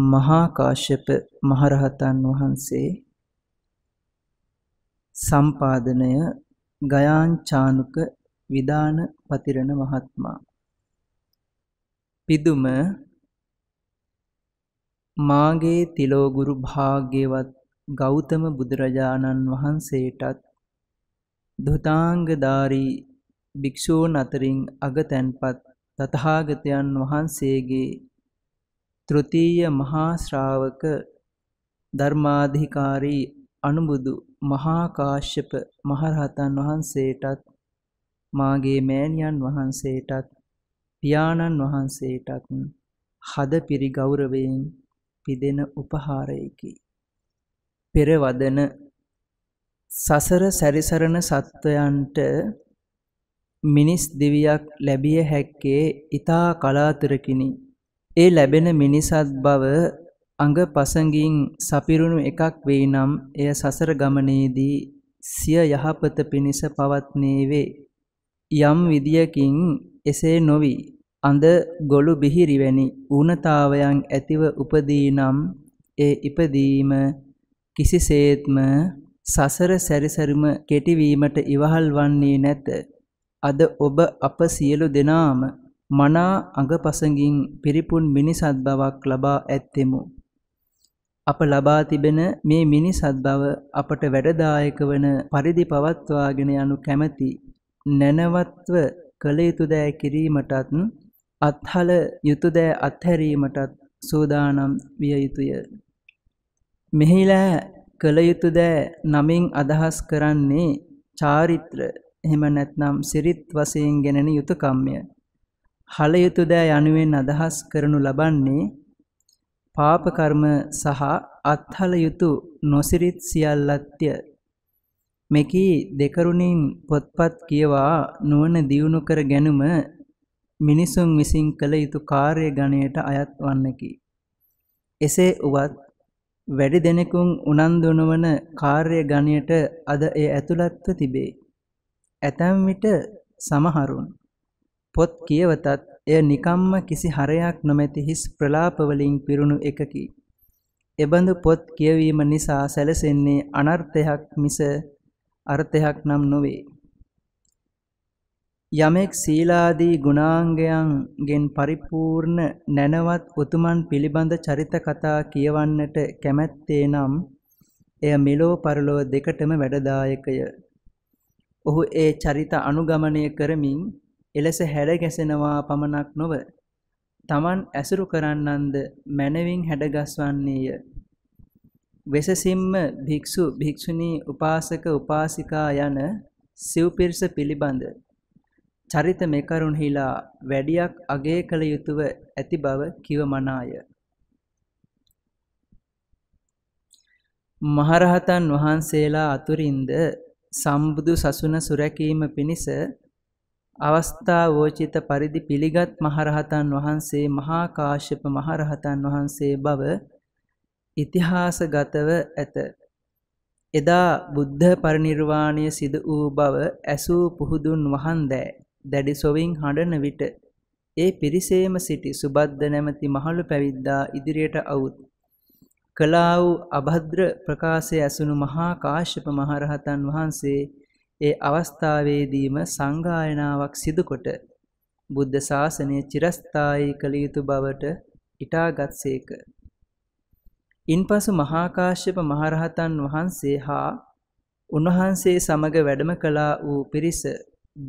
මහා කාශ්‍යප මහරහතන් වහන්සේ සම්පාදනය ගයාංචානුක විධාන පතිරණ මහත්මා පිදුම මාගේ තිලෝගුරු භාග්‍යවත් ගෞතම බුදුරජාණන් වහන්සේටත් දුතාංගධාරී භික්ෂූන් අතරින් අගතැන්පත් තථාගතයන් වහන්සේගේ තෘතීය මහා ශ්‍රාවක ධර්මාධිකාරී අනුබුදු මහා කාශ්‍යප මහරහතන් වහන්සේටත් මාගේ මෑණියන් වහන්සේටත් පියාණන් වහන්සේටත් හදපිරි ගෞරවයෙන් පිදෙන උපහාරයකි. පෙරවදන සසර සැරිසරන සත්වයන්ට මිනිස් දිවියක් ලැබිය හැක්කේ ඊතා කලාතුරකිනි ඒ ලැබෙන මිනිසත් බව අඟ පසඟින් සපිරුණු එකක් වෙයි නම් එය සසර ගමනේදී සිය යහපත පිණිස පවත්නේවේ. යම් විදියකින් එසේ නොවි අඳ ගොළු බිහිරිවැනි ඌනතාවයන් ඇතිව උපදී නම් ඒ ඉපදීම කිසිසේත්ම සසර සැරිසරුම කෙටිවීමට ඉවහල් වන්නේ නැත. අද ඔබ අප සියලු දෙනාම මනා අඟපසඟින් පිරිපුන් මිනිසත් බවක් ලබා ඇත්තෙමු. අප ලබා තිබෙන මේ මිනිසත් බව අපට වැඩදායක වන පරිදි පවත්වාගෙන යනු කැමැති නැනවත්ව කළ යුතු දෑ කිරීමටත් අත්හල යුතු දෑ අත්හැරීමටත් සූදානම් විය යුතුය. මෙහිලා කළ යුතු දෑ නමින් අදහස් කරන්නේ චාරිත්‍ර එහෙම නැත්නම් සිරිත් වශයෙන් ගැනෙන යුතුයකම්ය. හල යුතු දෑ යනුවෙන් අදහස් කරනු ලබන්නේ පාප කර්ම සහ අත්හල යුතු නොසිරිත් සියල්ලත්ය මෙකී දෙකරුණින් පොත්පත් කියවා නුවණ දියුණු කර ගැනීම මිනිසුන් විසින් කළ යුතු කාර්ය ගණයට අයත් වන්නකි එසේ උවත් වැඩි දෙනෙකුන් උනන්දු නොවන කාර්ය ගණයට අද එය ඇතුළත්ව තිබේ. ඇතැම් විට සමහරුන් පොත් කියවතත් එය නිකම්ම කිසි හරයක් නොමැති හිස් ප්‍රලාපවලින් පිරුණු එකකි. එබඳු පොත් කියවීම නිසා සැලසෙන්නේ අනර්ථයක් මිස අර්ථයක් නම් නොවේ. යමෙක් සීලාදී ගුණාංගයන්ගෙන් පරිපූර්ණ නැනවත් උතුමන් පිළිබඳ චරිත කතා කියවන්නට කැමැත්තේ නම් එය මෙලෝ පරලෝ දෙකටම වැඩදායකය. ඔහු ඒ චරිත අනුගමනය කරමින් එලෙස හැඩ ගැසෙනවා පමණක් නොව තමන් ඇසුරු කරන්නන්ද මැනවින් හැඩගස්වන්නේය. වෙසසින්ම භික්ෂු භික්ෂුණී උපාසක උපාසිකා යන සිව්පිරිස පිළිබඳ චරිත මෙකරුන්හිලා වැඩියක් අගය කළ යුතුව ඇති බව කිව මනාය. මහරහතන් වහන්සේලා අතුරින්ද සම්බුදු සසුන සුරැකීම පිණිස අවස්ථාවෝචිත පරිදි පිළිගත් මහරහතන් වහන්සේ මහා කාශ්‍යප මහරහතන් වහන්සේ බව ඉතිහාසගතව ඇත. එදා බුද්ධ පරිනිර්වාණය සිදු වූ බව ඇසූ පුහුදුන් වහන්දෑ දැඩි සොවින් හඬන විට ඒ පිරිසේම සිටි සුබද්ද නැමැති මහලු පැවිද්දා ඉදිරියට අවුත් කලා වූ අභද්‍ර ප්‍රකාශය ඇසුණු මහා කාශ්‍යප මහරහතන් වහන්සේ ඒ අවස්ථාවේදීම සංගායනාවක් සිදුකොට බුද්ධ ශාසනය චිරස්ථායී කළ යුතු බවට ඉටාගත්සේක. ඉන්පසු මහාකාශ්‍යප මහරහතන් වහන්සේ හා උන්වහන්සේ සමග වැඩම කළා වූ පිරිස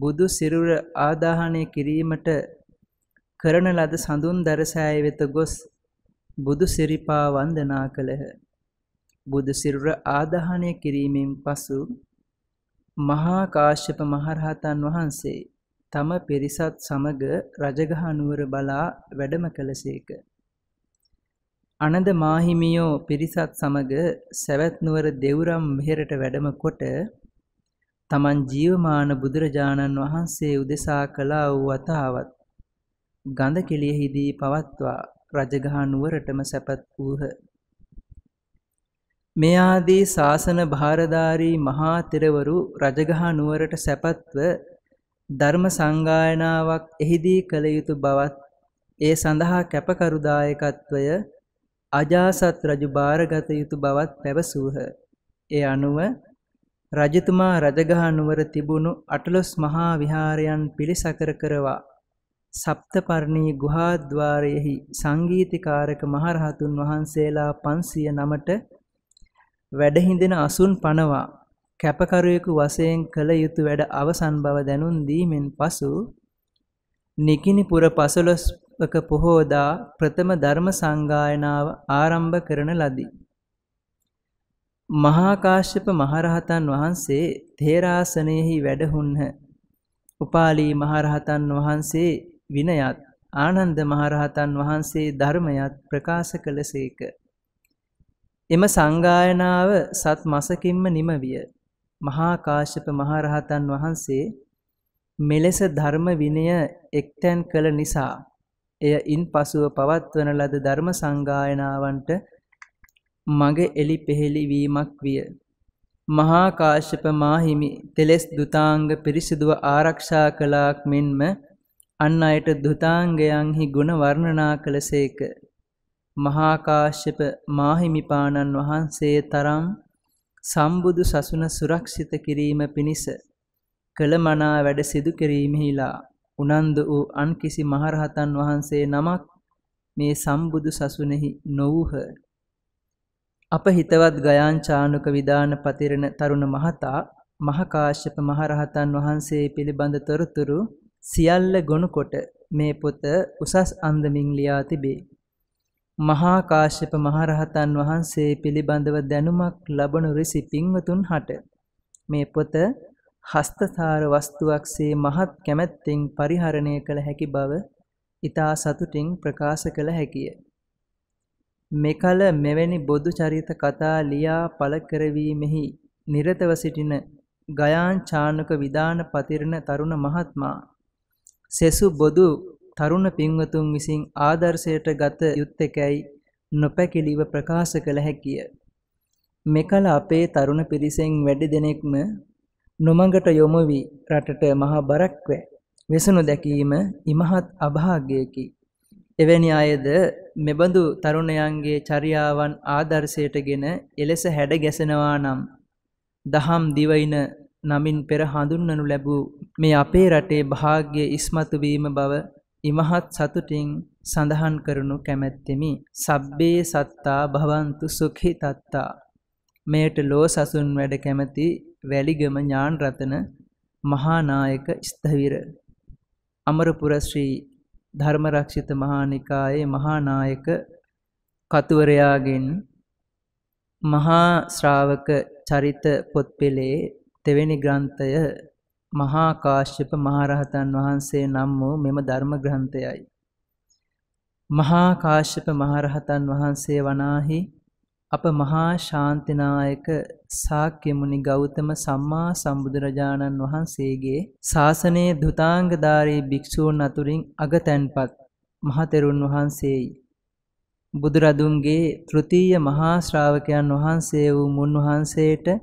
බුදු සිරුර ආදාහනය කිරීමට කරන ලද සඳුන් දරසෑය වෙත ගොස් බුදු සිරිපා වන්දනා කළහ. බුදු සිරුර ආදාහනය කිරීමෙන් පසු මහා කාශ්‍යප මහරහතන් වහන්සේ තම පිරිසත් සමග රජගහ නුවර බලා වැඩම කළසේක. අනද මාහිමියෝ පිරිසත් සමග සැවැත් නුවර දෙවුරම් මෙහෙරට වැඩම කොට තමන් ජීවමාන බුදුරජාණන් වහන්සේ උදෙසා කළා වූ වතාවත් ගඳ කෙලියෙහිදී පවත්වා රජගහ නුවරටම සැපත් වූහ. මේ ආදී ශාසන භාරධාරී මහා තෙරවරු රජගහ නුවරට සැපත්ව ධර්ම සංගායනාවක් එහිදී කළ යුතු බවත් ඒ සඳහා කැපකරුදායකත්වය අජාසත් රජු භාරගත යුතු බවත් පැවසූහ. ඒ අනුව රජතුමා රජගහ නුවර තිබුණු අටලොස් මහා විහාරයන් පිළිසකර කරවා සප්තපර්ණී ගුහාද්වාරයෙහි සංගීතකාරක මහරහතුන් වහන්සේලා 500 නමට වැඩහිඳෙන අසුන් පනවා කැපකරුවෙකු වශයෙන් කළ යුතු වැඩ අවසන් බව දැනුම් දීමෙන් පසු නිකිනි පුර පසළොස්වක පොහෝදා ප්‍රථම ධර්ම සංගායනාව ආරම්භ කරන ලදී. මහා කාශ්‍යප මහරහතන් වහන්සේ තේරාසනයෙහි වැඩහුන්හ. උපාලි මහරහතන් වහන්සේ විනයත් ආනන්ද මහරහතන් වහන්සේ ධර්මයත් ප්‍රකාශ කළසේක. එම සංගායනාව සත් මසකින්ම නිමවිය. මහා කාශ්‍යප මහරහතන් වහන්සේ මෙලෙස ධර්ම විනය එක්තැන් කළ නිසා එය ඉන්පසුව පවත්වන ලද ධර්ම සංගායනාවන්ට මග එලි පෙහෙලි වීමක් විය. මහා කාශ්‍යප මාහිමි තෙලස් දුතාංග පිරිසිදුව ආරක්ෂා කළාක් මෙන්ම අන් අයට දුතාංගයන්හි ගුණ වර්ණනා කළසේක. මහාකාශ්‍යප මාහිමිපාණන් වහන්සේ තරම් සම්බුදු සසුන සුරක්ෂිත කිරීම පිණිස කළමනා වැඩ සිදු කිරීමෙහිලා උනන්දු වූ අන් කිසි මහරහතන් වහන්සේ නමක් මේ සම්බුදු සසුනෙහි නොවූහ. අප හිතවත් ගයාංචානුක විධාන පතිරණ තරුණ මහතා මහකාශ්‍යප මහරහතන් වහන්සේ පිළිබඳ තොරතුරු සියල්ල ගොනුකොට මේ පොත උසස් අන්දමින් ලියා තිබේ. මහා කාශ්‍යප මහරහතන් වහන්සේ පිළිබඳව දැනුමක් ලබනු රිසි පින්වතුන් හට මේ පොත හස්තසාර වස්තුවක්සේ මහත් කැමැත්තෙන් පරිහරණය කළ හැකි බව ඊතා සතුටින් ප්‍රකාශ කළ හැකිය. මෙකල මෙවැනි බොදු චරිත කතා ලියා පළ කරවීමෙහි නිරතව සිටින ගයාන් චානුක විදාන පතිරණ තරුණ මහත්මා සෙසු බොදු තරුණ පින්වතුන් විසින් ආදර්ශයට ගත යුත්තේකයි නොපැකිලිව ප්‍රකාශ කළ හැකිය. මෙකල අපේ තරුණ පිරිසෙන් වැඩි දෙනෙක්ම නොමඟට යොමු වී රටට මහා බරක් වෙසනු දැකීම ඉමහත් අභාග්‍යයකි. එවැනි අයද මෙබඳු තරුණයන්ගේ චර්යාවන් ආදර්ශයටගෙන එලෙස හැඩ ගැසෙනවා නම් දහම් දිවයින නමින් පෙර හඳුන්වනු ලැබූ මේ අපේ රටේ භාග්‍ය ඉස්මතු වීම බව ඉමහත් සතුටින් සඳහන් කරනු කැමැත්තෙමි. සබ්බේ සත්තා භවන්තු සුඛි තත්තා. මෙයට ලෝ සසුන් වැඩ කැමැති වැලිගම ඥානරතන මහානායක ස්ථවිර. අමරපුර ශ්‍රී ධර්මරක්ෂිත මහානිකායේ මහානායක කතුවරයාගෙන් මහා ශ්‍රාවක චරිත පොත් පෙළේ තෙවෙනි ග්‍රන්ථය මහා කාශ්‍යප මහරහතන් වහන්සේ නම් වූ මෙම ධර්ම ග්‍රන්ථයයි. මහා කාශ්‍යප මහරහතන් වහන්සේ වනාහි අප මහා ශාන්තිනායක ශාක්‍ය මුනි ගෞතම සම්මා සම්බුදුරජාණන් වහන්සේගේ ශාසනයේ දුතාංගධාරී භික්ෂූන් අතුරින් අගතැන්පත් මහතෙරුන් වහන්සේයි. බුදුරදුන්ගේ තෘතීය මහා ශ්‍රාවකයන් වහන්සේ වූ මුන්වහන්සේට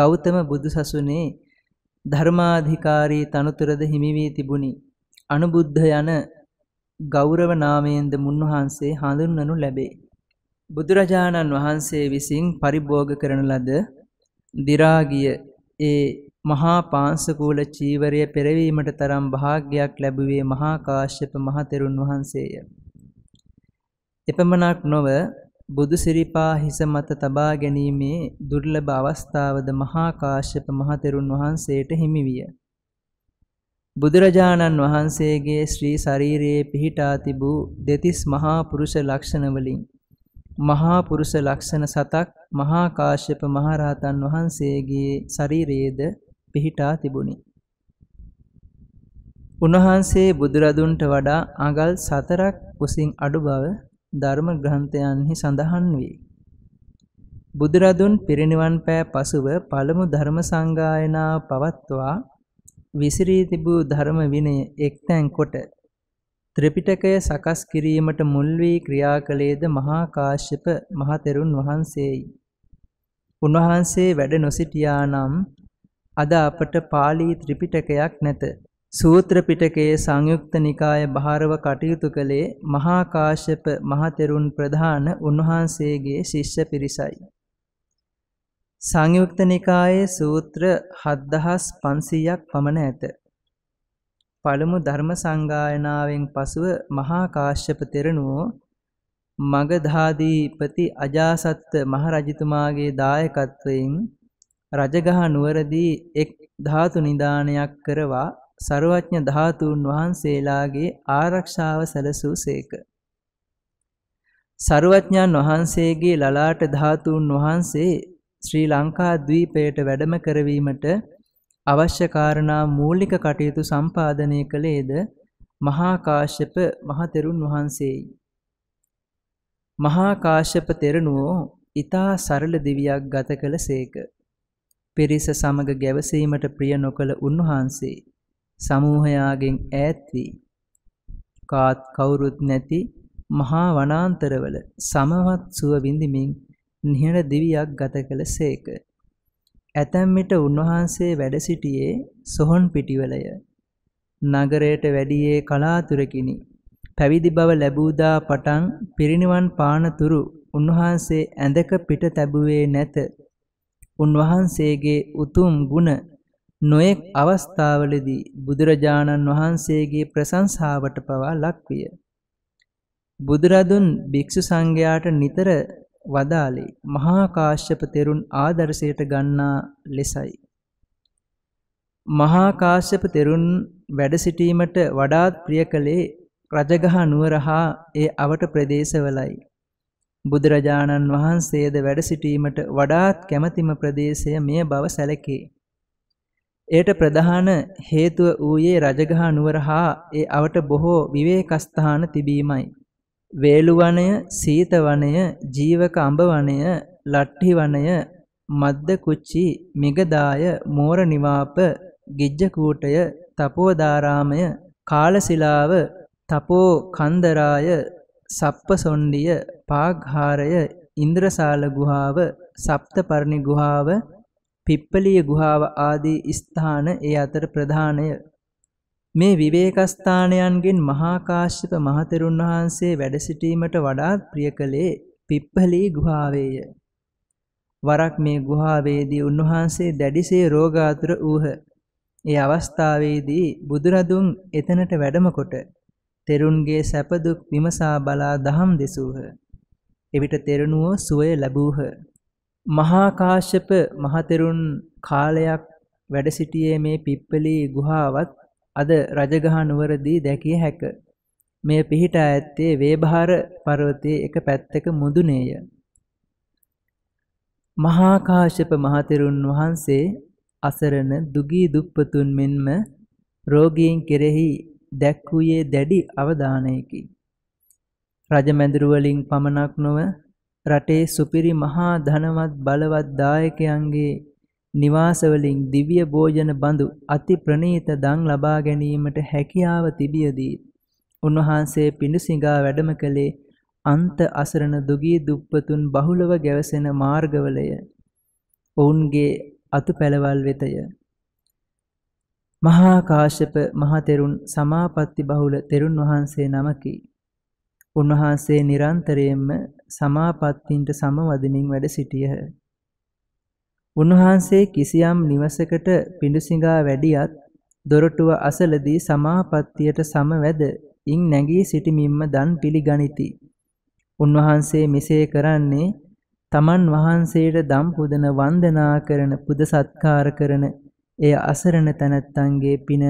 ගෞතම බුදුසසුනේ ධර්මාධිකාරී තනතුරද හිමි වී තිබුණි. අනුබුද්ධ යන ගෞරව නාමයෙන්ද මුන්වහන්සේ හඳුන්වනු ලැබේ. බුදුරජාණන් වහන්සේ විසින් පරිභෝග කරන ලද දි รา ගිය ඒ මහා පාංශකූල චීවරය පෙරවීමට තරම් භාග්යක් ලැබුවේ මහා කාශ්‍යප මහතෙරුන් වහන්සේය. එපමණක් නොව බුදු සිරිපා හිස මත තබා ගැනීමේ දුර්ලභ අවස්ථාවද මහා කාශ්‍යප මහතෙරුන් වහන්සේට හිමි විය. බුදුරජාණන් වහන්සේගේ ශ්‍රී ශරීරයේ පිහිටා තිබූ දෙතිස් මහා පුරුෂ ලක්ෂණ වලින් මහා පුරුෂ ලක්ෂණ සතක් මහා කාශ්‍යප මහරහතන් වහන්සේගේ ශරීරයේද පිහිටා තිබුණි. උන්වහන්සේ බුදුරදුන්ට වඩා අඟල් 4ක් උසින් අඩු බව ධර්ම ග්‍රන්ථයන්හි සඳහන් වේ. බුදුරදුන් පිරිනිවන් පෑ පසුව පළමු ධර්ම සංගායනාව පවත්වා විසිරී තිබූ ධර්ම විනය එක්තැන් කොට ත්‍රිපිටකය සකස් කිරීමට මුල් වී ක්‍රියා කළේද මහා කාශ්‍යප මහතෙරුන් වහන්සේයි. උන්වහන්සේ වැඩ නොසිටියා නම් අද අපට පාළි ත්‍රිපිටකයක් නැත. සූත්‍ර පිටකයේ සංයුක්ත නිකාය භාරව කටයුතු කළේ මහා කාශ්‍යප මහතෙරුන් ප්‍රධාන උන්වහන්සේගේ ශිෂ්‍ය පිරිසයි. සංයුක්ත නිකායේ සූත්‍ර 7500ක් පමණ ඇත. පළමු ධර්ම සංගායනාවෙන් පසුව මහා කාශ්‍යප තෙරණුවෝ මගධාදීපති අජාසත් මහරජතුමාගේ දායකත්වයෙන් රජගහ නුවරදී එක් ධාතු නිදානයක් කරවා ਸਰවඥ ධාතුන් වහන්සේලාගේ ආරක්ෂාව සැලසූසේක. සරුවඥන් වහන්සේගේ ලලාට ධාතුන් වහන්සේ ශ්‍රී ලංකා ද්වීපයට වැඩම කරවීමට අවශ්‍ය කාරණා මූලික කටයුතු සම්පාදනය කළේද මහා කාශ්‍යප මහතෙරුන් වහන්සේයි. මහා කාශ්‍යප තෙරණුවෝ ඊතා සරල දිවියක් ගත කළසේක. පිරිස සමග ගැවසීමට ප්‍රිය නොකළ උන්වහන්සේ සමූහයාගෙන් ඈත් වී කාත් කවුරුත් නැති මහා වනාන්තරවල සමවත් සුව විඳිමින් නිහඬ දිවියක් ගත කළසේක. ඇතැම් විට උන්වහන්සේ වැඩ සිටියේ සොහොන් පිටිවලය. නගරයට වැඩියේ කලාතුරකිනි. පැවිදි බව ලැබූදා පටන් පිරිනිවන් පානතුරු උන්වහන්සේ ඇඳක පිට තැබුවේ නැත. උන්වහන්සේගේ උතුම් ගුණ නොයෙක් අවස්ථාවලදී බුදුරජාණන් වහන්සේගේ ප්‍රසංසාාවට පවා ලක්විය. බුදුරදුන් භික්‍ෂු සංඝයාට නිතර වදාලේ මහාකාශ්‍යප තෙරුන් ආදර්ශයට ගන්නා ලෙසයි. මහාකාශ්‍යප තෙරුන් වැඩසිටීමට වඩාත් ප්‍රිය කළේ රජගහ නුවර හා ඒ අවට ප්‍රදේශවලයි. බුදුරජාණන් වහන්සේද වැඩසිටීමට වඩාත් කැමතිම ප්‍රදේශය මෙය බව සැලකේ. එයට ප්‍රධාන හේතුව වූයේ රජගහ නුවර හා ඒ අවට බොහෝ විවේකස්ථාන තිබීමයි. වේලුවනය, සීතවනය, ජීවක අඹවනය, ලට්ටිවනය, මද්දකුච්චි, මිගදාය, මෝරනිවාප, ගිජ්ජකූටය, තපෝදාරාමය, කාලසිලාව, තපෝ කන්දරාය, සප්පසොණ්ඩිය, පාග්හාරය, ඉන්ද්‍රසාල ගුහාව, සප්තපරණි ගුහාව, පිප්පලිය ගුහාව ආදී ස්ථාන ඒ අතර ප්‍රධානය. මේ විවේකස්ථානයන්ගෙන් මහා කාශ්‍යප මහතෙරුන් වහන්සේ වැඩ සිටීමට වඩාත් ප්‍රිය කළේ පිප්පලී ගුහාවේය. වරක් මේ ගුහාවේදී උන්වහන්සේ දැඩිසේ රෝගාතුර වූහ. ඒ අවස්ථාවේදී බුදුරදුන් එතනට වැඩමකොට තෙරුන්ගේ සැපදුක් විමසා බලා දහම් දෙසූහ. එවිට තෙරණුව සුවය ලැබූහ. මහා කාශ්‍යප මහතෙරුන් කාලයක් වැඩ සිටියේ මේ පිප්පලී ගුහාවත් අද රජගහ නුවරදී දැකිය හැක. මෙය පිහිටා ඇත්තේ වේභාර පර්වතයේ එක පැත්තක මුදුනේය. මහා කාශ්‍යප මහතෙරුන් වහන්සේ අසරණ දුගී දුප්පතුන් මෙන්ම රෝගීන් කෙරෙහි දැක්වූයේ දැඩි අවධානයකි. රජමැදුරු වලින් පමණක් නොව රටේ සුපිරි මහා ධනවත් බලවත් දායකයන්ගේ නිවාසවලින් දිව්‍ය භෝජන බඳු අති ප්‍රණීත දන් ලබා ගැනීමට හැකියාව තිබියදී උන්වහන්සේ පිඬුසිඟා වැඩම කළේ අන්ත අසරණ දුගී දුප්පතුන් බහුලව ගැවසෙන මාර්ගවලය. ඔවුන්ගේ අතුපැලවල් වෙතය. මහා කාශ්‍යප මහතෙරුන් සමාපatti බහුල තෙරුන් වහන්සේ නමකි. උන්වහන්සේ නිරන්තරයෙන්ම සමාපත්තින්ට සමවදමින් වැඩ සිටියහ. උන්වහන්සේ කිසියම් නිවසකට පිඬුසිඟා වැඩියත් දොරටුව අසලදී සමාපත්තියට සමවැද ඉන් නැගී සිටමින්ම දන් පිළිගනිති. උන්වහන්සේ මෙසේ කරන්නේ තමන් වහන්සේට දම් පුදන වන්දනා කරන පුද සත්කාර කරන එය අසරණ තැනැත්තන්ගේ පින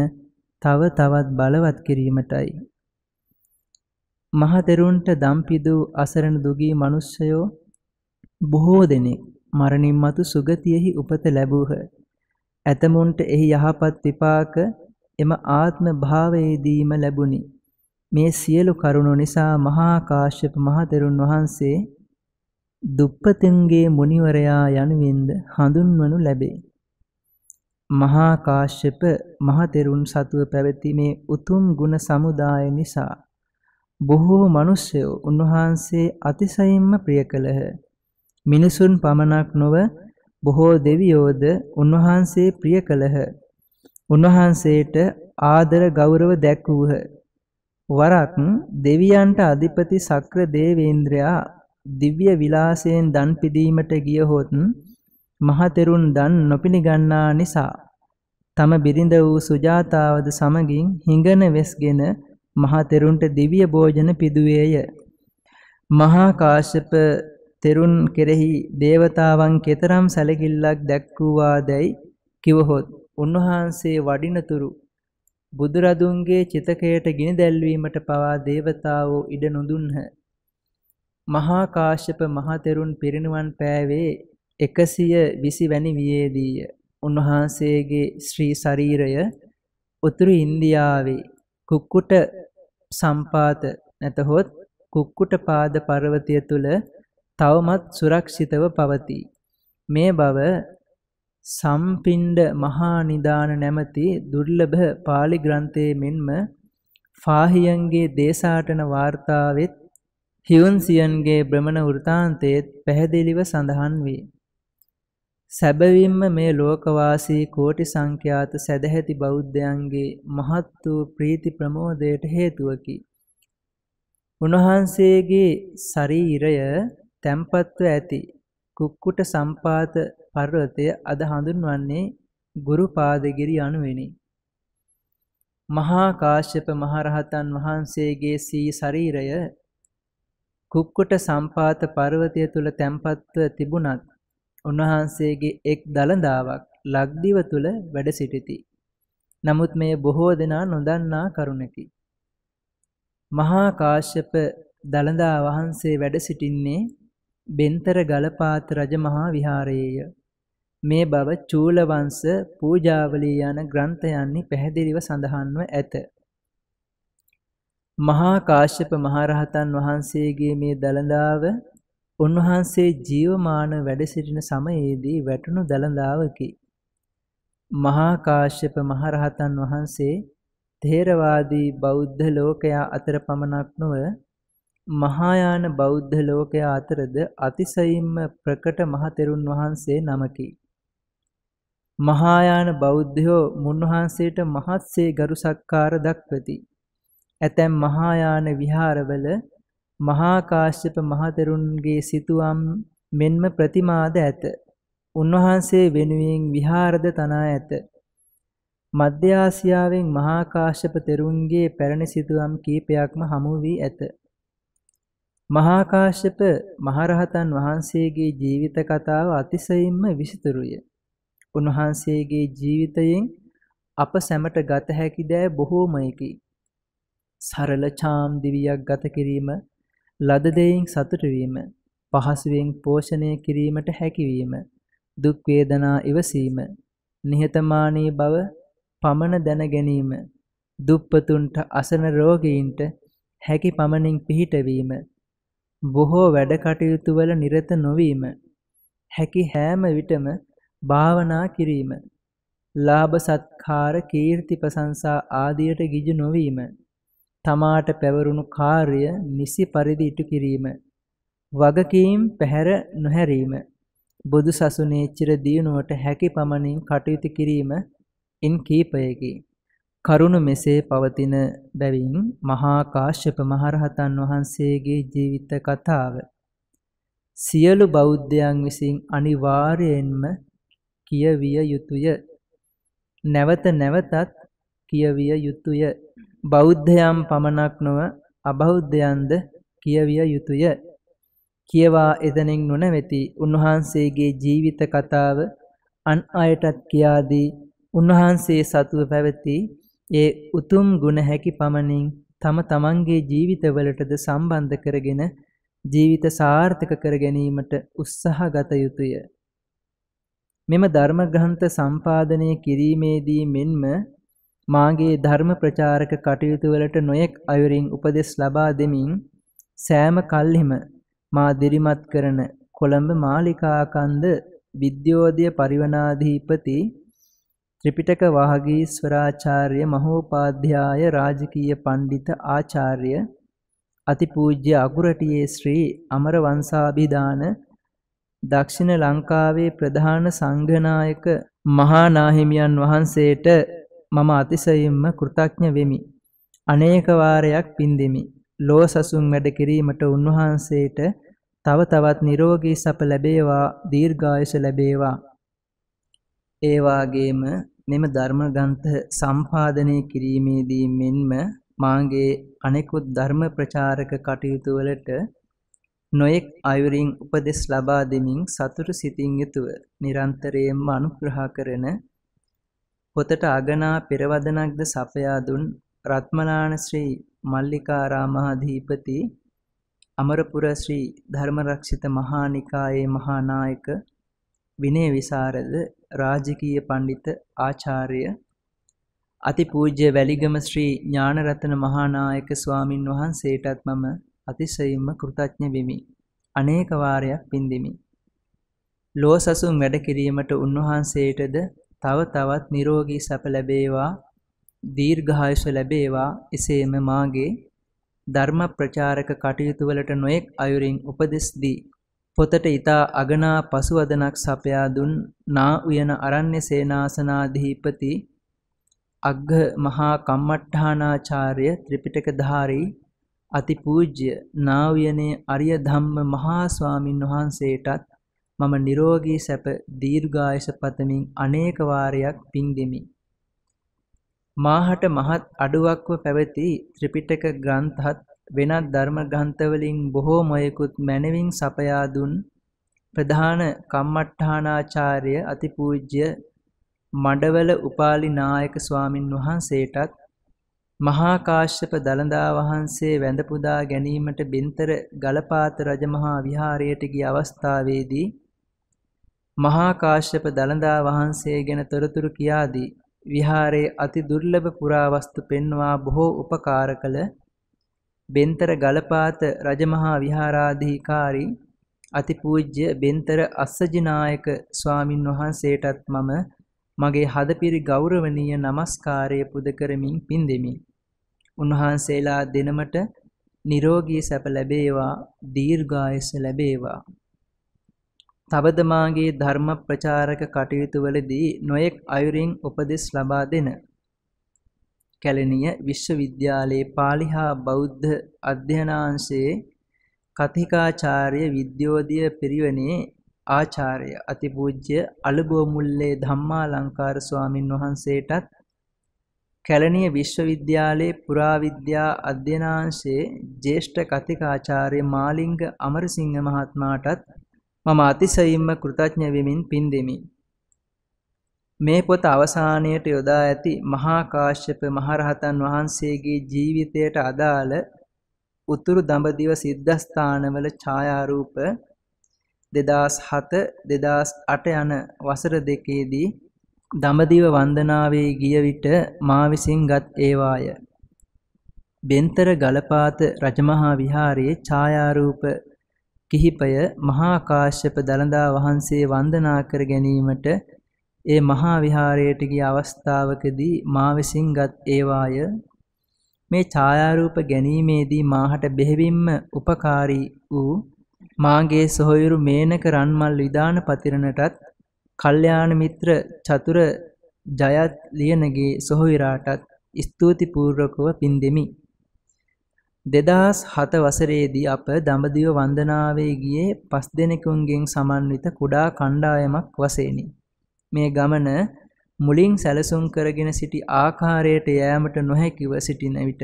තව තවත් බලවත් කිරීමටයි. මහතෙරුන්ට දම්පිදූ අසරණ දුගී මනුෂ්‍යයෝ බොහෝ දෙනෙක් මරණින් මතු සුගතියෙහි උපත ලැබූහ. ඇතමුන්ට එහි යහපත් විපාක එම ආත්ම භාවයේදීම ලැබුණි. මේ සියලු කරුණු නිසා මහා කාශ්‍යප මහතෙරුන් වහන්සේ දුප්පතින්ගේ මුනිවරයා යනුවෙන්ද හඳුන්වනු ලැබේ. මහා කාශ්‍යප මහතෙරුන් සතුව පැවති මේ උතුම් ගුණ සමුදාය නිසා බොහෝ මිනිස්සයෝ උන්වහන්සේ අතිශයින්ම ප්‍රිය කළහ. මිනිසුන් පමණක් නොව බොහෝ දෙවියෝද උන්වහන්සේ ප්‍රිය කළහ. උන්වහන්සේට ආදර ගෞරව දැක්වූහ. වරක් දෙවියන්ට අධිපති සක්‍ර දේවේන්ද්‍රයා දිව්‍ය විලාසයෙන් දන් පිදීමට ගියහොත් මහතෙරුන් දන් නොපිනිගන්නා නිසා තම බිරිඳ වූ සුජාතාවද සමගින් හිඟන වෙස්ගෙන මහා තෙරුන්ට දිව්‍ය භෝජන පිදුවේය. මහා කාශ්‍යප තෙරුන් කෙරෙහි දේවතාවන් කෙතරම් සැලකිල්ලක් දැක්වුවාදැයි කිවහොත් උන්වහන්සේ වඩිනතුරු බුදුරදුන්ගේ චිතකයට ගිනි දැල්වීමට පවා දේවතාවෝ ඉඩ නොදුන්හ. මහා කාශ්‍යප මහතෙරුන් පිරිනිවන් පෑවේ 120 වැනි වියේදීය. උන්වහන්සේගේ ශ්‍රී ශරීරය උතුරු ඉන්දියාවේ කුක්කුට සම්පාත නැතහොත් කුක්කුට පාද පර්වතය තුළ තවමත් සුරක්ෂිතව පවතී. මේ බව සම්පින්ඩ මහා නිදාන නැමැති දුර්ලභ පාලි ග්‍රන්ථයේ මෙන්ම ෆාහියන්ගේ දේශාටන වාර්තාවෙත් හියුන්සියන්ගේ බ්‍රමණ වෘතාන්තයේත් පැහැදිලිව සඳහන් වේ. සැබවින්ම මේ ලෝකවාසී කෝටි සංඛ්‍යාත සැදැහැති බෞද්ධයන්ගේ මහත් වූ ප්‍රීති ප්‍රමෝදයට හේතුවකි. උන්වහන්සේගේ ශරීරය තැම්පත්ව ඇති කුක්කුට සම්පාත පර්වතය අද හඳුන්වන්නේ ගුරු පාදගිරි අනුවෙනි. මහා කාශ්‍යප මහරහතන් වහන්සේගේ සී ශරීරය කුක්කුට සම්පාත පර්වතය තුල තැම්පත්ව තිබුණත් උන්වහන්සේගේ එක් දළදාවක් ලක්දිව තුළ වැඩ සිටිති. නමුත් මෙය බොහෝ දෙනා නොදන්නා කරුණකි. මහා කාශ්‍යප දළදා වහන්සේ වැඩ සිටින්නේ බෙන්තර ගලපාත රජමහා විහාරයේය. මේ බව චූලවංශ පූජාවලී යන ග්‍රන්ථයන්හි පැහැදිලිව සඳහන්ව ඇත. මහා කාශ්‍යප මහරහතන් වහන්සේගේ මේ දළදාව උන්වහන්සේ ජීවමාන වැඩ සිටින සමයේදී වැටුණු දළදාවකි. මහා කාශ්‍යප මහරහතන් වහන්සේ තේරවාදී බෞද්ධ ලෝකයා අතර පමණක් නොව මහායාන බෞද්ධ ලෝකයා අතරද අතිසයින්ම ප්‍රකට මහතෙරුන් වහන්සේ නමකි. මහායාන බෞද්ධයෝ මුන්වහන්සේට මහත්සේ ගරු සක්කාර දක්වති. ඇතැම් මහායාන විහාරවල මහා කාශ්‍යප මහතෙරුන්ගේ සිතුවම් මෙන්ම ප්‍රතිමාද ඇත. උන්වහන්සේ වෙනුවෙන් විහාරද තනා ඇත. මධ්‍ය ආසියාවෙන් මහා කාශ්‍යප තෙරුන්ගේ පැරණි සිතුවම් කීපයක්ම හමු වී ඇත. මහා කාශ්‍යප මහරහතන් වහන්සේගේ ජීවිත කතාව අතිශයින්ම විසිතුරුය. උන්වහන්සේගේ ජීවිතයෙන් අප සැමට ගත හැකි දෑ බොහෝමයකි. සරල චාම් දිවියක් ගත කිරීම ලද දෙයින් සතුටු වීම, පහසුවෙන් පෝෂණය කිරීමට හැකියවීම, දුක් වේදනා ඉවසීම, නිහතමානී බව පමණ දැන ගැනීම, දුප්පතුන්ට අසන රෝගීන්ට හැකි පමණින් පිහිටවීම, බොහෝ වැඩ කටයුතු වල නිරත නොවීම, හැකි හැම විටම භාවනා කිරීම, ලාභ සත්කාර කීර්ති ප්‍රශංසා ආදියට ගිජු නොවීම තමාට පැවරුණු කාර්ය නිසි පරිදි ඉටු කිරීම. වගකීම් පැහැර නොහැරීම. බුදු සසුනේ චිර දියුණුවට හැකි පමණින් කටයුතු කිරීම ඉන් කීපයකි. කරුණ මෙසේ පවතින බැවින් මහා කාශ්‍යප මහරහතන් වහන්සේගේ ජීවිත කතාව සියලු බෞද්ධයන් විසින් අනිවාර්යයෙන්ම කියවිය යුතුය. නැවත නැවතත් කියවිය යුතුය. බෞද්ධයම් පමණක් නොව අබෞද්ධයන්ද කියවිය යුතුය. කියවා එතනින් නොනැවති උන්වහන්සේගේ ජීවිත කතාව අන් අයටත් කියාදී උන්වහන්සේ සතුව පැවති ඒ උතුම් ගුණ හැකි පමණින් තම තමන්ගේ ජීවිතවලටද සම්බන්ධ කරගෙන ජීවිත සාර්ථක කර ගැනීමට උත්සාහ ගත යුතුය. මෙම ධර්මග්‍රන්ථ සම්පාදනය කිරීමේදී මෙන්ම මාගේ ධර්ම ප්‍රචාරක කටයුතු වලට නොයෙක් අයුරින් උපදෙස් ලබා දෙමින් සෑම කල්හිම මා දිරිමත් කරන කොළඹ මාලිකාකන්ද විද්‍යෝදය පරිවනාධිපති ත්‍රිපිටක වාගීස්වරාචාර්ය මහෝපාධ්‍යාය රාජකීය පණ්ඩිත ආචාර්ය අතිපූජ්‍ය අගුරටියේ ශ්‍රී අමරවංශාභිදාන දක්ෂිණ ලංකාවේ ප්‍රධාන සංඝනායක මහා නාහිමියන් වහන්සේට මම අතිශයින්ම කෘතඥ වෙමි. අනේක වාරයක් පින් දෙමි. ලෝ සසුන් වැඩ කිරීමට උන්වහන්සේට තව තවත් නිරෝගී සප ලැබේවා, දීර්ඝායුෂ ලැබේවා. ඒ වාගේම මෙම ධර්ම ග්‍රන්ථ සම්පාදනය කිරීමේදී මෙන්ම මාගේ අනෙකුත් ධර්ම ප්‍රචාරක කටයුතු වලට නොයෙක් අයුරින් උපදෙස් ලබා දෙමින් සතුටු සිතින් යුතුව නිරන්තරයෙන්ම අනුග්‍රහ කරන පොතට අගනා පෙරවදනක්ද සපයා දුන් රත්මලාන ශ්‍රී මල්ලිකාරාමාධීපති අමරපුර ශ්‍රී ධර්මරක්ෂිත මහානිකායේ මහානායක විනය විසරද රාජකීය පඬිත ආචාර්ය අතිපූජ්‍ය වැලිගම ශ්‍රී ඥානරතන මහානායක ස්වාමින් වහන්සේටත් මම අතිශයින්ම කෘතඥ වෙමි. අනේක වාරයක් පින්දිමි. ලෝසසුන් වැඩ කිරීමට උන්වහන්සේටද තව තවත් නිරෝගී සැප ලැබේවා දීර්ඝායුෂ ලැබේවා එසේම මාගේ ධර්ම ප්‍රචාරක කටයුතු වලට නොඑක් අයුරින් උපදෙස් දී පොතට ඊතා අගනා පසුවදනක් සපයා දුන් නා උයන අරණ්‍ය සේනාසනාධිපති අග්ග මහා කම්මට්ඨානාචාර්ය ත්‍රිපිටක ධාරී අතිපූජ්‍ය නා උයනේ අරිය ධම්ම මහා ස්වාමින් වහන්සේටත් මම නිරෝගී සැප දීර්ඝායස පතමින් අනේක වාරයක් පිං දෙමි. මාහට මහත් අඩුවක්ව පැවති ත්‍රිපිටක ග්‍රන්ථත් වෙනත් ධර්ම ග්‍රන්ථවලින් බොහෝමයකුත් මැනවින් සපයා දුන් ප්‍රධාන කම්මට්ඨානාචාර්ය අතිපූජ්‍ය මඩවල උපාලි නායක ස්වාමින් වහන්සේටත් මහා කාශ්‍යප දළදා වහන්සේ වැඳ පුදා ගැනීමට බින්තර ගලපාත රජමහා විහාරයට ගිය අවස්ථාවේදී මහා කාශ්‍යප දළදා වහන්සේ ගැන තොරතුරු කියාදී විහාරයේ අති දුර්ලභ පුරාවස්තු පෙන්වා බොහෝ උපකාර කළ බෙන්තර ගලපාත රජමහා විහාරාධිකාරී අතිපූජ්‍ය බෙන්තර අස්සජිනායක ස්වාමින් වහන්සේටත් මම මගේ හදපිරි ගෞරවනීය নমස්කාරය පුද කරමින් පින් දෙමි. උන්වහන්සේලා දෙනමට නිරෝගී සැප ලැබේවා, දීර්ඝායස ලැබේවා. තවද මාගේ ධර්ම ප්‍රචාරක කටයුතුවලදී නොයෙක් අයුරින් උපදෙස් ලබා දෙන කැලණිය විශ්වවිද්‍යාලයේ පාලි හා බෞද්ධ අධ්‍යනාංශයේ කථිකාචාර්ය විද්‍යෝදය පිරිවනේ ආචාර්ය අතිපූජ්‍ය අලුබෝමුල්ලේ ධම්මාලංකාර ස්වාමින් වහන්සේටත් කැලණිය විශ්වවිද්‍යාලයේ පුරාවිද්‍යා අධ්‍යනාංශයේ ජ්‍යෙෂ්ඨ කථිකාචාර්ය මාලිංග අමරසිංහ මහත්මයාටත් මම අතිශයින්ම කෘතඥ වෙමින් පින් දෙමි. මේ පොත අවසානයට යොදා ඇති මහා කාශ්‍යප මහරහතන් වහන්සේගේ ජීවිතයට අදාළ උතුරු දඹදිව සිද්ධාස්ථානවල ඡායාරූප 2007 2008 යන වසර දෙකේදී දඹදිව වන්දනාවේ ගිය විට මා විසින්ගත් ඒවාය. බෙන්තර ගලපාත රජමහා විහාරයේ ඡායාරූප කිහිපය මහා කාශ්‍යප දළදා වහන්සේ වන්දනා කර ගැනීමට ඒ මහා විහාරයට ගිය අවස්ථාවකදී මා විසින්ගත් ඒවාය මේ ඡායාරූප ගැනීමේදී මාහට බෙහෙවින්ම උපකාරී වූ මාගේ සොහොයුරු මේනක රන්මල් විදාන පතිරණටත් කල්යාණ මිත්‍ර චතුර ජයත් ලියනගේ සොහොයුරාටත් ස්තුතිපූර්වකව පින් දෙමි දෙදස් හත වසරේදී අප දඹදිව වන්දනාවේ ගියේ පස් දෙනෙකුන්ගෙන් සමන්විත කුඩා කණ්ඩායමක් වසේනි. මේ ගමන මුලින් සැලසුම් කරගෙන සිටි ආකාරයට යෑමට නොහැකිව සිටින විට.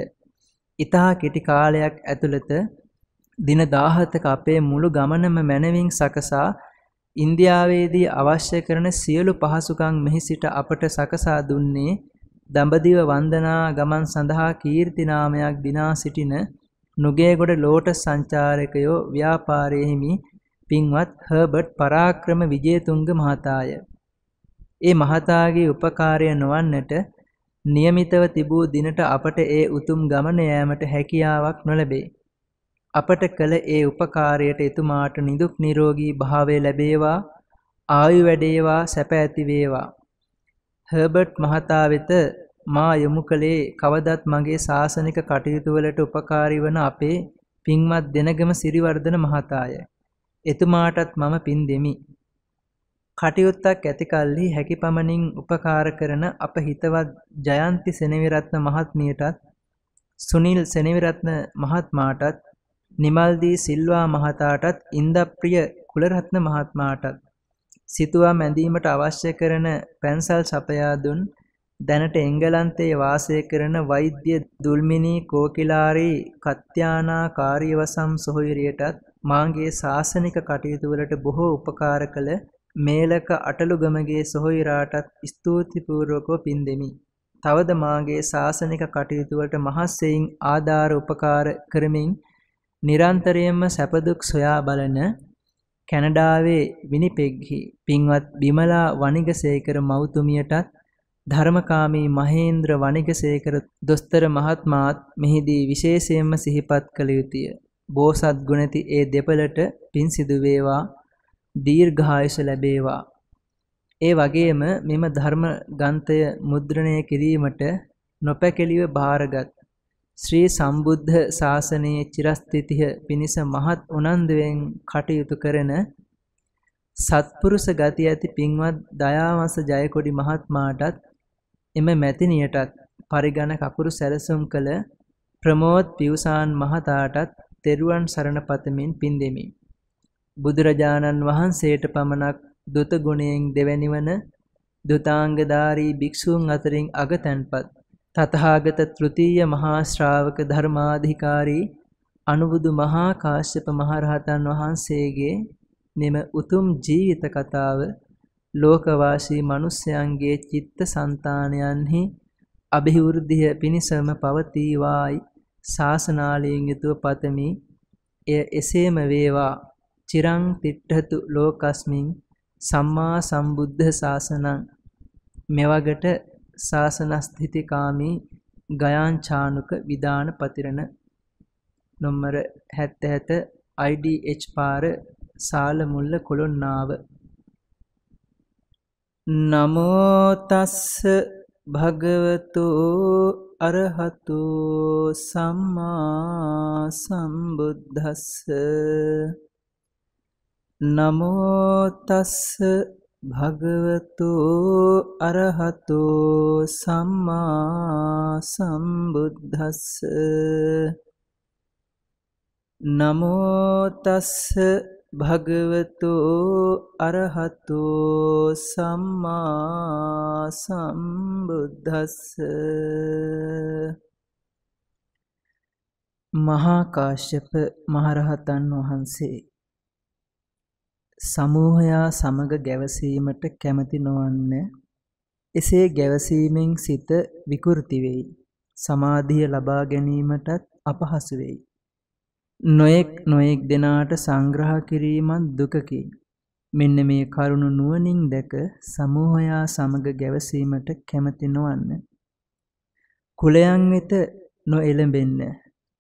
ඉතා කෙටි කාලයක් ඇතුළත දින දාහතක අපේ මුළු ගමනම මැනවින් සකසා ඉන්දියාවේදී අවශ්‍ය කරන සියලු පහසුකම් මෙහි සිට අපට සකසා දුන්නේ දඹදිව වන්දනා ගමන් සඳහා කීර්ති නාමයක් දිනා සිටින නුගේගොඩ ලෝටස් සංචාරකයෝ ව්‍යාපාරයේ හිමි පින්වත් හර්බර්ට් පරාක්‍රම විජේතුංග මහතාය. ඒ මහතාගේ උපකාරය නොවන්නට નિયમિતව තිබූ දිනට අපට ඒ උතුම් ගමන යාමට හැකියාවක් නොලැබේ. අපට කළ ඒ උපකාරයට එතුමාට නිදුක් නිරෝගී භාවය ලැබේවා, ආයු වැඩේවා, සැප ඇති වේවා. හර්බර්ට් මහතා වෙත මා යොමු කළේ කවදත් මගේ ශාසනික කටයුතුවලට උපකාරී වන අපේ පින්වත් දෙනගම සිරිවර්ධන මහතාය. එතුමාටත් මම පින් දෙමි. කටයුත්තක් ඇතිකල්හි හැකි පමණින් උපකාර කරන අප හිතවත් ජයන්ති සෙනවිරත්න මහත්මියටත් සුනිල් සෙනවිරත්න මහත්මාටත් නිමල්දී සිල්වා මහතාටත් ඉන්දප්‍රිය කුලරත්න මහත්මාටත් සිතුවා මැඳීමට අවශ්‍ය කරන පැන්සල් සපයා දුන් දැනට එංගලන්තයේ වාසය කරන වෛද්‍ය දුල්මිනී කෝකිලාරී කත්‍යානා කාර්යවසම් සොහොයුරියටත් මාගේ ශාසනික කටයුතු වලට බොහෝ උපකාර කළ මේලක අටලුගමගේ සොහොයුරාටත් ස්තුතිපූර්වකව පින් දෙමි. තවද මාගේ ශාසනික කටයුතු වලට මහසෙයින් ආධාර උපකාර කරමින් නිරන්තරයෙන්ම සැපදුක් සොයා බලන කැනඩාවේ විනිපෙග්හි පින්වත් බිමලා වනිගසේකර මෞතුමියටත් ධර්මකාමී මහේන්ද්‍ර වනිගසේකර දොස්තර මහත්මාත් මෙහිදී විශේෂයෙන්ම සිහිපත් කළ යුතුය. බෝසත් ගුණති ඒ දෙපළට පින් සිදු වේවා දීර්ඝායස ලැබේවා. ඒ වගේම මෙම ධර්ම ග්‍රන්ථය මුද්‍රණය කිරීමට නොපැකිලිව භාරගත් ශ්‍රී සම්බුද්ධ ශාසනයේ චිරස්ථිතිය පිණිස මහත් උනන්දුවෙන් කටයුතු කරන සත්පුරුෂ ගති ඇති පින්වත් දයාවස ජයකොඩි මහත්මාටත් එම මැතිනියටත් පරිගණ කකුරු සැලසුම් කළ ප්‍රමෝද් පිවුසාන් මහතාටත් තෙරුවන් සරණ පතමින් පින් දෙමි. බුදුරජාණන් වහන්සේට පමණක් දුත ගුණයෙන් දෙවැනිවන දුතාංගධාරී භික්ෂූන් අතරින් අගතැන්පත් තථාගත තෘතීය මහා ශ්‍රාවක ධර්මාධිකාරී අනුබුදු මහා කාශ්‍යප මහරහතන් වහන්සේගේ මෙම උතුම් ජීවිත කතාව ලෝකවාසී මිනිසයන්ගේ චිත්ත સંතානයන්හි અભිවෘද්ධිය පිණසම පවතිවායි ශාසනාලයෙන් යුතුව පතමි එය එසේම වේවා චිරං තිට්ඨතු ලෝකස්මින් සම්මා සම්බුද්ධ ශාසනං මෙවගට සාසනස්ථිතිකාමී ගයාංචානුක විධාන පතිරණ නොම්මර 77 IDH පාර සාලමුල්ල කොළොන්නාව නමෝ තස්ස භගවතු අරහතු සම්මා සම්බුද්දස්ස නමෝ තස්ස භගවතු අරහතෝ සම්මා සම්බුද්දස්ස නමෝ තස්ස භගවතු අරහතෝ සම්මා සම්බුද්දස්ස මහා කාශ්‍යප මහරහතන් වහන්සේ සමූහයා සමග ගැවසීමට කැමති නොවන්න එසේ ගැවසීමෙන් සිත විකෘති වෙයි සමාධිය ලබා ගැනීමටත් අපහසු වෙයි නොඑක් නොඑක් දෙනාට සංග්‍රහ කිරීමත් දුකකි මෙන්න මේ කරුණ නුවණින් දැක සමූහයා සමග ගැවසීමට කැමති නොවන්න කුලයන් වෙත නොඑළඹෙන්න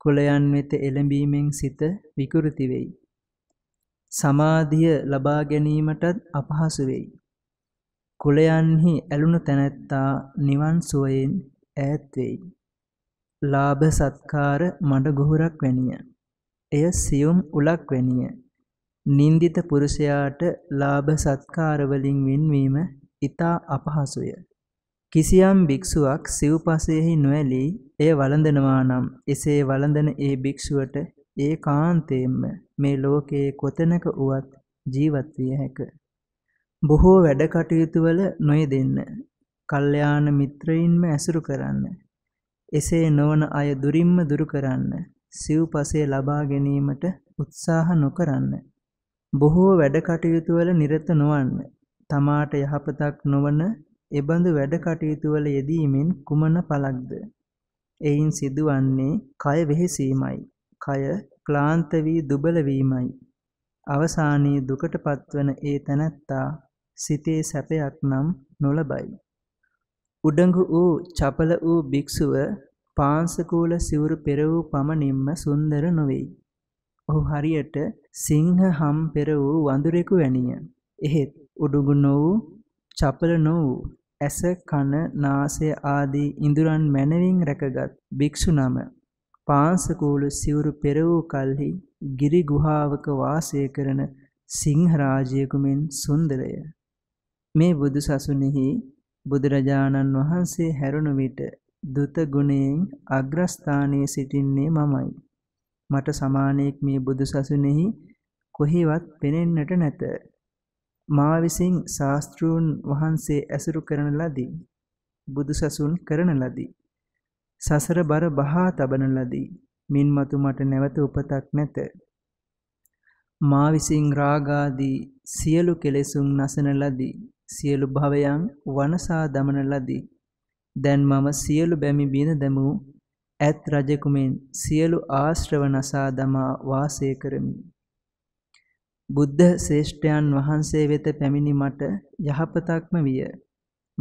කුලයන් වෙත එළඹීමෙන් සිත විකෘති වෙයි සමාධිය ලබා ගැනීමටත් අපහසු වෙයි. කුලයන්හි ඇලුණු තැනැත්තා නිවන් සුවයෙන් ඈත් වෙයි. ලාභ සත්කාර මඩ ගොහුරක් වැනිය. එය සියුම් උලක් වැනිය. නින්දිත පුරුෂයාට ලාභ සත්කාර වලින් වෙන්වීම ඊතා අපහසුය. කිසියම් භික්ෂුවක් සිව්පසෙහි නොඇලී එය වළඳනවා නම් එසේ වළඳන ඒ භික්ෂුවට ඒකාන්තයෙන්ම මේ ලෝකයේ කොතැනක වුවත් ජීවත් විය හැක. බොහෝ වැඩ කටයුතු වල නොයෙදෙන්න. කල්යාණ මිත්‍රයින්ම ඇසුරු කරන්න. එසේ නොවන අය දුරින්ම දුරු කරන්න. සිව්පසේ ලබා ගැනීමට උත්සාහ නොකරන්න. බොහෝ වැඩ කටයුතු වල නිරත නොවන්න. තමාට යහපතක් නොවන එබඳු වැඩ කටයුතු වල යෙදීමෙන් කුමන පළක්ද? එයින් සිදුවන්නේ කය වෙහෙසීමයි. කය ක්ලාන්ත වී දුබල වීමයි. අවසානයේ දුකට පත්වන ඒ තැනැත්තා සිතේ සැපයක් නම් නොලබයි. උඩඟු වූ චපල වූ භික්ෂුව පාංශකූල සිවුරු පෙර වූ පමණින්ම සුන්දර නොවෙයි. ඔහු හරියට සිංහ හම් පෙර වූ වඳුරෙකු වැනිය. එහෙත් උඩුගු නො වූ චපල නො වූ ඇස කන නාසය ආදී ඉඳුරන් මැනවින් රැකගත් භික්ෂු නම පාංශකූල සිවුරු පෙරවූ කල්හි ගිරි ගුහාවක වාසය කරන සිංහරාජයෙකු මෙන් සුන්දරය. මේ බුදු සසුනෙහි බුදුරජාණන් වහන්සේ හැරුණු විට දුත ගුණයෙන් අග්‍රස්ථානයේ සිටින්නේ මමයි. මට සමානයෙක් මේ බුදු සසුනෙහි කොහෙවත් පෙනෙන්නට නැත. මා විසින් ශාස්ත්‍රූන් වහන්සේ ඇසුරු කරන ලදී. බුදු සසුන් කරන ලදී. සසර බර බහා තබන ලදී. මින් මතු මට නැවත උපතක් නැත. මා විසින් රාගාදී සියලු කෙලෙසුන් නසන ලදී. සියලු භවයන් වනසා දමන ලදී. දැන් මම සියලු බැමි බින දැමූ ඇත් රජකුමෙන් සියලු ආශ්‍රව නසා දමා වාසය කරමි. බුද්ධ ශ්‍රේෂ්ඨයන් වහන්සේ වෙත පැමිණි මට යහපතක්ම විය.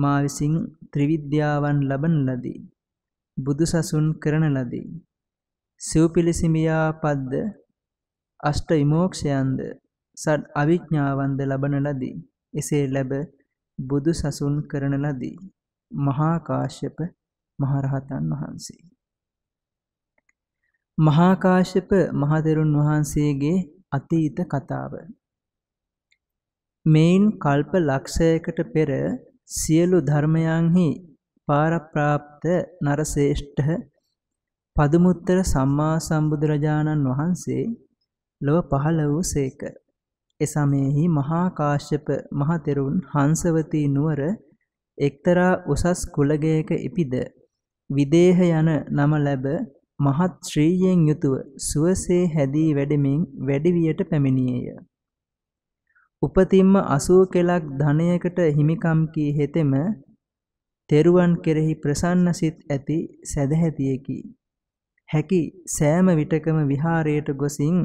මා විසින් ත්‍රිවිද්‍යාවන් ලබන ලදී. බුදුසසුන් කරන ලදී. සිව්පිලිසිමියා පද්ද අෂ්ට විමෝක්ෂයන්ද සඩ් අවිඥාවන්ද ලබන ලදී. එසේ ලැබ බුදුසසුන් කරන ලදී. මහා කාශ්‍යප මහරහතන් වහන්සේ. මහා කාශ්‍යප මහතෙරුන් වහන්සේගේ අතීත කතාව. මෙයින් කල්ප ලක්ෂයකට පෙර සියලු ධර්මයන්හි පාරප්‍රාප්ත නරශේෂ්ඨ පදුමුත්තර සම්මා සම්බුදුරජාණන් වහන්සේ ලොව පහළ වූ සේක. එසමයෙහි මහා කාශ්‍යප මහතෙරුන් හංසවතී නුවර එක්තරා උසස් කුලගයක ඉපිද විදේහ යන නම ලැබ මහත් ශ්‍රීයෙන් යුතුව සුවසේ හැදී වැඩමින් වැඩිවියට පැමිණියේය. උපතින්ම අසූ කෙලක් ධනයකට හිමිකම් කී හෙතෙම තෙරුවන් කෙරෙහි ප්‍රසන්න සිත් ඇති සැදැහැතියකි. හැකි සෑම විටකම විහාරයට ගොසින්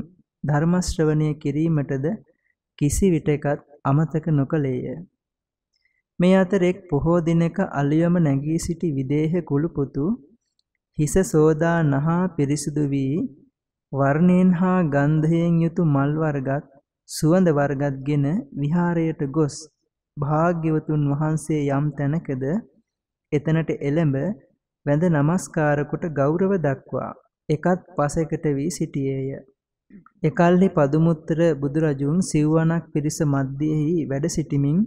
ධර්මශ්‍රවණය කිරීමටද කිසි විටකත් අමතක නොකළේය. මේ අතර එක් පොහෝ දිනක අලියම නැගී සිටි විදේහ කුළුපුතු හිස සෝදා නහා පිරිසුදු වී වර්ණයෙන් හා ගන්ධයෙන් යුතු මල් වර්ගත් සුවඳ වර්ගත්ගෙන විහාරයට ගොස් භාග්‍යවතුන් වහන්සේ යම් තැනකද එතනට එළඹ වැඳ නමස්කාරකොට ගෞරව දක්වා එකත් පසෙකට වී සිටියේය. එකල්හි පදුමුත්තර බුදුරජුන් සිව්වනක් පිරිස මධ්‍යෙහි වැඩ සිටිමින්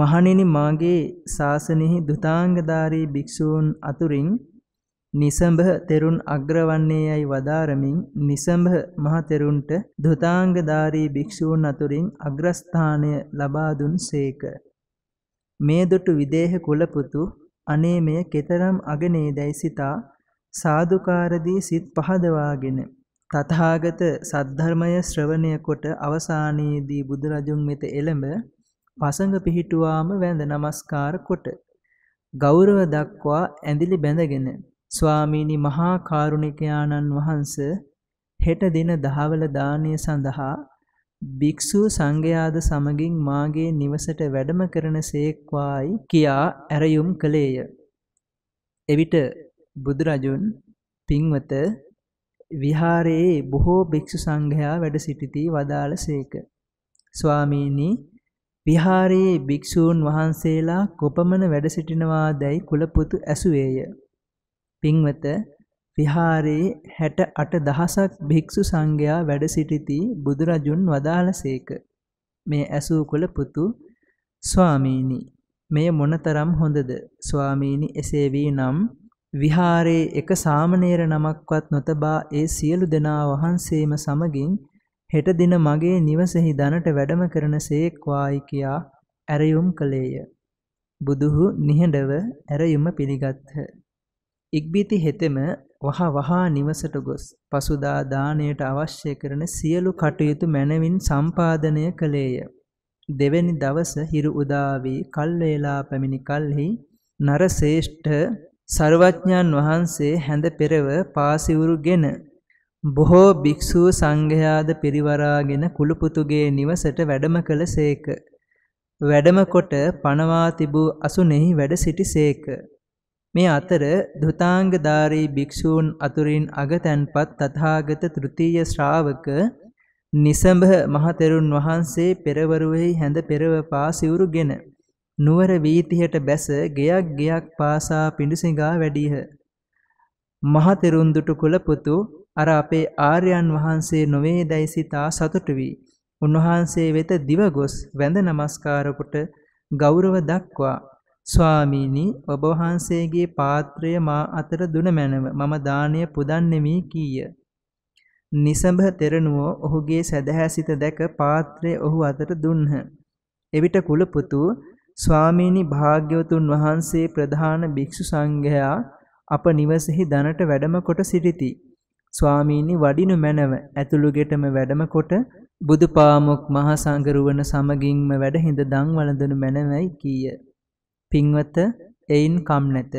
මහණෙනි මාගේ ශාසනයෙහි දුතාංගධාරී භික්ෂූන් අතුරින් නිසඹහ තෙරුන් අග්‍රවන්නේ යයි වදාරමින් නිසඹහ මහතෙරුන්ට දුතාංගධාරී භික්ෂූන් අතුරින් අග්‍රස්ථානය ලබා දුන් සේක. මේ දුටු විදේහ කුලපුතු අනේ මෙය කෙතරම් අගනේදැයි සිතා සාදුකාරදී සිත් පහදවාගෙන තථාගත සද්ධර්මය ශ්‍රවණය කොට අවසානයේදී බුදුරජුන් වෙත එළඹ පසඟ පිහිටුවාම වැඳ නමස්කාර කොට ගෞරව දක්වා ඇඳිලි බැඳගෙන ස්වාමීනි මහා කරුණික ආනන් වහන්සේ හෙට දින දහවල දානය සඳහා භික්ෂූ සංඝයාද සමගින් මාගේ නිවසට වැඩම කරන සේක්වායි කියා ඇරයුම් කළේය. එවිට බුදුරජුන් පින්වත විහාරයේ බොහෝ භික්ෂු සංඝයා වැඩ සිටිති වදාළ සේක. ස්වාමීනී විහාරයේ භික්ෂූන් වහන්සේලා කොපමණ වැඩ සිටිනවා දැයි කුලපුතු ඇසුවේය. පින්වත විහාරයේ හැට අට දහසක් භික්‍ෂු සංඝයා වැඩ සිටිති බුදුරජුන් වදාළසේක. මේ ඇසූ කොළ පුතු ස්වාමීණි මෙය මොනතරම් හොඳද ස්වාමීණි එසේ වී නම් විහාරයේ එක සාමනේර නමක්වත් නොතබා ඒ සියලු දෙනා වහන්සේම සමගින් හෙට දින මගේ නිවසෙහි දනට වැඩම කරන සේක්වායි කියා ඇරයුම් කළේය. බුදුහු නිහඬව ඇරයුම පිළිගත්හ. ඉක්බිති හෙතෙම වහ වහා නිවසට ගොස් පසුදා දාණයට අවශ්‍ය කරන සියලු කටයුතු මැනවින් සම්පාදනය කළේය. දෙවැනි දවස හිරු උදා වී කල් වේලා පැමිණි කල්හි නරශේෂ්ඨ සර්වඥන් වහන්සේ හැඳ පෙරව පාසිවුරුගෙන බොහෝ භික්ෂූ සංඝයාද පිරිවරාගෙන කුළුපුතුගේ නිවසට වැඩම කළසේක. වැඩමකොට පනවා තිබූ අසුනෙහි වැඩ සිටිසේක. මේ අතර ධුතාංගධාරී භික්ෂූන් අතුරින් අගතැන්පත් තථාගත තෘතීය ශ්‍රාවක නිසඹ මහතෙරුන් වහන්සේ පෙරවරුවෙහි හැඳ පෙරවපා සිවුරුගෙන නුවර වීතියට බැස ගෙයක් ගෙයක් පාසා පිඬුසිඟා වැඩිහ. මහතෙරුන් දුටු කුලපුතු අර අපේ ආර්යයන් වහන්සේ නොවේ දැයි සිතා සතුටු වී උන්වහන්සේ වෙත දිවගොස් වැඳ නමස්කාර කොට ගෞරව දක්වා ස්වාමීනි ඔබ වහන්සේගේ පාත්‍රය මා අතර දුන මැනව මම දාණය පුදන්නෙමි කීය. නිසඹ තෙරණුව ඔහුගේ සදහැසිත දැක පාත්‍රය ඔහු අතට දුන්හ. එවිට කුලපුතු ස්වාමීනි භාග්‍යවතුන් වහන්සේ ප්‍රධාන භික්ෂු සංඝයා අප නිවසෙහි දනට වැඩම කොට සිටිති. ස්වාමීනි වඩිනු මැනව ඇතුළු ගෙටම වැඩම කොට බුදුපාමොක් මහා සංඝරුවන සමගින්ම වැඩහිඳ දන් වළඳනු මැනවයි කීය. පින්වත එයින් කම් නැත.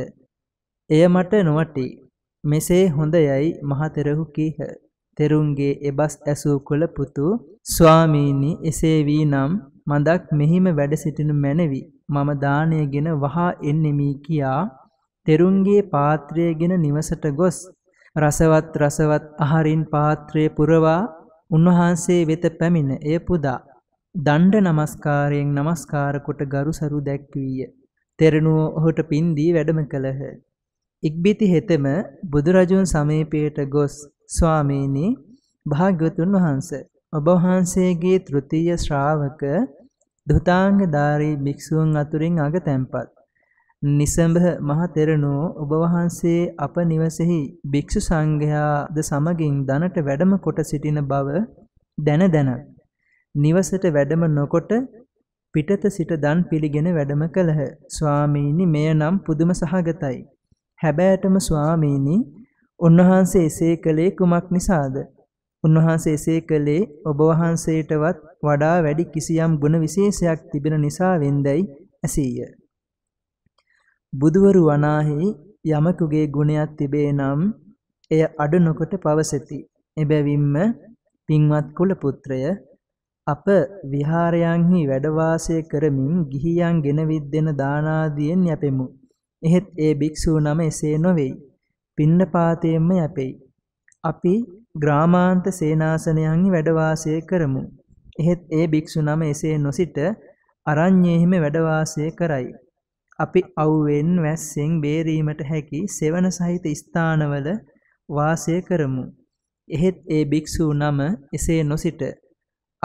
එය මට නොවටී. මෙසේ හොඳ යැයි මහතෙරහු කීහ. තෙරුන්ගේ එබස් ඇසූ කොළ පුතු ස්වාමීනි එසේ වී නම් මදක් මෙහිම වැඩ සිටිනු මැනවි මම දානයගෙන වහා එන්නෙමි කියා තෙරුන්ගේ පාත්‍රයගෙන නිවසට ගොස් රසවත් රසවත් අහරින් පාත්‍රය පුරවා උන්වහන්සේ වෙත පැමිණ එය පුදා දණ්ඩ නමස්කාරයෙන් නමස්කාර කොට ගරුසරු දැක්වීය තෙරණුව ඔහුට පින්දී වැඩම කළහ. ඉක්බිති හෙතෙම බුදුරජුන් සමීපයට ගොස් ස්වාමීනි භාග්‍යවතුන් වහන්ස ඔබ වහන්සේගේ තෘතීය ශ්‍රාවක දුතාංගධාරී භික්ෂූන් අතුරින් අගතැන්පත්. නිසඹහ මහ තෙරණුව ඔබ වහන්සේ අප නිවසේහි භික්ෂු සංඝයාද සමගින් දනට වැඩම කොට සිටින බව දැන දැන නිවසට වැඩම නොකොට පිටත සිට දන් පිළිගෙන වැඩම කළහ. ස්වාමීනි මෙය නම් පුදුම සහගතයි. හැබෑටම ස්වාමීනි උන්වහන්සේ එසේ කළේ කුමක් නිසාද? උන්වහන්සේ එසේ කළේ ඔබ වහන්සේටවත් වඩා වැඩි කිසියම් ගුණ විශේෂයක් තිබෙන නිසා වෙන්දයි ඇසීය. බුදවරු වනාහි යමකුගේ ගුණයක් තිබේ නම් එය අඩු නොකොට පවසති. එබැවින්ම පින්වත් කුල පුත්‍රය අප විහාරයන්හි වැඩවාසය කරමින් ගිහියන් ගෙනවිත් දෙන දානාදියෙන් යැපෙමු. එහෙත් ඒ භික්ෂූ නම එසේ නොවේයි. පින්නපාතයෙන්ම යැපෙයි. අපි ග්‍රාමාන්ත සේනාසනයන්හි වැඩවාසය කරමු. එහෙත් ඒ භික්ෂු නම එසේ නොසිට අරඤ්ඤයේහිම වැඩවාසය කරයි. අපි අවුවෙන් වැස්සෙන් බේරීමට හැකි සෙවණ සහිත ස්ථානවල වාසය කරමු. එහෙත් ඒ භික්ෂූ නම එසේ නොසිට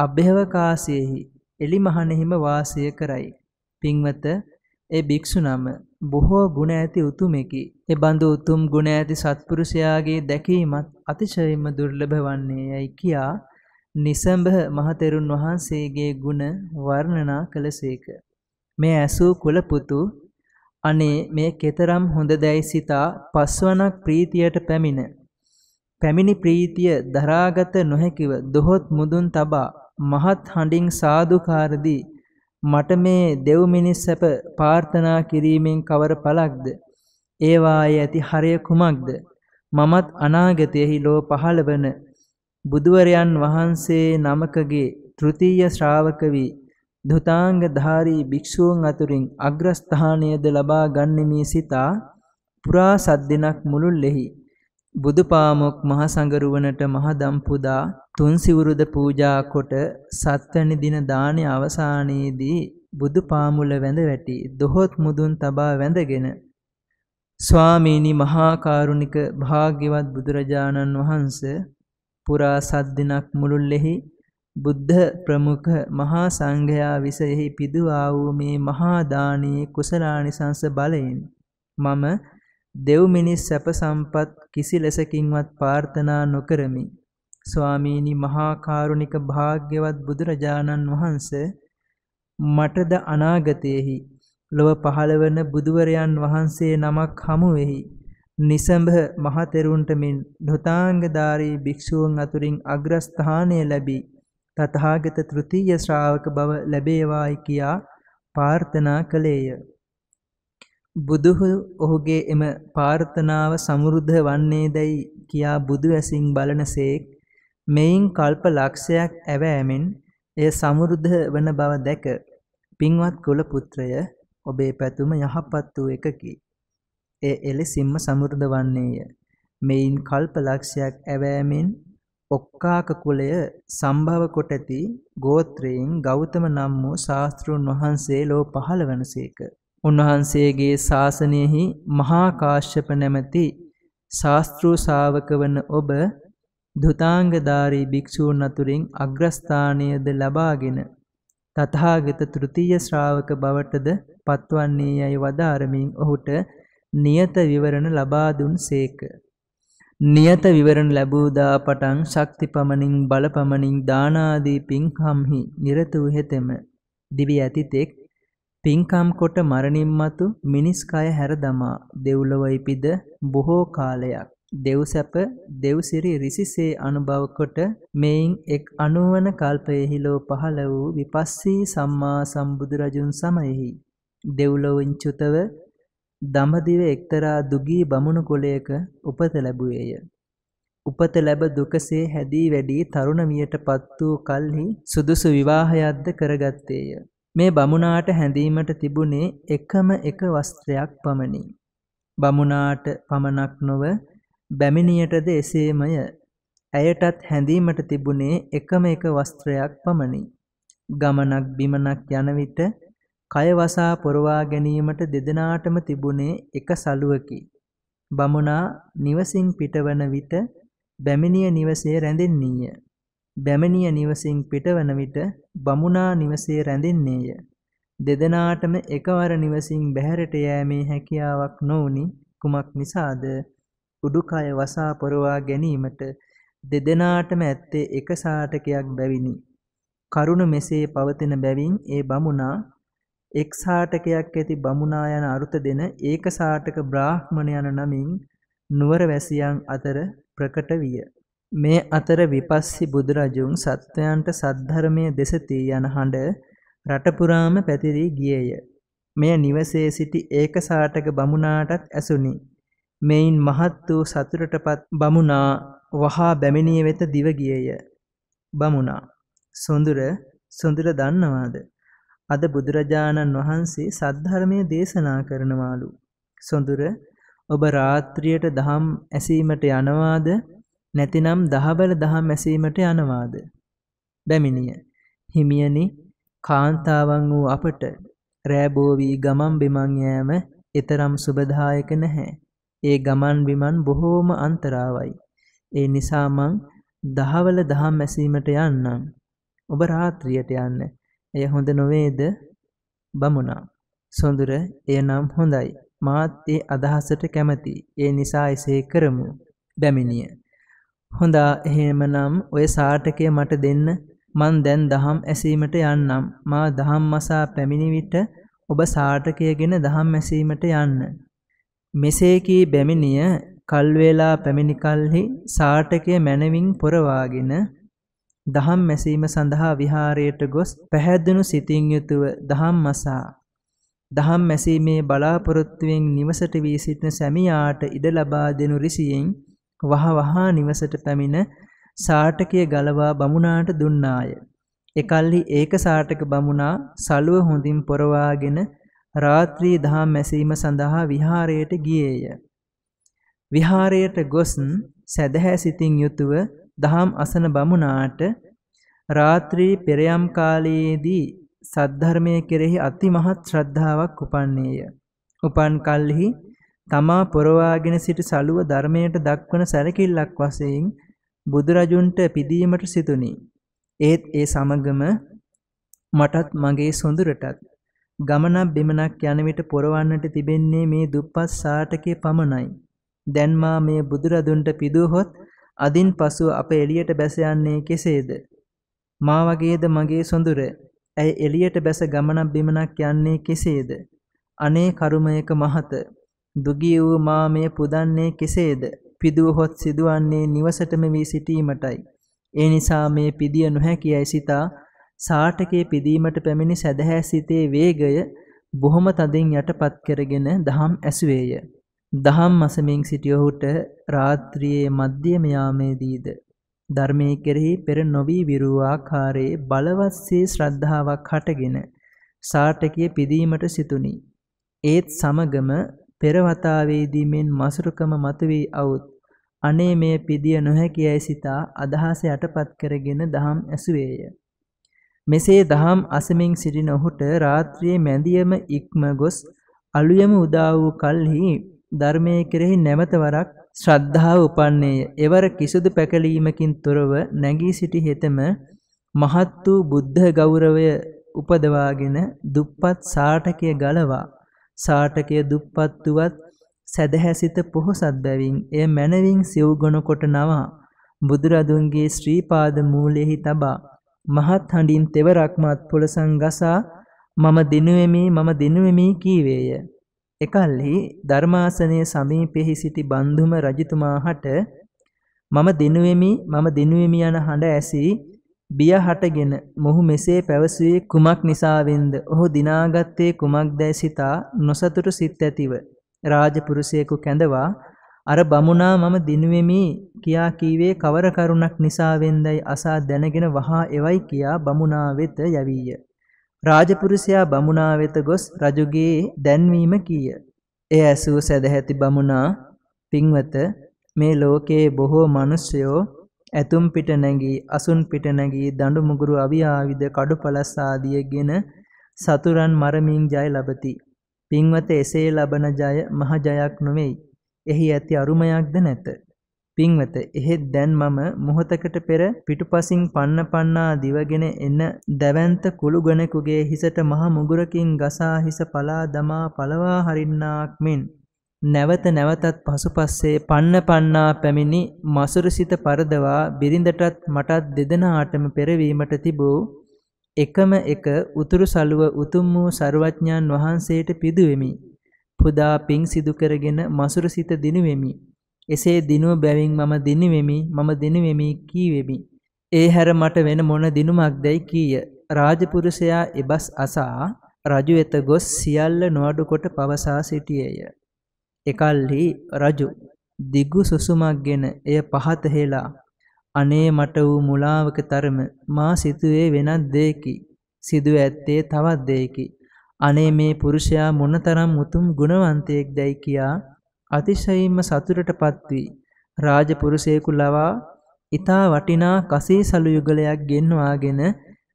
අභ්‍යවකාශයෙහි එලිමහනෙහිම වාසය කරයි. පින්වත ඒ භික්ෂුනම බොහෝ ගුණ ඇති උතුමෙකි. ඒ බඳු උතුම් ගුණ ඇති සත්පුරුෂයාගේ දැකීමත් අතිශයින්ම දුර්ලභ වන්නේ යයි කියා නිසඹහ මහතෙරුන් වහන්සේගේ ගුණ වර්ණනා කළසේක. මේ ඇසූ කුලපුතු අනේ මේ කෙතරම් හොඳ දැයි සිතා පස්වනක් ප්‍රීතියට පැමිණ. පැමිණි ප්‍රීතිය දරාගත නොහැකිව දොහොත් මුදුන් තබා මහත් හඬින් සාදුකාරදී මට මේ දෙව් මිනිස් සැප ප්‍රාර්ථනා කිරීමෙන් කවර පළක්ද? ඒවායේ ඇති හරය කුමක්ද? මමත් අනාගතයෙහි ලෝ පහළ වන බුදුවරයන් වහන්සේ නමකගේ තෘතීය ශ්‍රාවක වී ධුතාංගධාරී භික්ෂූන් අතුරින් අග්‍රස්ථානයද ලබා ගන්නෙමි සිතා පුරා සද්දිනක් මුළුල්ලෙහි බුදුපාමොක් මහසඟරුවනට මහදම් පුදා තුන් සිවුරුද පූජා කොට සත්වැනි දින දානි අවසානයේදී බුදුපාමුල වැඳ වැටි දොහොත් මුදුන් තබා වැඳගෙන ස්වාමීනි මහා කරුණික භාග්‍යවත් බුදුරජාණන් වහන්ස පුරා සත් දිනක් මුළුල්ලෙහි බුද්ධ ප්‍රමුඛ මහා සංඝයා විසෙහි පිදුවා වූ මේ මහා දානී කුසලානිසංස බලයෙන් මම දෙව් මිනිස් සැප සම්පත් කිසි ලෙසකින්වත් ප්‍රාර්ථනා නොකරමි. ස්වාමීනි මහා කාරුණික භාග්‍යවත් බුදුරජාණන් වහන්සේ මටද අනාගතයේහි ලොව පහළවන බුදුවරයන් වහන්සේ නමක් හමු වෙහි. නිසඹ මහතෙරුන්ට මෙන් ධුතාංගධාරී භික්ෂූන් අතුරින් අග්‍රස්ථානය ලැබී තථාගත තෘතීය ශ්‍රාවක බව ලැබේවායි කියා ප්‍රාර්ථනා කළේය. බුදුහු ඔහුගේ එම පාර්ථනාව සමෘද්ධ වන්නේ දැයි කියා බුදු ඇසින් බලනසේක් මෙයින් කල්ප ලක්ෂයක් ඇවෑමෙන් එය සමෘද්ධ වන බව දැක පින්වත් කුල පුත්‍රය ඔබේ පැතුම යහපත් වූ එකකි. ඒ එලෙසින්ම සමෘද්ධ වන්නේය. මෙයින් කල්ප ලක්ෂයක් ඇවෑමෙන් ඔක්කාක කුලය සම්භව කොට ඇති ගෝත්‍රයෙන් ගෞතම නම් වූ ශාස්ත්‍රුන් වහන්සේ ලෝ පහළ වනසේක. උන්වහන්සේගේ ශාසනයෙහි මහාකාශ්‍යප නැමැති ශාස්තෘ ශාවක වන ඔබ ධුතාංගධාරී භික්‍ෂූන් අතුරින් අග්‍රස්ථානයද ලබාගෙන තථාගත තෘතිය ශ්‍රාවක බවටද පත්වන්නේ යයි වදාරමින් ඔහුට නියත විවරණ ලබා දුන් සේක. නියත විවරණ ලැබූදා පටන් ශක්ති පමණින් බලපමණින් දානාදී පින්කම්හි නිරත වූ හෙතෙම දිවි ඇතිතෙක් පින්කම් කොට මරණින් මතු මිනිස් කය හැර දමා දෙව්ලොව ඉපිද බොහෝ කාලයක් දෙව් සැප දෙව් සිරි රිසිසේ අනුභව කොට මෙයින් එක් අනුවන කල්පයෙහි ලෝ පහළ වූ විපස්සී සම්මා සම්බුදු රජුන් සමයෙහි දෙව්ලොවින් චුතව දඹදිව එක්තරා දුගී බමුණු කුලයක උපත ලැබුවේය උපත ලැබ දුකසේ හැදී වැඩි තරුණ මියටපත් වූ කල්හි සුදුසු විවාහයක්ද කරගත්තේය මේ බමුණාට හැඳීමට තිබුණේ එකම එක වස්ත්‍රයක් පමණි. බමුණාට පමණක් නොව බැමිණියටද එසේමය. ඇයටත් හැඳීමට තිබුණේ එකම එක වස්ත්‍රයක් පමණි. ගමනක් බිමනක් යන විට කයවසා පොරවා ගැනීමට දෙදෙනාටම තිබුණේ එක සලුවකි. බමුණා නිවසින් පිටවන විට බැමිණිය නිවසේ රැඳෙන්නීය. බැමණිය නිවසින් පිටවන විට බමුණා නිවසේ රැඳෙන්නේය. දෙදෙනාටම එකවර නිවසින් බැහැරට යෑමේ හැකියාවක් නොඋනි. කුමක් නිසාද? උඩුකය වසා පොරවා ගැනීමට දෙදෙනාටම ඇත්තේ එක සාටකයක් බැවිනි. කරුණ මෙසේ පවතින බැවින් ඒ බමුණා එක් සාටකයක් ඇති බමුණා යන අරුත දෙන ඒක සාටක බ්‍රාහ්මණ යන නමින් නුවර වැසියන් අතර ප්‍රකට විය. මේ අතර විපස්සි බුදුරජුන් සත්වයන්ට සද්ධර්මය දෙසතී යන හඬ රටපුරාම පැතිරී ගියේය. මෙය නිවසේ සිටි ඒක සාටක බමුණාටත් ඇසුනි. මෙයින් මහත් වූ සතුරටපත් බමුණා වහා බැමිණිය වෙත දිව ගියේය. බමුණා. සොඳුර සොඳුර දන්නවාද. අද බුදුරජාණන් වහන්සේ සද්ධර්මය දේශනා කරනවාලු. සොඳුර ඔබ රාත්‍රියට දහම් ඇසීමට යනවාද නැතිනම් දහබල දහම් ඇසීමට යනවාද. බැමිණිය. හිමියනි කාන්තාවන් වූ අපට රෑබෝවී ගමන් බිමන් යෑම එතරම් සුබදායක නැහැ. ඒ ගමන් බිමන් බොහෝම අන්තරාවයි. ඒ නිසා මං දහවල දහම් ඇසීමට යන්නම්. ඔබ රාත්‍රියට යන්න. එය හොඳ නොවේද? බමුණා. සොඳුර, එය නම් හොඳයි. මාත් ඒ අදහසට කැමති. ඒ නිසා එසේ කරමු. බැමිණිය. හොඳා එහෙමනම් ඔය සාටකය මට දෙන්න මන් දැන් දහම් ඇසීමට යන්නම් මා දහම් මසා පැමිණි විට ඔබ සාටකය ගෙන දහම් ඇසීමට යන්න මෙසේ කී බැමිණිය කල් වේලා පැමිණි කලෙහි සාටකය මැනවින් පොරවාගෙන දහම් ඇසීම සඳහා විහාරයට ගොස් පැහැදුණු සිතින් යුතුව දහම් මසා දහම් ඇසීමේ බලාපොරොත්තුවෙන් නිවසට වී සිටින සැමියාට ඉඩ ලබා දෙනු රිසියෙන් වහ වහා නිවසට පැමිණ සාටකය ගලවා බමුණාට දුන්නාය. එකල්හි ඒක සාටක බමුණා සලුව හොඳින් පොරවාගෙන රාත්‍රී දහම් මැසීම සඳහා විහාරයට ගියේය. විහාරයට ගොස්න් සැදැහැ සිතින් යුතුව දහම් අසන බමුණාට රාත්‍රී පෙරයම් කාලයේදී සද්ධර්මය කෙරෙහි අති මහත් ශ්‍රද්ධාවක් උපන්නේය. උපන් කල්හි තමා පොරවාගෙන සිටි සලුව ධර්මයට දක්වන සැලකිල්ලක් වශයෙන් බුදුරජුන්ට පිදීමට සිතුනි. ඒත් ඒ සමගම මටත් මගේ සොඳුරටත් ගමනක් බිමනක් යන විට පොරවන්නට තිබෙන්නේ මේ දුප්පත් සාටකේ පමණයි. දැන් මා මේ බුදුරදුන්ට පිදුවහොත් අදින් පසු අප එළියට බැස යන්නේ කෙසේද? මා වගේද මගේ සොඳුර ඇය එළියට බැස ගමනක් බිමනක් යන්නේ කෙසේද? අනේ කරුමයක මහත දුගී වූ මා මෙය පුදන්නේ කෙසේද? පිදුවහොත් සිදුවන්නේ නිවසටම වී සිටීමටයි. ඒ නිසා මේ පිදිය නොහැකියයි සිතා සාටකයේ පිදීමට පැමිණි සැදැහැ සිතේ වේගය බොහොම තදින් යටපත් කරගෙන දහම් ඇසුවේය. දහම් මසමින් සිටියොහුට රාත්‍රියේ මධ්‍යම යාමේදීද ධර්මයේ කෙරෙහි පෙර නොවි විරූ ආකාරයේ බලවත්සේ ශ්‍රද්ධාවක් හටගෙන සාටකයේ පිදීමට සිතුනි. ඒත් සමගම පෙරවතාවේදී මෙන් මසුරුකම මතුවී අවුත් අනේ මෙය පිදිය නොහැකි යැයි සිතා අදහස යටපත් කරගෙන දහම් ඇසුවේය. මෙසේ දහම් අසමින් සිටින ඔහුට රාත්‍රියේ මැදියම ඉක්ම ගොස් අලුයම උදා වූ කල්හි ධර්මයේ කෙරෙහි නැවත වරක් ශ්‍රද්ධාව උපන්නේය. එවර කිසිදු පැකලීමකින් තොරව නැගී සිටි හෙතෙම මහත් වූ බුද්ධ ගෞරවය උපදවාගෙන දුප්පත් සාටකය ගලවා සාටකය දුප්පත් වූවත් සැදැහැසිත පොහොසත් බැවින් එය මනවින් සිව්ගුණ කොට නවා බුදුරදුන්ගේ ශ්‍රී පාද මූලෙහි තබා මහත් හඬින් තෙවරක්මත් පොළසන් ගසා මම දිනුවෙමි මම දිනුවෙමි කීවේය එකල්හි ධර්මාසනයේ සමීපෙහි සිටි බන්දුම රජතුමා හට මම දිනුවෙමි මම දිනුවෙමි යන හඬ ඇසී බිය හටගෙන මොහු මෙසේ පැවසුවේ කුමක් නිසාවෙන්ද ඔහු දිනාගත්තේ කුමක්දැයි සිතා නොසතුටු සිත් ඇතිව රාජපුරුෂයෙකු කැඳවා අර බමුණා මම දිනුවෙමි කියා කීවේ කවර කරුණක් නිසාවෙන්දයි අසා දැනගෙන වහා එවයි කියා බමුණා වෙත යවීය රාජපුරුෂයා බමුණා වෙත ගොස් රජුගේ දැන්වීම කීය එය ඇසූ සැදැහැති බමුණා පින්වත මේ ලෝකයේ බොහෝ මිනිස්යෝ ඇතුම් පිට නැගී අසුන් පිට නැගී දඬු මුගුරු අවි ආවිද කඩු පළස් ආදියගෙන සතුරන් මරමින් ජය ලබති. පින්වත එසේ ලබන ජය මහ ජයක් නොවේයි. එහි ඇති අරුමයක්ද නැත. පින්වත එහෙත් දැන් මම මොහොතකට පෙර පිටුපසින් පන්න පන්නා දිවගෙන එන දැවැන්ත කුළු ගණෙකුගේ හිසට මහ මුගුරකින් ගසා හිස පලා දමා පළවා හරින්නාක් මෙන් නැවත නැවතත් පසුපස්සේ පන්න පන්නා පැමිණි මසුරුසිත පරදවා බිරිඳටත් මටත් දෙදෙනාටම පෙරවීමට තිබූ එකම එක උතුරු සලුව උතුම් වූ සරුවඥන් වහන්සේට පිදුවෙමි. පුදා පිං සිදු කරගෙන මසුරුසිත දිනුවෙමි. එසේ දිනුව බැවින් මම දිනුවෙමි මම දිනුවෙමි කීවෙමි. ඒ හැර මට වෙන මොන දිනුමක් දැයි කීය. රාජපුරුෂයා එබස් අසා රජු වෙත ගොස් සියල්ල නොඅඩු කොට පවසා සිටියේය. එකල්හි රජු දිග්ගු සුසුමක්ගෙන එය පහත හෙලා අනේ මට වූ මුලාවක තරම මා සිතුවේ වෙනත් දෙයකි සිදුව ඇත්තේ තවත් දෙයකි අනේ මේ පුරුෂයා මොනතරම් මුතුම් ගුණවන්තයෙක් දැයි කියා අතිශයින්ම සතුටට පත්වී රාජපුරුෂයෙකු ලවා ඊතා වටිනා කසී සලු යුගලයක් ගෙන්වාගෙන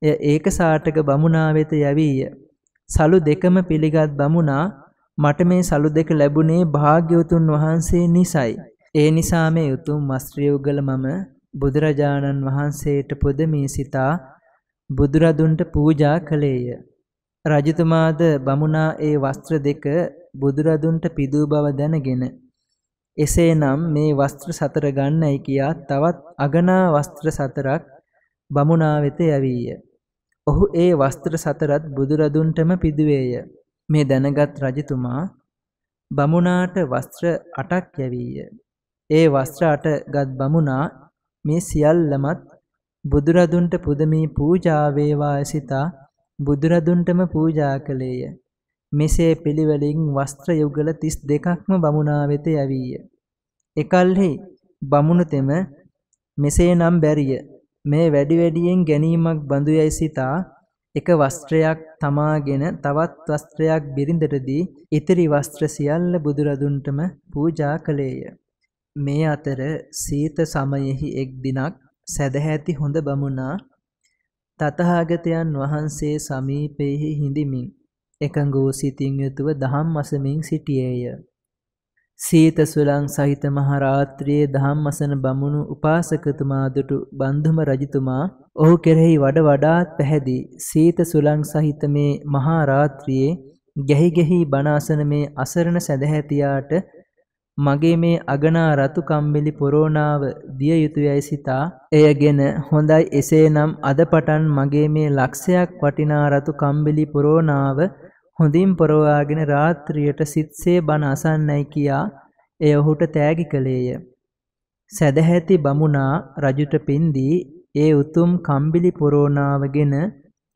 එය ඒක සාටක බමුණා වෙත යවීය සලු දෙකම පිළිගත් බමුණා මට මේ සලු දෙක ලැබුණේ භාග්‍යවතුන් වහන්සේ නිසයි. ඒ නිසා මේ උතුම් මස්ත්‍රියුගල මම බුදුරජාණන් වහන්සේට පොද මේ සිතා බුදුරදුන්ට පූජා කළේය. රජතුමාද බමුණා ඒ වස්ත්‍ර දෙක බුදුරදුන්ට පිදූ බව දැනගෙන. එසේනම් මේ වස්ත්‍ර සතර ගන්නයි කියා තවත් අගනා වස්ත්‍ර සතරක් බමුණා වෙත යවීය. ඔහු ඒ වස්ත්‍ර සතරත් බුදුරදුන්ටම පිදුවේය. මේ දැනගත් රජතුමා බමුණාට වස්ත්‍ර අටක් යැවීය. ඒ වස්ත්‍ර අට ගත් බමුණා මේ සියල්ලමත් බුදුරදුන්ට පුදමී පූජාවේවා සිතා බුදුරදුන්ටම පූජා කළේය. මෙසේ පිළිවෙලින් වස්ත්‍ර යුගල තිස් දෙකක්ම බමුණා වෙත යැවීය. එකල්හි බමුණතෙම මෙසේ නම් බැරිය මේ වැඩි වැඩියෙන් ගැනීමක් බඳු යැයි සිතා එක වස්ත්‍රයක් තමාගෙන තවත් වස්ත්‍රයක් බිරිඳටදී ඉතිරි වස්ත්‍ර සියල්ල බුදුරදුන්ටම පූජා කළේය. මේ අතර සීත සමයෙහි එක් දිනක් සැදැහැති හොඳ බමුණා තතහාගතයන් වහන්සේ සමීපයෙහි හිඳමින් එකඟ වූ සිතින් යුතුව දහම් අසමින් සිටියේය. සීතසුලං සහිත මහරාත්‍රියේ ධම්මසන බමුණු උපාසකතුමා දුටු බන්ධුම රජතුමා ඔහු කෙරෙහි වඩ වඩාත් පැහැදී සීතසුලං සහිත මේ මහරාත්‍රියේ ගැහි ගැහි බණ මේ අසරණ සැදැහැතියාට මගේ මේ අගනා රතු කම්බිලි පොරෝණාව දිය යුතුයයි සිතා එයගෙන හොඳයි එසේනම් අද පටන් මගේ මේ ලක්ෂයක් වටිනා රතු කම්බිලි පොරෝණාව හොඳින් පොරවාගෙන රාත්‍රියට සිත්සේ බණ අසන්නයි කියා එය ඔහුට තෑගි කළේය. සැදැහැති බමුණා රජුට පින්දී ඒ උතුම් කම්බිලි පොරෝණාවගෙන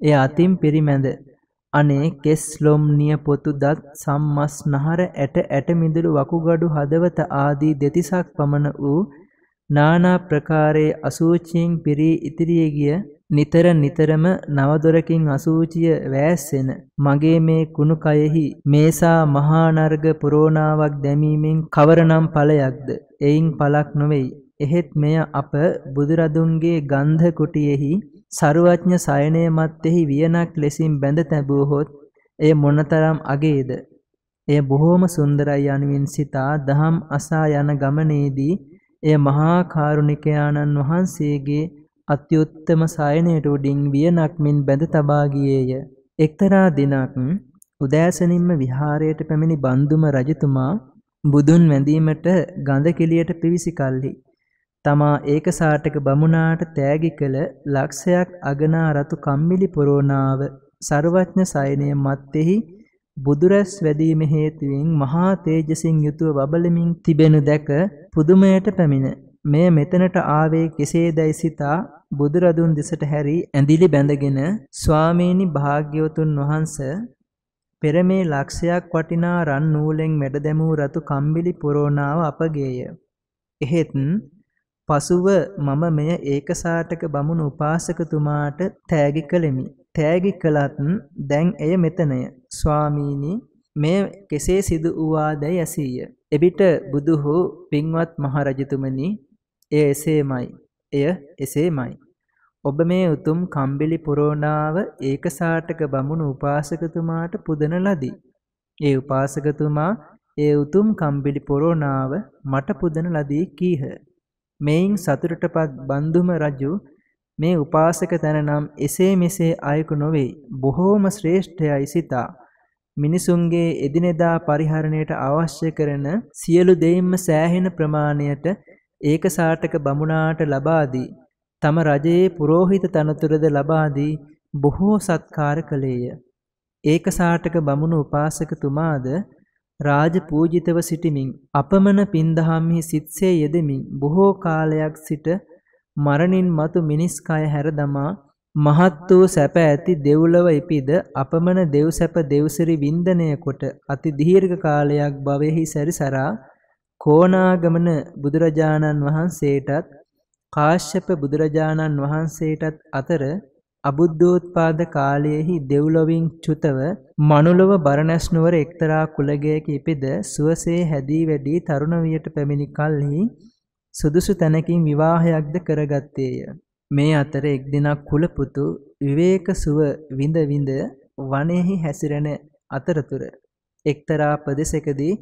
එය අතින් පිරිමැඳ අනේ කෙස් ලොම් නිය පොතු දත් සම්මස් නහර ඇට ඇට මිදුළු වකුගඩු හදවත ආදී දෙතිසක් පමණ වූ නානා ප්‍රකාරයේ අසූචියෙන් පිරී ඉතිරිය ගිය නිතර නිතරම නවදොරකින් අසූචිය වෑස්සෙන මගේ මේ කුණු කයෙහි මේසා මහා නර්ග පුරෝණාවක් දැමීමෙන් කවරනම් ඵලයක්ද එයින් පළක් නොවේයි එහෙත් මෙය අප බුදුරදුන්ගේ ගන්ධ කුටියෙහි සරුවඥ සයනය මත්තෙහි වියනක් ලෙසින් බැඳ තැබුවහොත් එය මොනතරම් අගේද එය බොහෝම සුන්දරයි යනුවෙන් සිතා දහම් අසා යන ගමනේදී එය මහා කාරුණිකයාණන් වහන්සේගේ අත්‍යුත්තම සයනයට උඩින් වියනක් මින් බැඳ තබා ගියේය. එක්තරා දිනක් උදෑසනින්ම විහාරයට පැමිණි බන්දුම රජතුමා බුදුන් වැඳීමට ගඳ කෙලියට පිවිසි කල්හි තමා ඒක සාටක බමුණාට තෑගි කළ ලක්ෂයක් අගනා රතු කම්මිලි පුරෝණාව ਸਰවඥ සයනය මත්තෙහි බුදුරැස් වැදීම හේතුවෙන් මහා තේජසින් යුතුව බබලමින් තිබෙනු දැක පුදුමයට පැමිණ මෙය මෙතනට ආවේ කෙසේදයි සිතා බුදුරදුන් දෙසට හැරි ඇඳිලි බැඳගෙන ස්වාමීනි භාග්‍යවතුන් වහන්ස පෙර මේ ලක්ෂයක් වටිනා රන් නූලෙන් මැඩ දැමූ රතු කම්බිලි පුරෝණාව අපගේය. එහෙත් පසුව මම මෙය ඒකසාටක බමුණු උපාසකතුමාට තෑගි කළෙමි. තෑගි කළත් දැන් එය මෙතනය. ස්වාමීනි මෙය කෙසේ සිදු වූවාදැයි ඇසීය. එවිට බුදුහු පින්වත් මහරජතුමනි එය එසේමයි. එය එසේමයි. ඔබ මේ උතුම් කම්බිලි පුරෝණාව ඒකසාටක බමුණු උපාසකතුමාට පුදන ලදී. ඒ උපාසකතුමා ඒ උතුම් කම්බිලි පුරෝණාව මට පුදන ලදී කීහ. මෙයින් සතුටටපත් බන්දුම රජු මේ උපාසක තැන නම් එසේ මෙසේ අයකු නොවේ. බොහෝම ශ්‍රේෂ්ඨයයි සිතා. මිනිසුන්ගේ එදිනෙදා පරිහරණයට අවශ්‍ය කරන සියලු දෙයින්ම සෑහෙන ප්‍රමාණයට ඒක සාටක බමුණාට ලබාදී. තම රජයේ පුරෝහිත තනතුරද ලබාදී බොහෝ සත්කාර කළේය. ඒක සාටක බමුණු උපාසකතුමාද රාජ පූජිතව සිටිමින් අපමණ පින්දහම්හි සිත්සේ යෙදෙමින් බොහෝ කාලයක් සිට මරණින් මතු මිනිස් කය හැර දමා මහත් වූ සැප ඇති දෙව්ලොව ඉපිද අපමණ දෙව් සැප දෙව්සිරි වින්දනය කොට අති දීර්ඝ කාලයක් භවෙහි සැරිසරා කෝණාගමන බුදුරජාණන් වහන්සේටත් කාශ්‍යප බුදුරජාණන් වහන්සේටත් අතර අබුද්ධෝත්පාද කාලයෙහි දෙව්ලොවින් චුතව මනුලොව බරණැස් නුවර එක්තරා කුලගයක ඉපිද සුවසේ හැදී වැඩි තරුණ වියට පැමිණි කල්හි සුදුසු තැනකින් විවාහයක්ද කරගත්තේය. මේ අතර එක් දිනක් කුලපුතු විවේක සුව විඳ විඳ වනයෙහි හැසිරෙන අතරතුර එක්තරා ප්‍රදේශකදී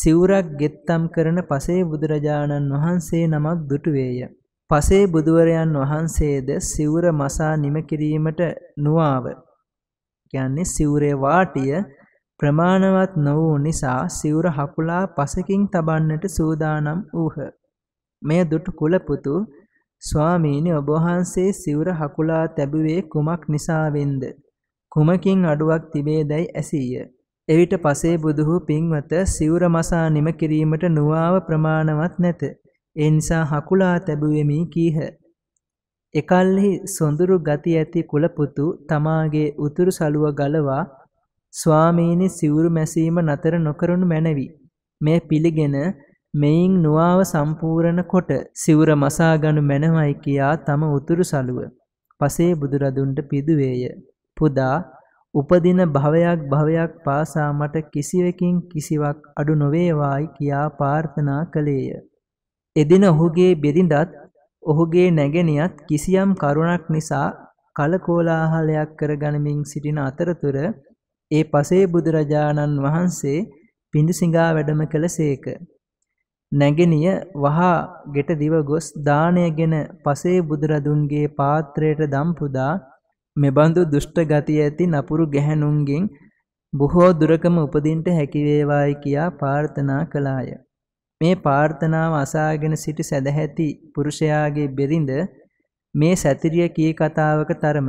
සිවුරක් ගෙත්තම් කරන පසේ බුදුරජාණන් වහන්සේ නමක් දුටුවේය. පසේ බුදුවරයන් වහන්සේද සිවුර මසා නිම කිරීමට නුවාව. කියන්නේ සිවුරේ වාටිය ප්‍රමාණවත් නොවූ නිසා සිවුර හකුලා පසකින් තබන්නට සූදානම් වූහ. මෙය දුටු කුලපුතු ස්වාමීනි ඔබ වහන්සේ සිවුර හකුලා තැබුවේ කුමක් නිසාවෙන්ද? කුමකින් අඩුවක් තිබේදයි ඇසීය. එවිට පසේ බුදුහු පින්වත සිවුර මසා නිම කිරීමට නුවාව ප්‍රමාණවත් නැත. ඒ නිසා හකුලා තැබුවෙමි කීහ. එකල්හි සොඳුරු ගති ඇති කුලපුතු තමාගේ උතුරු සලුව ගලවා ස්වාමීනි සිවුරු මැසීම නතර නොකරනු මැනවි. මේ පිළිගෙන මෙයින් නුවාව සම්පූරණ කොට සිවුර මසාගනු මැනවයි කියා තම උතුරු සලුව. පසේ බුදුරදුන්ට පිදුවේය. පුදා උපදින භවයක් භවයක් පාසා මට කිසිවකින් කිසිවක් අඩු නොවේවායි කියා පාර්ථනා කළේය. එදින ඔහුගේ බෙදිඳත් ඔහුගේ නැගෙනියත් කිසියම් කරුණක් නිසා කලකෝලාහලයක් කරගනිමින් සිටින අතරතුර ඒ පසේ බුදුරජාණන් වහන්සේ පිඬුසිඟා වැඩම කළ සේක. නැගෙනිය වහා ගෙට දිව ගොස් දානය ගෙන පසේ බුදුරදුන්ගේ පාත්‍රයට දම් පුදා මෙබඳු දුෂ්ට ගති ඇති නපුරු ගැහැණුන්ගෙන් බොහෝ දුරකම උපදින්ට හැකිවේවායි කියා පාර්ථනා කළාය. මේ පාර්ථනාව අසාගෙන සිටි සැදැහැති පුරුෂයාගේ බෙරිඳ මේ සැතිරිය කී කතාවක තරම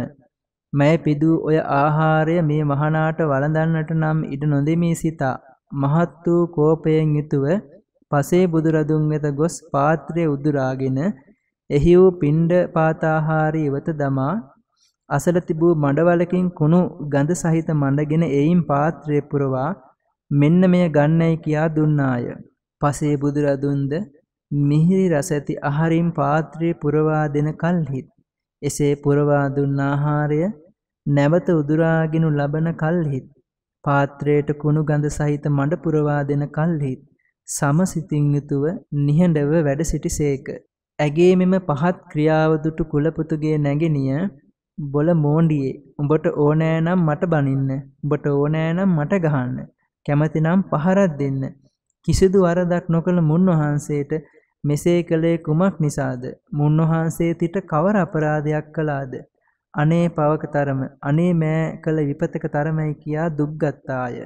මෑ පිදූ ඔය ආහාරය මේ මහනාට වළඳන්නට නම් ඉඩ නොදෙමී සිතා මහත් වූ කෝපයෙන් යුතුව පසේ බුදුරදුන් වෙත ගොස් පාත්‍රය උදුරාගෙන එහි වූ පිණ්ඩ පාතාහාරී ඉවත දමා අසල තිබූ මඩවලකින් කුණු ගඳ සහිත මඩගෙන එයින් පාත්‍රය පුරවා මෙන්න මෙය ගන්නයි කියා දුන්නාය. පසේ බුදුරදුන්ද මිහිරි රස ඇති ආහාරින් පාත්‍රය පුරවා දෙන කල්හිත් එසේ පුරවා දුන්න ආහාරය නැවත උදුරාගිනු ලබන කල්හිත් පාත්‍රයට කුණු ගඳ සහිත මඩ පුරවා දෙන කල්හිත් සමසිතින් යුතුව නිහඬව වැඩ සිටි සේක. ඇගේ මෙම පහත් ක්‍රියාවදුටු කුලපුතුගේ නැගෙනිය බොල මෝන්ඩියේ උඹට ඕනෑනම් මට බනින්න උඹට ඕනෑනම් මට ගහන්න කැමතිනම් පහරත් දෙන්න කිසිදු වරදක් නොකළ මුන්වහන්සේට මෙසේ කළේ කුමක් නිසාද මුන්වහන්සේ තිට කවර අපරාධයක් කළාද අනේ පවක තරම අනේ මෑ කළ විපතක තරමයි කියා දුක්ගත්තාය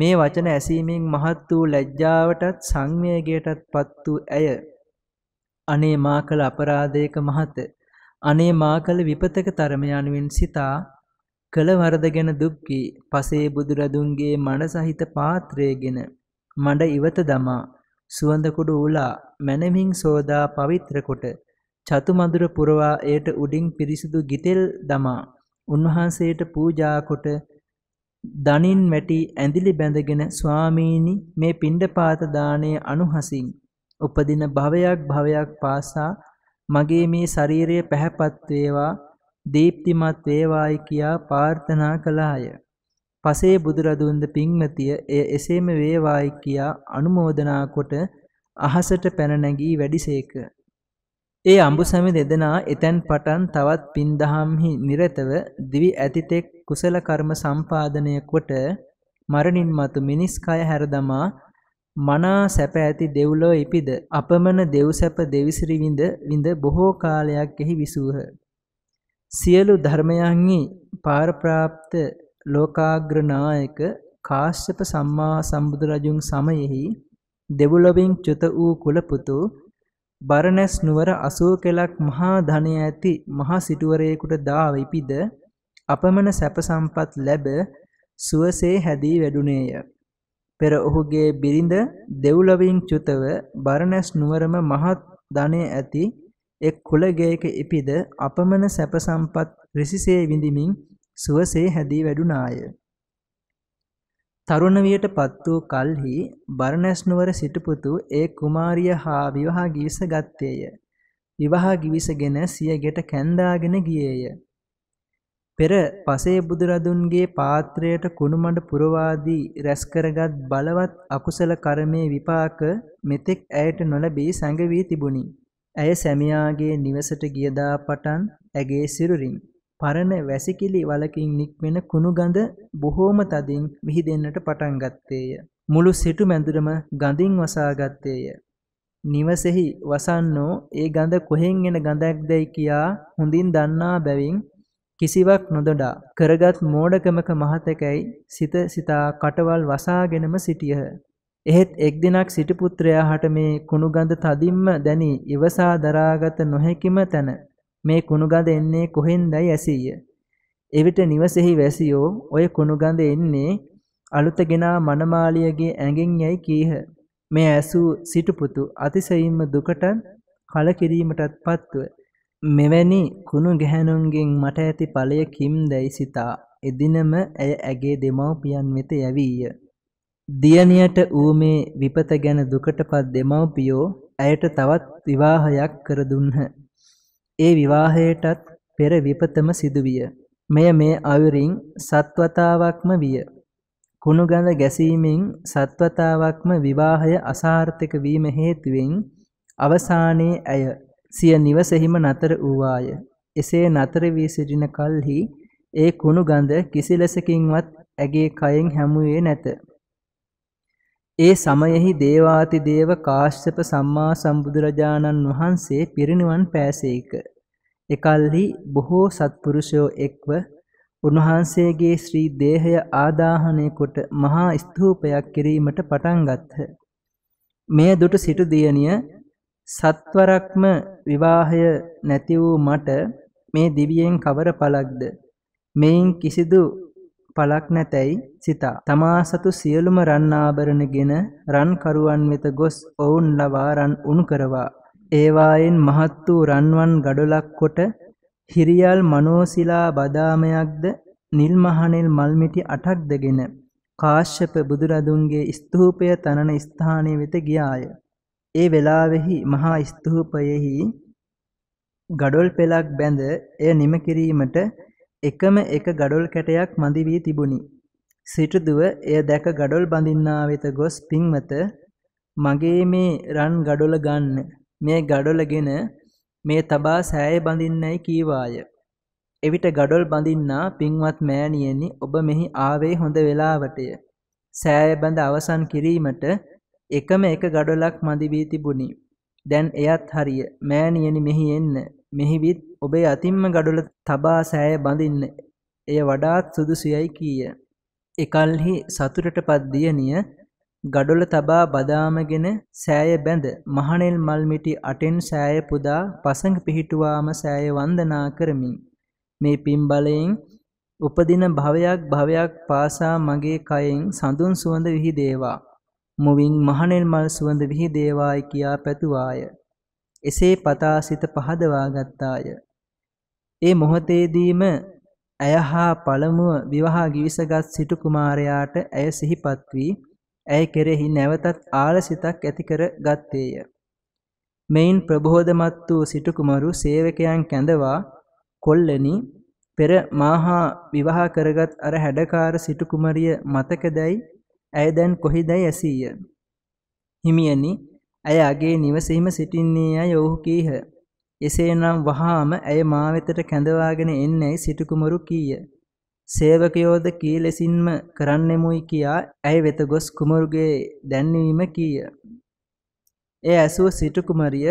මේ වචන ඇසීමෙන් මහත් වූ ලැජ්ජාවටත් සංවේගයටත් පත් වූ ඇය අනේ මා කළ අපරාධයක මහත අනේ මා කළ විපතක තරම යනුවෙන් සිතා කළ වරද ගැන දුක්කි පසේ බුදුරදුන්ගේ මන සහිත පාත්‍රයගෙන මඩ ඉවත දමා සුවඳකුඩු උලා මැනමින් සෝදා පවිත්‍රකොට චතුමදුර පුරවා එයට උඩින් පිරිසිදු ගිතෙල් දමා උන්වහන්සේට පූජාකොට දනින් වැටි ඇඳිලි බැඳගෙන ස්වාමීනි මේ පිණ්ඩපාත දාණය අනුහසින් උපදින භවයක් භවයක් පාසා මගේ මේ ශරීරය පැහැපත් වේවා දීප්තිමත් වේවායි කියා ප්‍රාර්ථනා කළාය. පසේ බුදුරදුන්ද පින්වතිය එය එසේම වේවායි කියා අනුමෝදනා කොට අහසට පැන නැගී වැඩිසේක. ඒ අඹුසැමි දෙදෙනා එතෙන් පටන් තවත් පින්දහම්හි නිරතව දිවි ඇතිතෙක් කුසල කර්ම සම්පාදනය කොට මරණින් මතු මිනිස් කය හැරදමා මනා සැප ඇති දෙව්ලොව ඉපිද අපමණ දෙව් සැප දෙවිසිරි විඳ විඳ බොහෝ කාලයක් එහි විසූහ සියලු ධර්මයන්හි පාරප්‍රාප්ත ලෝකාග්‍ර නායක කාශ්‍යප සම්මා සම්බුදු රජුන් සමයෙහි දෙව්ලොවින් චුත වූ කුලපුතු බරණැස් නුවර 80 කලක් මහා ධනය ඇති මහා සිටුවරයෙකුට දාව ඉපිද අපමණ සැප සම්පත් ලැබ සුවසේ හැදී වැඩුණේය. පෙර ඔහුගේ බිරිඳ දෙව්ලොවින් චුතව බරණැස් නුවරම මහත් ධනෙ ඇති එක් කුලගයක ඉපිද අපමණ සැප සම්පත් රිසිසේ විඳිමින් සුවසේ හැදී වැඩුණාය. තරුණ වියට පත් වූ කල්හි බරණැස් නුවර සිටපුතු ඒ කුමාරිය හා විවාහ ගිවිස ගත්තේය. විවාහ ගිවිසගෙන සියගෙට කැඳාගෙන ගියේය. පෙර පසේ බුදුරදුන්ගේ පාත්‍රයට කුණුමඩ පුරවාදී රැස්කරගත් බලවත් අකුසල කර්මයේ විපාක මෙතෙක් ඇයට නොලැබී සැඟවී තිබුණි. ඇය සැමියාගේ නිවසට ගියදා පටන් ඇගේ සිරුරින් පරණ වැසිකිලි වලකින් නික්මෙන කුණුගඳ බොහෝම තදින් විහිදෙන්නට පටන් ගත්තේය. මුළු සිටු මැදුරම ගඳින් වසාගත්තේය. නිවසෙහි වසන්නෝ ඒ ගඳ කොහෙන් එන ගඳක් දැයි කියා හොඳින් දන්නා බැවින් කිසිවක් නොදොඩා කරගත් මෝඩකමක මහතකැයි සිත සිතා කටවල් වසාගෙනම සිටියහ. එහෙත් එක් දිනක් සිටුපුත්‍රයා හට මේ කුණුගඳ තදින්ම දැනි ඉවසා දරාගත නොහැකිම තැන මේ කුණුගඳ එන්නේ කොහෙන්දයි ඇසීය. එවිට නිවසෙහි වැසියෝ ඔය කුණුගඳ එන්නේ අලුතගෙනා මනමාලියගේ ඇඟෙන් යැයි කීහ. මේ ඇසූ සිටුපුතු අතිසයින්ම දුකට කලකිරීමටත් පත්ව මෙවැනි කුණුගැහැණුන්ගෙන් මට ඇති ඵලය කිම් දැයි සිතා එදිනම ඇය ඇගේ දෙමව්පියන් වෙත යැවීය. දියණියට ඌ මේ විපත ගැන දුකටපත් දෙමව්පියෝ ඇයට තවත් විවාහයක් කර දුන්හ. ඒ විවාහයටත් පෙර විපතම සිදුවිය. මෙය මේ අයුරින් සත්වතාවක්ම විය. කුණුගඳ ගැසීමෙන් සත්වතාවක්ම විවාහය අසාර්ථක වීම හේතුවෙන් අවසානයේ ඇය සිය නිවසෙහිම නතර වූවාය. එසේ නතර වී සිටින කල්හි ඒ කුණු ගඳ කිසිලෙසකින්වත් ඇගේ කයෙන් හැමුවේ නැත. ඒ සමයෙහි දේවාති දේව කාශ්‍යප සම්මා සම්බුදුරජාණන් වහන්සේ පිරිනිවන් පෑසේක. එකල්හි බොහෝ සත්පුරුෂයෝ එක්ව උන්වහන්සේගේ ශ්‍රී දේහය ආදාහනය කොට මහා ස්තූපයක් කිරීමට පටන් ගත්හ. මෙය දුටු සිටු දියණිය සත්වරක්ම විවාහය නැති වූ මට මේ දිවියෙන් කවර පළක්ද මෙයින් කිසිදු පළක් නැතැයි සිතා තමා සතු සියලුම රන් ආභරණගෙන රන් කරුවන් වෙත ගොස් ඔවුන් ලවා රන් උණු කරවා ඒවායින් මහත් වූ රන්වන් ගඩොලක් කොට හිරියල් මනෝසිලා බදාමයක්ද නිල් මහනෙල් මල්මිටි අටක් දගෙන කාශ්‍යප බුදුරදුන්ගේ ස්තූපය තනන ස්ථානය වෙත ගියාය ඒ වෙලාවෙහි මහා ස්තූපයෙහි ගඩොල් පෙළක් බැඳ එය නිම කිරීමට එකම එක ගඩොල් කැටයක් මදි වී තිබුණි. සිටදුව එය දැක ගඩොල් බඳින්නා වෙත ගොස් පින්වත මගේ මේ රන් ගඩොල ගන්න මේ ගඩොලගෙන මේ තබා සෑය බඳින්නයි කීවාය. එවිට ගඩොල් බඳින්නා පින්වත් මෑණියනි ඔබ මෙහි ආවේ හොඳ වෙලාවටය. සෑය බඳ අවසන් කිරීමට එකම එක ගඩොලක් මදි වී තිබුණි. දැන් එයත් හරිය. මෑණියනි මෙහි එන්න. මෙහි විත් ඔබේ අතිම්ම ගඩොල තබා සෑය බඳින්න. එය වඩාත් සුදුසුයයි කීය. එකල්හි සතුටටපත් දියණිය ගඩොල තබා බදාමගෙන සෑය බැඳ මහණෙල් මල් මිටි අටෙන් සෑය පුදා පසඟ පිහිටුවාම සෑය වන්දනා කරමින් මේ පින් බලයෙන් උපදින භවයක් භවයක් පාසා මගේ කයෙන් සඳුන් සුවඳ විහිදේවා මුවින් මහනෙල් මල් සුවඳ විහිදේවායි කියා පැතුවාය. එසේ පතා සිත පහදවා ගත්තාය. ඒ මොහොතේදීම ඇය හා පළමුව විවාහ ගිවිසගත් සිටු කුමාරයාට ඇය සිහිපත් වී ඇය කෙරෙහි නැවතත් ආලසිතක් ඇති කර ගත්තේය. මෙයින් ප්‍රබෝධමත් වූ සිටුකුමරු සේවකයන් කැඳවා කොල්ලනි පෙර මාහා විවාහ කරගත් අර හැඩකාර සිටුකුමරිය මතකදැයි ඇය දැන් කොහිදැයි ඇසීය. හිමියනි, ඇය අගේ නිවසෙහිම සිටින්නේ යයි ඔහු කීහ. එසේනම් වහාම ඇය මා වෙතට කැඳවාගෙන එන්නේයි සිටු කුමරු කීය. සේවකයෝද කී ලෙසින්ම කරන්නෙමුයි කියා ඇය වෙත ගොස් කුමරුගේ දැන්වීම කීය. ඒ ඇසුව සිටු කුමරිය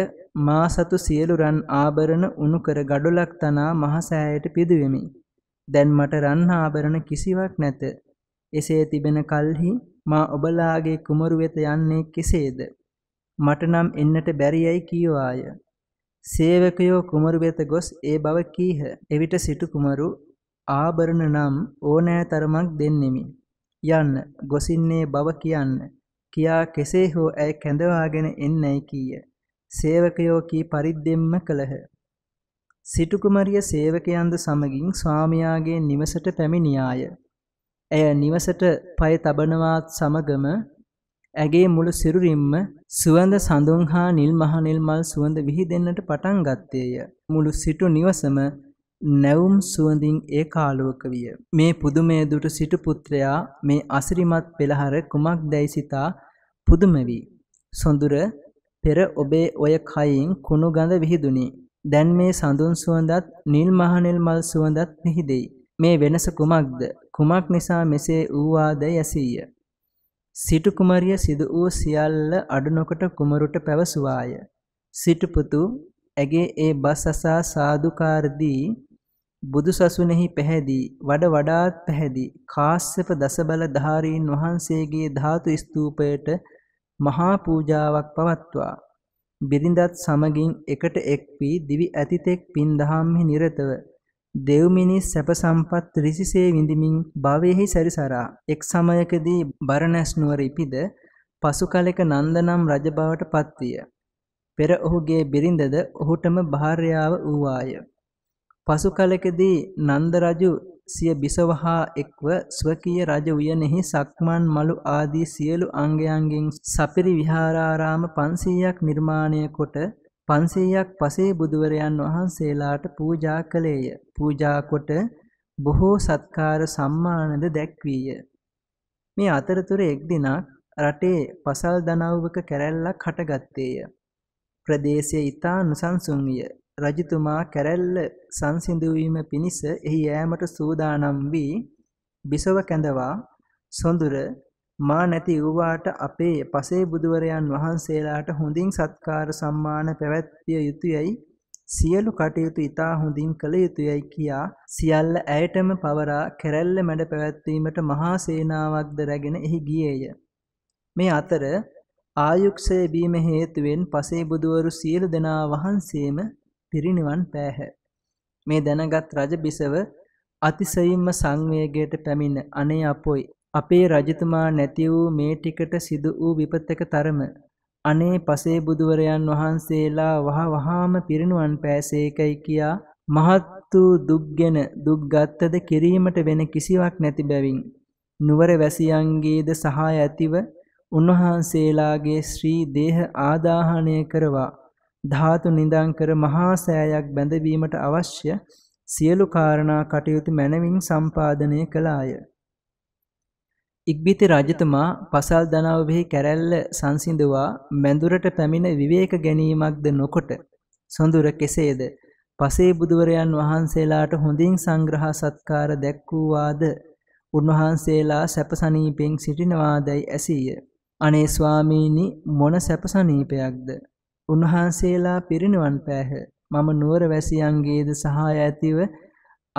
මා සතු සියලු රන් ආභරණ උණු කර ගඩොලක් තනා මහසෑයට පිදුවෙමි. දැන් මට රන් ආභරණ කිසිවක් නැත. එසේ තිබෙන කල්හි මා ඔබලාගේ කුමරු වෙත යන්නේ කෙසේද? මට නම් එන්නට බැරියයි කීවාය. සේවකයෝ කුමරු වෙත ගොස් ඒ බව කීහ. එවිට සිටු කුමරු ආභරණ නම් ඕනෑ තරමක් දෙන්නෙමි. යන්න ගොසින්නේ බව කියන්න. කියා කෙසේ හෝ ඇය කැඳවාගෙන එන්නයි කීය. සේවකයෝ කී පරිද්දෙම්ම කළහ. සිටු කුමරිය සේවකයන්ද සමගින් ස්වාමියාගේ නිවසට පැමිණියාය. ඇය නිවසට පය තබනවාත් සමගම ඇගේ මුළු සිරුරින්ම සුවඳ සඳුන් හා නිල් මහ නිල් මල් සුවඳ විහිදෙන්නට පටන් ගත්තේය. මුළු සිටු නිවසම නැවුම් සුවඳින් ඒ කාලුවක විය. මේ පුදුමය දුටු සිටු පුත්‍රයා මේ අසිරිමත් පෙළහර කුමක් දැයි සිතා පුදුම වී. සොඳුර පෙර ඔබේ ඔය කයින් කුණු ගඳ විහිදුනි. දැන් මේ සඳුන් සුවඳත් නිල් මහ නිල් මල් සුවඳත් විහිදෙයි. මේ වෙනස කුමක්ද? කුමක් නිසා මෙසේ වූවාද යසීය. සිටු කුමරිය සිදු වූ සියල්ල අඩුනොකොට කුමරුට පැවසුවාය. සිටුපුතු ඇගේ ඒ බස් අසා සාදුකාරදී බුදු සසුනෙහි පැහැදී වඩ වඩාත් පැහැදී කාශ්‍යප දසබල ධාරීන් වහන්සේගේ ධාතු ස්තූපයට මහා පූජාවක් පවත්වා බිරිඳත් සමගින් එකට එක් වී දිවි ඇතිතෙක් පින්දහම්හි නිරතව දෙව් මිනිස් සැප සම්පත් රිසිසේ විඳමින් භවයෙහි සැරිසරා එක් සමයකදී බරණැස් නුවර ඉපිද පසු කලෙක නන්දනම් රජ බවට පත්විය. පෙර ඔහුගේ බිරිඳද ඔහුටම භාර්යාව වූවාය. පසු කලෙකදී නන්ද රජු සිය බිසවහා එක්ව ස්වකීය රජ උයනෙහි සක්මන් මලු ආදී සියලු අංගයන්ගෙන් සපිරි විහාරාරාම 500ක් නිර්මාණය කොට 500ක් පසේ බුදුවරයන් වහන්සේලාට පූජා කළේය. පූජා කොට බොහෝ සත්කාර සම්මානද දැක්වීය. මේ අතරතුර එක් දිනක් රටේ පසල් දනව්වක කැරැල්ලක් හටගත්තේය. ප්‍රදේශය ඊතා නොසන්සුන් විය. රජතුමා කැරැල්ල සංසිඳුවීම පිණිස එහි යෑමට සූදානම් වී බිසව කැඳවා සොඳුර මා නැති වූවාට අපේ පසේබුදුවරයන් වහන්සේලාට හොඳින් සත්කාර සම්මාන පැවැත්විය යුතුයයි සියලු කටයුතු ඉතා හොඳින් කළ යුතුයයි කියා සියල්ල ඇයටම පවරා කැරැල්ල මැඩ පැවැත්වීමට මහා සේනාවක්ද රැගෙන එහි ගියේය. මේ අතර ආයුක්ෂය බීම හේතුවෙන් පසේ බුදුවරු සියලු දෙනා වහන්සේම පිරිනිවන් පෑහ. මේ දැනගත් රජ බිසව අතිසයින්ම සංවේගයට පැමිණ අනේ අපොයි අපේ රජතුමා නැති වූ මේ ටිකට සිදු වූ විපතක තරම අනේ පසේ බුදුවරයන් වහන්සේලා වහ වහාම පිරිනුවන් පෑසේකයි කියා මහත් වූ දුක්ගෙන දුක්ගත්තද කිරීමට වෙන කිසිවක් නැති බැවින් නුවර වැසියන්ගේද සහාය ඇතිව උන්වහන්සේලාගේ ශ්‍රී දේහ ආදාහණය කරවා ධාතු නිදන් කර මහා සෑයක් බැඳවීමට අවශ්‍ය සියලු කාරණා කටයුතු මැනවින් සම්පාදනය කළාය. ඉක්බිත රජතුමා පසල් දනව්වෙහි කැරැල්ල සංසිඳවා මැඳුරට පැමිණ විවේක ගැනීමක්ද නොකොට සොඳුර කෙසේද පසේ බුදුවරයන් වහන්සේලාට හොඳින් සංග්‍රහ සත්කාර දැක්වූවාද උන්වහන්සේලා සැපසනීපෙන් සිටිනවාදැයි ඇසීය අනේ ස්වාමීනි මොන සැපසනීපයක්ද උන්වහන්සේලා පිරිනිවන් පෑහ මම නුවර වැසියන්ගේද සහාය ඇතිව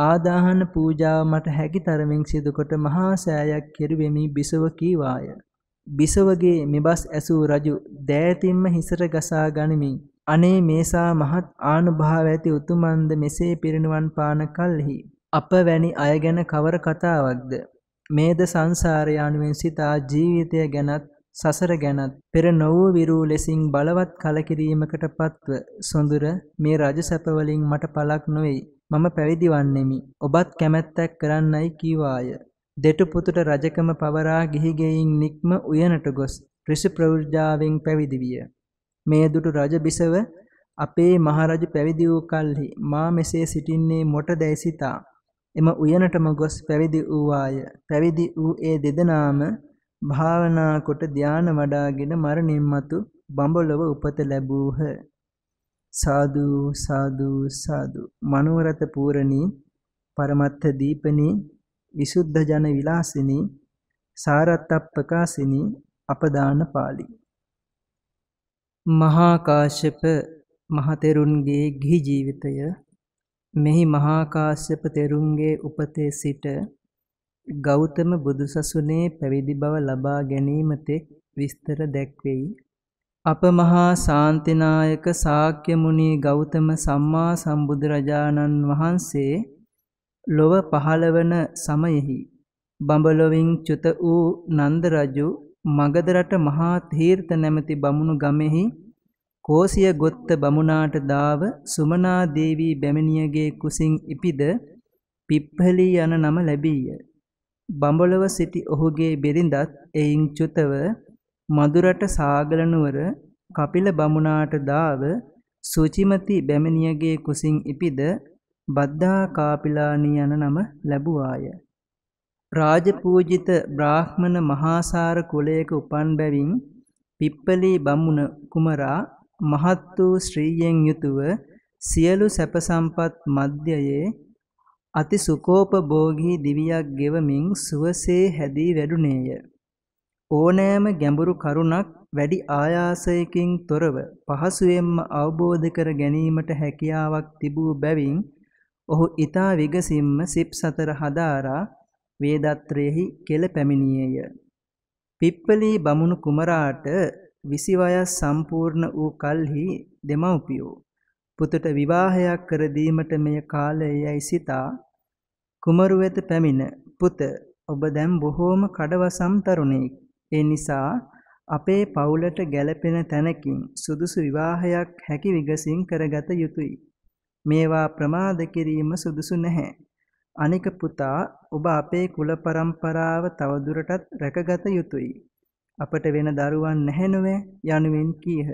ආදාහන පූජාව මට හැකි තරමින් සිදුකොට මහා සෑයක් කෙරුවෙමි බිසව කීවාය. බිසවගේ මෙබස් ඇසූ රජු දෑතින්ම හිසට ගසා ගනිමින් අනේ මේසා මහත් ආනුභාව ඇති උතුමන්ද මෙසේ පිරිනුවන් පාන කල්හි අප වැනි අය ගැන කවර කතාවක්ද මේද සංසාරය අනුවෙන් සිතා ජීවිතය ගැනත් සසර ගැනත් පෙර නොවූ විරූ ලෙසින් බලවත් කලකිරීමකට පත්ව සොඳුර මේ රජ සැපවලින් මට පලක් නොවෙයි මම පැවිදි වන්නෙමි. ඔබත් කැමැත්තක් කරන්නයි කීවාය. දෙටුපුතුට රජකම පවරා ගිහිගෙයින් නික්ම උයනට ගොස් ඍෂි ප්‍රවෘජාවෙන් පැවිදි විය. මේ දුටු රජ බිසව අපේ මහරජු පැවිදි වූ කල්හි මා මෙසේ සිටින්නේ මොට දැයි සිතා. එම උයනටම ගොස් පැවිදි වූවාය. පැවිදි වූ ඒ දෙදෙනාම භාවනා කොට ධානය වඩාගෙන මරණින් මතු බඹලොව උපත ලැබූහ. සාදු සාදු සාදු මනෝරත පූරණී පරමත්ථ දීපනී විසුද්ධ ජන විලාසිනී සාරත්ත ප්‍රකාශිනී අපදාන පාළි මහා කාශ්‍යප මහතෙරුන්ගේ ගිහි ජීවිතය මෙහි මහා කාශ්‍යප තෙරුන්ගේ උපතේ සිට ගෞතම බුදුසසුනේ පැවිදි බව ලබා ගැනීම තෙක් විස්තර දැක්වෙයි අප මහා ශාන්තිනායක ශාක්‍යමුණි ගෞතම සම්මා සම්බුදුරජාණන් වහන්සේ ලොව පහළවන සමයෙහි බඹලොවින් චුත වූ නන්ද රජු මගදරට මහා තීර්ථ නැමැති බමුණු ගමෙහි කෝසිය ගොත්ත බමුණාට දාව සුමනා දේවී බැමිණියගේ කුසින් ඉපිද පිප්පලී යන නම ලැබීය. බඹලොව සිටි ඔහුගේ බිරිඳත් එයින් චුතව මදුරට සාගලනුවර කපිල බමුණාට දාව සුචිමති බැමිණියගේ කුසින් ඉපිද බද්ධා කාපිලානී යන නම ලැබුවාය. රාජපූජිත බ්‍රාහ්මණ මහාසාර කුලයක උපන් බැවින් පිප්පලී බමුණ කුමරා මහත් වූ ශ්‍රීයෙන් යුතුව සියලු සැප සම්පත් මධ්‍යයේ අති සුකෝපභෝගී දිවියක් ගෙවමින් සුවසේ හැදී වැඩුණේය. ඕනෑම ගැඹුරු කරුණක් වැඩි ආයාසයකින් තොරව පහසුවෙන්ම අවබෝධ කර ගැනීමට හැකියාවක් තිබූ බැවින් ඔහු ඊතා විගසින්ම සිප් සතර හදාරා වේදත්‍රයෙහි කෙල පැමිණියේය. පිප්පලී බමුණු කුමරාට විසිවයස් සම්පූර්ණ වූ කල්හි දෙමව්පියෝ පුතට විවාහයක් කර දීමට මෙය කාලයයි සිතා කුමරු වෙත පැමිණ පුත ඔබ දැන් බොහෝම කඩවසම් තරුණෙක් ඒ නිසා අපේ පවුලට ගැළපෙන තැනකින් සුදුසු විවාහයක් හැකි විගසින් කරගත යුතුයි. මේවා ප්‍රමාද කිරීම සුදුසු නැහැ. අනික පුතා ඔබ අපේ කුල પરම්පරාව තවදුරටත් රැකගත යුතුයි. අපට වෙන දරුවන් නැහැ නොවේ යනුවෙන් කීහ.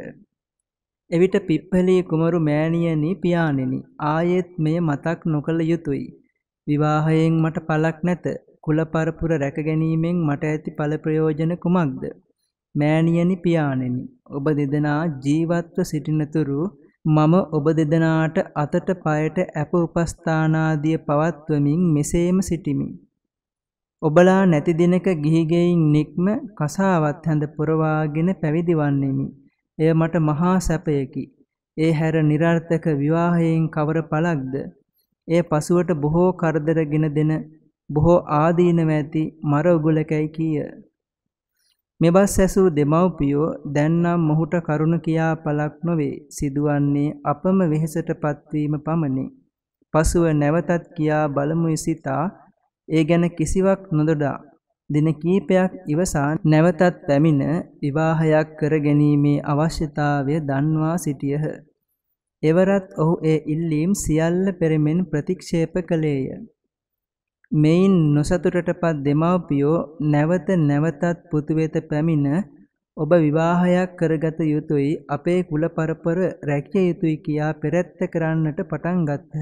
එවිට පිප්පලී කුමරු මෑණියනි පියාණෙනි ආයෙත් මෙය මතක් නොකළ යුතුය. විවාහයෙන් මට පළක් නැත. කුල පරපුර රැකගැනීමෙන් මට ඇති ඵල ප්‍රයෝජන කුමක්ද? මෑණියනි පියාණෙනි, ඔබ දෙදෙනා ජීවත්ව සිටිනතුරු මම ඔබ දෙදෙනාට අතට පයට ඇප උපස්ථානාදිය පවත්වමින් මෙසේම සිටිමි. ඔබලා නැති දිනක ගිහිගෙයින් නික්ම කසාවත් හැඳ පුරවාගෙන පැවිදි වන්නෙමි. එය මට මහා සැපයකි. ඒ හැර નિરර්ථක විවාහයෙන් කවර පළක්ද? එය පසුවට බොහෝ කරදර ගෙන දෙන බොහෝ ආදීනව ඇති මර උගුලකැයි කීය. මෙබස් ඇසූ දෙමව්පියෝ දැන්නම් මොහුට කරුණ කියා පලක් නොවේ සිදුවන්නේ අපම වෙහෙසට පත්වීම පමණි. පසුව නැවතත් කියා බලමු සිතා ඒ ගැන කිසිවක් නොදොඩා. දින කීපයක් ඉවසා නැවතත් පැමිණ විවාහයක් කරගැනීමේ අවශ්‍යතාවය දන්වා සිටියහ. එවරත් ඔහු ඒ ඉල්ලීම් සියල්ල පෙරමෙන් ප්‍රතික්ෂේප කළේය. මෙයින් නොසතුටටපත් දෙමව්පියෝ නැවත නැවතත් පුතු වෙත පැමිණ ඔබ විවාහයක් කරගත යුතුයි අපේ කුල පරපර රැකිය යුතුයි කියා පෙරැත්ත කරන්නට පටන් ගත්හ.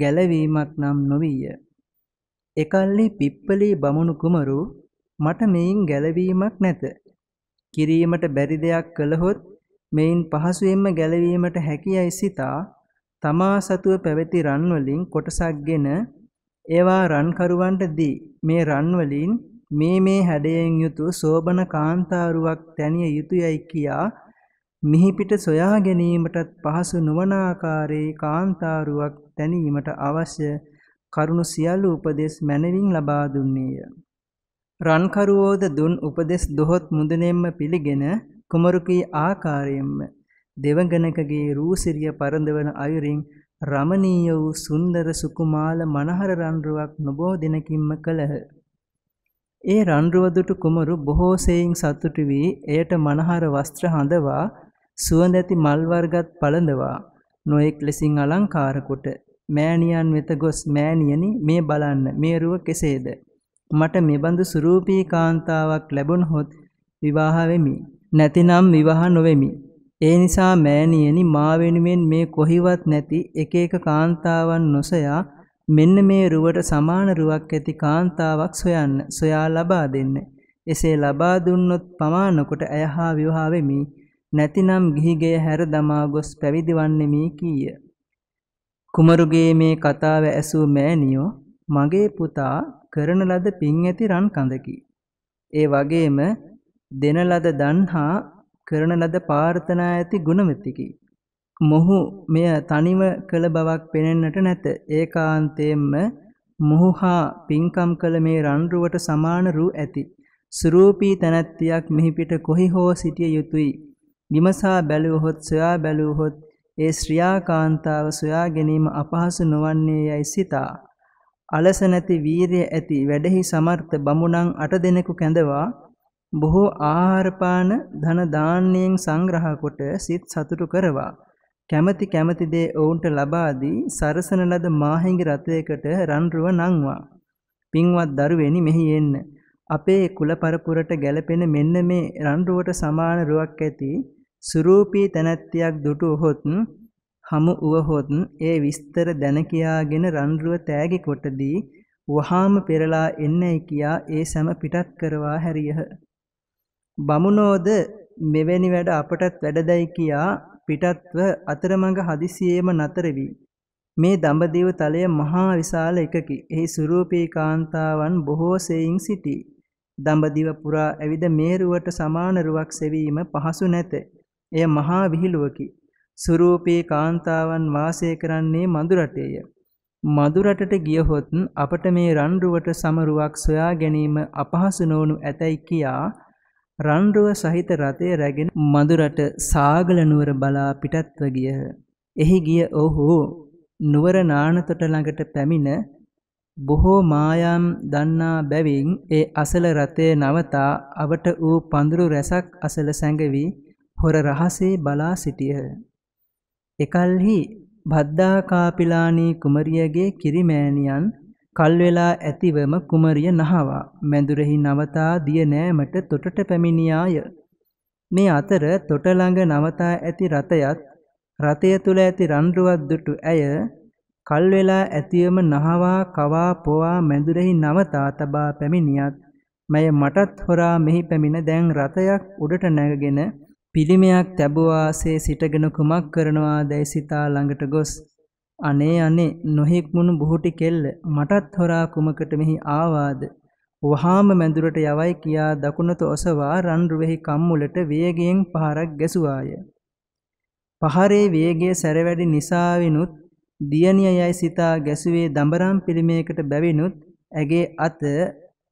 ගැලවීමක් නම් නොවිය. එකල්ලි පිප්පලී බමුණු කුමරු මට මෙයින් ගැලවීමක් නැත. කිරීමට බැරි දෙයක් කළහොත් මෙයින් පහසුවෙන්ම ගැලවීමට හැකියයි සිතා තමා සතුව පැවති රන්වලින් කොටසක්ගෙන ඒවා රන්කරුවන්ට දී මේ රන්වලින් මේ මේ හැඩයෙන් යුතු සෝබන කාන්තාරුවක් තැනිය යුතුයයි කියා මිහිපිට සොයා ගැනීමටත් පහසු නොවන ආකාරයේ කාන්තාරුවක් තැනීමට අවශ්‍ය කරුණු සියලු උපදෙස් මැනවින් ලබා දුන්නේය. රන්කරුවෝද දුන් උපදෙස් දොහොත් මුදුනෙන්ම පිළිගෙන කුමරුකී ආකාරයෙන්ම දෙවඟනකගේ රූසිරිය පරඳවන අයුරින් රමණීය වූ සුන්දර සුකුමාල මනහර රන්රුවක් නොබෝ දිනකින්ම කළහ. ඒ රන්රුවදුටු කුමරු බොහෝ සෙයින් සතුටු වී එයට මනහර වස්ත්‍ර හඳවා සුවඳ ඇති මල් වර්ගත් පළඳවා නොඑක් ලෙසින් අලංකාර කොට මෑණියන් වෙත ගොස් මෑණියනි මේ බලන්න මේ රුව කෙසේද මට මෙබඳු සුරූපී කාන්තාවක් ලැබුණහොත් විවාහ වෙමි නැතිනම් විවාහ නොවෙමි ඒ නිසා මෑණියනි මා වෙනුවෙන් මේ කොහිවත් නැති එක එක කාන්තාවන් නොසයා මෙන්න මේ රුවට සමාන රුවක් ඇති කාන්තාවක් සොයන්න සොයා ලබා දෙන්න. එසේ ලබා දුන්නොත් පමානකොට ඇය හා විවාහ වෙමි. නැතිනම් ගිහිගේ හැර දමා ගොස් පැවිදි වන්නෙමි කීය. කුමරුගේ මේ කතාව ඇසූ මෑණියෝ මගේ පුතා කරන ලද පින් ඇති රන් කඳකි. ඒ වගේම දෙන ලද දන් හා කරන ලද ප්‍රාර්ථනා ඇති ගුණවතකි. මොහු මෙය තනිව කළ බවක් පෙනෙන්නට නැත. ඒකාන්තයෙන්ම මොහු හා පින්කම් කළ මේ රන්රුවට සමාන රූ ඇති. සුරූපී තනත්තියක් මෙහි පිට කොහි හෝ සිටිය යුතුයි. විමසා බැලුවහොත් සොයා බැලුවහොත් ඒ ශ්‍රියාකාන්තාව සොයා ගැනීම අපහසු නොවන්නේ යයි සිතා. අලස නැති වීරිය ඇති වැඩෙහි සමර්ථ බමුණන් අට දෙනෙකු කැඳවා බොහෝ ආහාරපාන ධන දාන්නයෙන් සංග්‍රහ කොට සිත් සතුටු කරවා කැමැති කැමැති දේ ඔවුන්ට ලබා දී සරසන ලද මාහිඟි රතයකට රන්රුව නංවා පින්වත් දරුවෙනි මෙහි එන්න අපේ කුල පරපුරට ගැලපෙන මෙන්න මේ රන්රුවට සමාන රුවක් ඇති සුරූපී තනත්තියක් දුටු හොත් හමු වුවහොත් ඒ විස්තර දැන කියාගෙන රන්රුව තෑගි කොටදී වහාම පෙරලා එන්නයි කියා ඒ සැම පිටත් කරවා හැරියහ බමුණෝද මෙවැනි වැඩ අපටත් වැඩදැයි කියා පිටත්ව අතරමඟ හදිසියේම නතර වී මේ දඹදිව තලය මහා විශාල එකකි. එහි සුරූපී කාන්තාවන් බොහෝ සෙයින් සිටී. දඹදිව පුරා ඇවිද මේරුවට සමාන රුවක් සෙවීම පහසු නැත. එය මහා විහිළුවකි. සුරූපී කාන්තාවන් වාසය කරන්නේ මදුරටේය. මදුරටට ගියහොත් අපට මේ රන් රුවට සමරුවක් සොයා ගැනීම අපහසු නොවනු ඇතැයි කියා රන්රුව සහිත රථය රැගෙන මදුරට සාගල නුවර බලා පිටත්ව ගියහ. එහි ගිය ඔහු නුවර නානතොට ළඟට පැමිණ බොහෝ මායම් දන්නා බැවින් ඒ අසල රථය නවතා අවට වූ පඳුරු රැසක් අසල සැඟවී හොර රහසේ බලා සිටියහ. එකල්හි භද්දා කාපිලානී කුමරියගේ කිරිමෑණියන් කල් වෙලා ඇතිවම කුමරිය නහවා මැඳුරෙහි නවතා දිය නෑමට තොටට පැමිණියාය. මේ අතර තොට ළඟ නවතා ඇති රතයත් රතය තුල ඇති රන්රුවක් දුටු ඇය කල් වෙලා ඇතිවම නහවා කවා පොවා මැඳුරෙහි නවතා තබා පැමිණියත් මය මටත් හොරා මෙහි පැමිණ දැන් රතයක් උඩට නැගගෙන පිළිමයක් තැබුවාසේ සිටගෙන කුමක් කරනවා දැයි සිතා ළඟට ගොස් අනේ අනේ නොහික්මුණු බුහුටි කෙල්ල මටත් හොරා කුමකට මෙහි ආවාද වහාම මැඳුරට යවයි කියා දකුණත ඔසවා රන්රුවෙහි කම්මුලට වේගයෙන් පහරක් ගැසුවාය. පහරේ වේගය සැරවැඩි නිසාවිනුත් දියණිය යයි සිතා ගැසුවේ දඹරම් පිළිමයකට බැවිනුත් ඇගේ අත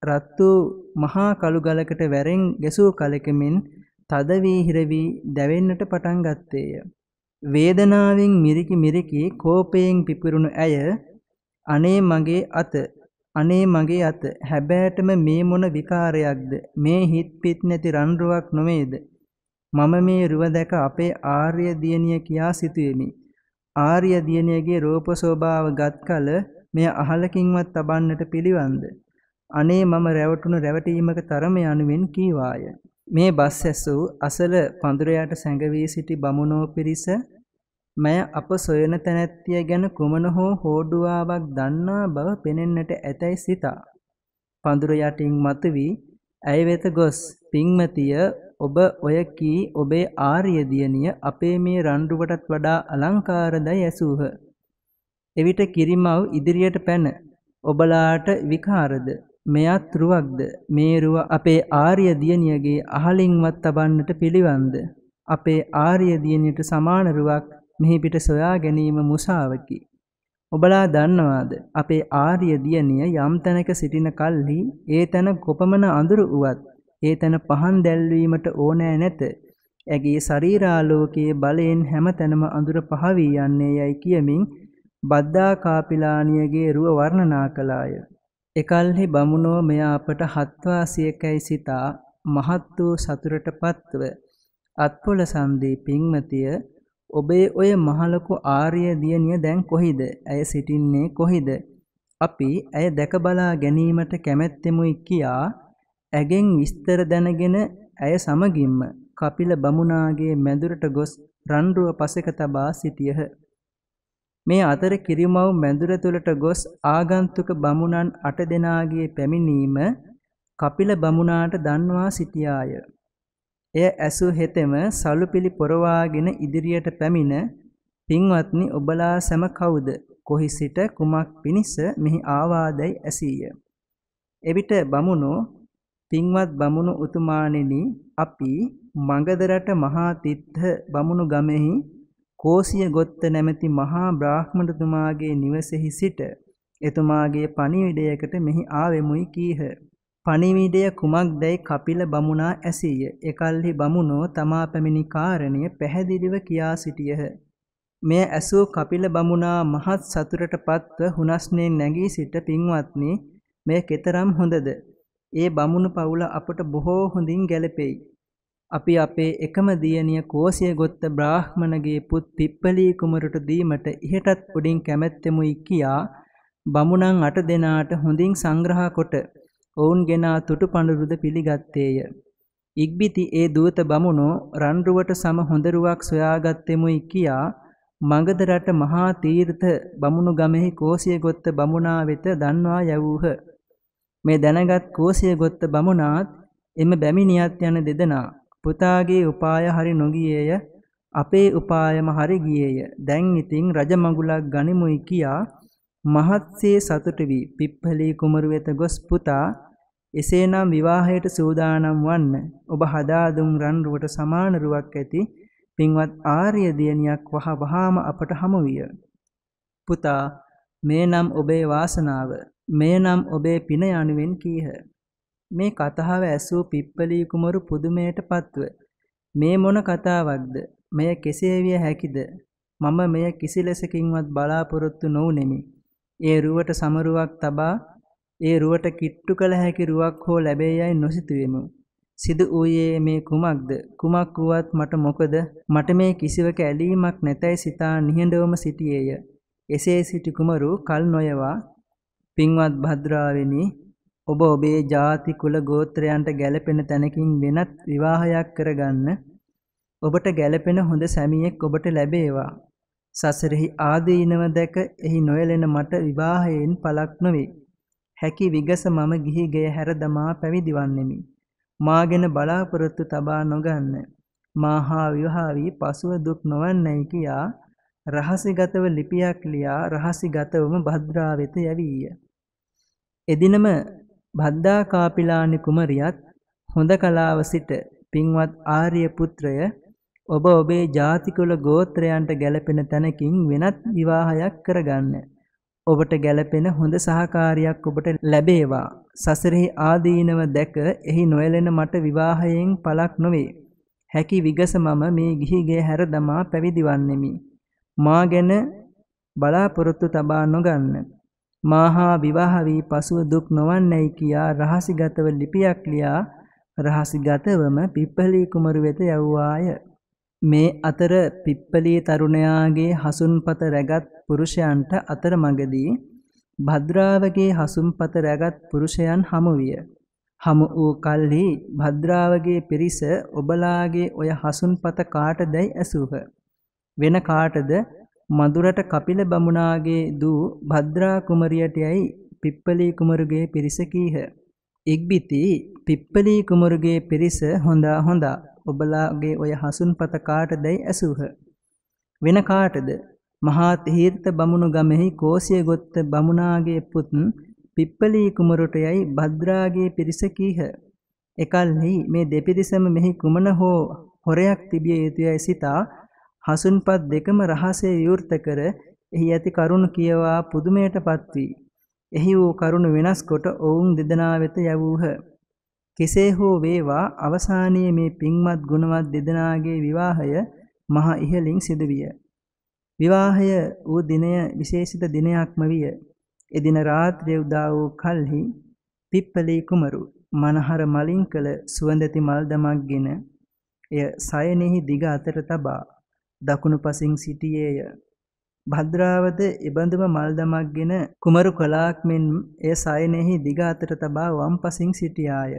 රත් වූ මහා කළු ගලකට වැරෙන් ගැසූ කලෙකමින් තද වී හිර වී දැවෙන්නට පටන් ගත්තේය. වේදනාවෙන් මිරිකි මිරිකි කෝපයෙන් පිපිරුණු ඇය අනේ මගේ අත අනේ මගේ අත හැබෑටම මේ මොන විකාරයක්ද මේ හිත් පිත් නැති රන්රුවක් නොවේද මම මේ රුව දැක අපේ ආර්ය දියණිය කියා සිටුවෙමි ආර්ය දියණියගේ රූප ස්වභාව ගත්කල මෙය අහලකින්වත් තබන්නට පිළිවන්ද අනේ මම රැවටුණු රැවටීමක තරම යනුවෙන් කීවාය මේ බස් ඇසූ අසල පඳුරයට සැඟවී සිටි බමුණෝ පිරිස මය අප සොයන තැනැත්තිය ගැන කුමන හෝ හෝඩුවාවක් දන්නා බව පෙනෙන්නට ඇතැයි සිතා. පඳුර යටින් මතුවී ඇය වෙත ගොස් පිංමතිය ඔබ ඔය කී ඔබේ ආර්ය දියණිය අපේ මේ රණ්ඩුවටත් වඩා අලංකාරදයි ඇසූහ. එවිට කිරිමව් ඉදිරියට පැන ඔබලාට විකාරද මෙයත් රුවක්ද මේ රුව අපේ ආර්ය දියණියගේ අහලින්වත් තබන්නට පිළිවන්ද අපේ ආර්ය දියණියට සමාන රුවක් මෙහි පිට සොයා ගැනීම මුසාවකි ඔබලා දන්නවාද අපේ ආර්ය දියණිය යම් තැනක සිටින කල්හි ඒ තැන කොපමණ අඳුරු උවත් ඒ තැන පහන් දැල්වීමට ඕනෑ නැත ඇගේ ශරීරාලෝකයේ බලයෙන් හැම තැනම අඳුර පහවී යන්නේ යයි කියමින් බද්දා කාපිලානියගේ රුව වර්ණනා කළාය එකල්හි බමුණෝ මෙයා අපට හත්වාසියකැයි සිතා මහත් වූ සතුරට පත්ව අත්පොල සන්දී පිංමතිය ඔබේ ඔය මහලොකු ආර්ය දියණිය දැන් කොහිද? ඇය සිටින්නේ කොහිද? අපි ඇය දැක බලා ගැනීමට කැමැත්තෙමුයි කියා ඇගෙන් විස්තර දැනගෙන ඇය සමගින්ම කපිල බමුණාගේ මැදුරට ගොස් රන්රුව පසෙක තබා සිටියහ. මේ අතර කිරිමව් මැදුර තුළට ගොස් ආගන්තුක බමුණන් අට දෙනාගේ පැමිණීම කපිල බමුණාට දන්වා සිටියාය. එය ඇසු හෙතෙම සලුපිලි පොරවාගෙන ඉදිරියට පැමිණ පින්වත්නි ඔබලා සැම කවුද කොහි සිට කුමක් පිණිස මෙහි ආවාදැයි ඇසීය. එවිට බමුණෝ පින්වත් බමුණු උතුමාණෙනි අපි මගදරට මහා තිත්හ බමුණු ගමෙහි කෝසිය ගොත්ත නැමැති මහා බ්‍රාහ්මණතුමාගේ නිවසෙහි සිට එතුමාගේ පණිවිඩයකට මෙහි ආවෙමුයි කීහ. පණිවිඩය කුමක්දැයි කපිල බමුණා ඇසීය. එකල්හි බමුණෝ තමා පැමිණි කාරණය පැහැදිලිව කියා සිටියහ. මෙය ඇසූ කපිල බමුණා මහත් සතුරට පත්ව හුනස්නෙන් නැගී සිට පින්වත්නි මේ කෙතරම් හොඳද. ඒ බමුණු පවුල අපට බොහෝ හොඳින් ගැලපෙයි. අපි අපේ එකම දියණිය කෝසිය ගොත්ත බ්‍රාහ්මණගේ පුත් පිප්පලී කුමරුට දීමට ඉහටත් උඩින් කැමැත්තෙමුයි කියා බමුණන් අට දෙනාට හොඳින් සංග්‍රහ කොට ඔවුන් ගෙනා තුටු පඳුරුද පිළිගත්තේය. ඉක්බිති ඒ දූත බමුණෝ රන්රුවට සම හොඳරුවක් සොයාගත්තෙමුයි කියා මගධ රට මහා තීර්ථ බමුණු ගමෙහි කෝසිය ගොත්ත බමුණා වෙත දන්වා යවූහ. මේ දැනගත් කෝසිය ගොත්ත බමුණාත් එම බැමිණියත් යන දෙදෙනා පුතාගේ උපාය හරි නොගියේය අපේ උපායම හරි ගියේය දැන් ඉතින් රජ මඟුලක් ගනිමුයි කියා මහත්සේ සතුට වී පිප්පලී කුමරු වෙත ගොස් පුතා එසේනම් විවාහයට සූදානම් වන්න ඔබ හදාදුම් රන් රුවට සමාන රුවක් ඇති පින්වත් ආර්ය දියණියක් වහ වහාම අපට හමු විය. පුතා මේ නම් ඔබේ වාසනාව මේ නම් ඔබේ පින යනුවෙන් කීහ. මේ කතාව ඇසූ පිප්පලී කුමරු පුදුමයට පත්ව මේ මොන කතාවක්ද මෙය කෙසේ විය හැකිද මම මෙය කිසි ලෙසකින්වත් බලාපොරොත්තු නොවුනෙමි ඒ රුවට සමරුවක් තබා ඒ රුවට කිට්ටු කළ හැකි රුවක් හෝ ලැබේ යයි නොසිතුවෙමු සිදු වූයේ මේ කුමක්ද කුමක් වුවත් මට මොකද මට මේ කිසිවක ඇලීමක් නැතයි සිතා නිහඬවම සිටියේය එසේ සිටි කුමරු කල් නොයවා පින්වත් භද්‍රාවෙනි ඔබ ඔබේ ಜಾති කුල ගෝත්‍රයන්ට ගැළපෙන තැනකින් වෙනත් විවාහයක් කරගන්න. ඔබට ගැළපෙන හොඳ සැමියෙක් ඔබට ලැබේවා. සසරෙහි ආදීනව දැක එහි නොයැලෙන මට විවාහයෙන් පළක් නොවේ. හැකි විගස මම ගිහි ගෙය හැර දමා පැවිදි වන්නෙමි. මාගෙන බලාපොරොත්තු තබා නොගන්න. මාහා විවාහ වී පසුව දුක් නොවන්නයි කියා රහසිගතව ලිපියක් ලියා රහසිගතවම භද්‍රා වෙත යවීය. එදිනම භද්දා කාපිලානි කුමරියත් හොඳ කලාව සිට පින්වත් ආර්ය පුත්‍රය ඔබ ඔබේ ජාතිකුල ගෝත්‍රයන්ට ගැලපෙන තැනකින් වෙනත් විවාහයක් කරගන්න. ඔබට ගැලපෙන හොඳ සහකාරියක් ඔබට ලැබේවා. සසරෙහි ආදීනව දැක එහි නොයැලෙන මට විවාහයෙන් පළක් නොවේ. හැකි විගස මම මේ ගිහිගේ හැර දමා පැවිදිවන්නෙමි. මා ගැන බලාපොරොත්තු තබා නොගන්න. මා හා විවාහ වී පසුව දුක් නොවන්නේයි කියා රහසිගතව ලිපියක් ලියා රහසිගතවම පිප්පලී කුමරු වෙත යවුවාය. මේ අතර පිප්පලී තරුණයාගේ හසුන්පත රැගත් පුරුෂයන්ට අතරමඟදී භද්‍රාවගේ හසුන්පත රැගත් පුරුෂයන් හමු විය. හමු වූ කල්හි භද්‍රාවගේ පිරිස ඔබලාගේ ඔය හසුන්පත කාටදැයි ඇසූහ. වෙන කාටද මදුරට කපිල බමුණාගේ දූ භද්‍රා කුමරියට යයි පිප්පලී කුමරුගේ පිරිස කීහ. ඉක්බිති පිප්පලී කුමරුගේ පිරිස හොඳා හොඳා ඔබලාගේ ඔය හසුන්පත කාටදැයි ඇසූහ. වෙන කාටද මහා තීර්ථ බමුණු ගමෙහි කෝසිය ගොත්ත බමුණාගේ පුත් පිප්පලී කුමරුට යයි භද්‍රාගේ පිරිස කීහ. එකල්හි මේ දෙපිරිසම මෙහි කුමන හෝ හොරයක් තිබිය යුතුයයි සිතා හසුන්පත් දෙකම රහසේ විවෘත කර එහි ඇති කරුණ කියවා පුදුමයටපත් වී එහි වූ කරුණ වෙනස් කොට ඔවුන් දෙදෙනා වෙත යවූහ. කෙසේ හෝ වේවා අවසානයේ මේ පින්වත් ගුණවත් දෙදෙනාගේ විවාහය මහා ඉහළින් සිදුවිය. විවාහය වූ දිනය විශේෂිත දිනයක්ම විය. එදින රාත්‍රිය උදා වූ කල්හි පිප්පලී කුමරු මනහර මලින් කළ සුවඳති මල් දමක්ගෙන එය සයනෙහි දිග අතර තබා දකුණු පසින් සිටියේය. භද්‍රාවත එබඳුම මල්දමක්ගෙන කුමරු කලාක් මෙන් එය සයනෙහි දිග අතට තබා වම් පසින් සිටියාය.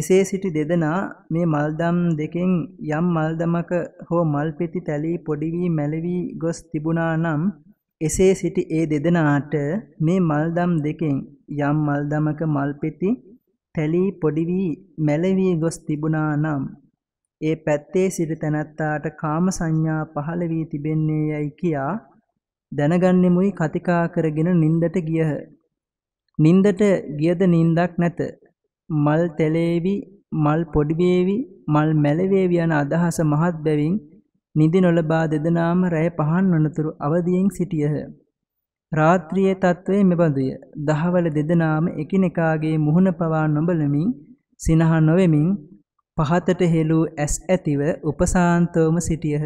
එසේ සිටි දෙදෙනා මේ මල්දම් දෙකෙන් යම් මල්දමක හෝ මල් පෙති තැලී පොඩි වී මැලවී ගොස් තිබුණා නම් එසේ සිටි ඒ දෙදෙනාට මේ මල්දම් දෙකෙන් යම් මල්දමක මල් පෙති තැලී පොඩි වී මැලවී ගොස් තිබුණා නම් ඒ පැත්තේ සිටි තැනැත්තාට කාම සංඥා පහළ වී තිබෙන්නේ යයි කියා දැනගන්නෙමුයි කතිකා කරගෙන නින්දට ගියහ. නින්දට ගියද නින්දක් නැත. මල් තැලේවි, මල් පොඩි වේවි, මල් මැලවේවි යන අදහස මහත් බැවින් නිදි නොලබා දෙදනාම රැය පහන් වනතුරු අවදියෙන් සිටියහ. රාත්‍රියේ තත්වයේ මෙබඳුය. දහවල දෙදනාම එකිනෙකාගේ මුහුණ පවා නොබලමින් සිනහ නොවෙමින් පහතට හෙළූ ඇස් ඇතිව උපසාන්තවම සිටියහ.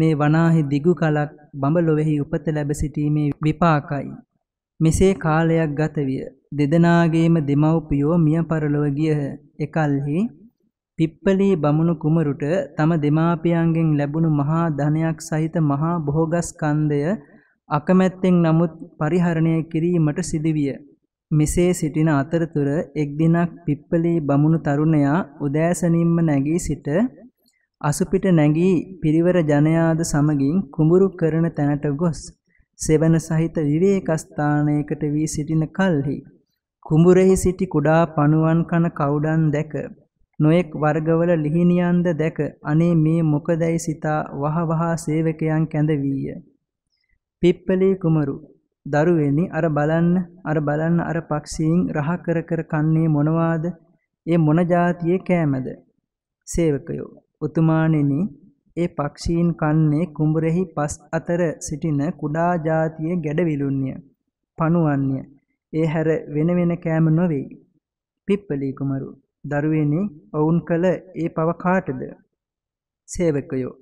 මේ වනාහි දිගු කලක් බඹලොවෙහි උපත ලැබ සිටීමේ විපාකයි. මෙසේ කාලයක් ගත විය. දෙදනාගේම දෙමව්පියෝ මිය පරලොව ගියහ. එකල්හි පිප්පලී බමුණු කුමරුට තම දෙමාපියන්ගෙන් ලැබුණු මහා ධනයක් සහිත මහා බොහෝගස් කන්දය අකමැත්තෙන් නමුත් පරිහරණය කිරීමට සිදුවිය. මෙසේ සිටින අතරතුර එක් දිනක් පිප්පලී බමුණු තරුණයා උදෑසනින්ම නැගී සිට අසුපිට නැගී පිරිවර ජනයාද සමගින් කුඹුරු කරන තැනට ගොස් සෙවන සහිත විවේකස්ථානයකට වී සිටින කල්හි කුඹුරෙහි සිටි කුඩා පණුවන් කන කවුඩන් දැක නොඑක් වර්ගවල ලිහිණියන්ද දැක අනේ මේ මොකදයි සිතා වහවහා සේවකයන් කැඳවීය පිප්පලී කුමරු දරුවෙනි අර බලන්න අර බලන්න අර පක්ෂීන් රහ කර කර කන්නේ මොනවාද? ඒ මොන જાතියේ කෑමද? සේවකයෝ උතුමාණෙනි ඒ පක්ෂීන් කන්නේ කුඹරෙහි පස් අතර සිටින කුඩා જાතියේ ගැඩවිලුන්ය. පණුවන්ය. ඒ හැර වෙන වෙන කෑම නොවේ. පිප්පලී කුමරු දරුවෙනි ඔවුන් කළ ඒ පව කාටද? සේවකයෝ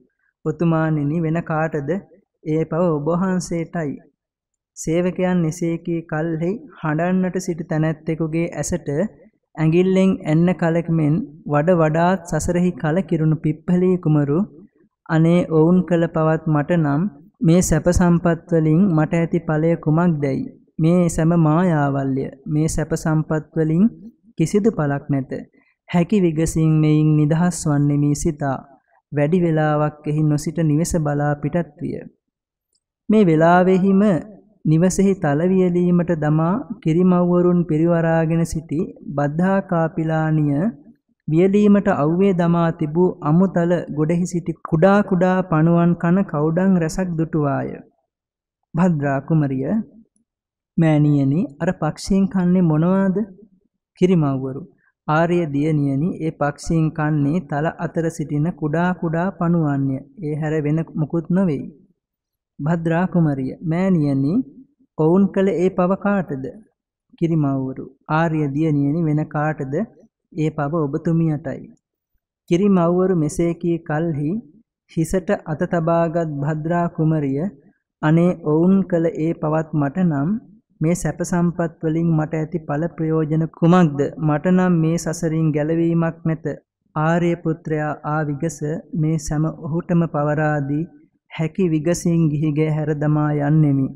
උතුමාණෙනි වෙන කාටද? ඒ පව ඔබ වහන්සේටයි සේවකයන් එසේකී කල්හි හඬන්නට සිටි තැනැත්තෙකුගේ ඇසට ඇඟිල්ලෙන් එන්න කලක මෙන් වඩ වඩාත් සසරෙහි කල කිරුණු පිප්පලී කුමරු අනේ ඔවුන් කළ පවත් මට නම් මේ සැප සම්පත් වලින් මට ඇති ඵලය කුමක්දයි මේ සෑම මායාවල්ය මේ සැප සම්පත් වලින් කිසිදු ඵලක් නැත හැකි විගසින් මෙයින් නිදහස් වන්නේ මේ සිතා වැඩි වේලාවක් එහි නොසිට නිවස බලා පිටත් විය මේ වෙලාවෙහිම නිවසෙහි තලවියලීමට දමා කිරිමව්වරුන් පිරිවරාගෙන සිටි බද්ධා කාපිලානිය වියලීමට අව්වේ දමා තිබූ අමුතල ගොඩෙහි සිටි කුඩා කුඩා පණුවන් කන කවුඩන් රැසක් දුටුවාය. භද්‍රා කුමරිය මෑණියනි අර පක්ෂීන් කන්නේ මොනවාද? කිරිමව්වරු ආර්ය දියණියනි ඒ පක්ෂීන් කන්නේ තල අතර සිටින කුඩා කුඩා පණුවන්ය. ඒ හැර වෙන මුකුත් නොවේයි. භද්‍රා කුමරිය මෑණියනි ඔවුන් කළ ඒ පව කාටද? කිරිමව්වරු ආර්ය දියණියනි වෙන කාටද? ඒ පව ඔබතුමියටයි. කිරිමව්වරු මෙසේ කී කල්හි හිසට අත තබාගත් භද්‍රා කුමරිය අනේ ඔවුන් කළ ඒ පවත් මට නම් මේ සැප සම්පත් වලින් මට ඇති ඵල ප්‍රයෝජන කුමක්ද මට නම් මේ සසරින් ගැලවීමක් නැත ආර්ය පුත්‍රයා ආවිගස මේ සෑම ඔහුටම පවරා දී හැකි විගසින් ගිහිගේ හැරදමා යන්නෙමි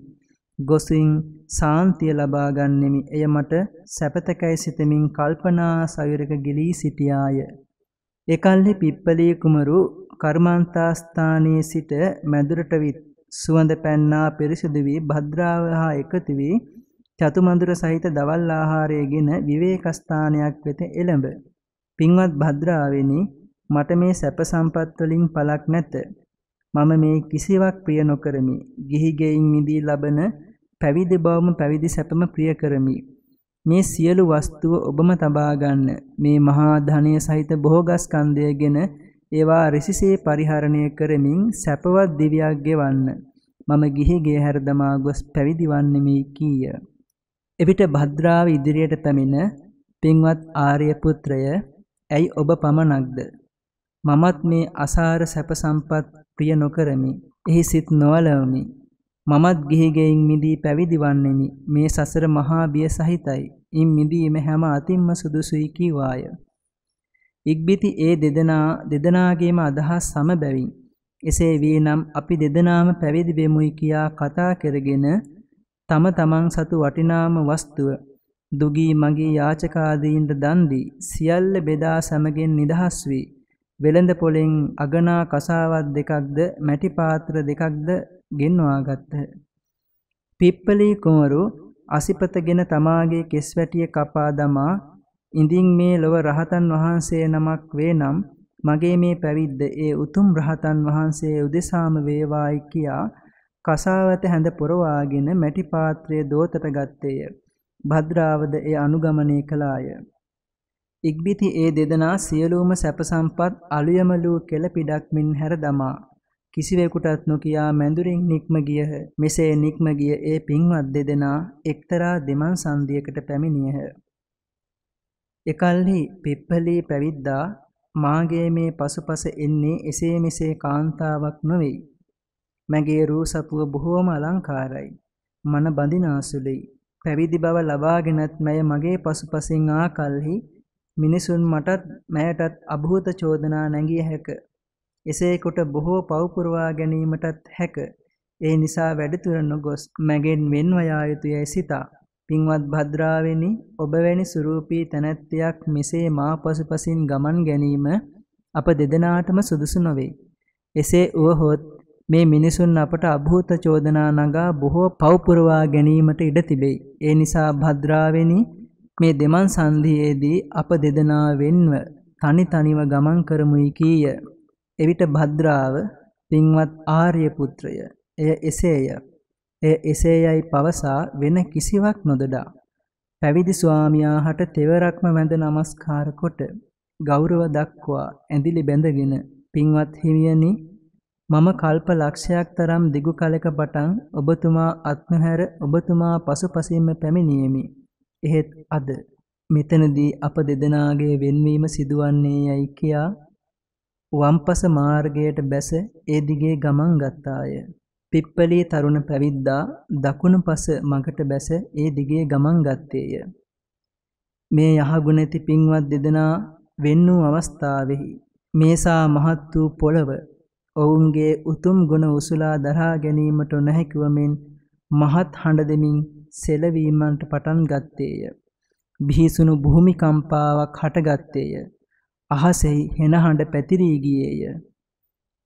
ගොසින් සාන්තිය ලබාගන්නෙමි එය මට සැපතකැයි සිතමින් කල්පනා සවිරක ගිලී සිටියාය. එකල්හි පිප්පලී කුමරු කර්මන්තාස්ථානයේ සිට මැදුරට විත් සුවඳ පැන්නා පිරිසිදු වී භද්‍රාව හා එකතු වී චතුමඳුර සහිත දවල් ආහාරයේගෙන විවේකස්ථානයක් වෙත එළඹ. පින්වත් භද්‍රාවෙනි මට මේ සැප සම්පත් වලින් පළක් නැත. මම මේ කිසිවක් ප්‍රිය නොකරමි. ගිහි ගෙයින් මිදී ලබන පැවිදි බවම පැවිදි සැපම ප්‍රිය කරමි. මේ සියලු වස්තුව ඔබම තබා ගන්න. මේ මහා ධනය සහිත බොහෝගස්කන්ධයගෙන ඒවා රිසිසේ පරිහරණය කරමින් සැපවත් දිවියක් ගෙවන්න. මම ගිහි ගේ හැරදමා ගොස් පැවිදි වන්නෙමි කීය. එවිට භද්‍රාව ඉදිරියට පැමිණ පින්වත් ආර්ය පුත්‍රය ඇයි ඔබ පමණක්ද මමත් මේ අසාර සැප සම්පත් ප්‍රිය නොකරමි. එහි සිත් නොවලවමි. මමත් ගිහි ගෙයින් මිදී පැවිදි වන්නෙමි. මේ සසර මහා බිය සහිතයි. ඉන් මිදීම හැම අතින්ම සුදුසුයි කීවාය. ඉක්බිති ඒ දෙදෙනා දෙදෙනාගේම අදහස් සම බැවින් එසේ වීනම් අපි දෙදෙනාම පැවිදි වෙමුයි කියා කතා කරගෙන තම තමන් සතු වටිනාම වස්තුව දුගී මගේ යාචකාදීන්ට දන් දී සියල්ල බෙදා සමගෙන් නිදහස් වී වෙළඳ පොලෙන් අගනා කසාවත් දෙකක්ද මැටි පාත්‍ර දෙකක්ද ගෙන්වා ගත්හ. පිප්පලී කුමරු අසිපතගෙන තමාගේ කෙස් වැටිය කපා දමා ඉඳින් මේ ලොව රහතන් වහන්සේ නමක් වේ නම් මගේ මේ පැවිද්ද ඒ උතුම් රහතන් වහන්සේ උදෙසාම වේවායි කියා කසාවත හැඳ පොරවාගෙන මැටි පාත්‍රය දෝතට ගත්තේය. භද්‍රාවද එය අනුගමනය කළාය. ඉක්බිති ඒ දෙදෙනා සියලුම සැප සම්පත් අලුයමලූ කෙල පිඩක් මින් හැර දමා කිසිවෙකුටත් නොකියා මැඳුරින් නික්ම ගියහ. මෙසේ නික්ම ගිය ඒ පින්වත් දෙදෙනා එක්තරා දෙමන් සන්ධියකට පැමිණියහ. එකල්හි පිප්පලී පැවිද්දා මාගේ මේ පසුපස එන්නේ එසේ මෙසේ කාන්තාවක් නොවෙයි. මැගේ රූ සපුව බොහෝම අලංකාරයි. මන බඳිනාසුලෙයි. පැවිදි බව ලබාගෙනත් මැය මගේ පසුපසින් ආකල්හි මිනිසුන් මටත් මෑයටත් අභූත චෝදනා නැගිය හැක. එසේ කොට බොහෝ පවපුරවා ගැනීමටත් හැක. ඒ නිසා වැඩිතුර නොගොස් මැගෙන් වෙන්ව යා යුතුයයි සිතා. පින්වත් භද්‍රාවෙනි ඔබ වැනි සුරූපී තැනැත්තියක් මෙසේ මා පසුපසින් ගමන් ගැනීම අප දෙදෙනාටම සුදුසු නොවේ. එසේ වුවහොත් මේ මිනිසුන් අපට අභූත චෝදනා නගා බොහෝ පවපුරවා ගැනීමට ඉඩ තිබෙයි. ඒ නිසා භද්‍රාවෙනි මේ දෙමන් සන්ධියේදී අප දෙදෙනා වෙන්ව තනි තනිව ගමන් කරමුයි කීය. එවිට භද්‍රාව පින්වත් ආර්ය පුත්‍රය එය එසේය. එය එසේයයි පවසා වෙන කිසිවක් නොදඩා. පැවිදි ස්වාමියා හට තෙවරක්ම වැඳ නමස්කාර කොට ගෞරව දක්වා ඇඳිලි බැඳගෙන පින්වත් හිමියනි මම කල්ප ලක්ෂයක් තරම් දිගු කලක පටන් ඔබතුමා අත්නහැර ඔබතුමා පසුපසින්ම පැමිණියෙමි. එහෙත් අද මෙතනදී අප දෙදෙනාගේ වෙන්වීම සිදුවන්නේ යයි කියා වම්පස මාර්ගයට බැස ඒ දිගේ ගමන් ගත්තාය. පිප්පලී තරුණ පැවිද්දා දකුණු පස මඟට බැස ඒ දිගේ ගමන් ගත්තේය. මේ යහගුණැති පින්වත් දෙදෙනා වෙන් වූ අවස්ථාවෙහි මේසා මහත් වූ පොළව ඔවුන්ගේ උතුම් ගුණ උසුලා දරා ගැනීමට නොහැකිවමින් මහත් හඬ දෙමින් සෙලවීමට පටන් ගත්තේය. බිහිසුණු භූමිකම්පාවක් හටගත්තේය. අහසෙහි හෙනහඬ පැතිරී ගියේය.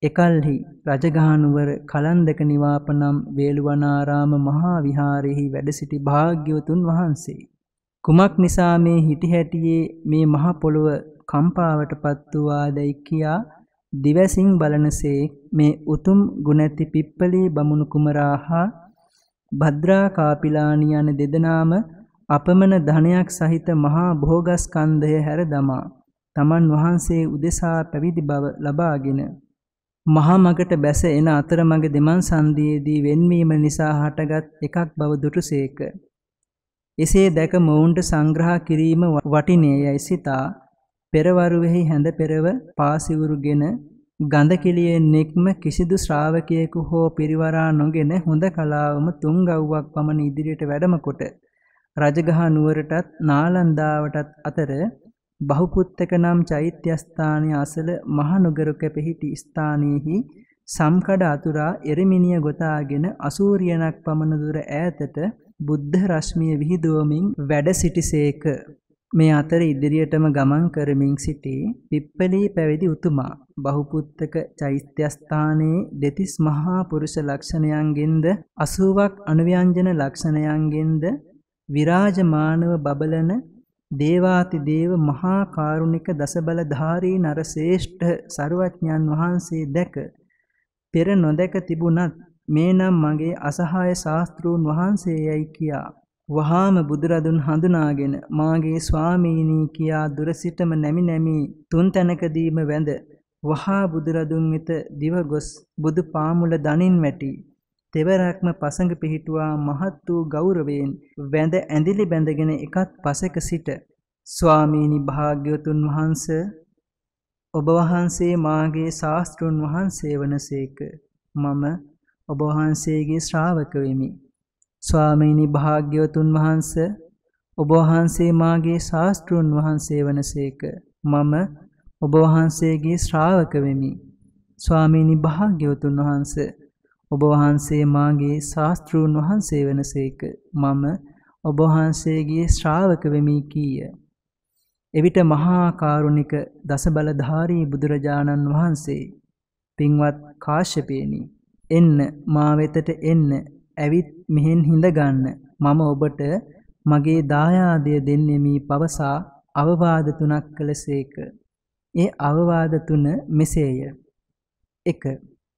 එකල්හි රජගහනුවර කලන්දක නිවාපනම් වේළුවනාරාම මහා විහාරෙහි වැඩ සිටි භාග්‍යවතුන් වහන්සේ. කුමක් නිසා මේ හිටිහැටියේ මේ මහ පොළොව කම්පාවට පත් වූවාදයි කියා දිවසින් බලනසේ මේ උතුම් ගුණැති පිප්පලී බමුණු කුමරා හා භද්‍රා කාපිලානි යන දෙදෙනාම අපමණ ධනයක් සහිත මහා භෝගස්කන්ධය හැර දමා තමන් වහන්සේ උදෙසා පැවිදි බව ලබාගෙන මහා මගට බැස එන අතරමඟ දෙමන් සන්ධියේදී වෙන්වීම නිසා හටගත් එකක් බව දුටුසේක. එසේ දැක මොවුන්ට සංග්‍රහ කිරීම වටිනේයයි සිතා පෙරවරුවෙහි හැඳ පෙරව පාසිවුරුගෙන ගඳ කිලියෙන්ෙක්ම කිසිදු ශ්‍රාවකයෙකු හෝ පිරිවරා නොගෙන හොඳ කලාවම තුන්ගව්වක් පමණ ඉදිරියට වැඩමකොට රජගහ නුවරටත් නාලන්දාවටත් අතර බහුපුත්තක නම් චෛත්‍යස්ථානය අසල මහනුගරුක පිහිටි ස්ථානයෙහි සම්කඩ අතුරා එරමිනිය ගොතාගෙන අසූරියනක් පමණ දුර ඈතට බුද්ධ රශ්මිය විහිදුවමින් වැඩ සිටිසේක මේ අතර ඉදිරියටම ගමන් කරමින් සිටි පිප්පලී පැවිදි උතුමා බහුපුත්තක චෛත්‍යස්ථානයේ දෙතිස් මහා පුරුෂ ලක්ෂණයන්ගෙන්ද 80ක් අනුව්‍යංජන ලක්ෂණයන්ගෙන්ද විරාජමානව බබලන දේවාති දේව මහා කාරුණික දසබලධාරී නරශ්‍රේෂ්ඨ සරුවඥන් වහන්සේ දැක පෙර නොදැක තිබුණත් මේ නම් මගේ අසහාය ශාස්තෘන් වහන්සේ යැයි කියා වහාම බුදුරදුන් හඳුනාගෙන මාගේ ස්වාමීනි කියා දුර සිටම නැමි නැමි තුන් තැනකදීම වැඳ වහා බුදුරදුන් වෙත දිව ගොස් බුදු පාමුල දනින් වැටි තෙවරක්ම පසඟ පිහිටුවා මහත් වූ ගෞරවයෙන් වැඳ ඇඳිලි බැඳගෙන එකත් පසෙක සිට ස්වාමීනි භාග්‍යවතුන් වහන්ස ඔබ වහන්සේ මාගේ ශාස්ත්‍රුන් වහන්සේ වනසේක මම ඔබ වහන්සේගේ ශ්‍රාවක වෙමි ස්වාමීනි භාග්‍යවතුන් වහන්ස ඔබ වහන්සේ මාගේ ශාස්ත්‍රුන් වහන්සේ වනසේක. මම ඔබ වහන්සේගේ ශ්‍රාවක වෙමි. ස්වාමීනි භාග්‍යවතුන් වහන්ස ඔබ වහන්සේ මාගේ ශාස්ත්‍රුන් වහන්සේ වනසේක. මම ඔබ වහන්සේගේ ශ්‍රාවක වෙමි කීය. එවිට මහා කරුණික දසබලධාරී බුදුරජාණන් වහන්සේ පින්වත් කාශ්‍යපේනි එන්න මා වෙතට එන්න ඇවිත් මෙහෙන් හිඳ ගන්න. මම ඔබට මගේ දායාදය දෙන්නෙමි පවසා අවවාද තුනක් කළසේක. ඒ අවවාද තුන මෙසේය. 1.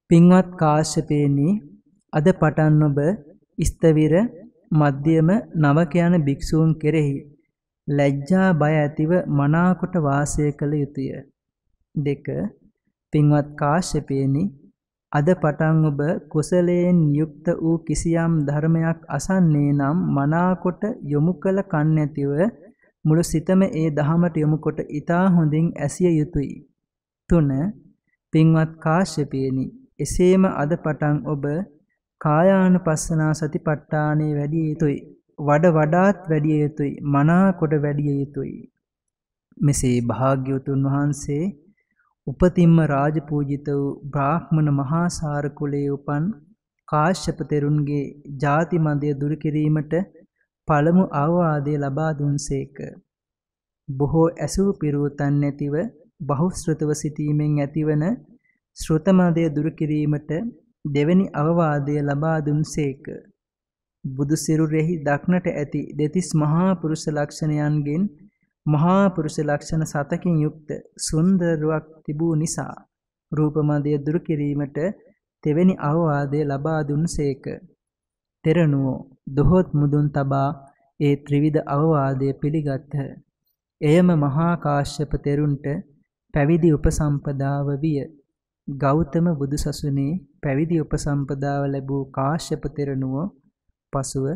පින්වත් කාශ්‍යපේනි අද පටන් ඔබ ස්තවිර මධ්‍යම නවක යන භික්ෂූන් කෙරෙහි ලැජ්ජා බය ඇතිව මනාකොට වාසය කළ යුතුය. 2. පින්වත් කාශ්‍යපේනි අද පටන් ඔබ කුසලයෙන් යුක්ත වූ කිසියම් ධර්මයක් අසන්නේ නම් මනාකොට යොමු කළ කන් නැතිව මුළු සිතම ඒ දහමට යොමු කොට ඊතා හොඳින් ඇසිය යුතුය. 3. පින්වත් කාශ්‍යපේනි එසේම අද පටන් ඔබ කායානුපස්සනා සතිපට්ඨානේ වැඩි යුතුය. වඩ වඩාත් වැඩි යුතුය. මනාකොට වැඩි යුතුය. මෙසේ භාග්‍යවතුන් වහන්සේ උපතින්ම රාජපූජිත වූ බ්‍රාහ්මණ මහා සාර කුලයේ උපන් කාශ්‍යප තෙරුන්ගේ ಜಾති මදය දුරු කිරීමට පළමු අවවාදය ලබා දුන්සේක. බොහෝ ඇසූ පිරූතන් නැතිව බහුශ්‍රතව සිටීමෙන් ඇතිවන ශ්‍රත මදය දුරු කිරීමට දෙවැනි අවවාදය ලබා දුන්සේක. බුදු සිරුරෙහි දක්නට ඇති දෙතිස් මහා පුරුෂ ලක්ෂණයන්ගෙන් මහා පුරුෂ ලක්ෂණ සතකින් යුක්ත සුන්දරුවක් තිබූ නිසා රූපමදය දුරු කිරීමට තෙවැනි අවවාදය ලබා දුන්සේක. තෙරණුවෝ දොහොත් මුදුන් තබා ඒ ත්‍රිවිධ අවවාදය පිළිගත්හ. එයම මහා කාශ්‍යප තෙරුන්ට පැවිදි උපසම්පදාව විය. ගෞතම බුදුසසුනේ පැවිදි උපසම්පදාව ලැබූ කාශ්‍යප තෙරණුව පසුව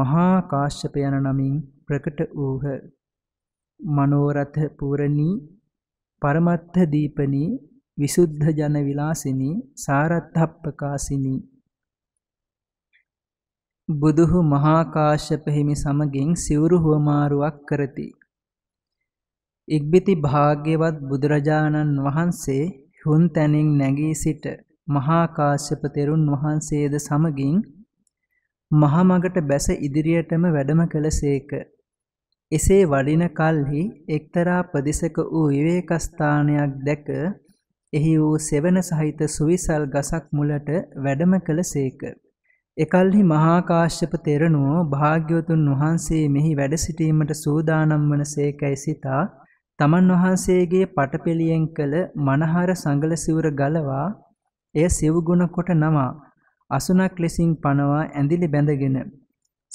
මහා කාශ්‍යප යන නමින් ප්‍රකට වූහ. මනෝරථ පුරණී පරමත්ථ දීපනී විසුද්ධ ජන විලාසිනී සාරත්ථප්පකාසිනී බුදුහු මහා කාශ්‍යප හිමි සමගින් සිවුරු හුවමාරුවක් කරති. ඉක්බිති භාග්‍යවත් බුදුරජාණන් වහන්සේ හුන් තැනින් නැගී සිට මහා කාශ්‍යප තෙරුන් වහන්සේද සමගින් මහමගට බැස ඉදිරියටම වැඩම කළසේක. එසේ වඩින කල්හි එක්තරා ප්‍රදෙසක වූ විවේකස්ථානයක් දැක එහි වූ සෙවන සහිත සුවිසල් ගසක් මුලට වැඩම කළසේක. එකල්හි මහාකාශ්‍යප තෙරණුව භාග්‍යවතුන් වහන්සේ මෙහි වැඩ සිටීමට සූදානම් වන සේකයි සිතා තමන් වහන්සේගේ පටපෙළියෙන් කළ මනහර සංගල සිවුර ගලවා එය සිවුගුණ කොට නවා අසුනක් ලෙසින් පනවා ඇඳිලි බැඳගෙන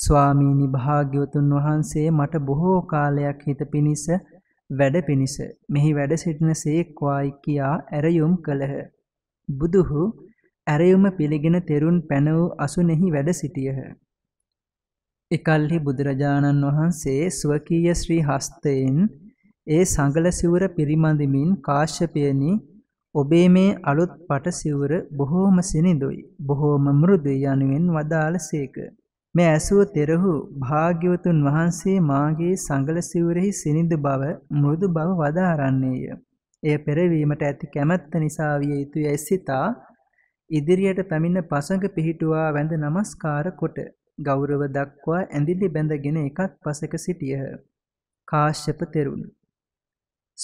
ස්වාමීනි භාග්‍යවතුන් වහන්සේ මට බොහෝ කාලයක් හිත පිණිස වැඩ පිණිස මෙහි වැඩ සිටින සේක්වායි කියා ඇරයුම් කළහ. බුදුහු ඇරයුම පිළිගෙන තෙරුන් පැනවූ අසුනෙහි වැඩ සිටියහ. එකල්හි බුදුරජාණන් වහන්සේ ස්වකීය ශ්‍රී හස්තයෙන් ඒ සඟල සිවුර පිරිමඳමින් කාශ්‍යපයනි ඔබේ මේ අලුත් පට සිවුර බොහෝම සිනිදුයි බොහෝම මෘදු යනුවෙන් වදාළ සේක. මේ ඇසූ තෙරහු භාග්‍යවතුන් වහන්සේ මාගේ සංගල සිවුරෙහි සිනිඳු බව මෘදු බව වදාරන්නේය. එය පෙරවීමට ඇති කැමැත්ත නිසා විය යුතුය සිතා ඉදිරියට පැමිණ පසඟ පිහිටුවා වැඳ නමස්කාර කොට ගෞරව දක්වා ඇඳිලි බැඳගෙන එකත් පසක සිටියහ. කාශ්‍යප තෙරුණ.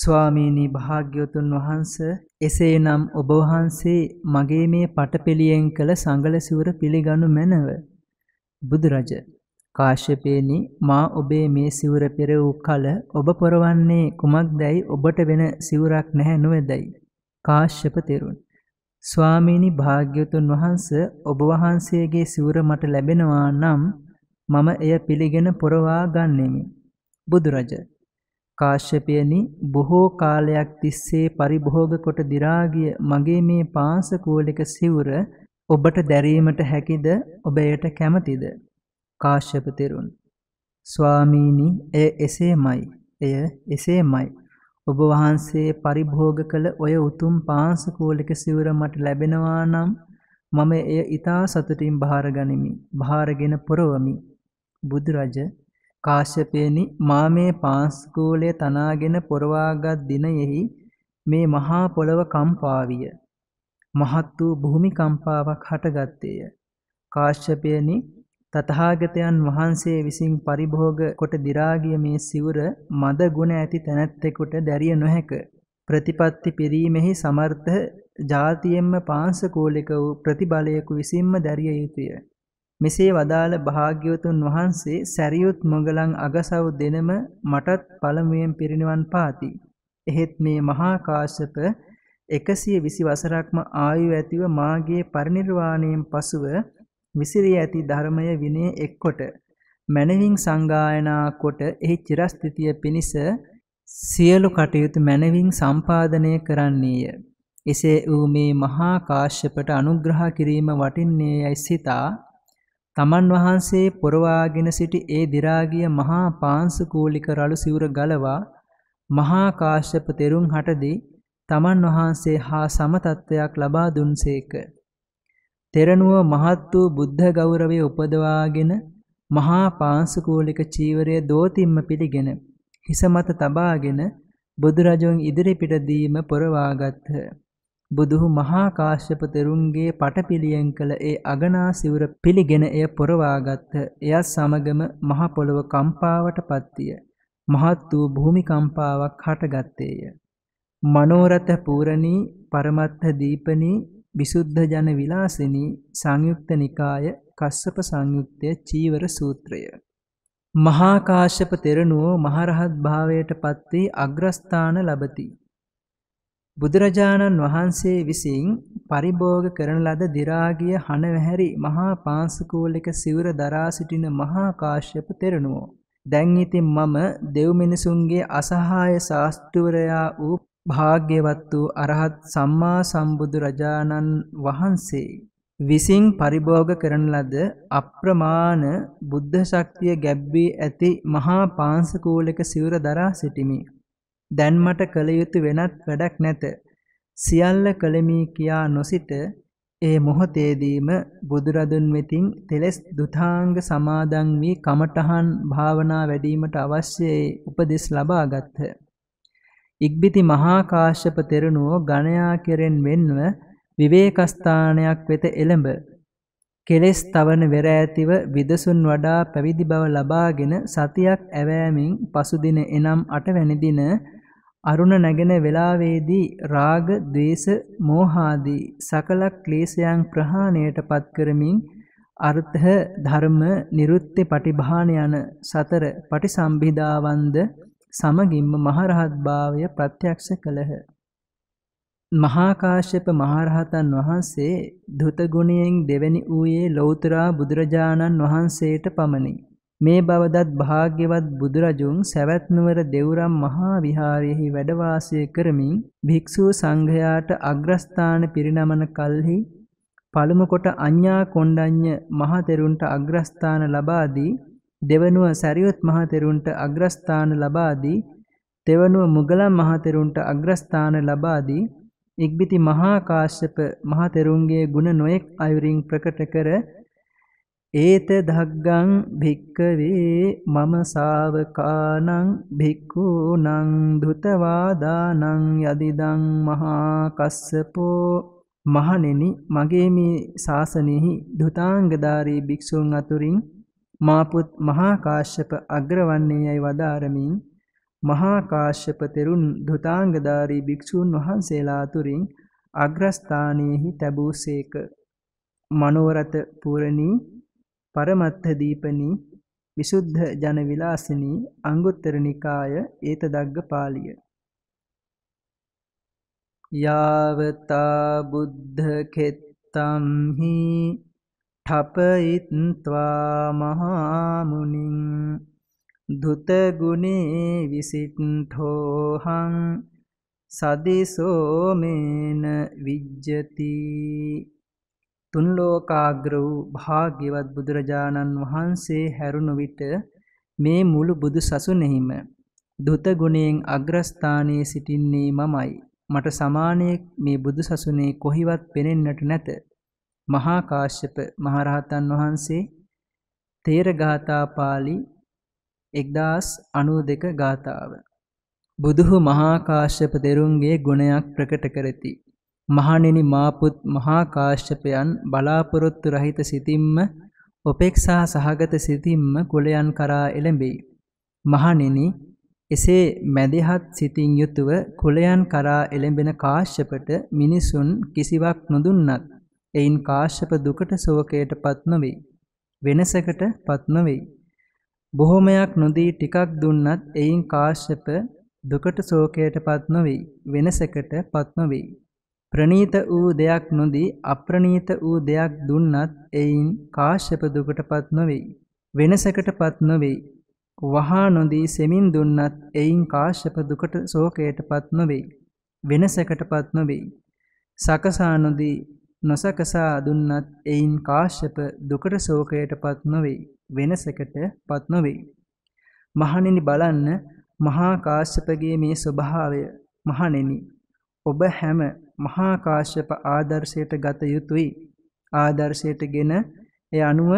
ස්වාමීනී භාග්‍යවතුන් වහන්ස එසේනම් ඔබ වහන්සේ මගේ මේ පටපෙළියෙන් කළ සංගල සිවුර පිළිගනු මැනව. බුදුරජ කාශ්‍යපේනි මා ඔබේ මේ සිවුර පෙර වූ කල ඔබ පොරවන්නේ කුමක්දයි ඔබට වෙන සිවුරක් නැහැ නොවේදයි කාශ්‍යප තෙරුන් ස්වාමීනි භාග්‍යතුන් වහන්ස ඔබ වහන්සේගේ සිවුර මට ලැබෙනවා නම් මම එය පිළිගෙන පොරවා ගන්නෙමි බුදුරජ කාශ්‍යපයනි බොහෝ කාලයක් තිස්සේ පරිභෝග කොට දිරාගිය මගේ මේ පාංශකෝලික සිවුර ඔබට දැරීමට හැකිද ඔබ එයට කැමතිද කාශ්‍යප තෙරුන් ස්වාමීනි එය එසේමයි එය එසේමයි ඔබ වහන්සේ පරිභෝග කළ ඔය උතුම් පාංශකෝලික සිවුර මට ලැබෙනවා නම් මම එය ඊතා සතුටින් බහාර ගනිමි බහාරගෙන පොරවමි බුදුරජ කාශ්‍යපේනි මා මේ පාංශකෝලය තනාගෙන පොරවාගත් දිනෙහි මේ මහා පොළව කම්පාවිය මහත් වූ භූමිකම්පාවක් හටගත්තේය. කාශ්‍යපයනි තථාගතයන් වහන්සේ විසින් පරිභෝග කොට දිරාගිය මේ සිවුර මද ගුණ ඇති තැනැත්තෙකුට දැරිය නොහැක. ප්‍රතිපත්ති පිරීමෙහි සමර්ථ ජාතියෙන්ම පාංශකූලික වූ ප්‍රතිබලයෙකු විසින්ම දැරිය යුතුය. මෙසේ වදාළ භාග්‍යවතුන් වහන්සේ සැරියුත් මොගලන් අගසව් දෙනම මටත් පළමුවෙන් පිරිනිවන් පාති. එහෙත් මේ මහා කාශ්‍යප එකසිය විසි වසරක්ම ආයු ඇතිව මාගේ පරිනිර්වාණයෙන් පසුව විසිරී ඇති ධර්මය විනේ එක්කොට. මැනවින් සංගායනා කොට එහි චිරස්ථිතිය පිණිස සියලු කටයුතු මැනවින් සම්පාදනය කරන්නේය. එසේ වූ මේ මහා කාශ්‍යපට අනුග්‍රහ කිරීම වටින්නේ යැයි සිතා තමන් වහන්සේ පොරවාගෙන සිටි ඒ දිරාගිය මහා පාංශුකූලික රළු සිවුර ගලවා මහා කාශ්‍යප තෙරුන් හටදී තමන් වහන්සේ හා සමතත්වයක් ලබා දුන්සේක. තෙරණුව මහත් වූ බුද්ධ ගෞරවය උපදවාගෙන මහා පාංශුකූලික චීවරය දෝතිම්ම පිළිගෙන හිස මත තබාගෙන බුදුරජුන් ඉදිරිපිට දීම පොරවාගත්හ. බුදුහු මහා කාශ්‍යප තෙරුන්ගේ පටපිලියෙන් කළ ඒ අගනා සිවුර පිළිගෙන එය පොරවාගත්හ. එයත් සමගම මහ පොළව කම්පාවට පත්තිය. මහත් වූ භූමිකම්පාවක් හටගත්තේය. මනෝරත පූරණී පරමත්ථ දීපනී විසුද්ධ ජන විලාසිනී සංයුක්ත නිකාය කස්සප සංයුත්තය චීවර සූත්‍රය. මහා කාශ්‍යප තෙරණුව මහරහත් භාවයට පත් වී අග්‍රස්ථාන ලබති. බුදුරජාණන් වහන්සේ විසින් පරිභෝග කරන ලද දි รา ගිය හනවැහැරි මහා පාංශකූලක සිවුර දරා සිටින මහා කාශ්‍යප තෙරණුව. දැන් ඉතින් මම දෙව් මිනිසුන්ගේ අසහාය ශාස්ත්‍රවරයා වූ භාග්‍යවත් වූ අරහත් සම්මා සම්බුදු රජාණන් වහන්සේ විසින් පරිභෝග කරන ලද අප්‍රමාණ බුද්ධ ශක්තිය ගැබ්වී ඇති මහා පාංශකූලක සිවුර දරා සිටිමි. දැන් මට කළ යුතු වෙනත් වැඩක් නැත. සියල්ල කළමි කියා නොසිට ඒ මොහොතේදීම බුදුරදුන් වෙතින් තෙලස් දුතාංග සමාදන් වී කමඨහන් භාවනා වැඩිවීමට අවශ්‍ය උපදෙස් ලබාගත්හ. ඉක්බිති මහා කාශ්‍යප තෙරණුව ගණයා කෙරෙන් වෙන්ව විවේකස්ථානයක් වෙත එළඹ කෙලෙස් තවන වෙර ඇතිව විදසුන් වඩා පැවිදි බව ලබාගෙන සතියක් ඇවෑමින් පසුදින එනම් අටවැනි දින අරුණ නැගෙන වේලාවේදී රාග, ద్వේස, මෝහාදී සකල ක්ලේශයන් ප්‍රහාණයටපත් කරමින් අර්ථ ධර්ම නිරුත්ති පටිභාන යන සතර පටිසම්භිදාවන්ද සමගින්ම මහරහත් භාවය ප්‍රත්‍යක්ෂ කළහ. මහාකාශ්‍යප මහරහතන් වහන්සේ දුතගුණයෙන් දෙවැනි වූයේ ලෞතරා බුදුරජාණන් වහන්සේට පමණි. මේ බවදත් භාග්‍යවත් බුදුරජුන් සැවැත්නුවර දෙවුරම් මහා විහාරයෙහි වැඩවාසය කරමින් භික්‍ෂූ සංඝයාට අග්‍රස්ථාන පිරිනමන කල්හි පළමකොට අඤ්ඤා කොණ්ඩඤ්ඤ මහතෙරුන්ට අග්‍රස්ථාන ලබාදී දෙවනුව සැරියුත් මහතෙරුන්ට අග්‍රස්ථාන ලබා දී තෙවනුව මුගලන් මහතෙරුන්ට අග්‍රස්ථාන ලබා දී ඉක්බිති මහා කාශ්‍යප මහතෙරුන්ගේ ගුණ නොයෙක් අයුරින් ප්‍රකට කර ඒත ධග්ගං භික්කවේ මම ශාවකානං භික්ඛූනං දුතවාදානං යදිදං මහා කස්සපෝ මහණෙනි මගේ මේ ශාසනයෙහි දුතාංගධාරී භික්ෂූන් අතුරින් මාපුත් මහා කාශ්‍යප අග්‍රවන්නේ යයි වදාරමින් මහා කාශ්‍යප තෙරුන් දුතාංගධාරී භික්ෂූන් වහන්සේලා අතුරින් අග්‍රස්ථානයේහි තැබූසේක මනෝරත පුරණී පරමත්ථ දීපනී විසුද්ධ ජන විලාසිනී අංගුත්තර නිකාය ඒතදග්ග පාළිය යාවතා බුද්ධ කෙත්තම් හි ඨපයිත්වා මහාමුනින් දුතගුණේ විසිට්ඨෝහං සදිසෝමේන විජ්ජති තුන් ලෝකාග්‍ර වූ භාග්‍යවත් බුදුරජාණන් වහන්සේ හැරුණු විට මේ මුළු බුදු සසුනෙහිම දුත ගුණයෙන් අග්‍රස්ථානයේ සිටින්නේ මමයි. මට සමානයෙක් මේ බුදු සසුනේ කොහිවත් පෙනෙන්නට නැත. මහා කාශ්‍යප මහරහතන් වහන්සේ තේරගාථා පාළි 1092 ගාථාව බුදුහු මහා කාශ්‍යප තෙරුන්ගේ ගුණයක් ප්‍රකට කරති මහණෙනි මාපුත් මහා කාශ්‍යපයන් බලාපොරොත්තු රහිත සිතින්ම උපේක්ෂා සහගත සිතින්ම කුලයන් කරා එළඹෙයි මහණෙනි එසේ මැදිහත් සිතින් යුතුව කුලයන් කරා එළඹෙන කාශ්‍යපට මිනිසුන් කිසිවක් නොදුන්නත් එයින් කාශ්‍යප දුකට සුවකයට පත් නොවේ. වෙනසකට පත් නොවේ. බොහොමයක් නොදී ටිකක් දුන්නත් එයින් කාශ්‍යප දුකට සෝකයට පත් නොවේ. වෙනසකට පත් නොවේ. ප්‍රනීත වූ දෙයක් නොදී අප්‍රනීත වූ දෙයක් දුන්නත් එයින් කාශ්‍යප දුකටපත් නොවේ වෙනසකටපත් නොවේ වහා නොදී සෙමින් දුන්නත් එයින් කාශ්‍යප දුකට ශෝකයටපත් නොවේ වෙනසකටපත් නොවේ සකසා නොදී නොසකසා දුන්නත් එයින් කාශ්‍යප දුකට ශෝකයට පත් නොවේ වෙනසකට පත් නොවේ මහණෙනි බලන්න මහා කාශ්‍යපගේ මේ ස්වභාවය මහණෙනි ඔබ හැම මහා කාශ්‍යප ආදර්ශයට ගත යුතුයි ආදර්ශයටගෙන ඒ අනුව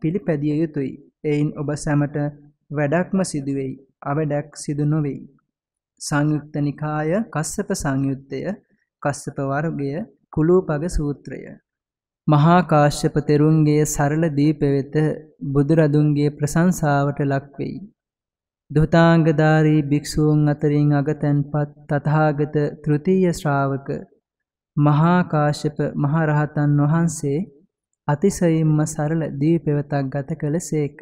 පිළිපැදිය යුතුයි එයින් ඔබ සැමට වැඩක්ම සිදුවෙයි අවඩක් සිදු නොවෙයි සංයුක්ත නිකාය කස්සප සංයුත්තය කස්සප වර්ගය කුලූපග සූත්‍රය. මහා කාශ්‍යප තෙරුන්ගේ සරල දීප වෙත බුදුරදුන්ගේ ප්‍රශංසාවට ලක්වෙයි. දුතාංගධාරී භික්ෂූන් අතරින් අගතැන්පත් තථාගත තෘතීය ශ්‍රාවක මහා කාශ්‍යප මහරහතන් වහන්සේ අතිශයින්ම සරල දීපෙවතක් ගත කළසේක.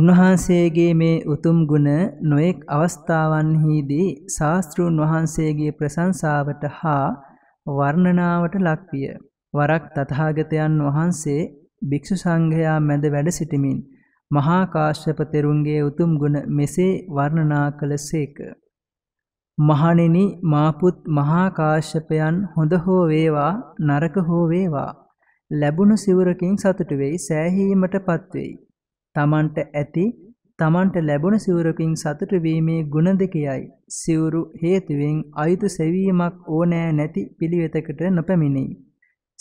උන්වහන්සේගේ මේ උතුම් ගුණ නොයෙක් අවස්ථාවන්හිදී ශාස්තෘන් වහන්සේගේ ප්‍රශංසාවට හා වර්ණනාවට ලක්විය. වරක් තථාගතයන් වහන්සේ භික්ෂු සංඝයා මැද වැඩ සිටිමින් මහා කාශ්‍යප තෙරුන්ගේ උතුම් ගුණ මෙසේ වර්ණනා කළසේක. මහණෙනි මාපුත් මහා කාශ්‍යපයන් හොඳ හෝ වේවා නරක හෝ වේවා ලැබුණු සිවුරකින් සතුටු වෙයි සෑහීමටපත් වෙයි. තමන්ට ඇති තමන්ට ලැබුණ සිවුරකින් සතුට වීමේ ගුණ දෙකයයි. සිවුරු හේතුවෙන් අයුතු සෙවීමක් ඕනෑ නැති පිළිවෙතකට නොපැමිණෙයි.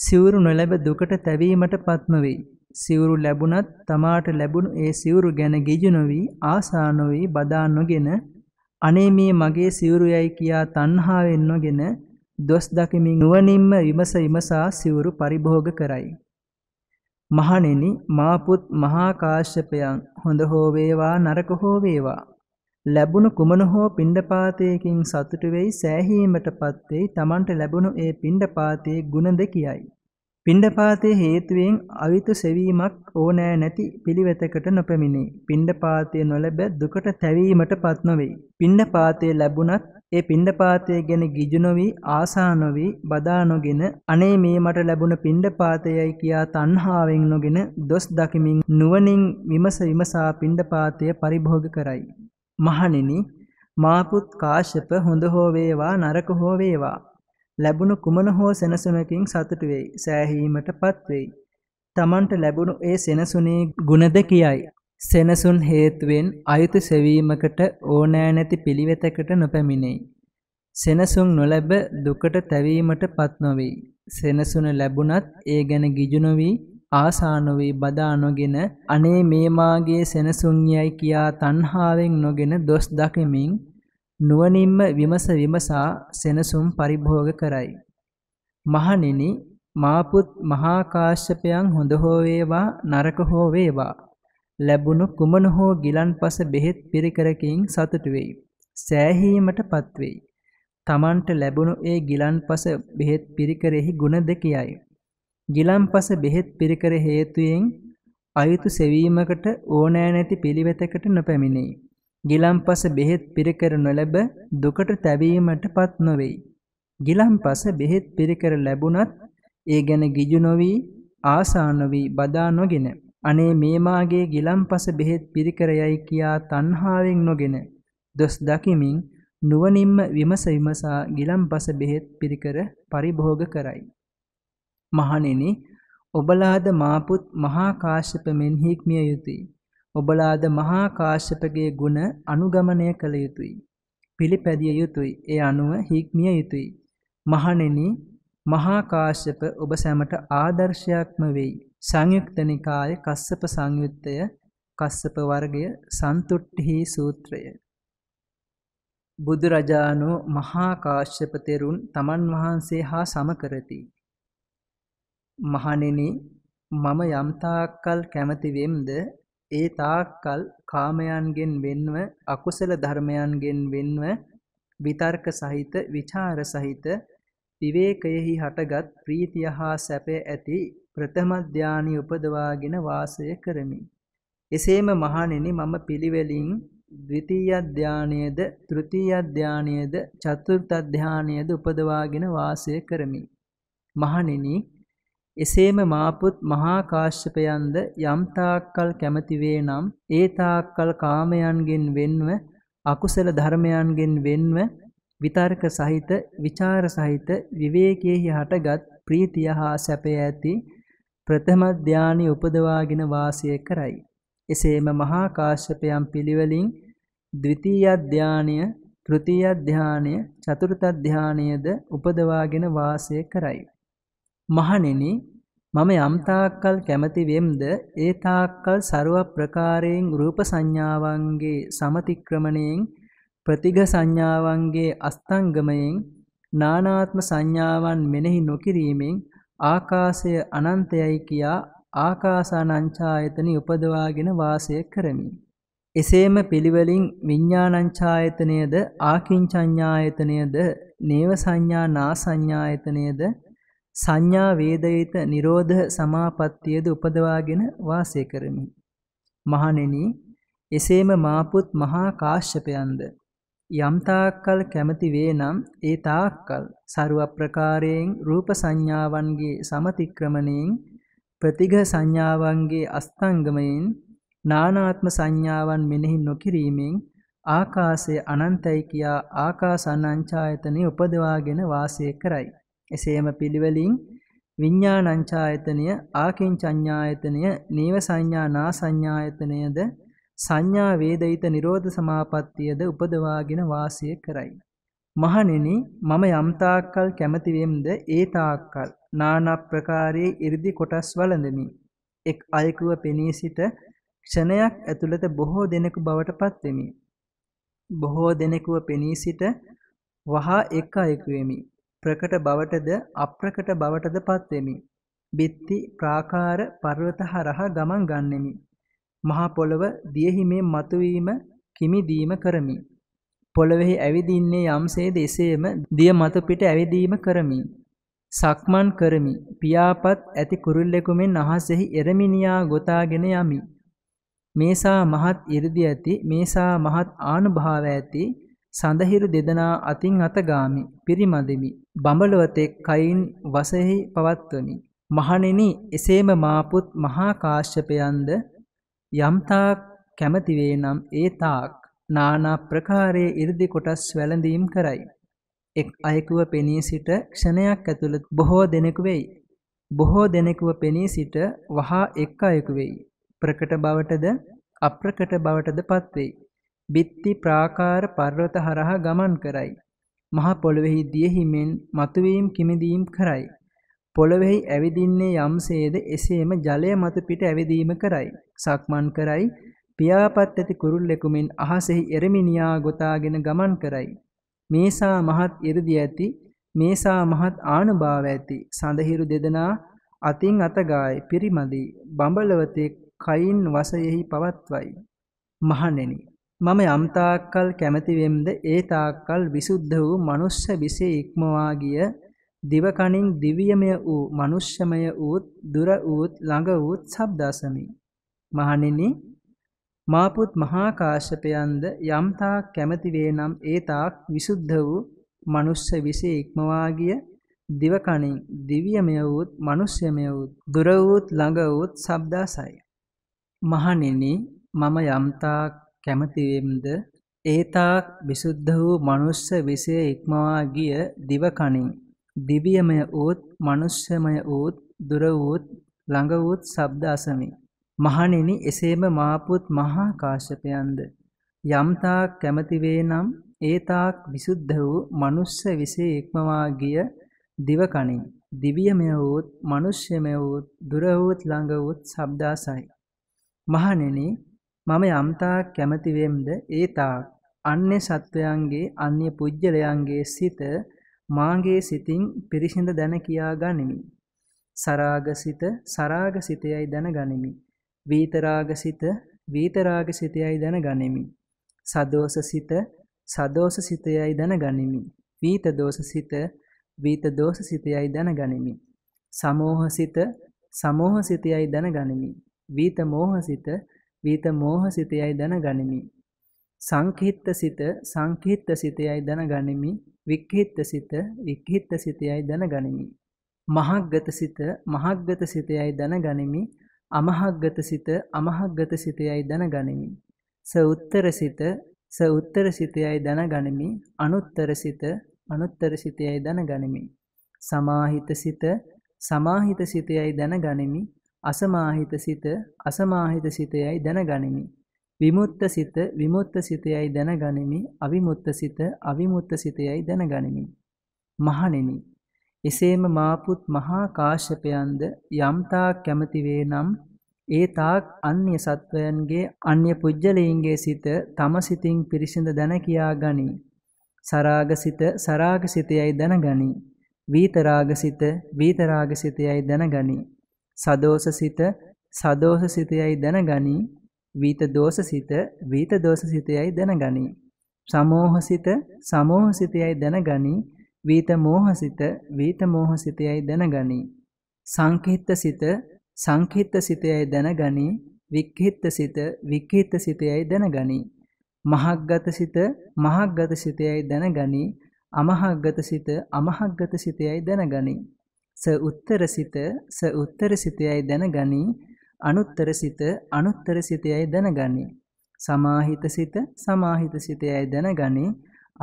සිවුරු නොලැබ දුකට තැවීමට පත්ම වෙයි. සිවුරු ලැබුණත් තමාට ලැබුණු ඒ සිවුරු ගැන ගිජු නොවි ආසා නොවි බදා නොගෙන අනේ මේ මගේ සිවුරු යයි කියා තණ්හාවෙන් නොගෙන දොස් දකිමින් නුවණින්ම විමස විමසා සිවුරු පරිභෝග කරයි මහණෙනි මාපුත් මහා කාශ්‍යපයන් හොඳ හෝ වේවා නරක හෝ වේවා ලැබුණු කුමන හෝ පිණ්ඩපාතයකින් සතුටු වෙයි සෑහීමටපත් වෙයි Tamanට ලැබුණු ඒ පිණ්ඩපාතයේ ගුණ දෙකියයි පිණ්ඩපාතයේ හේතුවෙන් අවිතු සෙවීමක් ඕනෑ නැති පිළිවෙතකට නොපැමිණේ. පිණ්ඩපාතය නොලැබ දුකට තැවීමට පත් නොවේ. පිණ්ඩපාතය ලැබුණත් ඒ පිණ්ඩපාතය ගැන ගිජු නොවි ආසා නොවි බදා නොගෙන අනේ මේ මට ලැබුණ පිණ්ඩපාතයයි කියා තණ්හාවෙන් නොගෙන දොස් දකිමින් නුවණින් විමස විමසා පිණ්ඩපාතය පරිභෝග කරයි. මහණෙනි මාපුත් කාශ්‍යප හොඳ හෝ වේවා නරක හෝ වේවා ලැබුණු කුමන හෝ සෙනසුනකින් සතුටු වෙයි, සෑහීමටපත් වෙයි. Tamanට ලැබුණු ඒ සෙනසුනේ ගුණද කියයි. සෙනසුන් හේතුවෙන් අයුතු සෙවීමකට ඕනෑ නැති පිළිවෙතකට නොපැමිණෙයි. සෙනසුන් නොලැබ දුකට තැවීමටපත් නොවේ. සෙනසුන ලැබුණත් ඒ ගැන ගිජු නොවී ආසා නොවේ බදා නොගෙන අනේ මේ මාගේ සෙනසුන් යයි කියා තණ්හාවෙන් නොගෙන දොස් දකිමින් නුවණින්ම විමස විමසා සෙනසුම් පරිභෝග කරයි. මහණෙනි මාපුත් මහා කාශ්‍යපයන් හොඳ හෝ වේවා නරක හෝ වේවා ලැබුණු කුමන හෝ ගිලන්පස බෙහෙත් පිරිකරකින් සතුටු වෙයි. සෑහීමටපත් වෙයි. තමන්ට ලැබුණු ඒ ගිලන්පස බෙහෙත් පිරිකරෙහි ගුණ දෙකයයි. ගිලන්පස බෙහෙත් පිරිකර හේතුයෙන් අයුතු සෙවීමකට ඕනෑ නැති පිළිවෙතකට නොපැමිණෙයි. ගිලම්පස බෙහෙත් පිරිකර නොලැබ දුකට තැවීමට පත් නොවෙයි. ගිලම්පස බෙහෙත් පිරිකර ලැබුණත් ඒ ගැන ගිජු නොවී ආසා නොවී බදා නොගෙන අනේ මේ මාගේ ගිලම්පස බෙහෙත් පිරිකර යයි කියා තණ්හාවෙන් නොගෙන දොස් දකිමින් නුවණින්ම විමස විමසා ගිලම්පස බෙහෙත් පිරිකර පරිභෝග කරයි. මහණෙනි ඔබලාද මාපුත් මහා කාශ්‍යප මෙන් හික්මිය යුතුය. ඔබලාද මහා කාශ්‍යපගේ ගුණ අනුගමනය කළ යුතුය. පිළිපැදිය යුතුය. ඒ අනුව හික්මිය යුතුය. මහණෙනි මහා කාශ්‍යප ඔබ සැමට ආදර්ශයක්ම වෙයි. සංයුක්ත නිකාය කස්සප සංයුත්තය කස්සප වර්ගය සන්තුට්ඨි සූත්‍රය. බුදුරජාණෝ මහා කාශ්‍යප තෙරුන් තමන් වහන්සේ හා සම කරති. මහණෙනි මම යම්තාක්කල් කැමැති වෙම්ද ඒ තාක් කල් කාමයන්ගෙන් වෙන්ව අකුසල ධර්මයන්ගෙන් වෙන්ව විතර්ක සහිත විචාර සහිත විවේකයෙහි හටගත් ප්‍රීතිය හා සැපය ඇති ප්‍රථම ධානී උපදවාගෙන වාසය කරමි. එසේම මහණෙනි මම පිළිවෙලින් ද්විතීය ධානයේද තෘතීය ධානයේද චතුර්ථ ධානයේද උපදවාගෙන වාසය කරමි. මහණෙනි එසේම මාපුත් මහා කාශ්‍යපයන්ද යම් තාක්කල් කැමති වේ නම් ඒ තාක්කල් කාමයන්ගෙන් වෙන්ව අකුසල ධර්මයන්ගෙන් වෙන්ව විතර්ක සහිත විචාර සහිත විවේකයේහි හටගත් ප්‍රීතිය හා සැපය ඇති ප්‍රථම ධානි උපදවාගෙන වාසය කරයි. එසේම මහා කාශ්‍යපයන් පිළිවෙලින් ද්විතීය ධානය, තෘතීය ධානය, චතුර්ථ ධානයද උපදවාගෙන වාසය කරයි. මහණෙනි මම යම් තාක්කල් කැමති වෙම්ද ඒ තාක්කල් ਸਰව ප්‍රකාරයෙන් රූප සංඥාවන්ගේ සමතික්‍රමණයෙන් ප්‍රතිග සංඥාවන්ගේ අස්තංගමයෙන් නානාත්ම සංඥාවන් මෙනෙහි නොකිරීමෙන් ආකාශය අනන්තයයි කියා ආකාසානංචායතනෙ උපදවාගෙන වාසය කරමි. එසේම පිළිවෙලින් විඤ්ඤාණංචායතනයේද ආකින්චඤ්ඤායතනයේද නේව සංඥා නා සංඥායතනයේද සංඥා වේදයිත නිරෝධ සමාපත්තියද උපදවාගෙන වාසය කරමි. මහණෙනි, එසේම මාපුත් මහා කාශ්‍යපයන්ද යම් තාක්කල් කැමති වේ නම් ඒ තාක්කල් ਸਰව ප්‍රකාරයෙන් රූප සංඥාවන්ගේ සමතික්‍රමණයෙන් ප්‍රතිඝ සංඥාවන්ගේ අස්තංගමයෙන් නානාත්ම සංඥාවන් මෙනෙහි නොකිරීමෙන් ආකාශය අනන්තයි කියා ආකාසානං ඡායතනෙ උපදවාගෙන වාසය කරයි. එසේම පිළිවෙලින් විඤ්ඤාණංචායතනය ආකින්චඤ්ඤායතනය නීව සංඥා නා සංඥායතනයද සංඥා වේදිත නිරෝධ සමාපත්තියද උපදවාගෙන වාසය කරයි මහණෙනි මම යම් තාක්කල් කැමති වෙම්ද ඒ තාක්කල් নানা ප්‍රකාරයේ 이르දි කොටස් වළඳමි එක් අයකුව පෙනී සිට ක්ෂණයක් ඇතුළත බොහෝ දෙනෙකු බවට පත් වෙමි බොහෝ දෙනෙකුව පෙනී සිට වහා එක් අයෙකු වෙමි ප්‍රකට බවට ද අප්‍රකට බවට ද පත්වෙමි. බිත්ති ප්‍රාකාර පර්වත හරහා ගමන් ගන්නෙමි. මහා පොළව දියහිමේ මතුවීම කිමිදීම කරමි. පොළොවෙහි ඇවිදින්නේ යම්සේද එසේම දිය මත පිට ඇවිදීම කරමි. සක්මන් කරමි. පියාපත් ඇති කුරුල්ලෙකුමෙන් අහසෙහි එරමිනියා ගොතාගෙන යමි. මේසා මහත් 이르දි ඇති මේසා මහත් ආනුභාව ඇති සඳහිරු දෙදනා අතින් අතගාමි පිරිමදෙමි බඹලවතෙක් කයින් වසෙහි පවත්වමි මහණෙනි එසේම මාපුත් මහා කාශ්‍යපයන්ද යම්තාක් කැමති වේ නම් ඒ තාක් නානා ප්‍රකාරයේ 이르දි කොටස් වැළඳීම් කරයි එක් අයෙකුව පෙනී සිට ක්ෂණයක් ඇතුළත බොහෝ දෙනෙකු වෙයි බොහෝ දෙනෙකුව පෙනී සිට වහා එක් අයෙකු වෙයි ප්‍රකට බවටද අප්‍රකට බවටද පත්වෙයි බිත්ති ප්‍රාකාර පර්වත හරහා ගමන් කරයි. මහ පොළොවෙහි දියහිමෙන් මතුවීම් කිමිදීම් කරයි. පොළොවෙහි ඇවිදින්නේ යම්සේද එසේම ජලය මත පිට ඇවිදීම කරයි. සක්මන් කරයි පියාපත් ඇති කුරුල්ලෙකු මෙන් අහසෙහි එරමිනියා ගොතාගෙන ගමන් කරයි. මේසා මහත් 이르දි ඇති මේසා මහත් ආනුභාව ඇති සඳහිරු දෙදෙනා අතින් අතගායි පිරිමදි බඹලවතේ කයින් වසයෙහි පවත්වයි මහණෙනි මම යම් තාක්කල් කැමති වෙම්ද ඒ තාක්කල් විසුද්ධ වූ මනුස්ස විසේ ඉක්මවා ගිය දිවකණින් දිව්‍යමය වූ මනුෂ්‍යමය වූත් දුර වූත් ළඟ වූත් සබ්දාසමි මහණෙනි මාපුත් මහා කාශ්‍යපයන්ද යම් තාක් කැමති වේ නම් ඒ තාක් විසුද්ධ වූ මනුස්ස විසේ ඉක්මවා ගිය දිවකණින් දිව්‍යමය වූත් මනුෂ්‍යමය වූත් දුර වූත් ළඟ වූත් සබ්දාසයි මහණෙනි මම යම් තාක් කැමැතිවෙම්ද ඒතාක් විසුද්ධ වූ මනුෂ්‍ය විෂය ඉක්මවා ගිය දිව කණින් දිව්‍යමය වූත් මනුෂ්‍යමය වූත් දුර වූත් ළඟ වූත් ශබ්ද අසමි මහණෙනි එසේම මාපුත් මහා කාශ්‍යපයන්ද යම්තාක් කැමති වේ නම් ඒතාක් විසුද්ධ වූ මනුෂ්‍ය විසේ ඉක්මවා ගිය දිව කණින් දිව්‍යමය වූත් මනුෂ්‍යමය වූත් දුර වූත් ළඟ වූත් ශබ්දාසයි මහණෙනි මම යම්තාක් කැමතිවෙම්ද ඒ තාක් අන්‍ය සත්වයන්ගේ අන්‍ය පුද්ගලයන්ගේ සිත මාගේ සිතින් පිරිසිඳ දැන කියා ගනිමි. සරාගසිත සරාගසිතයයි දැන ගනිමි. වීතරාගසිත වීතරාගසිතයයි දැන ගනිමි. සදෝසසිත සදෝසසිතයයි දැන ගනිමි. වීතදෝසසිත වීතදෝසසිතයයි දැන ගනිමි. සමෝහසිත සමෝහසිතයයි දැන ගනිමි. වීතමෝහසිත විත මෝහ සිතයයි දැනගනිමි. සංකීත්ත සිත සංකීත්ත සිතයයි දැනගනිමි. වික්කීත්ත සිත වික්කීත්ත සිතයයි දැනගනිමි. මහග්ගත සිත මහග්ගත සිතයයි දැනගනිමි. අමහග්ගත සිත අමහග්ගත සිතයයි දැනගනිමි. ස උත්තර සිත ස උත්තර සිතයයි දැනගනිමි. අනුත්තර සිත අනුත්තර සිතයයි දැනගනිමි. සමාහිත සිත සමාහිත සිතයයි දැනගනිමි. අසමාහිත සිත අසමාහිත සිතයයි දැනගනිමි. විමුක්ත සිත විමුක්ත සිතයයි දැනගනිමි. අවිමුක්ත සිත අවිමුක්ත සිතයයි දැනගනිමි. මහණෙනි එසේම මාපුත් මහා කාශ්‍යපයන්ද යම්තාක් කැමති වේ නම් ඒ තාක් අන්‍ය සත්වයන්ගේ අන්‍ය පුජ්‍යලයින්ගේ සිත තම සිතින් පිරිසිඳ දැන කියා ගනී. සරාගසිත සරාගසිතයයි දැනගනී. වීතරාගසිත වීතරාගසිතයයි දැනගනී. සදෝස සිත සදෝස සිතයයි දැනගනී වීත දෝෂ සිත වීත දෝෂ සිතයයි දැනගනී සමෝහ සිත සමෝහ සිතයයි දැනගනී වීත මෝහ සිත වීත මෝහ සිතයයි දැනගනී සංකීර්ත සිත සංකීර්ත සිතයයි දැනගනී වික්ඛිත සිත වික්ඛිත සිතයයි දැනගනී මහග්ගත සිත මහග්ගත සිතයයි දැනගනී අමහග්ගත සිත අමහග්ගත සිතයයි දැනගනී ස උත්තරසිත ස උත්තරසිතයයි දැනගනි අනුත්තරසිත අනුත්තරසිතයයි දැනගනි සමාහිතසිත සමාහිතසිතයයි දැනගනි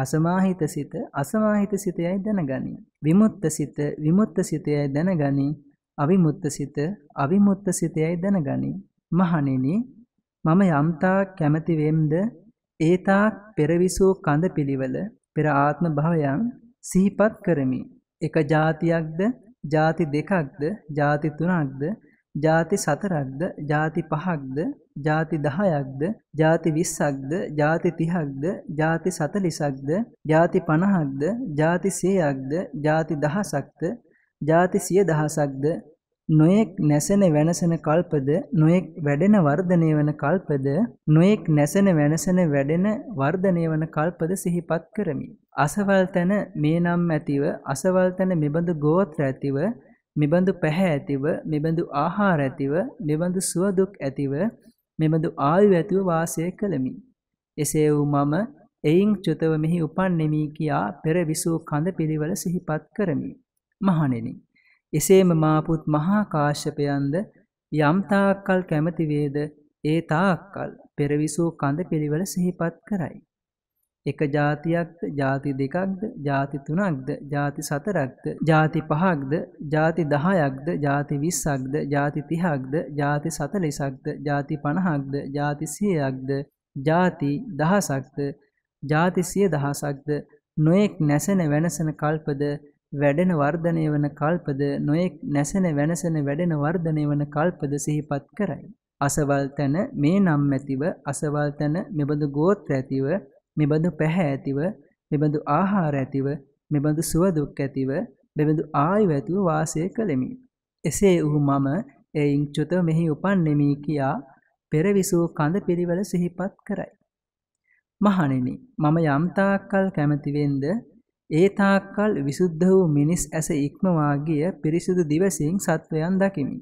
අසමාහිතසිත අසමාහිතසිතයයි දැනගනි විමුක්තසිත විමුක්තසිතයයි දැනගනි අවිමුක්තසිත අවිමුක්තසිතයයි දැනගනි මහණෙනි මම යම්තා කැමැති වෙම්ද ඒතා පෙරවිසූ කඳ පිළිවෙල පෙර ආත්ම භවයන් සිහිපත් කරමි. එක જાතියක්ද ಜಾති දෙකක්ද ಜಾති තුනක්ද ಜಾති සතරක්ද ಜಾති පහක්ද ಜಾති 10ක්ද ಜಾති 20ක්ද ಜಾති 30ක්ද ಜಾති 40ක්ද ಜಾති 50ක්ද ಜಾති 100ක්ද ಜಾති 10ක්ද ಜಾති 10000ක්ද නොයෙක් නැසෙන වෙනසෙන කල්පද නොයෙක් වැඩෙන වර්ධනය වන කල්පද නොයෙක් නැසෙන වෙනසෙන වැඩෙන වර්ධනය වන කල්පද සිහිපත් කරමි. අසවල් තැන මේ නම් ඇතිව අසවල් තැන මෙබඳු ගෝත්‍ර ඇතිව මෙබඳු පැහැ ඇතිව මෙබඳු ආහාර ඇතිව මෙබඳු සුවදුක් ඇතිව මෙබඳු ආයු ඇතිව වාසය කළමි. එසේ වූ මම එයින් චුතව මෙහි උපන්නෙමි කියා පෙර විසූ කඳ පිළිවෙල සිහිපත් කරමි. මහණෙනි එසේම මාපුත් මහා කාශ්‍යපයන්ද යම් තාක්කල් කැමති වේද ඒ තාක්කල් පෙරවිසූ කඳ පිළිවෙල සිහිපත් කරයි. එක ජාතියක්ද ජාති දෙකක්ද ජාති තුනක්ද ජාති සතරක්ද ජාති පහක්ද ජාති දහයක්ද ජාති විස්සක්ද ජාති තිහක්ද ජාති සතලිසක්ද ජාති පණහක්ද ජාති සියයක්ද ජාති දහසක්ද ජාති සිය දහසක්ද නොයෙක් නැසෙන වෙනසන කල්පද වැඩෙන වර්ධනය වන කල්පද නොයෙක් නැසෙන වෙනසෙන වැඩෙන වර්ධනය වන කල්පද සිහිපත් කරයි. අසවල් තැන මේ නම් ඇතිව අසවල් තැන මෙබඳු ගෝත්‍ර ඇතිව මෙබඳු පැහැ ඇතිව මෙබඳු ආහාර ඇතිව මෙබඳු සුවදුක් ඇතිව මෙබඳු ආයු ඇතිව වාසය කළෙමි. එසේ වූ මම එයින් චුත මෙහි උපන්නෙමි කියා පෙරවිසූ කඳ පිළිවෙල සිහිපත් කරයි. මහණෙනි මම යම්තාක්කල් කැමැතිවෙන්ද ඒ තාක්කල් විසුද්ධ වූ මිනිස් ඇස ඉක්මවා ගිය පිරිසුදු දිවසින් සත්වයන් දකිමි.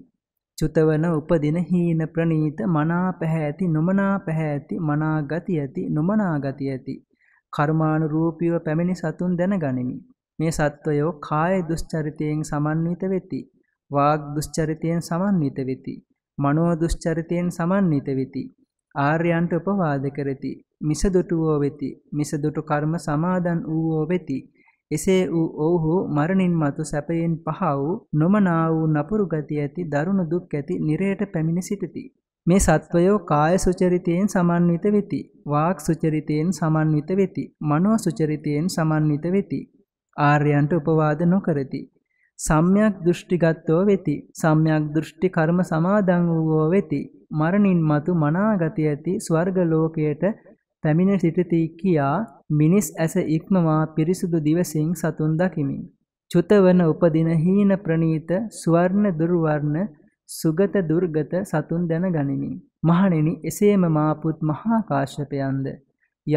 චුතවන උපදින හීන ප්‍රනීත මනා පැහැ ඇති නොමනා පැහැ ඇති මනා ගති ඇති නොමනා ගති ඇති කර්මානුරූපීව පැමිණි සතුන් දැනගනිමි. මේ සත්වයෝ කාය දුස්චරිතයෙන් සමන්විත වෙති. වාග් දුස්චරිතයෙන් සමන්විත වෙති. මනෝ දුස්චරිතයෙන් සමන්විත වෙති. ආර්යන්ට උපවාද කරති. මිසදුටුවෝ වෙති. මිසදුටු කර්ම සමාදන් වූවෝ වෙති. එසේ වූ ඔවුහු මරණින් මතු සැපයෙන් පහ වූ නොමනා වූ නපුරු ගති ඇති දරුණු දුක් ඇති නිරයට පැමිණ සිටිති. මේ සත්වයෝ කාය සුචරිතයෙන් සමන්විත වෙති. වාක් සුචරිතයෙන් සමන්විත වෙති. මනෝ සුචරිතයෙන් සමන්විත වෙති. ආර්යයන්ට උපවාද නොකරති. සම්්‍යක් දෘෂ්ටිගතෝ වෙති. සම්්‍යක් දෘෂ්ටි කර්ම සමාදන් වූවෝ වෙති. මරණින් මතු මනාගති ඇති ස්වර්ග ලෝකයට පැමිණ සිටිති කියා මිනිස් ඇස ඉක්මවා පිරිසුදු දිවසින් සතුන් දකිමි. චුතවන උපදින හීන ප්‍රනීත ස්වර්ණ දුර්වර්ණ සුගත දුර්ගත සතුන් දැන ගනිමි. මහණෙනි එසේම මාපුත් මහා කාශ්‍යපයන්ද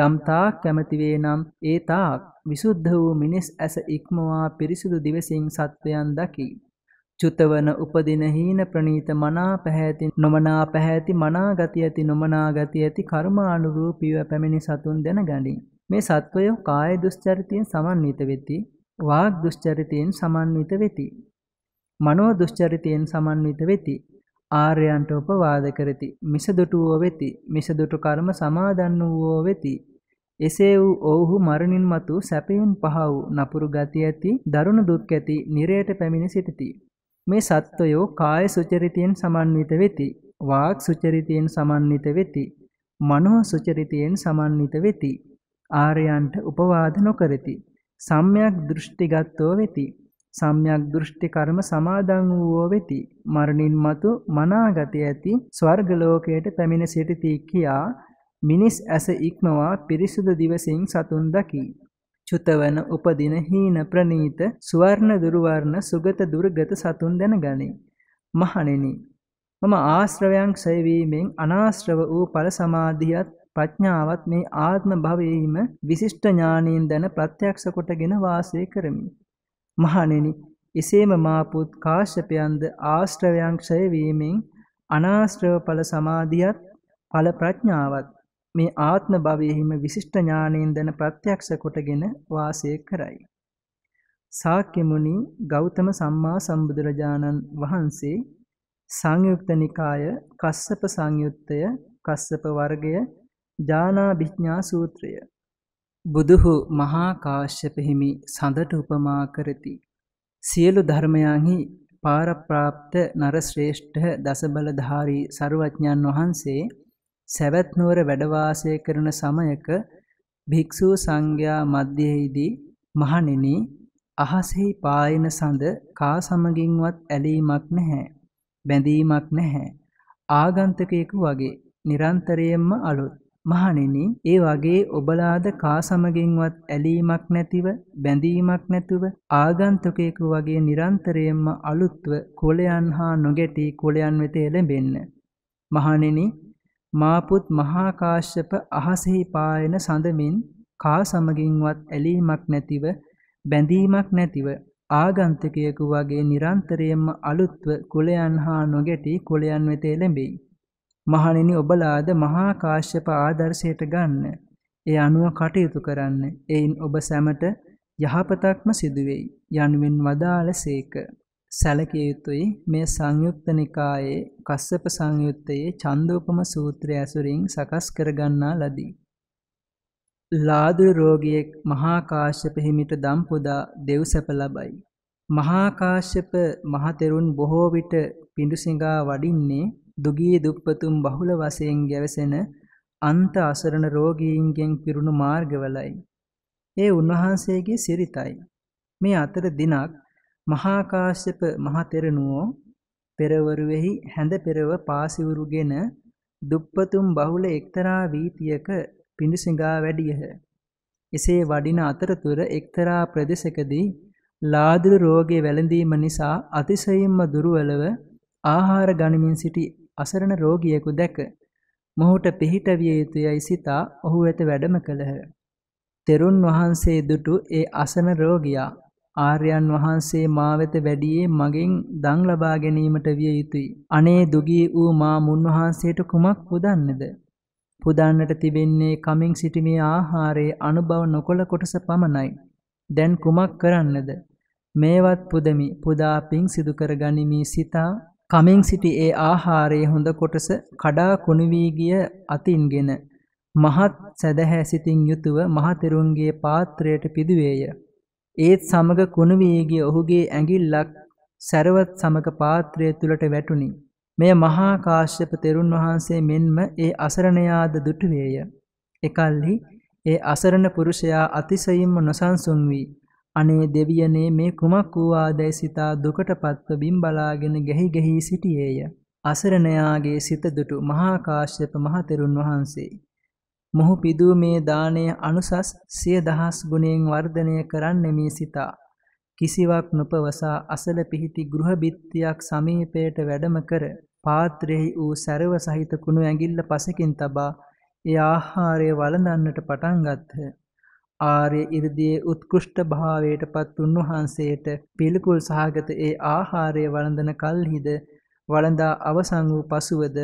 යම් තාක් කැමති වේ නම් ඒ තාක් විසුද්ධ වූ මිනිස් ඇස ඉක්මවා පිරිසුදු දිවසින් සත්වයන් දකි. චුතවන උපදින හීන ප්‍රනීත මනා පැහැති නොමනා පැහැති මනා ගති ඇති නොමනා ගති ඇති කර්මානුරූපීව පැමිණි සතුන් දැන ගනින් මේ සත්වය කාය දුස්චරිතයෙන් සමන්විත වෙති වාග් දුස්චරිතයෙන් සමන්විත වෙති මනෝ දුස්චරිතයෙන් සමන්විත වෙති ආර්යයන්ට උපවාද කරති මිසදුටුවෝ වෙති මිසදුටු කර්ම සමාදන් වූවෝ වෙති එසේ වූ ඔවුහු මරණින් මතු සැපයෙන් පහ වූ නපුරු ගති ඇති දරුණු දුක් ඇති නිරයට පැමිණ සිටිති මේ සත්වයෝ කාය සුචරිතයෙන් සමන්විත වෙති. වාක් සුචරිතයෙන් සමන්විත වෙති. මනෝ සුචරිතයෙන් සමන්විත වෙති. ආර්යයන්ට උපවාද නොකරති. සම්්‍යක් දෘෂ්ටිගතෝ වෙති. සම්්‍යක් දෘෂ්ටි කර්ම සමාදන් වූවෝ වෙති. මරණින් මතු මනාගත ඇති ස්වර්ග ලෝකයට පැමිණ සිටිති කියා මිනිස් ඇස ඉක්මවා පිරිසුදු දිවසින් සතුන් දකි. චුතවන උපදින හීන ප්‍රනීත ස්වර්ණ දුර්වර්ණ සුගත දුර්ගත සතුන් දැනගනී. මහණෙනි මම ආශ්‍රවයන් සෙවීමෙන් අනාශ්‍රව වූ ඵල සමාධියත් ප්‍රඥාවත් මේ ආත්ම භවයේම විශිෂ්ට ඥානීන් දැන ප්‍රත්‍යක්ෂ කොටගෙන වාසය කරමි. මහණෙනි එසේම මාපුත් කාශ්‍යපයන්ද ආශ්‍රවයන් සෙවීමෙන් අනාශ්‍රව ඵල සමාධියත් ඵල ප්‍රඥාවත් මේ ආත්ම භවයෙහිම විශිෂ්ට ඥානයෙන් දැන ප්‍රත්‍යක්ෂ කොටගෙන වාසය කරයි. සාක්‍ය මුනි ගෞතම සම්මා සම්බුදුරජාණන් වහන්සේ සංයුක්ත නිකාය කස්සප සංයුත්තය කස්සප වර්ගය ඥානා විඥා සූත්‍රය බුදුහු මහා කාශ්‍යප හිමි සඳට උපමා කරති සියලු ධර්මයන්හි පාරප්‍රාප්ත නර ශ්‍රේෂ්ඨ දසබලධාරී සරුවඥන් වහන්සේ සැවැත් නුවර වැඩ වාසය කරන සමයක භික්ෂූ සංඝයා මැදෙහිදී මහණෙනි අහසෙහි පායන සඳ කා සමගින්වත් ඇලීමක් නැහැ බැඳීමක් නැහැ ආගන්තුකයෙකු වගේ නිරන්තරයෙන්ම අලුත් මහණෙනි ඒ වගේ ඔබලාද කා සමගින්වත් ඇලීමක් නැතිව බැඳීමක් නැතුව ආගන්තුකයෙකු වගේ නිරන්තරයෙන්ම අලුත්ව කුලයන් හා නොගැටි කුලයන් වෙත එළඹෙන්න මහණෙනි මාපුත් මහා කාශ්‍යප අහසෙහි පායන සඳමින් කා සමගින්වත් ඇලීමක් නැතිව බැඳීමක් නැතිව ආගන්තුකයෙකු වගේ නිරන්තරයෙන්ම අලුත්ව කුලයන් හා නොගැටි කුලයන් වෙත එළඹෙයි. මහණෙනි ඔබලාද මහා කාශ්‍යප ආදර්ශයට ගන්න. ඒ අනුව කටයුතු කරන්න. එයින් ඔබ සැමට යහපතක්ම සිදුවෙයි. යනුවෙන් වදාළ සේක. සැලකිය යුතුයි මේ සංයුක්ත නිකායේ කස්සප සංයුත්තයේ චන්දෝපම සූත්‍රය ඇසුරින් සකස් කරගන්නා ලදී. ලාදුර රෝගියෙක් මහා කාශ්‍යප හිමිට දම් පුදා දෙව් සැප ලබයි. මහා කාශ්‍යප මහතෙරුන් බොහෝ විට පිඬුසිඟා වඩින්නේ දුගී දුප්පතුන් බහුල වශයෙන් ගැවසෙන අන්ත අසරණ රෝගීන්ගෙන් පිරුණු මාර්ගවලයි. ඒ උන්වහන්සේගේ සිරිතයි. මේ අතර දිනක් මහා කාශ්‍යප මහ තෙරණුවෝ පෙරවරුවේහි හැඳ පෙරව පාසිවුරුගෙන දුප්පතුන් බහුල එක්තරා වීතියක පිඬුසිඟා වැඩියහ. එසේ වඩින අතරතුර එක්තරා ප්‍රදේශකදී ලාදුරු රෝගේ වැළඳීම නිසා අතිශයින්ම දුර්වලව ආහාර ගනිමින් සිටි අසරණ රෝගියෙකු දැක මොහුට පිහිට විය යුතුයයි සිතා ඔහු වෙත වැඩම කළහ. තෙරුන් වහන්සේ දුටු ඒ අසන රෝගියා ආර්යයන් වහන්සේ මා වෙත වැඩියේ මගෙන් දන් ලබා ගැනීමට විය යුතුය. අනේ දුගී වූ මා මුන්වහන්සේට කුමක් පුදන්නේද? පුදන්නට තිබෙන්නේ කමින් සිටීමේ ආහාරයේ අනුභව නොකල කොටස පමණයි. දැන් කුමක් කරන්නද? මේවත් පුදමි. පුදා පිං සිදු කරගනිමි සිතා කමින් සිටි ඒ ආහාරයේ හොඳ කොටස කඩා කුණු වී ගිය අතින්ගෙන මහත් සදහැ සිතින් යුතුව මහතෙරුන්ගේ පාත්‍රයට පිදුවේය. ඒත් සමග කුණු වී ගිය ඔහුගේ ඇඟිල්ලක් සරවත් සමග පාත්‍රය තුලට වැටුණි. මෙය මහා කාශ්‍යප තෙරුන් වහන්සේ මෙන්ම ඒ අසරණයාද දුටුවේය. එකල්හි ඒ අසරණ පුරුෂයා අතිශයින්ම නොසන්සුන් වී අනේ දෙවියනේ මේ කුමක් වූවාදැයි සිතා දුකටපත්ව බිම් බලාගෙන ගෙහි ගෙහි සිටියේය. අසරණයාගේ සිත දුටු මහා කාශ්‍යප මහ තෙරුන් වහන්සේ මොහු පිදූ මේ දානය අනුසස් සිය දහස් ගුණයෙන් වර්ධනය කරන්නේ මේ සිතා. කිසිවක් නොපවසා අසල පිහිටි ගෘහ බිත්තියක් සමීපයට වැඩම කර පාත්‍රෙහි වූ සැරව සහිත කුණු ඇඟිල්ල පසකින් තබා ඒ ආහාරය වළඳන්නට පටන් ගත්හ. ආර්ය ඉර්දියේ උත්කෘෂ්ඨ භාවයටපත් උන්වහන්සේට පිළිකුල් සහගත ඒ ආහාරය වළඳන කල්හිද වළඳා අවසන් වූ පසුවද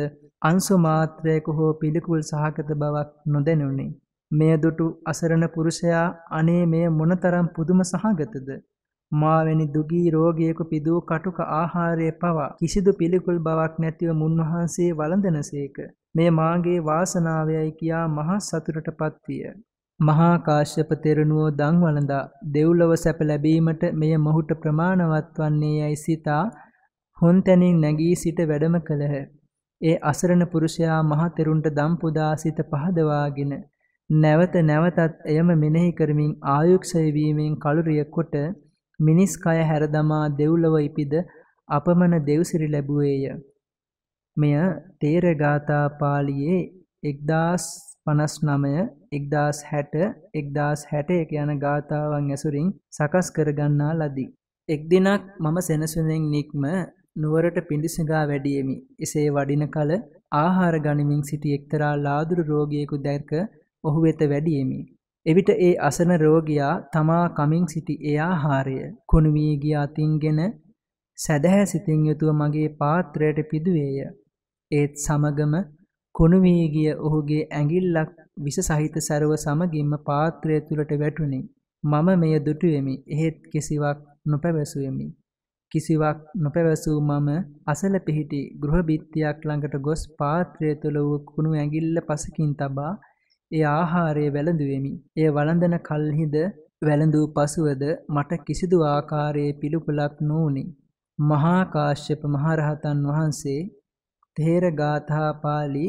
අංශු මාත්‍රයක හෝ පිළිකුල් සහගත බවක් නොදැනුනි. මෙය දුටු අසරණ පුරුෂයා අනේ මෙය මොනතරම් පුදුම සහගතද? මාවැනි දුගී රෝගියෙකු පිදූ කටුක ආහාරය පවා කිසිදු පිළිකුල් බවක් නැතිව මුන්වහන්සේ වළඳනසේක. මේ මාගේ වාසනාවයයි කියා මහා සතුටටපත් විය. මහා කාශ්‍යප තෙරණුව දන් වළඳා දෙව්ලොව සැප ලැබීමට මෙය මොහුට ප්‍රමාණවත් වන්නේ යයි සිතා හොන්තැනින් නැගී සිට වැඩම කළහ. ඒ අසරණ පුරුෂයා මහතෙරුන්ට දම් පුදා සිත පහදවාගෙන නැවත නැවතත් එයම මෙනෙහි කරමින් ආයුක්ෂය වීමෙන් කලුරිය කොට මිනිස් කය හැරදමා දෙව්ලොව ඉපිද අපමණ දෙව්සිරි ලැබුවේය. මෙය තේරගාථා පාළියේ 1059 1060 1061 යන ගාථාවන් ඇසුරින් සකස් කරගන්නා ලදී. එක් දිනක් මම සෙනසුනෙන් නික්ම නුවරට පිඬිසිඟා වැඩියෙමි. එසේ වඩින කල ආහාර ගනිමින් සිටි එක්තරා ලාදුරු රෝගියෙකු දැක ඔහු වෙත වැඩියෙමි. එවිට ඒ අසන රෝගියා තමා කමින් සිටි ඒ ආහාරය කුණු වී ගිය අතින්ගෙන සැදැහැ සිතින් යුතුව මගේ පාත්‍රයට පිදුවේය. ඒත් සමගම කුණු වී ගිය ඔහුගේ ඇඟිල්ලක් විස සහිත සරව සමගින්ම පාත්‍රය තුලට වැටුණි. මම මෙය දුටුවෙමි. එහෙත් කිසිවක් නොපැවසුවෙමි. කිසිවක් නොපැවසූ මම අසල පිහිටි ගෘහබිත්තියක් ළඟට ගොස් පාත්‍රය තුළ වූ කුණු ඇඟිල්ල පසකින් තබා ඒ ආහාරය වැළඳුවෙමි. එය වළඳන කල්හිද වැළඳූ පසුවද මට කිසිදු ආකාරයේ පිළිපුලක් නොවුනි. මහා කාශ්‍යප මහරහතන් වහන්සේ තේර ගාථා පාළි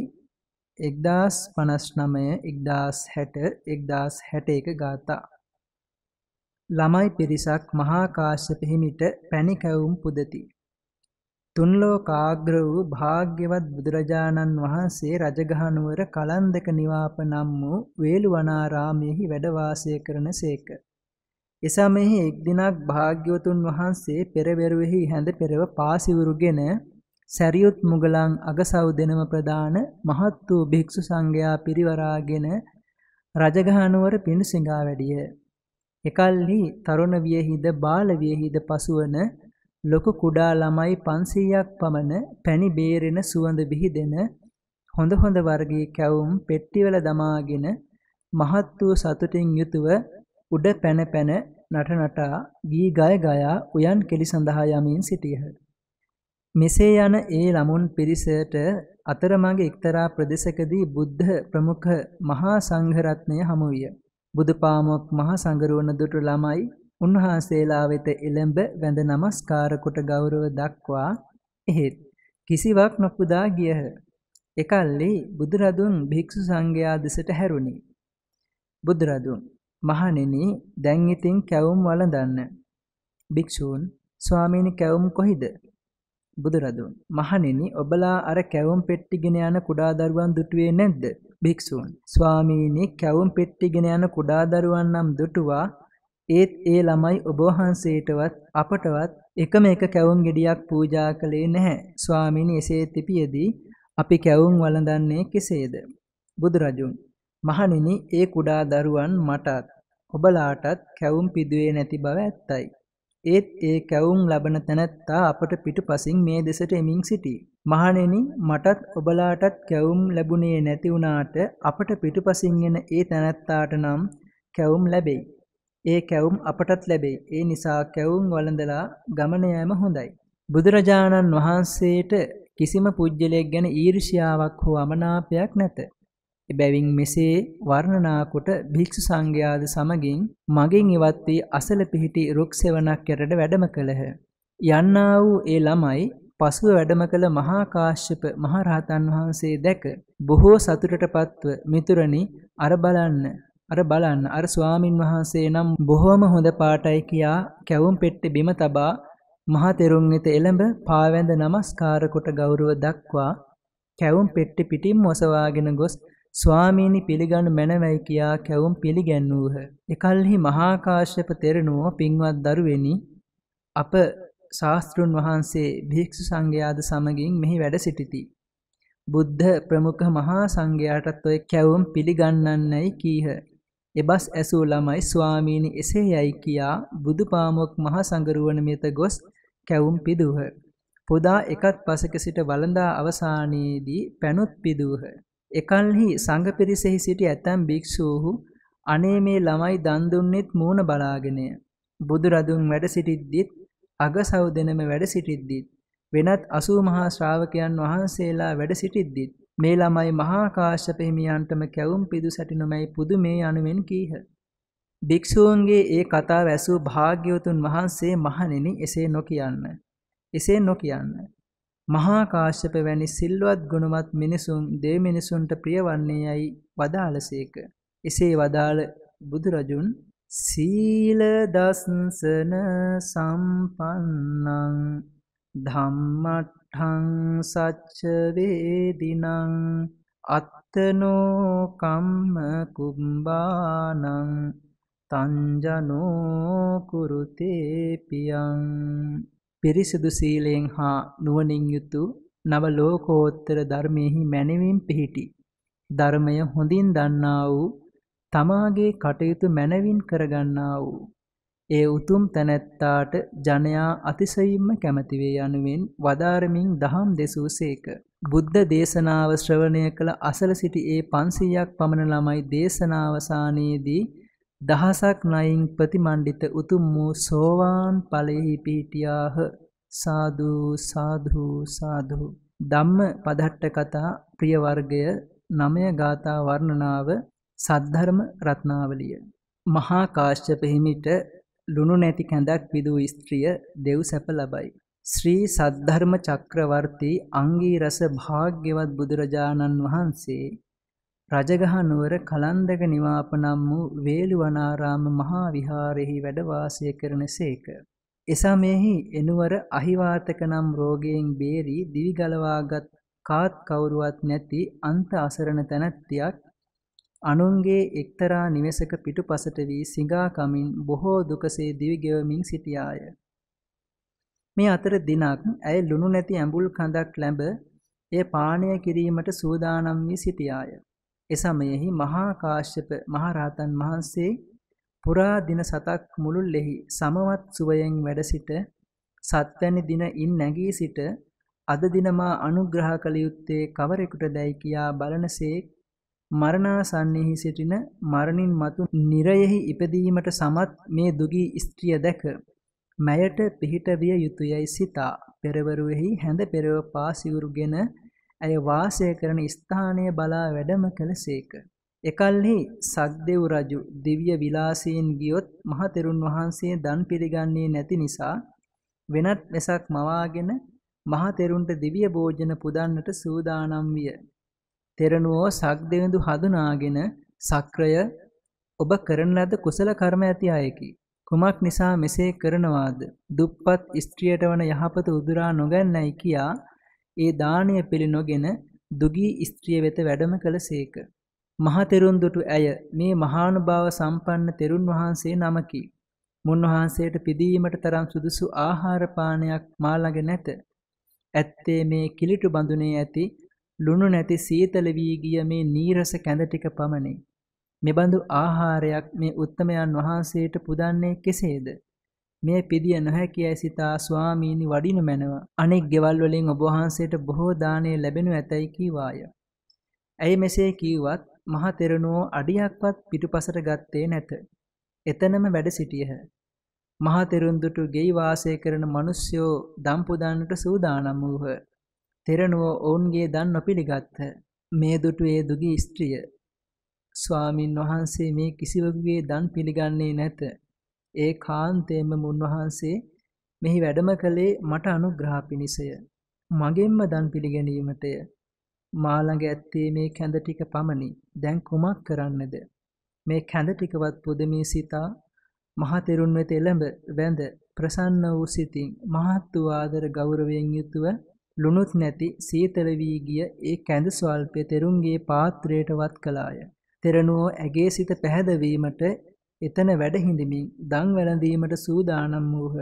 1059 1060 1061 ගාථා ළමයි පිරිසක් මහා කාශ්‍යප හිමිට පැණි කැවුම් පුදති. තුන් ලෝකාග්‍ර වූ භාග්‍යවත් බුදුරජාණන් වහන්සේ රජගහ නුවර කලන්දක නිවාප නම් වූ වේළුවනාරාමයේහි වැඩ වාසය කරන සේක. එසමයෙහි එක් දිනක් භාග්‍යවතුන් වහන්සේ පෙරවරුෙහි හැඳ පෙරව පාසිවුරුගෙන සැරියුත් මුගලන් අගසව් දෙනම ප්‍රදාන මහත් වූ භික්ෂු සංඝයා පිරිවරාගෙන රජගහ නුවර පිඬු සිඟා වැඩියේ එකල්හි තරුණ වියහිද බාල වියහිද පසුවන ලොකු කුඩා ළමයි 500ක් පමණ පැණි බේරෙන සුවඳ බිහිදෙන හොඳ හොඳ වර්ගයේ කැවුම් පෙට්ටිවල දමාගෙන මහත් වූ සතුටින් යුතුව උඩ පැන පැන නට නටා ගී ගය ගයා උයන් කෙලි සඳහා යමින් සිටියහ. මෙසේ යන ඒ ළමුන් පිරිසට අතරමඟ එක්තරා ප්‍රදේශකදී බුද්ධ ප්‍රමුඛ මහා සංඝරත්නය හමු විය. බුදුපාමොක් මහා සංගරුවන දුටු ළමයි උන්වහන්සේලා වෙත එළඹ වැඳ නමස්කාර කොට ගෞරව දක්වා එහෙත් කිසිවක් නොපුදා ගියහ. එකල්ලි බුදුරදුන් භික්ෂු සංඝයා දෙසට හැරුණි. බුදුරදුන් මහණෙනි දැන් ඉතින් කැවුම් වළඳන්න. භික්ෂූන් ස්වාමීනි කැවුම් කොහිද? බුදුරදුන් මහණෙනි ඔබලා අර කැවුම් පෙට්ටිගෙන යන කුඩා දරුවන් දුටුවේ නැද්ද? භික්ෂූන් ස්වාමීනි කැවුම් පෙට්ටිගෙන යන කුඩා දරුවන් නම් දුටුවා ඒත් ඒ ළමයි ඔබ වහන්සේටවත් අපටවත් එකම එක කැවුම් ගෙඩියක් පූජා කළේ නැහැ ස්වාමීනි එසේ තිබියදී අපි කැවුම් වළඳන්නේ කෙසේද බුදුරජුන් මහණෙනි ඒ කුඩා දරුවන් මටත් ඔබලාටත් කැවුම් පිදුවේ නැති බව ඇත්තයි ඒත් ඒ කැවුම් ලබන තැනැත්තා අපට පිටුපසින් මේ දෙසට එමින් සිටී මහණෙනි මටත් ඔබලාටත් කැවුම් ලැබුණේ නැති වුණාට අපට පිටුපසින් එන ඒ තැනැත්තාට නම් කැවුම් ලැබෙයි. ඒ කැවුම් අපටත් ලැබෙයි. ඒ නිසා කැවුම් වළඳලා ගමන යෑම හොඳයි. බුදුරජාණන් වහන්සේට කිසිම පුජ්‍යලයක් ගැන ඊර්ෂ්‍යාවක් හෝ අමනාපයක් නැත. එබැවින් මෙසේ වර්ණනා කොට භික්ෂු සංඝයාද සමගින් මගෙන් ඉවත් වී අසල පිහිටි රුක් සෙවණක් කරට වැඩම කළහ. යන්නා වූ ඒ ළමයි පසුව වැඩම කළ මහා කාශ්‍යප මහ රහතන් වහන්සේ දැක බොහෝ සතුටට පත්ව මිතුරනි අර බලන්න අර බලන්න අර ස්වාමින් වහන්සේ නම් බොහොම හොඳ පාටයි කියා කැවුම් පෙට්ටි බිම තබා මහා තෙරුන් වෙත එළඹ පාවැඳ නමස්කාර කොට ගෞරව දක්වා කැවුම් පෙට්ටි පිටින් ඔසවාගෙන ගොස් ස්වාමීනි පිළිගනු මැනවයි කියා කැවුම් පිළිගැන්වූහ. එකල්හි මහා කාශ්‍යප තෙරණුව පින්වත් දරුවෙනි අප ශාස්තෘන් වහන්සේ භික්ෂු සංඝයාද සමගින් මෙහි වැඩ සිටිති. බුද්ධ ප්‍රමුඛ මහා සංඝයාටත් ඔය කැවුම් පිළිගන්නන්නයි කීහ. එබස් ඇසූ ළමයි ස්වාමීනි එසේ යයි කියා බුදුපාමොක් මහා සංගරුවන මෙත ගොස් කැවුම් පිදුහ. පොදා එකත් පසක සිට වළඳා අවසානයේදී පැනුත් පිදුහ. එකල්හි සංඝ පිරිසෙහි සිටි ඇතැම් භික්ෂූහු අනේ මේ ළමයි දන් දුන්නෙත් මූණ බලාගෙනය. බුදුරදුන් වැඩ සිටිද්දිත් අගසව් දෙනම වැඩ සිටිද්දිත් වෙනත් අසූ මහා ශ්‍රාවකයන් වහන්සේලා වැඩ සිටිද්දිත් මේ ළමයි මහා කාශ්‍යප හිමියන්ටම කැවුම් පිදු සැටිනුමයි පුදුමේ යනුවෙන් කීහ. භික්ෂූන්ගේ ඒ කතාව ඇසූ භාග්‍යවතුන් වහන්සේ මහණෙනි එසේ නොකියන්න. එසේ නොකියන්න. මහා කාශ්‍යප වැනි සිල්වත් ගුණවත් මිනිසුන් දෙව් මිනිසුන්ට ප්‍රියවන්නේ යයි වදාළසේක. එසේ වදාළ බුදුරජුන් සීල දස්සන සම්පන්නං ධම්මට්ඨං සච්ච වේදිනං අත්තනෝ කම්ම කුම්බානං තංජනෝ කුරුතේ පියං පිරිසුදු සීලයෙන් හා නුවණින් යුතු නව ලෝකෝත්තර ධර්මෙහි මැනවින් පිහිටි ධර්මය හොඳින් දන්නා වූ තමාගේ කටයුතු මැනවින් කරගන්නා වූ ඒ උතුම් තැනැත්තාට ජනයා අතිසයින්ම කැමැතිවේ යනුවෙන් වදාරමින් දහම් දෙසූ සේක. බුද්ධ දේශනාව ශ්‍රවණය කළ අසල සිටි ඒ පන්සීයක් පමණ ළමයි දේශනාවසානයේදී දහසක් නයින් ප්‍රතිමණ්ඩිත උතුම් වූ සෝවාන් ඵලෙහි පිහිටියාහ සාදු සාදු සාදු ධම්ම පදට්ට කතා ප්‍රිය වර්ගය නමය ගාථා වර්ණනාව සද්ධර්ම රත්නාවලිය මහා කාශ්‍යප හිමිට ලුණු නැති කැඳක් පිදූ ස්ත්‍රිය දෙව් සැප ලබයි ශ්‍රී සද්ධර්ම චක්‍රවර්ති අංගී රස භාග්‍යවත් බුදුරජාණන් වහන්සේ රජගහ නුවර කලන්දක නිවාප නම් වූ වේළුවනාරාම මහා විහාරෙහි වැඩ වාසය කරනසේක. එසමෙහි එනුවර අහිවාතක නම් රෝගයෙන් බේරි දිවි ගලවාගත් කාත් කවුරුවත් නැති අන්ත අසරණ තැනැත්තියක් අනුන්ගේ එක්තරා නිවෙසක පිටුපසට වී සිඟාකමින් බොහෝ දුකසේ දිවිගෙවමින් සිටියාය. මේ අතර දිනක් ඇය ලුණු නැති ඇඹුල් කඳක් ලැබ එය පානය කිරීමට සූදානම් වී සිටියාය. එසමයෙහි මහා කාශ්‍යප මහරහතන් වහන්සේ පුරා දින සතක් මුළුල්ලෙහි සමවත් සුවයෙන් වැඩ සිට සත්වැනි දින ඉන් නැගී සිට අද දින මා අනුග්‍රහ කළ යුත්තේ කවරෙකුටදයි කියා බලනසේක් මරණාසන්නෙහි සිටින මරණින් මතු නිරයෙහි ඉපදීමට සමත් මේ දුගී ස්ත්‍රිය දැක මැයට පිහිට විය යුතුයයි සිතා පෙරවරුෙහි හැඳ පෙරව පාසිවුරුගෙන ඇය වාසය කරන ස්ථානය බලා වැඩම කළසේක. එකල්හි සක්දෙව් රජු දිව්‍ය විලාසයෙන් ගියොත් මහතෙරුන් වහන්සේ දන් පිළිගන්නේ නැති නිසා වෙනත් වෙසක් මවාගෙන මහතෙරුන්ට දිව්‍ය භෝජන පුදන්නට සූදානම් විය. තෙරණුවෝ සක්දෙවිඳු හඳුනාගෙන සක්‍රය ඔබ කරන ලද කුසල කර්ම ඇති අයකි. කුමක් නිසා මෙසේ කරනවාද? දුප්පත් ස්ත්‍රියට වන යහපත උදුරා නොගන්නයි කියා ඒ දාණය පිළි නොගෙන දුගී ස්ත්‍රිය වෙත වැඩම කළසේක. මහතෙරුන් දුටු ඇය මේ මහානුභාව සම්පන්න තෙරුන් වහන්සේ නමකි. මුන්වහන්සේට පිදීමට තරම් සුදුසු ආහාර පානයක් මා ළඟ නැත. ඇත්තේ මේ කිලිටු බඳුනේ ඇති ලුණු නැති සීතල වී ගිය මේ නීරස කැඳ ටික පමණි. මෙබඳු ආහාරයක් මේ උත්තමයන් වහන්සේට පුදන්නේ කෙසේද? මේ පිදිය නොහැකියයි සිතා ස්වාමීනි වඩිනු මැනවා. අනෙක් ගෙවල් වලින් ඔබ වහන්සේට බොහෝ දාණය ලැබෙනු ඇතැයි කීවාය. ඇයි මෙසේ කීවත් මහ තෙරණුව අඩියක්වත් පිටුපසට ගත්තේ නැත. එතනම වැඩ සිටියහ. මහ තෙරුන් දුටු ගෙයි වාසය කරන මිනිස්යෝ දම්පුදන්නට සූදානම් වූහ. තෙරණුවෝ ඔවුන්ගේ දන් නොපිළිගත්හ. මේ දුටුවේ දුගී ස්ත්‍රිය. ස්වාමින් වහන්සේ මේ කිසිවකුගේ දන් පිළිගන්නේ නැත. ඒ කාන්තේම මුන්වහන්සේ මෙහි වැඩම කළේ මට අනුග්‍රහ පිණිසය. මගෙන්ම දන් පිළිගැනීමටය. මා ළඟ ඇත්තේ මේ කැඳ ටික පමණි. දැන් කුමක් කරන්නද? මේ කැඳ ටිකවත් පුදමී සිතා මහතෙරුන් වෙත එළඹ වැඳ ප්‍රසන්න වූ සිතින් මහත් වූ ආදර ගෞරවයෙන් යුතුව ලුණුත් නැති සීතල වී ගිය ඒ කැඳ ස්වල්පය තෙරුන්ගේ පාත්‍රයට වත් කළාය. තෙරණුවෝ ඇගේ සිත පැහැදවීමට එතන වැඩ හිඳමින් දන් වැළඳීමට සූදානම් වූහ.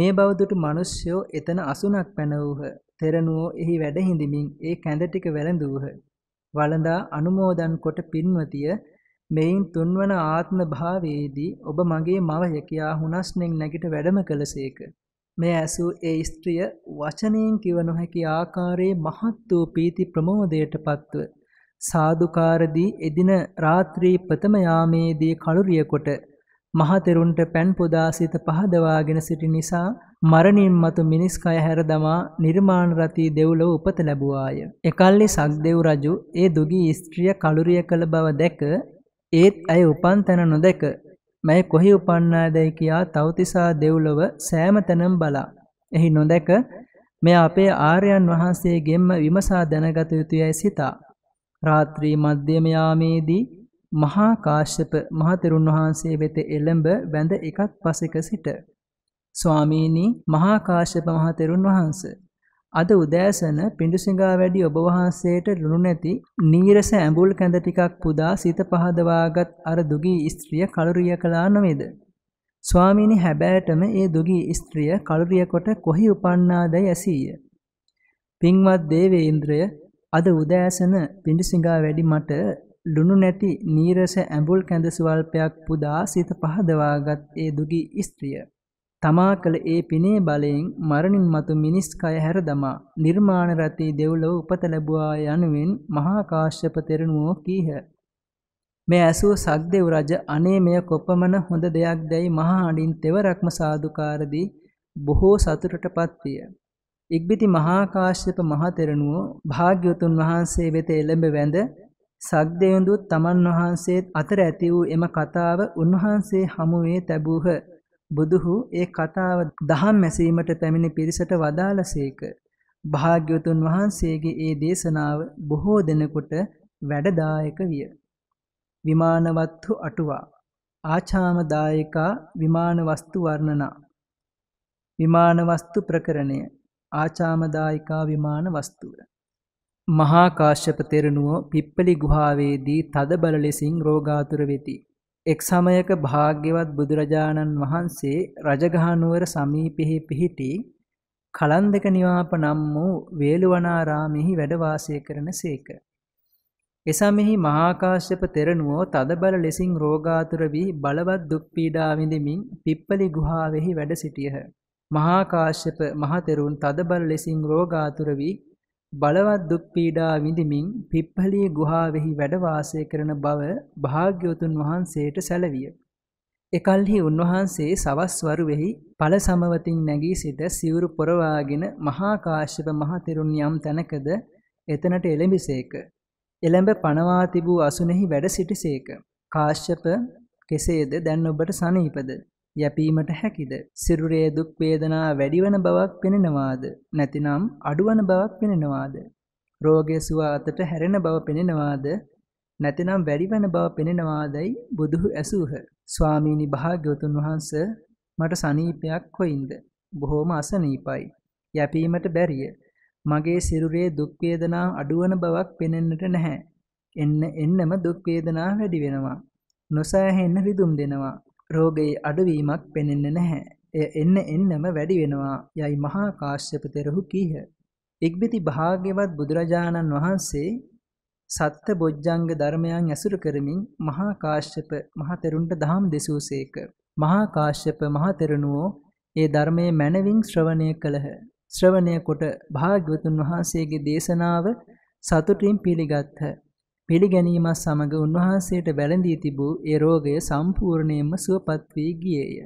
මේ බවදුටු මිනිස්යෝ එතන අසුනක් පැනවූහ. තෙරණුවෝ එහි වැඩ හිඳමින් ඒ කැඳ ටික වැළඳූහ. වළඳා අනුමෝදන් කොට පින්වතිය මෙයින් තුන්වන ආත්ම භාවයේදී ඔබ මගේ මවය කියා හුනස්නෙන් නැගිට වැඩම කළසේක. මෙය ඇසූ ඒ ස්ත්‍රිය වචනයෙන් කිව නොහැකි ආකාරයේ මහත් වූ පීති ප්‍රමෝදයට පත්ව සාදුකාරදී එදින රාත්‍රී ප්‍රථම යාමේදී කලුරිය කොට මහතෙරුන්ට පෑන් පොදා සිත පහදවාගෙන සිටි නිසා මරණින් මතු මිනිස් කය හැර දමා නිර්මාණ රතී දෙව්ලොව උපත ලැබුවාය. එකල්ලි සක්දෙව් රජු ඒ දුගී ස්ත්‍රිය කලුරිය කළ බව දැක ඒත් ඇය උපන් තැන නොදැක මැය කොහි උපන්නාදැයි කියා තවතිසා දෙව්ලොව සෑමතනම් බලා. එහි නොදැක මෙය අපේ ආර්යයන් වහන්සේගෙන්ම විමසා දැනගත යුතුයයි සිතා. රාත්‍රී මධ්‍යම යාමේදී මහා කාශ්‍යප මහතෙරුන් වහන්සේ වෙත එළඹ වැඳ එකක් පසෙක සිට ස්වාමීනි මහා කාශ්‍යප මහතෙරුන් වහන්සේ අද උදෑසන පිඬුසිඟා වැඩි ඔබ වහන්සේට ලුණු නැති නීරස ඇඹුල් කැඳ ටිකක් පුදා සිත පහදවාගත් අර දුගී ස්ත්‍රිය කලුරිය කළා නොවේද? ස්වාමීනි හැබෑටම ඒ දුගී ස්ත්‍රිය කලුරිය කොට කොහි උපන්නාදැයි ඇසීය. පින්වත් දේවේන්ද්‍රය අද උදෑසන පිඬුසිඟා වැඩි මට ලුණු නැති නීරස ඇඹුල් කැඳ සුවල්පයක් පුදා සිත පහදවාගත් ඒ දුගී ස්ත්‍රිය තමා කළ ඒ පිනේ බලයෙන් මරණින් මතු මිනිස් කය හැර දමා නිර්මාණ රතේ දෙව්ලොව උපත ලැබුවා යනුවෙන් මහා කාශ්‍යප තෙරණුවෝ කීහ. මේ ඇසූ සක්දෙව් රජ අනේ මෙය කොපමණ හොඳ දෙයක් දැයි මහා අඬින් තෙවරක්ම සාදුකාරදී බොහෝ සතුටටපත් විය. ඉක්බිති මහා කාශ්‍යප මහ තෙරණුවෝ භාග්‍යවතුන් වහන්සේ වෙත එළඹ වැඳ සක්දෙවඳුත් තමන් වහන්සේත් අතර ඇති වූ එම කතාව උන්වහන්සේ හමුවේ තැබූහ. බුදුහු ඒ කතාව දහම් ඇසීමට පැමිණි පිරිසට වදාළසේක. භාග්‍යවතුන් වහන්සේගේ ඒ දේශනාව බොහෝ දෙනෙකුට වැඩදායක විය. විමානවත්තු අටුවා ආචාමදායකා විමාන වස්තු වර්ණනා විමාන වස්තු ප්‍රකරණය ආචාමදායිකා විමාන වස්තුව මහා කාශ්‍යප තෙරණුව පිප්පලි ගුහාවේදී තදබල ලෙසින් රෝගාතුර වෙති එක් සමයක භාග්‍යවත් බුදුරජාණන් වහන්සේ රජගහනුවර සමීපෙහි පිහිටි කලන්දක නිවාප නම් වූ වේළුවනාරාමෙහි වැඩ වාසය කරන සේක. එසමෙහි මහාකාශ්‍යප තෙරණුවෝ තදබල ලෙසින් රෝගාතුර වී බලවත් දුක් පීඩා විඳමින් පිප්පලි ගුහාවෙහි වැඩ සිටියහ. මහාකාශ්‍යප මහතෙරුන් තදබල ලෙසින් රෝගාතුර වී බලවත් දුක් පීඩා විඳිමින් පිප්පලී ගුහාවෙහි වැඩ වාසය කරන බව භාග්‍යවතුන් වහන්සේට සැලවිය. එකල්හි උන්වහන්සේ සවස් වරුවේහි ඵල සමවතින් නැගී සිට සිවුරු පොරවාගෙන මහා කාශ්‍යප මහතෙරුන් යම් තැනකද එතනට එළඹිසේක. එළඹ පනවා තිබූ අසුනෙහි වැඩ සිටිසේක. කාශ්‍යප කෙසේද දැන් ඔබට සනීපද යැපීමට හැකිද? සිරුරේ දුක් වේදනා වැඩිවන බවක් පෙනෙනවාද? නැතිනම් අඩුවන බවක් පෙනෙනවාද? රෝගය සුව අතට හැරෙන බව පෙනෙනවාද? නැතිනම් වැඩිවන බව පෙනෙනවාදයි බුදුහු ඇසූහ. ස්වාමීනි භාග්‍යවතුන් වහන්ස මට සනීපයක් කොයින්ද? බොහෝම අසනීපයි. යැපීමට බැරිය. මගේ සිරුරේ දුක් වේදනා අඩුවන බවක් පෙනෙන්නට නැහැ. එන්න එන්නම දුක් වේදනා වැඩි වෙනවා. නොසෑහෙන්න රිදුම් දෙනවා. රෝගයේ අඩුවීමක් පෙනෙන්නේ නැහැ. එය එන්න එන්නම වැඩි වෙනවා යයි මහා කාශ්‍යප තෙරහු කීහ. ඉක්බිති භාග්‍යවත් බුදුරජාණන් වහන්සේ සත්ත බොජ්ජංග ධර්මයන් ඇසුරු කරමින් මහා කාශ්‍යප මහතෙරුන්ට දහම් දෙසූසේක. මහා කාශ්‍යප මහතෙරණුවෝ ඒ ධර්මයේ මනවින් ශ්‍රවණය කළහ. ශ්‍රවණය කොට භාග්‍යවතුන් වහන්සේගේ දේශනාව සතුටින් පිළිගත්හ. පිළිගැනීමත් සමග උන්වහන්සේට වැළඳී තිබූ ඒ රෝගය සම්පූර්ණයෙන්ම සුවපත් වී ගියේය.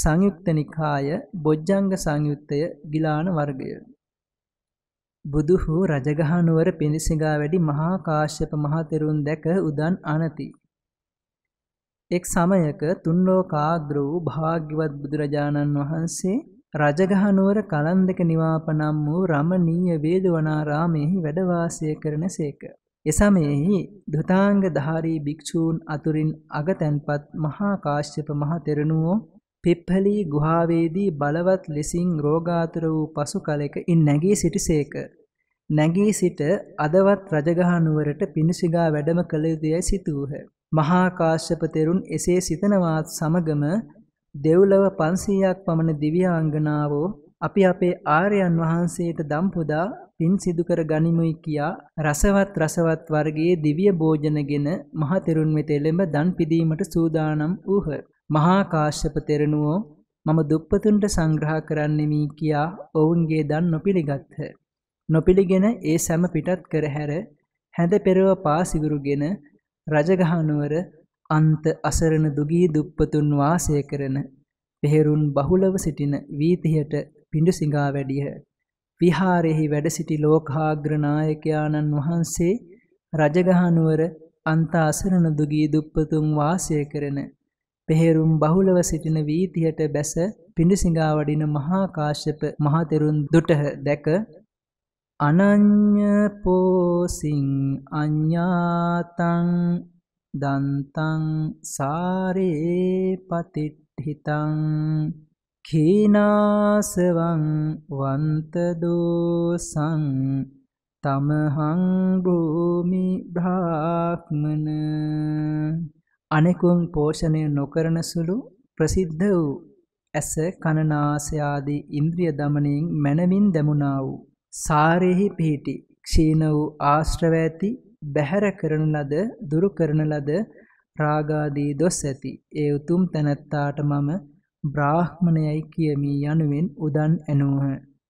සංයුක්ත නිකාය බොජ්ජංග සංයුත්තය ගිලාන වර්ගය. බුදුහු රජගහනුවර පිණිසිඟා වැඩි මහා කාශ්‍යප මහතෙරුන් දැක උදන් අනති. එක් සමයක තුන් ලෝකාග්‍ර වූ භාග්‍යවත් බුදුරජාණන් වහන්සේ රජගහනුවර කලන්දක නිවාපනම් වූ රමණීය වේදවනාරාමයෙහි වැඩ වාසය කරනසේක. එසමයෙහි ධතාංග ධාරී භික්ෂූන් අතුරින් අගතැන්පත් මහා කාශ්‍යප මහ තෙරණුවෝ පිප්පලී ගුහාවේදී බලවත් ලෙසින් රෝගාතුර වූ පසු කලෙක ඉන් නැගී සිටිසේක. නැගී සිට අදවත් රජගහ නුවරට පිණිසිගා වැඩම කළ යුතුයයි සිතූහ. මහා කාශ්‍යප තෙරුන් එසේ සිතනවත් සමගම දෙව්ලොව 500ක් පමණ දිව්‍යාංගනාවෝ අපි අපේ ආර්යයන් වහන්සේට දම් පුදා පින් සිදු කර ගනිමුයි කියා රසවත් රසවත් වර්ගයේ දිව්‍ය භෝජනගෙන මහතෙරුන් වෙත එළඹ දන් පිදීමට සූදානම් වූහ. මහා කාශ්‍යප තෙරණුවෝ මම දුප්පතුන්ට සංග්‍රහ කරන්නෙමි කියා ඔවුන්ගේ දන් නොපිළිගත්හ. නොපිළිගෙන ඒ සැම පිටත් කර හැර හැඳ පෙරව පාසිගුරුගෙන රජගහනුවර අන්ත අසරණ දුගී දුප්පතුන් වාසය කරන පෙහෙරුන් බහුලව සිටින වීතියට පිඬු සිඟා වැඩිය. විහාරෙහි වැඩ සිටි ලෝකාග්‍ර නායකයාණන් වහන්සේ රජගහ නුවර අන්තාසරණ දුගී දුප්පතුන් වාසය කරන පෙහෙරුම් බහුලව සිටින වීතියට බැස පිඬුසිඟා වඩින මහා කාශ්‍යප මහතෙරුන් දුටහ දැක අනඤ්‍ය පෝසින් අඤ්ඤාතං දන්තං සාරේ පතිට්ඨිතං කීනාසවං වන්තදෝසං තමහං භූමි බ්‍රාහ්මන අනෙකුන් පෝෂණය නොකරන සුළු ප්‍රසිද්ධ වූ ඇස කනනාසය ආදී ඉන්ද්‍රිය দমনයෙන් මනමින් දමුණා වූ සාරෙහි පිහිටි ක්ෂීණ වූ ආශ්‍රව ඇති බැහැර කරන ලද දුරු කරන ලද රාගාදී දොස් ඇති ඒ උතුම් තනත්තාට මම බ්‍රාහ්මණයයි කියමි යනුවෙන් උදන් ඇනූහ.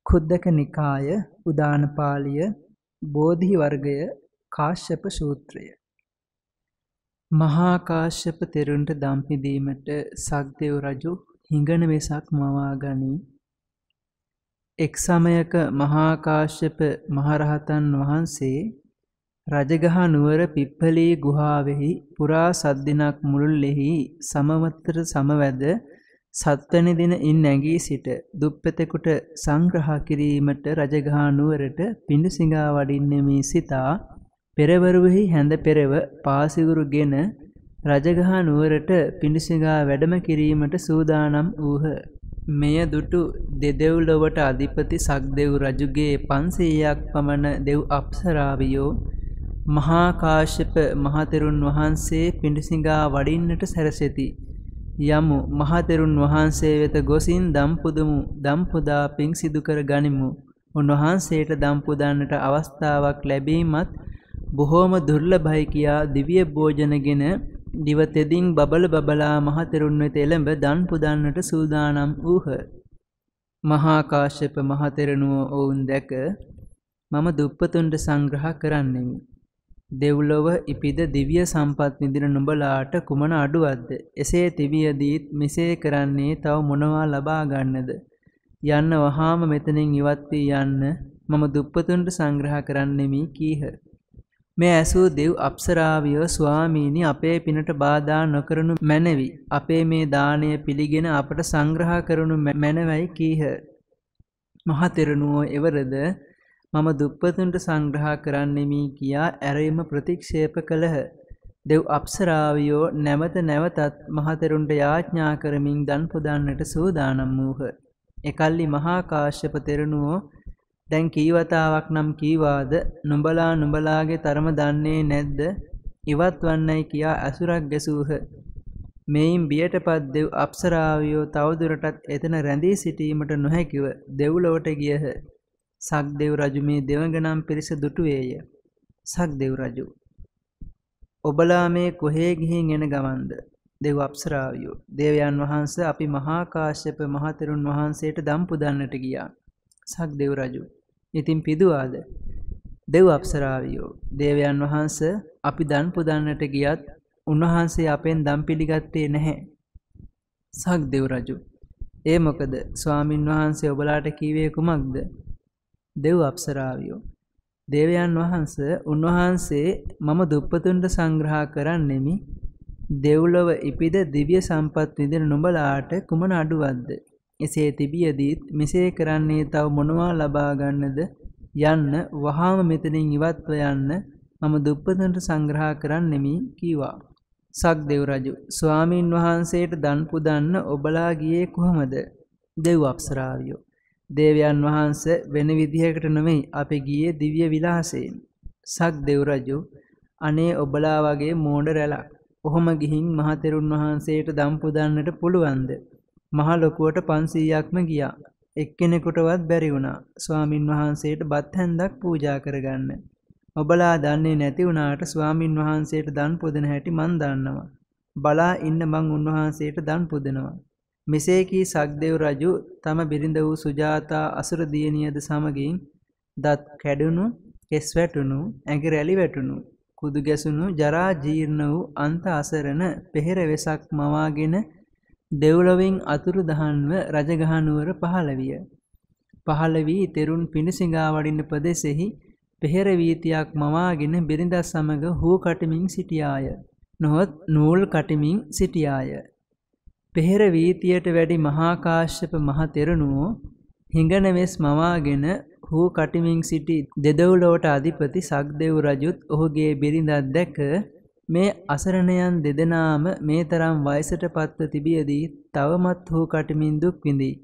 කුද්දක නිකාය උදානපාලිය බෝධි වර්ගය කාශ්‍යප සූත්‍රය මහා කාශ්‍යප තෙරුන්ට දම් පිදීමට සක්දේව රජු හිඟන වෙසක් මවා ගනී එක් සමයක මහා කාශ්‍යප මහරහතන් වහන්සේ රජගහ නුවර පිප්පලී ගුහාවෙහි පුරා සද්දිනක් මුළුල්ලෙහි සමවත්තර සමවැද සත්වනි දින ඉන් නැගී සිට දුප්පතෙකුට සංග්‍රහ කිරීමට රජගහා නුවරට පිඬු සිඟා වඩින්නේ මේ සිතා පෙරවරුවෙහි හැඳ පෙරව පාසිගුරුගෙන රජගහා නුවරට පිඬු සිඟා වැඩම කිරීමට සූදානම් වූහ. මෙය දුටු දෙදෙව්ලොවට අධිපති සක්දෙව් රජුගේ 500ක් පමණ දෙව් අප්සරාවියෝ මහා කාශ්‍යප මහතෙරුන් වහන්සේ පිඬු සිඟා වඩින්නට සැරසෙති. යමු මහතෙරුන් වහන්සේ වෙත ගොසින් දම්පුදමු දම්පුදා පින් සිදුකර ගනිමු. උන්වහන්සේට දම්පුදන්නට අවස්ථාවක් ලැබීමත් බොහෝම දුර්ලභයි කියා දිවිය භෝජනගෙන දිවතෙදින් බබල බබලා මහතෙරුන් වෙත එළඹ දන් පුදන්නට සූදානම් වූහ. මහාකාශ්‍යප මහතෙරණුව ඔවුන් දැක මම දුප්පතුන්ට සංග්‍රහ කරන්නෙමි. දෙව්ලොව ඉපිද දිවිය සම්පත් විඳින නුඹලාට කුමන අඩුවක්ද? එසේ තිබියදීත් මෙසේ කරන්නේ තව මොනවා ලබා ගන්නද? යන්න වහාම මෙතනින් ඉවත් යන්න මම දුප්පතුන්ට සංග්‍රහ කරන්නෙමි කීහ. මේ ඇසූ දෙව් අප්සරාවිය ස්වාමීනි අපේ පිනට බාධා නොකරනු මැනවි. අපේ මේ දාණය පිළිගෙන අපට සංග්‍රහ කරනු මැනවයි කීහ. මහතෙරණුවෝ එවරද මම දුප්පතුන්ට සංග්‍රහ කරන්නෙමි කියා ඇරීම ප්‍රතික්ෂේප කළහ. දෙව් අප්සරාවියෝ නැවත නැවතත් මහතෙරුන්ට යාඥා කරමින් දන් පුදන්නට සූදානම් වූහ. එකල්ලි මහාකාශ්‍යප තෙරණුවෝ දැන් කීවතාවක් නම් කීවාද නුඹලා නුඹලාගේ තරම දන්නේ නැද්ද ඉවත් වන්නයි කියා ඇසුරක් ගැසූහ. මෙයින් බියටපත් දෙව් අප්සරාවියෝ තවදුරටත් එතන රැඳී සිටීමට නොහැකිව දෙව්ලොවට ගියහ. සක්දෙව් රජු මේ දෙවඟනම් පිරිස දුටුවේය. සක්දෙව් රජු. ඔබලා මේ කොහේ ගිහින් එන ගමන්ද. දෙව් අප්සරාවියෝ. දේවයන් වහන්ස අපි මහාකාශ්‍යප මහතෙරුන් වහන්සේට දම්පුදන්නට ගියා. සක්දෙව් රජු. ඉතින් පිදුවාද. දෙව් අප්සරාවියෝ. දේවයන් වහන්ස අපි දන්පුදන්නට ගියත් උන්වහන්සේ අපෙන් දම් පිළිගත්තේ නැහැ. සක් දෙව් රජු. ඒ මොකද ස්වාමින් වහන්සේ ඔබලාට කීවේ කුමක්ද දෙව් අප්සරාවියෝ. දේවයන් වහන්ස උන්වහන්සේ මම දුප්පතුන්ට සංග්‍රහ කරන්නෙමි දෙව්ලොව ඉපිද දිව්‍ය සම්පත් විඳින නොබලාට කුමන අඩුවක්ද? එසේ තිබියදීත් මෙසේ කරන්නේ තව මොනවා ලබා ගන්නද යන්න වහාම මෙතනින් ඉවත්ව යන්න මම දුප්පතුන්ට සංග්‍රහ කරන්නෙමි කීවා. සක් දෙව් රජු ස්වාමින් වහන්සේට දන් පුදන්න ඔබලා ගියේ කොහමද? දෙව් අප්සරාවියෝ දේවයන් වහන්ස වෙන විදිහකට නොමෙයි අපි ගියේ දිව්‍ය විලාසයෙන්. සක් දෙව්රජු අනේ ඔබලා වගේ මෝඩ රැලක්. ඔහොම ගිහින් මහතෙරුන් වහන්සේට දම් පුදන්නට පුළුවන්ද? මහ ලොකුවට 500ක්ම ගියා. එක්කෙනෙකුටවත් බැරි වුණා. ස්වාමින් වහන්සේට බත් හැන්දක් පූජා කරගන්න. ඔබලා දන්නේ නැති වුණාට ස්වාමින් වහන්සේට දන් පුදන හැටි මන් දන්නවා. බලා ඉන්න මං උන්වහන්සේට දන් පුදනවා. මෙසේ කී සක්දෙව් රජු තම බිරිඳ වූ සුජාතා අසුර දියණියද සමගින් දත් කැඩුණු, කෙස් වැටුණු, ඇඟ රැලි වැටුණු, කුදු ගැසුණු, ජරා ජීර්ණ වූ අන්ත අසරණ පෙහෙර වෙසක් මවාගෙන දෙව්ලොවින් අතුරු දහන්ව රජගහනුවර පහළ විය. පහළ වී තෙරුන් පිඬුසිඟා වඩින ප්‍රදේශෙහි පෙහෙර වීතියක් මවාගෙන බිරිඳ සමග හූ කටමින් සිටියාය. නොහොත් නූල් කටමින් සිටියාය. පෙහෙර වීතියට වැඩි මහාකාශ්‍යප මහ තෙරණුවෝ හිඟන වෙස් මවාගෙන හූ කටිමින් සිටි දෙදවුලෝට අධිපති සක්දෙව් රජුත් ඔහුගේ බිරිඳක් දැක මේ අසරණයන් දෙදෙනාම මේ තරම් වයසට පත්ව තිබියදී තවමත් හූ කටිමින් දුක් විඳී.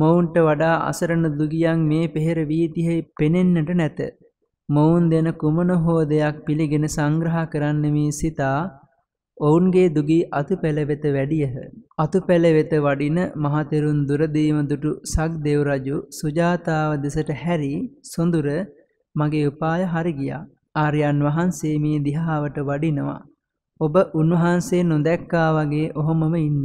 මොවුන්ට වඩා අසරණ දුගියන් මේ පෙහෙර වීතිහි පෙනෙන්නට නැත. මොවුන් දෙන කුමන හෝ දෙයක් පිළිගෙන සංග්‍රහ කරන්න මේ සිතා ඔවුන්ගේ දුගී අතුපැළ වෙත වැඩියහ. අතුපැළ වෙත වඩින මහතෙරුන් දුරදීම දුටු සක් දෙවරජු සුජාතාව දෙසට හැරි සොඳුර මගේ උපාය හරිගියා. ආර්යන් වහන්සේ මේ දිහාවට වඩිනවා. ඔබ උන්වහන්සේ නොදැක්කා වගේ ඔහොමම ඉන්න.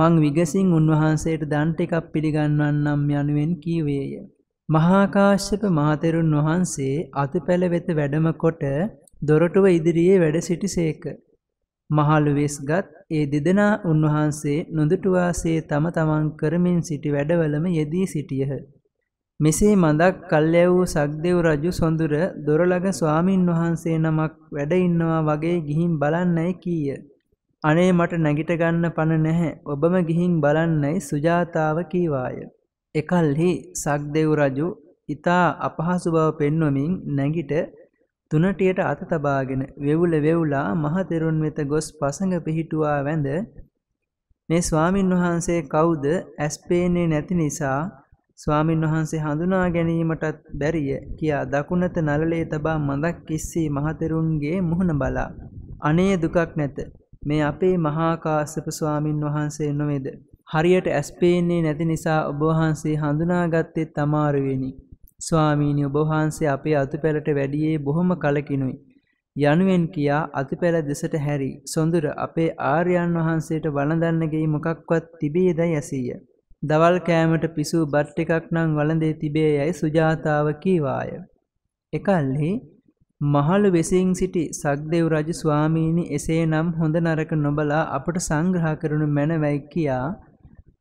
මං විගසින් උන්වහන්සේට දන්ට එකක් පිළිගන්වන්නම් යනුවෙන් කීවේය. මහාකාශ්‍යප මහතෙරුන් වහන්සේ අතුපැළ වෙත වැඩම කොට දොරටුව ඉදිරියේ වැඩ සිටිසේක. මහළුවෙස්ගත් ඒ දෙදෙනා උන්වහන්සේ නොදුටුවාසේ තම තමන් කරමින් සිටි වැඩවලම යෙදී සිටියහ. මෙසේ මඳක් කල්ය වූ සක්දෙව් රජු සොඳුර දොරළඟ ස්වාමීන් වහන්සේ නමක් වැඩ ඉන්නවා වගේ ගිහින් බලන්නයි කීය. අනේ මට නැගිට ගන්න පණ නැහැ. ඔබම ගිහින් බලන්නයි සුජාතාව කීවාය. එකල්හි සක්දෙව් රජු ඊතා අපහසු බව පෙන්වමින් නැගිට තුනටියට අත තබාගෙන වෙවුල වෙවුලා මහතෙරුන් වෙත ගොස් පසඟ පිහිටුවා වැඳ මේ ස්වාමින් වහන්සේ කවුද ඇස් පේන්නේ නැති නිසා ස්වාමින් වහන්සේ හඳුනා ගැනීමටත් බැරිය කියා දකුණත නළලේ තබා මඳක් කිස්සී මහතෙරුන්ගේ මුහුණ බලා අනේ දුකක් නැත මේ අපේ මහා කාශ්‍යප ස්වාමින් වහන්සේ නොවේද හරියට ඇස් පේන්නේ නැති නිසා ඔබ වහන්සේ හඳුනාගත්තේ තමාරුවෙනි ස්වාමීනි ඔබ වහන්සේ අපේ අතුපැලට වැඩියේ බොහොම කලකිනුයි. යනුවෙන් කියා අතුපැල දෙසට හැරි සොඳුර අපේ ආර්යයන් වහන්සේට වළඳන්න ගෙයි මොකක්වත් තිබේදයි ඇසීය. දවල් කෑමට පිසූ බට් එකක් නම් වළඳේ තිබේ යයි සුජාතාව කීවාය. එකල්හි මහලු වෙසින් සිටි සක්දෙව් රජු ස්වාමීනි එසේ නම් හොඳ නරක නොබලා අපට සංග්‍රහ කරනු මැනවැයි කියා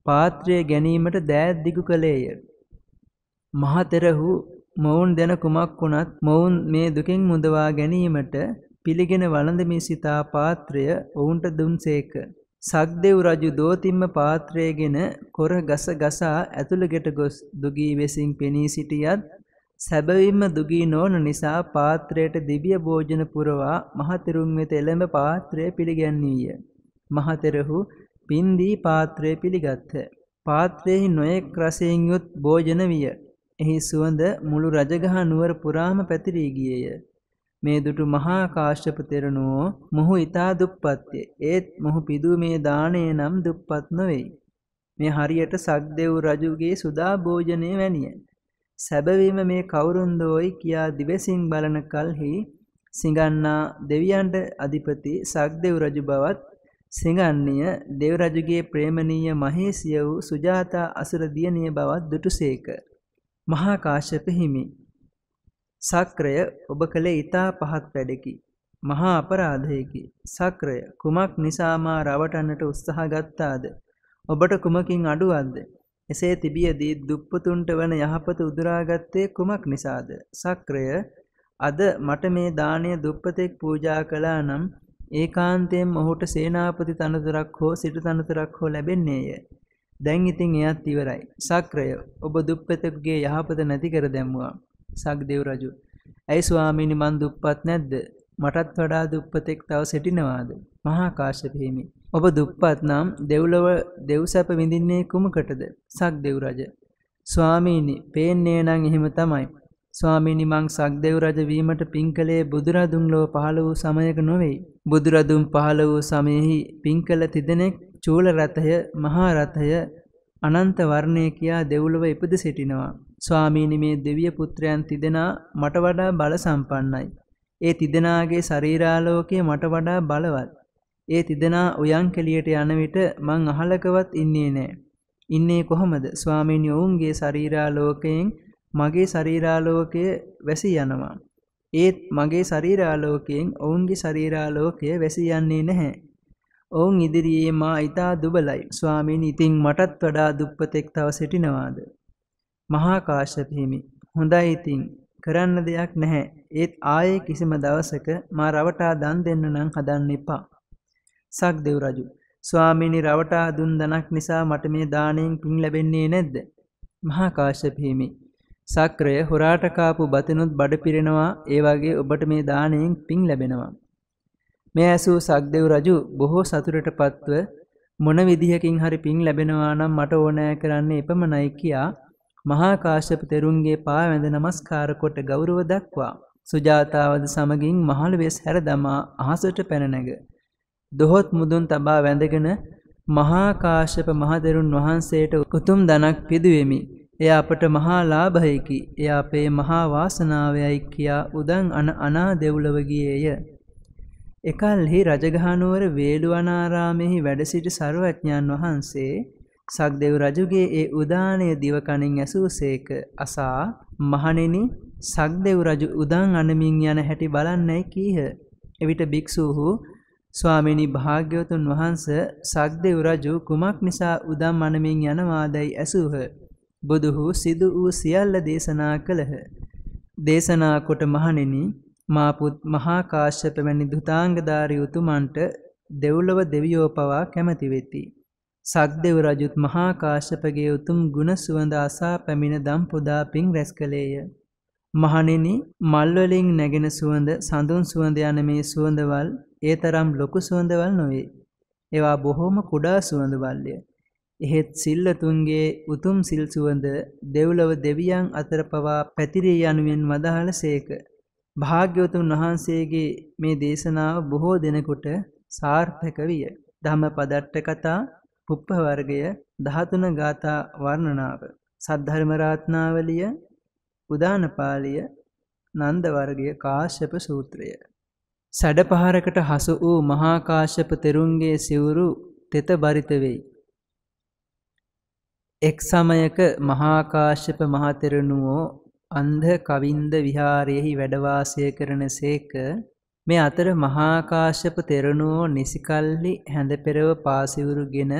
පාත්‍රය ගැනීමට දෑත් දිගු කළේය. මහතෙරහු මොවුන් දෙන කුමක් වුණත් මොවුන් මේ දුකින් මුදවා ගැනීමට පිළිගෙන වළඳමි සිතා පාත්‍රය ඔවුන්ට දුන්සේක. සක්දෙව් රජු දෝතිම්ම පාත්‍රයගෙන කොර ගස ගසා ඇතුළගෙට ගොස් දුගී වෙසින් පෙනී සිටියත් සැබවින්ම දුගී නොවන නිසා පාත්‍රයට දිව්‍ය භෝජන පුරවා මහතෙරුන් වෙත එළඹ පාත්‍රය පිළිගැන්වීය. මහතෙරහු පින්දී පාත්‍රය පිළිගත්හ. පාත්‍රයෙහි නොයෙක් රසයෙන් යුත් භෝජන විය. එහි සුවඳ මුළු රජගහ නුවර පුරාම පැතිරී ගියේය. මේ දුටු මහා කාශ්‍යප තෙරණුවෝ මොහු ඊතා දුප්පත්ය. ඒත් මොහු පිදු මේ දාණය නම් දුප්පත් නොවේයි. මේ හරියට සක්දෙව් රජුගේ සුදා භෝජනය වැනිය. සැබවීම මේ කවුරුන්දෝයි කියා දිවසින් බලන කල්හි සිඟන්නා දෙවියන්ට අධිපති සක්දෙව් රජු බවත් සිඟන්නේය දෙව් රජුගේ ප්‍රේමණීය මහේසිය වූ සුජාතා අසුර දියණිය බවත් දුටුසේක. මහා කාශ්‍යප හිමි සක්‍රය ඔබ කළ ඊතා පහත් වැඩකි මහා අපරාධයකි සක්‍රය කුමක් නිසා මා රවටන්නට උත්සාහ ගත්තාද ඔබට කුමකින් අඩුවක්ද එසේ තිබියදී දුප්පතුන්ට වන යහපත උදුරාගත්තේ කුමක් නිසාද සක්‍රය අද මට මේ දාණය දුප්පතෙක් පූජා කළා නම් ඒකාන්තයෙන් ඔහුට සේනාපති තනතුරක් හෝ සිටු තනතුරක් හෝ ලැබෙන්නේය දැන් ඉතින් එයත් ඉවරයි. සක්‍රය ඔබ දුප්පතෙකුගේ යහපත නැති කර දැම්මුවා. සක්දේව් රජු. ඇයි ස්වාමීනි මං දුප්පත් නැද්ද? මටත් වඩා දුප්පතෙක් තව සිටිනවාද? මහා කාශ්‍යප හිමි. ඔබ දුප්පත් නම් දෙව්ලොව දෙව්සැප විඳින්නේ කුමකටද? සක්දේව් රජ. ස්වාමීනි, පේන්නේ නම් එහෙම තමයි. ස්වාමීනි මං සක්දේව් රජ වීමට පින්කලේ බුදුරදුන් ලොව පහළ වූ සමයක නොවේ. බුදුරදුන් පහළ වූ සමයෙහි පින්කල තිදෙනෙක් චූල රතය මහා රතය අනන්ත වර්ණය කියා දෙව්ලොව ඉපද සිටිනවා. ස්වාමීනි මේ දෙවිය පුත්‍රයන් තිදෙනා මට වඩා බල සම්පන්නයි. ඒ තිදෙනාගේ ශරීරාලෝකය මට වඩා බලවත්. ඒ තිදෙනා උයන් කෙලියට යන විට මං අහලකවත් ඉන්නේ නෑ. ඉන්නේ කොහොමද? ස්වාමීනි ඔවුන්ගේ ශරීරාලෝකයෙන් මගේ ශරීරාලෝකය වැසී යනවා. ඒත් මගේ ශරීරාලෝකයෙන් ඔවුන්ගේ ශරීරාලෝකය වැසී යන්නේ නැහැ. ඔවුන් ඉදිරියේ මා ඉතා දුබලයි ස්වාමීන් ඉතිං මටත් වඩා දුප්පතෙක් තව සිටිනවාද. මහාකාශපහිමි හොඳයි ඉතිං කරන්න දෙයක් නැහැ ඒත් ආයේ කිසිම දවසක මා රවටා දන් දෙන්න නම් හදන්න එපා. සක් දෙව් රජු ස්වාමීනි රවටා දුන් දනක් නිසා මට මේ දානයෙන් පින් ලැබෙන්නේ නැද්ද. මහාකාශපහිමි සක්‍රය හොරාටකාපු බතනුත් බඩ පිරෙනවා ඒ වගේ ඔබට මේ දානයෙන් පින් ලැබෙනවා. මේ ඇසූ සක්දෙව් රජු බොහෝ සතුරට පත්ව මොන විදිහකින් හරි පින් ලැබෙනවා නම් මට ඕනෑ කරන්නේ එපමණයි කියා මහා කාශ්‍යප තෙරුන්ගේ පා වැඳ නමස්කාර කොට ගෞරව දක්වා සුජාතාවද සමගින් මහලු වෙස් හැර දමා අහසට පැන නැග. දොහොත් මුදුන් තබා වැඳගෙන මහා කාශ්‍යප මහතෙරුන් වහන්සේට උතුම් දනක් පිදුවෙමි. එය අපට මහා ලාභයකි. එය අපේ මහා වාසනාවයයි කියා උදන් අන අනා දෙව්ලව ගියේය. එකල්හි රජගහනුවර වේළුවනාරාමෙහි වැඩසිටි සරුවඥන් වහන්සේ සක්දෙව් රජුගේ ඒ උදානය දිවකණින් ඇසූසේක අසා මහණෙනි සක්දෙව් රජු උදන් අනමින් යන හැටි බලන්නයි කීහ. එවිට භික්‍ෂූහු ස්වාමිනි භාග්‍යවතුන් වහන්ස සක්දෙව් රජු කුමක් නිසා උදම් අනමින් යනවාදැයි ඇසූහ. බුදුහු සිදු වූ සියල්ල දේශනා කළහ. දේශනා කොට මහණෙනි මාපුත් මහා කාශ්‍යප වැනි දුතාංගධාරී උතුමන්ට දෙව්ලොව දෙවියෝ පවා කැමති වෙති. සක්දෙව් රජුත් මහා කාශ්‍යපගේ උතුම් ගුණ සුවඳ අසා පැමිණ දම් පුදා පිං රැස් කළේය. මහණෙනි මල් වලින් නැගෙන සුවඳ සඳුන් සුවඳ යන මේ සුවඳවල් ඒ තරම් ලොකු සුවඳවල් නොවේ. ඒවා බොහෝම කුඩා සුවඳවල්ය. එහෙත් සිල්ලතුන්ගේ උතුම් සිල් සුවඳ දෙව්ලොව දෙවියන් අතර පවා පැතිරී යනුවෙන් වදාළ සේක. භාග්‍යවතුන් වහන්සේගේ මේ දේශනාව බොහෝ දෙනෙකුට සාර්ථක විය. ධම්මපදට්ට කතා, පුප්ප වර්ගය, 13 ගාථා වර්ණනාව, සද්ධර්ම රාත්නාවලිය, උදානපාලිය, නන්ද වර්ගය, කාශ්‍යප සූත්‍රය. සැඩපහරකට හසු වූ මහා කාශ්‍යප තෙරුන්ගේ සිවුරු තෙත බරිත වෙයි. එක් සමයක මහා කාශ්‍යප මහතෙරණුවෝ අන්ධ කවින්ද විහාරයෙහි වැඩවාසය කරන සේක මේ අතර මහාකාශප තෙරණුවෝ නිසිකල්ලි හැඳපෙරව පාසිවුරුගෙන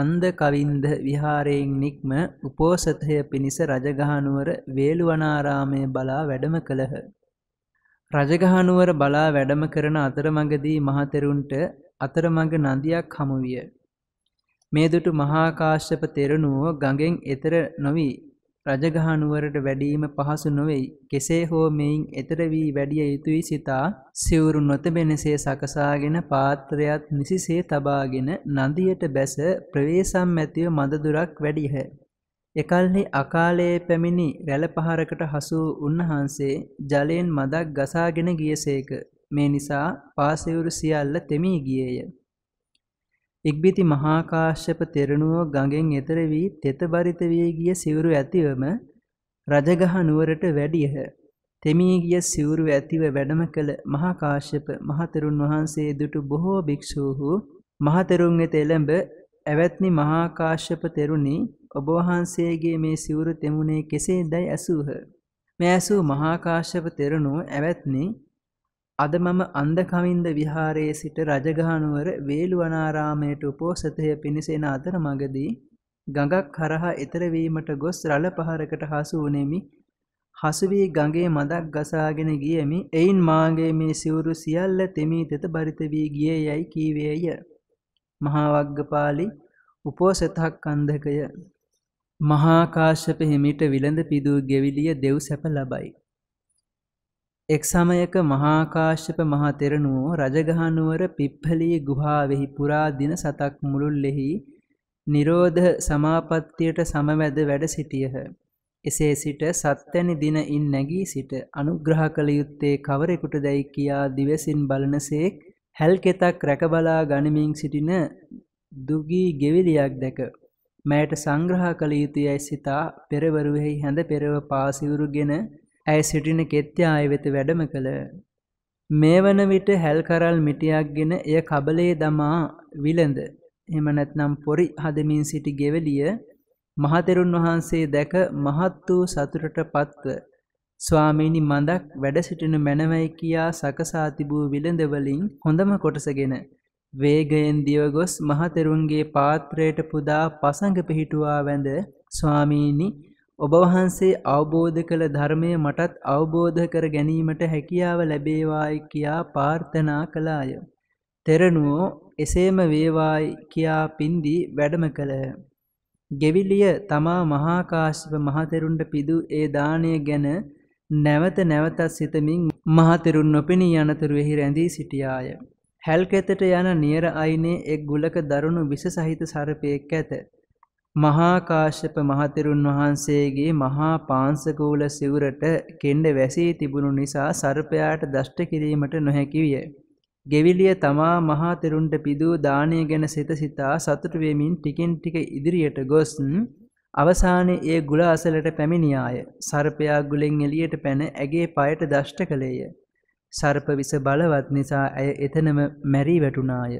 අන්ධ කවින්ද විහාරයෙන් නික්ම උපෝසතය පිණිස රජගහනුවර වේළුවනාරාමය බලා වැඩම කළහ. රජගහනුවර බලා වැඩම කරන අතරමඟදී මහතෙරුන්ට අතරමඟ නදියක් හමුවිය. මේ දුටු මහාකාශ්‍යප තෙරණුවෝ ගඟෙන් එතර නොවී රජගහ නුවරට වැඩීම පහසු නොවේයි. කෙසේ හෝ මෙයින් එතර වී වැඩිය යුතුයි සිතා සිවුරු නොතබෙනසේ සකසාගෙන පාත්‍රයත් නිසිසේ තබාගෙන නදියට බැස ප්‍රවේසම් ඇතිව මදදුරක් වැඩියහ. එකල්හි අකාලයේ පැමිණි රැළ පහරකට හසු උන්වහන්සේ ජලයෙන් මදක් ගසාගෙන ගියසේක. මේ නිසා පාසිවුරු සියල්ල තෙමී ගියේය. ඉක්බිති මහාකාශ්‍යප තෙරණුව ගඟෙන් එතර වී තෙත බරිත වී ගිය සිවුරු ඇතිවම රජගහ නුවරට වැඩියහ. තෙමී ගිය සිවුරු ඇතිව වැඩම කළ මහාකාශ්‍යප මහතෙරුන් වහන්සේ දුටු බොහෝ භික්ෂූහු මහතෙරුන් වෙත එළඹ ඇවැත්නි මහාකාශ්‍යප තෙරුණි ඔබ වහන්සේගේ මේ සිවුරු තෙමුනේ කෙසේදයි ඇසූහ. මේ ඇසූ මහාකාශ්‍යප තෙරුණුව ඇවැත්නි අද මම අන්දකමින්ද විහාරයේ සිට රජගහනුවර වේළුවනාරාමයට උපෝසතය පිණිසෙන අතර මගදී ගඟක් හරහා එතරවීමට ගොස් රළ පහරකට හසු වනෙමි හසුවී ගඟේ මදක් ගසාගෙන ගියමි එයින් මාගේ මේ සිවුරු සියල්ල තෙමී තෙත බරිත වී ගිය යැයි කීවේය. මහාවග්ගපාලි උපෝසතක් අන්දකය මහාකාශ්‍යප හිමිට විලඳ පිදූ ගෙවිලිය දෙව් සැප ලබයි. එක් සමයක මහාකාශ්‍යප මහතෙරණුවෝ රජගහනුවර පිප්හලී ගුහාවෙහි පුරාදින සතක් මුළුල්ලෙහි නිරෝධ සමාපත්තියට සමවැද වැඩ සිටියහ. එසේ සිට සත්තැනි දින ඉන් නැගී සිට අනුග්‍රහ කළ යුත්තේ කවරෙකුට දැයි කියා දිවසින් බලනසේක් හැල්කෙතක් රැකබලා ගනිමින් සිටින දුගී ගෙවිලියක් දැක. මෑයට සංග්‍රහ කළ යුතු යැයි සිතා පෙරවරුවෙහි හැඳ පෙරව පාසිවුරුගෙන ඇය සිටින කෙත්්‍යාය වෙත වැඩම කළ. මේ වන විට හැල්කරල් මිටියක් ගෙන එය කබලේ දමා විලඳ එමනැත් නම් පොරි හදමින් සිටි ගෙවලිය මහතෙරුන් වහන්සේ දැක මහත් වූ සතුරට පත්ව. ස්වාමීනි මඳක් වැඩ සිටින මැනවයි කියා සකසා තිබූ විලඳවලින් හොඳම කොටසගෙන වේගයෙන් දිවගොස් මහතෙරුන්ගේ පාත්‍රයට පුදා පසඟ පිහිටුවා වැඳ ස්වාමීනි ඔබ වහන්සේ අවබෝධ කළ ධර්මය මටත් අවබෝධ කර ගැනීමට හැකියාව ලැබේවායි කියා ප්‍රාර්ථනා කළාය. තෙරණුවෝ එසේම වේවායි කියා පින්දී වැඩම කළහ. ගෙවිලිය තමා මහාකාශ්‍යප මහතෙරුන්ට පිදු ඒ දානය ගැන නැවත නැවතත් සිතමින් මහතෙරුන් නොපෙනී යනතුරු එහි රැඳී සිටියාය. හැල්කෙතට යන නියර අයිනේ එක් ගුලක දරුණු විස සහිත සර්පයෙක් ඇත. මහාකාශ්‍යප මහතෙරුන් වහන්සේගේ මහා පාංසකූල සිවුරට කෙන්ඩ වැසී තිබුණු නිසා සර්පයාට දෂ්ට කිරීමට නොහැකි විය. ගෙවිලිය තමා මහතෙරුන්ට පිදූ දානය ගැන සිත සිතා සතුට වෙමින් ටිකෙන් ටික ඉදිරියට ගොස්න් අවසානයේ ඒ ගුල අසලට පැමිණියාය. සර්පයා ගුලෙන් එළියට පැන ඇගේ පයට දෂ්ට කළේය. සර්ප විස බලවත් නිසා ඇය එතනම මැරී වැටුණාය.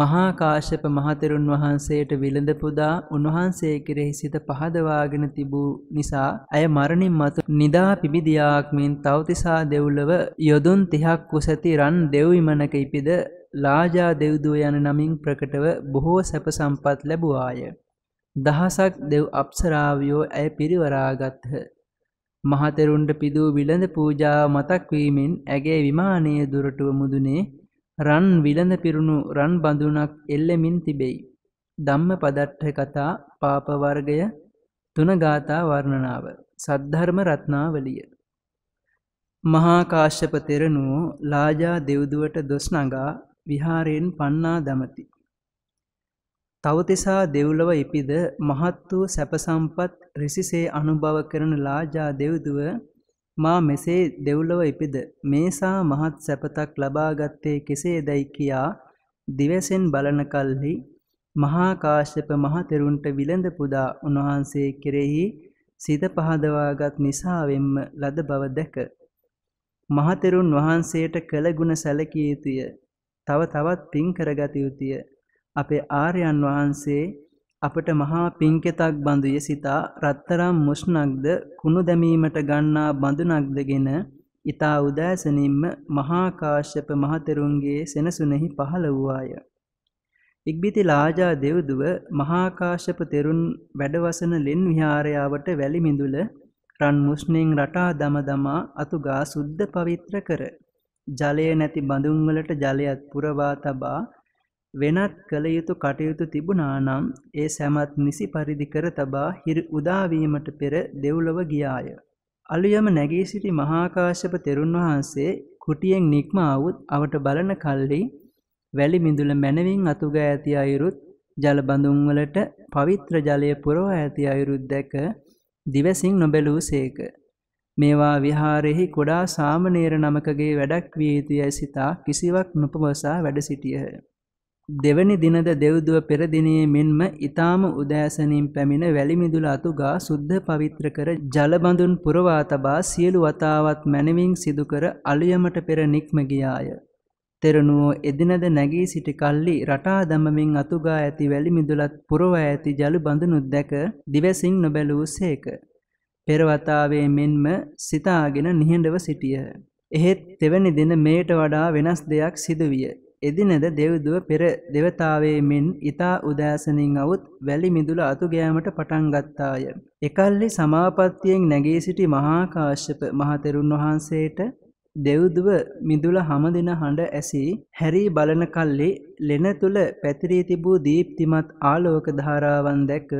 මහා කාශ්‍යප මහතෙරුන් වහන්සේට විලඳ පුදා උන්වහන්සේ කෙරෙහි සිත පහදවාගෙන තිබූ නිසා ඇය මරණින් මතු නිදා පිබිදියාක් මෙන් තවතිසා දෙව්ලව යොදුන් 30ක් උස ඇති රන් දෙව් විමනක ඉපිද ලාජා දෙව්දුව යන නමින් ප්‍රකටව බොහෝ සැප සම්පත් ලැබුවාය. දහසක් දෙව් අප්සරාවියෝ ඇය පිරිවරාගත්හ. මහතෙරුන්ට පිදූ විලඳ පූජාව මතක් වීමෙන් ඇගේ විමානය දුරටුව මුදුනේ රන් විලඳ පිරුණු රන් බඳුනක් එල්ලෙමින් තිබෙයි. ධම්ම පදට්ඨ කතා පාපවර්ගය තුනගාථා වර්ණනාව. සද්ධර්ම රත්නාවලිය. මහාකාශ්‍යප තෙරණුවෝ ලාජා දෙව්දුවට දොස් නගා විහාරයෙන් පන්නා දමති. තවතිසා දෙව්ලොව ඉපිද මහත් වූ සැපසම්පත් රිසිසේ අනුභව කරන ලාජා දෙව්දුව මා මෙසේ දෙව්ලොව ඉපිද මේසා මහත් සැපතක් ලබාගත්තේ කෙසේ දැයි කියා දිවසෙන් බලන කල්හි මහා කාශ්‍යප මහතෙරුන්ට විලඳ පුදා උන්වහන්සේ කෙරෙහි සිත පහදවාගත් නිසාවෙන්ම ලද බව දැක මහතෙරුන් වහන්සේට කළ ගුණ සැලකිය යුතුය තව තවත් පින් කරගත යුතුය අපේ ආර්යයන් වහන්සේ අපට මහා පින්කෙතක් බඳුය සිතා රත්තරම් මුෂ්ණක්ද කුණු දැමීමට ගන්නා බඳුනක්දගෙන ඊතා උදෑසනින්ම මහා කාශ්‍යප මහතෙරුන්ගේ සෙනසුනේහි පහළ වූාය. ඉක්බිති ලාජා දෙව්දුව මහා කාශ්‍යප තෙරුන් වැඩවසන ලෙන් විහාරයාවට වැලි මිඳුල රන් මුෂ්ණෙන් රටා දම දමා අතුගා සුද්ධ පවිත්‍ර කර ජලය නැති බඳුන් වලට ජලයත් පුරවා තබා වෙනත් කළ යුතු කටයුතු තිබුණා නම් ඒ සැමත් නිසි පරිදි කර තබා හිරි උදාවීමට පෙර දෙව්ලොව ගියාය. අලුයම නැගී සිටි මහාකාශ්‍යප තෙරුන් වහන්සේ කුටියෙන් නික්මා වුත් අවට බලන කල්ලි වැලි මිඳුල මැනවින් අතුගා ඇති අයුරුත් ජල බඳුන් වලට පවිත්‍ර ජලය පුරවා ඇති අයුරුත් දැක දිවසින් නොබැලූසේක. මේවා විහාරෙහි කොඩා සාමණේර නමකගේ වැඩක් විය යුතුයයි සිතා කිසිවක් නොපවසා වැඩ සිටියහ. දෙවනි දිනද දෙව්දුව පෙරදිනයේ මෙන්ම ඊ타ම උදෑසනින් පැමිණ වැලිමිදුල අතුගා සුද්ධ පවිත්‍ර කර ජලබඳුන් පුරවා තබා සියලු වතාවත් මැනවින් සිදු කර අලියමට පෙර නික්ම ගියාය. තෙරණුව එදිනද නැගී සිටි කල්ලි රටා දමමින් අතුගා ඇති වැලිමිදුලත් පුරවා ඇති ජලබඳුනුත් දැක දිවසින් නොබැලූසේක. පෙරවතාවේ මෙන්ම සිතාගෙන නිහඬව සිටියහ. එහෙත් තෙවැනි දින මේට වඩා වෙනස් දෙයක් සිදුවිය. එදිනෙද දෙව්දුව පෙර දෙවතාවේ මෙන් ඊතා උදෑසනින් අවුත් වැලි මිදුල අතු ගෑමට පටන් ගත්තාය. එකල්හි සමාපත්තියෙන් නැගී සිටි මහා කාශ්‍යප මහතෙරුන් වහන්සේට දෙව්දුව මිදුල හැමදින හඬ ඇසී හැරී බලන කල්ලි ලෙන තුල පැතිරී තිබූ දීප්තිමත් ආලෝක ධාරාවන් දැක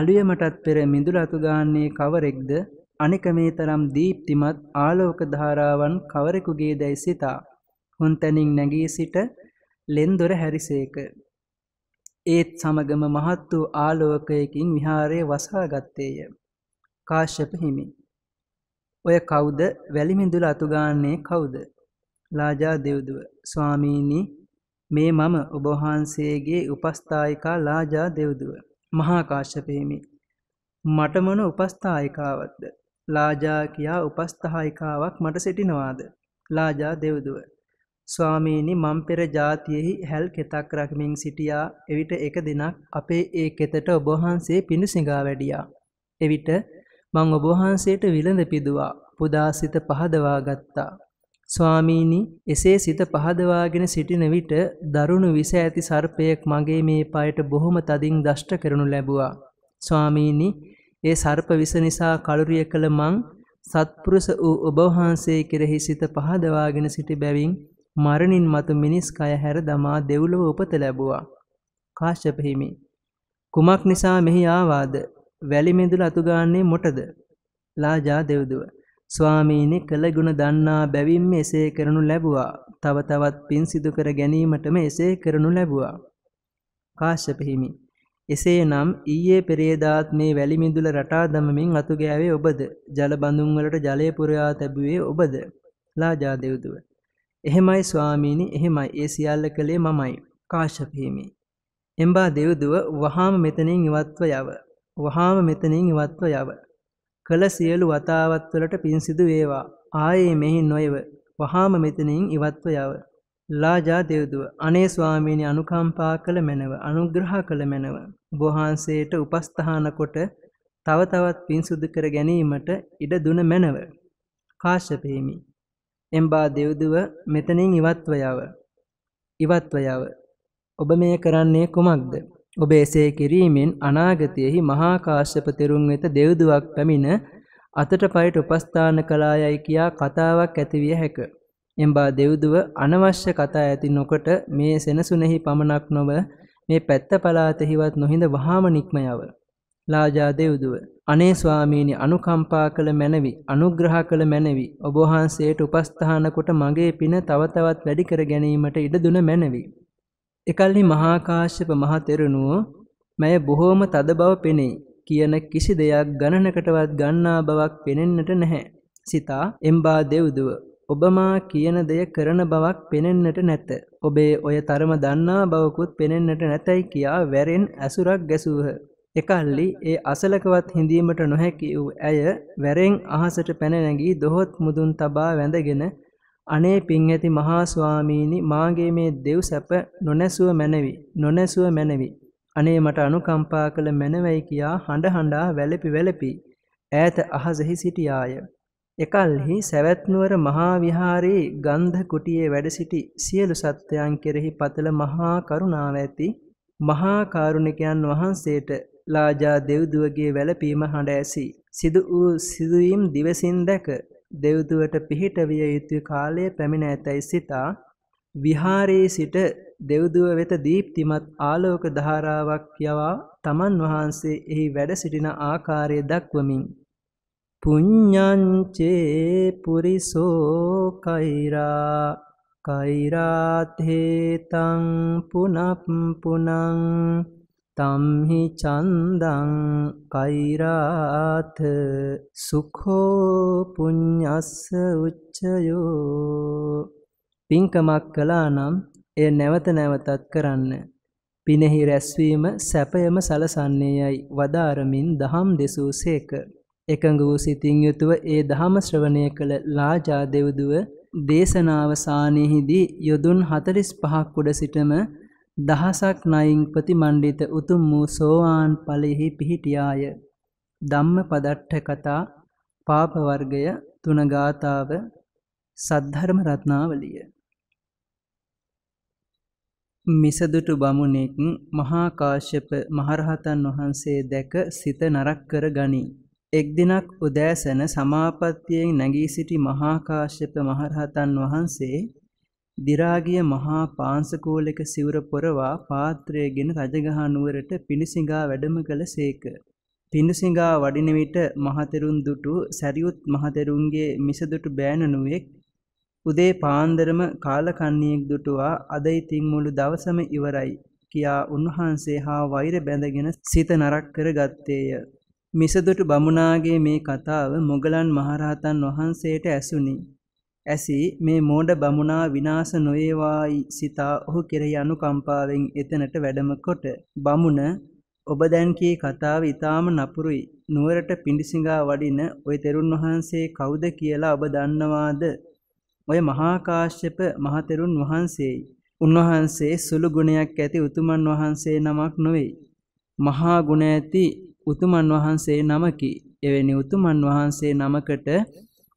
අලුයමටත් පෙර මිදුල අතු ගාන්නේ කවරෙක්ද අනික මේ තරම් දීප්තිමත් ආලෝක ධාරාවන් කවරෙකුගේදයි සිතා හොන්තැනින් නැගී සිට ලෙන්දොර හැරිසේක. ඒත් සමගම මහත් වූ ආලෝකයකින් විහාරයේ වසා ගත්තේය. කාශ්‍යප හිමි. ඔය කවුද වැලිමිඳුල අතුගාන්නේ කවුද? ලාජා දෙව්දුව. ස්වාමීනි මේ මම ඔබ වහන්සේගේ උපස්ථායිකා ලාජා දෙව්දුව. මහා කාශ්‍යප හිමි. මට මොන උපස්ථායිකාවක්ද? ලාජා කියා උපස්ථායිකාවක් මට සිටිනවාද? ලාජා දෙව්දුව. ස්වාමීනි මම් පෙර ජාතියෙහි හැල් කෙතක් රැකමින් සිටියා එවිට එක දෙනක් අපේ ඒ කෙතට ඔබහන්සේ පිණු සිඟා වැඩියා. එවිට මං ඔබහන්සේට විලඳ පිදවා පුදාසිත පහදවා ගත්තා. ස්වාමීනි එසේ සිත පහදවාගෙන සිටින විට දරුණු විස ඇති සර්පයෙක් මගේ මේ පයට බොහොම තදින් දෂ්ට කරනු ලැබුවා. ස්වාමීනි ඒ සර්ප විස නිසා කළුරිය කළ මං සත්පුරුෂ වූ ඔබවහන්සේ කෙරෙහි සිත පහදවාගෙන සිටි බැවින් මරණින් මතු මිනිස් කය හැර දමා දෙව්ලොව උපත ලැබුවා. කාශ්‍යප හිමි. කුමක් නිසා මෙහි ආවාද? වැලි මෙදුල අතුගාන්නේ මොටද? ලාජා දෙව්දුව. ස්වාමීනි කළ ගුණ දන්නා බැවින්ම එසේ කරනු ලැබුවා. තව තවත් පින් සිදු කර ගැනීමටම එසේ කරනු ලැබුවා. කාශ්‍යප හිමි. එසේනම් ඊයේ පෙරේදාත් මේ වැලි මිදුල රටා දමමින් අතු ගෑවේ ඔබද? ජල බඳුන් වලට ජලය පුරවා තැබුවේ ඔබද? ලාජා දෙව්දුව. එහෙමයි ස්වාමීනි එහෙමයි ඒ සියල්ල කළේ මමයි කාශපහිමි. එම්බා දෙව්දුව වහාම මෙතනින් ඉවත්ව යව. වහාම මෙතනින් ඉවත්ව යව. කළ සියලු වතාවත්වලට පින්සිදු වේවා. ආයේ මෙහි නොයව. වහාම මෙතනින් ඉවත්ව යව. ලාජා දෙව්දුව අනේ ස්වාමීනි අනුකම්පා කළ මැනව අනුග්‍රහ කළ මැනව. බොහන්සේට උපස්ථාන කොට තව තවත් පින්සුදු කර ගැනීමට ඉඩ දුන මැනව. කාශපහිමි එම්බා දෙව්දුව මෙතනින් ඉවත්ව යව. ඉවත්ව යව. ඔබ මේ කරන්නේ කුමක්ද? ඔබ එසේ කිරීමෙන් අනාගතයෙහි මහා කාශ්‍යප තෙරුන් වෙත දෙව්දුවක් පැමිණ අතට පයට උපස්ථාන කළා යයි කියා කතාවක් ඇතිවිය හැක. එම්බා දෙව්දුව අනවශ්‍ය කතා ඇති නොකොට මේ සෙනසුනේහි පමණක් නොව මේ පැත්ත පළාතෙහිවත් නොහිඳ වහාම නික්ම යව. ලාජා දෙව්දුව අනේ ස්වාමීනි අනුකම්පා කළ මැනවි අනුග්‍රහ කළ මැනවි ඔබ වහන්සේට උපස්ථාන කොට මගේ පින තව තවත් වැඩි කර ගැනීමට ඉඩ දුන මැනවි. එකල්හි මහා කාශ්‍යප මහ තෙරණුව මය බොහෝම තද බව පෙනේ කියන කිසි දෙයක් ගණනකටවත් ගන්නා බවක් පෙනෙන්නට නැහැ. සිතා එම්බා දෙව්දුව ඔබමා කියන දෙය කරන බවක් පෙනෙන්නට නැත. ඔබේ ඔය තරම දන්නා බවකුත් පෙනෙන්නට නැතැයි කියා වැරෙන් ඇසුරක් ගැසූහ. එකල්ලි ඒ අසලකවත් හිඳීමට නොහැකි වූ ඇය වැරෙන් අහසට පැනනැගී දොහොත් මුදුන් තබා වැඳගෙන අනේ පිං ඇති මහා ස්වාමීනි මාගේ මේ දෙව් සැප නොනැසුව මැනවි නොනැසුව මැනවි අනේ මට අනුකම්පා කළ මැනවයි කියා හඬ හඬා වැළපි වැළපි ඈත අහසෙහි සිටියාය එකල්හි සැවැත්නුවර මහා විහාරයේ ගන්ධ කුටියේ වැඩ සිටි සියලු සත්වයන් කෙරෙහි පතල මහා කරුණාව ඇති මහා කාරුණිකයන් වහන්සේට ලාජා දෙව්දුවගේ වැලපීම හඬ ඇසි. සිදු වූ සිදුවීම් දිවසින් දැක දෙව්දුවට පිහිටවිය යුතු කාලය පැමිණ ඇතැයි සිතා විහාරයේ සිට දෙව්දුව වෙත දීප්තිමත් ආලෝක ධාරාවක් යවා තමන් වහන්සේ එහි වැඩ සිටින ආකාරය දක්වමින් පුඤ්ඤංචේ පුරිසෝ කෛරා කෛරාතේතං පුනප්පුනං තම්හි චන්දං කෛරාත සුඛෝ පුඤ්ඤස්ස උච්චයෝ පින්කමක් කළා නම් එය නැවත නැවතත් කරන්න පිනෙහි රැස්වීම සැපයම සලසන්නේයයි වදාරමින් දහම් දෙසූසේක එකඟ වූ සිතින් යුතුව ඒ දහම ශ්‍රවණය කළ ලාජා දෙව්දුව දේශනාව සානෙහිදී යොදුන් 45ක් උඩ සිටම දහසක් නයින් ප්‍රතිමණ්ඩිත උතුම් වූ සෝවාන් ඵලෙහි පිහිටියාය. ධම්ම පදට්ඨ කතා පාප වර්ගය තුන ගාතාව සද්ධර්ම රත්නාවලිය. මිසදුටු බමුණෙක් මහා කාශ්‍යප මහරහතන් වහන්සේ දැක සිත නරක් කර ගනී. එක් දිනක් උදෑසන සමාපත්තියෙන් නැගී සිටි මහා කාශ්‍යප මහරහතන් වහන්සේ දිරාගිය මහා පාංශකෝලක සිවුර පොරවා පාත්‍රයගෙන රජගහ නුවරට පිණිසිඟා වැඩම කළ සේක. පිණිසිඟා වඩින විට මහතෙරුන් දුටු සැරියුත් මහතෙරුන්ගේ මිසදුටු බෑණනුවෙක් උදේ පාන්දරම කාලකන්ණියෙක් දුටුවා අද ඉතින් මුළු දවසම ඉවරයි කියා උන්වහන්සේ හා වෛර බැඳගෙන සිත නරක් කරගත්තේය. මිසදුටු බමුණාගේ මේ කතාව මොගලන් මහරහතන් වහන්සේට ඇසුනි. ඇසි මේ මෝඩ බමුණා විනාශ නොයේවායි සිතා ඔහු කෙරෙහි අනුකම්පාවෙන් එතනට වැඩම කොට බමුණ ඔබ දැන් කී කතාව ඊටාම නපුරුයි නුවරට පිඬිසිඟා වඩින ওই තෙරුන් වහන්සේ කවුද කියලා ඔබ දන්නවාද ඔය මහා කාශ්‍යප මහතෙරුන් වහන්සේයි උන්වහන්සේ සුළු ගුණයක් ඇති උතුමන් වහන්සේ නමක් නොවේ මහා ගුණ ඇති උතුමන් වහන්සේ නමකි එවැනි උතුමන් වහන්සේ නමකට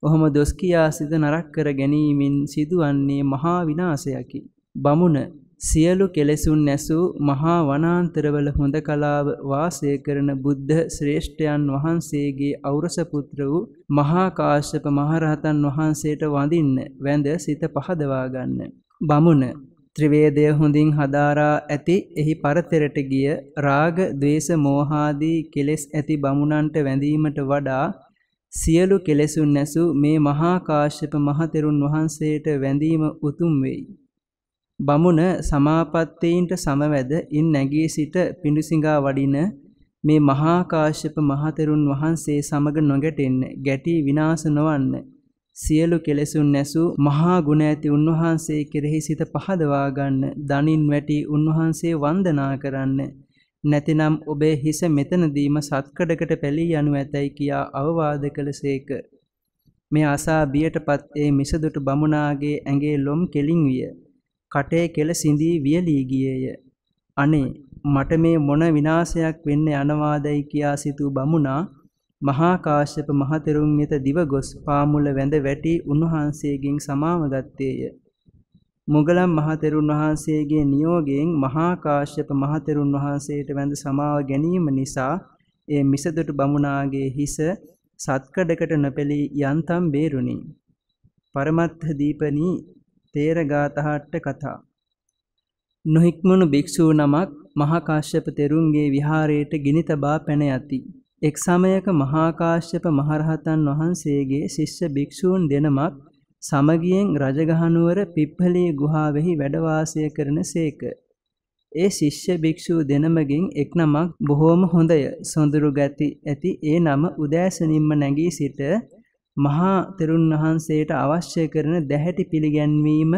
ඔහොම දොස් කියා සිත නරක් කර ගැනීමෙන් සිදුවන්නේ මහා විනාශයකි. බමුණ සියලු කෙලෙසුන් නැසූ මහා වනාන්තරවල හොඳ කලාව වාසය කරන බුද්ධ ශ්‍රේෂ්ඨයන් වහන්සේගේ ඖරස පුත්‍ර වූ මහා කාශ්‍යප මහරහතන් වහන්සේට වඳින්න වැඳ සිත පහදවා ගන්න. බමුණ ත්‍රිවේදය හොඳින් හදාරා ඇති එහි පරතරට ගිය රාග, ద్వේස, මෝහාදී කෙලෙස් ඇති බමුණන්ට වැඳීමට වඩා සියලු කෙලෙසුන් නැසූ මේ මහා කාශ්‍යප මහතෙරුන් වහන්සේට වැඳීම උතුම් වෙයි. බමුණ සමාපත්තේයින්ට සමවැද ඉන් නැගී සිට පිඬුසිඟා වඩින මේ මහා කාශ්‍යප මහතෙරුන් වහන්සේ සමග නොගැටෙන්න, ගැටි විනාශ නොවන්න. සියලු කෙලෙසුන් නැසූ මහා ගුණ ඇති උන්වහන්සේ කෙරෙහි සිත පහදවා ගන්න, දනින් වැටි උන්වහන්සේ වන්දනා කරන්න. නැතිනම් ඔබේ හිස මෙතනදීම සත්කඩකට පැලී යනු ඇතැයි කියා අවවාද කළසේක. මේ අසා බියටපත් ඒ මිසදුට බමුණාගේ ඇඟේ ලොම් කෙලින් විය. කටේ කෙල සිඳී වියලී ගියේය. අනේ මට මේ මොන විනාශයක් වෙන්න යනවාදයි කියා සිතූ බමුණා මහා කාශ්‍යප මහතෙරුන් වෙත දිව ගොස් පාමුල වැඳ වැටි උන්වහන්සේගෙන් සමාව ගත්තේය. මුගලන් මහතෙරුන් වහන්සේගේ නියෝගයෙන් මහා කාශ්‍යප මහතෙරුන් වහන්සේට වැඳ සමාව ගැනීම නිසා ඒ මිසදොට බමුණාගේ හිස සත්කඩකට නොපෙළී යන්තම් බේරුණි. පරමත්ථ දීපනී තේරගාතහට්ට කතා. නොහික්මුණු භික්ෂූ නමක් මහා කාශ්‍යප තෙරුන්ගේ විහාරයට ගිනි තබා පැන යති. එක් සමයක මහා කාශ්‍යප මහරහතන් වහන්සේගේ ශිෂ්‍ය භික්ෂූන් දෙනමක් සමගියෙන් රජගහනුවර පිප්පලී ගුහාවෙහි වැඩවාසය කරන සේක. ඒ ශිෂ්‍ය භික්‍ෂූ දෙනමගින් එක් නමක් බොහෝම හොඳය සොඳුරු ගැති ඇති ඒ නම උදෑසනින්ම නැගී සිට මහා තෙරුන් වහන්සේට අවශ්‍ය කරන දැහැටි පිළිගැන්වීම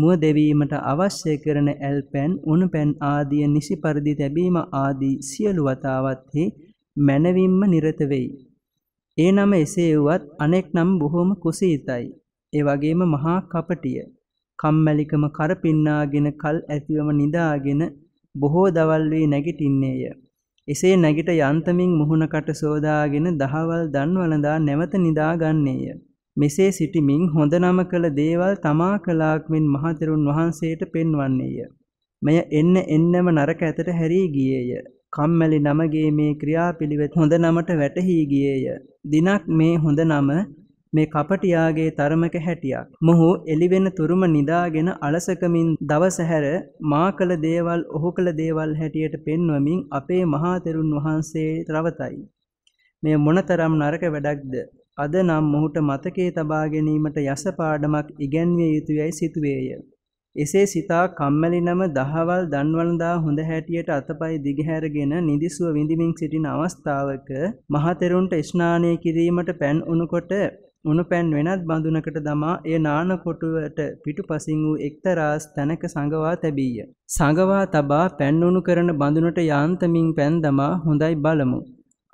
මුව දෙවීමට අවශ්‍ය කරන ඇල්පැන් උණුපැන් ආදිය නිසි පරිදි තැබීම ආදී සියලු වතාවත්හි මැනවින්ම නිරත වෙයි. ඒ නම එසේ වුවත් අනෙක් නම් බොහෝම කුසීතයි. ඒ වගේම මහා කපටිය කම්මැලිකම කරපින්නාගෙන කල් ඇතිවම නිදාගෙන බොහෝ දවල් වී නැගිටින්නේය. එසේ නැගිට යන්තමින් මුහුණකට සෝදාගෙන දහවල් දන්වලදා නැවත නිදාගන්නේය. මෙසේ සිටිමින් හොඳ නම කළ දේවල් තමා කලාක් මෙන් මහතෙරුන් වහන්සේට පෙන්වන්නේය. මෙය එන්න එන්නම නරක ඇතට හැරී ගියේය. කම්මැලි නමගේ මේ ක්‍රියාපිළිවෙත් හොඳ නමට වැටහි ගියේය. දිනක් මේ හොඳ නම මේ කපටියාගේ තරමක හැටියක්. මොහු එළිවෙන තුරුම නිදාගෙන අලසකමින් දවස හැර මා කළ දේවල් ඔහු කළ දේවල් හැටියට පෙන්වමින් අපේ මහා තෙරුන් වහන්සේ රවතයි. මේ මොනතරම් නරක වැඩක්ද? අද නම් මොහුට මතකයේ තබා ගැනීමට යස පාඩමක් ඉගැන්විය යුතුයයි සිතුවේය. එසේ සිතා කම්මැලි නම දහවල් දන්වලදා හොඳ හැටියට අතපයි දිගහැරගෙන නිදිසුව විඳිමින් සිටින අවස්ථාවක මහතෙරුන්ට ස්නානය කිරීමට පැන් උනුකොට උණුපැන් වෙනත් බඳුනකට දමා එය නාන කොටුවට පිටුපසින් වූ එක්තරාස් තැනක සංගවා තැබීය. සංගවා තබා පැන් උණු කරන බඳුනට යාන්තමින් පැන් දමා හොඳයි බලමු.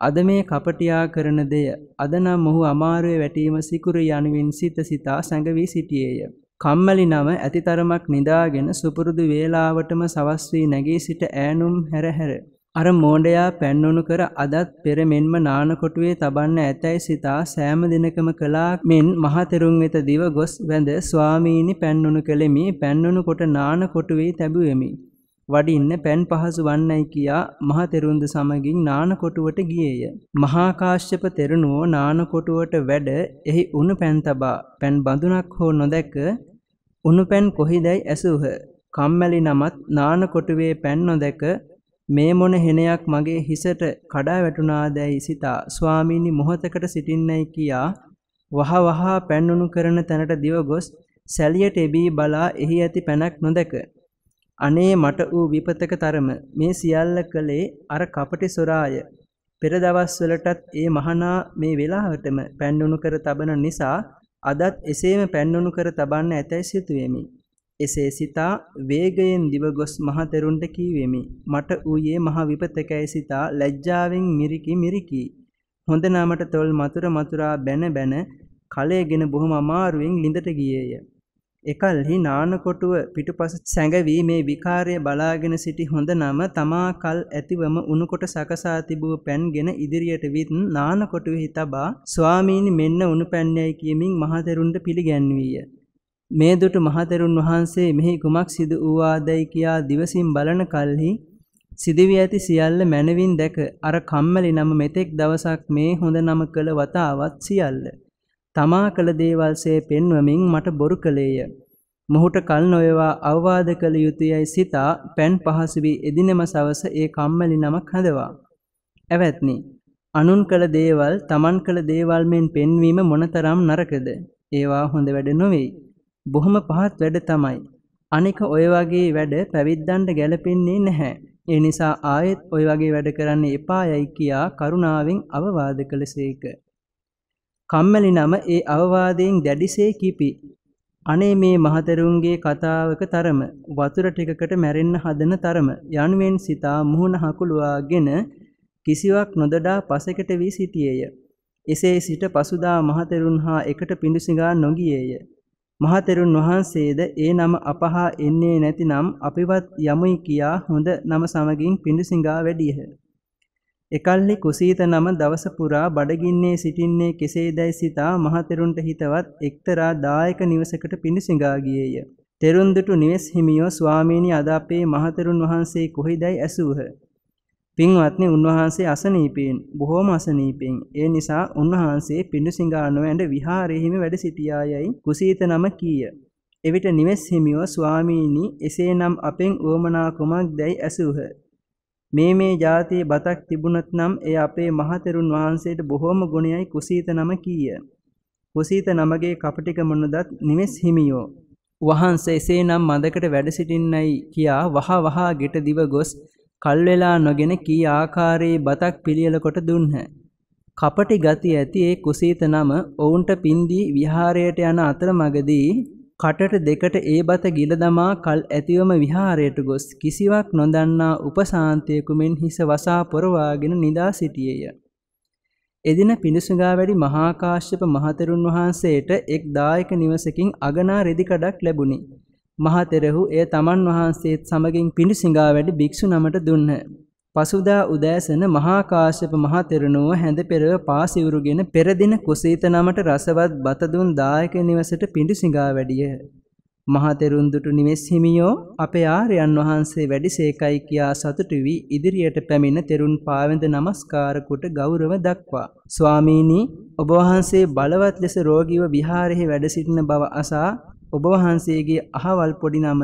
අද මේ කපටියා කරන දෙය අද නම් මොහු අමාරුවේ වැටීම සිකුර යනුවෙන් සිත සිතා සැඟවී සිටියේය. කම්මැලි නම ඇතිතරමක් නිදාගෙන සුපුරුදු වේලාවටම සවස් වී නැගී සිට ඈනුම් හැරහැර අර මෝඩයා පැන්නුණු කර අදත් පෙර මෙන්ම නානකොටුවේ තබන්න ඇතැයි සිතා සෑම දිනකම කළා මෙන් මහතෙරුන් වෙත දිව ගොස් වැඳ ස්වාමීනි පැන්නුණු කළෙමි පැන්නුණු කොට නානකොටුවේ තැබුවෙමි. වඩින්න පැන් පහසු වන්නයි කියා මහතෙරුන්ද සමගින් නානකොටුවට ගියේය. මහාකාශ්‍යප තෙරණුවෝ නානකොටුවට වැඩ එහි උණු පැන් තබා පැන් බඳුනක් හෝ නොදැක උණු පැන් කොහිදැයි ඇසූහ. කම්මැලි නමත් නානකොටුවේ පැන් නොදැක මේ මොන හෙනයක් මගේ හිසට කඩා වැටුණාදැයි සිතා ස්වාමීනි මොහොතකට සිටින්නයි කියා වහ වහා පැන්නුණු කරන තැනට දිව ගොස් සැලියට එබී බලා එහි ඇති පැනක් නොදැක අනේ මට වූ විපතක තරම මේ සියල්ල කළේ අර කපටි සොරාය පෙර දවස්වලටත් ඒ මහනා මේ වෙලාවටම පැන්නුණු කර තබන නිසා අදත් එසේම පැන්නුණු කර තබන්න ඇතැයි සිතුවෙමි එසේ සිතා වේගයෙන් දිවගොස් මහතෙරුන්ට කීවෙමි. මට වූයේ මහ විපතකැයි සිතා ලැජ්ජාවෙන් මිරිකි මිරිකි. හොඳ නමට තොල් මතුර මතුරා බැන බැන කලයගෙන බොහොම අමාරුවෙන් ලිඳට ගියේය. එකල්හි නානකොටුව පිටුපස සැඟවී මේ විකාරය බලාගෙන සිටි හොඳ නම තමා කල් ඇතිවම උණුකොට සකසා තිබූ පැන්ගෙන ඉදිරියට විත් නානකොටුවෙහි තබා ස්වාමීනි මෙන්න උණු පැන්නේයි කියමින් මහතෙරුන්ට පිළිගැන්වීය. මේ දුටු මහතෙරුන් වහන්සේ මෙහි කුමක් සිදු වූවාදැයි කියා දිවසින් බලන කල්හි සිදුවී ඇති සියල්ල මනවින් දැක අර කම්මැලි නම මෙතෙක් දවසක් මේ හොඳ නම කළ වතාවත් සියල්ල තමා කළ දේවල්සේ පෙන්වමින් මට බොරු කළේය මොහුට කල් නොයවා අවවාද කළ යුතුයයි සිතා පැන් පහසු වී එදිනම සවස ඒ කම්මැලි නමක් හදවා ඇවැත්නි අනුන් කළ දේවල් තමන් කළ දේවල් මෙන් පෙන්වීම මොනතරම් නරකද ඒවා හොඳ වැඩ නොවේයි බොහොම පහත් වැඩ තමයි. අනික ඔය වගේ වැඩ පැවිද්දන්ට ගැලපෙන්නේ නැහැ. ඒ නිසා ආයෙත් ඔය වගේ වැඩ කරන්න එපා යයි කියා කරුණාවෙන් අවවාද කළසේක. කම්මැලි නම ඒ අවවාදයෙන් දැඩිසේ කිපි. අනේ මේ මහතරුන්ගේ කතාවක තරම වතුර ටිකකට මැරෙන්න හදන තරම යනුවෙන් සිතා මුහුණ හකුලුවාගෙන කිසිවක් නොදඩා පසෙකට වී සිටියේය. එසේ සිට පසුදා මහතරුන් හා එකට පිඬු සිඟා නොගියේය. මහතෙරුන් වහන්සේද ඒ නම අපහා එන්නේ නැතිනම් අපිවත් යමුයි කියා හොඳ නම සමගින් පිඬු සිඟා වැඩියහ. එකල්ලි කුසීත නම දවස පුරා බඩගින්නේ සිටින්නේ කෙසේදයි සිතා මහතෙරුන්ට හිතවත් එක්තරා දායක නිවසකට පිඬු සිඟා ගියේය. තෙරුන් දුටු නිවෙස් හිමියෝ ස්වාමීනි අද අපේ මහතෙරුන් වහන්සේ කොහිදයි ඇසුවහ. පින්වත්නි උන්වහන්සේ අසනීපයෙන් බොහෝම අසනීපයෙන් ඒ නිසා උන්වහන්සේ පිඬුසිඟා නොඇඳ විහාරෙහිම වැඩ සිටියායයි කුසීත නම කීය. එවිට නිවෙස් හිමියෝ ස්වාමීනි එසේනම් අපෙන් උවමනා කුමක් දැයි ඇසූහ. මේ මේ જાතියේ බතක් තිබුණත් නම් එය අපේ මහතෙරුන් වහන්සේට බොහෝම ගුණයයි කුසීත නම කීය. කුසීත නමගේ කපටික මොනදත් නිවෙස් හිමියෝ වහන්සේ එසේනම් මදකට වැඩ සිටින්නයි කියා වහ වහා ගෙට දිව ගොස් කල් වෙලා නොගෙන කී ආකාරයේ බතක් පිළියෙලකොට දුන්හ. කපටි ගති ඇති ඒ කුසීත නම ඔවුන්ට පින්දී විහාරයට යන අතරමඟදී කටට දෙකට ඒ බත ගිල දමා කල් ඇතිවම විහාරයට ගොස් කිසිවක් නොදන්නා උපසාන්තයෙකු මෙන් හිස වසා පොරවාගෙන නිදා සිටියේය. එදින පිඬුසුඟා වැඩි මහාකාශ්‍යප මහතෙරුන් වහන්සේට එක් දායක නිවසකින් අගනා රෙදි කඩක් ලැබුණි. මහතෙරහු එය තමන් වහන්සේත් සමගින් පිඬුසිඟා වැඩි භික්ෂු නමට දුන්හ. පසුදා උදෑසන මහා කාශ්‍යප මහතෙරණුව හැඳ පෙරව පාසිවුරුගෙන පෙරදින කුසීත නමට රසවත් බත දුන් දායක නිවසට පිඬුසිඟා වැඩිය. මහතෙරුන් දුටු නිවෙස් හිමියෝ අපේ ආර්යයන් වහන්සේ වැඩිසේකයි කියා සතුටු වී ඉදිරියට පැමිණ තෙරුන් පාවෙන්ද নমස්කාර කොට ගෞරව දක්වා. ස්වාමීනි ඔබ වහන්සේ බලවත් ලෙස රෝගීව විහාරෙහි වැඩ සිටින බව අසා ඔබ වහන්සේගේ අහවල් පොඩි නම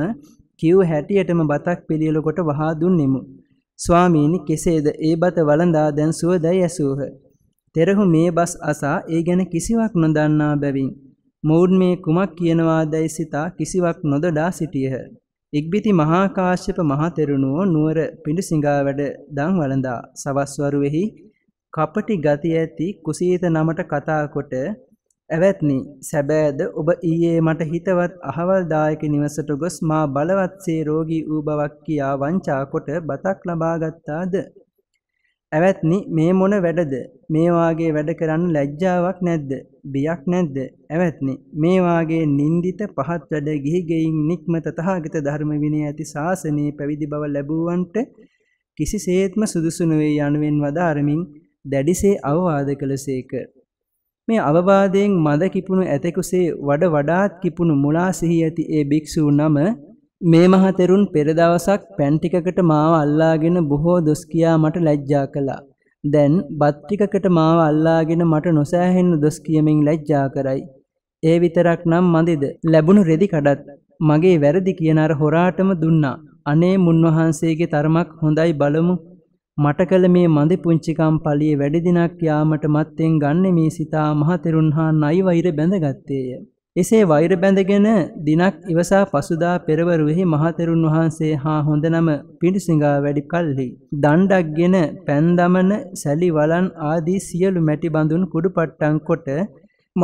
කිව් හැටියටම බතක් පිළියෙල කොට වහා දුන්නෙමු. ස්වාමීනි කෙසේද ඒ බත වළඳා දැන් සුවදැයි ඇසූහ. තෙරහු මේ බස් අසා ඒ ගැන කිසිවක් නොදන්නා බැවින් මෝඩ් මේ කුමක් කියනවාදැයි සිතා කිසිවක් නොදඩා සිටියහ. ඉක්බිති මහා කාශ්‍යප මහ තෙරුණුව නුවර පිඬුසිඟා වැඩ දන් වළඳා සවස් වරුවේහි කපටි ගති ඇති කුසීත නමට කතා කොට ඇවැත්නි සැබෑද ඔබ ඊයේ මට හිතවත් අහවල් දායක නිවසට ගොස් මා බලවත්සේ රෝගී වූ බවක් කියා වංචා කොට බතක් ලබාගත්තාද ඇවැත්නි මේ මොන වැඩද මේ වාගේ වැඩ කරන්න ලැජ්ජාවක් නැද්ද බියක් නැද්ද ඇවැත්නි මේ වාගේ නින්දිත පහත් වැඩ ගිහි ගෙයින් නික්මත තථාගත ධර්ම විනය ඇති ශාසනයේ පැවිදි බව ලැබුවන්ට කිසිසේත්ම සුදුසු නොවේ යනුවෙන් වදාරමින් දැඩිසේ අවවාද කළසේක මේ අවවාදයෙන් මද කිපුණු ඇතෙකුසේ වඩ වඩාත් කිපුණු මුලා සිහි ඇති ඒ භික්ෂූ නම මේ මහතෙරුන් පෙර දවසක් පැන් ටිකකට මාව අල්ලාගෙන බොහෝ දොස් කියා මට ලැජ්ජා කළා. දැන් බත් ටිකකට මාව අල්ලාගෙන මට නොසෑහෙන්න දොස් කියමින් ලැජ්ජා කරයි. ඒ විතරක් නම් මදිද ලැබුණු රෙදි කඩත් මගේ වැරදි කියන අර හොරාටම දුන්නා. අනේ මුන්වහන්සේගේ තරමක් හොඳයි බලමු මට කළ මේ මඳි පුංචිකම් පලියේ වැඩි දිනක් යාමට මත්තෙන් ගන්නේ මේ සිතා මහතෙරුන් හා නයි වෛර බැඳගත්තේය. එසේ වෛර බැඳගෙන දිනක් ඉවසා පසුදා පෙරවරුෙහි මහතෙරුන් වහන්සේ හා හොඳ නම පිඬුසිඟා වැඩි කල්හි දණ්ඩක්ගෙන පැන්දමන සැලි වලන් ආදී සියලු මැටි බඳුන් කුඩුපට්ටම් කොට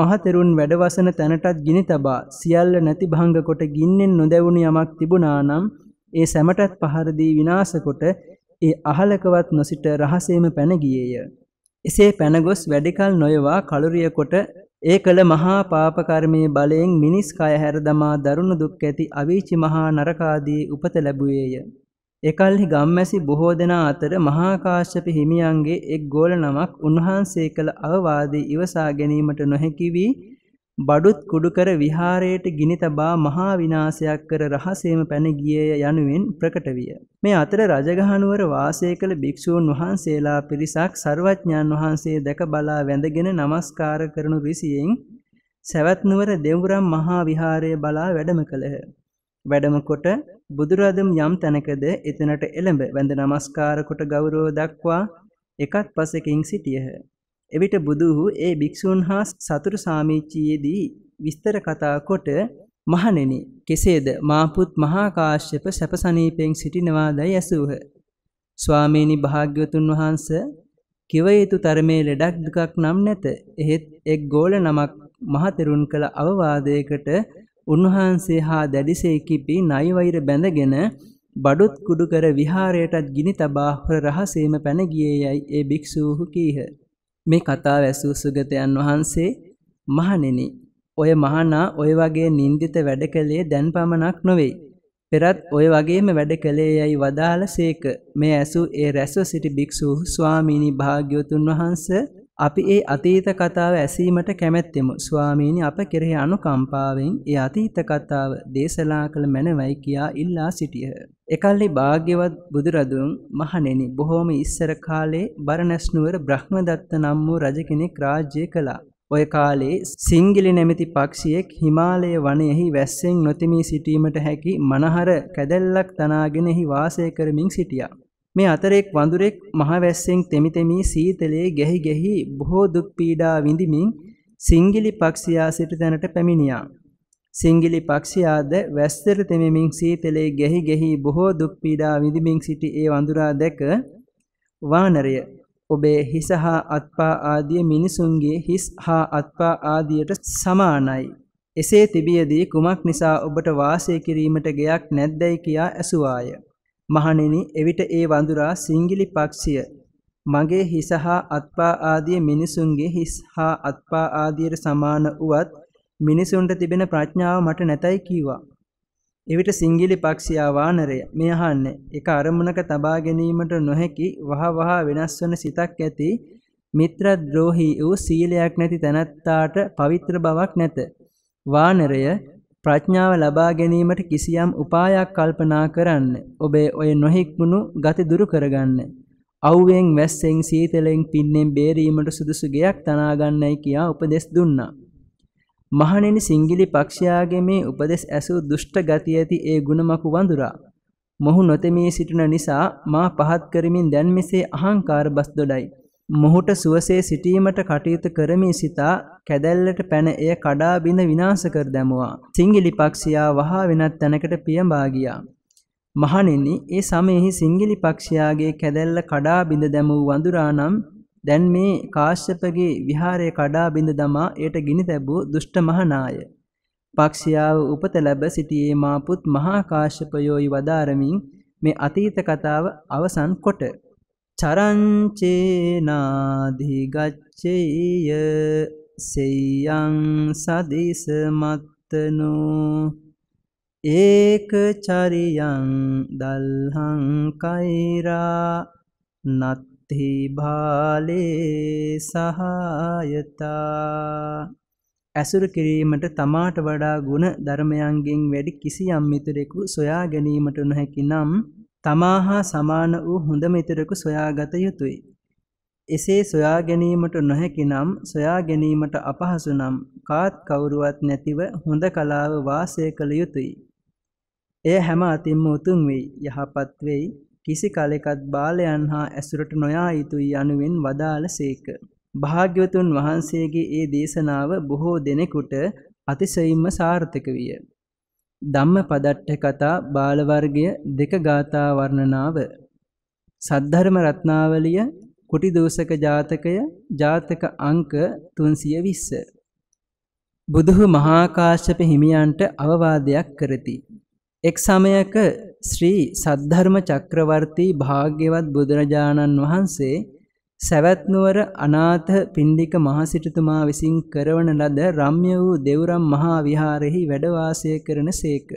මහතෙරුන් වැඩවසන තැනටත් ගිනි තබා සියල්ල නැති භංග කොට ගින්නෙන් නොදැවුණු යමක් තිබුණා නම් ඒ සැමටත් පහර දී විනාශ කොට ඒ අහලකවත් නොසිට රහසේම පැනගියේය. එසේ පැනගොස් වැඩිකල් නොයවා කළුරිය කොට ඒ කළ මහා පාපකර්මයේ බලයෙන් මිනිස් කය හැර දමා දරුණු දුක් ඇති අවීචි මහා නරකාදී උපත ලැබුවේය. එකල්හි ගම්මැසි බොහෝ දෙනා අතර මහා කාශ්‍යප හිමියන්ගේ එක් ගෝල නමක් උන්වහන්සේ කළ අවවාදී ඉවසා ගැනීමට නොහැකි වී බඩුත් කුඩුකර විහාරයට ගිනි තබා මහා විනාශයක් කර රහසේම පැන ගියේය යනුවෙන් ප්‍රකට විය. මේ අතර රජගහනුවර වාසය කළ භික්ෂූන් වහන්සේලා පිරිසක් සර්වඥාන් වහන්සේ දැක බලා වැඳගෙන নমස්කාර කරනු රිසියෙන් සවැත් නුවර දෙවුරම් මහා විහාරය බලා වැඩම කළහ. වැඩම කොට බුදුරදුම් යම් තැනකද එතනට එළඹ වැඳ নমස්කාර කොට ගෞරව දක්වා එකත් පසෙකින් සිටියහ. එවිට බුදුහු ඒ භික්ෂූන් හා සතුරු සාමීචියේදී විස්තර කතා කොට මහණෙනි කෙසේද මාපුත් මහා කාශ්‍යප සැපසනීපෙන් සිටිනවාදයි ඇසූහ. ස්වාමීනි භාග්‍යවතුන් වහන්ස කිව යුතු තරමේ ලෙඩක් දුකක් නම් නැත. එහෙත් එක් ගෝල නමක් මහතෙරුන් කළ අවවාදයකට උන්වහන්සේ හා දැඩිසේ කිපි නයි වෛර බැඳගෙන බඩුත් කුඩු කර විහාරයටත් ගිනි තබා හොර රහසේම පැන ගියේ යයි ඒ භික්ෂූහු කීහ. මේ කතාව ඇසූ සුගතයන් වහන්සේ මහණෙනි ඔය මහනා ඔය වගේ නින්දිත වැඩ කළේ දැන් පමණක් නොවේ පෙරත් ඔය වගේම වැඩ කළේ යැයි වදාළ සේක මේ ඇසු ඒ රැස්ව සිටි භික්‍ෂූ ස්වාමීණි භාග්‍යවතුන් වහන්ස අපි ඒ අතීත කතාව ඇසීමට කැමැත්තෙමු. ස්වාමීනි අප කෙරෙහි අනුකම්පාවෙන් ඒ අතීත කතාව දේශනා කළ මැනවයි කියා ඉල්ලා සිටියහ. එකල්ලි භාග්‍යවත් බුදුරදුන් මහණෙනි බොහෝම ඉස්සර කාලේ බරණැස් නුවර බ්‍රහ්මදත්ත නම් වූ රජ කෙනෙක් රාජ්‍ය කළා. ඔය කාලේ සිංගිලි නැමැති පක්ෂියෙක් හිමාලය වනයෙහි වැස්සෙන් නොතිමී සිටීමට හැකි මනහර කැදැල්ලක් තනාගෙනෙහි වාසය කරමින් සිටියා. මේ අතරෙක් වඳුරෙක් මහවැස්සෙන් තෙමි තෙමි සීතලයේ ගැහි ගැහි බොහෝ දුක් පීඩා විඳිමින් සිංගිලි පක්ෂියා සිට තැනට පැමිණියා. සිංගිලි පක්ෂියාද වැස්සට තෙමෙමින් සීතලයේ ගැහි ගැහි බොහෝ දුක් පීඩා විඳිමින් සිටි ඒ වඳුරා දැක වානරය ඔබේ හිස හා අත්පා ආදිය මිනිසුන්ගේ හිස් හා අත්පා ආදියට සමානයි. එසේ තිබියදී කුමක් නිසා ඔබට වාසය කිරීමට ගයක් නැද්දැයි කියා ඇසුවාය. මහණෙනි එවිට ඒ වඳුරා සිංගිලි පක්ෂිය මගේ හිස හා අත්පා ආදිය මිනිසුන්ගේ හිස් හා අත්පා ආදියට සමාන වුවත් මිනිසුන්ට තිබෙන ප්‍රඥාව මට නැතයි කීවා. එවිට සිංගිලි පක්ෂියා වානරය මේ අහන්නේ එක අරමුණක තබා ගැනීමට නොහැකි වහ වහා වෙනස් වන සිතක් ඇති මිත්‍ර ද්‍රෝහී වූ සීලයක් නැති තැනැත්තාට පවිත්‍ර බවක් නැත. වානරය ප්‍රඥාව ලබා ගැනීමට කිසියම් උපායක් කල්පනා කරන්න. ඔබේ ඔය නොහික්මුණු ගති දුරු කරගන්න. අවුවෙන් වැස්සෙන් සීතලෙන් පින්නෙන් බේරීමට සුදුසු ගෙයක් තනා ගන්නයි කියා උපදෙස් දුන්නා. මහණෙනි සිංගිලි පක්ෂයාගේ මේ උපදෙස් ඇසූ දුෂ්ට ගති ඇති ඒ ගුණමකු වඳුරා. මොහු නොතෙමී සිටින නිසා මා පහත් කරමින් දැන් මෙසේ අහංකාර බස් දොඩයි. මොහුට සුවසේ සිටීමට කටයුතු කරමි සිතා කැදැල්ලට පැන එය කඩා බිඳ විනාශ කර දැමුවා. සිංගිලි පක්ෂියා වහා වෙනත් තැනකට පියඹා ගියා. මහණෙනි, ඒ සමයෙහි සිංගිලි පක්ෂියාගේ කැදැල්ල කඩා බිඳ දැමූ වඳුරා නම් දැන් මේ කාශ්‍යපගේ විහාරය කඩා බිඳ දමා එයට ගිනි තැබූ දුෂ්ට මහනාය. පක්ෂියාව උපත ලැබ සිටියේ මා පුත් මහා කාශ්‍යපයෝයි වදාරමින් මේ අතීත කතාව අවසන් කොට චරංචේනාදිගච්චේය සෙයං සදිස මත්තනෝ ඒක චරියං දල්හං කෛරා නත්ති බාලේ සහායතා ඇසුර කිරීමට තමාට වඩා ගුණ ධර්මයන්ගෙන් වැඩි කිසියම් මිතුරෙකු සොයා ගැනීමට නොහැකි නම් තමා හා සමාන වූ හොඳ මිතුරෙකු සොයාගත යුතුය. එසේ සොයා ගැනීමට නොහැකි නම් සොයා ගැනීමට අපහසු නම් කාත් කවුරුවත් නැතිව හොඳ කලාව වාසය කළ යුතුය. එය හැම අතින්ම උතුම් වෙයි යහපත් වෙයි කිසි කලෙකත් බාලයන් හා ඇසුරට නොයා යුතුය යනුවෙන් වදාළසේක. භාග්‍යවතුන් වහන්සේගේ ඒ දේශනාව බොහෝ දෙනෙකුට අතිශයින්ම සාර්ථක විය. ධම්ම පදට්ඨ කතා බාලවර්ගය දෙක ගාථා වර්ණනාව සද්ධර්ම රත්නාවලිය කුටි දෝසක ජාතකය ජාතක අංක 320 බුදුහු මහාකාශ්‍යප හිමියන්ට අවවාදයක් කරති එක් සමයක ශ්‍රී සද්ධර්ම චක්‍රවර්ති භාග්‍යවත් බුදුරජාණන් වහන්සේ සැවැත්නුවර අනාථ පින්ඩික මහසිටුතුමා විසින් කරවන ලද රම්‍ය වූ දෙවුරම් මහා විහාරෙහි වැඩවාසය කරන සේක.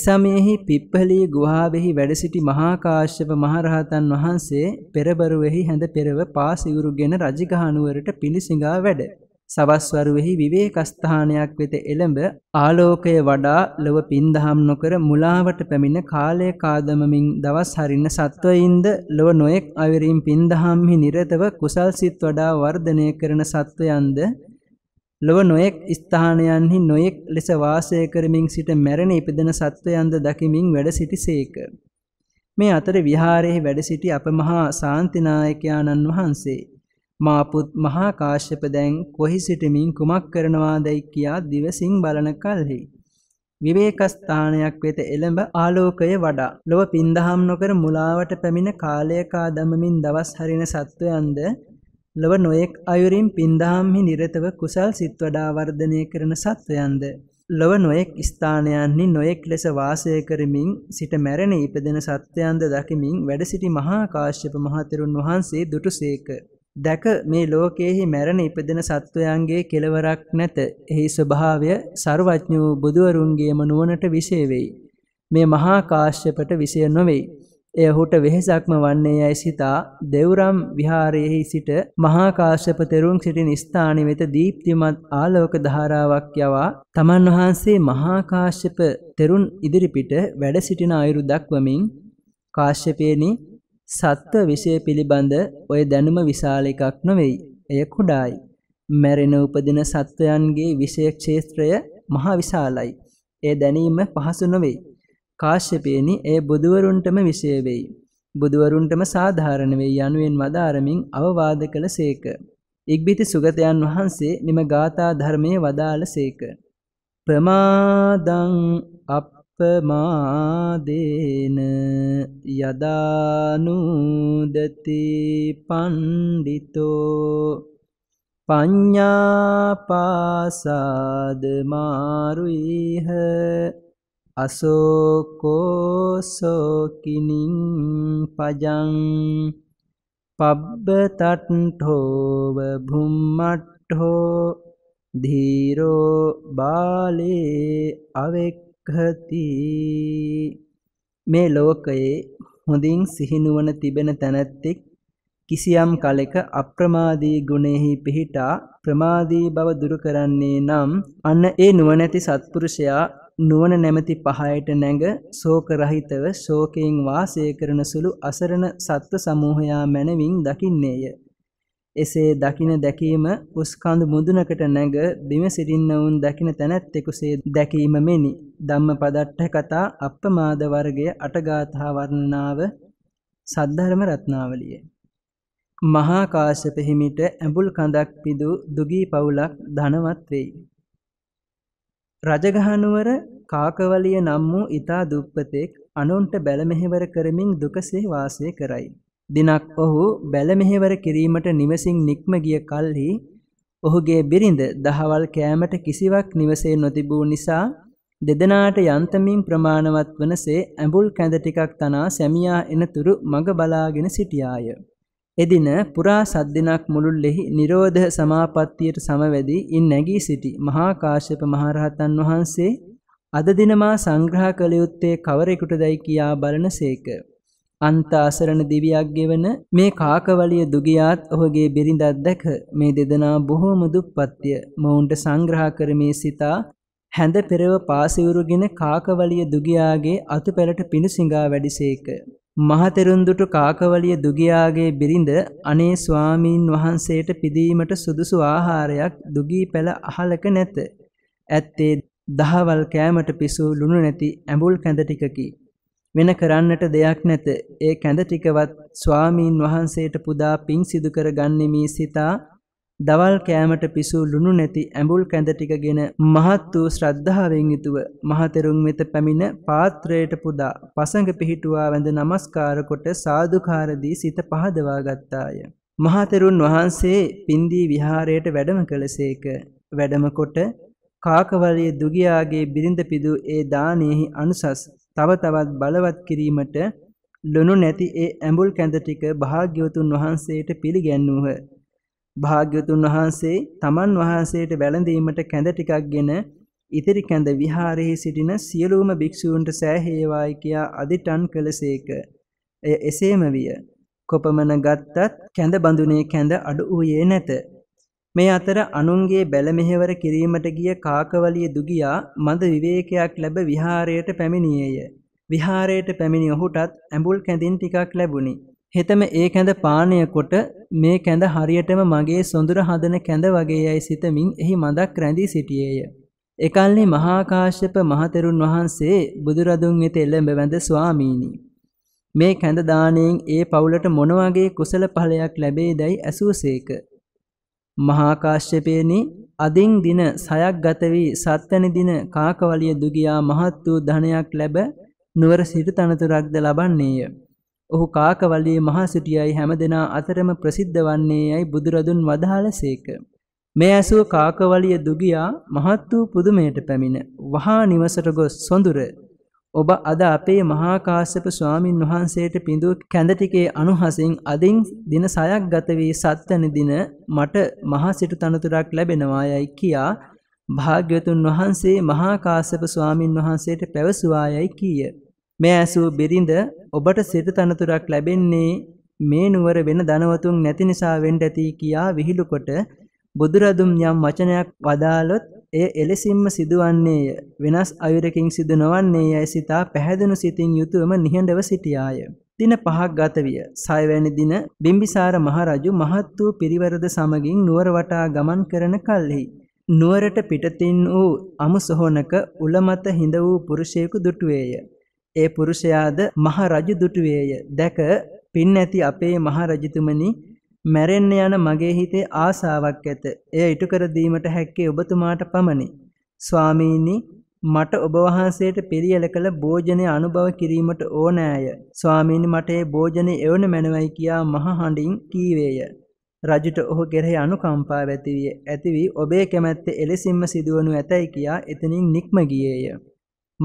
එසමයෙහි පිප්පලී ගුහාවෙහි වැඩසිටි මහාකාශ්‍යප මහරහතන් වහන්සේ පෙරබරුවෙහි හැඳ පෙරව පාසිවුරුගෙන රජගහනුවරට පිණිසිඟා වැඩ. සවස්වරුවෙහි විවේකස්ථානයක් වෙත එළඹ ආලෝකය වඩා ලොව පින්දහම් නොකර මුලාවට පැමිණ කාලය කාදමමින් දවස් හරින්න සත්වයින්ද ලොව නොයෙක් අවිරින් පින්දහම්හි නිරතව කුසල් සිත් වඩා වර්ධනය කරන සත්වයන්ද ලොව නොයෙක් ස්ථානයන්හි නොයෙක් ලෙස වාසය කරමින් සිට මැරණ ඉපදෙන සත්වයන්ද දකිමින් වැඩ සිටිසේක. මේ අතර විහාරයේ වැඩ සිටි අපමහා සාන්තිනායකයාණන් වහන්සේ මාපුත් මහා කාශ්‍යප දැන් කොහි සිටමින් කුමක් කරනවාදයි කියා දිවසින් බලන කල්හි විවේකස්ථානයක් වෙත එළඹ ආලෝකය වඩා ලොව පින්දහම් නොකර මුලාවට පැමිණ කාලයකා දමමින් දවස් හරින සත්වයන්ද ලොව නොයෙක් අයුරින් පින්දහම්හි නිරතව කුසල් සිත් වඩා වර්ධනය කරන සත්වයන්ද ලොව නොයෙක් ස්ථානයන්හි නොයෙක් ලෙස වාසය කරමින් සිට මැරෙන ඉපදෙන සත්‍යයන්ද දකිමින් වැඩ සිටි මහා කාශ්‍යප මහතෙරුන් වහන්සේ දුටුසේක. දැක මේ ලෝකයේහි මැරෙන ඉපදෙන සත්වයන්ගේ කෙලවරක් නැත. එහි ස්වභාවය ਸਰවඥ වූ බුදුවරුන්ගේම නුවණට විශේෂ වෙයි. මේ මහා කාශ්‍යපට විශේෂ නොවේයි. එය හුට වෙහසක්ම වන්නේ යයි සිතා දෙවුරම් විහාරයේහි සිට මහා කාශ්‍යප තෙරුන් සිටින ස්ථානය වෙත දීප්තිමත් ආලෝක ධාරාවක් යවා තමන් වහන්සේ මහා කාශ්‍යප තෙරුන් ඉදිරිපිට වැඩ සිටින අයුරු දක්වමින් කාශ්‍යපේනි සත්ව විෂය පිළිබඳ ඔය දැනුම විශාල එකක් නොවෙයි. එය කුඩායි. මැරෙන උපදින සත්වයන්ගේ විෂය ක්ෂේත්‍රය මහ විශාලයි. ඒ දැනීම පහසු නොවේ. කාශ්‍යපේනි ඒ බුදුවරුන්ටම විෂය වෙයි. බුදුවරුන්ටම සාධාරණ වෙයි යනුවෙන් වදාරමින් අවවාද කළ සේක. ඉක්බිති සුගතයන් වහන්සේ මෙම ගාථා ධර්මයේ වදාළ සේක. ප්‍රමාදං අප පමාදේන යදානුදති පණ්ඩිතෝ පඤ්ඤාපාසාද මාරුයිහ අසෝකෝසෝකිනින් පජං පබ්බතට්ඨෝව භුම්මට්ඨෝ ධීරෝ බාලේ අවෙක් දුක්ඛති මේ ලෝකයේ හොඳින් සිහිනුවන තිබෙන තැනැත්තෙක් කිසියම් කලෙක අප්‍රමාදී ගුණෙහි පිහිටා ප්‍රමාදී බව දුරු කරන්නේ නම් අන්න ඒ නුවණැති සත්පුරුෂයා නුවණ නැමැති පහයට නැඟ ශෝක රහිතව ශෝකයෙන් වාසය කරන සුළු අසරණ සත්ත්ව සමූහයා මැනවින් දකින්නේය. එසේ දකින දැකීම උස්කඳු මුදුනකට නැග බිම සිටින්නවුන් දකින තැනැත්තෙකුසේ දැකීම මෙනි. ධම්ම පදට්ට කතා අප්පමාද වර්ගය අටගාථා වර්ණනාව සද්ධර්ම රත්නාවලිය. මහා කාශ්‍යප හිමිට ඇඹුල් කඳක් පිදු දුගී පවුලක් ධනවත් වෙයි. රජගහනුවර කාකවලිය නම් වූ ඊතා දුප්පතෙක් අනුන්ට බැල මෙහෙවර කරමින් දුකසේ වාසය කරයි. දිනක් ඔහු බැලමෙහෙවර කිරීමට නිවසින් නික්ම ගිය කල්හි ඔහුගේ බිරිඳ දහවල් කෑමට කිසිවක් නිවසේ නොතිබූ නිසා දෙදෙනාට යන්තමින් ප්‍රමාණවත් වනසේ ඇඹුල් කැඳ ටිකක් තනා සැමියා එනතුරු මඟ බලාගෙන සිටියාය. එදින පුරා සද්දිනක් මුළුල්ලෙහි නිරෝධ සමාපත්තියට සමවැදී ඉන් නැගී සිටි මහා කාශ්‍යප මහරහතන් වහන්සේ අද දින මා සංග්‍රහ කළ යුත්තේ කවරෙකුටදයි කියා බලනසේක. අන්තාසරණ දිවියක් ගෙවන මේ කාකවලිය දුගියාත් ඔහුගේ බිරිඳත් දැක මේ දෙදෙනා බොහෝම දුප්පත්ය මොවුන්ට සංග්‍රහ කරමේ සිතා හැඳ පෙරව පාසිවුරුගෙන කාකවලිය දුගියාගේ අතුපැලට පිණුසිඟා වැඩිසේක. මහතෙරුන්දුට කාකවලිය දුගියාගේ බිරිඳ අනේ ස්වාමීන් වහන්සේට පිදීමට සුදුසු ආහාරයක් දුගී පැළ අහලක නැත. ඇත්තේ දහවල් කෑමට පිසු ලුණු නැති ඇඹුල් කැඳ ටිකකි. වෙන කරන්නට දෙයක් නැත. ඒ කැඳ ටිකවත් ස්වාමීන් වහන්සේට පුදා පිං සිදු කර ගන්නෙමි සිතා දවල් කෑමට පිසු ලුණු නැති ඇඹුල් කැඳ ටිකගෙන මහත් වූ ශ්‍රද්ධාවෙන් යුතුව මහතෙරුන් වෙත පැමිණ පාත්‍රයට පුදා පසඟ පිහිටුවා වැඳ නමස්කාර කොට සාදුකාර දී සිත පහදවා ගත්තාය. මහතෙරුන් වහන්සේ පින්දී විහාරයට වැඩම කළසේක. වැඩම කොට කාකවලයේ දුගියාගේ බිරිඳ පිදු ඒ දානෙහි අනුසස් තව තවත් බලවත් කිරීමට ලොනු නැති ඒ ඇඹුල් කැඳ ටික භාග්‍යවතුන් වහන්සේට පිළිගැන්වූහ. භාග්‍යවතුන් වහන්සේ තමන් වහන්සේට වැළඳීමට කැඳ ටිකක්ගෙන ඉතිරි කැඳ විහාරයේ සිටින සියලුම භික්ෂූන්ට සෑහේවායි කියා අදිටන් කළසේක. එය එසේම විය. කොපමණ ගත්තත් කැඳ බඳුනේ කැඳ අඩු වූයේ නැත. මේ අතර අනුන්ගේ බැලමෙහෙවර කිරීමට ගිය කාකවලිය දුගියා මද විවේකයක් ලැබ විහාරයට පැමිණියේය. විහාරයට පැමිණි ඔහුටත් ඇඹුල් කැඳින් ටිකක් ලැබුණි. හෙතම ඒ කැඳ පානය කොට මේ කැඳ හරියටම මගේ සොඳුර හදන කැඳ වගේ යයි සිතමින් එහි මදක් රැඳී සිටියේය. එකල්හි මහාකාශ්‍යප මහතෙරුන් වහන්සේ බුදුරදුන් වෙත එළඹ වැඳ ස්වාමීනි. මේ කැඳ දාණයෙන් ඒ පවුලට මොන වගේ කුසල ඵලයක් ලැබේදයි ඇසූසේක. මහා කාශ්‍යපයනි අදින් දින 6ක් ගත වී සත්වැනි දින කාකවලිය දුගියා මහත් වූ ධනයක් ලැබ නුවර සිට තනතුරක්ද ලබන්නේය. ඔහු කාකවලියේ මහා සිටියයි හැමදෙනා අතරම ප්‍රසිද්ධ වන්නේයයි බුදුරදුන් වදාළසේක. මේ ඇසූ කාකවලිය දුගියා මහත් වූ පුදුමයට පැමිණ වහා නිවසට ගොස් සොඳුර ඔබ අද අපේ මහා කාශ්‍යප ස්වාමින් වහන්සේට පිඳු කැඳ ටිකේ අනුහසින් අදින් දින 6ක් ගත වී සත්වැනි දින මට මහා සිටු තනතුරක් ලැබෙනවා යයි කියා භාග්‍යවතුන් වහන්සේ මහා කාශ්‍යප ස්වාමින් වහන්සේට පැවසුවා යයි කීය. මේ ඇසූ බිරිඳ ඔබට සිටු තනතුරක් ලැබෙන්නේ මේ නුවර වෙන ධනවතුන් නැති නිසා වෙන්න ඇති කියා විහිළුකොට බුදුරදුම් යම් වචනයක් වදාළොත් එය එලෙසින්ම සිදුවන්නේය වෙනස් අයුරකින් සිදු නොවන්නේ යැයි සිතා පැහැදුණු සිතින් යුතුවම නිහඬව සිටියාය. දින පහක් ගත විය. සයවැනි දින බිම්බිසාර මහරජු මහත් වූ පිරිවරද සමගින් නුවර වටා ගමන් කරන කල්හි නුවරට පිටතින් වූ අමු සොහොනක උලමත හිඳ වූ පුරුෂයෙකු දුටුවේය. ඒ පුරුෂයාද මහරජු දුටුවේය. දැක පින් ඇති අපේ මහරජතුමනි මැරෙන්න යන මගේ හිතේ ආසාවක් ඇත. එය ඉටු කර දීමට හැක්කේ ඔබතුමාට පමණි. ස්වාමීනි, මට ඔබ වහන්සේට පිළියෙල කළ භෝජනය අනුභව කිරීමට ඕනෑය. ස්වාමීනි මට ඒ භෝජනේ එවන මැනවයි කියා මහ හඬින් කීවේය. රජුට ඔහු කෙරෙහි අනුකම්පාව ඇති වී ඇති වී ඔබේ කැමැත්ත එලෙසින්ම සිදුවනු ඇතැයි කියා එතනින් නික්ම ගියේය.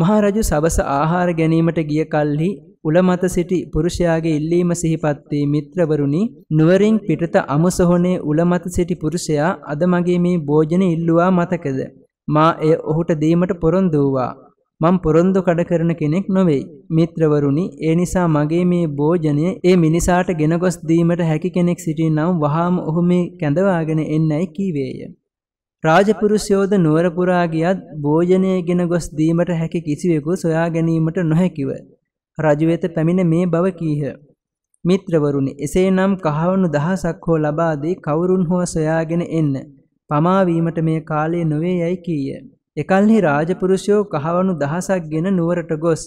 මහරජු සවස ආහාර ගැනීමට ගිය කල්හි උල මත සිටි පුරුෂයාගේ ඉල්ලීම සිහිපත් වී මිත්‍රවරුනි නුවරින් පිටත අමුසොහනේ උල මත සිටි පුරුෂයා අද මගේ මේ භෝජන ඉල්ලුවා මතකද මා එය ඔහුට දීමට පොරොන්දු වූවා මම පොරොන්දු කඩ කරන කෙනෙක් නොවේයි මිත්‍රවරුනි ඒ නිසා මගේ මේ භෝජනය ඒ මිනිසාට ගෙන ගොස් දීමට හැකි කෙනෙක් සිටිනම් වහාම ඔහු මේ කැඳවාගෙන එන්නයි කීවේය රාජපුරුෂයෝද නුවර පුරා ගියත් භෝජනයගෙන ගොස් දීමට හැකි කිසිවෙකු සොයා ගැනීමට නොහැකිව රජු වෙත පැමිණ මේ බව කීහ මිත්‍රවරුනි එසේනම් කහවණු දහසක් හෝ ලබා දී කවුරුන් හෝ සොයාගෙන එන්න පමාවීමට මේ කාලය නොවේ යයි කීය එකල්හි රාජපුරුෂයෝ කහවණු දහසක්ගෙන නුවරට ගොස්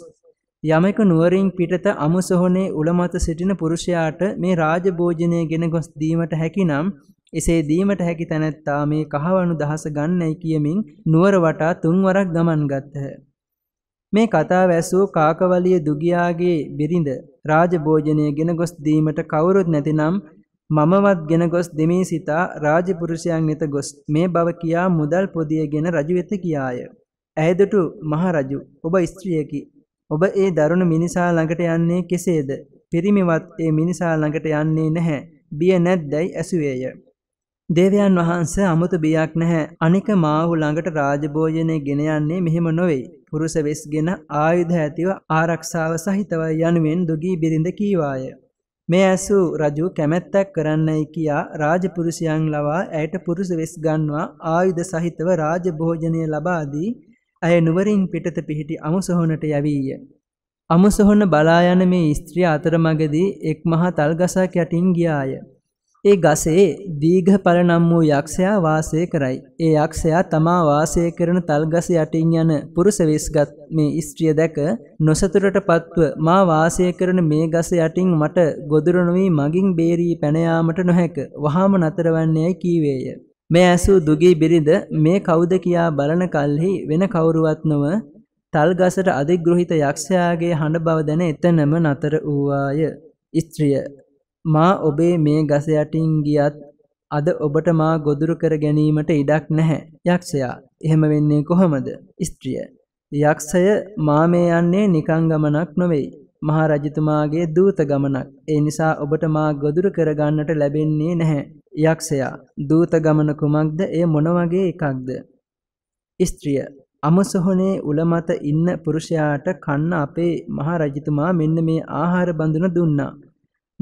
යමෙකු නුවරින් පිටත අමුසොහොනේ උලමත සිටින පුරුෂයාට මේ රාජභෝජනය ගෙන ගොස් දීමට හැකිනම් එසේ දීමට හැකි තැනැත්තා මේ කහවණු දහස ගන්නයි කියමින් නුවර වටා තුන්වරක් ගමන් ගත්හ. මේ කතාව ඇසූ කාකවලිය දුගියාගේ බිරිඳ රාජභෝජනය ගෙන ගොස් දීමට කවුරුත් නැතිනම් මමවත් ගෙන ගොස් දෙමේ සිතා රාජපුරුෂයන් වෙත ගොස් මේ බව කියා මුදල් පොදියගෙන රජු වෙත කියාය. ඇයදටු මහරජු ඔබ ස්ත්‍රියකි. ඔබ ඒ දරුණු මිනිසා ළඟට යන්නේ කෙසේද? පිරිමිවත් ඒ මිනිසා ළඟට යන්නේ නැහැ. බිය නැද්දයි ඇසුවේය. දේවයන් වහන්ස අමුතු බියක් නැහැ. අනික මාහු ළඟට රාජභෝජනය ගෙන යන්නේ මෙහෙම නොවේ. පුරුෂ වෙස්ගෙන ආයුධ ඇතිව ආරක්ෂාව සහිතව යනුවෙන් දුගී බිරිඳ කීවාය. මේ ඇසු රජු කැමැත්තක් කරන්නයි කියා රාජපුරුෂයන් ලවා ඇයට පුරුෂ වෙස් ගන්වා ආයුධ සහිතව රාජභෝජනය ලබා දී ඇය නුවරින් පිටත පිහිටි අමුසොහොනට යවීය. අමුසොහොන බලා යන මේ ස්ත්‍රිය අතරමඟදී එක් මහා තල්ගසක් යටින් ගියාය. ඒ ගසේ දීඝඵල නම් වූ යක්ෂයා වාසය කරයි. ඒ යක්ෂයා තමා වාසය කරන තල්ගස යටින් යන පුරුෂ වෙස්ගත් මේ ස්ත්‍රිය දැක නොසතුටට පත්ව මා වාසය කරන මේ ගස යටින් මට ගොදුරු නොවි මගින් බේරී පැන යාමට නොහැක. වහාම නතරවන්නේයි කීවේය. මේ ඇසූ දුගී බිරිඳ මේ කවුද කියා බලන කල්හි වෙන කවුරුවත් නොව තල් ගසට අධිග්‍රහිත යක්ෂයාගේ හඬ බව දැන එතනම නතර වූවාය. ස්ත්‍රිය මා ඔබේ මේ ගස යටින් ගියත් අද ඔබට මා ගොදුරු කර ගැනීමට ඉඩක් නැහැ. යක්ෂයා. එහෙම වෙන්නේ කොහොමද? ස්ත්‍රිය. යක්ෂය මා මේ යන්නේ නිකං ගමනක් නොවේයි. මහා රජතුමාගේ දූත ගමනක්. ඒ නිසා ඔබට මා ගොදුරු කර ගන්නට ලැබෙන්නේ නැහැ. යක්ෂයා. දූත ගමන කුමක්ද? එය මොන වගේ එකක්ද? ස්ත්‍රිය. අමසොහනේ උල මත ඉන්න පුරුෂයාට කන්න අපේ මහා රජතුමා මෙන්න මේ ආහාර බඳුන දුන්නා.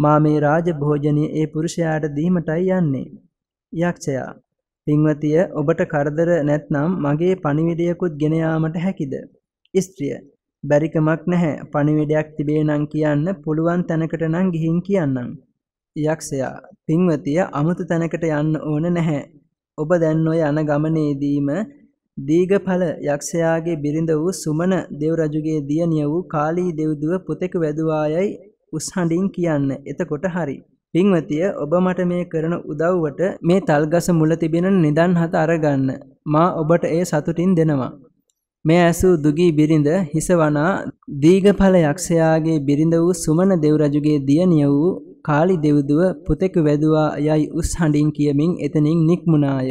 මා මේ රාජභෝජනය ඒ පුරුෂයාට දීමටයි යන්නේ. යක්ෂයා පින්වතිය ඔබට කරදර නැත්නම් මගේ පණිවිඩයකුත් ගෙන යාමට හැකිද? ස්ත්‍රිය බැරිකමක් නැහැ. පණිවිඩයක් තිබේ නම් කියන්න පුළුවන් තැනකට නම් ගිහින් කියන්නම්. යක්ෂයා පින්වතිය අමුතු තැනකට යන්න ඕන නැහැ. ඔබ දැන් ඔය යන ගමනේදීම දීගඵල යක්ෂයාගේ බිරිඳ වූ සුමන දෙව් රජුගේ දියණිය වූ කාළී දෙව්දුව පුතෙකු වැදුවායයි උස්හඬින් කියන්න එතකොට හරි පින්වතිය ඔබ මට මේ කරන උදව්වට මේ තල්ගස මුල තිබෙන නිදන් හත අරගන්න මා ඔබට ඒ සතුටින් දෙනවා මේ ඇසූ දුගී බිරිඳ හිසවනා දීඝඵල යක්ෂයාගේ බිරිඳ වූ සුමන දෙව්රජුගේ දියණිය වූ කාලි දෙව්දුව පුතෙකු වැදුවා යයි උස් හඬින් කියමින් එතනින් නික්මුණාය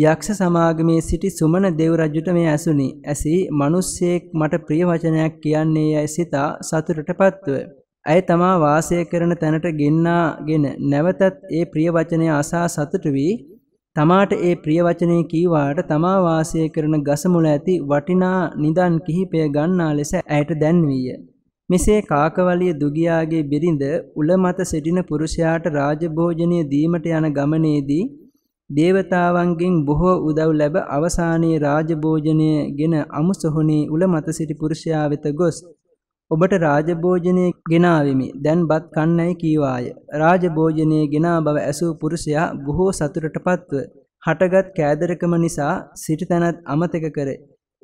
යක්ෂ සමාගමේ සිටි සුමන දෙව් රජුට මේ ඇසුනි. ඇසී මිනිස්සෙක් මට ප්‍රිය වචනයක් කියන්නේ යයි සිතා සතුටටපත්ව. ඇය තමා වාසය කරන තැනට ගෙන්නාගෙන නැවතත් ඒ ප්‍රිය වචනය අසා සතුට වී තමාට ඒ ප්‍රිය වචනය කීවාට තමා වාසය කරන ගස මුල ඇති වටිනා නිදන් කිහිපය ගන්නා ලෙස ඇයට දැන්වීය. මෙසේ කාකවලිය දුගියාගේ බිරිඳ උල මත සිටින පුරුෂයාට රාජභෝජනය දීමට යන ගමනේදී දේවතාවන්ගෙන් බොහෝ උදව් ලැබ අවසානයේ රාජභෝජනය ගෙන අමුසොහොනේ උල මත සිටි පුරුෂයා වෙත ගොස් ඔබට රාජභෝජනය ගෙනාවෙමි දැන් බත් කන්නයි කීවාය රාජභෝජනය ගෙනා බව ඇසූ පුරුෂයා බොහෝ සතුටට පත්ව හටගත් කෑදරකම නිසා සිටි තැනත් අමතක කර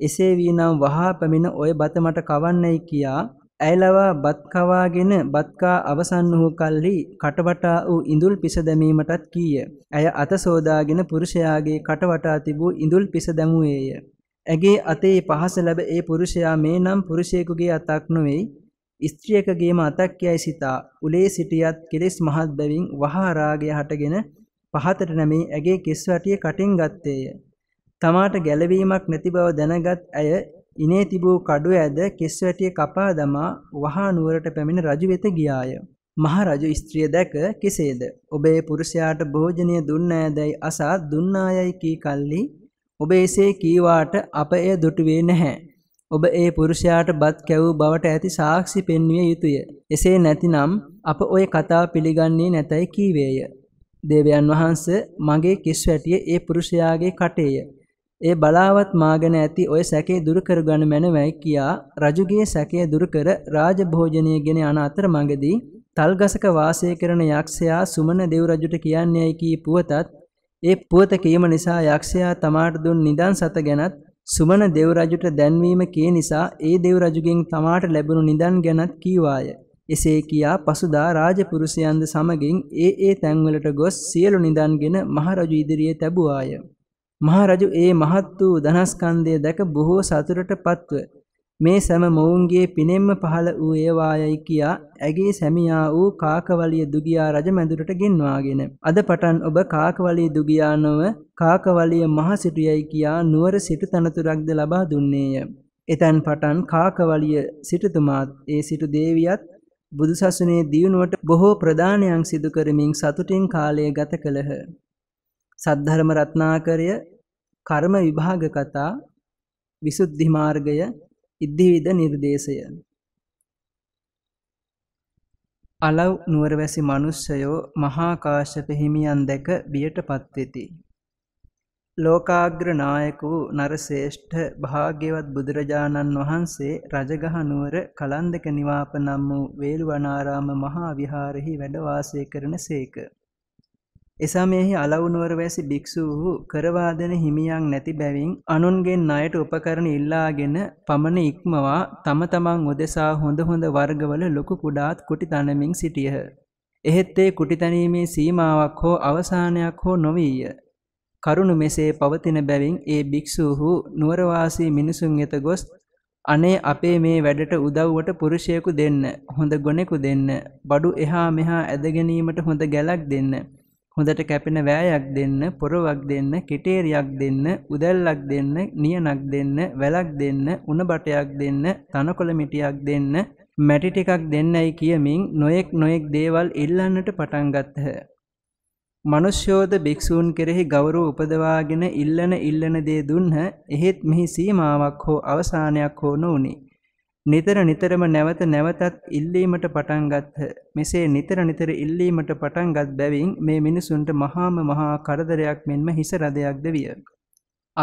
එසේ වී නම් වහා පැමිණ ඔය බත මට කවන්නයි කියා ඇයලවා බත්කවාගෙන බත්කා අවසන් වූ කල්හි කටවටා වූ ඉඳුල් පිස දැමීමටත් කීය. ඇය අත සෝදාගෙන පුරුෂයාගේ කටවටා තිබූ ඉඳුල් පිස දැමුවේය. ඇගේ අතේ පහස ලැබ ඒ පුරුෂයා මේ නම් පුරුෂයෙකුගේ අතක් නොවෙයි ස්ත්‍රියකගේම අතක් යයි සිතා උලේ සිටියත් කෙලෙස් මහත් බැවින් වහා රාගය හටගෙන පහතට නැමී ඇගේ කෙස් වැටිය කටින් ගත්තේය. තමාට ගැළවීමක් නැති බව දැනගත් ඇය ඉනේ තිබූ කඩුව ඇද කෙස්වැටිය කපා දමා වහා නුවරට පැමිණ රජු වෙත ගියාය. මහරජු ස්ත්‍රිය දැක කෙසේද ඔබේ පුරුෂයාට භෝජනය දුන්නෑදැයි අසා දුන්නායයි කී කල්ලි ඔබ එසේ කීවාට අප එය දුටුවේ නැහැ ඔබ ඒ පුරුෂයාට බත් කැවූ බවට ඇති සාක්ෂි පෙන්විය යුතුය එසේ නැතිනම් අප ඔය කතා පිළිගන්නේ නැතයි කීවේය දේවයන් වහන්ස මගේ කිස් වැටිය ඒ පුරුෂයාගේ කටේය ඒ බලාවත් මාගෙන ඇති ඔය සැකේ දුරු කරගනු මැනවයි කියා රජුගේ සැකේ දුරු කර රාජභෝජනය ගෙන යන අතරමඟදී තල්ගසක වාසය කරන යක්ෂයා සුමන දෙව් රජුට කියන්නේයි කී පුවතත් ඒ පුවත කීම නිසා යක්ෂයා තමාට දුන් නිදන් සත ගැනත් සුමන දෙව් රජුට දැන්වීම කී නිසා ඒ දෙව් රජුගෙන් තමාට ලැබුණු නිදන් ගැනත් කීවාය. එසේ කියා පසුදා රාජපුරුෂයන්ද සමගින් ඒ ඒ තැන්වලට ගොස් සියලු නිදන්ගෙන මහරජු ඉදිරියේ තැබුවාය. මහරජු ඒ මහත් වූ ධනස්කන්ධය දැක බොහෝ සතුටට පත්ව මේ සෑම මොවුන්ගේ පිනෙම්ම පහළ වූ ඒවායයි කියා ඇගේ සැමියා වූ කාකවලිය දුගියා රජ මැදුරට ගෙන්වාගෙන අද පටන් ඔබ කාකවලිය දුගියා නොව කාකවලිය මහ සිටුයයි කියා නුවර සිටු තනතුරක්ද ලබා දුන්නේය. එතැන් පටන් කාකවලිය සිටුතුමාත් ඒ සිටු දේවියත් බුදුසසුනේ දියුණුවට බොහෝ ප්‍රදානයන් සිදු කරමින් සතුටින් කාලය ගත කළහ. සද්ධර්ම රත්නාකරය කර්ම විභාග කතා විසුද්ධි මාර්ගය ඉද්ධිවිද නිර්දේශය අලව් නුවරවැසි මිනිස්සයෝ මහා කාශ්‍යප හිමියන් දැක බියටපත් වෙති. ලෝකාග්‍ර නායක වූ නරශ්‍රේෂ්ඨ භාග්‍යවත් බුදුරජාණන් වහන්සේ රජගහ නුවර කලන්දක නිවාප නම් වූ වේළුවනාරාම මහා විහාරෙහි වැඩ වාසය කරන සේක. එසමයෙහි අලවුනුවරවැසි භික්‍ෂූහු කරවාදන හිමියන් නැති බැවින් අනුන්ගෙන් අයට උපකරණ ඉල්ලාගෙන පමණ ඉක්මවා තම තමන් උදෙසා හොඳ හොඳ වර්ගවල ලොකු කුඩාත් කුටි තනමින් සිටියහ. එහෙත් ඒ කුටි තනීමේ සීමාවක් හෝ අවසානයක් හෝ නොවීය. කරුණු මෙසේ පවතින බැවින් ඒ භික්‍ෂූහු නුවරවාසී මිනිසුන් එත ගොස් අනේ අපේ මේ වැඩට උදව්වට පුරුෂයෙකු දෙන්න හොඳ ගොනෙකු දෙන්න බඩු එහා මෙහා ඇදගැනීමට හොඳ ගැලක් දෙන්න හොඳට කැපෙන වෑයක් දෙන්න පොරවක් දෙන්න කෙටේරියක් දෙන්න උදැල්ලක් දෙන්න නියනක් දෙන්න වැලක් දෙන්න උණබටයක් දෙන්න තනකොළ මිටියක් දෙන්න මැටි ටිකක් දෙන්නයි කියමින් නොයෙක් නොයෙක් දේවල් ඉල්ලන්නට පටන් ගත්හ. මනුෂ්‍යෝද භික්ෂූන් කෙරෙහි ගෞරව උපදවාගෙන ඉල්ලන ඉල්ලන දේ දුන්හ එහෙත් මෙහි සීමාවක් හෝ අවසානයක් හෝ නොවුනේ. නිතර නිතරම නැවත නැවතත් ඉල්ලීමට පටන්ගත්හ. මෙසේ නිතර නිතර ඉල්ලීමට පටන්ගත් බැවින් මේ මිනිසුන්ට මහාම මහා කරදරයක් මෙන්ම හිස රදයක්ද විය.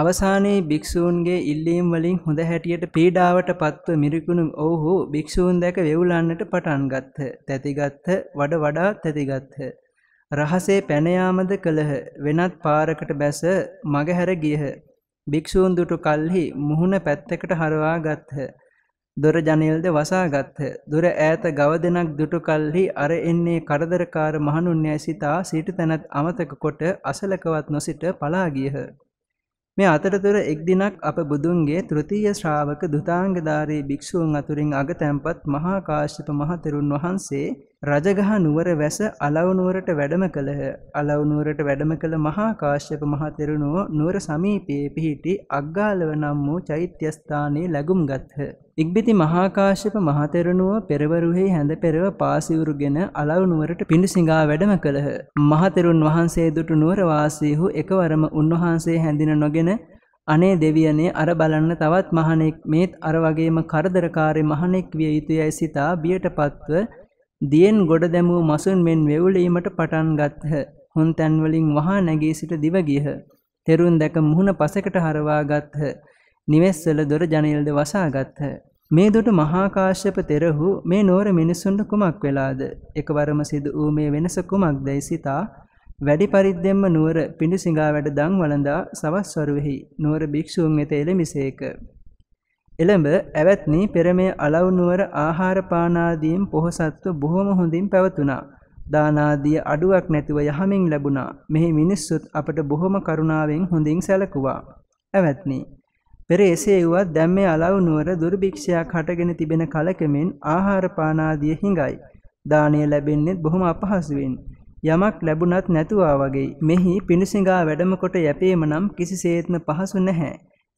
අවසානයේ භික්‍ෂූන්ගේ ඉල්ලීම් වලින් හොඳ හැටියට පීඩාවට පත්ව මිරිකුණු ඔවුහු භික්‍ෂූන් දැක වෙවුලන්නට පටන් ගත්හ. තැතිගත්හ වඩ වඩා තැතිගත්හ. රහසේ පැනයාමද කළහ වෙනත් පාරකට බැස මගහැර ගියහ. භික්‍ෂූන් දුටු කල්හි මුහුණ පැත්තකට හරවා ගත්හ. දොර ජනේල්ද වසාගත්හ. දොර ඈත ගව දෙනක් දුටු කල්හි අර එන්නේ කරදරකාර මහනුන්‍යයි සිතා සිටි තැනත් අමතක කොට අසලකවත් නොසිට පලා ගියහ. මේ අතරතුර එක් දිනක් අප බුදුන්ගේ තෘතීය ශ්‍රාවක දුතාංගධාරී භික්ෂූන් අතුරින් අගතැන්පත් මහා කාශ්‍යප මහතෙරුන් වහන්සේ රජගහ නුවර වැස අලවනුවරට වැඩම කළහ අලවනුවරට වැඩම කළ මහා කාශ්‍යප මහතෙරුණුව නුවර සමීපයේ පිහිටි අග්ගාලව නම් වූ චෛත්‍යස්ථානයේ ලැබුම් ගත්හ. ඉක්බිති මහාකාශ්‍යප මහතෙරණුව පෙරවරුහි හැඳ පෙරව පාසිවුරුගෙන අලවනුවරට පිඩි සිඟා වැඩම කළහ. මහතෙරුන් වහන්සේ දුටු නුවරවාසීහු එකවරම උන්වහන්සේ හැඳින නොගෙන අනේ දෙවියනේ අර බලන්න තවත් මහනෙක් මේත් අර වගේම කරදරකාරි මහනෙක් විය යුතුයයි සිතා බියට පත්ව දියෙන් ගොඩ දැමූ මසුන් මෙන් වෙවුලීමට පටන් ගත්හ. හොන් තැන්වලින් වහා නැගී සිට දිව ගියහ. තෙරුන් දැක මුහුණ පසෙකට හරවා ගත්හ. නිවෙස්වල දොර ජනේල්ද වසා ගත්හ. මේ දොට මහාකාශ්‍යප තෙරහු මේ නෝර මිනිස්සුන්ට කුමක් වෙලාද. එකවරම සිදු වූ මේ වෙනස කුමක් දැයි සිතා. වැඩි පරිද්දෙන්ම නුවර පිඩු සිඟා වැඩ දං වලඳා සවස්වරුවෙහි නුවර භික්‍ෂූන් වෙත එළමිසේක. එළඹ ඇවැත්නි පෙරමේ අලව්නුවර ආහාරපානාදීන් පොහොසත්ව බොහොම හොඳින් පැවතුනා. දානාදිය අඩුවක් නැතිව යහමින් ලැබුණා. මෙහි මිනිස්සුත් අපට බොහොම කරුණාවෙන් හොඳින් සැලකුවා. ඇවැත්නි. පෙර එසේ වුවත් දැන් මේ අලව්නුවර දුර්භික්ෂයක් හටගෙන තිබෙන කලකෙමින් ආහාරපානාදිය හිඟයි. දානය ලැබෙන්නේ බොහොම අපහසුවෙන්. යමක් ලැබුණත් නැතුවා වගේ මෙහි පිණුසිඟා වැඩම කොට යැපීම නම් කිසිසේත්ම පහසු නැහැ.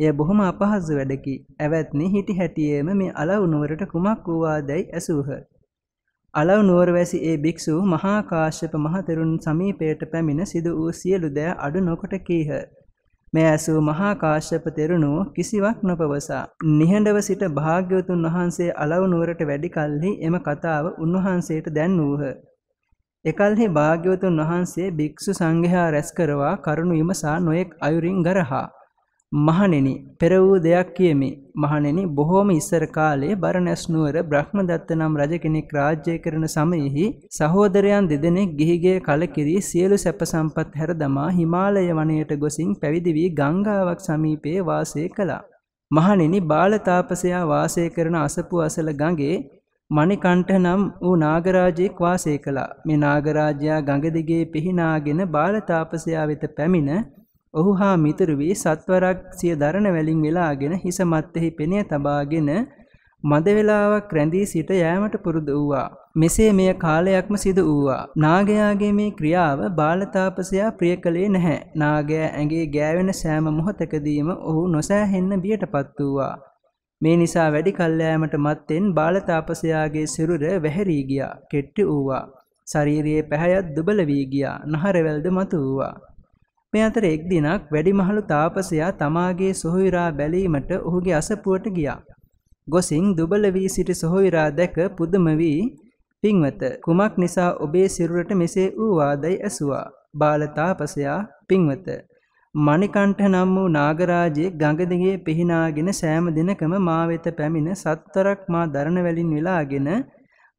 එය බොහොම අපහසු වැඩකි ඇවැත්නි හිටි හැටියේම මේ අලව් නුවරට කුමක් වූවාදැයි ඇසූහ. අලව් නුවරවැසි ඒ භික්‍ෂූ මහාකාශ්‍යප මහතෙරුන් සමීපයට පැමිණ සිදු වූ සියලු දෑ අඩු නොකොට කීහ. මේ ඇසූ මහාකාශ්‍යප තෙරුණුව කිසිවක් නොපවසා. නිහඬව සිට භාග්‍යවතුන් වහන්සේ අලව් නුවරට වැඩි කල්හි එම කතාව උන්වහන්සේට දැන් වූහ. එකල්හි භාග්‍යවතුන් වහන්සේ භික්‍ෂු සංඝහා රැස්කරවා කරුණු විමසා නොයෙක් අයුරින් ගරහා. මහණෙනි පෙර වූ දෙයක් කියමි මහණෙනි බොහෝම ඉස්සර කාලේ බරණැස් නුවර බ්‍රහ්මදත්ත නම් රජ කෙනෙක් රාජ්‍ය කරන සමයෙහි සහෝදරයන් දෙදෙනෙක් ගිහිගේ කලකිරී සියලු සැප සම්පත් හැර දමා හිමාලය වනයට ගොසින් පැවිදි වී ගංගාවක් සමීපයේ වාසය කළා මහණෙනි බාල තාපසයා වාසය කරන අසපු අසල ගඟේ මණිකණ්ඨ නම් වූ නාගරාජයෙක් වාසය කළා. මේ නාගරාජයා ගඟ දිගේ පිහිනාගෙන බාල තාපසයා වෙත පැමිණ ඔහු හා මිතුරු වී සත්වරක් සිය දරණ වැලින් වෙලාගෙන හිස මත්තෙහි පෙනේ තබාගෙන මද වේලාවක් රැඳී සිට යෑමට පුරුදු වූවා. මෙසේ මෙය කාලයක්ම සිදු වූවා. නාගයාගේ මේ ක්‍රියාව බාල තාපසයා ප්‍රිය කළේ නැහැ. නාගයා ඇඟේ ගෑවෙන සෑම මොහොතකදීම ඔහු නොසෑහෙන්න බියටපත් වූවා. මේ නිසා වැඩි කල්යෑමට මත්තෙන් බාල තාපසයාගේ සිරුර වැහැරී ගියා. කෙට්ටි වූවා. ශරීරයේ පැහැයත් දුබල වී ගියා. නහරවැල්ද මතු වූවා. මේ අතර එක් දිනක් වැඩිමහලු තාපසයා තමාගේ සොහොයුරා බැලීමට ඔහුගේ අසපුවට ගියා. ගොසින් දුබල වී සිටි සොහොයුරා දැක පුදුම වී "පින්වත, කුමක් නිසා ඔබේ සිරුරට මෙසේ ඌවාදයි ඇසුවා?" බාල තාපසයා "පින්වත, මණිකණ්ඨ නම් වූ නාගරාජයේ ගඟ දිගේ පිහිනාගෙන සෑම දිනකම මා වෙත පැමිණ සත්තරක් මා දරණ වැලින් වෙලාගෙන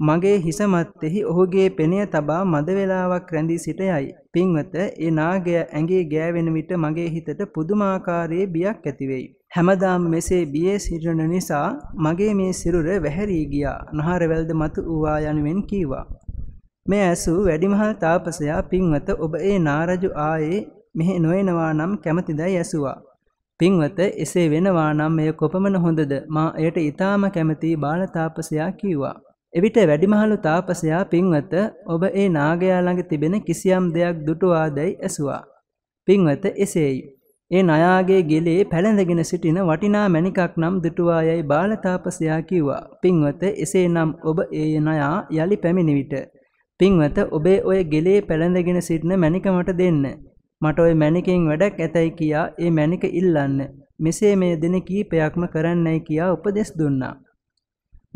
මගේ හිස මැත්තේහි ඔහුගේ පෙනය තබා මද වේලාවක් රැඳී සිටයයි. පින්වත ඒ නාගය ඇඟේ ගෑවෙන විට මගේ හිතට පුදුමාකාරයේ බියක් ඇතිවෙයි. හැමදාම මෙසේ බියේ සිටින නිසා මගේ මේ සිරුර වැහැරී ගියා. නහරවැල්ද මතු වූවා යනුවෙන් කීවා. මේ ඇසූ වැඩිමහල් තාපසයා පින්වත ඔබ ඒ නාරජු ආයේ මෙහි නොයනවා නම් කැමතිදයි ඇසුවා. පින්වත එසේ වෙනවා නම් එය කොපමණ හොඳද මා එයට ඊටාම කැමති බාල තාපසයා කීවා. එවිට වැඩිමහලු තාපසයා පින්වත ඔබ ඒ නාගයා ළඟ තිබෙන කිසියම් දෙයක් දුටුවාදැයි ඇසුවා. පින්වත එසේයි. ඒ නයාගේ ගෙලේ පැළඳගෙන සිටින වටිනා මැණිකක් නම් දුටුවා යයි බාල තාපසයා කිව්වා. පින්වත එසේනම් ඔබ ඒ නයා යලි පැමිණි විට පින්වත ඔබේ ඔය ගෙලේ පැළඳගෙන සිටින මැණික මට දෙන්න. මට ওই මැණිකෙන් වැඩක් ඇතයි කියා ඒ මැණික ඉල්ලන්න. මෙසේ මේ දින කීපයක්ම කරන්නයි කියා උපදෙස් දුන්නා.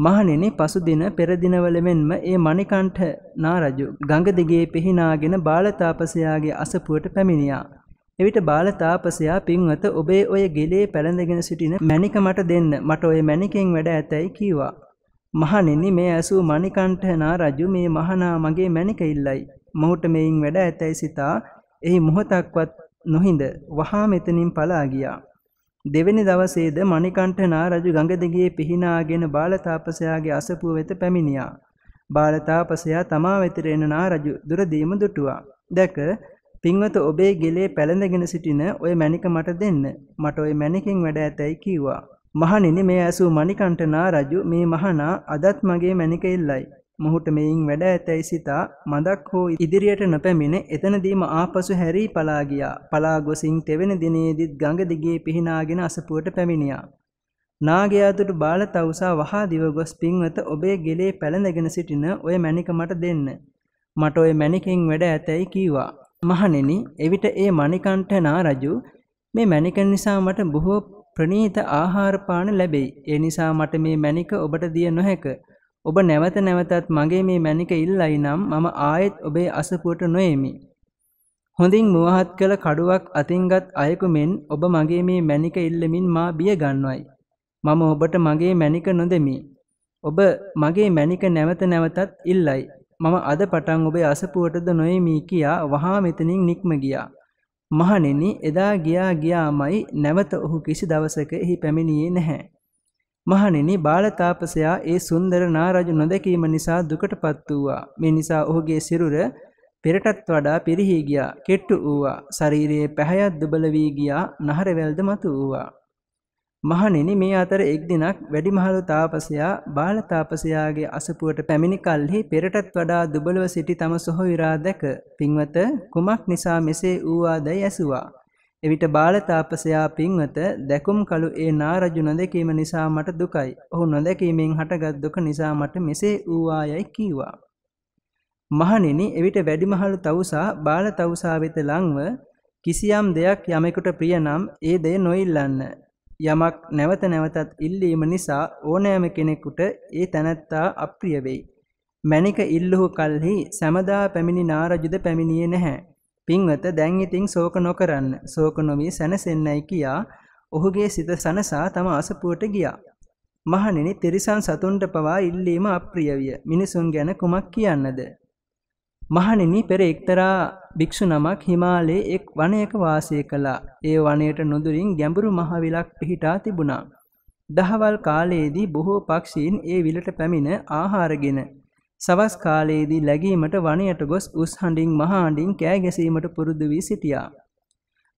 මහණෙනි පසු දින පෙර දිනවල මෙන්ම ඒ මණිකණ්ඨ නාරජු ගඟ දිගේ පිහිනාගෙන බාල තාපසයාගේ අසපුවට පැමිණියා. එවිට බාල තාපසයා පින්වත ඔබේ ඔය ගෙලේ පැලඳගෙන සිටින මණික මට දෙන්න මට ඔය මණිකෙන් වැඩ ඇතැයි කීවා. මහණෙනි මේ ඇසූ මණිකණ්ඨ නාරජු මේ මහනා මගේ මණික ඉල්ලයි. මොහුට මේයින් වැඩ ඇතැයි සිතා එහි මොහොතක්වත් නොහිඳ වහා මෙතනින් පලා ගියා. දෙවැනි දවසේද මණිකණ්ඨනා රජු ගඟදිගේ පිහිනාගෙන බාලතාපසයාගේ අසපුව වෙත පැමිණියා. බාලතාපසයා තමා වෙතට එන නාරජු දුරදීම දුටුවා. දැක පින්වත ඔබේ ගෙලේ පැළඳගෙන සිටින ඔය මණික මට දෙන්න. මට ඔය මණිකෙන් වැඩ ඇතැයි කිව්වා. මහණෙනි මේ ඇසූ මණිකණ්ඨනා රජු මේ මහණා අදත් මගේ මණික ඉල්ලයි. මොහුට මෙයින් වැඩ ඇතැයි සිතා මදක් හෝ ඉදිරියට නොපැමිණ එතනදීම ආපසු හැරී පලාගියා පලාගොසින් තෙවෙන දිනේදිත් ගඟදිගේ පිහිනාගෙන අසපුුවට පැමිණියා. නාගයාතුට බාල තවසා වහා දිවගොස් පින්වත ඔබේ ගෙලේ පැළඳගෙන සිටින ඔය මැනික මට දෙන්න. මට ඔය මැනිකින් වැඩ ඇතැයි කීවා. මහණෙනි එවිට ඒ මණිකණ්ඨනා රජු මේ මණික නිසා මට බොහෝ ප්‍රණීත ආහාර පාන ලැබෙයි. ඒ නිසා මට මේ මණික ඔබට දිය නොහැක. ඔබ නැවත නැවතත් මගේ මේ මැනික ඉල්ලයි නම් මම ආයෙත් ඔබේ අසපුවට නොයෙමි. හොඳින් මුවහත් කළ කඩුවක් අතින්ගත් අයෙකු මෙන් ඔබ මගේ මේ මැනික ඉල්ලමින් මා බිය ගන්නවයි. මම ඔබට මගේ මැනික නොදෙමි. ඔබ මගේ මැනික නැවත නැවතත් ඉල්ලයි. මම අද පටන් ඔබේ අසපුවටද නොයෙමි කියා වහා මෙතනින් නික්ම ගියා. මහණෙනි එදා ගියා ගියාමයි නැවත ඔහු කිසි දවසක එහි පැමිණියේ නැහැ. මහණෙනි බාල තාපසයා ඒ සුන්දර නා රජු නොදැකීම නිසා දුකටපත් වූවා. මේ නිසා ඔහුගේ සිරුර පෙරටත් වඩා පිරිහි ගියා, කෙට්ටු වූවා. ශරීරයේ පැහැයක් දුබල වී ගියා, නහරවැල්ද මතු වූවා. මහණෙනි මේ අතර එක් දිනක් වැඩිමහලු තාපසයා බාල තාපසයාගේ අසපුවට පැමිණි කල්හි පෙරටත් වඩා දුබලව සිටි තම සොහොයුරා දැක පින්වත කුමක් නිසා මෙසේ වූවාදැයි ඇසුවා. එවිට බාල තාපසයා පින්වත දැකුම් කලු ඒ නාරජු නොදැකීම නිසා මට දුකයි. ඔහු නොදැකීමෙන් හටගත් දුක නිසා මට මෙසේ ඌවායයි කීවා. මහණෙනි එවිට වැඩිමහල් තවුසා බාල තවුසා වෙත ලංව කිසියම් දෙයක් යමෙකුට ප්‍රිය නම් ඒ දෙය නොඉල්ලන්න. යමක් නැවත නැවතත් ඉල්ලීම නිසා ඕනෑම කෙනෙකුට ඒ තැනැත්තා අප්‍රිය වෙයි. මැණික ඉල්ලුහු කල්හි සමදා පැමිණි නාරජුද පැමිණියේ නැහැ. පින්වත දැන් ඉතින් ශෝක නොකරන්න ශෝක නොවී සැනසෙන්නයි කියා ඔහුගේ සිත සනසා තම අසපුවට ගියා. මහණෙනි තිරිසන් සතුන්ට පවා ඉල්ලීම අප්‍රිය විය. මිනිසුන් ගැන කුමක් කියන්නද? මහණෙනි පෙර එක්තරා භික්ෂු නමක් හිමාලයේ එක් වනයක වාසය කළා. ඒ වනයේට නුදුරින් ගැඹුරු මහ විලක් පිහිටා තිබුණා. දහවල් කාලයේදී බොහෝ පක්ෂීන් ඒ විලට පැමිණ ආහාරගෙන සවස් කාලයේදී läගීමට වනයට ගොස් උස් හඬින් මහහඬින් කෑ ගැසීමට පුරුදු වී සිටියා.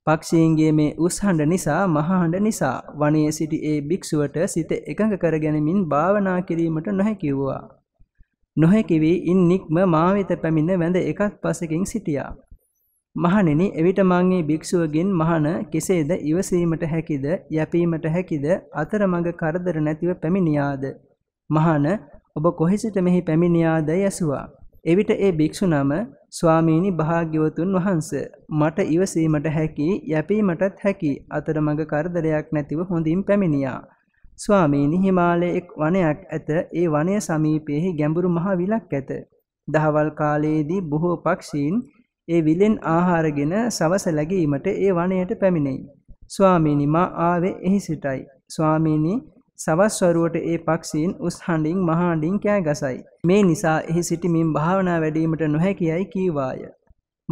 පක්ෂීන්ගේ මේ උස් හඬ නිසා මහහඬ නිසා වනයේ සිටි ඒ භික්ෂුවට සිත එකඟ කර ගැනීමෙන් භාවනා කිරීමට නොහැකි වුවා. නොහැකි වී ඉන්නික්ම මා වෙත පැමිණ වැඳ එකක් පසකින් සිටියා. මහණෙනි එවිට මංගේ භික්ෂුවගෙන් මහණ කෙසේද ඉවසීමට හැකිද යැපීමට හැකිද අතරමඟ කරදර නැතිව පැමිණියාද මහණ ඔබ කොහෙසිට මෙහි පැමිණියාදැයි ඇසුවා. එවිට ඒ භික්‍ෂුනම ස්වාමීණි භාග්‍යවතුන් වහන්ස මට ඉවසීමට හැකි යැපීමටත් හැකි අතරමඟ කරදරයක් නැතිව හොඳින් පැමිණියා. ස්වාමීනි හිමාලය එක් වනයක් ඇත ඒ වනය සමීපයෙහි ගැඹුරු මහ විලක් ඇත. දහවල් කාලයේදී බොහෝ පක්ෂීන් ඒ විලෙන් ආහාරගෙන සවස ලැගීමට ඒ වනයට පැමිණෙයි. ස්වාමීනි මා ආවේ එහි සිටයි. ස්වාමීනි සවස්වරුවට ඒ පක්ෂීන් උස් හඬින් මහාඩින් කෑ ගසයි. මේ නිසා එහි සිටිමින් භාවනා වැඩීමට නොහැකියයි කීවාය.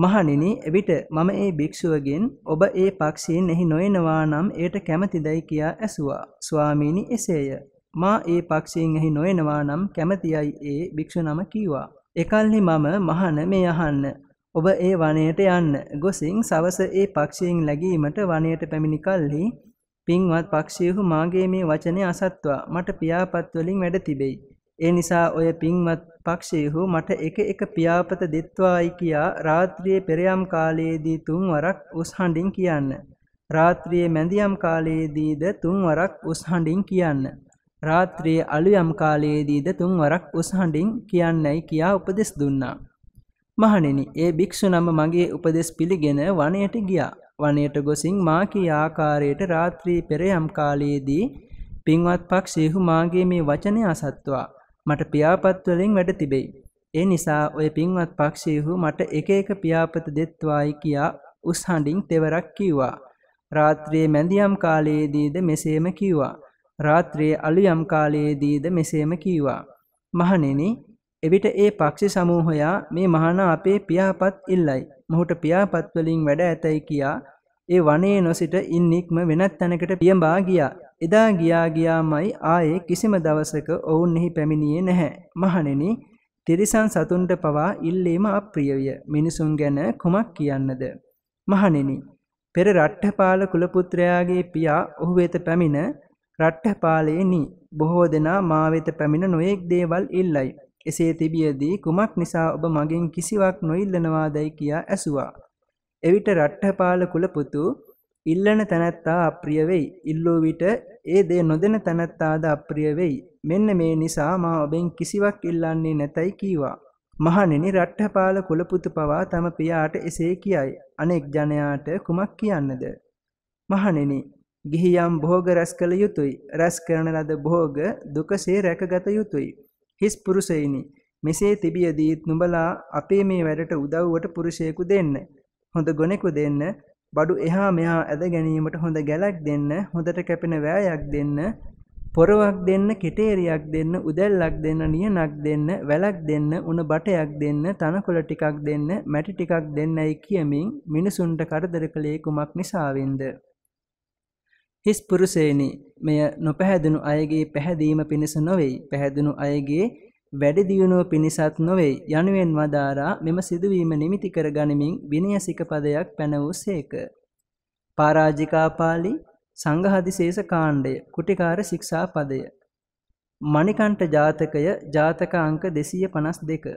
මහණෙනි එවිට මම ඒ භික්ෂුවගෙන් ඔබ ඒ පක්ෂීන් එහි නොයනවා නම් එයට කැමතිදයි කියා ඇසුවා. ස්වාමීනි එසේය. මා ඒ පක්ෂීන් එහි නොයනවා නම් කැමතියයි ඒ භික්ෂුනම කීවා. එකල්හි මම මහන මේ අහන්න. ඔබ ඒ වනයට යන්න. ගොසින් සවස ඒ පක්ෂීන් ලැබීමට වනයට පැමිණි කල්හි පින්වත් පක්ෂීහු මාගේ මේ වචනය අසත්වා මට පියාපත් වලින් වැඩ තිබෙයි. ඒ නිසා ඔය පින්වත් පක්ෂීහු මට එක එක පියාපත දෙත්වායි කියා රාත්‍රියේ පෙරයම් කාලයේදී තුන් වරක් උස් හඬින් කියන්න. රාත්‍රියේ මැදියම් කාලයේදීද තුන් වරක් උස් හඬින් කියන්න. රාත්‍රියේ අලුයම් කාලයේදීද තුන් වරක් උස් හඬින් කියන්නයි කියා උපදෙස් දුන්නා. මහණෙනි, ඒ භික්ෂු නම මගේ උපදෙස් පිළිගෙන වනයට ගියා. වනයට ගොසින් මාකී ආකාරයට රාත්‍රී පෙරයම් කාලයේදී පින්වත් පක්ෂයහු මාගේ මේ වචනය අසත්වා මට පියාපත්වලින් වැඩ තිබෙයි. ඒ නිසා ඔය පින්වත් පක්ෂයහු මට එක එක පියාපත දෙත්වායි කියා උස්හඬින් තෙවරක් කිව්වා. රාත්‍රියේ මැදියම් කාලයේදීද මෙසේම කිව්වා. රාත්‍රියේ අලුයම් කාලයේදීද මෙසේම කිව්වා. මහණෙනි එවිට ඒ පක්ෂි සමූහයා මේ මහනා අපේ පියාපත් ඉල්ලයි. මොහුට පියාපත් වලින් වැඩ ඇතැයි කියා ඒ වනයේ නොසිට ඉන්නික්ම වෙනත් තැනකට පියඹා ගියා. එදා ගියා ගියාමයි ආයේ කිසිම දවසක ඔවුන්ෙහි පැමිණියේ නැහැ. මහණෙනි, තිරිසන් සතුන්ට පවා ඉල්ලීම අප්‍රිය විය. මිනිසුන් ගැන කුමක් කියන්නද? මහණෙනි, පෙර රට්ඨපාල කුලපුත්‍රයාගේ පියා ඔහු වෙත පැමිණ රට්ඨපාලේනි බොහෝ දෙනා මා වෙත පැමිණ නොයෙක් දේවල් ඉල්ලයි. එසේ තිබියදී කුමක් නිසා ඔබ මගෙන් කිසිවක් නොඉල්ලනවාදයි කියා ඇසුවා. එවිට රට්ටපාල කුලපුතු ඉල්ලන තැනැත්තා අප්‍රිය වෙයි. ඉල්ලූ විට ඒ දේ නොදෙන තැනැත්තාද අප්‍රිය වෙයි. මෙන්න මේ නිසා මා ඔබෙන් කිසිවක් ඉල්ලන්නේ නැතයි කීවා. මහණෙනි රට්ටපාල කුලපුතු පවා තම පියාට එසේ කියයි. අනෙක් ජනයාට කුමක් කියන්නද? මහණෙනි ගිහියම් භෝග රැස් කළ යුතුයි. රැස් කරන ලද භෝග දුකසේ රැකගත යුතුයි. හිස් පුරුෂයිනි මෙසේ තිබියදීත් නුඹලා අපේ මේ වැඩට උදව්වට පුරුෂයෙකු දෙන්න හොඳ ගොනෙකු දෙන්න බඩු එහා මෙහා ඇද ගැනීමට හොඳ ගැලක් දෙන්න හොඳට කැපෙන වෑයක් දෙන්න පොරවක් දෙන්න කෙටේරියක් දෙන්න උදැල්ලක් දෙන්න නියනක් දෙන්න වැලක් දෙන්න උන බටයක් දෙන්න තනකොළ ටිකක් දෙන්න මැටි ටිකක් දෙන්නයි කියමින් මිනිසුන්ට කරදර කළේ කුමක් නිසාවෙන්ද හිස් පුරුසේනි මෙය නොපැහැදුණු අයගේ පැහැදීම පිණිස නොවෙයි පැහැදුණු අයගේ වැඩි දියුණුව පිණිසත් නොවෙයි යනුවෙන් වදාරා මෙම සිදුවීම නිමිති කර ගනිමින් විනය සිකපදයක් පැන වූසේක පරාජිකාපාලි සංඝහදිශේෂ කාණ්ඩය කුටිකාර ශික්ෂා පදය මණිකණ්ඨ ජාතකය ජාතක අංක 252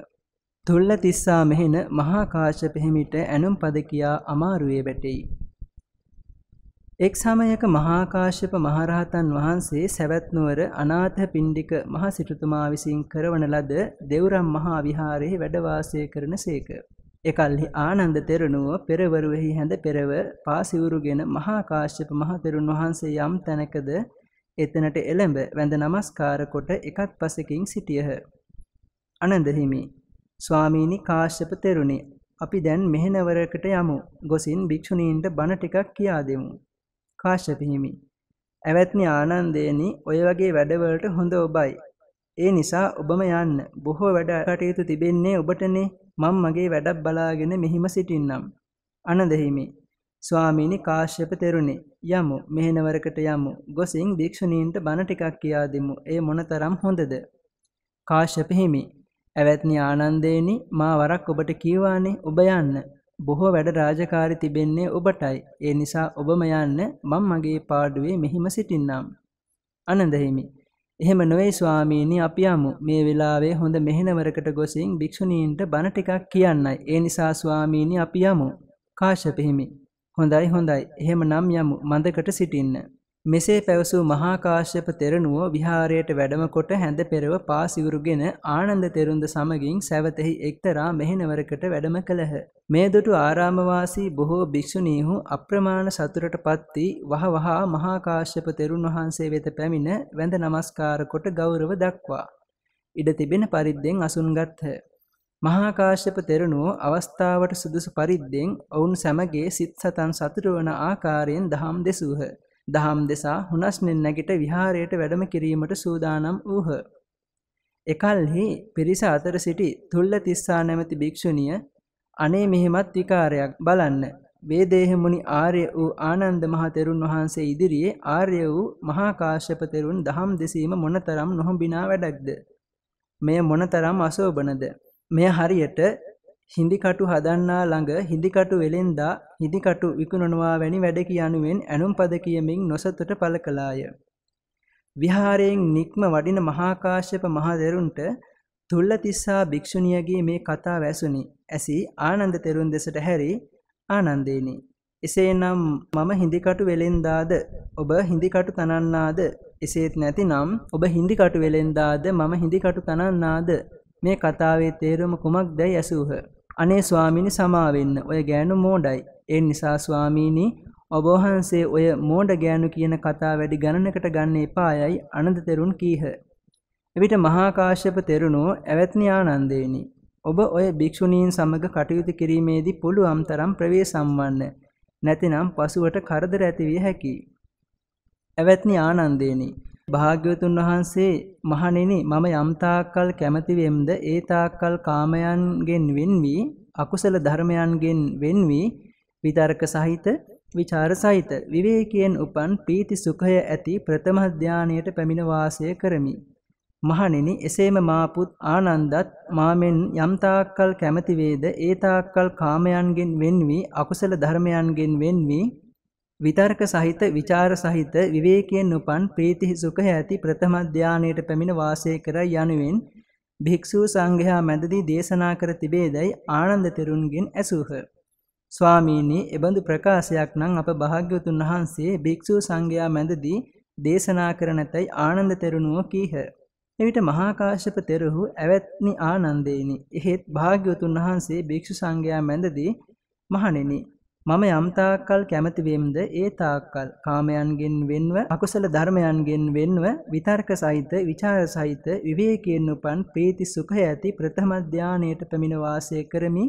තුල්ල තිස්සා මෙහෙන මහා කාශ්‍යප හිමිට ඇනුම් පද කියා අමාරුවේ වැටෙයි එක් සමයක මහාකාශ්‍යප මහරහතන් වහන්සේ සැවැත් නුවර අනාථ පිණ්ඩික මහ සිටුතුමා විසින් කරවන ලද දෙවුරම් මහා විහාරයේ වැඩ වාසය කරන සේක. එකල්හි ආනන්ද තෙරණුව පෙරවරුවෙහි හැඳ පෙරව පාසිවුරුගෙන මහාකාශ්‍යප මහතෙරුන් වහන්සේ යම් තැනකද එතනට එළඹ වැඳ නමස්කාර කොට එකත් පසකින් සිටියහ. අනන්ද හිමි ස්වාමීනි කාශ්‍යප තෙරුණි අපි දැන් මෙහෙනවරකට යමු. ගොසින් භික්ෂුණීන්ට බණ ටිකක් කියා දෙමු. කාශ්‍යප හිමි. ඇවැත්නි ආනන්දේනි ඔය වගේ වැඩවලට හොඳ ඔබයි. ඒ නිසා ඔබම යන්න. බොහෝ වැඩ කටයුතු තිබෙන්නේ ඔබටනේ. මම මගේ වැඩක් බලාගෙන මෙහිම සිටින්නම්. අනඳ හිමි. ස්වාමීනි කාශ්‍යප තෙරුණි යමු මෙහෙනවරකට යමු ගොසින් භික්ෂුණීන්ට බණ ටිකක් කියා දෙමු ඒ මොනතරම් හොඳද කාශ්‍යප හිමි ඇවැත්නි ආනන්දේනි මා වරක් ඔබට කීවානේ ඔබ යන්න බොහෝ වැඩ රාජකාරි තිබෙන්නේ ඔබටයි. ඒ නිසා ඔබම යන්න මම මගේ පාඩුවේ මෙහිම සිටින්නම්. අනන්ද හිමි. එහෙම නොවේ ස්වාමීනි අපි යමු. මේ වෙලාවේ හොඳ මෙහෙණවරකට ගොසින් භික්ෂුණීන්ට බණ ටිකක් කියන්නයි. ඒ නිසා ස්වාමීනි අපි යමු. කාශ්‍යප හිමි. හොඳයි හොඳයි. එහෙමනම් යමු. මන්දකට සිටින්න. මෙසේ පැවසූ මහා කාශ්‍යප තෙරණුව විහාරයට වැඩමකොට හැඳ පෙරව පාසිවුරුගෙන ආනන්ද තෙරුන්ද සමගින් සැවතෙහි එක්තරා මෙහෙණවරකට වැඩම කළහ. මේ දුටු ආරාමවාසී බොහෝ භික්ෂුණීහු අප්‍රමාණ සතුටට පත් වී වහවහ මහා කාශ්‍යප තෙරුන් වහන්සේ වෙත පැමිණ වැඳ නමස්කාර කොට ගෞරව දක්වා. ඉඩ තිබෙන පරිද්දෙන් අසුන් ගත්හ. මහා කාශ්‍යප තෙරණුව අවස්ථාවට සුදුසු පරිද්දෙන් ඔවුන් සමගේ සිත් සතන් සතුටු වන ආකාරයෙන් දහම් දෙසූහ. දහම් දෙසා හුනස්නෙන් නැගිට විහාරයට වැඩම කිරීමට සූදානම් වූහ. එකල්හි පිරිස අතර සිටි තුල්ල තිස්සා නැමැති භික්‍ෂුණිය අනේ මෙහෙමත් විකාරයක් බලන්න. වේදේහමුණි ආර්ය වූ ආනන්ද මහතෙරුන් වහන්සේ ඉදිරියේ ආර්ය වූ මහාකාශ්‍යපතෙරුන් දහම් දෙසීම මොනතරම් නොහොඹිනා වැඩක්ද. මෙය මොනතරම් අසෝභනද. මෙය හරියට හිඳිකටු හදන්නා ළඟ හිඳිකටු වෙලෙන්දා හිඳිකටු විකුණනවා වැනි වැඩ කියනුවෙන් ඇනුම්පද කියමින් නොසතුට පළ කළාය. විහාරයෙන් නික්ම වඩින මහාකාශ්‍යප මහදෙරුන්ට තුල්ලතිස්සා භික්ෂුණියගේ මේ කතා වැසුනි. ඇසි ආනන්ද තෙරුන් දෙසට හැරි ආනන්දේනි. එසේනම් මම හිඳිකටු වෙලෙන්දාද ඔබ හිඳිකටු තනන්නාද එසේත් නැතිනම් ඔබ හිඳිකටු වෙලෙන්දාද මම හිඳිකටු තනන්නාද මේ කතාවේ තේරුම කුමක්දයි ඇසූහ. අනේ ස්වාමීනි සමාවෙන්න ඔය ගෑනු මෝඩයි. ඒ නිසා ස්වාමීනි ඔබ වහන්සේ ඔය මෝඩ ගෑනු කියන කතා වැඩි ගණනකට ගන්න එපායයි අනන්ත තෙරුන් කීහ. එවිට මහා කාශ්‍යප තෙරුණෝ ඇවැත්නි ආනන්දේනි. ඔබ ඔය භික්ෂුණීන් සමග කටයුතු කිරීමේදී පුළුවන් තරම් ප්‍රවේශම් වන්න. නැතිනම් පසුවට කරදර ඇති විය හැකියි. ඇවැත්නි ආනන්දේනි භාග්‍යවතුන් වහන්සේ මහණෙනි මම යම් තාක්කල් කැමති වෙම්ද ඒ තාක්කල් කාමයන්ගෙන් වෙන් වී අකුසල ධර්මයන්ගෙන් වෙන් වී විතර්ක සහිත විචාර සහිත විවේකයෙන් උපන් ප්‍රීති සුඛය ඇති ප්‍රථම ධානයට පැමිණ වාසය කරමි. මහණෙනි එසේම මා පුත් ආනන්දත් මාමෙන් යම් තාක්කල් කැමති වේද ඒ තාක්කල් කාමයන්ගෙන් වෙන් වී අකුසල ධර්මයන්ගෙන් වෙන් වී විතර්ක සහිත විචාර සහිත විවේකයෙන් උපන් ප්‍රීති සුඛය ඇති ප්‍රථම ධානයට පැමිණ වාසය කර යනුවෙන් භික්ෂු සංඝයා මැදදී දේශනා කර තිබේදයි ආනන්ද තෙරුන්ගෙන් ඇසූහ. ස්වාමීනි, එබඳු ප්‍රකාශයක් නම් අප භාග්‍යවතුන් වහන්සේ භික්ෂු සංඝයා මැදදී දේශනා කර නැතයි ආනන්ද තෙරුණෝ කීහ. එවිට මහා කාශ්‍යප තෙරුහු ඇවැත්නි ආනන්දේනි. එහෙත් භාග්‍යවතුන් වහන්සේ භික්ෂු සංඝයා මැදදී මහණෙනි මම යම්තාක්කල් කැමතිවීමද ඒ තාක්කල් කාමයන්ගෙන් වෙන්ව අකුසල ධර්මයන්ගෙන් වෙන්ව විතර්ක සහිත විචාර සහිත විවේකයෙන් උපන් ප්‍රීති සුඛය ඇති ප්‍රථම ධානයට පැමිණ වාසය කරමි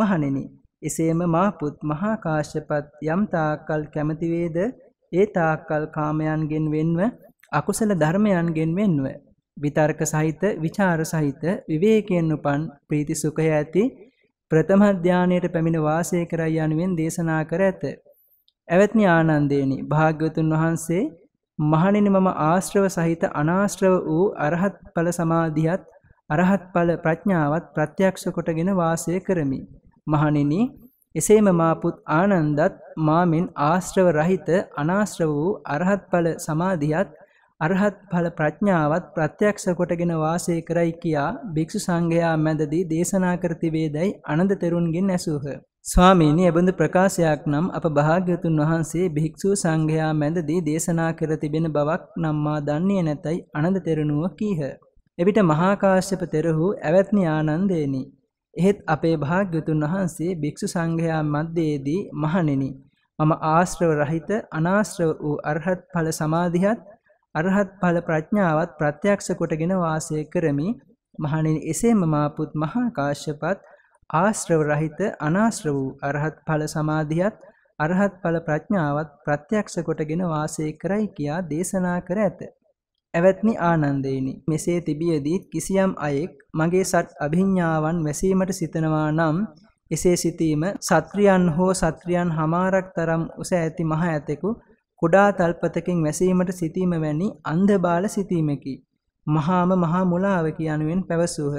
මහණෙනි එසේම මා පුත් මහා කාශ්‍යපත් යම්තාක්කල් කැමති වේද ඒ තාක්කල් කාමයන්ගෙන් වෙන්ව අකුසල ධර්මයන්ගෙන් වෙන්ව විතර්ක සහිත විචාර සහිත විවේකයෙන් උපන් ප්‍රීති සුඛය ඇති ප්‍රථම ධානයට පැමිණ වාසය කරයි යනුවෙන් දේශනා කර ඇත. ඇවැත්නි ආනන්දේනි භාග්‍යවතුන් වහන්සේ මහණෙනි මම ආශ්‍රව සහිත අනාශ්‍රව වූ අරහත් ඵල සමාධියත් අරහත් ඵල ප්‍රඥාවත් ප්‍රත්‍යක්ෂ කොටගෙන වාසය කරමි. මහණෙනි එසේම මා පුත් ආනන්දත් මාමින් ආශ්‍රව රහිත අනාශ්‍රව වූ අරහත් ඵල සමාධියත් අරහත් ඵල ප්‍රඥාවත් ප්‍රත්‍යක්ෂ කොටගෙන වාසය කරයි කියා භික්ෂු සංඝයා මැදදී දේශනා කර තිබේදයි අනන්ත තෙරුන්ගෙන් ඇසූහ. ස්වාමීනි එබඳු ප්‍රකාශයක් නම් අප භාග්‍යතුන් වහන්සේ භික්ෂූ සංඝයා මැදදී දේශනා කර තිබෙන බවක් නම් මා දන්නේ නැතයි අනන්ත තෙරණුව කීහ. එවිට මහා කාශ්‍යප තෙරහු ඇවැත්නි ආනන්දේනි. එහෙත් අපේ භාග්‍යතුන් වහන්සේ භික්ෂු සංඝයා මැදදී මහණෙනි මම ආශ්‍රව රහිත අනාශ්‍රව වූ අරහත් ඵල සමාධියත් අරහත් ඵල ප්‍රඥාවත් ප්‍රත්‍යක්ෂ කොටගෙන වාසය කරමි. මහණෙනි එසේම මාපුත් මහා කාශ්‍යපත් ආශ්‍රව රහිත අනාශ්‍රව වූ අරහත් ඵල සමාධියත් අරහත් ඵල ප්‍රඥාවත් ප්‍රත්‍යක්ෂ කොටගෙන වාසය කරයි කියා දේශනා කර ඇත. ඇවැත්නි ආනන්දේනි මෙසේ තිබියදී කිසියම් අයෙක් මගේ සත් අභිඥාවන් වැසීමට සිතනවා නම් එසේ සිටීම සත්‍රියන් හෝ සත්‍රියන් හමාරක් තරම් උස ඇති මහ ඇතෙකු කුඩා තල්පතකින් වැසීමට සිතීම වැනි අන්ධබාල සිතීමකි. මහාම මහා මුලාව කියනුවෙන් පැවසූහ.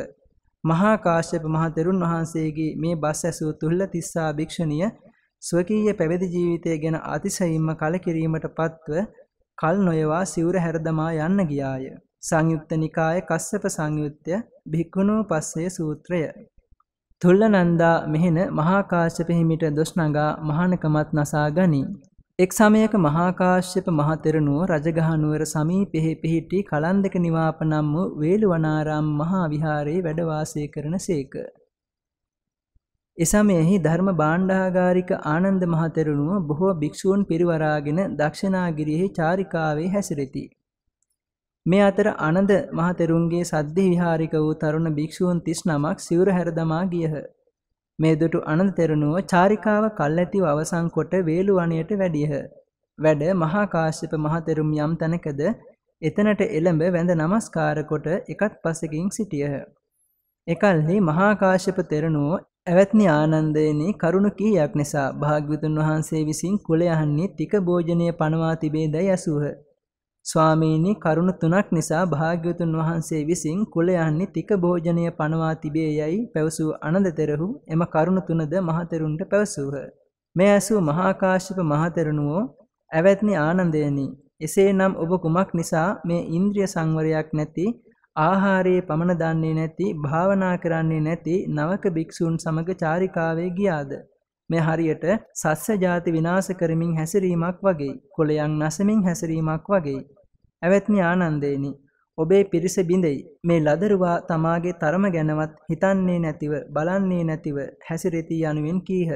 මහා කාශ්‍යප මහතෙරුන් වහන්සේගේ මේ බස් ඇසූ තුල්ල තිස්සා භික්ෂුණිය ස්වකීය පැවිදි ජීවිතය ගැන අතිශයින්ම කලකිරීමට පත්ව කල් නොයවා සිවුර හැරදමා යන්න ගියාය. සංයුක්ත නිකාය කස්සප සංයුත්තය භික්‍ුණූ පස්සේ සූත්‍රය. තුල්ලනන්දා මෙහෙන මහාකාශ්‍යප හිමිට දොස්නගා මහානකමත් නසා ගනී. එක් සමයක මහාකාශ්‍යප මහතෙරණුව රජගහ නුවර සමීපෙහි පිහිටි කලන්දක නිවාප නම් වූ වේළුවනාරාම මහා විහාරයේ වැඩ වාසය කරන සේක. එසමයෙහි ධර්ම භාණ්ඩාගාරික ආනන්ද මහතෙරණුව බොහෝ භික්ෂූන් පිරිවරාගෙන දක්ෂිනාගිරියෙහි චාරිකාවේ හැසිරෙති. මේ අතර ආනන්ද මහතෙරුන්ගේ සද්දේ විහාරික වූ තරුණ භික්ෂූන් 39ක් සිවුර හැර දමා ගියහ. මේ දුටු අනන්ත තෙරණුව චාරිකාව කල්ැතිව අවසන් කොට වේලු වනයට වැඩියහ. වැඩ මහා කාශ්‍යප මහතෙරුම් යම් තැනකද එතනට එළඹ වැඳ නමස්කාර කොට එකත් පසකින් සිටියහ. එකල්හි මහා කාශ්‍යප තෙරණුව ඇවැත්නි ආනන්දයනි කරුණ කීයක් නිසා භාග්‍යවතුන් වහන්සේ විසින් කුලයහන්නේ ටික භෝජනය පනවා තිබේදයි ඇසූහ. ස්වාමීනි කරුණ තුනක් නිසා භාග්‍යවතුන් වහන්සේ විසින් කුලයන්හි තික භෝජනය පනවා තිබේ යයි පැවසූ අනඳතෙරහු එම කරුණ තුනද මහතෙරුන්ට පැවසූහ. මේ ඇසූ මහා කාශ්‍යප මහතෙරණුවෝ "ඇවැත්නි ආනන්දයනි, එසේනම් ඔබ කුමක් නිසා මේ ඉන්ද්‍රිය සංවරයක් නැති, ආහාරයේ පමන දන්නේ නැති, භාවනා කරන්නේ නැති නවක භික්ෂූන් සමග චාරිකාවේ ගියාද?" මේ හරියට සස්්‍ය ජාති විනාශ කරමින් හැසිරීමක් වගේ කොළයන් නැසමින් හැසිරීමක් වගේ ඇවැත්නි ආනන්දේනි ඔබේ පිරිස බිඳෙයි මේ ලදරුවා තමාගේ තරම ගැනවත් හිතන්නේ නැතිව බලන්නේ නැතිව හැසිරෙති යනුවෙන් කීහ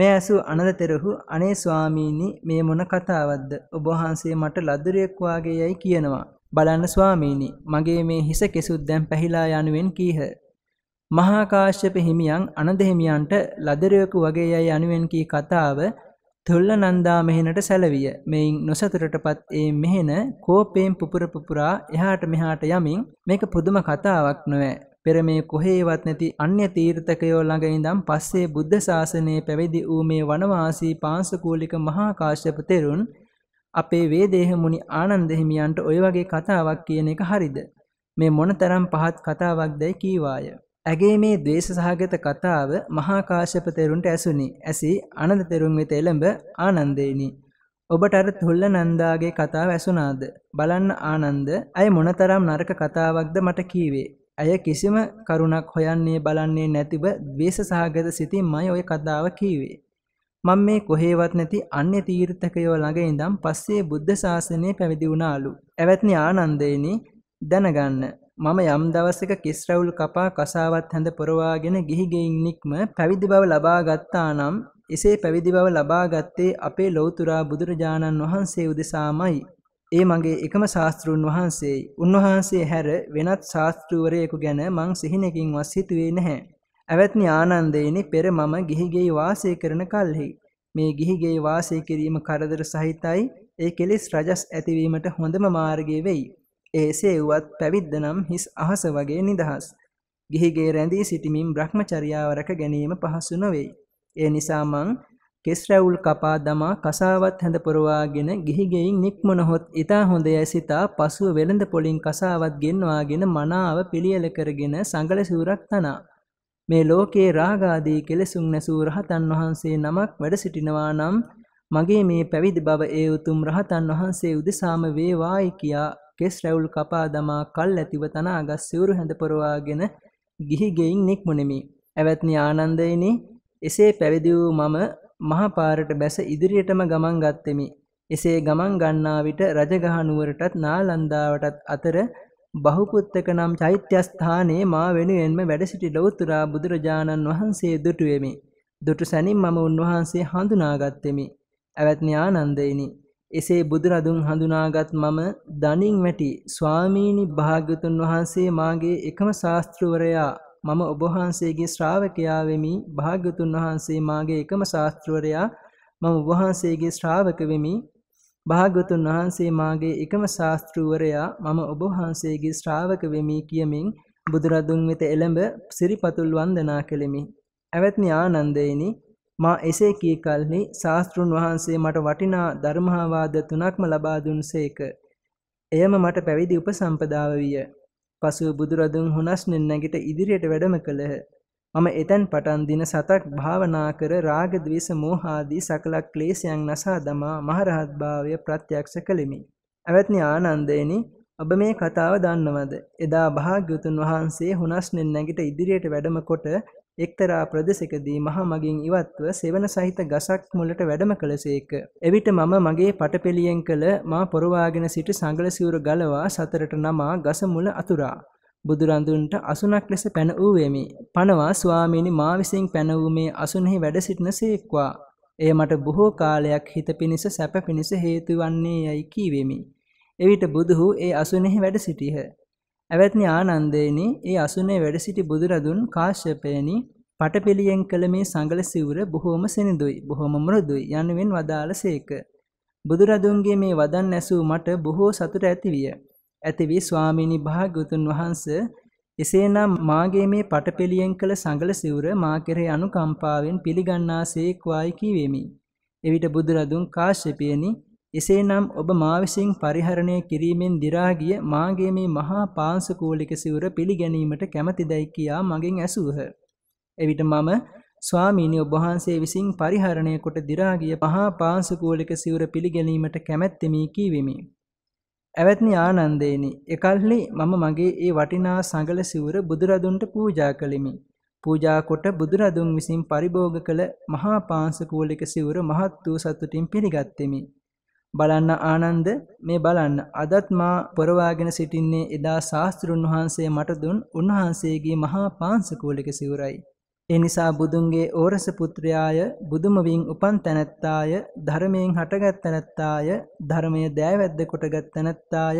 මේ ඇසු අනදතෙරහු අනේ ස්වාමීනි මේ මොන කතාවක්ද ඔබ වහන්සේ මට ලදරියෙක් වාගේ යයි කියනවා බලන්න ස්වාමීනි මගේ මේ හිස කෙසුත් දැන් පැහිලා යනුවෙන් කීහ මහා කාශ්‍යප හිමියන් අනද හිමියන්ට ලදරියෙකු වගේ යයි යනුවෙන් කී කතාව තුල්ල නන්දා මෙහෙනට සැලවිය මෙයින් නොසතුරටපත් ඒ මෙහෙන කෝපයෙන් පුපුරපුපුරා එහාට මෙහාට යමින් මේක පුදුම කතාවක් නොවෑ පෙර මේ කොහේවත් නැති අන්‍ය තීර්ථකයෝ ළඟ ඉඳන් පස්සේ බුද්ධ ශාසනයේ පැවිදි වූ මේ වනවාසී පාංශකූලික මහා කාශ්‍යප තෙරුන් අපේ වේදේහ මුනි ආනන්ද හිමියන්ට ওই වගේ කතාවක් කියන එක හරිද මේ මොනතරම් පහත් කතාවක්දයි කීවාය ඇගේ මේ දේශ සහගත කතාව මහාකාශප තෙරුන්ට ඇසුනි ඇසි අනද තෙරුන් වෙත එළඹ ආනන්දේනි. ඔබට අර තුල්ල නන්දාගේ කතාව ඇසුනාද. බලන්න ආනන්ද ඇය මොනතරම් නරක කතාවක්ද මට කීවේ. ඇය කිසිම කරුණක් හොයන්නේ බලන්නේ නැතිව දේශ සහගත සිතින්මයි ඔය කතාව කීවේ. මම මේ කොහේවත් නැති අන්‍ය තීර්ථකයෝ ළඟ ඉඳන් පස්සේ බුද්ධ ශාසනය පැවිදි වුණාලු. ඇවැත්නි ආනන්දේනි දැනගන්න මම යම් දවසක කිස්රවුල් කපා කසාවත් හැඳ පොරවාගෙන ගිහිගෙයින් නික්ම පැවිදි බව ලබා ගත්තා නම් එසේ පැවිදි බව ලබා ගත්තේ අපේ ලෞතුරා බුදුරජාණන් වහන්සේ උදෙසාමයි. ඒ මගේ එකම ශාස්තෘන් වහන්සේයි. උන්වහන්සේ හැර වෙනත් ශාස්තෘවරයෙකු ගැන මං සිහිනකින්වත් හිතුවේ නැහැ. ඇවැත්නි ආනන්දේනි පෙර මම ගිහිගෙයි වාසය කරන කල්හි මේ ගිහිගෙයි වාසය කිරීම කරදර සහිතයි. ඒ කෙලෙස් රජස් ඇතිවීමට හොඳම මාර්ගය වෙයි. ඒසේ වුවත් පැවිද්ද නම් හිස් අහස වගේ නිදහස්. ගිහිගේ රැඳී සිටිමින් බ්‍රහ්මචර්යාව රැක ගැනීම පහසු නොවේ. ඒ නිසා මං කෙස් රැවුල් කපා දමා කසාවත් හැඳ පොරවාගෙන ගිහිගෙයින් නික්මනොහොත් ඊතා හොඳ යසිතා පසුව වෙළඳ පොලින් කසාවත් ගෙන්වාගෙන මනාව පිළියෙල කරගෙන සංගල සිවුරක් තනා. මේ ලෝකේ රාගාදී කෙලෙසුන් නැසූ රහතන් වහන්සේ නමක් වැඩ සිටිනවා නම් මගේ මේ පැවිදි බව ඒ උතුම් රහතන් වහන්සේ උදෙසාම වේවායි කියා කෙස් රැවුල් කපා දමා කල් ඇතිව තනාගස් සිවුරු හැඳපොරවාගෙන ගිහිගෙයින් නික්මුණෙමි. ඇවැත්නි ආනන්දයිනි එසේ පැවිදි වූ මම මහපාරට බැස ඉදිරියටම ගමන් ගත්තෙමි. එසේ ගමන් ගන්නා විට රජගහ නුවරටත් නාලන්දාවටත් අතර බහුපුත්තක නම් චෛත්‍යස්ථානයේ මා වෙනුවෙන්ම වැඩ සිටි ලෞතුරා බුදුරජාණන් වහන්සේ දුටුවෙමි. දුටු සැනින් මම උන්වහන්සේ හඳුනාගත්තෙමි. ඇවැත්නි ආනන්දේනි එසේ බුදුරදුන් හඳුනාගත් මම දනින් වැටි ස්වාමීනි භාග්‍යතුන් වහන්සේ මාගේ එකම ශාස්ත්‍රවරයා මම ඔබ වහන්සේගේ ශ්‍රාවකයා වෙමි භාග්‍යතුන් වහන්සේ මාගේ එකම ශාස්ත්‍රවරයා මම ඔබ වහන්සේගේ ශ්‍රාවක වෙමි භාග්‍යතුන් වහන්සේ මාගේ එකම ශාස්ත්‍රවරයා මම ඔබ වහන්සේගේ ශ්‍රාවක වෙමි කියමින් බුදුරදුන් වෙත එළඹ සිරිපතුල් වන්දනා කෙලිමි. ඇවැත්නි ආනන්දේනි මා එසේ කී කල්හි ශාස්තෘන් වහන්සේ මට වටිනා ධර්මහාවාද තුනක්ම ලබා දුන්සේක. එයම මට පැවිදි උපසම්පදාව විය. පසුව බුදුරදුන් හුනස්නෙන් නැගිට ඉදිරියට වැඩම කළහ. මම එතැන් පටන් දින සතක් භාවනා කර රාග ද්වේෂ මෝහාදී සකල ක්ලේශයන් නසා දමා මහරහත් භාවය ප්‍රත්‍යක්ෂ කළෙමි. අවත්නි ආනන්දේනි ඔබ මේ කතාව දන්නවද? එදා භාග්‍යවතුන් වහන්සේ හුනස්නෙන් නැගිට ඉදිරියට වැඩම කොට එක්තරා ප්‍රදෙසකදී මහා මගින් ඉවත්ව සෙවන සහිත ගසක් මුලට වැඩම කළසේක. එවිට මම මගේ පටපෙළියෙන් කළ මා පොරවාගෙන සිට සංගල සිවුර ගලවා සතරට නමා ගස මුල අතුරා. බුදුරඳුන්ට අසුනක් ලෙස පැන වූවෙමි. පනවා ස්වාමීනි මා විසින් පැන වූ මේ අසුනෙහි වැඩ සිටින සේක්වා. එය මට බොහෝ කාලයක් හිත පිණිස සැප පිණිස හේතු වන්නේ යයි කීවෙමි. එවිට බුදුහු ඒ අසුනෙහි වැඩ සිටියහ. ඇවැත්නි ආනන්දේනි ඒ අසුනේ වැඩ සිටි බුදුරදුන් කාශ්‍යපයනි පටපෙළියෙන් කළ මේ සංගල සිවුර බොහෝම සෙනඳුයි බොහෝම මෘදුයි යනුවෙන් වදාළසේක. බුදුරදුන්ගේ මේ වදන් ඇසූ මට බොහෝ සතුට ඇතිවිය. ඇති වී ස්වාමීනි භාග්‍යවතුන් වහන්සේ එසේනම් මාගේ මේ පටපෙළියෙන් කළ සංගල සිවුර මා කෙරෙහි අනුකම්පාවෙන් පිළිගන්නාසේක්වායි කීවෙමි. එවිට බුදුරදුන් කාශ්‍යපයනි එසේනම් ඔබ මා විසින් පරිහරණය කිරීමෙන් දිරා ගිය මාගේ මේ මහා පාංශකූලික සිවුර පිළිගැනීමට කැමැතිදයි කියා මගෙන් ඇසූහ. එවිට මම ස්වාමීනි ඔබ වහන්සේ විසින් පරිහරණය කොට දිරා ගිය මහා පාංශකූලික සිවුර පිළිගැනීමට කැමැත්තෙමි කීවෙමි. ඇවැත්නි ආනන්දේනි, එකල්හි මම මගේ ඒ වටිනා සංගල සිවුර බුදුරදුන්ට පූජා කළෙමි. පූජා කොට බුදුරදුන් විසින් පරිභෝග කළ මහා පාංශකූලික සිවුර මහත් වූ සතුටින් පිළිගත්තෙමි. බලන්න ආනන්ද මේ බලන්න අදත් මා පොරවාගෙන සිටින්නේ එදා ශාස්තෘන් වහන්සේ මට දුන් උන්වහන්සේගේ මහා පාංශකූලික සිවුරයි. ඒ නිසා බුදුන්ගේ ඕරස පුත්‍රයාය බුදුම වින් උපන් තැනැත්තාය ධර්මයෙන් හටගත් තැනැත්තාය ධර්මයේ දෑවැද්ද කොටගත් තැනැත්තාය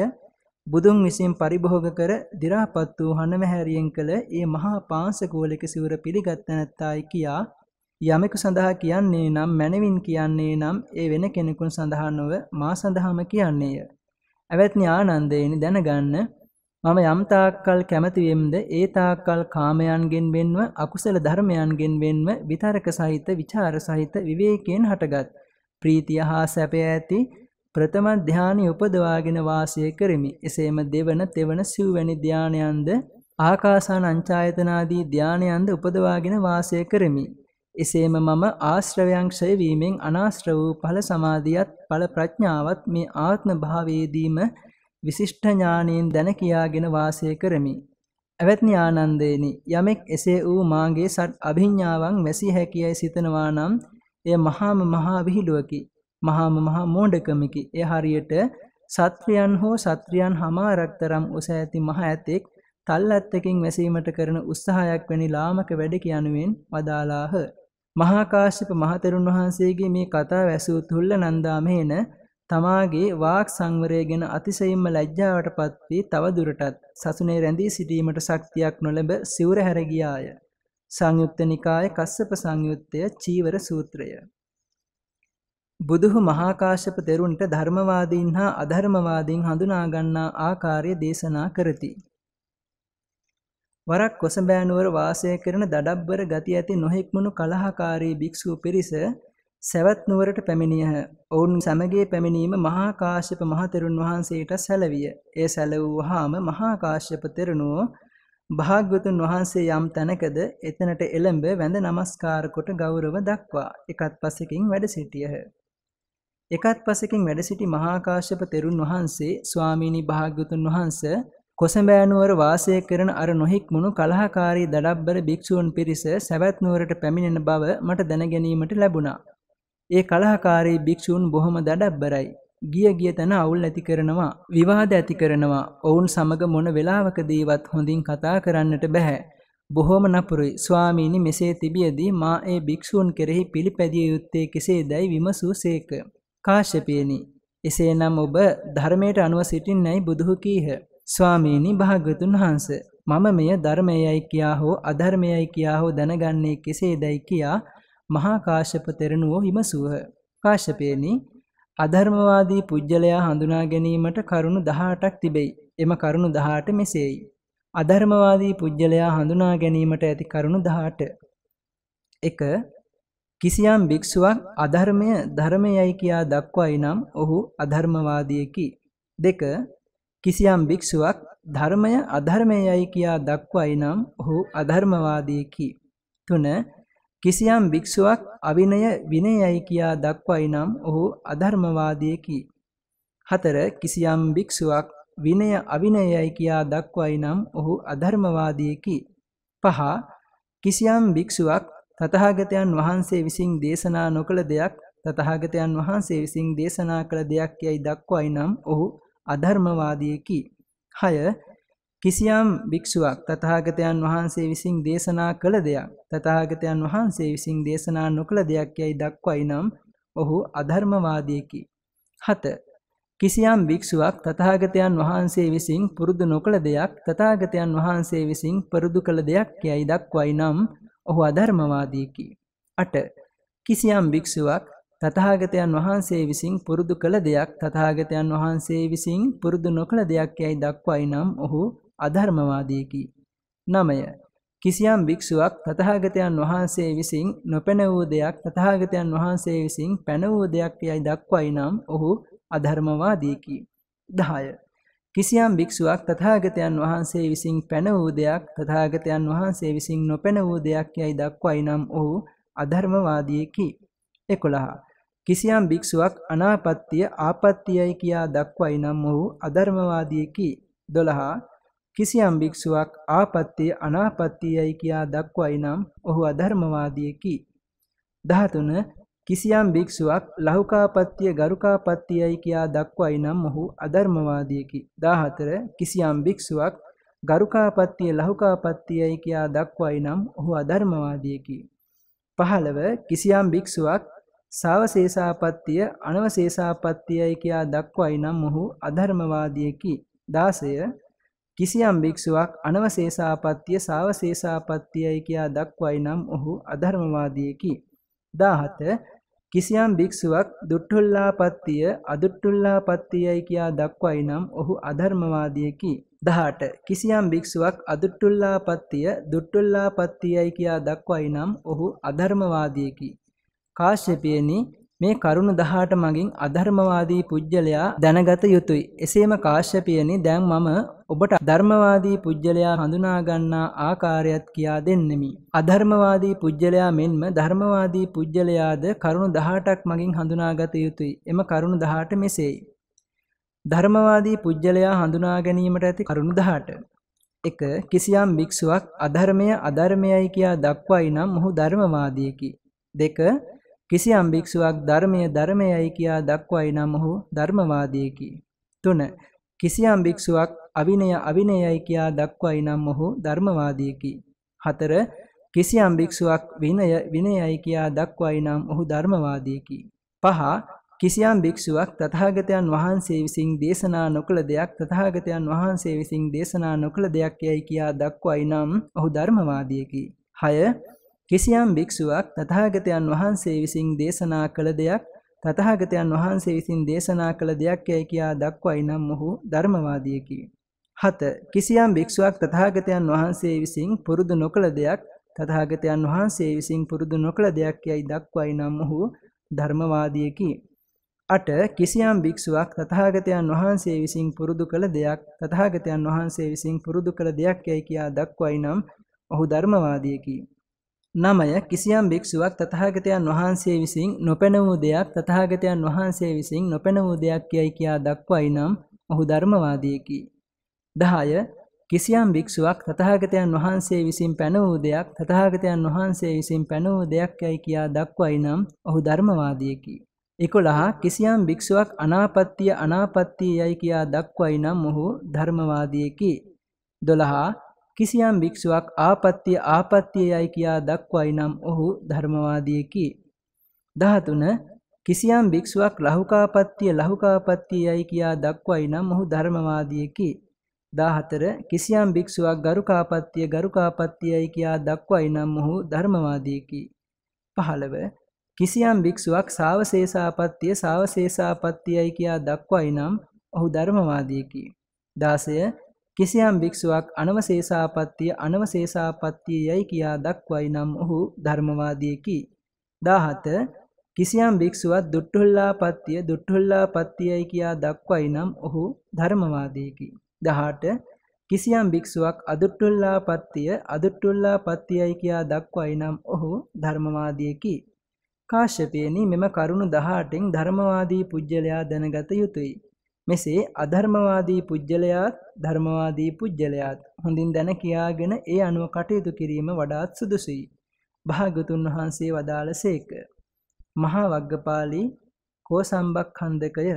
බුදුන් විසින් පරිභෝග කර දි รา පත් වූ හනමහැරියෙන් කළ ඒ මහා පාංශකූලික සිවුර පිළිගත් තැනැත්තායි කියා යමෙකු සඳහා කියන්නේ නම් මැනවින් කියන්නේ නම් ඒ වෙන කෙනෙකුන් සඳහා නොව මා සඳහාම කියන්නේය. ඇවැත්නි ආනන්දේනි දැනගන්න මම යම් තාක්කල් කැමති වෙම්ද ඒ තාක්කල් කාමයන්ගෙන් වෙන්ව අකුසල ධර්මයන්ගෙන් වෙන්ව විතරක සහිත විචාර සහිත විවේකයෙන් හටගත් ප්‍රීතිය හා සැපය ඇති ප්‍රථම ධානය උපදවාගෙන වාසය කරමි. එසේම දෙවන තෙවන සිව්වැනි ධානයන්ද ආකාසාන අංචායතනාදී ධානයන්ද උපදවාගෙන වාසය කරමි. එසේම මම ආශ්‍රවයංක්ෂය වීමෙන් අනාශ්‍ර වූ ඵල සමාධියත් ඵල ප්‍රඥාවත් මේ ආත්ම භාවයේදීම විශිෂ්ඨ ඥානයෙන් දැන කියාගෙන වාසය කරමි. අවත්නි ආනන්දේනි යමෙක් එසේ වූ මාගේ සත් අභිඥාවන් වැසි හැකියයි සිතනවා නම් එය මහාම මහා විහිළුවකි. මහාම මහා මෝඩකමකි. එය හරියට සත්‍රියන් හෝ සත්‍රියන් හමාරක් තරම් උස ඇති මහ ඇතෙක් තල්ලත්තකින් වැසීමට කරන උත්සාහයක් වැනි ලාමක වැඩ කියනුවෙන් වදාලාහ. මහා කාශ්‍යප මහතෙරුන් වහන්සේගේ මේ කතාව ඇසූ තුල්ල නන්දාමේන තමාගේ වාක් සංවරය ගැන අතිශයින්ම ලැජ්ජාවටපත් වී තව දුරටත් සසුනේ රැඳී සිටීමට ශක්තියක් නොලැබ සිවුර හැර ගියාය. සංයුක්ත නිකාය කස්සප සංයුත්තය චීවර සූත්‍රය. බුදුහු මහා කාශ්‍යප තෙරුන්ට ධර්මවාදීන් හා අධර්මවාදීන් හඳුනා ගන්නා ආකාරය දේශනා කරති. වරක් කොසඹෑනුවර වාසය කරන දඩබ්බර ගති ඇති නොහෙක්මනු කලහකාරී භික්ෂූ පිරිස සැවත් නුවරට පැමිණියහ. ඔවුන් සමගිය පැමිණීම මහා කාශ්‍යප මහතෙරුන් වහන්සේට සැලවිය. එය සැලවුවාම මහා කාශ්‍යප තෙරණුව භාග්‍යවතුන් වහන්සේ යම් තැනකද එතනට එළඹ වැඳ නමස්කාර කොට ගෞරව දක්වා එකත් පසෙකින් වැඩ සිටියහ. එකත් පසෙකින් වැඩ සිටි මහා කාශ්‍යප තෙරුන් වහන්සේ ස්වාමීනි භාග්‍යවතුන් වහන්සේ කොසඹෑනුවර වාසය කරන අර නොහික්මුණු කලහකාරී දඩබ්බර භික්ෂූන් පිරිස සැවැත් නුවරට පැමිණෙන බව මට දැනගැනීමට ලැබුණා. ඒ කලහකාරී භික්ෂූන් බොහොම දඩබ්බරයි. ගිය ගිය තැන අවුල් ඇති කරනවා, විවාද ඇති කරනවා. ඔවුන් සමග මොන වෙලාවකදීවත් හොඳින් කතා කරන්නට බෑ. බොහොම නපුරුයි. ස්වාමීනි මෙසේ තිබියදී මා ඒ භික්ෂූන් කෙරෙහි පිළිපැදිය යුත්තේ කෙසේදයි විමසූසේක. කාශ්‍යපියනි. එසේනම් ඔබ ධර්මයට අනුව සිටින්නයි බුදුහු කීහ. ස්වාමීනි භාගතුන් වහන්ස මම මෙය ධර්මයයි කියා හෝ අධර්මයයි කියා හෝ දැනගන්නේ කෙසේදයි කියා මහා කාශ්‍යප තෙරණුවෝ හිමසුව කාශ්‍යපේනි අධර්මවාදී පුජ්‍යලයා හඳුනා ගැනීමට කරුණු 18ක් තිබෙයි එම කරුණු 18 මෙසේයි අධර්මවාදී පුජ්‍යලයා හඳුනා ගැනීමට ඇති කරුණු 18 1 කිසියම් භික්ෂුවක් අධර්මය ධර්මයයි කියා දක්වයි නම් ඔහු අධර්මවාදියෙකි 2 කිසියම් භික්ෂුවක් ධර්මය අධර්මයයි කියා දක්වයි නම් ඔහු අධර්මවාදීකි. 3. කිසියම් භික්ෂුවක් අවිනය විනයයි කියා දක්වයි නම් ඔහු අධර්මවාදීකි. 4. කිසියම් භික්ෂුවක් විනය අවිනයයි කියා දක්වයි නම් ඔහු අධර්මවාදීකි. 5. කිසියම් භික්ෂුවක් තථාගතයන් වහන්සේ විසින් දේශනා නොකළ දෙයක් තථාගතයන් වහන්සේ විසින් දේශනා කළ දෙයක් යයි දක්වයි නම් ඔහු අධර්මවාදියකි. 6 කිසියම් භික්ෂුවක් තථාගතයන් වහන්සේ විසින් දේශනා කළ දෙයක් තථාගතයන් වහන්සේ විසින් දේශනා නොකළ දෙයක් යයි දක්වයි නම් ඔහු අධර්මවාදියකි. 7 කිසියම් භික්ෂුවක් තථාගතයන් වහන්සේ විසින් පුරුදු නොකළ දෙයක් තථාගතයන් වහන්සේ විසින් පුරුදු කළ දෙයක් යයි දක්වයි නම් ඔහු අධර්මවාදීකි. 8. කිසියම් භික්ෂුවක් තථාගතයන් වහන්සේ විසින් පුරුදු කළ දෙයක් තථාගතයන් වහන්සේ විසින් පුරුදු නොකළ දෙයක් යයි දක්වයි නම් ඔහු අධර්මවාදීකි. 9. කිසියම් භික්ෂුවක් තථාගතයන් වහන්සේ විසින් නොපැන වූ දෙයක් තථාගතයන් වහන්සේ විසින් පැන වූ දෙයක් යයි දක්වයි නම් ඔහු අධර්මවාදීකි. 10. කිසියම් භික්ෂුවක් තථාගතයන් වහන්සේ විසින් පැන වූ දෙයක් තථාගතයන් වහන්සේ විසින් නොපැන වූ දෙයක් යයි දක්වයි නම් ඔහු අධර්මවාදීකි. 11. කිසියම් භික්ෂුවක් අනාපත්තිය ආපත්තියයි කියා දක්වයි නම් ඔහු අධර්මවාදියෙකි. 12 කිසියම් භික්ෂුවක් ආපත්තිය අනාපත්තියයි කියා දක්වයි නම් ඔහු අධර්මවාදියෙකි. 13 කිසියම් භික්ෂුවක් ලහුකාපත්තිය ගරුකාපත්තියයි කියා දක්වයි නම් ඔහු අධර්මවාදියෙකි. 14 කිසියම් භික්ෂුවක් ගරුකාපත්තිය ලහුකාපත්තියයි කියා දක්වයි නම් ඔහු අධර්මවාදියෙකි. 15 කිසියම් භික්ෂුවක් සවශේෂාපත්තිය අනවශේෂාපත්තියයි කියා දක්වයි නම් ඔහු අධර්මවාදියෙකි. 16 කිසියම් භික්ෂුවක් අනවශේෂාපත්තිය සවශේෂාපත්තියයි කියා දක්වයි නම් ඔහු අධර්මවාදියෙකි. 17 කිසියම් භික්ෂුවක් දුට්ටුල්ලාපත්තිය අදුට්ටුල්ලාපත්තියයි කියා දක්වයි නම් ඔහු අධර්මවාදියෙකි. 18 කිසියම් භික්ෂුවක් අදුට්ටුල්ලාපත්තිය දුට්ටුල්ලාපත්තියයි කියා දක්වයි නම් ඔහු අධර්මවාදියෙකි. කාශ්‍යපියනි මේ කරුණ 18 මගින් අධර්මවාදී පුජ්‍යලයා දැනගත යුතුය. එසේම කාශ්‍යපියනි දැන් මම ඔබට ධර්මවාදී පුජ්‍යලයා හඳුනා ගන්නා ආකාරයත් කියා දෙන්නෙමි. අධර්මවාදී පුජ්‍යලයා මෙන්ම ධර්මවාදී පුජ්‍යලයාද කරුණ 18ක් මගින් හඳුනාගත යුතුය. එම කරුණ 18 මෙසේයි. ධර්මවාදී පුජ්‍යලයා හඳුනා ගැනීමට ඇති කරුණ 18. 1. කිසියම් භික්ෂුවක් අධර්මය අධර්මයයි කියා දක්වයි නම් ඔහු ධර්මවාදියෙකි. 2 කිසියම් භික්ෂුවක් ධර්මය ධර්මයයි කියා දක්වයි නම් ඔහු ධර්මවාදීකි. 3. කිසියම් භික්ෂුවක් අවිනය අවිනයයි කියා දක්වයි නම් ඔහු ධර්මවාදීකි. 4. කිසියම් භික්ෂුවක් විනය විනයයි කියා දක්වයි නම් ඔහු ධර්මවාදීකි. 5. කිසියම් භික්ෂුවක් තථාගතයන් වහන්සේ විසින් දේශනා නොකළ දෙයක් තථාගතයන් වහන්සේ විසින් දේශනා නොකළ දෙයක් යයි කියා දක්වයි නම් ඔහු ධර්මවාදීකි. 6 කිසියම් භික්ෂුවක් තථාගතයන් වහන්සේ විසින් දේශනා කළ දෙයක් තථාගතයන් වහන්සේ විසින් දේශනා කළ දෙයක් යැයි කියා දක්වයි නම් ඔහු ධර්මවාදියෙකි. 7. කිසියම් භික්ෂුවක් තථාගතයන් වහන්සේ විසින් පුරුදු නොකළ දෙයක් තථාගතයන් වහන්සේ විසින් පුරුදු නොකළ දෙයක් යැයි දක්වයි නම් ඔහු ධර්මවාදියෙකි. 8. කිසියම් භික්ෂුවක් තථාගතයන් වහන්සේ විසින් පුරුදු කළ දෙයක් තථාගතයන් වහන්සේ විසින් පුරුදු කළ දෙයක් යැයි කියා දක්වයි නම් ඔහු ධර්මවාදියෙකි. නමය කිසියම් භික්ෂුවක් තථාගතයන් වහන්සේ විසින් නොපැන වූ දෙයක් තථාගතයන් වහන්සේ විසින් නොපැන වූ දෙයක් කියයි කියා දක්වයි නම් ඔහු ධර්මවාදියෙකි. 10 කිසියම් භික්ෂුවක් තථාගතයන් වහන්සේ විසින් පැන වූ දෙයක් තථාගතයන් වහන්සේ විසින් පැන වූ දෙයක් යයි කියා දක්වයි නම් ඔහු ධර්මවාදියෙකි. 11 කිසියම් භික්ෂුවක් අනාපත්‍ය අනාපත්‍ය යයි කියා දක්වයි නම් ඔහු ධර්මවාදියෙකි. 12 කිසියම් භික්ෂුවක් ආපත්‍ය ආපත්‍යයයි කියා දක්වයි නම් ඔහු ධර්මවාදියෙකි. 13 කිසියම් භික්ෂුවක් ලහුකාපත්‍ය ලහුකාපත්‍යයයි කියා දක්වයි නම් ඔහු ධර්මවාදියෙකි. 14 කිසියම් භික්ෂුවක් ගරුකාපත්‍ය ගරුකාපත්‍යයයි කියා දක්වයි නම් ඔහු ධර්මවාදියෙකි. 15 කිසියම් භික්ෂුවක් සාවශේෂාපත්‍ය සාවශේෂාපත්‍යයයි කියා දක්වයි නම් ඔහු ධර්මවාදියෙකි. 16 කිසියම් භික්ෂුවක් අනවශේෂාපත්තිය අනවශේෂාපත්තිය යයි කියා දක්වයි නම් ඔහු ධර්මවාදියෙකි. 17 කිසියම් භික්ෂුවක් දුට්ඨුල්ලාපත්තිය දුට්ඨුල්ලාපත්තියයි කියා දක්වයි නම් ඔහු ධර්මවාදියෙකි. 18 කිසියම් භික්ෂුවක් අදුට්ඨුල්ලාපත්තිය අදුට්ඨුල්ලාපත්තියයි කියා දක්වයි නම් ඔහු ධර්මවාදියෙකි. කාශ්‍යපයනි මෙම කරුණු 18න් ධර්මවාදී පුජ්‍යලයා දැනගත යුතුය. මෙසේ අධර්මවාදී පුජ්‍යලයාත් ධර්මවාදී පුජ්‍යලයාත් හොඳින් දැන කියාගෙන ඒ අනුව කටයුතු කිරීම වඩාත් සුදුසුයි. භාගතුන් වහන්සේ වදාළසේක. මහා වග්ගපාලි කෝසම්බක්ඛන්දකය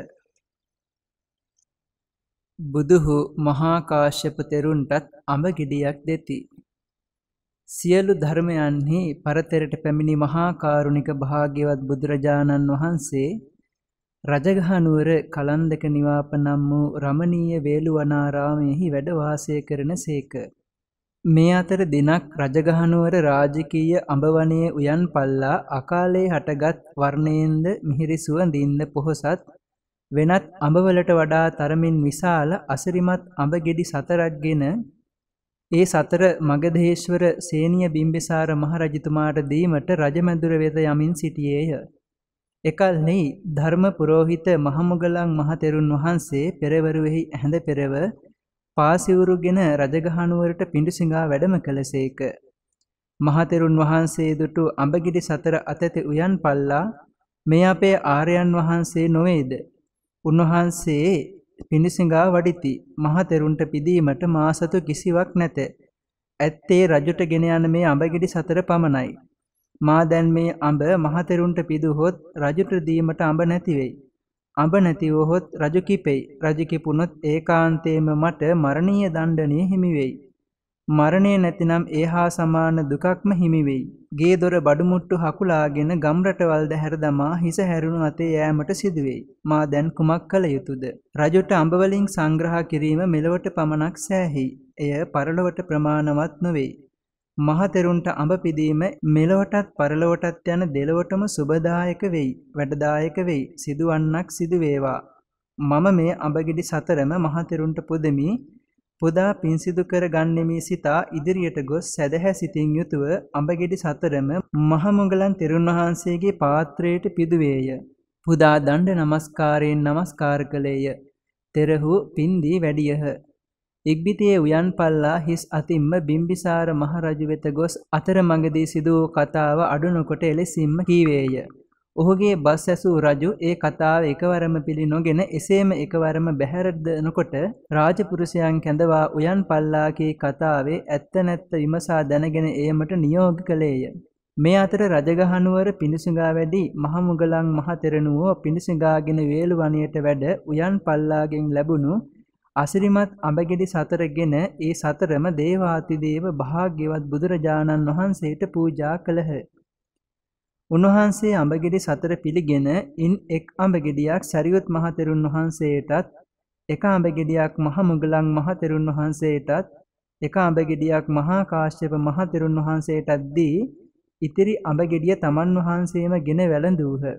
බුදුහු මහා කාශ්‍යප තෙරුන්ටත් අඹ ගෙඩියක් දෙති. සියලු ධර්මයන්හි පරතරට පැමිණි මහා කාරුණික භාග්‍යවත් බුදුරජාණන් වහන්සේ රජගහනුවර කලන්දක නිවාප නම් වූ රමණීය වේළුවනාරාමයෙහි වැඩ වාසය කරන සේක. මේ අතර දිනක් රජගහනුවර රාජකීය අඹවනයේ උයන් පල්ලා අකාලේ හටගත් වර්ණයෙන්ද මිහිරි සුවඳින්ද පොහොසත් වෙනත් අඹවලට වඩා තරමින් විශාල අසිරිමත් අඹගෙඩි සතරක්ගෙන ඒ සතර මගධේශ්වර සේනිය බිම්බිසාර මහරජතුමාට දීමට රජමැදුර වෙත යමින් සිටියේය. එකල්හි ධර්ම පුරෝහිත මහමුගලන් මහතෙරුන් වහන්සේ පෙරවරුවෙහි ඇහැඳ පෙරව පාසිවුරුගෙන රජගහනුවරට පිඬු සිඟා වැඩම කළසේක. මහතෙරුන් වහන්සේ දුටු අඹගිඩි සතර අතති උයන් පල්ලා මේ අපේ ආර්යයන් වහන්සේ නොවේද. උන්වහන්සේ පිඬුසිඟා වඩිති මහතෙරුන්ට පිදීමට මාසතු කිසිවක් නැත. ඇත්තේ රජුට ගෙන යන මේ අඹගිඩි සතර පමණයි. මා දැන් මේ අඹ මහතෙරුන්ට පිදුහොත් රජුට දීමට අඹ නැති වෙයි. අඹ නැති වහොත් රජු කිපෙයි. රජු කිපුනොත් ඒකාන්තයෙන්ම මට මරණීය දණ්ඩණය හිමි වෙයි. මරණය නැතිනම් ඒ හා සමාන දුකක්ම හිමි වෙයි. ගේ දොර බඩුමුට්ටු හකුලාගෙන ගම් රටවල් දැහැර දමා හිස හැරුණු අතේ යෑමට සිදුවෙයි. මා දැන් කුමක් කළ යුතුද? රජුට අඹ වලින් සංග්‍රහ කිරීම මෙලොවට පමණක් සෑහි. එය පරලොවට ප්‍රමාණවත් නොවේ. මහතෙරුන්ට අඹ පිදීම මෙලොවටත් පරලොවටත් යන දෙලොවටම සුබදායක වෙයි වැඩදායක වෙයි සිදුවන්නක් සිදු වේවා මම මේ අඹගිඩි සතරම මහතෙරුන්ට පුදමි පුදා පින්සිදු කර ගන්නෙමි සිතා ඉදිරියට ගොස් සැදැහැ සිතින් යුතුව අඹගිඩි සතරම මහමුගලන් තෙරුන් වහන්සේගේ පාත්‍රයට පිදුවේය පුදා දණ්ඩ নমස්කාරයෙන් নমස්කාර කළේය තෙරහු පින්දී වැඩියහ ඉක්බිතියේ උයන්පල්ලා හිස් අතින්ම බිම්බිසාර මහ රජු වෙත ගොස් අතරමඟදී සිදු වූ කතාව අඩුනකොට එලෙසින්ම කීවේය. ඔහුගේ බස් ඇසූ රජු ඒ කතාව එකවරම පිළි නොගෙන එසේම එකවරම බැහැරදනකොට රාජපුරුෂයන් කැඳවා උයන්පල්ලාගේ කතාවේ ඇත්ත නැත්ත විමසා දැනගෙන ඒමට නියෝග කළේය. මේ අතර රජගහනුවර පිඬුසිඟා වැඩි මහමුගලන් මහතෙරණුවෝ පිඬුසිඟාගෙන වේලු වනයට වැඩ උයන්පල්ලාගෙන් ලැබුණු අසිරිමත් අඹගෙඩි සතරගෙන ඒ සතරම දේවාතිදේව භාග්‍යවත් බුදුරජාණන් වහන්සේට පූජා කළහ. උන්වහන්සේ අඹගෙඩි සතර පිළිගෙන ඉන් එක් අඹගෙඩියක් සැරියුත් මහතෙරුන් වහන්සේටත් එක අඹගෙඩියක් මහ මුගලන් මහතෙරුන් වහන්සේටත් එක අඹගෙඩියක් මහා කාශ්‍යප මහතෙරුන් වහන්සේටත් දී ඉතිරි අඹගෙඩිය තමන් වහන්සේම ගෙන වැළඳූහ.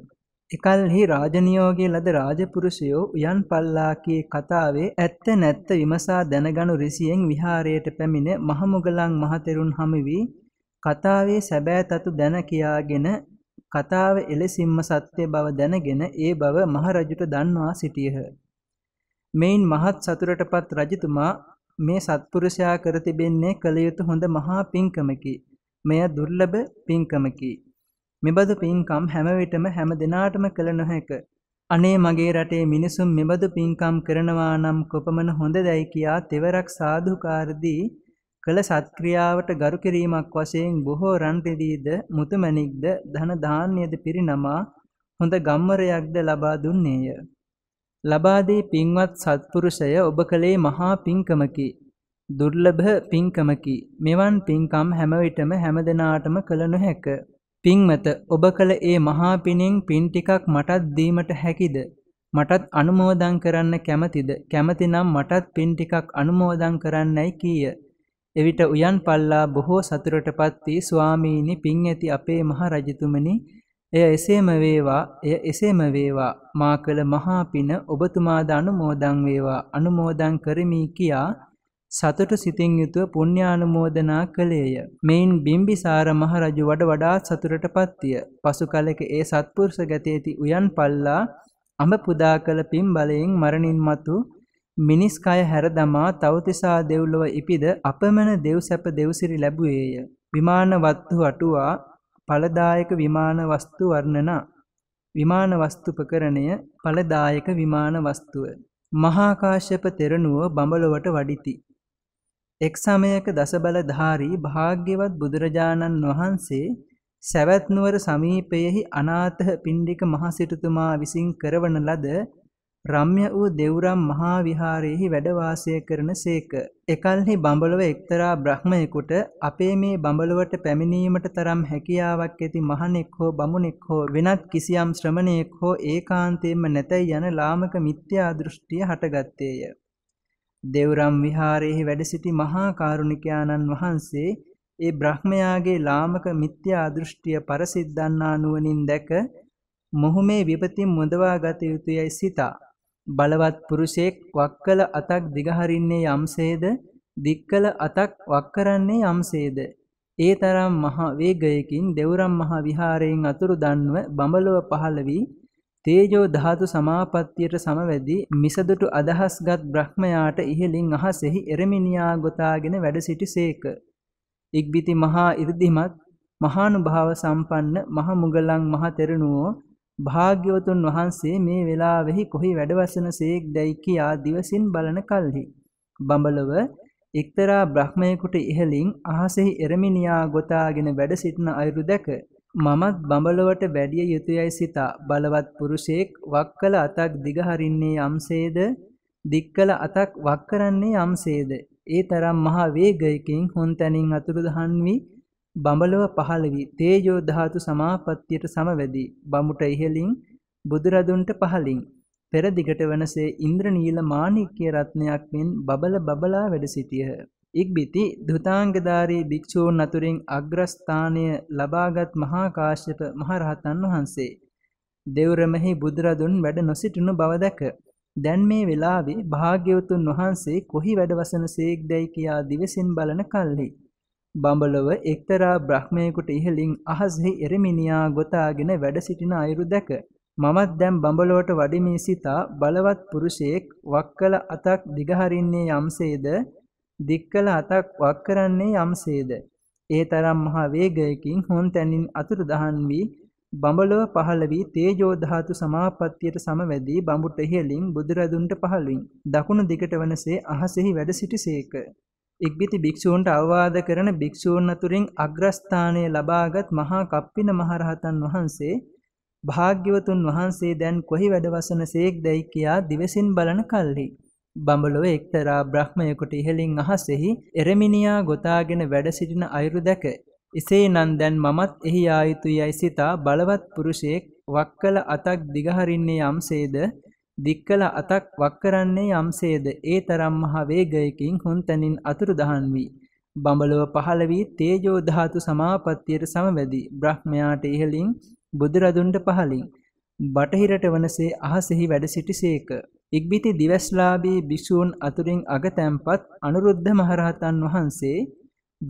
එකල්හි රාජනියෝගේ ලද රාජපුරුෂයෝ උයන් පල්ලාකේ කතාවේ ඇත්ත නැත්ත විමසා දැනගනු රිසියෙන් විහාරයට පැමිණ මහමුගලන් මහතෙරුන් හමුවී කතාවේ සැබෑ තතු දැන කියාගෙන කතාව එලෙසින්ම සත්‍ය බව දැනගෙන ඒ බව මහරජුට දන්වා සිටියහ. මෙයින් මහත් සතුරටපත් රජතුමා මේ සත්පුරුෂයා කර තිබෙන්නේ කළ යුතු හොඳ මහා පින්කමකි. මෙය දුර්ලභ පින්කමකි. මෙබඳු පින්කම් හැමවිටම හැම දෙනාටම කළ නොහැක. අනේ මගේ රටේ මිනිසුන් මෙබඳු පින්කම් කරනවා නම් කොපමණ හොඳ දැයි කියා තෙවරක් සාධුකාරදී කළ සත්ක්‍රියාවට ගරු කිරීමක් වශයෙන් බොහෝ රන් රිදීද මුතුමැණික්ද ධන ධාන්‍යද පිරිනමා හොඳ ගම්මරයක්ද ලබා දුන්නේය. ලබා දී පින්වත් සත්පුරුෂය ඔබ කලේ මහා පින්කමකි. දුර්ලභ පින්කමකි. මෙවන් පින්කම් හැම විටම හැම දිනාටම කළ නොහැක. පින්මත ඔබ කළ ඒ මහා පිනෙන් පින් ටිකක් මටත් දීමට හැකිද? මටත් අනුමෝදන් කරන්න කැමතිද? කැමතිනම් මටත් පින් ටිකක් අනුමෝදන් කරන්නයි කීය. එවිට උයන් පල්ලා බොහෝ සතුටටපත් වී ස්වාමීනි පින් ඇති අපේ මහ රජතුමනි එය එසේම වේවා එය එසේම වේවා මා කළ මහා පින ඔබතුමාද අනුමෝදන් වේවා අනුමෝදන් කරමි කියා සතුටු සිතින් යුතුව පුණ්‍යානුමෝදනා කළේය. මෙයින් බිම්බිසාර මහරජු වඩ වඩාත් සතුටට පත්විය. පසු කලෙක ඒ සත්පුරුෂ ගතේති උයන් පල්ලා අඹ පුදා කළ පින් බලයෙන් මරණින් මතු මිනිස් කය හැර දමා තවතිසා දෙව්ලොව ඉපිද අපමණ දෙව් සැප දෙව්සිරි ලැබුවේය. විමාන වත්තු අටුවා ඵලදායක විමාන වස්තු වර්ණනා විමාන වස්තුපකරණය ඵලදායක විමාන වස්තුව මහා කාශ්‍යප තෙරණුව බඹලොවට වඩිති එක් සමයක දසබලධාරී භාග්‍යවත් බුදුරජාණන් වහන්සේ සැවැත් නුවර සමීපයෙහි අනාථ පිණ්ඩික මහසිටුතුමා විසින් කරවන ලද රම්‍ය වූ දෙවුරම් මහා විහාරයේහි වැඩ වාසය කරනසේක. එකල්හි බඹලව එක්තරා බ්‍රහ්මයෙකුට අපේ මේ බඹලවට පැමිණීමට තරම් හැකියාවක් ඇති මහණෙක් හෝ බමුණෙක් හෝ වෙනත් කිසියම් ශ්‍රමණයෙක් හෝ ඒකාන්තයෙන්ම නැතයි යන ලාමක මිත්‍යා දෘෂ්ටිය හටගත්තේය. දේවරම් විහාරයේ වැඩ සිටි මහා කරුණිකයාණන් වහන්සේ ඒ බ්‍රහ්මයාගේ ලාමක මිත්‍යා දෘෂ්ටිය පරසිද්ධාන්නා නුවණින් දැක මොහු මේ විපතින් මුදවා ගත යුතුයයි සිතා බලවත් පුරුෂයෙක් වක්කල අතක් දිගහරින්නේ යම්සේද දික්කල අතක් වක්කරන්නේ යම්සේද ඒ තරම් මහ වේගයකින් දේවරම් මහ විහාරයෙන් අතුරු දන්ව බඹලොව පහළ වී තේජෝ ධාතු සමාපත්තියට සමවැදී මිසදුටු අදහස්ගත් බ්‍රහ්මයාට ඉහලින් අහසෙහි එරමිනියා ගොතාගෙන වැඩ සිටිසේක. ඉක්බිති මහා 이르දිමත් මහානුභාව සම්පන්න මහ මුගලන් මහ තෙරණුවෝ භාග්‍යවතුන් වහන්සේ මේ වෙලාවෙහි කොහි වැඩවසන සේක් දැයි කියා දිවසින් බලන කල්හි. බඹලව එක්තරා බ්‍රහ්මයෙකුට ඉහලින් අහසෙහි එරමිනියා ගොතාගෙන වැඩ සිටින අයුරු දැක මමත් බඹලොවට වැඩිය යුතුයයි සිතා බලවත් පුරුෂයෙක් වක්කල අතක් දිගහරින්නේ යම්සේද දික්කල අතක් වක්කරන්නේ යම්සේද ඒ තරම් මහා වේගයකින් හොන්තැනින් අතුරුදහන් වී බඹලොව පහළ වී තේජෝ ධාතු සමාපත්තියට සමවැදී බමුට ඉහලින් බුදුරදුන්ට පහලින් පෙර දිගට වනසේ ඉන්ද්‍රනීල මාණික්‍ය රත්නයක් මෙන් බබල බබලා වැඩ සිටියහ ඉක්බිති ධෘතාංගධාරී භික්ෂූන් අතුරින් අග්‍රස්ථානය ලබාගත් මහා කාශ්‍යප මහරහතන් වහන්සේ දෙව්රමෙහි බුදුරදුන් වැඩ නොසිටිනු බව දැක දැන් මේ වෙලාවේ භාග්‍යවතුන් වහන්සේ කොහි වැඩවසන සේක්දැයි කියා දිවසින් බලන කල්හි බඹලොව එක්තරා බ්‍රහ්මයෙකුට ඉහලින් අහසෙහි එරමිනියා ගොතාගෙන වැඩ සිටින අයුරු දැක මමත් දැන් බඹලොවට වඩිමී සිතා බලවත් පුරුෂයෙක් වක්කල අතක් දිගහරින්නේ යම්සේද දික්කල අතක් වක් කරන්නේ යම්සේද. ඒ තරම් මහා වේගයකින් හොන් තැනින් අතුරු දහන් වී බඹලොව පහළ වී තේජෝ ධාතු සමාපත්තියට සමවැදී බඹුට ඉහළින් බුදුරදුන්ට පහළින් දකුණු දිකට වනසේ අහසෙහි වැඩ සිටිසේක. ඉක්බිති භික්ෂූන්ට අවවාද කරන භික්ෂූන් අතුරින් අග්‍රස්ථානය ලබාගත් මහා කප්පින මහරහතන් වහන්සේ භාග්‍යවතුන් වහන්සේ දැන් කොහි වැඩවසන සේක් දැයි කියා දිවසින් බලන කල්හි බඹලොව එක්තරා බ්‍රහ්මයකුට ඉහලින් අහසෙහි එරමිනියා ගොතාගෙන වැඩ සිටින අයුරු දැක. එසේ නම් දැන් මමත් එහි ආයුතු යැයි සිතා බලවත් පුරුෂයෙක් වක්කල අතක් දිගහරින්නේ යම්සේද දික්කල අතක් වක්කරන්නේ යම්සේද ඒ තරම් මහ වේගයකින් හුන්තනින් අතුරුදහන් වී බඹලොව පහළ වී තේජෝ ධාතු සමාපත්තියට සමවැදී බ්‍රහ්මයාට ඉහලින් බුදුරදුන්ට පහලින් බටහිරට වනසේ අහසෙහි වැඩ සිටිසේක ඉක්බිති දිවස්ලාභී භික්ෂූන් අතුරින් අගතැන්පත් අනුරුද්ධ මහරහතන් වහන්සේ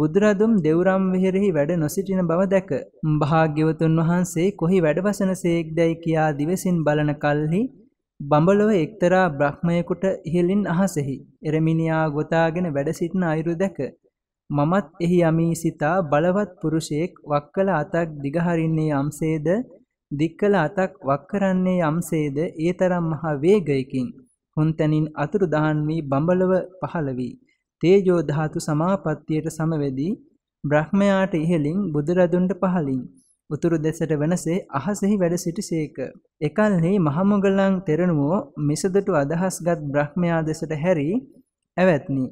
බුදුරදුම් දෙවුරම් විහෙරෙහි වැඩ නොසිටින බව දැක භාග්‍යවතුන් වහන්සේ කොහි වැඩවසනසේක් දැයි කියා දිවසින් බලන කල්හි බඹලොව එක්තරා බ්‍රහ්මයෙකුට ඉහලින් අහසෙහි එරමිනියා ගොතාගෙන වැඩ සිටින අයුරු දැක මමත් එහි යමී සිතා බලවත් පුරුෂයෙක් වක්කල අතක් දිගහරින්නේ යම්සේද දික්කල අතක් වක් කරන්නේ යම්සේද ඒ තරම් මහා වේගයකින් හොන්තැනින් අතුරු දහන් වී බඹලව පහළ වී තේජෝ ධාතු සමාපත්තියට සමවැදී බ්‍රහ්මයාට ඉහළින් බුදුරදුන්ට පහළින් උතුරු දෙසට වෙනසේ අහසෙහි වැඩ සිටිසේක. එකල්හි මහමුගලන් තෙරණුවෝ මිසදටු අදහස්ගත් බ්‍රහ්මයා දෙසට හැරි ඇවැත්නි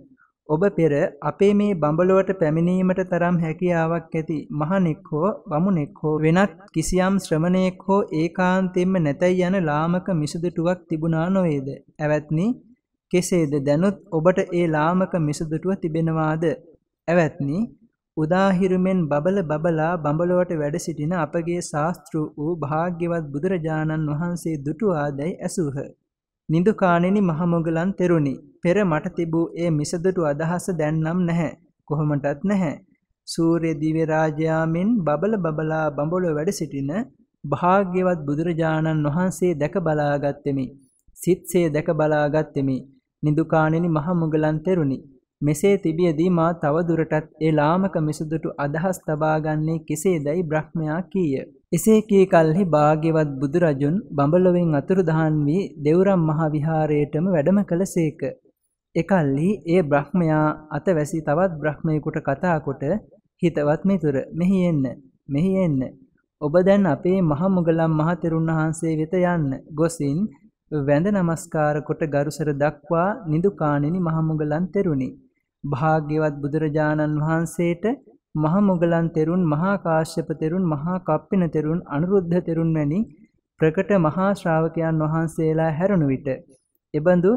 ඔබ පෙර අපේ මේ බඹලොවට පැමිණීමට තරම් හැකියාවක් ඇති මහණෙක් හෝ බමුණෙක් හෝ වෙනත් කිසියම් ශ්‍රමණයෙක් හෝ ඒකාන්තයෙන්ම නැතයි යන ලාමක මිසදිටුවක් තිබුණා නොවේද? ඇවැත්නි කෙසේද දැනුත් ඔබට ඒ ලාමක මිසදිටුව තිබෙනවාද? ඇවැත්නි උදාහිරුමෙන් බබල බබලා බඹලොවට වැඩ සිටින අපගේ ශාස්ත්‍ර වූ භාග්‍යවත් බුදුරජාණන් වහන්සේ දුටුවාදැයි ඇසූහ. නිදුකාණෙනි මහමොගලන් තෙරුණි පෙර මට තිබූ ඒ මිසදටු අදහස දැන්නම් නැහැ කොහොමටත් නැහැ සූර්ය දිව්‍ය රාජයාමෙන් බබල බබලා බඹලොව වැඩ සිටින භාග්‍යවත් බුදුරජාණන් වහන්සේ දැක බලාගත්ෙමි. සිත්සේ දැක බලාගත්ෙමි. නිදුකාණෙනි මහ මුගලන් තෙරුණි. මෙසේ තිබියදී මා තවදුරටත් ඒ ලාමක මිසුදුට අදහස් තබාගන්නේ කෙසේදැයි බ්‍රහ්මයා කීය. එසේ කී කල්හි භාග්‍යවත් බුදුරජුන් බඹලොවෙන් අතුරුදහන් වී දෙවුරම් මහා විහාරයටම වැඩම කළසේක. එකල්හි ඒ බ්‍රහ්මයා අතවැසි තවත් බ්‍රහ්මයෙකුට කතාකොට හිතවත් මිතුර මෙහි එන්න මෙහි එන්න ඔබ දැන් අපේ මහා මුගලන් මහතෙරුන් වහන්සේ වෙත යන්න ගොසින් වැඳ නමස්කාර කොට ගරුසර දක්වා නිදුකාණෙනි මහා මුගලන් තෙරුණි භාග්‍යවත් බුදුරජාණන් වහන්සේට මහා මොගලන් තෙරුන් මහා කාශ්‍යප තෙරුන් මහා කප්පින තෙරුන් අනුරුද්ධ තෙරුන් වැනි ප්‍රකට මහා ශ්‍රාවකයන් වහන්සේලා හැරුණු විට එබඳු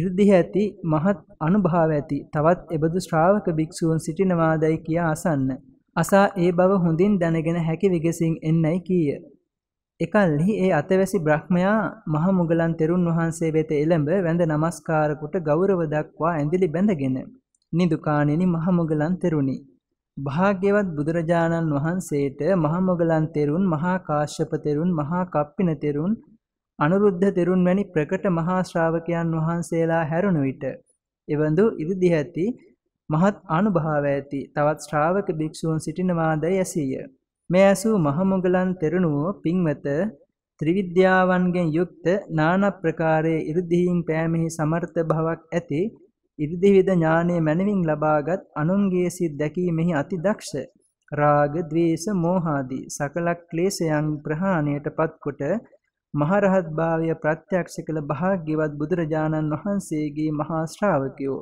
이르දිහ ඇති මහත් අනුභව ඇති තවත් එබඳු ශ්‍රාවක භික්ෂූන් සිටිනවාදයි කියා අසන්න අසා ඒ බව හොඳින් දැනගෙන හැකි විගසින් එන්නයි කීය එකල්හි ඒ අතවැසි බ්‍රහ්මයා මහ මුගලන් තෙරුන් වහන්සේ වෙත එළඹ වැඳ නමස්කාරකොට ගෞරව දක්වා ඇඳිලි බැඳගෙන නිදුකාණෙනි මහ මුගලන් තෙරුනි භාග්‍යවත් බුදුරජාණන් වහන්සේට මහ මුගලන් තෙරුන් මහා කාශ්‍යප තෙරුන් මහා කප්පින තෙරුන් අනුරුද්ධ තෙරුන් වැනි ප්‍රකට මහා ශ්‍රාවකයන් වහන්සේලා හැරුණු විට එවඳු ඉරිදි ඇති මහත් අනුභාව ඇති තවත් ශ්‍රාවක භික්ෂූන් සිටිනවාදයි ඇසීය මෙය ඇසූ මහමුගලන් තෙරණුවෝ පින්වත ත්‍රිවිද්‍යාවන්ගෙන් යුක්ත නාන ප්‍රකාරයේ 이르දිහින් පෑමෙහි සමර්ථ භාවක් ඇති 이르දිවිද ඥානයේ මැනවින් ලබාගත් අනුන්ගේ සිත් දැකීමෙහි අතිදක්ෂ රාග ద్వේස මෝහාදී සකල ක්ලේශයන් ප්‍රහාණයටපත් කොට මහරහත් භාවය ප්‍රත්‍යක්ෂ කළ භාග්‍යවත් බුදුරජාණන් වහන්සේගේ මහා ශ්‍රාවකයෝ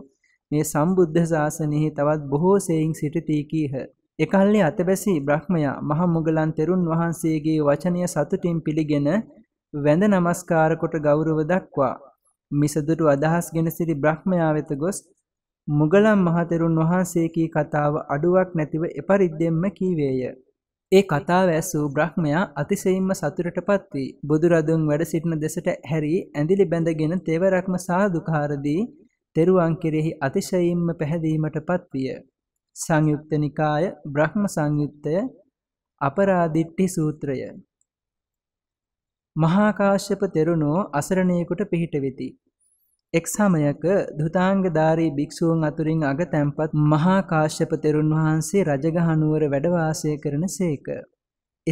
මේ සම්බුද්ධ ශාසනයෙහි තවත් බොහෝ සෙයින් සිටිතී කීහ එකල්ලි අතබැසි බ්‍රහ්මයා මහ මුගලන් තෙරුන් වහන්සේගේ වචනය සතුටින් පිළිගෙන වැඳ නමස්කාර කොට ගෞරව දක්වා මිසදුරු අදහස්ගෙන සිටි බ්‍රහ්මයා වෙත ගොස් මුගලන් මහතෙරුන් වහන්සේකී කතාව අඩුවක් නැතිව එපරිද්දෙම්ම කීවේය. ඒ කතාව ඇසූ බ්‍රහ්මයා අතිසයින්ම සතුරටපත් වී බුදුරදුන් වැඩ සිටින දෙසට හැරී ඇඳිලි බැඳගෙන තෙවරක්ම සාදුකාරදී තෙරුවන් කෙරෙහි අතිශයින්ම පැහැදීමටපත් විය. සංයුක්ත නිකාය බ්‍රහ්ම සංයුත්තය අපරාදිට්ටි සූත්‍රය මහා කාශ්‍යප තෙරුණෝ අසරණයෙකුට පිහිට වෙති. එක් සමයක දුතාංගධාරී භික්ෂූන් අතුරින් අගතැන්පත් මහා කාශ්‍යප තෙරුන් වහන්සේ රජගහ නුවර වැඩ වාසය කරනසේක.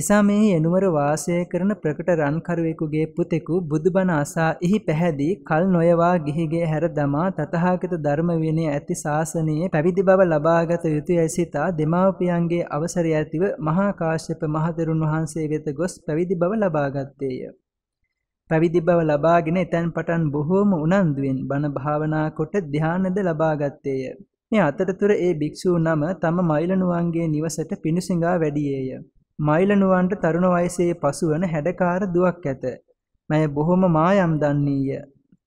එසා මෙහි එනුවර වාසය කරන ප්‍රකට රන්කරුවෙකුගේ පුතෙකු බුදුබණ අසා එහි පැහැදී කල් නොයවා ගිහිගේ හැර දමා තතහාගත ධර්ම විනය ඇති ශාසනයේ පැවිදි බව ලබාගත යුතුයයි සිතා දෙමාපියන්ගේ අවසරය ඇතිව මහා කාශ්‍යප මහතෙරුන් වහන්සේ වෙත ගොස් පැවිදි බව ලබාගත්තේය. පැවිදි බව ලබාගෙන එතැන් පටන් බොහෝම උනන්දුවෙන් බණ භාවනා කොට ධානයද ලබාගත්තේය. මේ අතරතුර ඒ භික්ෂූ නම තම මයිලනුවන්ගේ නිවසට පිණුසිඟා වැඩියේය. මයිලනුවන්ට තරුණ වයසේ පසුවන හැඩකාර දුවක් ඇත. මය බොහොම මායම් දන්නේය.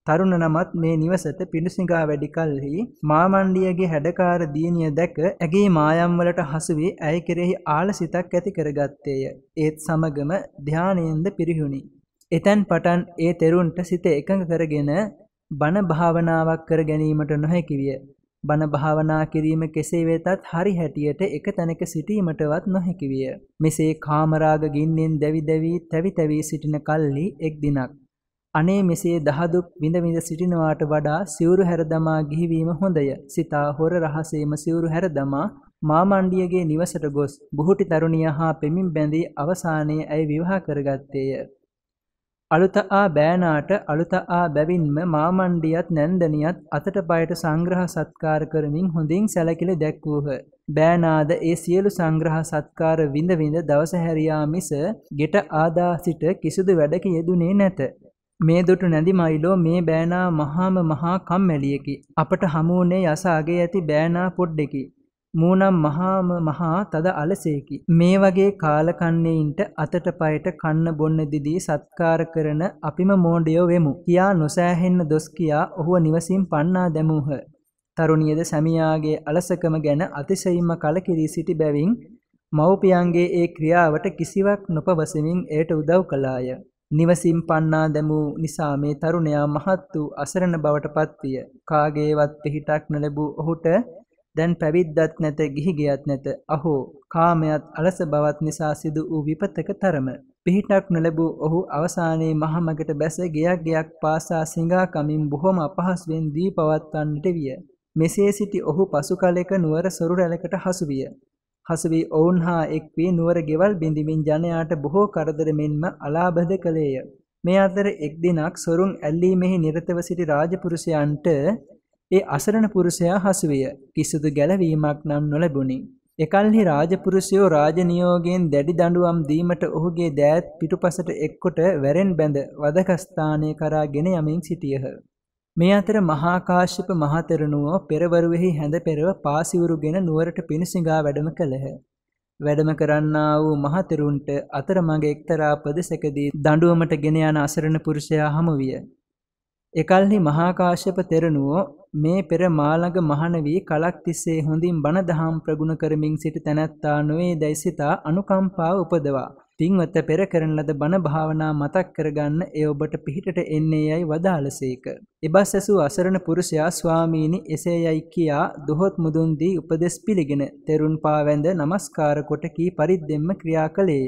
තරුණ නමත් මේ නිවසට පිඬුසිඟා වැඩි කලෙහි මාමණ්ඩියගේ හැඩකාර දියණිය දැක ඇගේ මායම් වලට හසු වී ඇය කෙරෙහි ආලසිතක් ඇති කරගත්තේය. ඒත් සමගම ධානයෙන්ද පිරිහුණි. එතෙන් පටන් ඒ තෙරුන්ට සිත එකඟ කරගෙන බණ භාවනාවක් කර ගැනීමට නොහැකි විය. බණ භාවනා කිරීම කෙසේ වෙතත් හරි හැටියට එක තැනක සිටීමටවත් නොහැකි විය. මෙසේ කාමරාග ගින්නෙන් දැවි දැවි තැවි තැවි සිටින කල්ලි එක් දිනක් අනේ මෙසේ දහදුක් විඳ විඳ සිටිනවාට වඩා සිවුරු හැරදමා ගිහිවීම හොඳය. සිතා හොර රහසේම සිවුරු හැරදමා මාමණ්ඩියගේ නිවසට ගොස් බුහුටි තරුණිය හා පෙමින් බැඳී අවසානයේ ඇය විවාහ කරගත්තේය. අළුත ආ බෑනාට අළුත ආ බැවින්ම මාමණ්ඩියත් නැන්දනියත් අතට පයට සංග්‍රහ සත්කාර කරමින් හොඳින් සැලකිලි දැක්වූහ. බෑනාද ඒ සියලු සංග්‍රහ සත්කාර විඳ විඳ දවස හැරියා මිස ගෙට ආදා සිට කිසිදු වැඩක යෙදුනේ නැත. මේ දුටු නැදි මයිලෝ මේ බෑනා මහාම මහා කම්මැලියකි. අපට හමුවනේ යස අගේ ඇති බෑනා පොඩ්ඩෙකි. මූනම් මහාම මහා තද අලසේකි. මේ වගේ කාලකන්නේයින්ට අතට පයට කන්න බොන්න දිදී සත්කාර කරන අපිම මෝඩයෝ වෙමු. කියා නොසෑහෙන්න දොස් කියා ඔහුව නිවසින් පන්නා දැමූහ. තරුණියද සැමියාගේ අලසකම ගැන අතිශයින්ම කලකිරී සිටි බැවින් මව්පියන්ගේ ඒ ක්‍රියාවට කිසිවක් නොපවසමින් එයට උදව් කළාය. නිවසින් පන්නා දැමූ නිසා මේ තරුණයා මහත් වූ අසරණ බවට පත්විය. කාගේවත් පිහිටක් නොලැබූ ඔහුට දැන් පැවිද්දත් නැත ගිහි ගියත් නැත අහෝ කාමයත් අලස බවත් නිසා සිදු වූ විපතක තරම පිහිටක් නොලැබූ ඔහු අවසානයේ මහමගට බැස ගියක් ගයක් පාසා සිඟා කමින් බොහොම අපහසුවෙන් දී පවත්වන්නට විය මෙසේ සිටි ඔහු පසු කලෙක නුවර සොරු රැළකට හසු විය හසු වී ඔවුන් හා එක් වී නුවර ගෙවල් බිඳිමින් ජනයාට බොහෝ කරදර මෙන්ම අලාභද කළේය මේ අතර එක් දිනක් සොරුන් ඇල්ලීමෙහි නිරතව සිටි රාජපුරුෂයන්ට ඒ අසරණ පුරුෂයා හසුවිය. කිසිදු ගැලවීමක් නම් නොලැබුණි. එකල්හි රාජපුරුෂයෝ රාජනියෝගයෙන් දැඩි දඬුවම් දීමට ඔහුගේ දෑත් පිටුපසට එක්කොට වැරෙන් බැඳ වදකස්ථානය කරා ගෙන යමින් සිටියහ. මේ අතර මහා කාශ්‍යප මහතෙරණුව පෙරවරුවේහි හැඳ පෙරව පාසිවුරුගෙන නුවරට පිණිසිඟා වැඩම කළහ. වැඩම කරන්නා වූ මහතෙරුන්ට අතරමඟ එක්තරා ප්‍රදේශකදී දඬුවමට ගෙන යන අසරණ පුරුෂයා හමු විය. එකල්හි මහා කාශ්‍යප තෙරණුව මේ පෙර මාළඟ මහණ වී කලක් තිස්සේ හොඳින් බණ දහම් ප්‍රගුණ කරමින් සිටි තැනැත්තා නොවේ දැයි සිතා අනුකම්පාව උපදවා පින්වත පෙර කරන ලද බණ භාවනා මතක් කරගන්න එය ඔබට පිහිටට එන්නේ යයි වදාළසේක. එබස් ඇසූ අසරණ පුරුෂයා ස්වාමීනි එසේ යයි කියා දොහොත් මුදුන් දී උපදෙස් පිළිගෙන තෙරුන් පාවැඳ নমස්කාර කොට කී පරිද්දෙන්ම ක්‍රියා කළේය.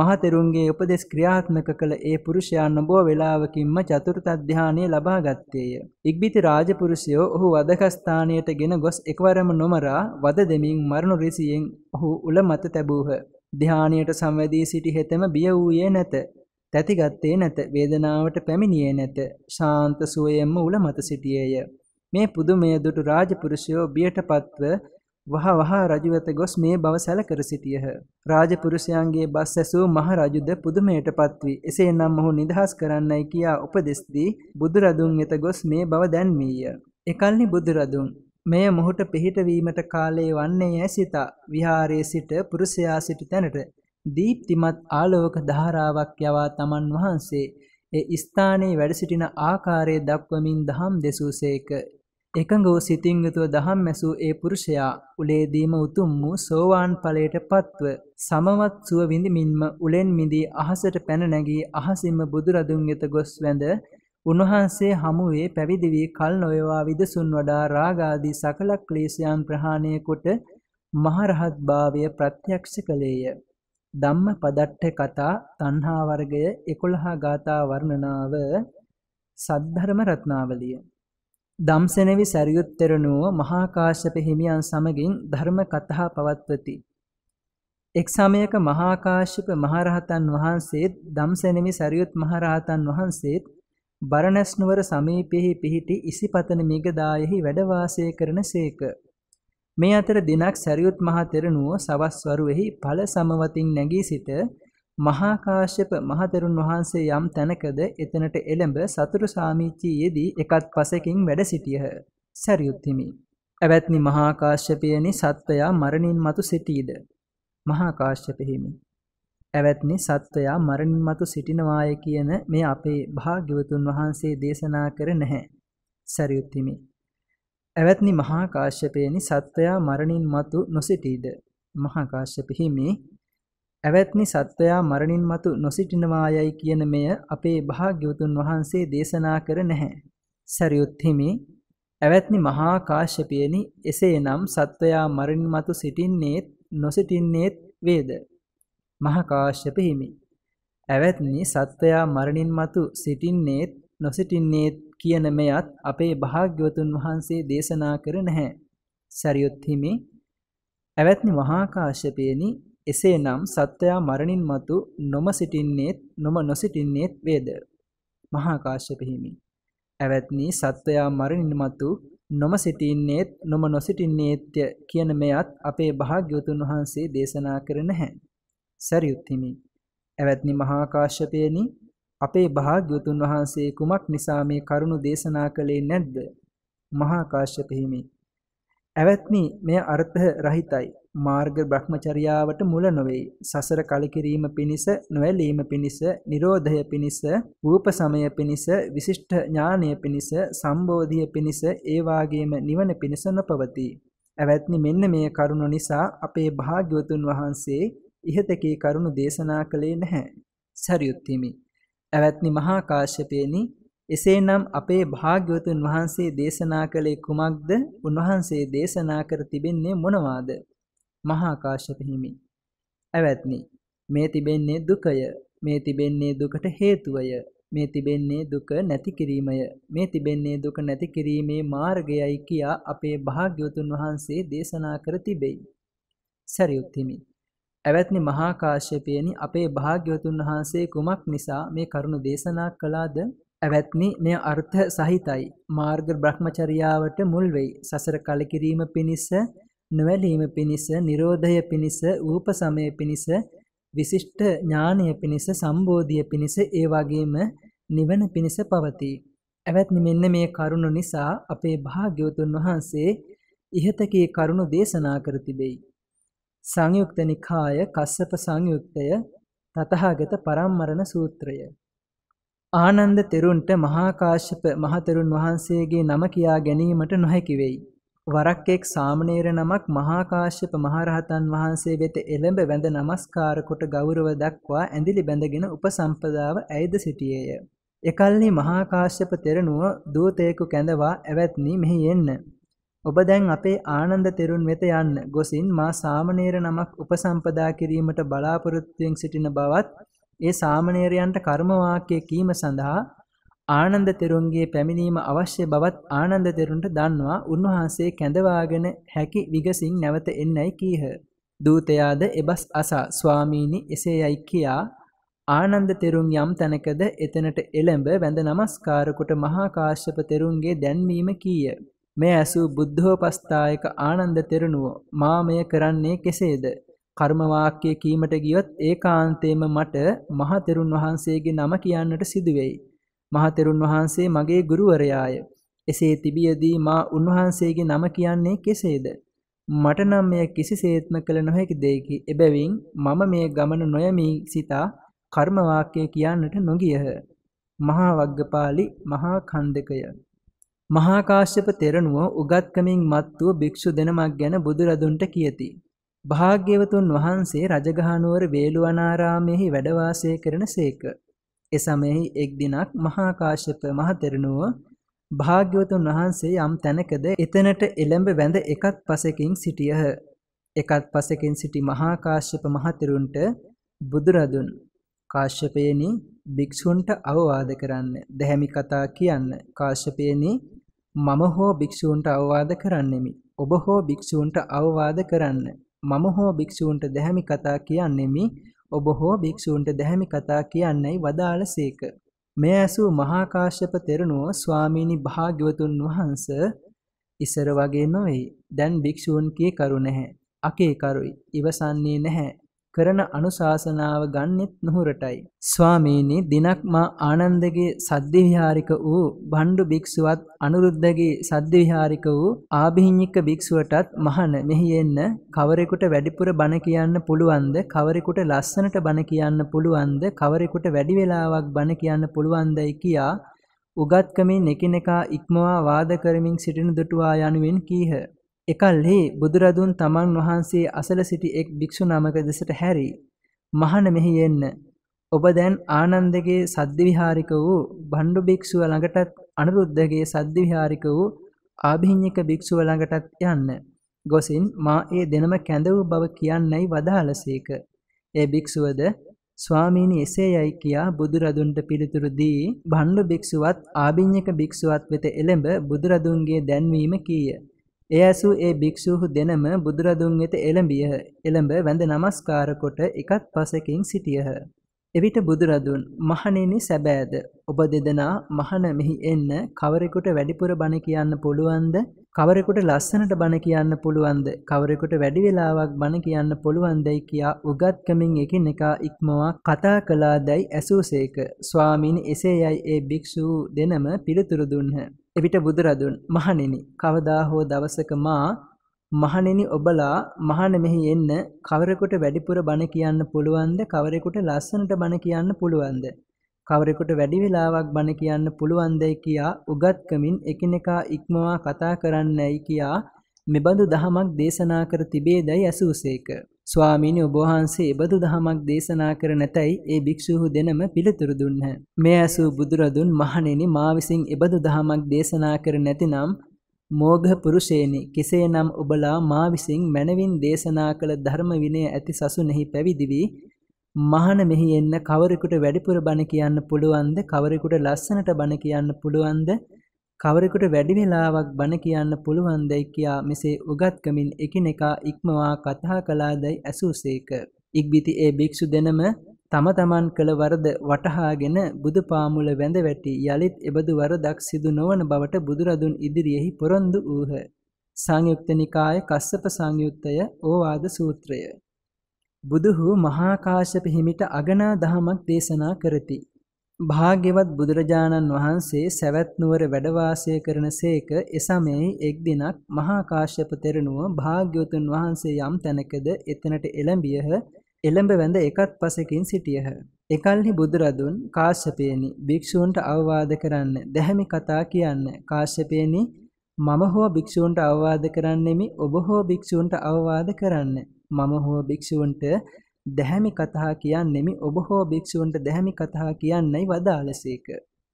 මහතෙරුන්ගේ උපදෙස් ක්‍රියාත්මක කළ ඒ පුරුෂයා නොබෝ වේලාවකින්ම චතුර්ථ ධානය ලබා ගත්තේය. ඉක්බිති රාජපුරුෂයෝ ඔහු වදකස්ථානයට ගෙන ගොස් එකවරම නොමරා වද දෙමින් මරණ රිසියෙන් ඔහු උල මත තැබූහ. ධානයට සමවැදී සිටි හෙතෙම බිය වූයේ නැත. තැතිගත්තේ නැත. වේදනාවට පැමිණියේ නැත. ශාන්ත සුවයෙන්ම උල මත සිටියේය. මේ පුදුමය දුටු රාජපුරුෂයෝ බියටපත්ව වහ වහ රජවත ගොස් මේ බව සැලකර සිටියහ. රාජපුරුෂයන්ගේ බස් ඇසූ මහ රජුද පුදුමයට පත්වී එසේනම් ඔහු නිදහස් කරන්නයි කියා උපදෙස් දී බුදුරදුන් වෙත ගොස් මේ බව දැන්වීය. එකල්නි බුදුරදුන් මෙය මොහුට පිහිට වීමට කාලය වන්නේ යැයි සිතා විහාරයේ සිට පුරුෂයා සිටි තැනට දීප්තිමත් ආලෝක ධාරාවක් යවා තමන් වහන්සේ ඒ ස්ථානයේ වැඩ සිටින ආකාරය දක්වමින් දහම් දෙසූසේක එකඟ වූ සිතින් යුතුව දහම් ඇසූ ඒ පුරුෂයා උලේදීම උතුම් වූ සෝවාන් ඵලයට පත්ව සමවත් සුව විඳිමින්ම උලෙන් මිදී අහසට පැන නැගී අහසින්ම බුදුරදුන් වෙත ගොස් වැඳ උන්වහන්සේ හමුවේ පැවිදි වී කල් නොයවා විදසුන් වඩා රාග ආදී සකල ක්ලේශයන් ප්‍රහාණය කොට මහරහත් භාවය ප්‍රත්‍යක්ෂ කළේය. ධම්මපදට්ඨ කතා තණ්හා වර්ගය 11 ගාථා වර්ණනාව සද්ධර්ම රත්නාවලිය. දම්සෙනෙවි සරියුත් තෙරණුව මහා කාශ්‍යප හිමියන් සමගින් ධර්ම කතා පවත්වති. එක් සමයක මහා කාශ්‍යප මහරහතන් වහන්සේත් දම්සෙනෙවි සරියුත් මහරහතන් වහන්සේත් බරණැස් නුවර සමීපෙහි පිහිටි ඉසිපතන මිගදායෙහි වැඩ වාසය කරන සේක. මේ අතර දිනක් සැරියුත් මහ තෙරණුව සවස් වරුවේහි ඵල සමවතින් නැගී සිට මහා කාශ්‍යප මහ තෙරුන් වහන්සේ යම් තැනකද එතනට එළඹ සතුරු සාමිච්චියේදී එකත් පසෙකින් වැඩ සිටියහ. සැරියුත් හිමි. ඇවැත්නි මහා කාශ්‍යපයනි සත්වයා මරණින් මතු සිටීද. මහා කාශ්‍යප හිමි. ඇවැත්නි සත්වයා මරණින් මතු සිටිනවාය කියන මේ අපේ භාග්‍යවතුන් වහන්සේ දේශනා කර නැහැ. සරියුත් හිමි. ඇවැත්නි මහා කාශ්‍යපේනි සත්වයා මරණින් මතු නොසිටීද? මහා කාශ්‍යප හිමි ඇවැත්නි සත්වයා මරණින් මතු නොසිටිනවායයි කියන මෙය අපේ භාග්‍යවතුන් වහන්සේ දේශනා කර නැහැ. සරියුත් හිමි ඇවැත්නි මහා කාශ්‍යපියනි එසේනම් සත්වයා මරණින් මතු සිටින්නේත් නොසිටින්නේත් වේද? මහකාශ්‍යප හිමි. ඇවැත්නි සත්වයා මරණින් මතු සිටින්නේත් නොසිටින්නේත් කියන මෙයත් අපේ භාග්‍යවතුන් වහන්සේ දේශනා කර නැහැ. සරියොත් හිමි ඇවැත්නි මහාකාශ්‍යපයනි එසේනම් සත්වයා මරණින් මතු නොම සිටින්නේත් නොම නොසිටින්නේත් වේද. මහාකාශ්‍යප හිමි ඇවැත්නි සත්වයා මරණින් මතු නොම සිටින්නේත් නොම නොසිටින්නේත්ය කියන මෙයත් අපේ භාග්‍යවතුන් වහන්සේ දේශනා කර නැහැ. සැරියුත්හිමි. ඇවැත්නි මහා කාශ්‍යපයෙනි අපේ භාග්‍යවතුන් වහන්සේ කුමක් නිසා මේ කරුණ දේශනා කළේ නැද්ද? මහා කාශ්‍යප හිමි. ඇවැත්නි මෙය අර්ථ රහිතයි. මාර්ග භ්‍රමචර්යාවට මුල නොවේ. සසර කලකිරීම පිණිස, නොඇලීම පිණිස, Nirodhaය පිණිස, රූප සමය පිණිස, විශිෂ්ට ඥානය පිණිස, සම්බෝධිය පිණිස, ඒ වාගේම නිවන පිණිස නොපවතී. ඇවැත්නි මෙන්න මේ කරුණ නිසා අපේ භාග්‍යවතුන් වහන්සේ ඉහතකී කරුණු දේශනා කළේ නැහැ. සරියුත් හිමි. ඇවැත්නි මහා කාශ්‍යපේනි එසේනම් අපේ භාග්‍යවතුන් වහන්සේ දේශනා කළේ කුමක්ද? උන්වහන්සේ දේශනා කර තිබෙන්නේ මොනවාද? මහා කාශ්‍යප හිමි. ඇවැත්නි මේ තිබෙන්නේ දුකය මේ තිබෙන්නේ දුකට හේතුවය මේ තිබෙන්නේ දුක නැති කිරීමය මේ තිබෙන්නේ දුක නැති කිරීමේ මාර්ගයයි කියා අපේ භාග්‍යවතුන් වහන්සේ දේශනා කර තිබෙයි සරියුත් හිමි ඇවැත්නි මහා කාශ්‍යපයනි අපේ භාග්‍යවතුන් වහන්සේ කුමක් නිසා මේ කරුණ දේශනා කළාද? ඇවැත්නි මෙය අර්ථ සහිතයි. මාර්ග භ්‍රමචර්යාවට මුල් වෙයි. සසර කලකිරීම පිණිස, නොවැළීම පිණිස, Nirodhaය පිණිස, ූපසමය පිණිස, විශිෂ්ට ඥානය පිණිස, සම්බෝධිය පිණිස, ඒ වගේම නිවන පිණිස පවතී. ඇවැත්නි මෙන්න මේ කරුණ නිසා අපේ භාග්‍යවතුන් වහන්සේ ඉහතකී කරුණ දේශනා කර තිබෙයි. සංයුක්ත නිකාය කස්සප සංයුක්තය තතහාගත පරම්මරණ සූත්‍රය ආනන්ද තෙරුන්ට මහා කාශ්‍යප මහතෙරුන් වහන්සේගේ නම කියා ගැනීමට නොහැකි වෙයි. වරක් එක් සාමණේර නමක් මහා කාශ්‍යප මහරහතන් වහන්සේ වෙත එළඹ වැඳ නමස්කාර කොට ගෞරව දක්වා ඇඳිලි බැඳගෙන උපසම්පදාව ඇයිද සිටියේය. එකල්හි මහා කාශ්‍යප තෙරණුව දූතයෙකු කැඳවා ඇවැත්නි මෙහි එන්න. ඔබ දැන් අපේ ආනන්ද තෙරුන් වෙත යන්න ගොසින් මා සාමණේර නමක් උපසම්පදා කිරීමට බලාපොරොත්තුෙන් සිටින බවත් ඒ සාමණේරයන්ට කර්ම වාක්‍ය කීම සඳහා ආනන්ද තෙරුන්ගේ පැමිණීම අවශ්‍ය බවත් ආනන්ද තෙරුන්ට දන්වා උන්වහන්සේ කැඳවාගෙන හැකි විගසින් නැවත එන්නයි කීහ. දූතයාද එබස් අසා ස්වාමීනි එසේයයි කියා ආනන්ද තෙරුන් යම් තැනකද එතනට එළඹ වැඳ නමස්කාර කොට මහා කාශ්‍යප තෙරුන්ගේ දැන්වීම කීය. මේ ඇසූ බුද්ධෝපස්ථායක ආනන්ද තෙරණුව මා මෙය කරන්නේ කෙසේද? කර්ම වාක්‍ය කීමට ගියොත් ඒකාන්තයෙන්ම මට මහ තෙරුන් වහන්සේගේ නම කියන්නට සිදුවේයි. මහ තෙරුන් වහන්සේ මගේ ගුරුවරයාය. එසේ තිබියදී මා උන්වහන්සේගේ නම කියන්නේ කෙසේද? මට නම් මෙය කිසිසේත්ම කළ නොහැකි දෙයකි. එබැවින් මම මේ ගමන නොයමී සිතා කර්ම වාක්‍ය කියන්නට නොගියහ. මහා වග්ගපාලි මහා කන්දකය මහාකාශ්‍යප තෙරණුව උගත්කමින් මත් වූ භික්ෂු දෙනමක් ගැන බුදුරදුන්ට කියති. භාග්‍යවතුන් වහන්සේ රජගහනුවර වේළුවනාරාමයෙහි වැඩවාසය කරන සේක. එසමයෙහි එක් දිනක් මහාකාශ්‍යප මහතෙරණුව භාග්‍යවතුන් වහන්සේ යම් තැනකද එතනට එළඹ වැඳ එකත් පසෙකින් සිටියහ. එකත් පසෙකින් සිටි මහාකාශ්‍යප මහතෙරුන්ට බුදුරදුන් කාශ්‍යපයනි භික්ෂුන්ට අවවාද කරන්න දැහැමි කතා කියන්න කාශ්‍යපයනි මම හෝ භික්ෂූන්ට අවවාද කරන්නෙමි. ඔබ හෝ භික්ෂූන්ට අවවාද කරන්න. මම හෝ භික්ෂූන්ට දැහැමි කතා කියන්නෙමි. ඔබ හෝ භික්ෂූන්ට දැහැමි කතා කියන්නයි වදාළසේක. මෙය ඇසූ මහා කාශ්‍යප තෙරණුව ස්වාමීනි භාග්‍යවතුන් වහන්ස ඉසර වගේ නොවේ. දැන් භික්ෂූන් කී කරු නැහැ. අකේ කරුයි. ඉවසන්නේ නැහැ. කරන අනුශාසනාව ගන්නෙත් නුහුරටයි. ස්වාමීනි දිනක් මා ආනන්දගේ සද්දිවිහාරික වූ බණ්ඩු භික්ෂුවත් අනුරුද්ධගේ සද්දිවිහාරික වූ ආභිහිඤ්ඤික භික්ෂුවටත් මහන මෙහි එන්න කවරෙකුට වැඩිපුර බණ කියන්න පුළුවන්ද කවරෙකුට ලස්සනට බණ කියන්න පුළුවන්ද කවරෙකුට වැඩි වේලාවක් බණ කියන්න පුළුවන්දයි කියා උගත්කමින් එකිනෙකා ඉක්මවා වාද කරමින් සිටින දුටුවා යනුවෙන් කීහ. එකල්හි බුදුරදුන් තමන් වහන්සේ අසල සිටි එක් භික්‍ෂු නමක දෙසට හැරි. මහන මෙහි එන්න. ඔබ දැන් ආනන්දගේ සද්ධවිහාරික වූ බණ්ඩු භික්‍ෂුව ළඟටත් අනුරුද්ධගේ සද්ධවිහාරික වූ ආභිහිං්ඥික භික්‍ෂුව ළඟටත් යන්න. ගොසින් මා ඒ දෙනම කැඳව් බව කියන්නයි වදාලසේක. ඒ භික්‍ෂුවද ස්වාමීණි එසේ යයි කියා බුදුරදුන්ට පිළිතුරු දී බණ්ඩු භික්‍ෂුවත් ආභිං්ඥක භික්‍ෂුවත් වෙත එළඹ බුදුරදුන්ගේ දැන්වීම කීය. එය ඇසු ඒ භික්ෂූහු දෙනම බුදුරදුන් වෙත එළඹියහ. එළඹ වැඳ නමස්කාර කොට එකත් පසකින් සිටියහ. එවිට බුදුරදුන් මහණෙනි සැබෑද ඔබ දෙදෙනා මහණ මෙහි එන්න කවරෙකුට වැඩිපුර බණ කියන්න පුළුවන්ද? කවරෙකුට ලස්සනට බණ කියන්න පුළුවන්ද? කවරෙකුට වැඩි වේලාවක් බණ කියන්න පුළුවන්දයි කියා උගත්කමින් එකිනෙකා ඉක්මවා කතා කළාදයි ඇසූසේක. ස්වාමීන් එසේ යයි ඒ භික්ෂූ දෙනම පිළිතුරු දුන්හ. එවිට බුදුරදුන් මහණෙනි කවදා හෝ දවසක මා මහණෙනි ඔබලා මහණ මෙහි එන්න කවරෙකුට වැඩිපුර බණ කියන්න පුළුවන්ද කවරෙකුට ලස්සනට බණ කියන්න පුළුවන්ද කවරෙකුට වැඩි වෙලාවක් බණ කියන්න පුළුවන්දයි කියා උගත්කමින් එකිනෙකා ඉක්මවා කතා කරන්නයි කියා මෙබඳු දහමක් දේශනා කර තිබේදයි ඇසූසේක ස්වාමීනි ඔබ වහන්සේ එබඳු දහමක් දේශනා කර නැතයි ඒ භික්ෂූහු දෙනම පිළිතුරු දුන්හ. මේ ඇසූ බුදුරදුන් මහණෙනි මා විසින් එබඳු දහමක් දේශනා කර නැතිනම් මෝඝ පුරුෂේනි කෙසේනම් ඔබලා මා විසින් මනවින් දේශනා කළ ධර්ම විනය ඇති සසුනේහි පැවිදි වී මහාන මෙහි එන්න කවරෙකුට වැඩිපුර බණ කියන්න පුළුවන්ද කවරෙකුට ලස්සනට බණ කියන්න පුළුවන්ද කවරෙකුට වැඩි වෙලාවක් බණ කියන්න පුළුවන් දැයි කියා මෙසේ උගත්කමින් එකිනෙකා ඉක්මවා කතා කළාදැයි ඇසූසේක. ඉක්බිති ඒ භික්ෂු දෙනම තම තමන් කළ වරද වටහාගෙන බුදු පාමුල වැඳ වැටි යළිත් එබඳු වරදක් සිදු නොවන බවට බුදුරදුන් ඉදිරියෙහි පොරොන්දු වූහ. සංයුක්ත නිකාය කස්සප සංයුත්තය ඕවාද සූත්‍රය. බුදුහු මහාකාශප හිමිට අගනා දහමක් දේශනා කරති. භාග්‍යවත් බුදුරජාණන් වහන්සේ සැවැත් නුවර වැඩ වාසය කරන සේක එසමයේ එක් දිනක් මහා කාශ්‍යප තෙරණුව භාග්‍යවතුන් වහන්සේ යම් තැනකද එතනට එළඹියහ එළඹ වැඳ එකත් පසකින් සිටියහ එකල්හි බුදුරදුන් කාශ්‍යපේනි භික්ෂූන්ට අවවාද කරන්න දැහැමි කතා කියන්න කාශ්‍යපේනි මම හෝ භික්ෂූන්ට අවවාද කරන්නෙමි ඔබ හෝ භික්ෂූන්ට අවවාද කරන්න මම හෝ භික්ෂූන්ට දැහැමි කතා කියන්නෙමි ඔබ හෝ භික්ෂූන්ට දැහැමි කතා කියන්නයි වදාළසේක.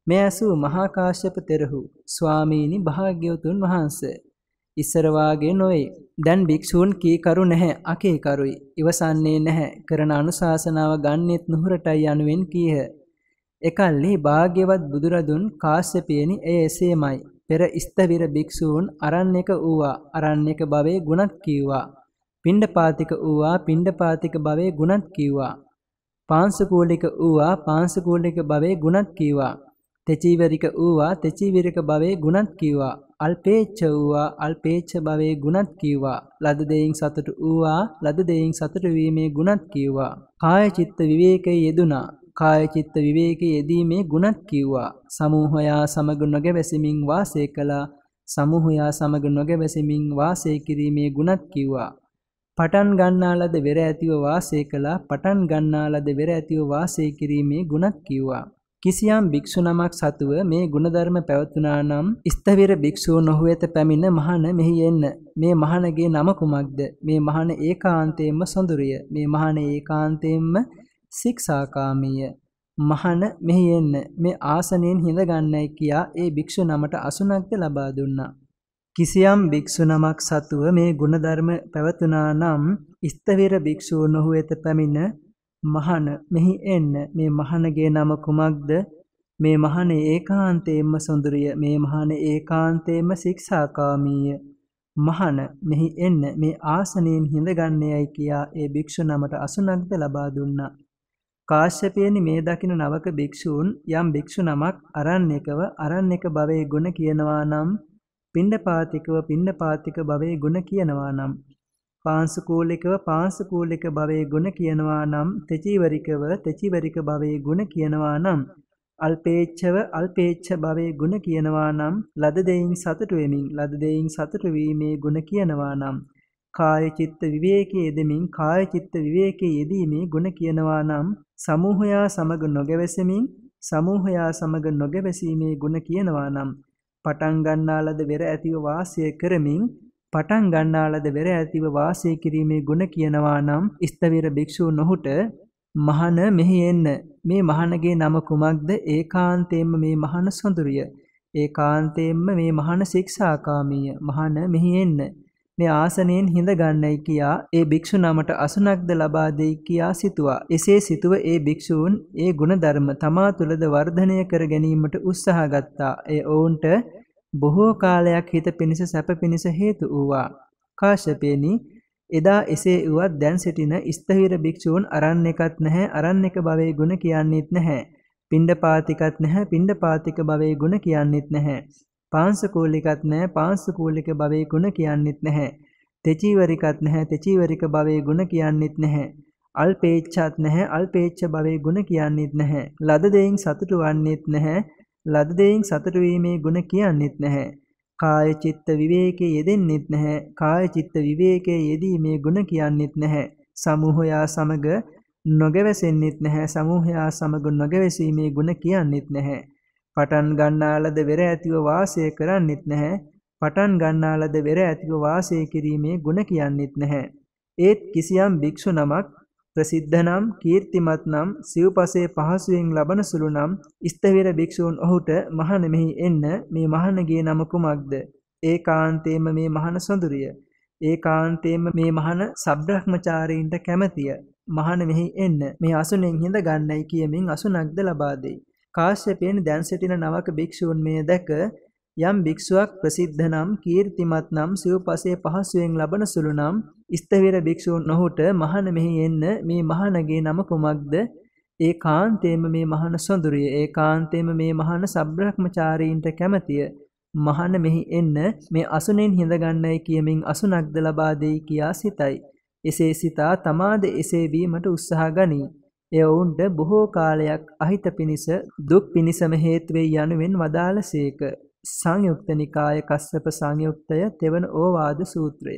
මේ ඇසූ මහාකාශ්‍යප තෙරහු ස්වාමීනි භාග්‍යවතුන් වහන්ස. ඉස්සරවාගේ නොයි. දැන් භික්‍ෂූන් කීකරු නැහැ අකේකරුයි. ඉවසන්නේ නැහැ කරන අනුශාසනාව ගන්නෙත් නුහුරටයි යනුවෙන් කීහ. එකල්ලි භාග්‍යවත් බුදුරදුන් කාශ්‍යපයනි එය එසේමයි. පෙර ස්ථවිර භික්‍ෂූන් අරන් එක වූවා අරන් එක බවේ ගුණක් කීවා. පිණ්ඩපාතික වූවා පිණ්ඩපාතික භවයේ ගුණත් කිව්වා. පාංශකූලික වූවා පාංශකූලික භවයේ ගුණත් කිව්වා. තෙචීවරික වූවා තෙචීවරික භවයේ ගුණත් කිව්වා. අල්පේච්ඡ වූවා අල්පේච්ඡ භවයේ ගුණත් කිව්වා. ලද දෙයින් සතුට වූවා ලද දෙයින් සතුට වීමේ ගුණත් කිව්වා. කාය චිත්ත විවේකයේ යෙදුනා. කාය චිත්ත විවේකයේ යෙදීමේ ගුණත් කිව්වා. සමූහයා සමග නොගැවැසෙමින් වාසය කළා. සමූහයා සමග නොගැවැසෙමින් වාසය කිරීමේ ගුණත් කිව්වා. පටන් ගන්නාලද වෙර ඇතිව වාසය කළා පටන් ගන්නාලද වෙර ඇතිව වාසය කිරීමේ ගුණක් කිව්වා. කිසියම් භික්ෂු නමක් සතුව මේ ගුණධර්ම පැවතුනා නම් ස්ථවිර භික්ෂුව නොහු වෙත පැමිණ මහණ මෙහි එන්න. මේ මහණගේ නම කුමක්ද? මේ මහණ ඒකාන්තයෙන්ම සොඳුරිය. මේ මහණ ඒකාන්තයෙන්ම ශික්ෂාකාමීය. මහණ මෙහි එන්න. මේ ආසනයෙන් හිඳ ගන්නයි කියා ඒ භික්ෂු නමට අසුනක්ද ලබා දුන්නා. කිසියම් භික්ෂුනමක් සතුව මේ ගුණධර්ම පැවතුනා නම් ස්ථවිර භික්ෂුව නොහු වෙත පැමිණ මහන මෙහි එන්න මේ මහනගේ නම කුමක්ද මේ මහන ඒකාන්තයෙන්ම සොඳුරිය මේ මහන ඒකාන්තයෙන්ම ශික්ෂාකාමීය මහන මෙහි එන්න මේ ආසනයෙන් හිඳගන්නේයයි කියා ඒ භික්ෂු නමට අසුනක්ද ලබා දුන්නා කාශ්‍යපයනි මේ දකින නවක භික්ෂූන් යම් භික්ෂු නමක් අරන්නේකව අරන්නේක භවයේ ගුණ කියනවා නම් පිණ්ඩපාතිකව පිණ්ඩපාතික භවයේ ගුණ කියනවා නම් පාංශුකූලිකව පාංශුකූලික භවයේ ගුණ කියනවා නම් තෙචීවරිකව තෙචීවරික භවයේ ගුණ කියනවා නම් අල්පේච්ඡව අල්පේච්ඡ භවයේ ගුණ කියනවා නම් ලද දෙයින් සතුට වෙමින් ලද දෙයින් සතුට වීමේ ගුණ කියනවා නම් කාය චිත්ත විවේකයේ දෙමින් කාය චිත්ත විවේකයේ යෙදීමේ ගුණ කියනවා නම් සමූහයා සමග නොගැවසෙමින් සමූහයා සමග නොගැවසීමේ ගුණ කියනවා නම් පටන් ගන්නා ලද වෙර ඇතිව වාසය කරමින් පටන් ගන්නා ලද වෙර ඇතිව වාසය කිරීමේ ගුණ කියනවා නම් ස්තවිර භික්ෂූන් ඔහුට මහන මෙහි එන්න මේ මහනගේ නම කුමක්ද ඒකාන්තයෙන්ම මේ මහන සොඳුරිය ඒකාන්තයෙන්ම මේ මහන ශික්ෂාකාමීය මහන මෙහි එන්න මේ ආසනයෙන් හිඳ ගන්නයි කියා ඒ භික්ෂු නමට අසුනක්ද ලබා දෙයි කියා සිතුවා. එසේ සිතුව ඒ භික්ෂූන් ඒ ගුණධර්ම තමා තුළද වර්ධනය කර ගැනීමට උත්සාහ ගත්තා. ඒ ඔවුන්ට බොහෝ කාලයක් හිත පිණිස සැප පිණිස හේතු වූවා. කාශ්‍යපේනි එදා එසේ වුවත් දැන් සිටින ස්ථවිර භික්ෂූන් අරන් එකත් නැහැ අරන් එක භවයේ ගුණ කියන්නෙත් නැහැ. පිණ්ඩපාතිකත් නැහැ පිණ්ඩපාතික භවයේ ගුණ කියන්නෙත් නැහැ. පාංශකූලිකත් නැහැ පාංශකූලික භවයේ ගුණ කියන්නෙත් නැහැ තෙචීවරිකත් නැහැ තෙචීවරික භවයේ ගුණ කියන්නෙත් නැහැ අල්පේච්ඡත් නැහැ අල්පේච්ඡ භවයේ ගුණ කියන්නෙත් නැහැ ලද දෙයින් සතුටු වන්නෙත් නැහැ ලද දෙයින් සතුටු වීමේ ගුණ කියන්නෙත් නැහැ. කාය චිත්ත විවේකයේ යෙදෙන්නෙත් නැහැ. කාය චිත්ත විවේකයේ යෙදීමේ ගුණ කියන්නෙත් නැහැ. සමූහයා සමග නොගැවසෙන්නෙත් නැහැ. සමූහයා සමග නොගැවසීමේ ගුණ කියන්නෙත් නැහැ. පටන් ගන්නාලද වෙර ඇතිව වාසය කරන්නෙත් නැහැ. පටන් ගන්නාලද වෙර ඇතිව වාසය කිරීමේ ගුණ කියන්නෙත් නැහැ. ඒත් කිසියම් භික්ෂු නමක් ප්‍රසිද්ධ නම් කීර්තිමත් නම් සිව්පසේ පහසුවෙන් ලබන සුළු නම් ස්ථවිර භික්ෂූන් ඔහුට මහණෙහි එන්න මේ මහණගේ නම කුමක්ද? ඒකාන්තේම මේ මහණ සොඳුරිය. ඒකාන්තේම මේ මහණ සබ්‍රහ්මචාරීන්ට කැමැතිය. මහණෙහි එන්න මේ අසුනෙන් හිඳ ගන්නයි කියමින් අසුනක්ද ලබා දෙයි. කාශ්‍යපයන් දැන් සිටින නවක භික්ෂූන් මෙය දැක යම් භික්ෂුවක් ප්‍රසිද්ධ නම් කීර්තිමත් නම් සිව්පසේ පහසුවෙන් ලබන සුළු නම් ස්ථවිර භික්ෂූන් ඔහුට මහන මෙහි එන්න මේ මහනගේ නම කුමක්ද ඒ කාන්තේම මේ මහන සොඳුරිය ඒ කාන්තේම මේ මහන සබ්‍රහ්මචාරීන්ට කැමතිය මහන මෙහි එන්න මේ අසුනෙන් හිඳගන්නයි කියමින් අසුනක්ද ලබා දෙයි කියා සිතයි එසේ සිතා තමාද එසේ වීමට උත්සාහ ගනී එය ඔවුන්ට බොහෝ කාලයක් අහිත පිණිස දුක් පිණිසම හේතුවෙයි යනුවෙන් වදාළසේක. සංයුක්ත නිකාය කස්සප සංයුක්තය තෙවන ඕවාද සූත්‍රය.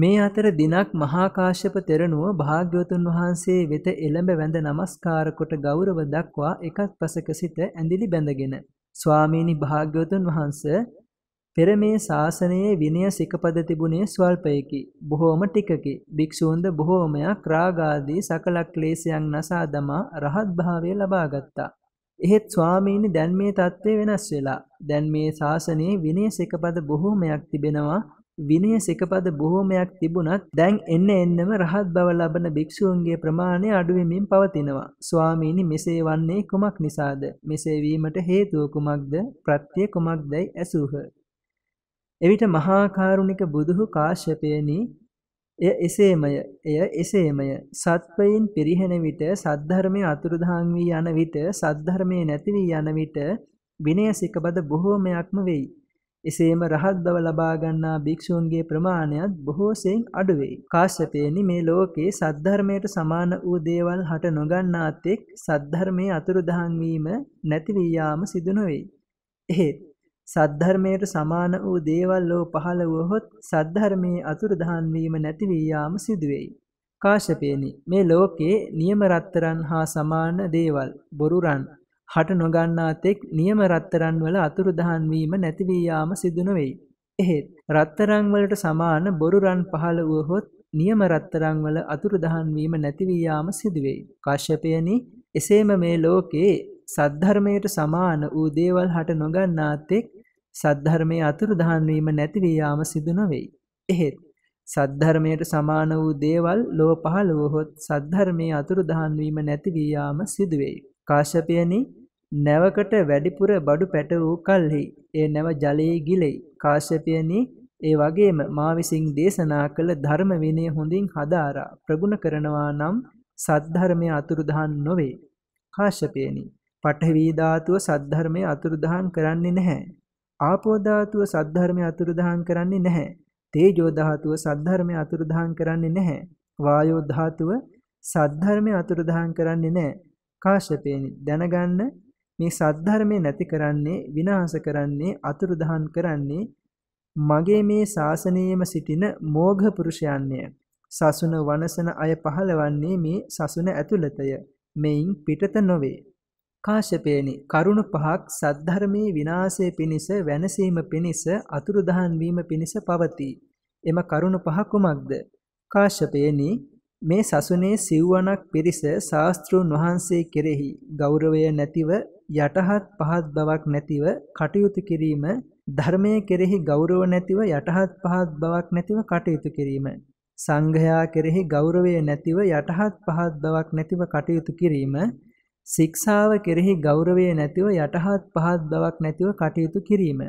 මේ අතර දිනක් මහාකාශ්‍යප තෙරණුව භාග්‍යවතුන් වහන්සේ වෙත එළඹ වැඳ නමස්කාර කොට ගෞරව දක්වා එකත් පසක සිට ඇඳිලි බැඳගෙන ස්වාමීනි භාග්‍යවතුන් වහන්ස පෙර මේ ශාසනයේ විනය සිකපද තිබුණේ ස්වල්පයකි. බොහෝම ටිකකි. භික්ෂූන්ද බොහෝමයක් රාගාදී සකල ක්ලේශයන් නසා දමා රහත් භාවය ලබාගත්තා. එහෙත් ස්වාමීනි දැන් මේ தત્ත්වය වෙනස් වෙලා. දැන් මේ ශාසනයේ විනය සිකපද බොහෝමයක් තිබෙනවා. විනය සිකපද බොහෝමයක් තිබුණත් දැන් එන්න එන්නම රහත් බව ලබන භික්ෂූන්ගේ ප්‍රමාණය අඩු වෙමින් පවතිනවා. ස්වාමීනි මෙසේ වන්නේ කුමක් නිසාද? මෙසේ වීමට හේතුව කුමක්ද? ප්‍රත්‍ය කුමක්දයි ඇසූහ. එවිට මහා කාරුණික බුදුහු කාශ්‍යපයනි එය එසේමය එය එසේමය සත්වයින් පිරිහෙන විට සද්ධර්මයේ අතුරුදහන් වී යන විට සද්ධර්මයේ නැති වී යන විට විනය සිකබද බොහෝමයක්ම වෙයි එසේම රහත් බව ලබා ගන්නා භික්ෂූන්ගේ ප්‍රමාණයත් බොහෝසෙයින් අඩු වෙයි. කාශ්‍යපේනි මේ ලෝකේ සද්ධර්මයට සමාන වූ දේවල් හට නොගන්නාතෙක් සද්ධර්මයේ අතුරුදහන් වීම නැති වී යාම සිදු නොවේ. එහෙත් සද්ධර්මයට සමාන වූ දේවල් ලෝ පහළ වුවහොත් සද්ධර්මයේ අතුරුදහන් වීම නැති වී යාම සිදුවේයි. කාශපේනි මේ ලෝකේ නියම රත්තරන් හා සමාන දේවල් බොරුරන් හට නොගන්නා තෙක් නියම රත්තරන් වල අතුරුදහන් වීම නැති වී යාම සිදු නොවේයි. එහෙත් රත්තරන් වලට සමාන බොරුරන් පහළ වුවහොත් නියම රත්තරන් වල අතුරුදහන් වීම නැති වී යාම සිදුවේයි. කාශ්‍යපයනි එසේම මේ ලෝකේ සද්ධර්මයට සමාන වූ දේවල් හට නොගන්නා තෙක් සද්ධර්මයේ අතුරුදහන් වීම නැති වී යාම සිදු නොවේයි. එහෙත් සද්ධර්මයට සමාන වූ දේවල් ලෝ පහළව හොත් සද්ධර්මයේ අතුරුදහන් වීම නැති වී යාම සිදු වෙයි. කාශ්‍යපයනි නැවකට වැඩිපුර බඩු පැට වූ කල්හි ඒ නැව ජලයේ ගිලෙයි. කාශ්‍යපයනි ඒ වගේම මා විසින් දේශනා කළ ධර්ම විනය හොඳින් හදාරා ප්‍රගුණ කරනවා නම් සද්ධර්මයේ අතුරුදහන් නොවේ. කාශ්‍යපයනි පඨවි ධාතුව සද්ධර්මයේ අතුරුදහන් කරන්නේ නැහැ. ආපෝ ධාතුව සද්ධර්මයේ අතුරුදහන් කරන්නේ නැහැ. තේජෝ ධාතුව සද්ධර්මයේ අතුරුදහන් කරන්නේ නැහැ. වායෝ ධාතුව සද්ධර්මයේ අතුරුදහන් කරන්නේ නැහැ. කාශ්‍යපේනි දැනගන්න මේ සද්ධර්මය නැති කරන්නේ විනාශ කරන්නේ අතුරුදහන් කරන්නේ මගේ මේ ශාසනයේම සිටින මෝඝ පුරුෂයන්ය. සසුන වනසන අය පහළවන්නේ මේ සසුන ඇතුළතය. මෙයින් පිටත නොවේ. කාශ්‍යපේනි කරුණ පහක් සද්ධර්මයේ විනාශය පිණිස වෙනසීම පිණිස අතුරුදහන් වීම පිණිස පවතී. එම කරුණ පහ කුමක්ද? කාශ්‍යපේනි මේ සසුනේ සිව්වණක් පිරිස ශාස්ත්‍රුන් වහන්සේ කෙරෙහි ගෞරවය නැතිව යටහත් පහත් බවක් නැතිව කටයුතු කිරීම ධර්මයේ කෙරෙහි ගෞරව නැතිව යටහත් පහත් බවක් නැතිව කටයුතු කිරීම සංඝයා කෙරෙහි ගෞරවය නැතිව යටහත් පහත් බවක් නැතිව කටයුතු කිරීම ශික්ෂාව කෙරෙහි ගෞරවය නැතිව යටහත් පහත් බවක් නැතිව කටයුතු කිරීම.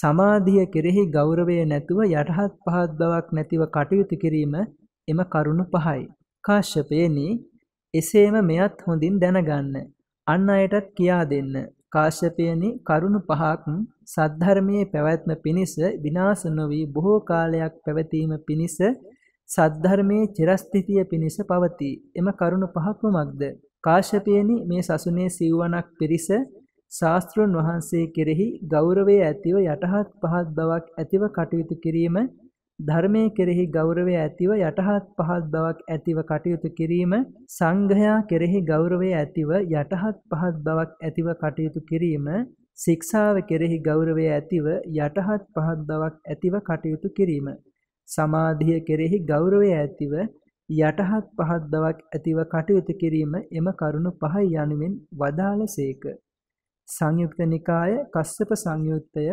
සමාධිය කෙරෙහි ගෞරවය නැතුව යටහත් පහත් බවක් නැතිව කටයුතු කිරීම එම කරුණු පහයි. කාශ්‍යපේනි එසේම මෙයත් හොඳින් දැනගන්න. අන් අයටත් කියා දෙන්න. කාශ්‍යපයනි කරුණු පහක් සද්ධර්මයේ පැවැත්ම පිණිස විනාශ නොවී බොහෝ කාලයක් පැවතීම පිණිස සද්ධර්මයේ චිරස්ථිතිය පිණිස පවතී. එම කරුණු පහ කුමක්ද? කාශ්‍යපයනි මේ සසුනේ සිව්වනක් පිරිස ශාස්ත්‍රඥ වහන්සේ කෙරෙහි ගෞරවය ඇතිව යටහත් පහත් බවක් ඇතිව කටයුතු කිරීම ධර්මයේ කෙරෙහි ගෞරවය ඇතිව යටහත් පහත් බවක් ඇතිව කටයුතු කිරීම සංඝයා කෙරෙහි ගෞරවය ඇතිව යටහත් පහත් බවක් ඇතිව කටයුතු කිරීම ශික්ෂාව කෙරෙහි ගෞරවය ඇතිව යටහත් පහත් බවක් ඇතිව කටයුතු කිරීම සමාධිය කෙරෙහි ගෞරවය ඇතිව යටහත් පහත් බවක් ඇතිව කටයුතු කිරීම එම කරුණු පහයි යනුවෙන් වදාළසේක. සංයුක්ත නිකාය කස්සප සංයුත්තය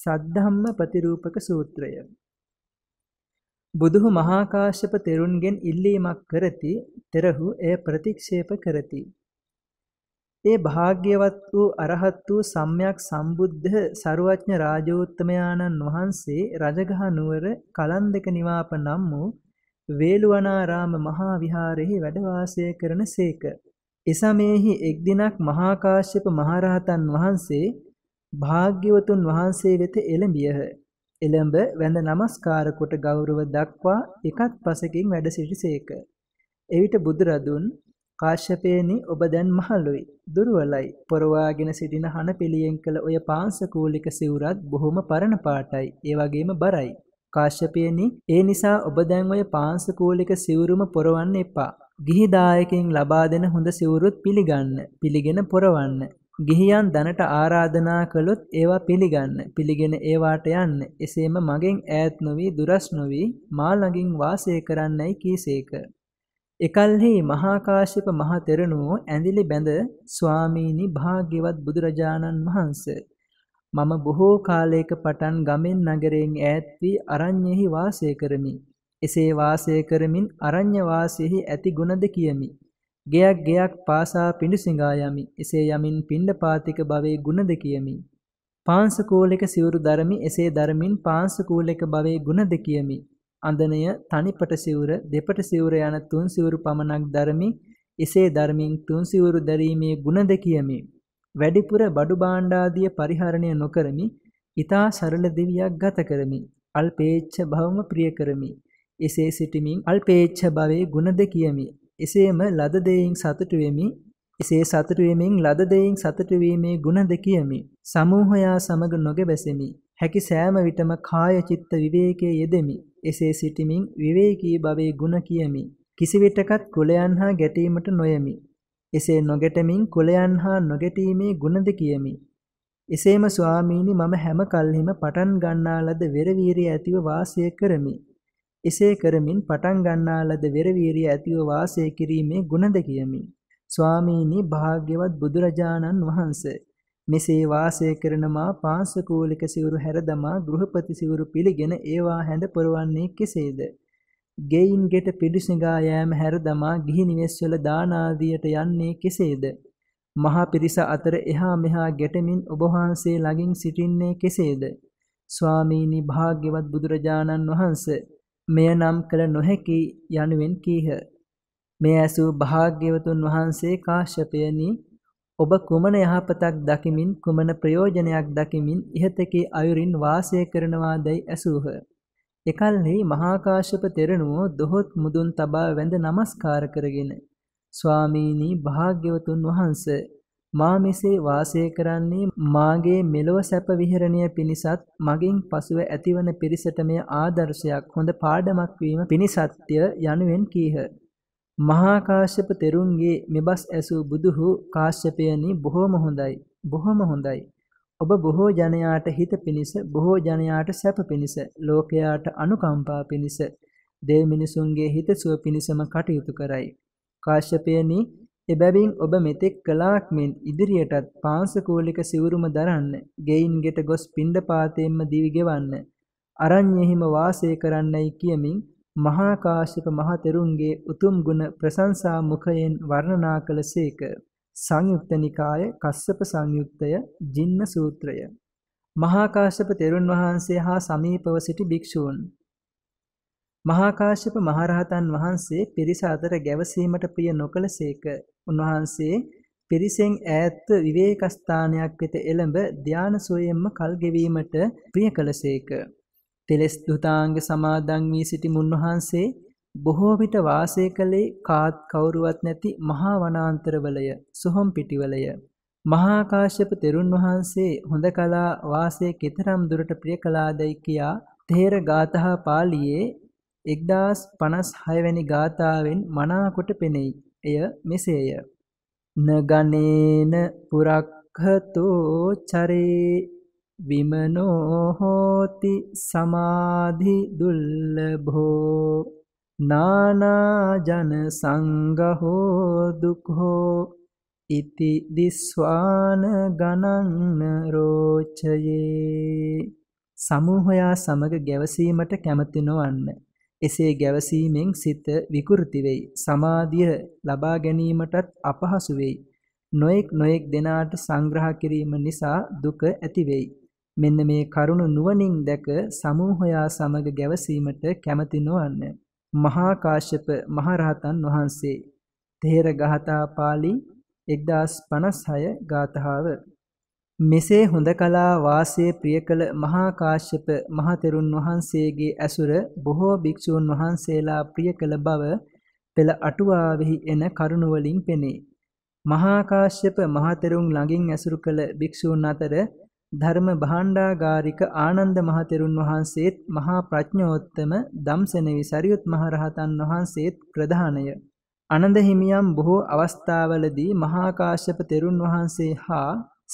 සද්ධම්ම ප්‍රතිරූපක සූත්‍රය. බුදුහු මහා කාශ්‍යප තෙරුන්ගෙන් ඉල්ලීමක් කරති තෙරහු එය ප්‍රතික්ෂේප කරති. ඒ භාග්‍යවත් වූ අරහත් වූ සම්්‍යක් සම්බුද්ධ සරුවඥ රාජෝත්තමයාණන් වහන්සේ රජගහ නුවර කලන්දක නිවාප නම් වූ වේළුවනාරාම මහා විහාරෙහි වැඩවාසය කරන සේක. එසමයෙහි එක් දිනක් මහාකාශ්‍යප මහරහතන් වහන්සේ භාග්‍යවතුන් වහන්සේ වෙත එළඹියහ. එළඹ වැඳ නමස්කාර කොට ගෞරව දක්වා එකත් පසකින් වැඩ සිටිසේක. එවිට බුදුරදුන් කාශ්‍යපේනි ඔබ දැන් මහලුයි දුර්වලයි පොරවාගෙන සිටින හන පිළියෙන් කළ ඔය පාංශකූලික සිවුරත් බොහොම පරණ පාටයි ඒ වගේම බරයි කාශ්‍යපයනි ඒ නිසා ඔබ දැන් ඔය පාංශකූලික සිවුරුම පොරවන්න එපා. ගිහි දායකයන් ලබා දෙන හොඳ සිවුරුත් පිළිගන්න. පිළිගෙන පොරවන්න. ගිහියන් දනට ආරාධනා කළොත් ඒවා පිළිගන්න. පිළිගෙන ඒවාට යන්න. එසේම මගෙන් ඈත් නොවි දුරස් නොවි මා ළඟින් වාසය කරන්නයි කීසේක. එකල්හි මහාකාශ්‍යප මහ තෙරණුවෝ ඇඳිලි බැඳ ස්වාමීනි භාග්‍යවත් බුදුරජාණන් වහන්සේ මම බොහෝ කාලයක පටන් ගමෙන් නගරයෙන් ඈත් වී අරණ්‍යෙහි වාසය කරමි. එසේ වාසය කරමින් අරණ්‍ය වාසයේහි ඇති ගුණද කියමි. ගයක් ගයක් පාසා පිඬුසිඟා යමි. එසේ යමින් පිණ්ඩපාතික භවයේ ගුණද කියමි. පාංශකූලක සිවුරු දරමි. එසේ දරමින් පාංශකූලක භවයේ ගුණද කියමි. අඳනය තනිපට සිවුර දෙපට සිවුර යන තුන් සිවුරු පමණක් දරමි. එසේ ධර්මයෙන් තුන් සිවුරු දැරීමේ ගුණද කියමි. වැඩිපුර බඩු භාණ්ඩාදිය පරිහරණය නොකරමි. ඊතා සරල දිවියක් ගත කරමි. අල්පේච්ඡ භවම ප්‍රිය කරමි. එසේ සිටමින් අල්පේච්ඡ භවයේ ගුණද කියමි. එසේම ලද දෙයින් සතුටු වෙමි. එසේ සතුටු වෙමින් ලද දෙයින් සතුටු වීමේ ගුණද කියමි. සමූහයා සමග නොගෙබැසෙමි. හැකි සෑම විටම කාය චිත්ත විවේකයේ යෙදෙමි. එසේ සිටමින් විවේකී භවයේ ගුණ කියමි. කිසිවිටකත් කුලයන් හා ගැටීමට නොයමි. එසේ නොගැටෙමින් කුලයන් හා නොගැටීමේ ගුණද කියමි. එසේම ස්වාමීනි මම හැම කල්හිම පටන් ගන්නා ලද වෙරවීරිය ඇතිව වාසය කරමි. එසේ කරමින් පටන් ගන්නා ලද වෙරවීරිය ඇතිව වාසය කිරීමේ ගුණද කියමි. ස්වාමීනි භාග්‍යවත් බුදුරජාණන් වහන්සේ මෙසේ වාසය කරන මා පාංශකූලික සිවුරු හැරදමා ගෘහපති සිවුරු පිළිගෙන ඒවා හැඳ පොරවන්නේ කෙසේද? ගෙයින් ගෙට පිඬුසිඟා යෑම හැර දමා ගිහි නිවෙස්වල දාන ආදියට යන්නේ කෙසේද? මහා පිරිස අතර එහා මෙහා ගැටෙමින් ඔබ වහන්සේ ළඟින් සිටින්නේ කෙසේද? ස්වාමීනි භාග්‍යවත් බුදුරජාණන් වහන්සේ මෙය නම් කළ නොහැකි යනුවෙන් කීහ. මේ ඇසූ භාග්‍යවතුන් වහන්සේ කාශ්‍යපයනි ඔබ කුමන යහපතක් දකිමින් කුමන ප්‍රයෝජනයක් දකිමින් ඉහතකේ අයුරින් වාසය කරනවාදැයි ඇසූහ. එකල්හි මහාකාශප තෙරණුවෝ දොහොත් මුදුන් තබා වැඳ නමස්කාර කරගෙන ස්වාමීනී භාග්‍යවතුන් වහන්ස මා මෙසේ වාසය කරන්නේ මාගේ මෙලොව සැප විහරණය පිණිසත් මගින් පසුව ඇතිවන පිරිසට මේ ආදර්ශයක් හොඳ පාඩමක් වීම පිණිසත්ය යනුවෙන් කීහ මහා කාශ්‍යප තෙරුන්ගේ මෙබස් ඇසූ බුදුහු කාශ්‍යපයනි බොහොම හොඳයි බොහොම හොඳයි ඔබ බොහෝ ජනයාට හිත පිණිස බොහෝ ජනයාට සැප පිණිස ලෝකයාට අනුකම්පා පිණිස දේ මිනිසුන්ගේ හිත සුව පිණිසම කටයුතු කරයි. කාශ්‍යපයනි එබැවින් ඔබ මෙතෙක් කලාක් මෙන් ඉදිරියටත් පාංශකූලික සිවුරුම දරන්න, ගෙයින් ගෙට ගොස් පිණ්ඩපාතයෙන්ම දිවි ගෙවන්න, අරණ්‍යෙහිම වාසය කරන්නයි කියමින් මහා කාශ්‍යප මහ තෙරුන්ගේ උතුම් ගුණ ප්‍රශංසා මුඛයෙන් වර්ණනා කළසේක. සංයුක්ත නිකාය කස්සප සංයුක්තය ජින්න සූත්‍රය මහා කාශ්‍යප තෙරුන් වහන්සේ හා සමීපව සිටි භික්ෂූන් මහා කාශ්‍යප මහරහතන් වහන්සේ පිරිස අතර ගැවසීමට ප්‍රිය නොකලසේක උන්වහන්සේ පිරිසෙන් ඈත්ව විවේක ස්ථානයක් වෙත එළඹ ධාන සෝයෙන්ම කල් ගෙවීමට ප්‍රිය කළසේක. තෙලස් දුතාංග සමාදන් වී සිටි මුන්වහන්සේ බොහෝ විට වාසය කළේ කාත් කවුරුවත් නැති මහා වනාන්තරවලය සොහොන් පිටිවලය මහා කාශ්‍යප තෙරුන් වහන්සේ හොඳ කලා වාසය කෙතරම් දුරට ප්‍රිය කළාදයි කියා තේර ගාථා පාළියේ 1056 වැනි ගාථාවෙන් මනාකොට පෙනෙයි. එය මෙසේය. නගනේන පුරක්ඛතෝ චරේ විමනෝ හෝති සමාධි දුල්ලභෝ නානාජන සංගහෝ දුක්හෝ ඉති දිස්වාන ගණන්න රෝචයේ සමූහයා සමග ගැවසීමට කැමති නොවන්න. එසේ ගැවසීමෙන් සිත විකෘති වෙයි. සමාධිය ලබා ගැනීමටත් අපහසු වෙයි. නොඑක් නොඑක් දෙනාට සංග්‍රහ කිරීම නිසා දුක ඇති වෙයි. මෙන්න මේ කරුණ නුවණින් දැක සමූහයා සමග ගැවසීමට කැමති නොවන්න. මහා කාශ්‍යප මහ රහතන් වහන්සේ තේර ගාථා පාළි 1056 ගාථාව මෙසේ හොඳ කලා වාසයේ ප්‍රිය කළ මහා කාශ්‍යප මහතෙරුන් වහන්සේගේ ඇසුර බොහෝ භික්ෂූන් වහන්සේලා ප්‍රිය කළ බව පෙළ අටුවාවෙහි එන කරුණ වලින් පෙනේ. මහා කාශ්‍යප මහතෙරුන් ළඟින් ඇසුරු කළ භික්ෂූන් අතර ධර්ම භාණ්ඩාගාරික ආනන්ද මහතෙරුන් වහන්සේත් මහා ප්‍රඥෝත්තම දම්සෙනෙවි සරියුත් මහරහතන් වහන්සේත් ප්‍රධානය. අනඳ හිමියම් බොහෝ අවස්ථාවලදී මහා කාශ්‍යප තෙරුන් වහන්සේ හා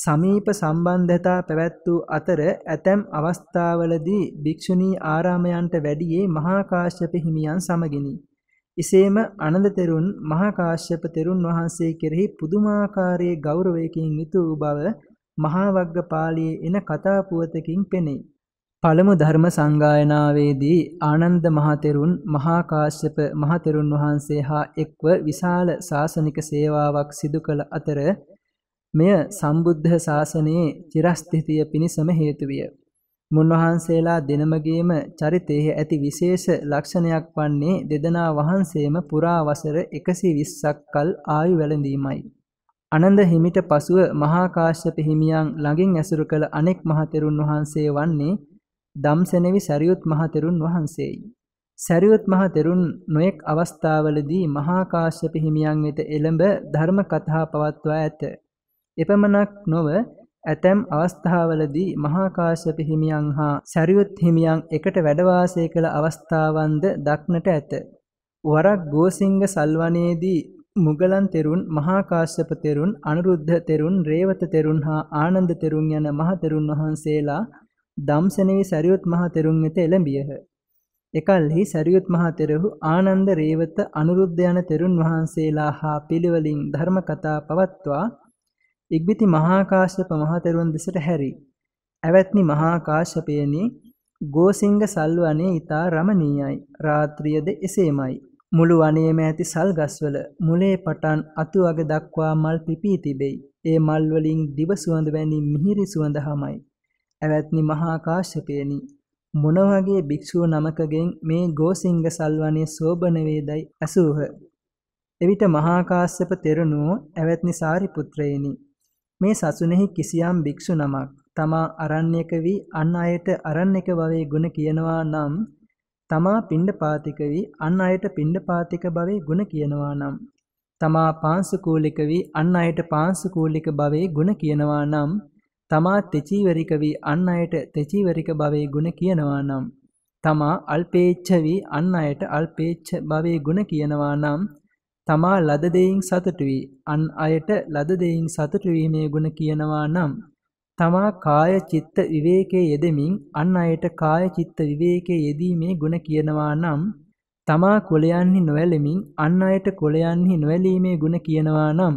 සමීප සම්බන්ධතා පැවැත් වූ අතර ඇතැම් අවස්ථාවලදී භික්ෂුණී ආරාමයන්ට වැඩියේ මහා කාශ්‍යප හිමියන් සමගිනි. එසේම අනඳ තෙරුන් මහා කාශ්‍යප තෙරුන් වහන්සේ කෙරෙහි පුදුමාකාරයේ ගෞරවයකින් යුතු වූ බව මහාවග්ගපාලියේ එන කතා පුවතකින් පෙනේ. පළමු ධර්ම සංගායනාවේදී ආනන්ද මහතෙරුන් මහා කාශ්‍යප මහතෙරුන් වහන්සේ හා එක්ව විශාල සාසනික සේවාවක් සිදු කළ අතර මෙය සම්බුද්ධ ශාසනයේ චිරස්ථිතිය පිණිසම හේතු විය. මුන්වහන්සේලා දෙනමගේම චරිතයේ ඇති විශේෂ ලක්ෂණයක් වන්නේ දෙදෙනා වහන්සේම පුරා වසර 120ක් කල් ආයු වැළඳීමයි. අනන්ද හිමිට පසුව මහා කාශ්‍යප හිමියන් ළඟින් ඇසුරු කළ අනෙක් මහතෙරුන් වහන්සේ වන්නේ දම්සෙනෙවි සරියුත් මහතෙරුන් වහන්සේයි. සරියුත් මහතෙරුන් නොඑක් අවස්ථාවලදී මහා කාශ්‍යප හිමියන් වෙත එළඹ ධර්ම කතා පවත්වා ඇත. එපමණක් නොව ඇතැම් අවස්ථාවලදී මහා කාශ්‍යප හිමියන් හා සරියුත් හිමියන් එකට වැඩ වාසය කළ අවස්ථාවන්ද දක්නට ඇත. වරක් ගෝසිංග සල්වනයේදී මුගලන් තෙරුන්, මහා කාශ්‍යප තෙරුන්, අනුරුද්ධ තෙරුන්, රේවත තෙරුන් හා ආනන්ද තෙරුන් යන මහ තෙරුන් වහන්සේලා දම්සෙනෙහි සරියුත් මහ තෙරුන් වෙත එළඹියහ. එකල්හි සරියුත් මහ තෙරහු ආනන්ද, රේවත, අනුරුද්ධ යන තෙරුන් වහන්සේලා හා පිළිවෙලින් ධර්ම කතා පවත්වා ඉක්බිති මහා කාශ්‍යප මහ තෙරුන් දෙසට හැරි. ඇවැත්නි මහා කාශ්‍යපයනි ගෝසිංග සල්වනේ ඊතා රමණීයයි. රාත්‍රියද එසේමයි. මුළු වනයේම ඇති සල්ගස්වල මුලේ පටන් අතු අග දක්වා මල් පිපී තිබෙයි. ඒ මල් වලින් දිව සුවඳ වැනි මිහිරි සුවඳ හමයි. ඇවැත්නි මහා කාශ්‍යපයනි මොන වගේ භික්ෂුව නමකගෙන් මේ ගෝසිංග සල්වනයේ සෝබන වේදයි ඇසූහ. එවිට මහා කාශ්‍යප තෙරණුව ඇවැත්නි සාරිපුත්‍රයෙනි මේ සසුනේහි කිසියම් භික්ෂු නමක් තමා අරණ්‍යක වී අන් අයට අරණ්‍යක භවයේ ගුණ කියනවා නම් තමා පිණ්ඩපාතික වී අන් අයට පිණ්ඩපාතික භවේ ගුණ කියනවා නම් තමා පාංශුකූලික වී අන් අයට පාංශුකූලික භවේ ගුණ කියනවා නම් තමා තෙචීවරික වී අන් අයට තෙචීවරික භවේ ගුණ කියනවා නම් තමා අල්පේච්ඡ වී අන් අයට අල්පේච්ඡ භවේ ගුණ කියනවා නම් තමා ලද දෙයින් සතුටු වී අන් අයට ලද දෙයින් සතුටු වීමේ ගුණ කියනවා නම් තමා කාය චිත්ත විවේකයේ යෙදෙමින් අන් අයට කාය චිත්ත විවේකයේ යෙදීමේ ගුණ කියනවා නම් තමා කොලයන්හි නොඇලෙමින් අන් අයට කොලයන්හි නොඇලීමේ ගුණ කියනවා නම්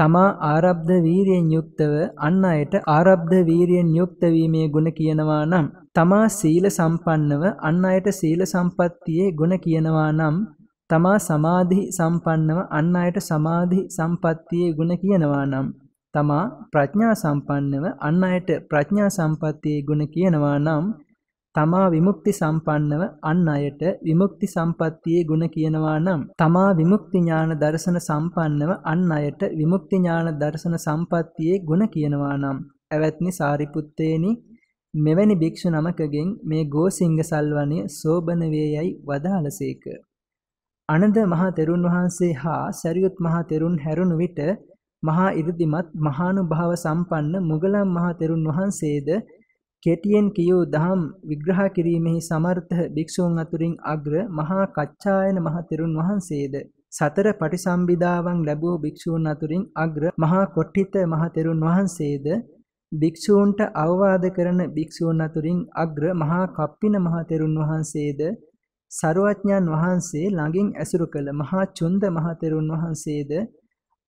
තමා ආරබ්ධ වීරියෙන් යුක්තව අන් අයට ආරබ්ධ වීරියෙන් යුක්ත වීමේ ගුණ කියනවා නම් තමා සීල සම්පන්නව අන් අයට සීල සම්පත්තියේ ගුණ කියනවා නම් තමා සමාධි සම්පන්නව අන් අයට සමාධි සම්පත්තියේ ගුණ කියනවා නම් තමා ප්‍රඥා සම්පන්නව අන් අයට ප්‍රඥා සම්පත්තියේ ගුණ කියනවා නම් තමා විමුක්ති සම්පන්නව අන් අයට විමුක්ති සම්පත්තියේ ගුණ කියනවා නම් තමා විමුක්ති ඥාන දර්ශන සම්පන්නව අන් අයට විමුක්ති ඥාන දර්ශන සම්පත්තියේ ගුණ කියනවා නම් ඇවැත්නි සාරිපුත්තේනි මෙවැනි භික්ෂු නමකගෙන් මේ ගෝසිංහ සල්වණේ සෝබන වේයයි වදාළසේක අනන්ත මහ තෙරුන් වහන්සේ හා සරියුත් මහ තෙරුන් හැරුණු විට මහා ඉර්ධිමත් මහානුභාව සම්පන්න මුගලන් මහ තෙරුන් වහන්සේද කෙටියෙන් කියූ දහම් විග්‍රහ කිරීමෙහි සමර්ථ භික්ෂූන් අතුරින් අග්‍ර මහා කච්චායන මහ තෙරුන් වහන්සේද සතර පටිසම්භිදාවන් ලැබූ භික්ෂූන් අතුරින් අග්‍ර මහා කොට්ටිත මහ තෙරුන් වහන්සේද භික්ෂූන්ට අවවාද කරන භික්ෂූන් අතුරින් අග්‍ර මහා කප්පින මහ තෙරුන් වහන්සේද සරුවඥන් වහන්සේ ළඟින් ඇසුරු කළ මහා චුන්ද මහ තෙරුන් වහන්සේද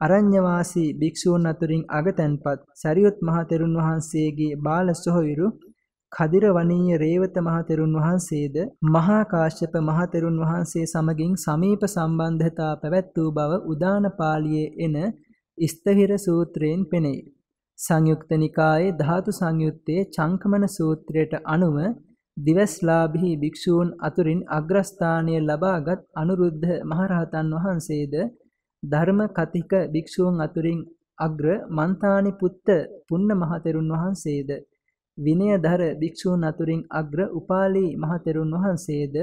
අරඤ්‍යවාසී භික්ෂූන් අතුරින් අගතැන්පත් සරියොත් මහතෙරුන් වහන්සේගේ බාල සොහොයුරු කදිර වනීය රේවත මහතෙරුන් වහන්සේද මහා කාශ්‍යප මහතෙරුන් වහන්සේ සමගින් සමීප සම්බන්ධතා පැවැත් වූ බව උදාන පාළියේ එන ස්ථහිර සූත්‍රයෙන් පෙනේ. සංයුක්ත නිකායේ ධාතු සංයුත්තේ චංකමන සූත්‍රයට අනුව දිවස්ලාභී භික්ෂූන් අතුරින් අග්‍රස්ථානය ලබාගත් අනුරුද්ධ මහරහතන් වහන්සේද ධර්ම කතික භික්ෂූන් අතුරින් අග්‍ර මන්තානි පුත්ත පුන්න මහතෙරුන් වහන්සේද විනයධර භික්ෂූන් අතුරින් අග්‍ර උපාලි මහතෙරුන් වහන්සේද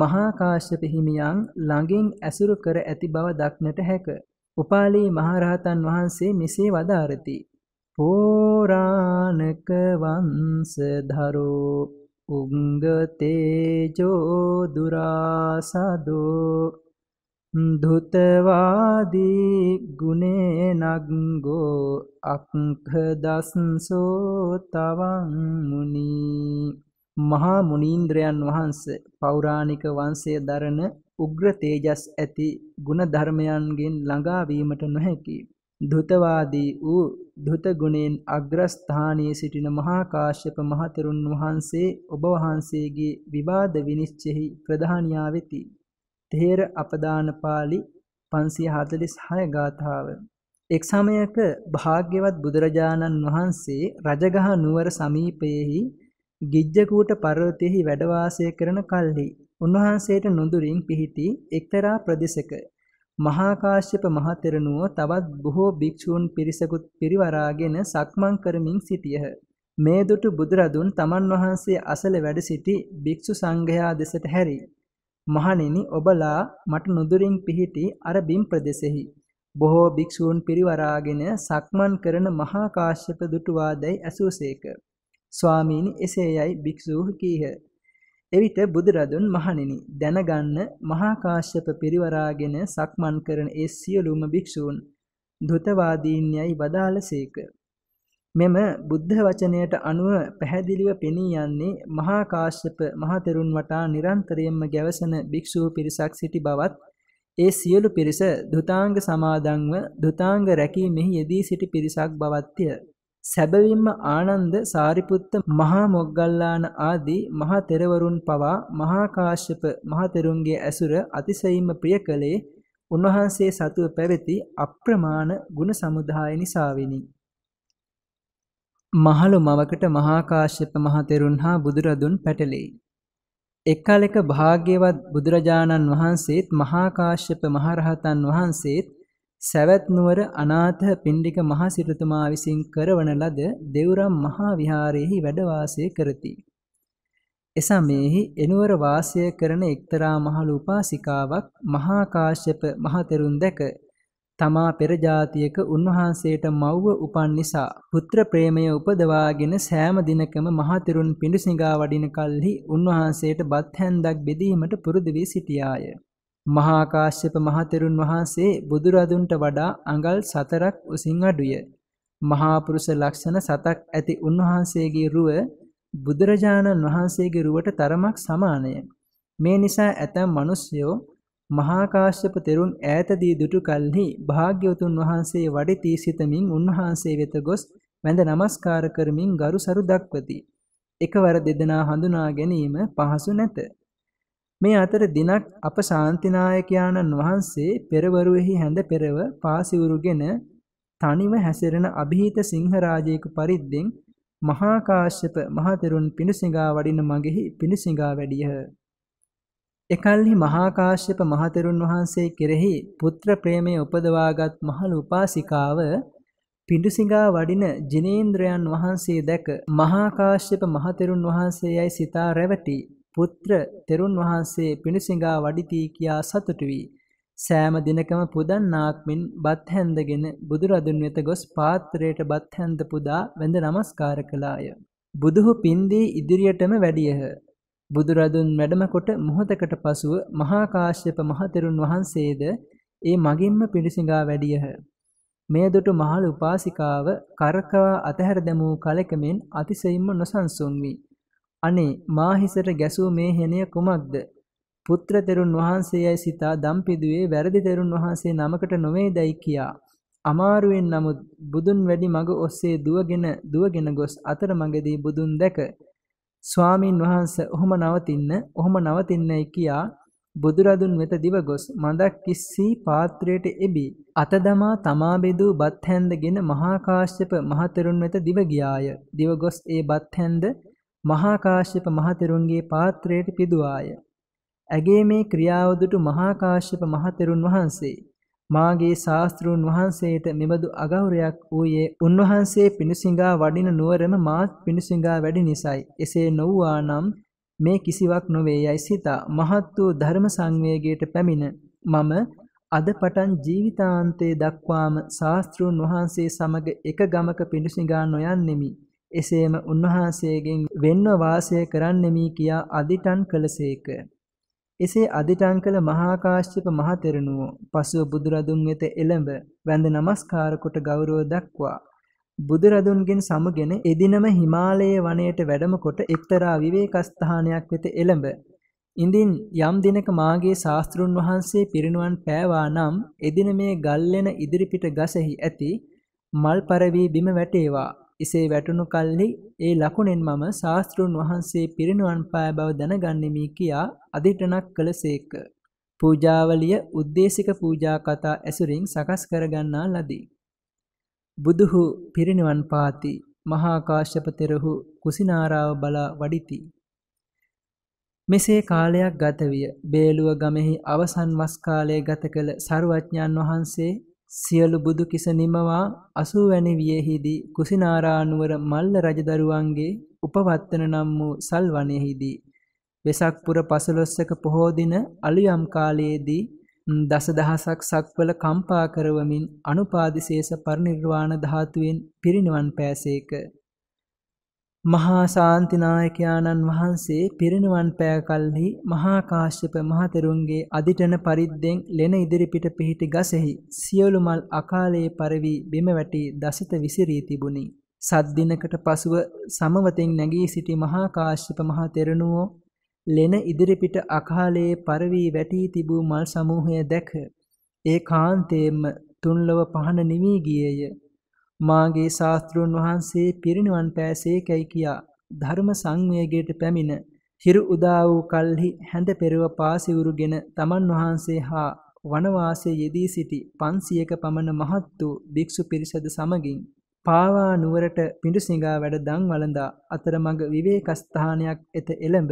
මහා කාශ්‍යප හිමියන් ළඟින් ඇසුරු කර ඇති බව දක්නට හැක. උපාලි මහරහතන් වහන්සේ මෙසේ වදාරති. පෝරාණක වංශ ධරෝ උංග තේජෝ දුරාසදෝ දුතවාදී ගුණේනක්ගෝ අක්හදස්සෝ තවන් මුනී මහා මුනීන්ද්‍රයන් වහන්ස පෞරාණික වංශය දරන උග්‍ර තේජස් ඇති ගුණ ධර්මයන්ගෙන් ළඟාවීමට නොහැකි. ධෘතවාදී වූ ධෘත ගුණෙන් අග්‍රස්ථානයේ සිටින මහා කාශ්‍යප මහතෙරුන් වහන්සේ ඔබ වහන්සේගේ විවාද විනිශ්චයෙහි ප්‍රධානියා වෙති. තේර අපදානපාලි 546 ගාථාව එක් සමයක භාග්‍යවත් බුදුරජාණන් වහන්සේ රජගහ නුවර සමීපයේහි ගිජ්ජකූට පර්වතයෙහි වැඩ වාසය කරන කල්හි උන්වහන්සේට නුදුරින් පිහිටි එක්තරා ප්‍රදේශක මහා කාශ්‍යප මහ තෙරණුව තවත් බොහෝ භික්ෂූන් පිරිසකුත් පිරිවරාගෙන සක්මන් කරමින් සිටියහ. මේ දුටු බුදුරදුන් තමන් වහන්සේ අසල වැඩ සිටි භික්ෂු සංඝයා දෙසට හැරී මහණෙනි ඔබලා මට නුදුරින් පිහිටි අරබිම් ප්‍රදේශෙහි බොහෝ භික්ෂූන් පිරිවරාගෙන සක්මන් කරන මහා කාශ්‍යප දුටුවාදැයි ඇසූසේක. ස්වාමීනි එසේයයි භික්ෂූහු කීහ. එවිට බුදුරදුන් මහණෙනි දැනගන්න මහා කාශ්‍යප පිරිවරාගෙන සක්මන් කරන ඒ සියලුම භික්ෂූන් ධෘතවාදීන් යයි වදාළසේක. මෙම බුද්ධ වචනයට අනුව පැහැදිලිව පෙනී යන්නේ මහා කාශ්‍යප මහතෙරුන් වටා නිරන්තරයෙන්ම ගැවසන භික්ෂූ පිරිසක් සිටි බවත් ඒ සියලු පිරිස දුතාංග සමාදන්ව දුතාංග රැකීමෙහි යෙදී සිටි පිරිසක් බවත්ය. සැබවින්ම ආනන්ද සාරිපුත්ත මහා මොග්ගල්ලාන ආදී මහා තෙරවරුන් පවා මහා කාශ්‍යප මහතෙරුන්ගේ ඇසුර අතිශයින්ම ප්‍රිය කළේ උන්වහන්සේ සතුව පැවති අප්‍රමාණ ගුණ සමුදාය නිසාවෙනි. මහලු මවකට මහාකාශ්‍යප මහතෙරුන් හා බුදුරදුන් පැටලෙයි. එක්කල් එක භාග්‍යවත් බුදුරජාණන් වහන්සේත් මහාකාශ්‍යප මහරහතන් වහන්සේත් සැවැත් නුවර අනාථ පිණ්ඩික මහ සිටුතුමා විසින් කරවන ලද දෙවුරම් මහා විහාරයේහි වැඩ වාසය කරති. එසමයෙහි එනුවර වාසය කරන එක්තරා මහලු උපාසිකාවක් මහා කාශ්‍යප මහතෙරුන් දැක තමා පෙර ජාතියක උන්වහන්සේට මව්ව උපන් නිසා පුත්‍ර ප්‍රේමය උපදවාගෙන සෑම දිනකම මහතිරුන් පිඬුසිඟා වඩින කල්හි උන්වහන්සේට බත් හැන්දක් බෙදීමට පුරුදු වී සිටියාය. මහා කාශ්‍යප මහතිරුන් වහන්සේ බුදුරදුන්ට වඩා අඟල් 4ක් උසින් අඩුය. මහා පුරුෂ ලක්ෂණ 7ක් ඇති උන්වහන්සේගේ රුව බුදුරජාණන් වහන්සේගේ රුවට තරමක් සමානය. මේ නිසා ඇතැම් මිනිස්යෝ මහාකාශ්‍යප තෙරුන් ඈතදී දුටු කල්හි භාග්‍යවතුන් වහන්සේ වඩිතී සිතමින් උන්වහන්සේ වෙත ගොස් වැඳ නමස්කාර කරමින් ගරුසරු දක්වති. එකවර දෙදෙනා හඳුනා ගැනීම පහසු නැත. මේ අතර දිනක් අප ශාන්තිනායකයාණන් වහන්සේ පෙරවරුෙහි හැඳ පෙරව පාසිවුරුගෙන තනිව හැසිරෙන અભීත සිංහරාජයෙකු පරිද්දෙන් මහාකාශ්‍යප මහතෙරුන් පිණුසිඟා වඩින මගෙහි පිණුසිඟා වැඩියහ. එකල්හි මහාකාශ්‍යප මහතෙරුන් වහන්සේ කෙරෙහි පුත්‍ර ප්‍රේමය උපදවාගත් මහලු උපාසිකාව පිඬුසිඟා වඩින ජිනේන්ද්‍රයන් වහන්සේ දැක මහාකාශ්‍යප මහතෙරුන් වහන්සේ යයි සිතා රැවටි පුත්‍ර තෙරුන් වහන්සේ පිඬුසිඟා වඩිති කියා සතුටු වී සෑම දිනකම පුදන්නාක් මින් බත් හැඳගෙන බුදුරදුන් වෙත ගොස් පාත්‍රයට බත් හැඳ පුදා වැඳ නමස්කාර කළාය බුදුහු පින්දී ඉදිරියටම වැඩියහ බුදුරදුන් වැඩමකොට මොහොතකට පසුව මහා කාශ්‍යප මහතෙරුන් වහන්සේද ඒ මගින්ම පිඬුසිඟා වැඩියහ. මෙය දුටු මහල් උපාසිකාව කරකවා අතහැර දැමූ කලකමින් අතිශයින්ම නොසන්සුන් වී අනේ මා හිසට ගැසූ මේ හෙණය කුමක්ද? පුත්‍ර තෙරුන් වහන්සේයයි සිතා දම්පිදුවේ වැරදි තෙරුන් වහන්සේ නමකට නොවේදයි කියා. අමාරුවෙන් නමුත් බුදුන් වැඩි මඟ ඔස්සේ දුවගෙන දුවගෙන ගොස් අතරමඟදී බුදුන් දැක ස්වාමින් වහන්ස ඔහොම නවතින්න ඔහොම නවතින්නයි කියා බුදුරදුන් වෙත දිවගොස් මඳක් කිස්සී පාත්‍රයට එබී අතදමා තමා බෙදූ බත් හැන්දගෙන මහා කාශ්‍යප මහතෙරුන් වෙත දිව ගියාය දිවගොස් ඒ බත් හැන්ද මහා කාශ්‍යප මහතෙරුන්ගේ පාත්‍රයට පිදුවාය ඇගේ මේ ක්‍රියාව දුටු මහා කාශ්‍යප මහතෙරුන් වහන්සේ මාගේ ශාස්ත්‍රූන් වහන්සේට මෙබඳු අගෞරයක් වූයේ උන්වහන්සේ පිණුසිඟා වඩින නුවරම මාත් පිණුසිඟා වැඩි නිසයි. එසේ නොවුවා නම් මේ කිසිවක් නොවේ යයි සිතා මහත් වූ ධර්ම සංවේගයට පැමිණ මම අද පටන් ජීවිතාන්තයේ දක්වාම ශාස්ත්‍රූන් වහන්සේ සමග එක ගමක පිණුසිඟා නොයන්නෙමි. එසේම උන්වහන්සේගෙන් වෙන්ව වාසය කරන්නෙමි කියා අදිටන් කළසේක. එසේ අදිටන් කළ මහා කාශ්‍යප මහ තෙරණුව පසුව බුදුරදුන් වෙත එළඹ වැඳ නමස්කාර කොට ගෞරව දක්වා බුදුරදුන්ගෙන් සමගෙන එදිනම හිමාලයේ වනයේට වැඩම කොට එක්තරා විවේකස්ථානයක් වෙත එළඹ ඉන්දින් යම් දිනක මාගේ ශාස්ත්‍රුන් වහන්සේ පිරිනුවන් පෑවා නම් එදින මේ ගල්ලෙන ඉදිරිපිට ගසෙහි ඇති මල් පරවි බිම වැටේවා එසේ වැටුණු කල්හි ඒ ලකුණෙන් මම ශාස්තෘන් වහන්සේ පිරිනුවන් පාය බව දැනගන්නෙමි කියා අධිටනක් කළසේක. පූජාවලිය උද්දේශික පූජා කතා ඇසුරින් සකස් කරගන්නා ලදී. බුදුහු පිරිනිවන් පාති මහා කාශ්‍යප තෙරහු කුසිනාරාව බලා වඩිති. මෙසේ කාලයක් ගත විය. බේලුව ගමෙහි අවසන් වස් කාලය ගත කළ සරුවඥන් වහන්සේ සියලු බුදු කිස නිමවා 80 වැනි වියෙහිදී කුසිනාරානුවර මල්ල රජදරුවන්ගේ උපවත්තන නම් වූ සල්වනයේහිදී වෙසක් පුර 15ක පොහෝ දින අලුයම් කාලයේදී දසදහසක් සක්වල කම්පා කරවමින් අනුපාදිශේෂ පරිනිර්වාණ ධාතුවෙන් පිරිනිවන් පෑසේක මහා ශාන්තිනායකයාණන් වහන්සේ පිරිනිවන් පෑ කල්හි මහා කාශ්‍යප මහතෙරුන්ගේ අදිටන පරිද්දෙන් ලෙන ඉදිරිපිට පිහිටි ගසෙහි සියලු මල් අකාලයේ පරිවි බිම වැටි දසිත විසිරී තිබුණි. සද්දිනකට පසුව සමවතෙන් නැගී සිටි මහා කාශ්‍යප මහ තෙරණුවෝ ලෙන ඉදිරිපිට අකාලයේ පරිවි වැටී තිබූ මල් සමූහය දැක ඒ කාන්තේම තුන්ලව පහන නිවී ගියේය මාගේ ශාස්ත්‍රූන් වහන්සේ පිරිනිවන් පෑසේකැයි කියා ධර්ම සංවේගයට පැමිණ හිරු උදා වූ කල්හි හැඳ පෙරව පාසිවුරුගෙන තමන් වහන්සේ හා වනවාසයේ යෙදී සිටි 500ක පමණ මහත් වූ භික්ෂු පිරිසද සමගින් පාවා නුවරට පිඬුසිඟා වැඩ දන් වළඳා අතරමඟ විවේකස්ථානයක් එත එළඹ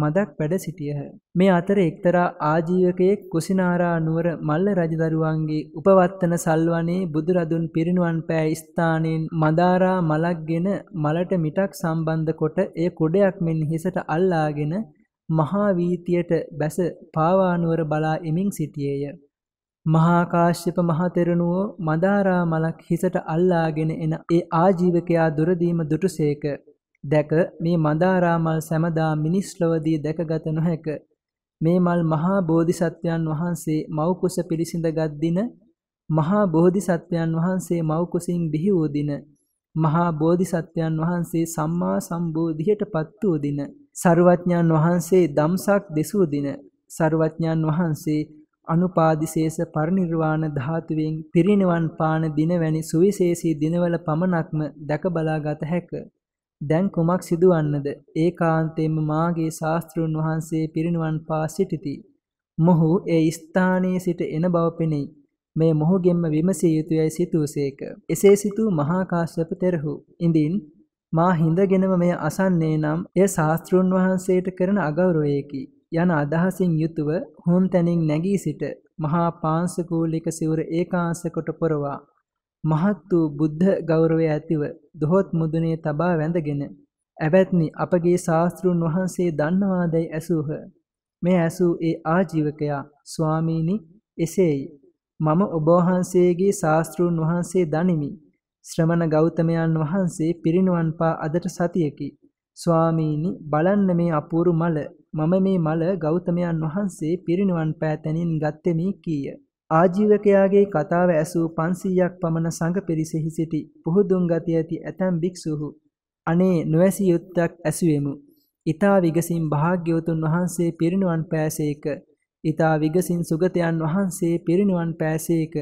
මදක් වැඩ සිටියහ. මේ අතර එක්තරා ආජීවකයෙක් කුසිනාරා නුවර මල්ල රජදරුවන්ගේ උපවත්තන සල්වනේ බුදුරදුන් පිරිනුවන් පෑ ස්ථානයෙන් මදාරා මලක්ගෙන මලට මිටක් සම්බන්ධ කොට එය කුඩයක් මෙන් හිසට අල්ලාගෙන මහා වීතියට බැස පාවානුවර බලා එමින් සිටියේය. මහා කාශ්‍යප මහ තෙරණුව මදාරා මලක් හිසට අල්ලාගෙන එන ඒ ආජීවකයා දුරදීම දුටුසේක දැක මේ මදාරාමල් සැමදා මිනිස් ලොවදී දැකගත නොහැක. මේ මල් මහා බෝධිසත්වයන් වහන්සේ මෞකුස පිළිසිඳගත් දින මහා බෝධිසත්වයන් වහන්සේ මෞකුසින් බිහි වූ දින මහා බෝධිසත්වයන් වහන්සේ සම්මා සම්බෝධියට පත් වූ දින සරුවඥන් වහන්සේ දම්සක් දෙසූ දින සරුවඥන් වහන්සේ අනුපාදිශේෂ පරිනිර්වාණ ධාතුවෙන් පිරිනිවන් පාන දින වැනි සුවිශේෂී දිනවල පමණක්ම දැක බලාගත හැකිය දැන් කුමක් සිදුවන්නද? ඒකාන්තයෙන්ම මාගේ ශාස්ත්‍රුන් වහන්සේ පිරිනුවන් පා සිටිති. මොහු ඒ ස්ථානයේ සිට එන බව පෙනෙයි. මේ මොහුගෙන්ම විමසිය යුතුයයි සිතූසේක. එසේ සිතූ මහා කාශ්‍යප තෙරහු. ඉඳින් මා හිඳගෙනම මෙය අසන්නේ නම් එය ශාස්ත්‍රුන් වහන්සේට කරන අගෞරවයකි. යන අදහසින් යුතුව හොන් තැනින් නැගී සිට මහා පාංශකූලික සිවුර ඒකාංශ කොට පොරවා මහත් වූ බුද්ධ ගෞරවය ඇතිව දොහොත් මුදුනේ තබා වැඳගෙන "ඇවැත්නි අපගේ ශාස්ත්‍රුන් වහන්සේ දන්නවාදැයි ඇසූහ." මේ ඇසූ ඒ ආජීවකයා "ස්වාමීනි එසේයි. මම ඔබ වහන්සේගේ ශාස්ත්‍රුන් වහන්සේ දනිමි. ශ්‍රමණ ගෞතමයන් වහන්සේ පිරිනුවන් පා අදට සතියකි. ස්වාමීනි බලන්න මේ අපූරු මල. මම මේ මල ගෞතමයන් වහන්සේ පිරිනුවන් පෑතැනින් ගත්තෙමි" කීය. ආජීවකයාගේ කතාව ඇසූ 500ක් පමණ සංඝ පිරිසෙහි සිටි පුහුදුන් ගති ඇති ඇතැම් භික්ෂූහු අනේ නොඇසිය යුත්තක් ඇසුවෙමු. ඊතා විගසින් භාග්‍යවතුන් වහන්සේ පිරිනුවන් පෑසේක. ඊතා විගසින් සුගතයන් වහන්සේ පිරිනුවන් පෑසේක.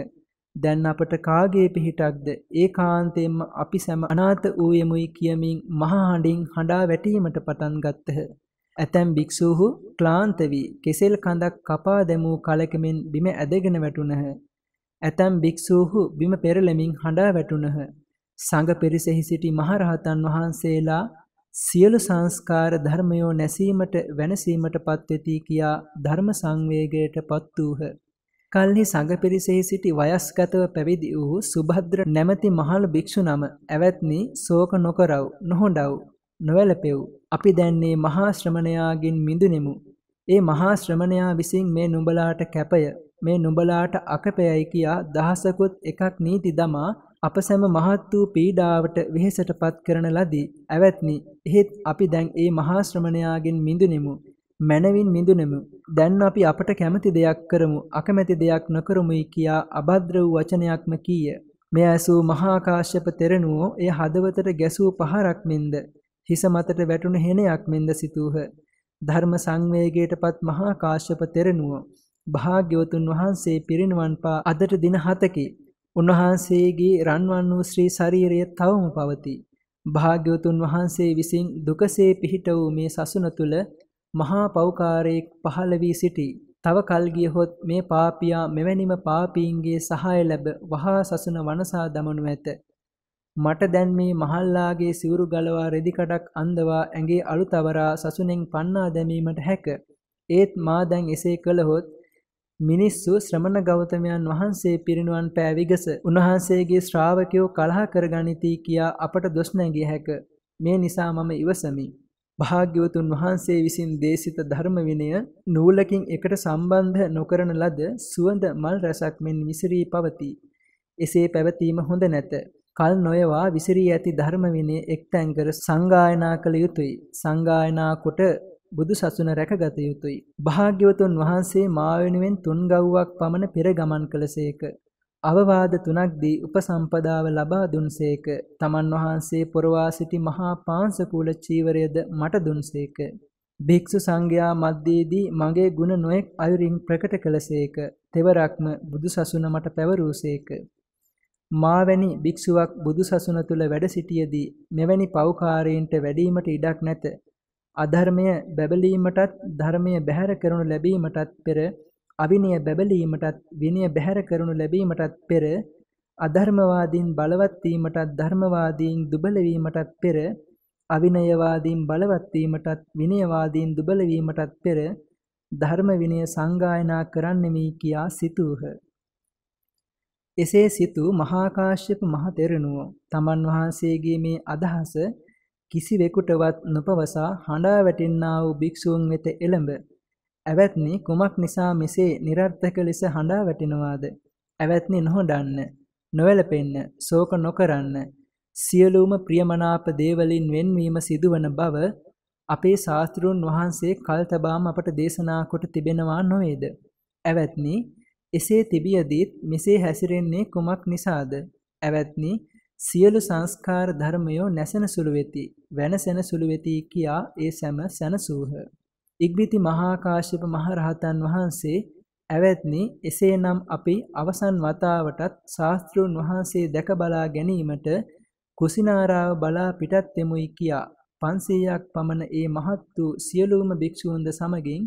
දැන් අපට කාගේ පිහිටක්ද? ඒකාන්තයෙන්ම අපි සෑම අනාථ වූයෙමුයි කියමින් මහා හඬින් හඬා වැටීමට පටන් ගත්තහ. ඇතැම් භික්ෂූහු ක්ලාන්ත වී කෙසෙල් කඳක් කපා දැමූ කලකමින් බිම ඇදගෙන වැටුණහ. ඇතැම් භික්ෂූහු බිම පෙරලෙමින් හඬා වැටුණහ. සංඝ පිරිසෙහි සිටි මහරහතන් වහන්සේලා සියලු සංස්කාර ධර්මයෝ නැසීමට වෙනසීමට පත්වෙති කියා ධර්ම සංවේගයට පත් වූහ. කල්හි සංඝ පිරිසෙහි සිටි වයස්ගතව පැවිදි වූ සුභද්‍ර නැමැති මහලු භික්ෂුනම ඇවැත්නි ශෝක නොකරව් නොහොඬව් නොවැළපෙව්. අපි දැන් මේ මහා ශ්‍රමණයාගෙන් මිදුනෙමු. ඒ මහා ශ්‍රමණයා විසින් මේ නුඹලාට කැපය, මේ නුඹලාට අකපයයි කියා දහසකුත් එකක් නීති දමා අප සැම මහත් වූ පීඩාවට වෙහෙසටපත් කරන ලදී. ඇවැත්නි, එහෙත් අපි දැන් මේ මහා ශ්‍රමණයාගෙන් මිදුනෙමු. මැනවින් මිදුනෙමු. දැන් අපි අපට කැමති දෙයක් කරමු, අකමැති දෙයක් නොකරමුයි කියා අබද්‍ර වූ වචනයක්ම කීය. මෙය ඇසූ මහා කාශ්‍යප තෙරණුවෝ එය හදවතට ගැසූ පහරක් මෙන්ද හිස මතට වැටුණු හෙනයක් මෙන්ද සිතූහ. ධර්ම සංවේගයටපත් මහා කාශ්‍යප තෙරණුව භාග්‍යවතුන් වහන්සේ පිරිනුවන් පා අදට දින 7කි. උන්වහන්සේගේ රන්වන් වූ ශ්‍රී ශරීරය තවම පවතී. භාග්‍යවතුන් වහන්සේ විසින් දුකසේ පිහිට වූ මේ සසුන තුල මහා පෞකාරයෙක් පහළ වී සිටී. තව කල් ගියහොත් මේ පාපියා මෙවැනිම පාපීන්ගේ සහාය ලැබ වහා සසුන වනසා දමනු ඇත. මට දැන් මේ මහල්ලාගේ සිවුරු ගලවා රෙදිකඩක් අන්දවා ඇඟේ අලු තවරා සසුනෙන් පන්නා දැමීමට හැක. ඒත් මා දැන් එසේ කළහොත් මිනිස්සු ශ්‍රමණ ගෞතමයන් වහන්සේ පිරිනුවන් පෑ විගස උන්වහන්සේගේ ශ්‍රාවකයෝ කලහ කරගනිති කියා අපට දොස් නැගිය හැක. මේ නිසා මම ඉවසමි. භාග්‍යවතුන් වහන්සේ විසින් දේශිත ධර්ම විනය නූලකින් එකට සම්බන්ධ නොකරන ලද සුවඳ මල් රසක් මෙන් විසිරී පවතී. එසේ පැවතීම හොඳ නැත. කල් නොයවා විසිරී ඇති ධර්ම විනය එක්තැන් කර සංගායනා කළ යුතුය. සංගායනා කොට බුදු සසුන රැකගත යුතුය. භාග්‍යවතුන් වහන්සේ මා වෙනුවෙන් තුන් ගව්වක් පමණ පෙර ගමන් කළසේක. අවවාද තුනක් දී උපසම්පදාව ලබා දුන්සේක. තමන් වහන්සේ පොරවා සිටි මහා පාංශකූල චීවරයද මට දුන්සේක. භික්ෂු සංඝයා මැද්දේදී මගේ ගුණ නොඑක් අයුරින් ප්‍රකට කළසේක. තෙවරක්ම බුදු සසුන මට පැවරූසේක. මා වැනි භික්ෂුවක් බුදුසසුන තුල වැඩ සිටියේදී මෙවැනි පෞකාරයන්ට වැඩිවීමට ඉඩක් නැත. අධර්මය බැබලීමටත් ධර්මය බැහැර කරනු ලැබීමටත් පෙර අවිනය බැබලීමටත් විනය බැහැර කරනු ලැබීමටත් පෙර අධර්මවාදීන් බලවත් වීමටත් ධර්මවාදීන් දුබල වීමටත් පෙර අවිනයවාදීන් බලවත් වීමටත් විනයවාදීන් දුබල වීමටත් පෙර ධර්ම විනය සංගායනා කරන්නෙමි කියා සිතූහ. එසේ සිතූ මහා කාශ්‍යප මහ තෙරණුව තමන් වහන්සේගේ මේ අදහස කිසිවෙකුටවත් නොපවසා හඬා වැටෙන්නා වූ භික්ෂූන් වෙත එළඹ. ඇවැත්නි කුමක් නිසා මෙසේ નિરර්ථක ලෙස හඬා වැටෙනවාද? ඇවැත්නි නොහඬන්න, නොවැළපෙන්න, ශෝක නොකරන්න, සියලුම ප්‍රියමනාප දේවලින් වෙන්වීම සිදුවන බව අපේ ශාස්ත්‍රූන් වහන්සේ කල්තබාම අපට දේශනා කොට තිබෙනවා නොවේද? ඇවැත්නි එසේ තිබියදීත් මෙසේ හැසිරෙන්නේ කුමක් නිසාද? ඇවැත්නි සියලු සංස්කාර ධර්මයෝ නැසෙන සුළු වෙති, වෙනසෙන සුළු වෙති කියා ඒ සෑම සනසූහ. ඉක්බිති මහා කාශ්‍යප මහ රහතන් වහන්සේ ඇවැත්නි එසේනම් අපි අවසන් වතාවටත් ශාස්ත්‍රුන් වහන්සේ දැක බලා ගැනීමට කුසිනාරාව බලා පිටත් දෙමුයි කියා 500ක් පමණ ඒ මහත් වූ සියලුම භික්ෂූන්ද සමගින්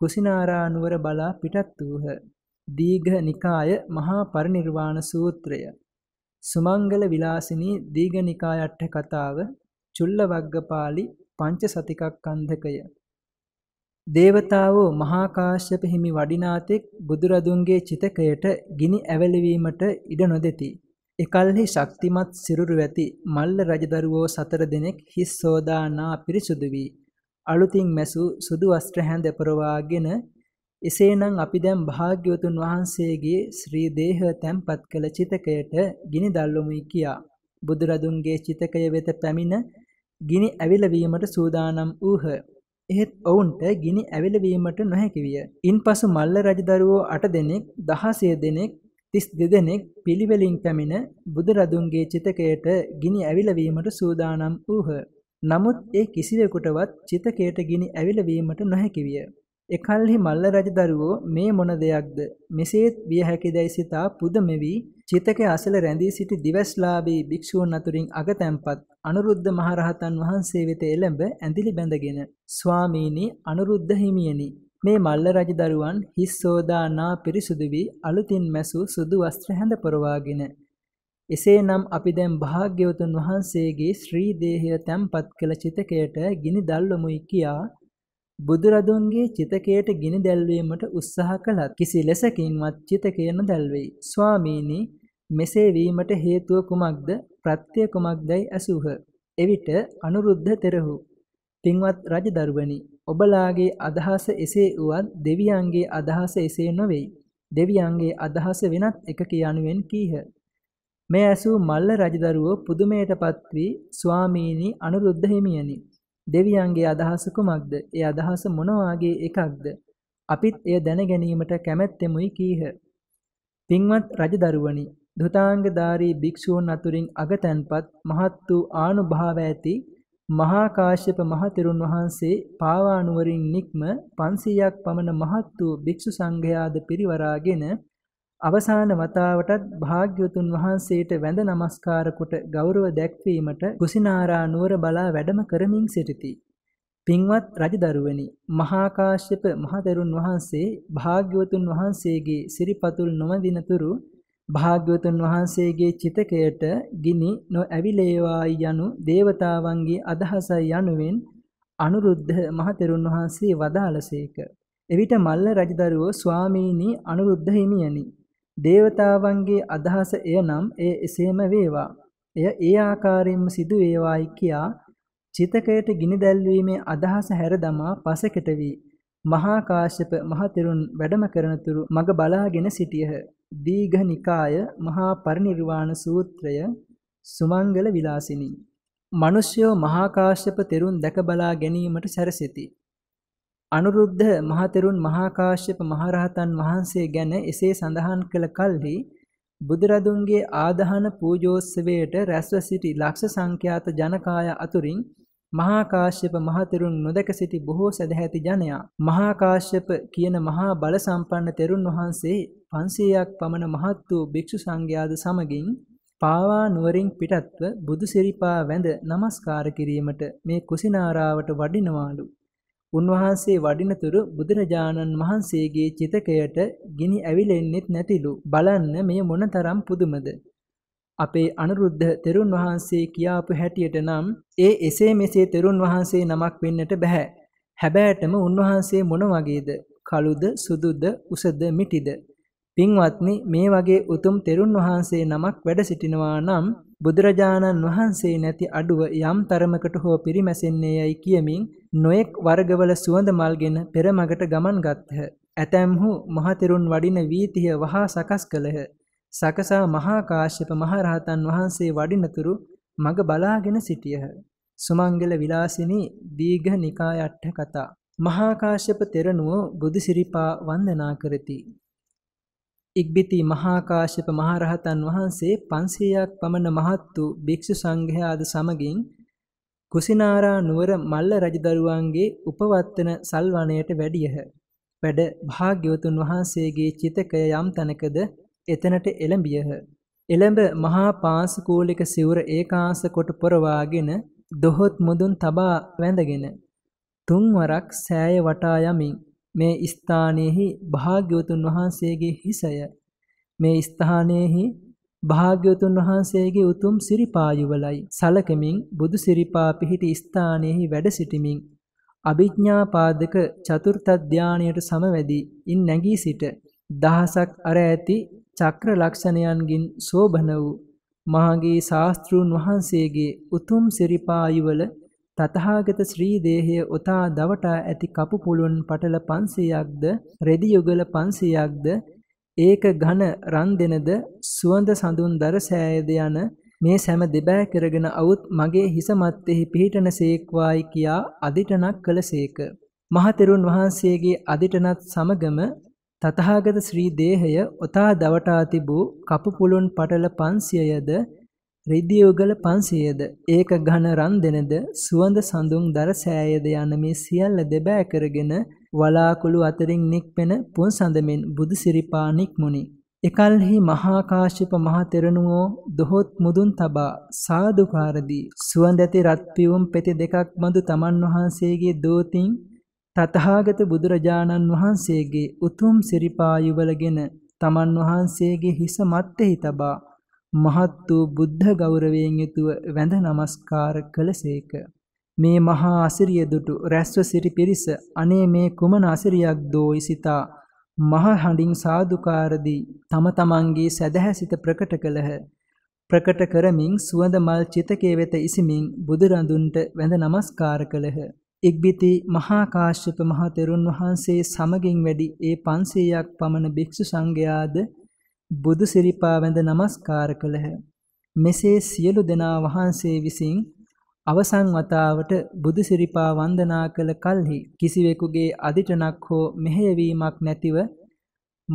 කුසිනාරා නුවර බලා පිටත් වූහ. දීඝ නිකාය මහා පරිනිර්වාණ සූත්‍රය සුමංගල විලාසිනී දීඝ නිකායට කතාව චුල්ලවග්ගපාලි පංචසතිකක්ඛන්ධකය දේවතාවෝ මහා කාශ්‍යප හිමි වඩිනාතෙක් බුදුරදුන්ගේ චිතකයට ගිනි ඇවැළවීමට ඉඩ නොදෙති. එකල්හි ශක්තිමත් සිරුරු ඇති මල්ල රජදරුවෝ සතර දෙනෙක් හිස් සෝදානා පිරිසුදු වී අලුතින් මැසූ සුදු වස්ත්‍ර හැඳ පෙරවාගෙන එසේනම් අපි දැන් භාග්‍යවතුන් වහන්සේගේ ශ්‍රී දේහ තැන්පත් කළ චිතකයට ගිනි දැල්වමුයි කියා. බුදුරදුන්ගේ චිතකය වෙත පැමිණ ගිනි ඇවිලවීමට සූදානම් වූහ. එහෙත් ඔවුන්ට ගිනි ඇවිලවීමට නොහැකි විය. ඉන්පසු මල්ල රජදරුවෝ 8 දෙනෙක් 16 දෙනෙක් 32 දෙනෙක් පිළිවෙලින් පැමිණ බුදුරදුන්ගේ චිතකයට ගිනි ඇවිලවීමට සූදානම් වූහ. නමුත් ඒ කිසිවෙකුටවත් චිතකයට ගිනි ඇවිලවීමට නොහැකි විය. එකල්හි මල්ල රජදරුවෝ මේ මොන දෙයක්ද මෙසේත් විය හැකිදැයි සිතා පුදමෙවි චිතක අසල රැඳී සිටි දිවස්ලාභී භික්ෂූන් අතුරින් අගතැන්පත් අනුරුද්ධ මහරහතන් වහන්සේ වෙත එළඹ ඇඳිලි බැඳගෙන ස්වාමීනි අනුරුද්ධ හිමියනි මේ මල්ල රජදරුවන් හිස් සෝදානා පිරිසුදු වී අලුතින් මැසූ සුදු වස්ත්‍ර හැඳ පොරවාගෙන එසේනම් අපි දැන් භාග්‍යවතුන් වහන්සේගේ ශ්‍රී දේහය තැම්පත් කළ චිතකයට ගිනි දල්වමුයි කියා බුදුරදුන්ගේ චිතකයට ගිනි දැල්වීමට උත්සාහ කළත් කිසි ලෙසකින්වත් චිතකය නොදැල්වෙයි. ස්වාමීනි මෙසේ වීමට හේතුව කුමක්ද? ප්‍රත්‍ය කුමක්දයි අසූහ. එවිට අනුරුද්ධ තෙරහු පින්වත් රජදරුවනි ඔබලාගේ අදහස එසේ වුවත් දෙවියන්ගේ අදහස එසේ නොවේයි. දෙවියන්ගේ අදහස වෙනත් එකක යනුවෙන් කීහ. මේ ඇසූ මල්ල රජදරුවෝ පුදුමයටපත් වී ස්වාමීනි අනුරුද්ධ හිමියනි දෙවියන්ගේ අදහස කුමක්ද? ඒ අදහස මොන එකක්ද? අපිත් එය දැන ගැනීමට කැමැත්තෙමුයි කීහ. පින්වත් රජදරුවනි, දුතාංගධාරී භික්ෂූන් අතුරින් අගතැන්පත් මහත් වූ ආනුභාව ඇති මහා කාශ්‍යප මහතෙරුන් වහන්සේ පාවානුවරින් නික්ම 500ක් පමණ මහත් වූ භික්ෂු සංඝයාද පිරිවරාගෙන අවසාන වතාවටත් භාග්‍යවතුන් වහන්සේට වැඳ නමස්කාර කොට ගෞරව දැක්වීමට කුසිනාරා නුවර බලා වැඩම කරමින් සිටිති. පින්වත් රජදරුවනි, මහා කාශ්‍යප මහතෙරුන් වහන්සේ භාග්‍යවතුන් වහන්සේගේ සිරිපතුල් නොමදින තුරු භාග්‍යවතුන් වහන්සේගේ චිතකයට ගිනි නොඇවිලේවායි යනු దేవතාවන්ගේ අදහසයි යනුවෙන් අනුරුද්ධ මහතෙරුන් වහන්සේ වදාළසේක. එවිට මල්ල රජදරුවෝ ස්වාමීනි අනුරුද්ධ හිමියනි දේවතාවන්ගේ අදහස එය නම් එය එසේම වේවා. එය ඒ ආකාරයෙන්ම සිදු වේවායි කියා චිතකයට ගිනි දැල්වීමේ අදහස හැර දමා පසෙකට වී මහා කාශ්‍යප මහතෙරුන් වැඩම කරනතුරු මග බලාගෙන සිටියහ. දීඝ නිකාය මහා පරිනිර්වාණ සූත්‍රය සුමංගල විලාසිනී. මිනිස්යෝ මහා කාශ්‍යප තෙරුන් දැක බලා ගැනීමට සැරසෙති. අනුරුද්ධ මහතෙරුන් මහා කාශ්‍යප මහරහතන් වහන්සේ ගැන එසේ සඳහන් කළ කල්හි බුදුරදුන්ගේ ආදාහන පූජෝත්සවයට රැස්ව සිටි ලක්ෂ සංඛ්‍යාත ජනකාය අතුරින් මහා කාශ්‍යප මහතෙරුන් නොදක සිටි බොහෝ සදැහැති ජනයා මහා කාශ්‍යප කියන මහා බල සම්පන්න තෙරුන් වහන්සේ 500ක් පමණ මහත් වූ භික්ෂු සංඝයාද සමගින් පාවා නුවරින් පිටත්ව බුදු සිරිපා වැඳ নমස්කාර කිරීමට මේ කුසිනාරාවට වඩිනවාලු උන්වහන්සේ වඩිනතුරු බුදුරජාණන් වහන්සේගේ චිතකයට ගිනි ඇවිලෙන්නෙත් නැතිලු. බලන්න මේ මොනතරම් පුදුමද. අපේ අනුරුද්ධ තෙරුන් වහන්සේ කියාපු හැටියට නම් ඒ එසේ මෙසේ තෙරුන් වහන්සේ නමක් වෙන්නට බෑ. හැබෑටම උන්වහන්සේ මොන වගේද? කළුද, සුදුද, උසද, මිටිද? පින්වත්නි මේ වගේ උතුම් තෙරුන් වහන්සේ නමක් වැඩ සිටිනවා නම් බුදුරජාණන් වහන්සේ නැති අඩුව යම් තරමකට හෝ පිරිමැසෙන්නේ යයි කියමින් නොයෙක් වර්ගවල සුවඳ මල්ගෙන පෙරමගට ගමන් ගත්හ. ඇතැම්හු මහතෙරුන් වඩින වීතිය වහා සකස් කළහ. සකසා මහාකාශ්‍යප මහරහතන් වහන්සේ වඩිනතුරු මග බලාගෙන සිටියහ. සුමංගල විලාසිනී දීඝ නිකායට්ඨ කතා. මහාකාශ්‍යප තෙරණුව බුදුසිරිපා වන්දනා කරති. ඉක්බිති මහාකාශ්‍යප මහරහතන් වහන්සේ 500ක් පමණ මහත් වූ භික්ෂු සංඝයාද සමගින් කුසිනාරා නුවර මල්ල රජදරුවන්ගේ උපවත්තන සල්වනයට වැඩියහ. වැඩ භාග්‍යවතුන් වහන්සේගේ චිතකය යම් තැනකද එතනට එළඹියහ. එළඹ මහා පාසකූලික සිවුර ඒකාස කොට පොරවාගෙන දොහොත් මුදුන් තබා වැඳගෙන. තුන්වරක් සෑය වටා යමින් මේ ස්ථානයෙහි භාග්‍යවතුන් වහන්සේගේ හිසය. මේ ස්ථානයෙහි භාග්‍යවතුන් වහන්සේගේ උතුම් සිරිපායුවලයි සලකමින් බුදු සිරිපා පිහිටි ස්ථානයෙහි වැඩ සිටිමින් අභිඥාපාදක චතුර්ථ ධානයට සමවැදී ඉන් නැගී සිට දහසක් අර ඇති චක්‍ර ලක්ෂණයන්ගින් සෝබන වූ මහාගේ ශාස්ත්‍රූන් වහන්සේගේ උතුම් සිරිපායුවල තථාගත ශ්‍රී දේහය ඔතා දවට ඇති කපු පුළුන් පටල 500ක්ද රෙදි යුගල 500ක්ද ඒක ඝන රන් දෙනද සුවඳ සඳුන්දර සෑයද යන මේ සෑම දෙබෑ කරගෙන අවුත් මගේ හිස මත්තෙහි පිහිටන සේක්වායි කියා අදිටනක් කළසේක. මහතෙරුන් වහන්සේගේ අදිටනත් සමගම තතහාගත ශ්‍රී දේහය ඔතා දවටා තිබූ කපු පුළුන් පටල පන්සියයද රිදියුගල 500ද ඒක ඝන රන් දෙනද සුවඳ සඳුන් දරසෑයද යන මේ සියල්ල දෙබෑ කරගෙන වලාකුළු අතරින් නික්පෙන පුන් සඳමින් බුදු සිරිපා නික්මුනි එකල්හි මහා කාශ්‍යප මහ තෙරණුවෝ දොහොත් මුදුන් තබා සාදුකාරදී සුවඳ ඇති රත් පියුම් පෙති දෙකක් මඳු තමන් වහන්සේගේ දෝතින් තථාගත බුදුරජාණන් වහන්සේගේ උතුම් සිරිපා යුවලගෙන තමන් වහන්සේගේ හිස මැත්තේ තබා මහත් වූ බුද්ධ ගෞරවයෙන් යුතුව වැඳ නමස්කාර කළසේක. මේ මහා අසිරිය දුටු රැස්ව සිරි පිරිස අනේ මේ කුමන අසිරියක් දෝයි සිතා මහ හඬින් සාදුකාරදී තම තමන්ගේ සැදැහැසිත ප්‍රකට කළහ ප්‍රකට කරමින් සුවඳ මල් චිතකේ වෙත ඉසිමින් බුදුරඳුන්ට වැඳ නමස්කාර කළහ ඉක්බිති මහා කාශ්‍යප මහ තෙරුන් වහන්සේ සමගින් වැඩි ඒ 500ක් පමණ භික්ෂු සංඝයාද බුදු සිරිපා වැඳ නමස්කාර කළහ. මෙසේ සියලු දෙනා වහන්සේ විසින් අවසන් වතාවට බුදු සිරිපා වන්දනා කළ කල්හි කිසිවෙකුගේ අදිටනක් හෝ මෙහෙයවීමක් නැතිව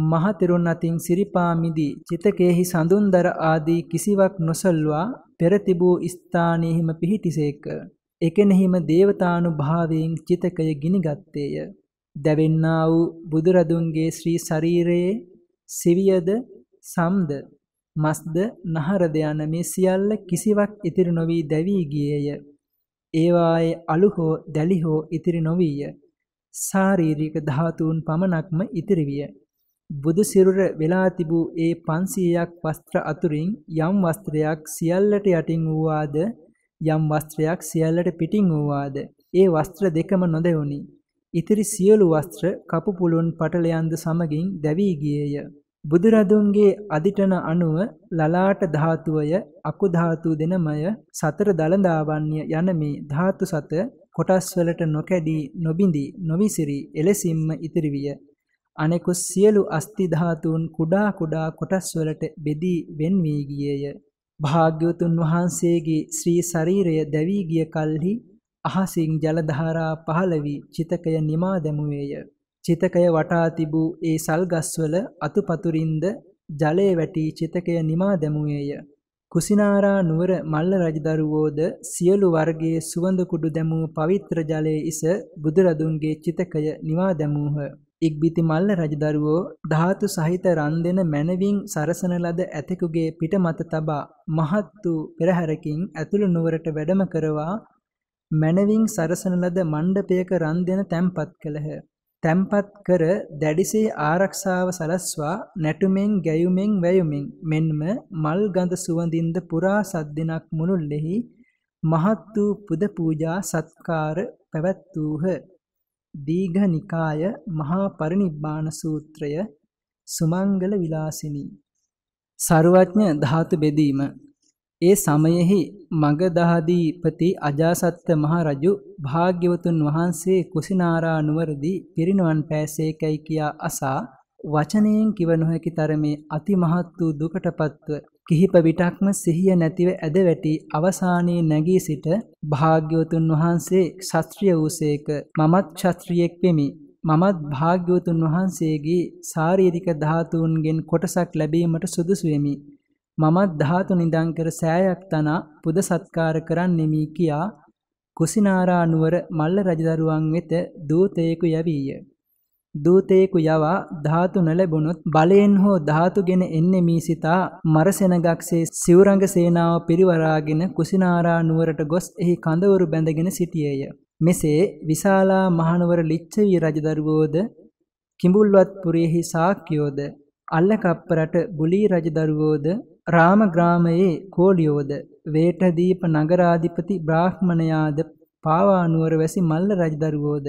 මහ තෙරුන් අතින් සිරිපා මිදී චිතකේහි සඳුන්දර ආදී කිසිවක් නොසල්වා පෙර තිබූ ස්ථානයේම පිහිටිසේක. එකෙනෙහිම දේවතානුභාවයෙන් චිතකය ගිනිගත්තේය. දැවෙන්නා වූ බුදුරදුන්ගේ ශ්‍රී ශරීරයේ සිවියද සම්ද මස්ද නහරද යන මේ සියල්ල කිසිවක් ඉතිරි නොවී දැවී ගියේය. ඒවායේ අලු හෝ දැලි හෝ ඉතිරි නොවිය. ශාරීරික ධාතුන් පමණක්ම ඉතිරි විය. බුදු සිරුර වෙලා තිබූ ඒ 500ක් වස්ත්‍ර අතුරින් යම් වස්ත්‍රයක් සියල්ලට යටින් වූවාද යම් වස්ත්‍රයක් සියල්ලට පිටින් වූවාද ඒ වස්ත්‍ර දෙකම නොදෙවුනි. ඉතිරි සියලු වස්ත්‍ර කපු පුළුන් පටලයන්ද සමගින් දැවී ගියේය. බුදුරදුන්ගේ අදිටන අනුව ලලාට ධාතුවය අකු ධාතු දෙනමය සතර දලදාවන්‍ය යන මේ ධාතු සත කොටස් වලට නොකැඩී නොබිඳී නොවිසිරි එලෙසින්ම ඉතිරි විය අනෙකු සියලු අස්ති ධාතුන් කුඩා කුඩා කොටස් වලට බෙදී වෙන් වී ගියේය භාග්‍යවතුන් වහන්සේගේ ශ්‍රී ශරීරය දැවි ගිය කල්හි අහසින් ජල ධාරා පහළ වී චිතකය නිමා දැමුවේය චිතකය වටා තිබූ ඒ සල්ගස්වල අතුපතුරින්ද ජලය වැටි චිතකය නිමා දැමුවේය. කුසිනාරා නුවර මල්ල රජදරුවෝද සියලු වර්ගයේ සුවඳ කුඩු දැමූ පවිත්‍ර ජලයේ ඉස බුදුරදුන්ගේ චිතකය නිවා දැමූහ. ඉක්බිති මල්ල රජදරුවෝ ධාතු සහිත රන් දෙන මැනවින් සරසන ලද ඇතෙකුගේ පිට මත තබා මහත් වූ පෙරහැරකින් ඇතුළු නුවරට වැඩම කරවා මැනවින් සරසන ලද මණ්ඩපයක රන් දෙන තැන්පත් කළහ. තැන්පත් කර දැඩිසේ ආරක්ෂාව සලස්වා නැටුමෙන් ගැයුමෙන් වැයුමෙන් මෙන්ම මල් ගඳ සුවඳින්ද පුරා සද්දිනක් මුළුල්ලෙහි මහත් වූ පුද පූජා සත්කාර පැවැත්වූහ. දීඝ නිකාය මහා පරිනිබ්බාන සූත්‍රය සුමංගල විලාසිනී සරුවඥ ධාතු බෙදීම ඒ සමයෙහි මගදහදීපති අජාසත්ත මහරජු භාග්‍යවතුන් වහන්සේ කුසිනාරා නුවරදී පිරිනුවන් පෑසේකයි කියා අසා වචනයෙන් කිව නොහැකි තරමේ අතිමහත් වූ දුකටපත්ව කිහිප විටක්ම සිහිය නැතිව ඇද වැටි අවසානයේ නැගී සිට භාග්‍යවතුන් වහන්සේ ක්ෂත්‍රිය වූසේක මමත් ක්ෂත්‍රියෙක් වෙමි මමත් භාග්‍යවතුන් වහන්සේගේ ශාරීරික ධාතුන්ගෙන් කොටසක් ලැබීමට සුදුසු වෙමි මමත් ධාතු නිදංකර සෑයක් තනා පුද සත්කාර කරන්නෙමි කියා කුසිනාරා නුවර මල්ල රජදරුවන් වෙත දූතයෙකු යවීය. දූතයෙකු යවා ධාතු නොලැබුණොත් බලයෙන් හෝ ධාතුගෙන එන්නේ මී සිතා මරසෙනගක්සේ සිවුරඟ සේනාව පිරිවරාගෙන කුසිනාරා නුවරට ගොස් එහි කඳවුරු බැඳගෙන සිටියේය. මෙසේ විශාලා මහනුවර ලිච්ඡවි රජදරුවෝද කිඹුල්වත් පුරයේහි සාක්‍යෝද අල්ලකප්පරට බුලී රජදරුවෝද රාමග්‍රාමයේ කෝලියෝද වේටදීප නගරාධිපති බ්‍රාහ්මණයාද පාවානුවර වැසි මල්ල රජදරුවෝද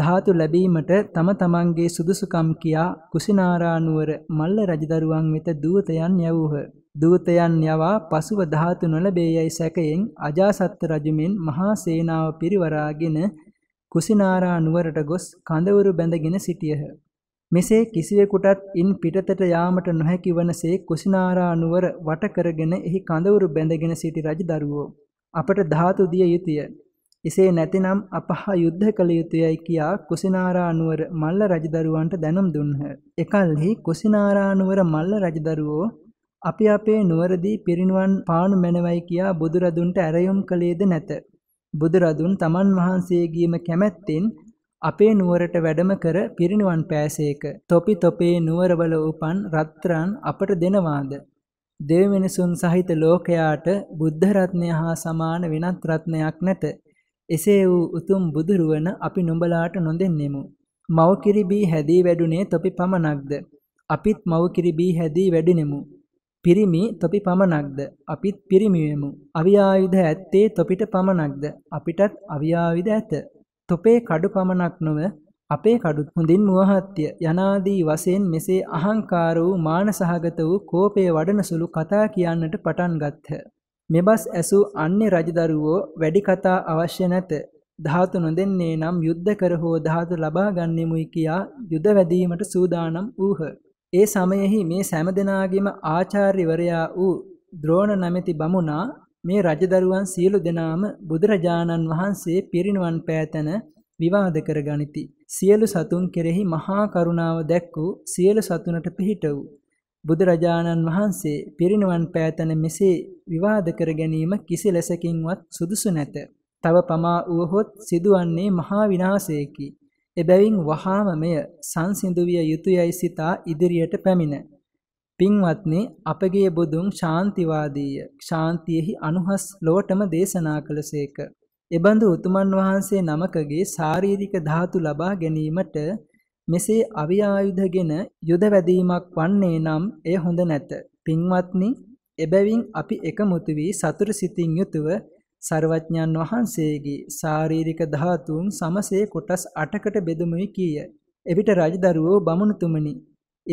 ධාතු ලැබීමට තම තමන්ගේ සුදුසුකම් කියා කුසිනාරානුවර මල්ල රජදරුවන් වෙත දූතයන් යවූහ. දූතයන් යවා පසුව ධාතු නොලැබේයයි සැකයෙන් අජාසත් රජුමින් මහා සේනාව පිරිවරාගෙන කුසිනාරානුවරට ගොස් කඳවුරු බැඳගෙන සිටියහ. මෙසේ කිසිවෙකුටත් ඉන් පිටතට යාමට නොහැකි වනසේ කුසිනාරා නුවර වට කරගෙන එහි කඳවුරු බැඳගෙන සිටි රජදරුවෝ අපට ධාතු දිය යුතුය. එසේ නැතිනම් අපහ යුද්ධ කළ යුතුයයි කියා කුසිනාරා නුවර මල්ල රජදරුවන්ට දැනුම් දුන්හ. එකල්හි කුසිනාරා නුවර මල්ල රජදරුවෝ අපි අපේ නුවරදී පිරිනුවන් පානු මැනවයි කියා බුදුරදුන්ට ඇරයුම් කළේද නැත. බුදුරදුන් තමන් වහන්සේගේම කැමැත්තෙන් අපේ නුවරට වැඩම කර පිරිනිවන් පෑසේක. තොපි තොපේ නුවරවල උපන් රත්තරන් අපට දෙනවාද? දෙව් මිනිසුන් සහිත ලෝකයාට බුද්ධ රත්නය හා සමාන වෙනත් රත්නයක් නැත. එසේ වූ උතුම් බුදුරුවන අපි නුඹලාට නොදෙන්නෙමු. මවකිරි බී හැදී වැඩුණේ තොපි පමණක්ද? අපිත් මවකිරි බී හැදී වැඩිනෙමු. පිරිමි තොපි පමණක්ද? අපිත් පිරිමි වෙමු. අවියායුධ ඇත්තේ තොපිට පමණක්ද? අපිටත් අවියායුධ ඇත. තොපේ කඩු පමණක් නොව අපේ කඩුත් හොඳින් මුවහත්ය යනාදී වශයෙන් මෙසේ අහංකාර වූ මානසහගත වූ කෝපය වඩන සුළු කතා කියන්නට පටන් ගත්හ. මෙබස් ඇසූ අන්‍ය රජදරුවෝ වැඩි කතා අවශ්‍ය නැත. ධාතු නොදෙන්නේ නම් යුද්ධ කර හෝ ධාතු ලබා ගන්නෙමුයි කියා යුද වැදීමට සූදානම් වූහ. ඒ සමයෙහි මේ සෑම දෙනාගේම ආචාර්යවරයා වූ ද්‍රෝණ නැමැති බමුණා මේ රජදරුවන් සියලු දෙනාම බුදුරජාණන් වහන්සේ පිරිනුවන් පෑතන විවාද කරගනිති. සියලු සතුන් කෙරෙහි මහා කරුණාව දැක්වූ සියලු සතුනට පිහිට වූ. බුදුරජාණන් වහන්සේ පිරිනුවන් පෑතන මෙසේ විවාද කර ගැනීම කිසි ලෙසකින්වත් සුදුසු නැත. තව පමා වුවහොත් සිදුවන්නේ මහා විනාශයකි. එබැවින් වහාම මෙය සංසිඳුවිය යුතුයයි සිතා ඉදිරියට පැමිණ. පින්වත්නි අපගේ බුදුන් ශාන්තිවාදීය ශාන්තියෙහි අනුහස් ලොවටම දේශනා කළසේක. එබඳු උතුමන් වහන්සේ නමකගේ ශාරීරික ධාතු ලබා ගැනීමට මෙසේ අවියායුධගෙන යුද වැදීමක් වන්නේ නම් එය හොඳ නැත. පින්වත්නි එබැවින් අපි එකමුතු වී සතුට සිතින් යුතුව සර්වඥන් වහන්සේගේ ශාරීරික ධාතුන් සමසේ කොටස් 8කට බෙදමුයි කීය. එවිට රජදරුවෝ බමුණුතුමනි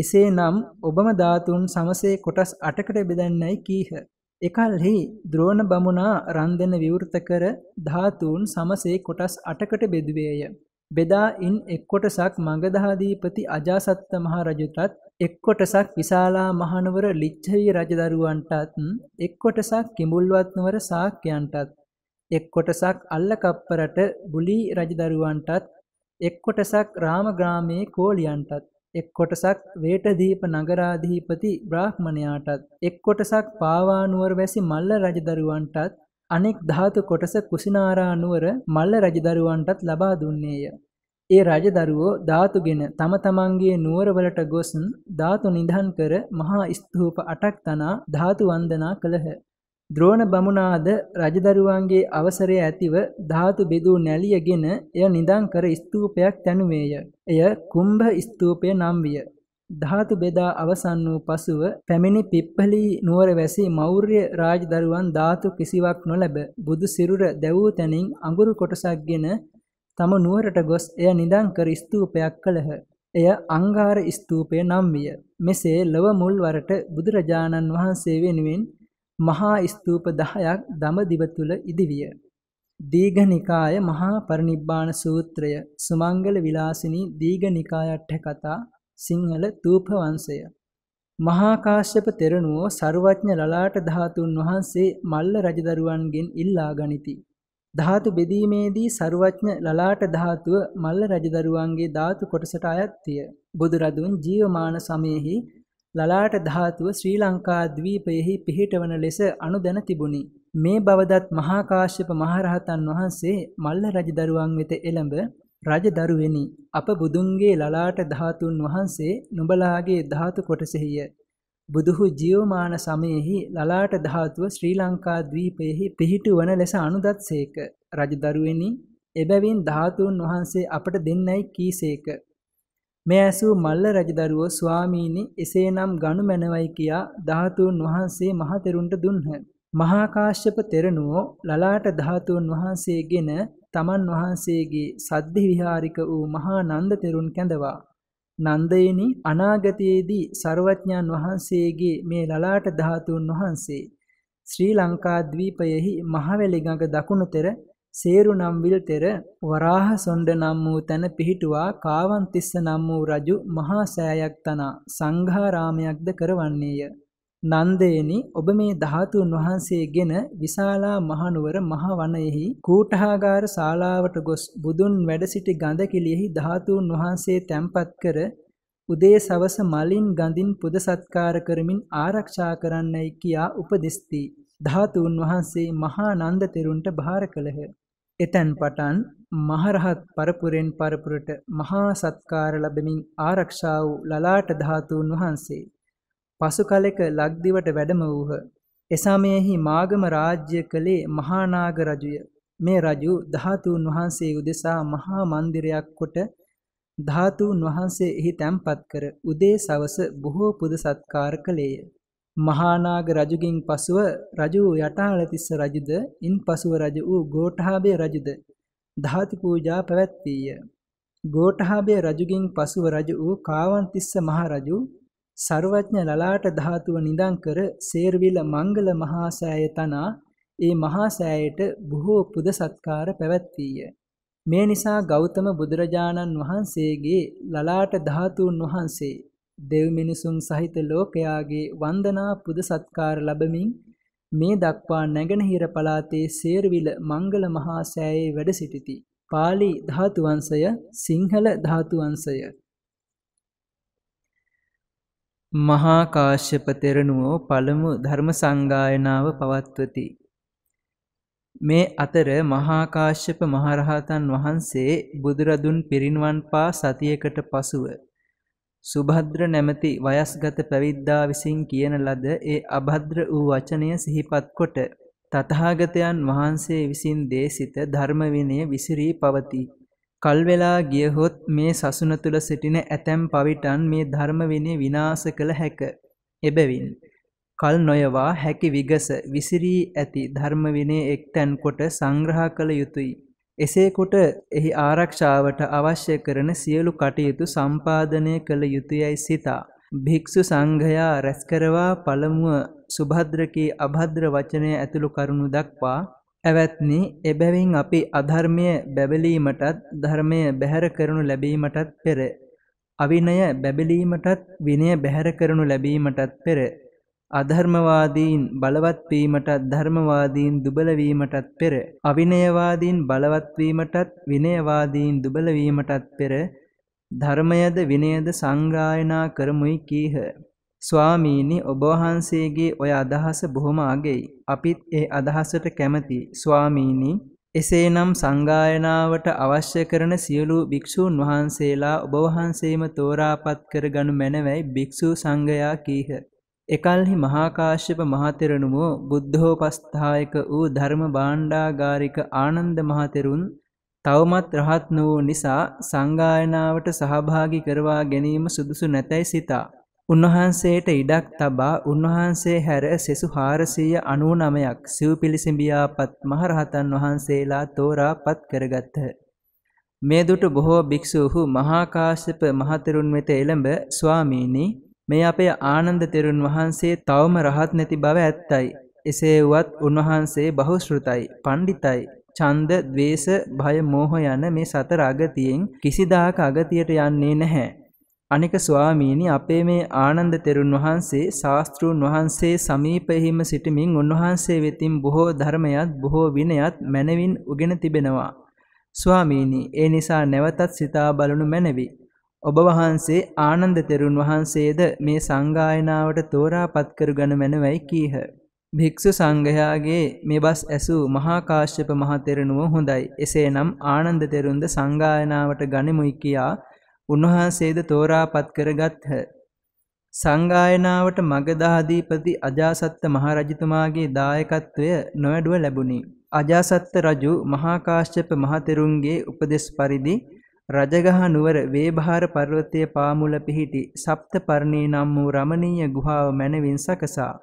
එසේනම් ඔබම ධාතුන් සමසේ කොටස් 8කට බෙදන්නයි කීහ. එකල්හි ද්‍රෝණ බමුණා රන්දන විවෘත කර ධාතුන් සමසේ කොටස් 8කට බෙදුවේය. බෙදා ඉන් එක් කොටසක් මගධාධිපති අජාසත්ත මහ රජුටත් එක් කොටසක් විශාලා මහනුවර ලිච්ඡවි රජදරුවන්ටත් එක් කොටසක් කිඹුල්වත්නවර ශාක්‍යයන්ටත් එක් කොටසක් අල්ලකප්පරට බුලි රජදරුවන්ටත් එක් කොටසක් රාමග්‍රාමේ කෝලියන්ටත් එක් කොටසක් වේටදීප නගරාධිපති බ්‍රාහ්මණයාටත් එක් කොටසක් පාවානුවර වැසි මල්ල රජදරුවන්ටත් අනෙක් ධාතු කොටස කුසිනාරා නුවර මල්ල රජදරුවන්ටත් ලබා දුන්නේය. ඒ රජදරුවෝ ධාතුගෙන තම තමන්ගේ නුවරවලට ගොස් ධාතු නිධන් කර මහා ස්තූප 8ක් තනා ධාතු වන්දනා කළහ. ද්‍රෝණ බමුණාද රජදරුවන්ගේ අවසරය ඇතිව ධාතු බෙදූ නැලියගෙන එය නිදන් කර ස්තූපයක් තැනුවේය. එය කුම්භ ස්තූපය නම් විය. ධාතු බෙදා අවසන් වූ පසුව පැමිණි පිප්පලී නුවර වැසි මෞර්ය රාජදරුවන් ධාතු කිසිවක් නොලැබ බුදු සිරුර දැවූ තැනින් අඟුරු කොටසක්ගෙන තම නුවරට ගොස් එය නිදන් කර ස්තූපයක් කළහ. එය අංගාර ස්තූපය නම් විය. මෙසේ ලොව මුල් වරට බුදුරජාණන් වහන්සේ වෙනුවෙන් මහා ස්තූප 10ක් දඹදිව තුල ඉදිවිය. දීඝනිකාය මහා පරිනිබ්බාන සූත්‍රය සුමංගල විලාසිනී දීඝනිකායට කතා සිංහල තූප වංශය. මහා කාශ්‍යප තෙරණුව ਸਰුවඥ ලලාට ධාතුන් වහන්සේ මල්ල රජදරුවන්ගෙන් ඉල්ලා ගනිති. ධාතු බෙදීමේදී ਸਰුවඥ ලලාට ධාතුව මල්ල රජදරුවන්ගේ ධාතු කොටසට අයත්ය. බුදුරදුන් ජීවමාන සමයේහි ලලාට ධාතුව ශ්‍රී ලංකා ද්වීපයෙහි පිහිටවන ලෙස අනුදැන තිබුණි. මේ බවදත් මහා කාශ්‍යප මහරහතන් වහන්සේ මල්ල රජදරුවන් වෙත එළඹ රජදරුවෙනි අප බුදුන්ගේ ලලාට ධාතුන් වහන්සේ නුඹලාගේ ධාතු කොටසෙහිය. බුදුහු ජීවමාන සමයෙහි ලලාට ධාතුව ශ්‍රී ලංකා ද්වීපයෙහි පිහිටුවන ලෙස අනුදත්සේක. රජදරුවෙනි එබැවින් ධාතුන් වහන්සේ අපට දෙන්නයි කීසේක. මේ ඇසූ මල්ල රජදරුවෝ ස්වාමීනි එසේනම් ගනු මැනවයි කියා ධාතුන් වහන්සේ මහතෙරුන්ට දුන්හ. මහා කාශ්‍යප තෙරණුවෝ ලලාට ධාතුන් වහන්සේගෙන තමන් වහන්සේගේ සද්දි විහාරික වූ මහා නන්ද තෙරුන් කැඳවා. නන්දේනි අනාගතයේදී ਸਰවඥන් වහන්සේගේ මේ ලලාට ධාතුන් වහන්සේ ශ්‍රී ලංකාද්වීපයෙහි මහවැලි ගඟ දකුණුතෙර සේරු නම් විල්තෙර වරාහ සොණ්ඩ නම් වූ තැන පිහිටුවා කාවන්තිස්ස නම් වූ රජු මහා සෑයක් තනා සංඝාරාමයක්ද කරවන්නේය. නන්දේනි ඔබ මේ ධාතුන් වහන්සේගෙන විශාලා මහනුවර මහ වනයෙහි කූටහාගාර ශාලාවට ගොස් බුදුන් වැඩ සිටි ගඳකිලියෙහි ධාතුන් වහන්සේ තැන්පත් කර උදේ සවස මලින් ගඳින් පුද සත්කාර කරමින් ආරක්ෂා කරන්නයි කියා උපදෙස්ති. ධාතුන් වහන්සේ මහා නන්ද තෙරුන්ට භාර කළහ. එතැන් පටන් මහරහත් පරපුරෙන් පරපුරට මහා සත්කාර ලැබමින් ආරක්ෂා වූ ලලාට ධාතුන් වහන්සේ පසු කලෙක ලක්දිවට වැඩම වූහ. එසමයෙහි මාගම රාජ්‍ය කළේ මහානාග රජුය. මේ රජු ධාතුන් වහන්සේ උදෙසා මහා මන්දිරයක් කොට ධාතුන් වහන්සේ එහි තැන්පත් කර උදේ සවස බොහෝ පුද සත්කාර කළේය. මහානාග රජුගෙන් පසුව රජු යටාලතිස්ස රජුද ඉන් පසුව රජ වූ ගෝඨාභය රජුද ධාතු පූජා පැවැත්වීය. ගෝඨාභය රජුගෙන් පසුව රජ වූ කාවන්තිස්ස මහරජු ਸਰවඥ ලලාට ධාතුව නිදන් කර සේරවිල මංගල මහා සෑය තනා ඒ මහා සෑයට බොහෝ පුද සත්කාර පැවැත්වීය. මේ නිසා ගෞතම බුදුරජාණන් වහන්සේගේ ලලාට ධාතුන් වහන්සේ දෙව් මිනිසුන් සහිත ලෝකයාගේ වන්දනා පුද සත්කාර ලැබමින් මේ දක්වා නැගෙනහිර පළාතේ සේරවිල මංගල මහා සෑයේ වැඩ සිටිති. පාලි ධාතු වංශය සිංහල ධාතු වංශය මහා කාශ්‍යප තෙරණුවෝ පළමු ධර්ම සංගායනාව පවත්වති මේ අතර මහා කාශ්‍යප මහරහතන් වහන්සේ බුදුරදුන් පිරිනිවන් පා සතියකට පසුව සුභද්‍ර නැමැති වයස්ගත පැවිද්දා විසින් කියන ලද ඒ අභද්‍ර වූ වචනය සිහිපත් කොට තථාගතයන් වහන්සේ විසින් දේශිත ධර්ම විනය විසිරී පවතී. කල් වෙලා ගියහොත් මේ සසුන තුල සිටින ඇතැම් පවිටන් මේ ධර්ම විනය විනාශ කළ හැක. එබැවින් කල් නොයවා හැකි විගස විසිරී ඇති ධර්ම විනය එක්තැන් කොට සංග්‍රහ කළ යුතුය. එසේකොට එහි ආරක්ෂාවට අවශ්‍ය කරන සියලු කටයුතු සම්පාදනය කළ යුතුයයි සිතා. භික්‍ෂු සංඝයා රැස්කරවා පළමුුව සුභද්‍රකී අභද්‍ර වචනය ඇතුළු කරුණු දක්වා ඇවැත්නි එබැවින් අපි අධර්මය බැබලීමටත් ධර්මය බැහැර කරනු ලැබීමටත් පෙර. අවිනය බැබලීමටත් විනය බැහැර කරනු ලැබීමටත් පෙර අධර්මවාදීන් බලවත්වීමටත් ධර්මවාදීන් දුබලවීමටත් පෙර අවිනයවාදීන් බලවත්වීමටත් විනයවාදීන් දුබලවීමටත් පෙර ධර්මයද විනයද සංගායනා කරමුයි කීහ. ස්වාමීනි ඔබවහන්සේගේ ඔය අදහස බොහොම අගෙයි. අපිත් ඒ අදහසට කැමති ස්වාමීනි එසේනම් සංගායනාවට අවශ්‍ය කරන සියලු භික්ෂූන් වහන්සේලා ඔබවහන්සේම තෝරාපත් කරගනු මැනවැයි භික්‍ෂූ සංඝයා කීහ. එකල්හි මහාකාශ්‍යප මහතෙරණුමෝ බුද්ධෝපස්ථායක වූ ධර්ම භාණ්ඩාගාරික ආනන්ද මහතෙරුන් තවමත් රහත් නොවූ නිසා සංගායනාවට සහභාගි කරවා ගැනීම සුදුසු නැතැයි සිතා. උන්වහන්සේට ඉඩක් තබා උන්වහන්සේ හැර සෙසු හාරසීය අනුව නමයක් සිව් පිළිසිඹියාපත් මහරහතන් වහන්සේලා තෝරා පත් කරගත්හ. මේ දුට බොහෝ භික්‍ෂූහු මහාකාශ්‍යප මහතෙරුන් වෙත එළඹ ස්වාමීණී මේ අපේ ආනන්ද තෙරුන් වහන්සේ තවම රහත් නැති බව ඇත්තයි. එසේ වුවත් උන්වහන්සේ බහුශෘතයි, පණ්ඩිතයි, ඡන්ද, ద్వේස, භය, මෝහ යන මේ සතර අගතියෙන් කිසිදාක අගතියට යන්නේ නැහැ. අනික ස්වාමීනි අපේ මේ ආනන්ද තෙරුන් වහන්සේ ශාස්තෘන් වහන්සේ සමීපෙහිම සිටමින් උන්වහන්සේ වෙතින් බොහෝ ධර්මයත් බොහෝ විනයත් මැනවින් උගෙන තිබෙනවා. ස්වාමීනි ඒ නිසා නැවතත් සිතා බලනු මැනවි. ඔබ වහන්සේ ආනන්ද තෙරුන් වහන්සේද මේ සංගායනාවට තෝරාපත් කර ගනු මැනවයි කීහ. භික්ෂු සංඝයාගේ මේ බස් ඇසූ මහා කාශ්‍යප මහ තෙරණුව හොඳයි. එසේනම් ආනන්ද තෙරුන්ද සංගායනාවට ගනිමුයි කියා උන්වහන්සේද තෝරාපත් කරගත්හ. සංගායනාවට මගදාධීපති අජාසත්ත මහරජතුමාගේ දායකත්වය නොවැඩුව ලැබුණි. අජාසත්ත රජු මහා කාශ්‍යප මහ තෙරුන්ගේ උපදෙස් පරිදි රජගහ නුවර වේභාර පර්වතය පාමුල පිහිටි සප්ත පරණී නම් වූ රමණීය ගුහාව මැනවින් සකසා.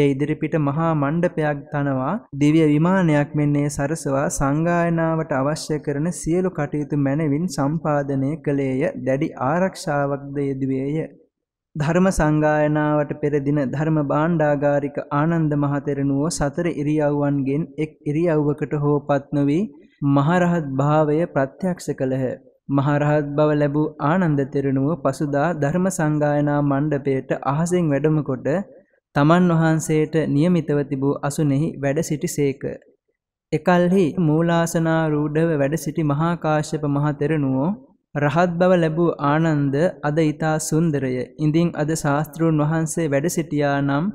ඒ ඉදිරිපිට මහා මණ්ඩපයක් තනවා දිව්‍ය විමානයක් මෙන්නේ සරසවා සංගායනාවට අවශ්‍ය කරන සියලු කටයුතු මැනවින් සම්පාදනය කළේය දැඩි ආරක්ෂාවක්ද යෙදුවේය. ධර්ම සංගායනාවට පෙර දින ධර්ම භාණ්ඩාගාරික ආනන්ද මහතෙරණුව සතර ඉරියව්වන්ගෙන් එක් ඉරියව්වකට හෝපත් නොවි මහරහත් භාවය ප්‍රත්‍යක්ෂ කළහ. මහරහත් බව ලැබූ ආනන්ද තෙරණුව පසුදා ධර්ම සංගායනා මණ්ඩපයට අහසින් වැඩමකොට තමන් වහන්සේට નિયમિતව තිබූ අසුනේහි වැඩ සිටි සේක. එකල්හි මූලාසනා රූඪව වැඩ සිටි මහා කාශ්‍යප මහ තෙරණුවෝ රහත් බව ලැබූ ආනන්ද අද ඊතා සුන්දරය. ඉඳින් අද ශාස්ත්‍රූන් වහන්සේ වැඩ සිටියා නම්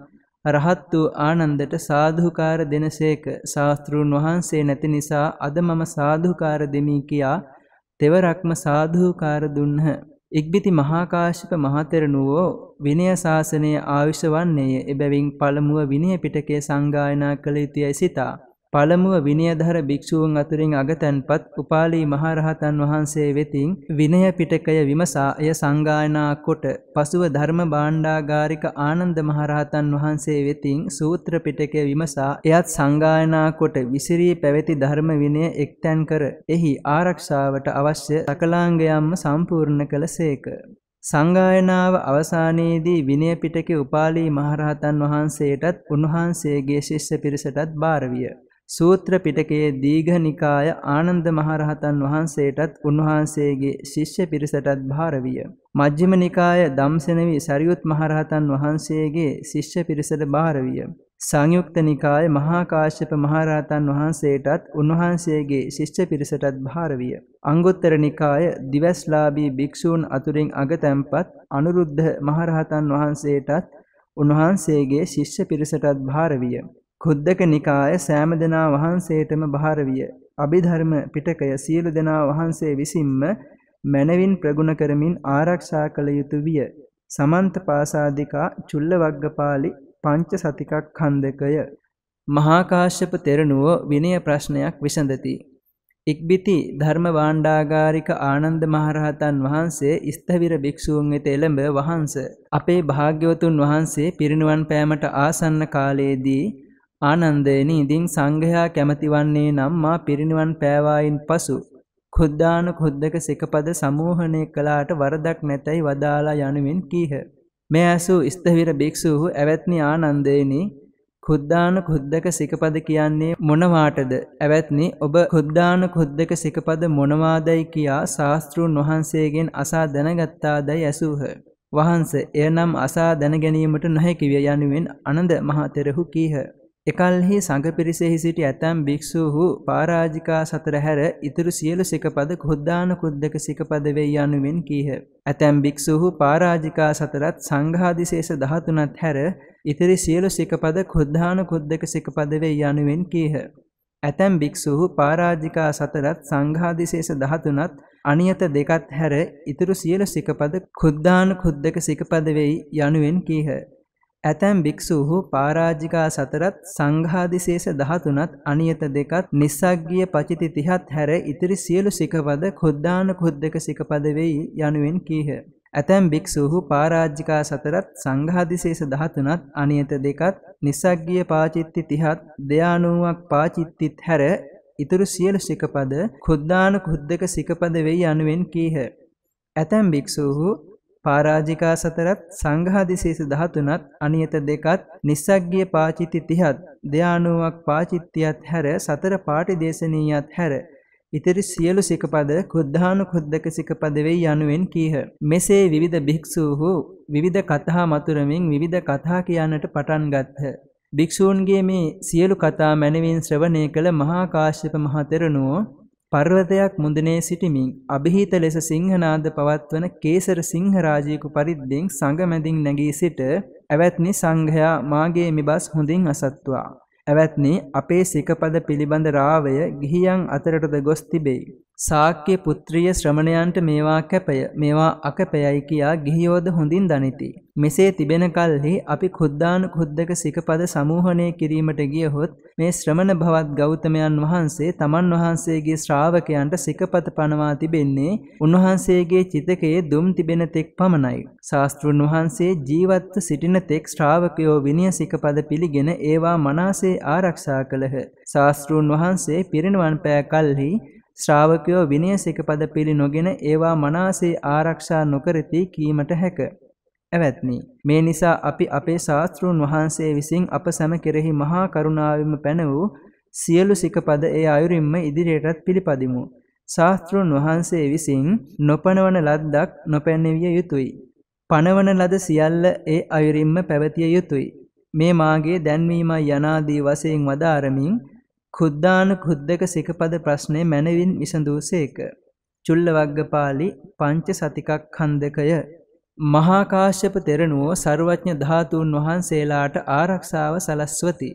රහත් වූ ආනන්දට සාධුකාර දෙනසේක. ශාස්ත්‍රූන් වහන්සේ නැති නිසා අද මම සාධුකාර දෙමි කියා තෙවරක්ම සාධූකාර දුන්හ. ඉක්බිති මහාකාශිප මහතෙරණුවෝ විනය ශාසනය ආවිශ වන්නේය එබැවින් පළමුුව විනය පිටකේ සංගායනා කළ යුතුයයි සිතා. පළමුව විනයධර භික්ෂූන් අතුරින් අගතැන්පත් උපාලි මහරහතන් වහන්සේ වෙතින් විනය පිටකය විමසා එය සංගායනා කොට පසුව ධර්ම භාණ්ඩාගාරික ආනන්ද මහරහතන් වහන්සේ වෙතින් සූත්‍ර පිටකය විමසා එයත් සංගායනා කොට විසිරී පැවති ධර්ම විනය එක්තැන් කර එහි ආරක්ෂාවට අවශ්‍ය සකලාංගයන්ම සම්පූර්ණ කළ සේක. සංගායනාව අවසානයේදී විනය පිටකේ උපාලි මහරහතන් වහන්සේටත් උන්වහන්සේගේ ශිෂ්‍ය පිරිසටත් භාරවිය. සූත්‍ර පිටකයේ දීඝනිකාය ආනන්ද මහරහතන් වහන්සේටත් උන්වහන්සේගේ ශිෂ්‍ය පිරිසටත් භාර විය. මජ්ක්‍ධිම නිකාය දම්සෙනවි සරියුත් මහරහතන් වහන්සේගේ ශිෂ්‍ය පිරිසට භාර විය. සංයුක්ත නිකාය මහා කාශ්‍යප මහරහතන් වහන්සේටත් උන්වහන්සේගේ ශිෂ්‍ය පිරිසටත් භාර විය. අංගුත්තර නිකාය දිවස්ලාභී භික්ෂූන් අතුරින් අගතැම්පත් අනුරුද්ධ මහරහතන් වහන්සේටත් උන්වහන්සේගේ ශිෂ්‍ය පිරිසටත් භාර විය. කුද්දක නිකාය සෑම දෙනා වහන්සේටම භාර විය. අභිධර්ම පිටකය සියලු දෙනා වහන්සේ විසින්ම මනවින් ප්‍රගුණ කරමින් ආරක්ෂා කළ යුතු විය. සමන්ත පාසාදිකා චුල්ලවග්ගපාලි පංච සතිකක් ඛණ්ඩකය. මහා කාශ්‍යප තෙරණුව විනය ප්‍රශ්නයක් විසඳති. ඉක්බිති ධර්ම වාණ්ඩාගාරික ආනන්ද මහරහතන් වහන්සේ ස්ථවිර භික්ෂූන් වෙත එළඹ වහන්ස අපේ භාග්‍යවතුන් වහන්සේ පිරිනුවන් පෑමට ආසන්න කාලයේදී ආනන්දේනි ඉදින් සංඝයා කැමතිවන්නේ නම් මා පිරිනිවන් පෑවායින් පසු කුද්දාන කුද්දක සිකපද සමූහණය කළාට වරදක් නැතැයි වදාලා යනුවෙන් කීහ. මේ ඇසූ ස්ථවිර භික්‍ෂූහු ඇවැත්නි ආනන්දේනි කුද්දාන කුද්දක සිකපද කියන්නේ මොනවාටද ඇවැත්නි ඔබ කුද්දාන කුද්දක සිකපද මොනවාදයි කියා ශාස්තෘන් වහන්සේගෙන් අසා දැනගත්තාදැයි ඇසූහ. වහන්ස එනම් අසා දැනගැනීමට නොහැකිවිය යනුවෙන් අනඳ මහතෙරහු කීහ. එකල්හි සඟ පිරිසෙහි සිටි ඇතැම් භික්‍ෂූහු පාරාජිකා සතර හැර ඉතුරු සියලු සිකපද කුද්දාන කුද්දක සිකපද වෙයි යනුවෙන් කීහ. ඇතැම් භික්‍ෂූහු පාරාජිකා සතරත් සංඝාදිශේෂ දහතුනත් හැර ඉතිරි සියලු සිකපද කුද්ධාන කුද්දක සිකපද වෙයි යනුවෙන් කීහ. ඇතැම් භික්‍ෂූහු පාරාජිකා සතරත් සංඝාදිශේෂ දහතුනත් අනියත දෙකත් හැර ඉතුරු සියලු සිකපද කුද්දාන කුද්දක සිකපද වෙයි යනුවෙන් කීහ. ඇතැම් භික්‍ෂූහු පාරාජිකා සතරත් සංඝාදිශේෂ දහතුනත් අනියත දෙකත් නිසක්ගිය පචිති තිහත් හැර ඉතිරි සියලු සිකපද කොද්දාන කොද්දක සිකපද වෙයි යනුවෙන් කීහ. ඇතැම් භික්‍ෂූහු පාරාජ්ජිකා සතරත් සංඝාදිශේෂ දහතුනත් අනියත දෙකත් නිසක්ගිය පාචිත්ති තිහත් දෙයානුවක් පාචිත්තිත් හැර ඉතුරු සියලු සිකපද කොද්දාන කොද්දක සිකපද වෙයි යනුවෙන් කීහ. ඇතැම් භික්‍ෂූහු පරාජිකා සතරත් සංඝාදිශේෂ 13ත් අනියත දෙකත් නිස්සග්ගිය පාචිති 30ත් ධානුවක් පාචිත්‍යත් හැර සතර පාටි දේශනීයත් හැර ඉතිරි සියලු සිකපද කුද්ධානු කුද්දක සිකපද වෙයි යනුවෙන් කීහ මෙසේ විවිධ භික්ෂූහු විවිධ කතා මතුරමින් විවිධ කතා කියන්නට පටන් ගත්හ භික්ෂූන්ගේ මේ සියලු කතා මැනවින් ශ්‍රවණය කළ මහා කාශ්‍යප මහ තෙරණුවෝ පර්වතයක් මුදනේ සිටිමින් અભිහිත ලෙස සිංහනාද පවත්වන කේසර සිංහරාජයෙකු පරිද්දෙන් සංගමැදින් නැගී සිට ඇවැත්නි සංඝයා මාගේ මිබස් හොඳින් අසත්වා. ඇවැත්නි අපේ සිකපද පිළිබඳ රාවය ගිහියන් අතරටද ගොස් තිබේ. සාක්‍ය පුත්‍රිය ශ්‍රමණයන්ට මේවා කැපය මේවා අකපයයි කියා ගිහියෝද හොඳින් දනිති. මෙසේ තිබෙන කල්හි අපි කුද්දාන කුද්දක සිකපද සමූහණය කිරීමට ගියහොත් මේ ශ්‍රමණ භවත් ගෞතමයන් වහන්සේ තමන් වහන්සේගේ ශ්‍රාවකයන්ට සිකපත පනවා තිබෙන්නේ උන්වහන්සේගේ චිතකයේ දුම් තිබෙන තෙක් පමණයි. ශාස්තෘන් වහන්සේ ජීවත්ව සිටින තෙක් ශ්‍රාවකයෝ විනය සිකපද පිළිගෙන ඒවා මනාසේ ආරක්ෂා කළහ. ශාස්තෘන් වහන්සේ පිරිනිවන් පෑ කල්හි ශ්‍රාවකයෝ විනය සිකපද පිළි නොගෙන ඒවා මනාසේ ආරක්ෂා නොකරති කීමට හැක. ඇවැත්නි මේ නිසා අපි අපේ ශාස්තෘන් වහන්සේ විසින් අප සැම කෙරෙහි මහා කරුණාවම පැන වූ සියලු සිකපද ඒ අයුරින්ම ඉදිරියටත් පිළිපදිමු. ශාස්තෘන් වහන්සේ විසින් නොපනවන ලද්දක් නොපැන්නවිය යුතුයි. පනවන ලද සියල්ල ඒ අයුරින්ම පැවතිය යුතුයි. මේ මාගේ දැන්වීමයි යනාදී වශයෙන් වදාරමින් කුද්දාන කුද්දක සිකපද ප්‍රශ්නය මැනවින් විසඳූසේක. චුල්ලවග්ගපාලි පංච සතිකක් කන්දකය. මහාකාශ්‍යප තෙරණුවෝ සරුවඥ ධාතුන් වහන්සේලාට ආරක්ෂාව සලස්වති.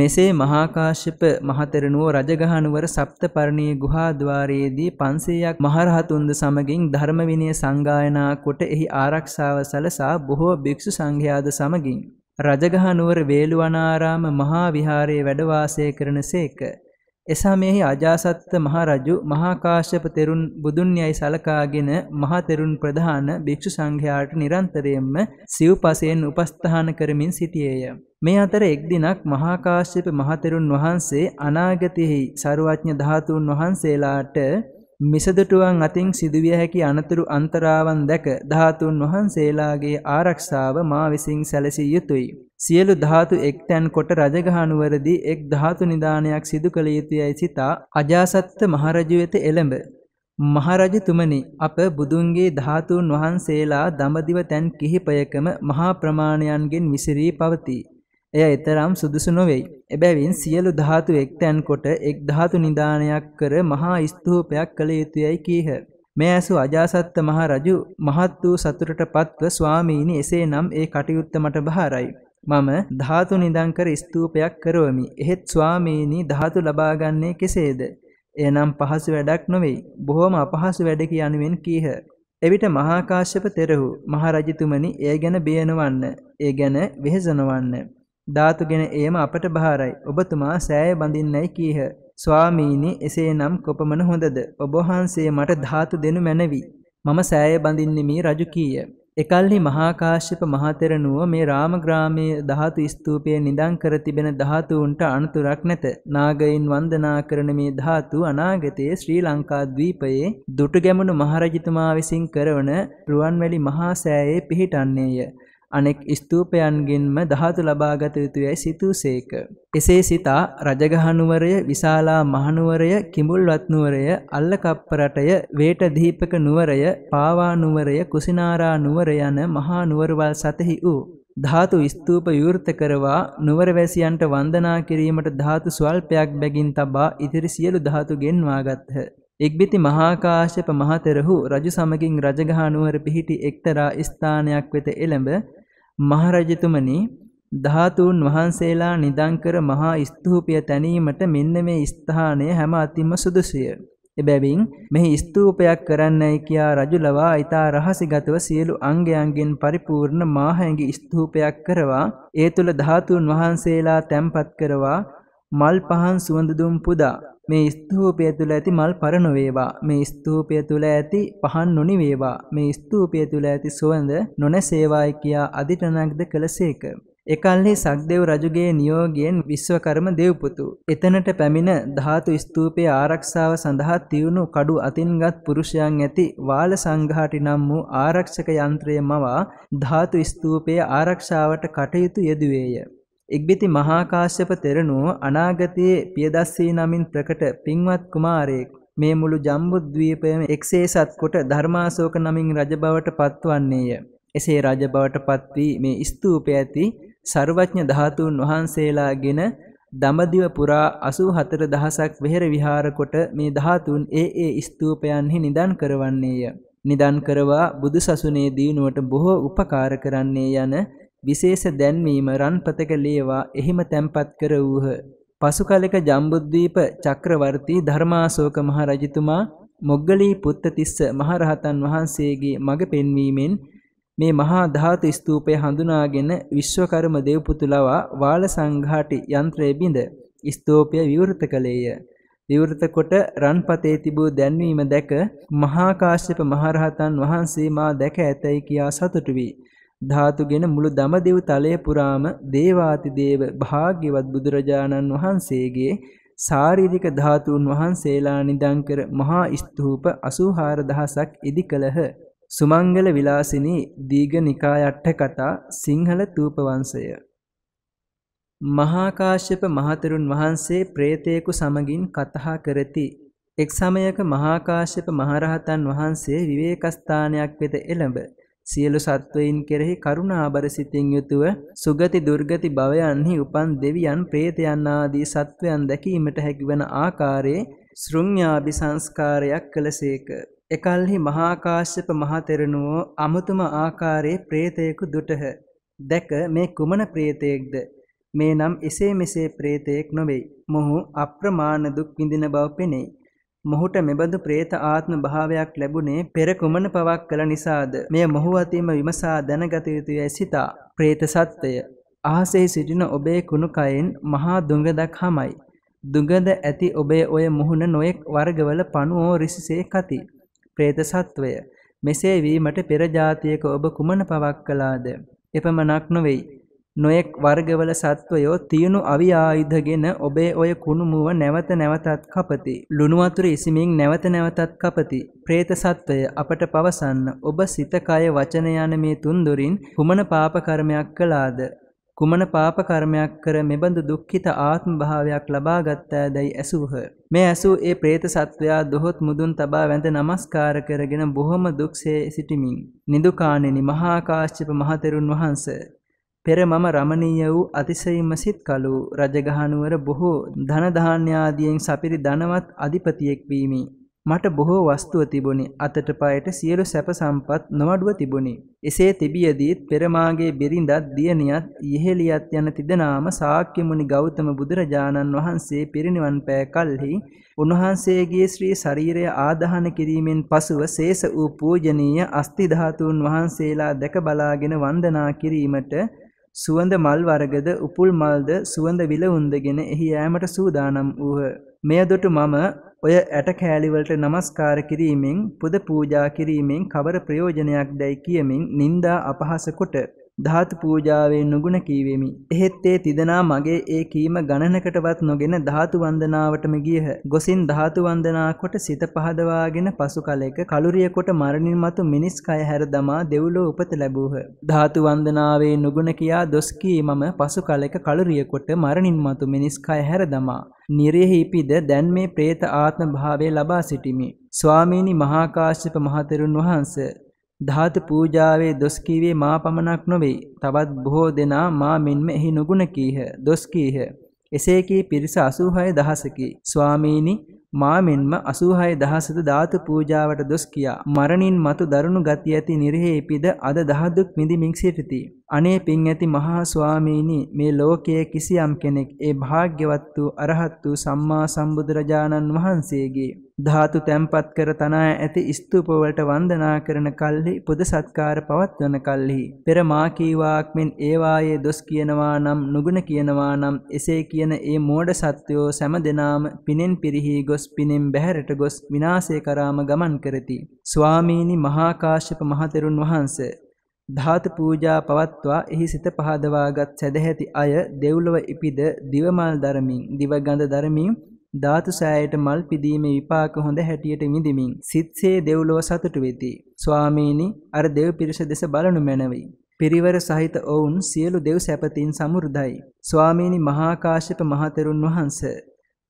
මෙසේ මහාකාශ්‍යප මහතෙරණුව රජගහනුවර සප්තපරණී ගුහාද්වාරයේදී 500ක් මහරහතුන්ද සමගින් ධර්ම විනය සංගායනා කොට එහි ආරක්ෂාව සලසා බොහෝ භික්ෂු සංඝයාද සමගින් රජගහ නුවර වේළුවනාරාම මහා විහාරයේ වැඩ වාසය කරන සේක. එසමයෙහි අජාසත්ත මහ රජු මහා කාශ්‍යප තෙරුන් බුදුන් යයි සලකාගෙන මහා තෙරුන් ප්‍රධාන භික්ෂු සංඝයාට නිරන්තරයෙන්ම සිව්පසයෙන් උපස්ථාන කරමින් සිටියේය. මේ අතර එක් දිනක් මහා කාශ්‍යප මහ තෙරුන් වහන්සේ අනාගතෙහි ਸਰුවඥ ධාතුන් වහන්සේලාට මිසදටුවන් අතින් සිදුවිය හැකි අනතුරු අන්තරාවන් දැක ධාතුන් වහන්සේලාගේ ආරක්ෂාව මා විසින් සැලසිය යුතුයි. සියලු ධාතු එක්තැන් කොට රජගහනුවරදී එක් ධාතු නිදානයක් සිදු කළ යුතුයයි සිතා අජාසත්ත මහරජු වෙත එළඹ. මහරජතුමනි අප බුදුන්ගේ ධාතුන් වහන්සේලා දඹදිව තැන් කිහිපයකම මහා ප්‍රමාණයන්ගෙන් විසිරී පවතී. එය එතරම් සුදුසු නොවේයි. එබැවින් සියලු ධාතු එක්තැන් කොට එක් ධාතු නිදානයක් කර මහා ස්තූපයක් කළ යුතුයයි කීහ. මේ ඇසු අජාසත්ත මහ රජු මහත් වූ සතුටට පත්ව ස්වාමීනි එසේනම් ඒ කටයුත්ත මට බහරයි. මම ධාතු නිදංකර ස්තූපයක් කරවමි. එහෙත් ස්වාමීනි ධාතු ලබාගන්නේ කෙසේද? එනම් පහසු වැඩක් නොවෙයි. බොහොම අපහසු වැඩකි යනුවෙන් කීහ. එවිට මහාකාශ්‍යප තෙරහු මහරජතුමනි ඒ ගැන බිය නොවන්න. ඒ ගැන වෙහෙස නොවන්න. ධාතුගෙන එයම අපට බාරයි. ඔබතුමා සෑය බඳින්නයි කීහ. ස්වාමීනි එසේනම් කොපමණ හොඳද? ඔබ වහන්සේ මට ධාතු දෙනු මැනවි. මම සෑය බඳින්නෙමි රජු කීය. එකල්හි මහාකාශ්‍යප මහතෙරණුව මේ රාමග්‍රාමයේ ධාතු ස්තූපයේ නිදන් කර තිබෙන ධාතුන්ට අනුතුරක් නැත. නාගයින් වන්දනා කරන මේ ධාතු අනාගතයේ ශ්‍රී ලංකා ද්වීපයේ දුටුගැමුණු මහරජතුමා විසින් කරවන රුවන්වැලි මහා සෑයේ පිහිටන්නේය. අනෙක් ස්තූපයන්ගෙන්ම ධාතු ලබාගත යුතුයයි සිතූසේක. එසේ සිතා රජගහනුවරය, විශාලා මහනුවරය, කිඹුල්වත් නුවරය, අල්ලකප්ප රටය, වේටදීපක නුවරය, පාවා නුවරය, කුසිනාරා නුවර යන මහා නුවරවල් සතෙහි වූ ධාතු ස්තූප විවෘත කරවා නුවරවැසියන්ට වන්දනා කිරීමට ධාතු ස්වල්පයක් බැගින් තබා ඉතිරි සියලු ධාතු ගෙන්වා ගත්හ. එක්බිති මහාකාශ්‍යප මහතෙරහු රජු සමගින් රජගහනුවර පිහිටි එක්තරා ස්ථානයක් වෙත එළඹ මහරජතුමනි ධාතුන් වහන්සේලා නිදංකර මහා ස්තූපය තැනීමට මෙන්න මේ ස්ථානය හැම අතිම සුදුසුය. එබැවින් මෙහි ස්තූපයක් කරන්නයි කියා රජුලවා ඊතා රහසිගතව සියලු අංගයන්ගෙන් පරිපූර්ණ මාහැඟි ස්තූපයක් කරවා ඒ තුල ධාතුන් වහන්සේලා තැන්පත් කරවා මල් පහන් සුවඳ දුම් පුදා මේ ස්තූපය තුළ ඇති මල් පරණ වේවා මේ ස්තූපය තුළ ඇති පහන් නොනි වේවා මේ ස්තූපය තුළ ඇති සුවඳ නොනැසේවායි කියා අදිටනක්ද කළසේක එකල්හි සක්දෙව් රජුගේ නියෝගයෙන් විශ්වකර්ම දෙව්පුතු එතනට පැමිණ ධාතු ස්තූපය ආරක්ෂාව සඳහා තියුණු කඩු අතින්ගත් පුරුෂයන් ඇති වාල සංඝාටි නම් වූ ආරක්ෂක යන්ත්‍රය මවා ධාතු ස්තූපය ආරක්ෂාවට කටයුතු යෙදුවේය ඉක්බිති මහාකාශ්‍යප තෙරණුව අනාගතයේ පියදස්සී නමින් ප්‍රකට පින්වත් කුමාරයෙක් මේ මුළු ජම්බුද්වීපයම එක්සේසත් කොට ධර්මාශෝක නමින් රජබවට පත්වන්නේය. එසේ රජබවට පත්වී මේ ස්තූපය ඇති සර්වඥ ධාතුන් වහන්සේලාගෙන දඹදිව පුරා 84 දහසක් වෙහෙර විහාර කොට මේ ධාතුන් ඒ ඒ ස්තූපයන්හි නිදන් කරවන්නේය. නිදන් කරවා බුදු සසුනේ දිනුවට බොහෝ උපකාර කරන්නේ යන විශේෂ දැන්වීම රන්පතක ලේවා එහිම තැන්පත් කර වූහ. පසු කලෙක ජම්බුද්වීප චක්‍රවර්ති ධර්මාශෝක මහරජතුමා මොග්ගලී පුත්තතිස්ස මහරහතන් වහන්සේගේ මඟ පෙන්වීමෙන් මේ මහා ධාතු ස්තූපය හඳුනාගෙන විශ්වකර්ම දෙව්පුතු ලවා වාල සංඝාටි යන්ත්‍රය බිඳ ස්තූපය විවෘත කළේය. විවෘත කොට රන්පතේ තිබූ දැන්වීම දැක මහා කාශ්‍යප මහරහතන් වහන්සේ මා දැක ඇතැයි කියා සතුටු වී ධාතුගෙන මුළු දමදිව් තලය පුරාම දේවාතිදේව භාග්‍යවත් බුදුරජාණන් වහන්සේගේ ශාරීරික ධාතුන් වහන්සේලා නිදන් කර මහා ස්තූප 84000ක් ඉදි කළහ. සුමංගල විලාසිනී දීඝ නිකාය අට කතා සිංහල තූප වංශය. මහා කාශ්‍යප මහතෙරුන් වහන්සේ ප්‍රේතයෙකු සමගින් කතා කරති. එක් සමයක මහා කාශ්‍යප මහරහතන් වහන්සේ විවේකස්ථානයක් වෙත එළඹ සියලු සත්වයින් කෙරෙහි කරුණාබර සිතින් යුතුව සුගති දුර්ගති භවයන්හි උපන් දෙවියන් ප්‍රේතයන් ආදී සත්වයන් දැකීමට හැකිවන ආකාරයේ ශෘඤ්ඤාභි සංස්කාරයක් කළසේක. එකල්හි මහා කාශ්‍යප මහතෙරණුවෝ අමුතුම ආකාරයේ ප්‍රේතයෙකු දුටහ. දැක මේ කුමන ප්‍රේතයෙක්ද? මේ නම් එසේ මෙසේ ප්‍රේතයෙක් නොවේ. මොහු අප්‍රමාණ දුක් විඳින බව පෙනේ. මොහුට මෙබඳු ප්‍රේත ආත්ම භාවයක් ලැබුණේ පෙර කුමන පවක් කළ නිසාද මෙය මොහු අතින්ම විමසා දැනගත යුතුයයි සිතා ප්‍රේත සත්වය අහසේ සිටින ඔබේ කුණු කයෙන් මහා දුඟදක් හමයි දුඟද ඇති ඔබේ ඔය මුහුණ නොයෙක් වර්ගවල පණුවෝ රිසිසේ කති ප්‍රේත සත්වය මෙසේ වීමට පෙර ජාතියක ඔබ කුමන පවක් කළාද එපමණක් නොවේයි නොයෙක් වර්ගවල සත්වයෝ තියුණු අවි ආයුධගෙන ඔබේ ඔය කුණුමුව නැවත නැවතත් කපති. ලුණු වතුර ඉසිමින් නැවත නැවතත් කපති. പ്രേත සත්වය අපට පවසන්න ඔබ සිත කය වචන යන මේ තුන් දොරින් කුමන පාප කර්මයක් කළාද? කුමන පාප කර්මයක් කර මෙබඳු දුක්ඛිත ආත්ම භාවයක් ලබා ගත්තාදයි ඇසූහ. මේ ඇසූ ඒ പ്രേත සත්වයා දොහොත් මුදුන් තබා වැඳ නමස්කාර කරගෙන බොහොම දුක්සේ සිටිමින් නිදුකාණෙනි මහා කාශ්‍යප මහතෙරුන් වහන්සේ පෙර මම රමණීය වූ අතිශයින්ම සිත් කලූ රජගහනුවර බොහෝ ධනධාන්‍යාදියෙන් සපිරි ධනවත් අධිපතියෙක් වීමි. මට බොහෝ වස්තුව තිබුණි. අතට පායට සියලු සැප සම්පත් නොඅඩුව තිබුණි. එසේ තිබියදීත් පෙරමාගේ බිරිඳත් දියණියත් යෙහෙලියත් යන තිදෙනාම ශාක්‍යමුනි ගෞතම බුදුරජාණන් වහන්සේ පිරිනිවන් පෑ කලෙහි උන්වහන්සේගේ ශ්‍රී ශරීරය ආදාහන කිරීමෙන් පසුව ශේෂ වූ පූජනීය අස්ති ධාතුන් වහන්සේලා දැක බලාගෙන වන්දනා කිරීමට සුවඳ මල් වර්ගද උපුල් මල්ද සුවඳ විලවුන්දගෙන එහි යෑමට සූදානම් වූහ. මෙය දොටු මම ඔය ඇට කෑලිවලට নমස්කාර කිරීමෙන් පුද පූජා කිරීමෙන් කවර ප්‍රයෝජනයක් දැයි කියමින් නිന്ദා අපහාස කොට ධාතු පූජාවෙන් නුගුණ කීවෙමි. එහෙත් ඒ තිදෙනා මගේ ඒ කීම ගණනකටවත් නොගෙන ධාතු වන්දනාවටම ගියහ. ගොසින් ධාතු වන්දනා කොට සිත පහදවාගෙන පසු කලෙක කලුරිය කොට මරණින් මතු මිනිස් කය හැර දමා දෙව්ලෝ උපත ලැබූහ. ධාතු වන්දනාවේ නුගුණ කියා දොස් කී මම පසු කලෙක කලුරිය කොට මරණින් මතු මිනිස් කය හැර දමා නිරෙහිපිද දැන් මේ പ്രേත ආත්ම භාවය ලබා සිටිමි. ස්වාමීනි මහා කාශ්‍යප මහතෙරුන් වහන්සේ ධාතු පූජාවේ දොස් කීවේ මා පමණක් නොවේ. තවත් බොහෝ දෙනා මා මෙන්ම එහි නුගුණ කීහ. දොස් කීහ. එසේ කී පිරිස 86000කි. ස්වාමීනි මා මෙන්ම 86000ත ධාතු පූජාවට දොස් කියා මරණින් මතු දරුණු ගති ඇති නිර්හේපිද අද දහදුක් මිදිමින් සිටිති අනේ පින් ඇති මහා ස්වාමීනි මේ ලෝකයේ කිසියම් කෙනෙක් ඒ භාග්‍යවත් වූ අරහත් වූ සම්මා සම්බුදුරජාණන් වහන්සේගේ ධාතු තැන්පත් කර තනා ඇති ස්තූප වලට වන්දනා කරන කල්හි පුද සත්කාර පවත්වන කල්හි පෙර මා කීවාක් මෙන් ඒවායේ දොස් කියනවා නම් නුගුණ කියනවා නම් එසේ කියන ඒ මෝඩ සත්වෝ සෑම දිනාම පිනෙන් පිරිහි ගොස් ගොස් පිනෙන් බැහැරට ගොස් විනාශය කරාම ගමන් කරති. ස්වාමීනි මහාකාශ්‍යප මහතෙරුන් වහන්ස ධාතු පූජා පවත්වා එහි සිත පහදවාගත් සැදැහැති අය දෙව්ලොව ඉපිද දිවමල් දරමින් දිවගඳ දරමින් ධාතු සෑයට මල් පිදීමේ විපාක හොඳ හැටියට මිදමින් සිත්සේ දෙව්ලොව සතුටු වෙති. ස්වාමීනි අර දෙව් පිරිස දෙස බලනු මැනවි. පිරිවර සහිත ඔවුන් සියලු දෙව් සැපතින් සමුර්ධයි. ස්වාමීනි මහාකාශ්‍යප මහතෙරුන් වහන්සේ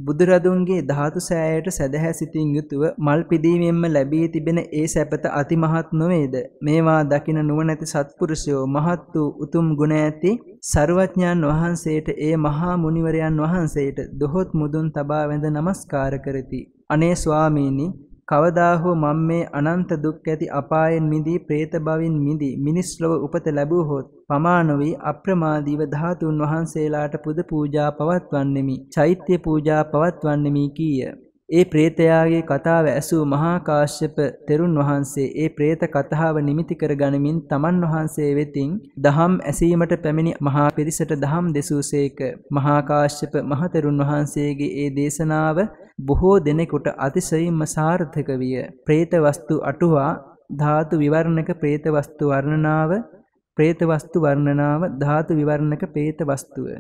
බුදුරදුන්ගේ ධාතු සෑයට සැදැහැ සිතින් යුතුව මල් පිදීමෙන්ම ලැබී තිබෙන ඒ සැපත අතිමහත් නොවේද මේවා දකින නුවණැති සත්පුරුෂයෝ මහත් වූ උතුම් ගුණ ඇති සරුවඥාන් වහන්සේට ඒ මහා මුනිවරයන් වහන්සේට දොහොත් මුදුන් තබා වැඳ නමස්කාර කරති අනේ ස්වාමීනි කවදා හෝ මම මේ අනන්ත දුක් ඇති අපායෙන් මිදී പ്രേත භවින් මිදී මිනිස් ලොව උපත ලැබුවහොත් පමානොවි අප්‍රමාදීව ධාතුන් වහන්සේලාට පුද පූජා පවත්වන්නෙමි චෛත්‍ය පූජා පවත්වන්නෙමි කීය ඒ ප්‍රේතයාගේ කතාව ඇසූ මහා කාශ්‍යප තෙරුන් වහන්සේ ඒ ප්‍රේත කතාව නිමිති කර ගනිමින් තමන් වහන්සේ වෙතින් දහම් ඇසීමට පැමිණි මහා පිරිසට දහම් දෙසූසේක මහා කාශ්‍යප මහතෙරුන් වහන්සේගේ ඒ දේශනාව බොහෝ දෙනෙකුට අතිශයින්ම සාර්ථක විය ප්‍රේත වස්තු අටුවා ධාතු විවරණක ප්‍රේත වස්තු වර්ණනාව ප්‍රේත වස්තු වර්ණනාව ධාතු විවරණක ප්‍රේත වස්තුව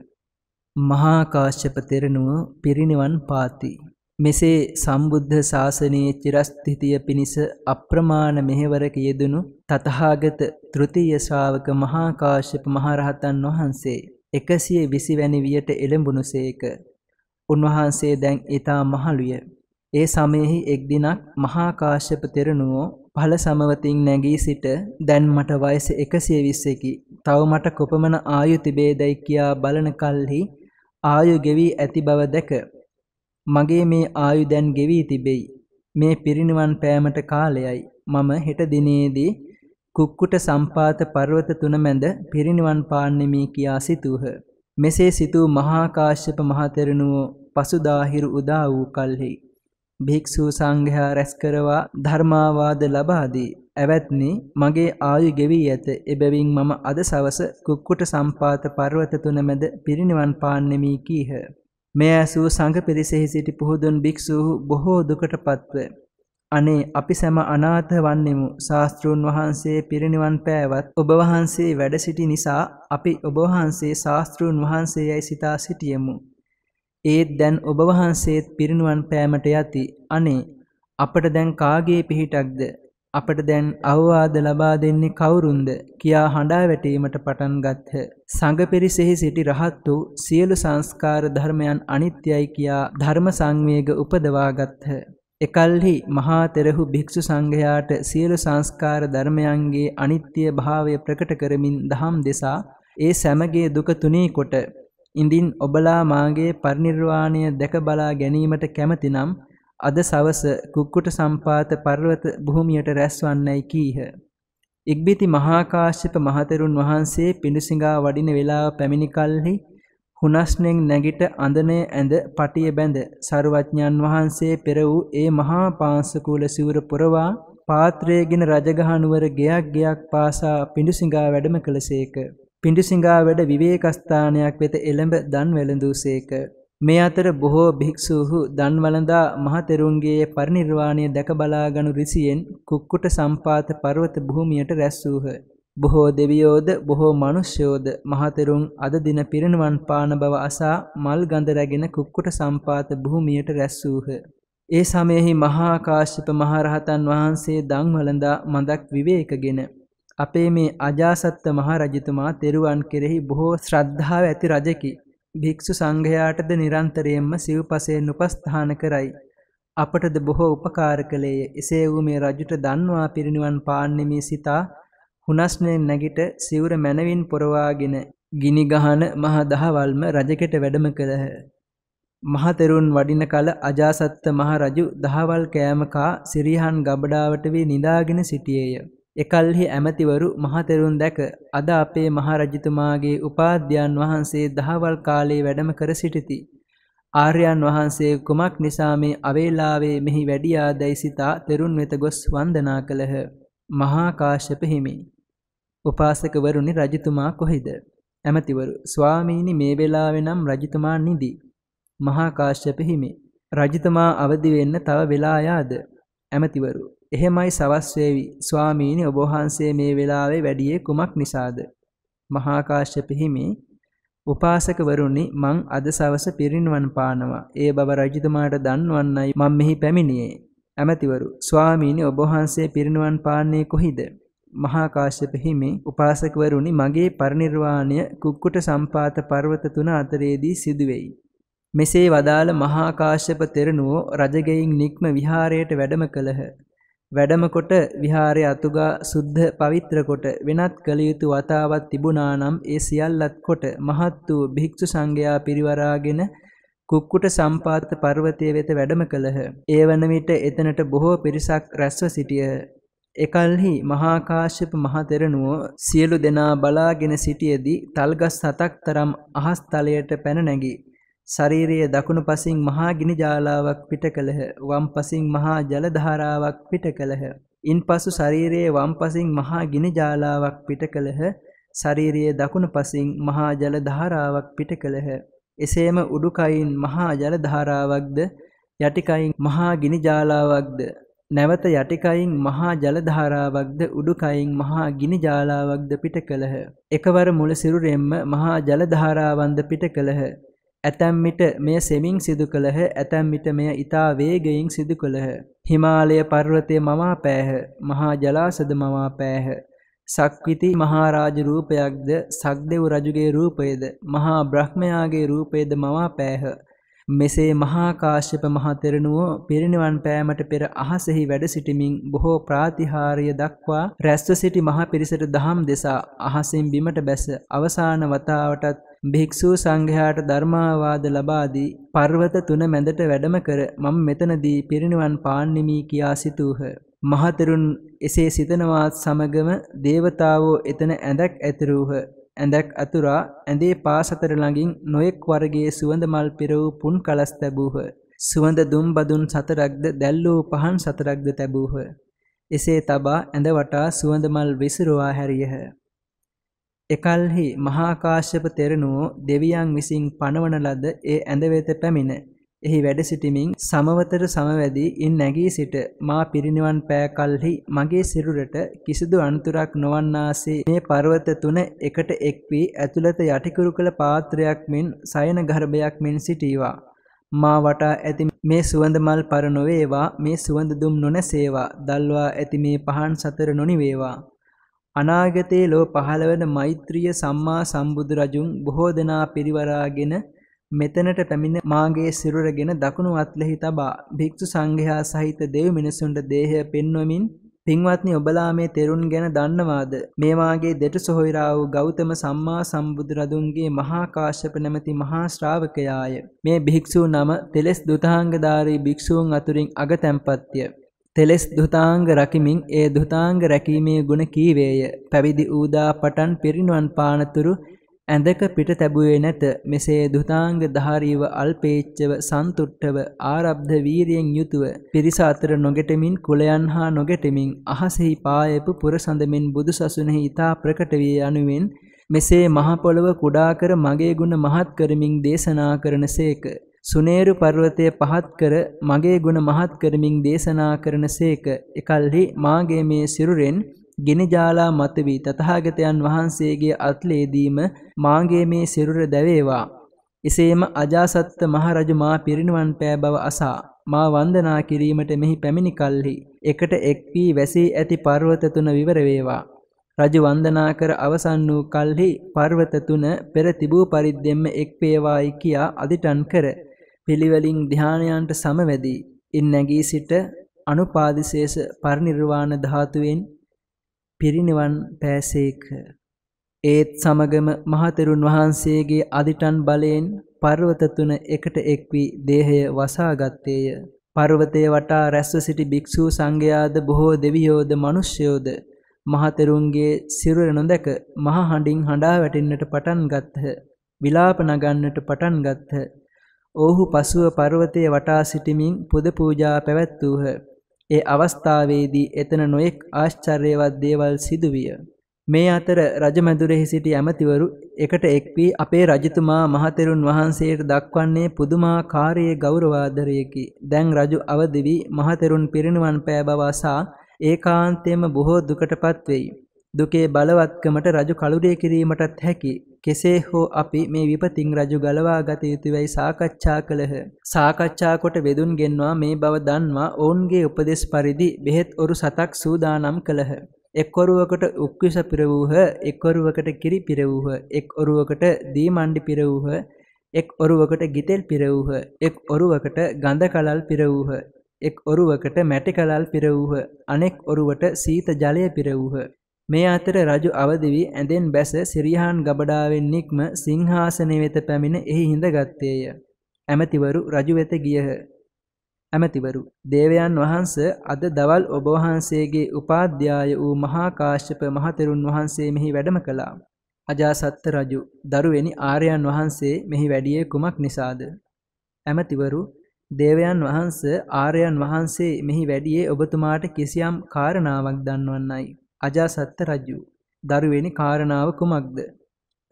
මහා කාශ්‍යප තෙරණුව පිරිනිවන් පාති මෙසේ සම්බුද්ධ ශාසනයේ චිරස්ථිතිය පිණිස අප්‍රමාණ මෙහෙවරක යෙදුණු තතහාගත තෘතිය ශ්‍රාවක මහා කාශ්‍යප මහරහතන් වහන්සේ 120 වැනි වියට එළඹුණුසේක. උන්වහන්සේ දැන් ඊතා මහලුය. ඒ සමයෙහි එක් දිනක් මහා කාශ්‍යප තෙරණුවෝ පහළ සමවතින් නැගී සිට දැන් මට වයස 120කි. තව මට කොපමණ ආයු තිබේදයි කියා බලන කල්හි ආයු ගෙවි ඇති බව දැක මගේ මේ ආයු දැන් ගෙවී තිබෙයි. මේ පිරිනිවන් පෑමට කාලයයි. මම හෙට දිනේදී කුක්කුට සම්පාත පර්වත තුන මැද පිරිනිවන් පාන්නෙමි කියා සිතූහ. මෙසේ සිතූ මහා කාශ්‍යප මහතෙරණුවෝ පසුදාහිරු උදා වූ කල්හි භික්ෂූ සංඝයා රැස්කරවා ධර්මාවාද ලබා දී ඇවැත්නි මගේ ආයු ගෙවී ඇත එබැවින් මම අද සවස කුක්කුට සම්පාත පර්වත තුන මැද පිරිනිවන් පාන්නෙමි කීහ මෙය ඇසූ සංඝ පිරිසෙහි සිටි පුහුදුන් භික්ෂූහු බොහෝ දුකට පත්ව. අනේ අපි සැම අනාථ වන්නෙමු. ශාස්තෘන් වහන්සේ පිරිනිවන් පෑවත් ඔබ වහන්සේ වැඩ සිටි නිසා අපි ඔබ වහන්සේ ශාස්තෘන් වහන්සේයයි සිතා සිටියෙමු. ඒත් දැන් ඔබ වහන්සේත් පිරිනිවන් පෑමට යති. අනේ අපට දැන් කාගේ පිහිටක්ද? අපට දැන් අවවාද ලබා දෙන්නේ කවුරුන්ද කියා හඬා වැටීමට පටන් ගත්හ. සංගපිරිසෙහි සිටි රහත් වූ සියලු සංස්කාර ධර්මයන් අනිත්‍යයි කියා ධර්ම සංවේග උපදවා ගත්හ. එකල්හි මහා තෙරහු භික්ෂු සංඝයාට සියලු සංස්කාර ධර්මයන්ගේ අනිත්‍ය භාවය ප්‍රකට කරමින් දහම් දෙසා ඒ සැමගේ දුක තුනී කොට ඉඳින් ඔබලා මාගේ පරිණිර්වාණය දැක බලා ගැනීමට කැමතිනම් අද සවස කුක්කුට සම්පාත පර්වත භූමියට රැස්වන්නයි කීහ. ඉක්බිති මහාකාශ්‍යප මහතෙරුන් වහන්සේ පිඬුසිඟා වඩින වේලාව පැමිණි කලෙහි හුනස්නෙන් නැගිට අඳනේ ඇඳ පටිය බැඳ සරුවඥන් වහන්සේ පෙර වූ ඒ මහා පාංශකූල සිවුර පොරවා පාත්‍රයේගෙන රජගහනුවර ගයක් ගයක් පාසා පිඬුසිඟා වැඩම කළසේක. පිඬුසිඟා වැඩ විවේකස්ථානයක් වෙත එළඹ දන් වැළඳූසේක. මේ අතර බොහෝ භික්ෂූහු දන්වලඳා මහතෙරුන්ගේ පරිනිර්වාණය දැක බලාගනු රිසියෙන් කුක්කුට සම්පාත පර්වත භූමියට රැස්වූහ. බොහෝ දෙවියෝද බොහෝ මනුෂ්‍යෝද මහතෙරුන් අද දින පිරිනිවන් පාන බව අසා මල් ගඳ රැගෙන කුක්කුට සම්පාත භූමියට රැස්වූහ. ඒ සමයෙහි මහා කාශ්‍යප මහරහතන් වහන්සේ දන්වලඳා මඳක් විවේකගෙන අපේ මේ අජාසත්ත මහරජතුමා තෙරුවන් කෙරෙහි බොහෝ ශ්‍රද්ධාව ඇති රජකි. භික්ෂු සංඝයාටද නිරන්තරයෙන්ම සිව්පසයෙන් උපස්ථාන කරයි. අපටද බොහෝ උපකාර කළේය. එසේ වූ මේ රජුට දන්වා පිරිනිවන් පාන්නේ මේ සිතා හුනස්නෙන් නැගිට සිවුර මැනවින් පොරවාගෙන ගිනි ගහන මහ දහවල්ම රජකෙට වැඩම කළහ. මහතෙරුන් වඩින කල අජාසත්ත මහ රජු දහවල් කෑම කා සිරිහන් ගබඩාවට වී නිදාගෙන සිටියේය. එකල්හි ඇමතිවරු මහතෙරුන් දැක අද අපේ මහරජතුමාගේ උපාධ්‍යයන් වහන්සේ දහවල් කාලේ වැඩම කර සිටිති. ආර්යන් වහන්සේ කුමක් නිසා මේ අවේලාවේ මෙහි වැඩියා දැයි සිතා තෙරුන් වෙත ගොස් වන්දනා කළහ. මහාකාශ්‍යප හිමි. උපාසකවරුනි රජතුමා කොහෙද? ඇමතිවරු ස්වාමීනි මේ වෙලාවේ නම් රජතුමා නිදි. මහාකාශ්‍යප හිමි. රජතුමා අවදි වෙන්න තව වෙලා යාද? ඇමතිවරු එහෙමයි සවස් වේවි. ස්වාමීනි ඔබ වහන්සේ මේ වෙලාවේ වැඩියේ කුමක් නිසාද? මහා කාශ්‍යප හිමි උපාසකවරුනි මං අද සවස පිරිනිවන් පානවා. ඒ බව රජතුමාට දන්වන්නයි මම මෙහි පැමිණියේ. ඇමතිවරු ස්වාමීනි ඔබ වහන්සේ පිරිනිවන් පාන්නේ කොහිද? මහා කාශ්‍යප හිමි උපාසකවරුනි මගේ පරිණිර්වාණය කුක්කුට සම්පාත පර්වත තුන අතරේදී සිදුවේයි. මෙසේ වදාළ මහා කාශ්‍යප තෙරණුව රජගෙයින් නික්ම විහාරයට වැඩම කළහ. වැඩමකොට විහාරය අතුගා සුද්ධ පවිත්‍රකොට වෙනත් කළ යුතු වතාවත් තිබුණා නම් ඒ සියල්ලත් කොට මහත් වූ භික්‍ෂු සංඝයා පිරිවරාගෙන කුක්කුට සම්පාත පර්වතය වෙත වැඩම කළහ. ඒ වන විට එතනට බොහෝ පිරිසක් රැස්ව සිටියහ. එකල්හි මහාකාශ්‍යප මහතෙරණුවෝ සියලු දෙනා බලාගෙන සිටියදී තල්ගස් සතක් තරම් අහස් තලයට පැන නැගී. ශරීරයේ දකුණු පසින් මහා ගිනි ජාලාවක් පිට කළහ. වම් පසින් මහා ජල ධාරාවක් පිට කළහ. ඉන්පසු ශරීරයේ වම් පසින් මහා ගිනි ජාලාවක් පිට කළහ. ශරීරයේ දකුණු පසින් මහා ජල ධාරාවක් පිට කළහ. එසේම උඩුකයින් මහා ජල ධාරාවක්ද යටිකයින් මහා ගිනි ජාලාවක්ද නැවත යටිකයින් මහා ජලධාරාවක්ද උඩුකයින් මහා ගිනි ජාලාවක්ද පිට කළහ. එකවර මුල සිරුරෙන්ම මහා ජලධාරාවන්ද පිට කළහ. ඇතැම් විට මෙය සෙමින් සිදු කළහ ඇතැම් විට මෙය ඊතා වේගයෙන් සිදු කළහ හිමාලය පර්වතය මවා පෑහ මහා ජලාසද මවා පෑහ සක්විති මහරජ රූපයක්ද සක්දෙව් රජුගේ රූපයද මහා බ්‍රහ්මයාගේ රූපයද මවා පෑහ මෙසේ මහා කාශ්‍යප මහ තෙරණුවෝ පිරිනිවන් පෑමට පෙර අහසෙහි වැඩ සිටිමින් බොහෝ ප්‍රාතිහාර්ය දක්වා රැස්ව සිටි මහ පිරිසට දහම් දෙසා අහසින් බිමට බැස අවසාන වතාවටත් භික්ෂූ සංඝයාට ධර්මාවාද ලබාදී පර්වත තුන මැදට වැඩම කර මම මෙතනදී පිරිනිවන් පාන්නෙමි කියා සිතූහ. මහතෙරුන් එසේ සිතනවාත් සමගම දේවතාවෝ එතන ඇඳක් ඇතිරූහ. ඇඳක් අතුරා ඇඳේ පාසතර ළඟින් නොයෙක් වර්ගයේ සුවඳ මල් පෙර වූ පුන් කලස් තැබූහ. සුවඳ දුම් බදුන් සතරක්ද දැල්ලූ පහන් සතරක්ද තැබූහ. එසේ තබා ඇඳ වටා සුවඳ මල් විසිරුවා හැරියහ. එකල්හි මහාකාශ්‍යප තෙරණුවෝ දෙවියන් විසින් පණවන ලද ඒ ඇඳ වෙත පැමිණ එහි වැඩ සිටිමින් සමවතර සමවැදී ඉන් නැගී සිට මා පිරිනිවන් පෑ කල්හි මගේ සිරුරට කිසිදු අනතුරක් නොවන්නාසේ මේ පර්වත තුන එකට එක් වී ඇතුළත යටිකුරු කළ පාත්‍රයක් මෙන් සයන ගර්භයක් මෙන් සිටීවා මා වටා ඇති මේ සුවඳ මල් පර නොවේවා මේ සුවඳ දුම් නොනැසේවා දල්වා ඇති මේ පහන් සතර නොනිවේවා අනාගතයේ ලොව පහළ වන මෛත්‍රිය සම්මා සම්බුදු රජුන් බොහෝ දෙනා පිරිවරාගෙන මෙතනට පැමිණ මාගේ සිරුරගෙන දකුණු අත්ලෙහි තබා භික්ෂු සංඝයා සහිත දෙව් මිනිසුන්ට දේහය පෙන්වමින් පින්වත්නි ඔබලා මේ තෙරුන් ගැන දන්නවාද මේ මාගේ දෙට සොහොයිරා වූ ගෞතම සම්මා සම්බුදු රදුන්ගේ මහා කාශ්‍යප නැමැති මහා ශ්‍රාවකයාය මේ භික්ෂූ නම තෙලස් දුතාංගධාරී භික්ෂූන් අතුරින් අගතැම්පත්ය තෙලෙස් දුතාංග රකිමින් ඒ දුතාංග රැකීමේ ගුණ කීවේය. පැවිදි ඌදා පටන් පිරිනුවන් පානතුරු ඇඳක පිට තැබුවේ නැත. මෙසේ දුතාංග ධාරීව අල්පේච්ඡව සන්තුට්ඨව ආරබ්ධ වීරියෙන් යුතුව පිරිස අතර නොගෙටමින් කුලයන් හා නොගෙටමින් අහසෙහි පායපු පුරසඳමින් බුදුසසුනේහි ඊතා ප්‍රකට වී යනුවෙන් මෙසේ මහ පොළව කුඩා කර මගේ ගුණ මහත් කරමින් දේශනා කරනසේක. සුනේරු පර්වතය පහත් කර මගේ ගුණ මහත් කරමින් දේශනා කරන සේක එකල්හි මාගේ මේ සිරුරෙන් ගෙනජාලා මතවී තතහාගතයන් වහන්සේගේ අත්ලේදීම මාගේ මේ සිරුර දැවේවා. එසේම අජාසත්ත මහරජු මා පිරිනිවන් පෑ බව අසා මා වන්දනා කිරීමට මෙහි පැමිණි කල්හි එකට එක් වී වැසී ඇති පර්වත තුන විවර වේවා රජ වන්දනා කර අවසන් වූ කල්හි පර්වත තුන පෙර තිබූ පරිද්දෙන්ම එක් වේවායි කියා අදිටන් කර පිළිවෙලින් ධානයන්ට සමවැදී ඉන් නැගී සිට අනුපාදිශේෂ පරිනිර්වාණ ධාතුවෙන් පිරිනිවන් පෑසේක. ඒත් සමගම මහතෙරුන් වහන්සේගේ අදිටන් බලයෙන් පර්වත තුන එකට එක් වී දේහය වසාගත්තේය. පර්වතය වටා රැස්ව සිටි භික්ෂූ සංඝයාද බොහෝ දෙවියෝද මිනිස්යෝද මහතෙරුන්ගේ සිරුර නොදැක මහ හඬින් හඬා වැටෙන්නට පටන් ගත්හ. විලාප නගන්නට පටන් ගත්හ. ඔවුහු පසුව පර්වතය වටා සිටිමින් පුද පූජා පැවැත්වූහ. ඒ අවස්ථාවේදී එතන නොයෙක් ආශ්චර්යවත් දේවල් සිදුවිය. මේ අතර රජමැදුරෙහි සිටි ඇමතිවරු එකට එක් වී අපේ රජතුමා මහතෙරුන් වහන්සේට දක්වන්නේ පුදුමාකාරයේ ගෞරවාදරයකි. දැන් රජු අවදි වී මහතෙරුන් පිරිනුවන් පෑ බව අසා ඒකාන්තයෙන්ම බොහෝ දුකටපත් වෙයි. දුකේ බලවත්කමට රජු කළුරිය කිරීමටත් හැකි. කෙසේ හෝ අපි මේ විපතින් රජු ගලවා ගත යුතුයයි සාකච්ඡා කළහ. සාකච්ඡා කොට වෙදුන් ගෙන්වා මේ බව දන්වා ඔවුන්ගේ උපදෙස් පරිදි බෙහෙත් ඔරු සතක් සූදානම් කළහ. එක්වරුවකට උක්විස පිරවූහ, එක්වරුවකට කිරි පිරවූහ, එක්වරුවකට දීමණ්ඩි පිරවූහ, එක් ඔරුවකට ගිතෙල් පිරවූහ, එක් ඔරුවකට ගඳ කලල් පිරවූහ, එක් ඔරුවකට මැටි කලල් පිරවූහ, අනෙක් ඔරුවට සීත ජලය පිරවූහ. මේ අතර රජු අවදි වී ඇඳෙන් බැස සිරියහන් ගබඩාවෙන් නික්ම සිංහාසනය වෙත පැමිණ එහි හිඳගත්තේය. ඇමතිවරු රජු වෙත ගියහ. ඇමතිවරු දේවයන් වහන්ස අද දවල් ඔබ වහන්සේගේ උපාධ්‍යාය වූ මහා කාශ්‍යප මහතෙරුන් වහන්සේ මෙහි වැඩම කළා. අජාසත් රජු දරුවෙනි ආර්යයන් වහන්සේ මෙහි වැඩියේ කුමක් නිසාද? ඇමතිවරු දේවයන් වහන්ස ආර්යයන් වහන්සේ මෙහි වැඩියේ ඔබතුමාට කිසියම් කාරණාවක් දන්වන්නයි. අජාසත්ත රජු දරුවෙනි කාරණාව කුමක්ද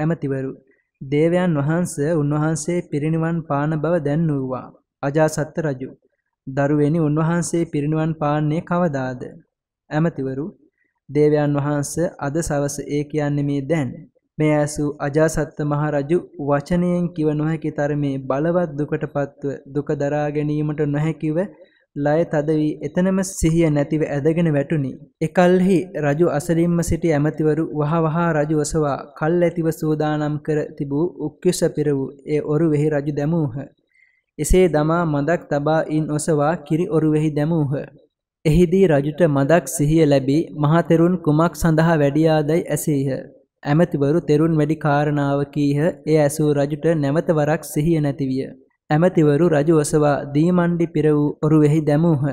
ඇමතිවරු දේවයන් වහන්ස උන්වහන්සේ පිරිනිවන් පාන බව දැන් වූවා අජාසත්ත රජු දරුවෙනි උන්වහන්සේ පිරිනිවන් පාන්නේ කවදාද ඇමතිවරු දේවයන් වහන්ස අද සවස ඒ කියන්නේ මේ දැන් මේ ඇසු අජාසත්ත මහරජු වචනයෙන් කිව නොහැකි තරමේ බලවත් දුකට පත්ව දුක දරා ගැනීමට නොහැකිව ලය තදවී එතනම සිහිය නැතිව ඇදගෙන වැටුනි. එකල්හි රජු අසලින්ම සිටි ඇමතිවරු වහවහා රජු ඔසවා කල් ඇතිව සූදානම් කර තිබූ උක්කුස පෙර වූ ඒ ඔරුවෙහි රජු දැමූහ. එසේ දමා මදක් තබා ඉන් ඔසවා කිරි ඔරුවෙහි දැමූහ. එහිදී රජුට මදක් සිහිය ලැබී මහතෙරුන් කුමක් සඳහා වැඩියාදැයි ඇසීහ. ඇමතිවරු තෙරුන් වැඩි කාරණාව කීහ ඒ ඇසූ රජුට නැවත වරක් සිහිය නැතිවිය. ඇමතිවරු රජු ඔසවා දීමණ්ඩි පිර වූ ඔරුවෙහි දැමූහ.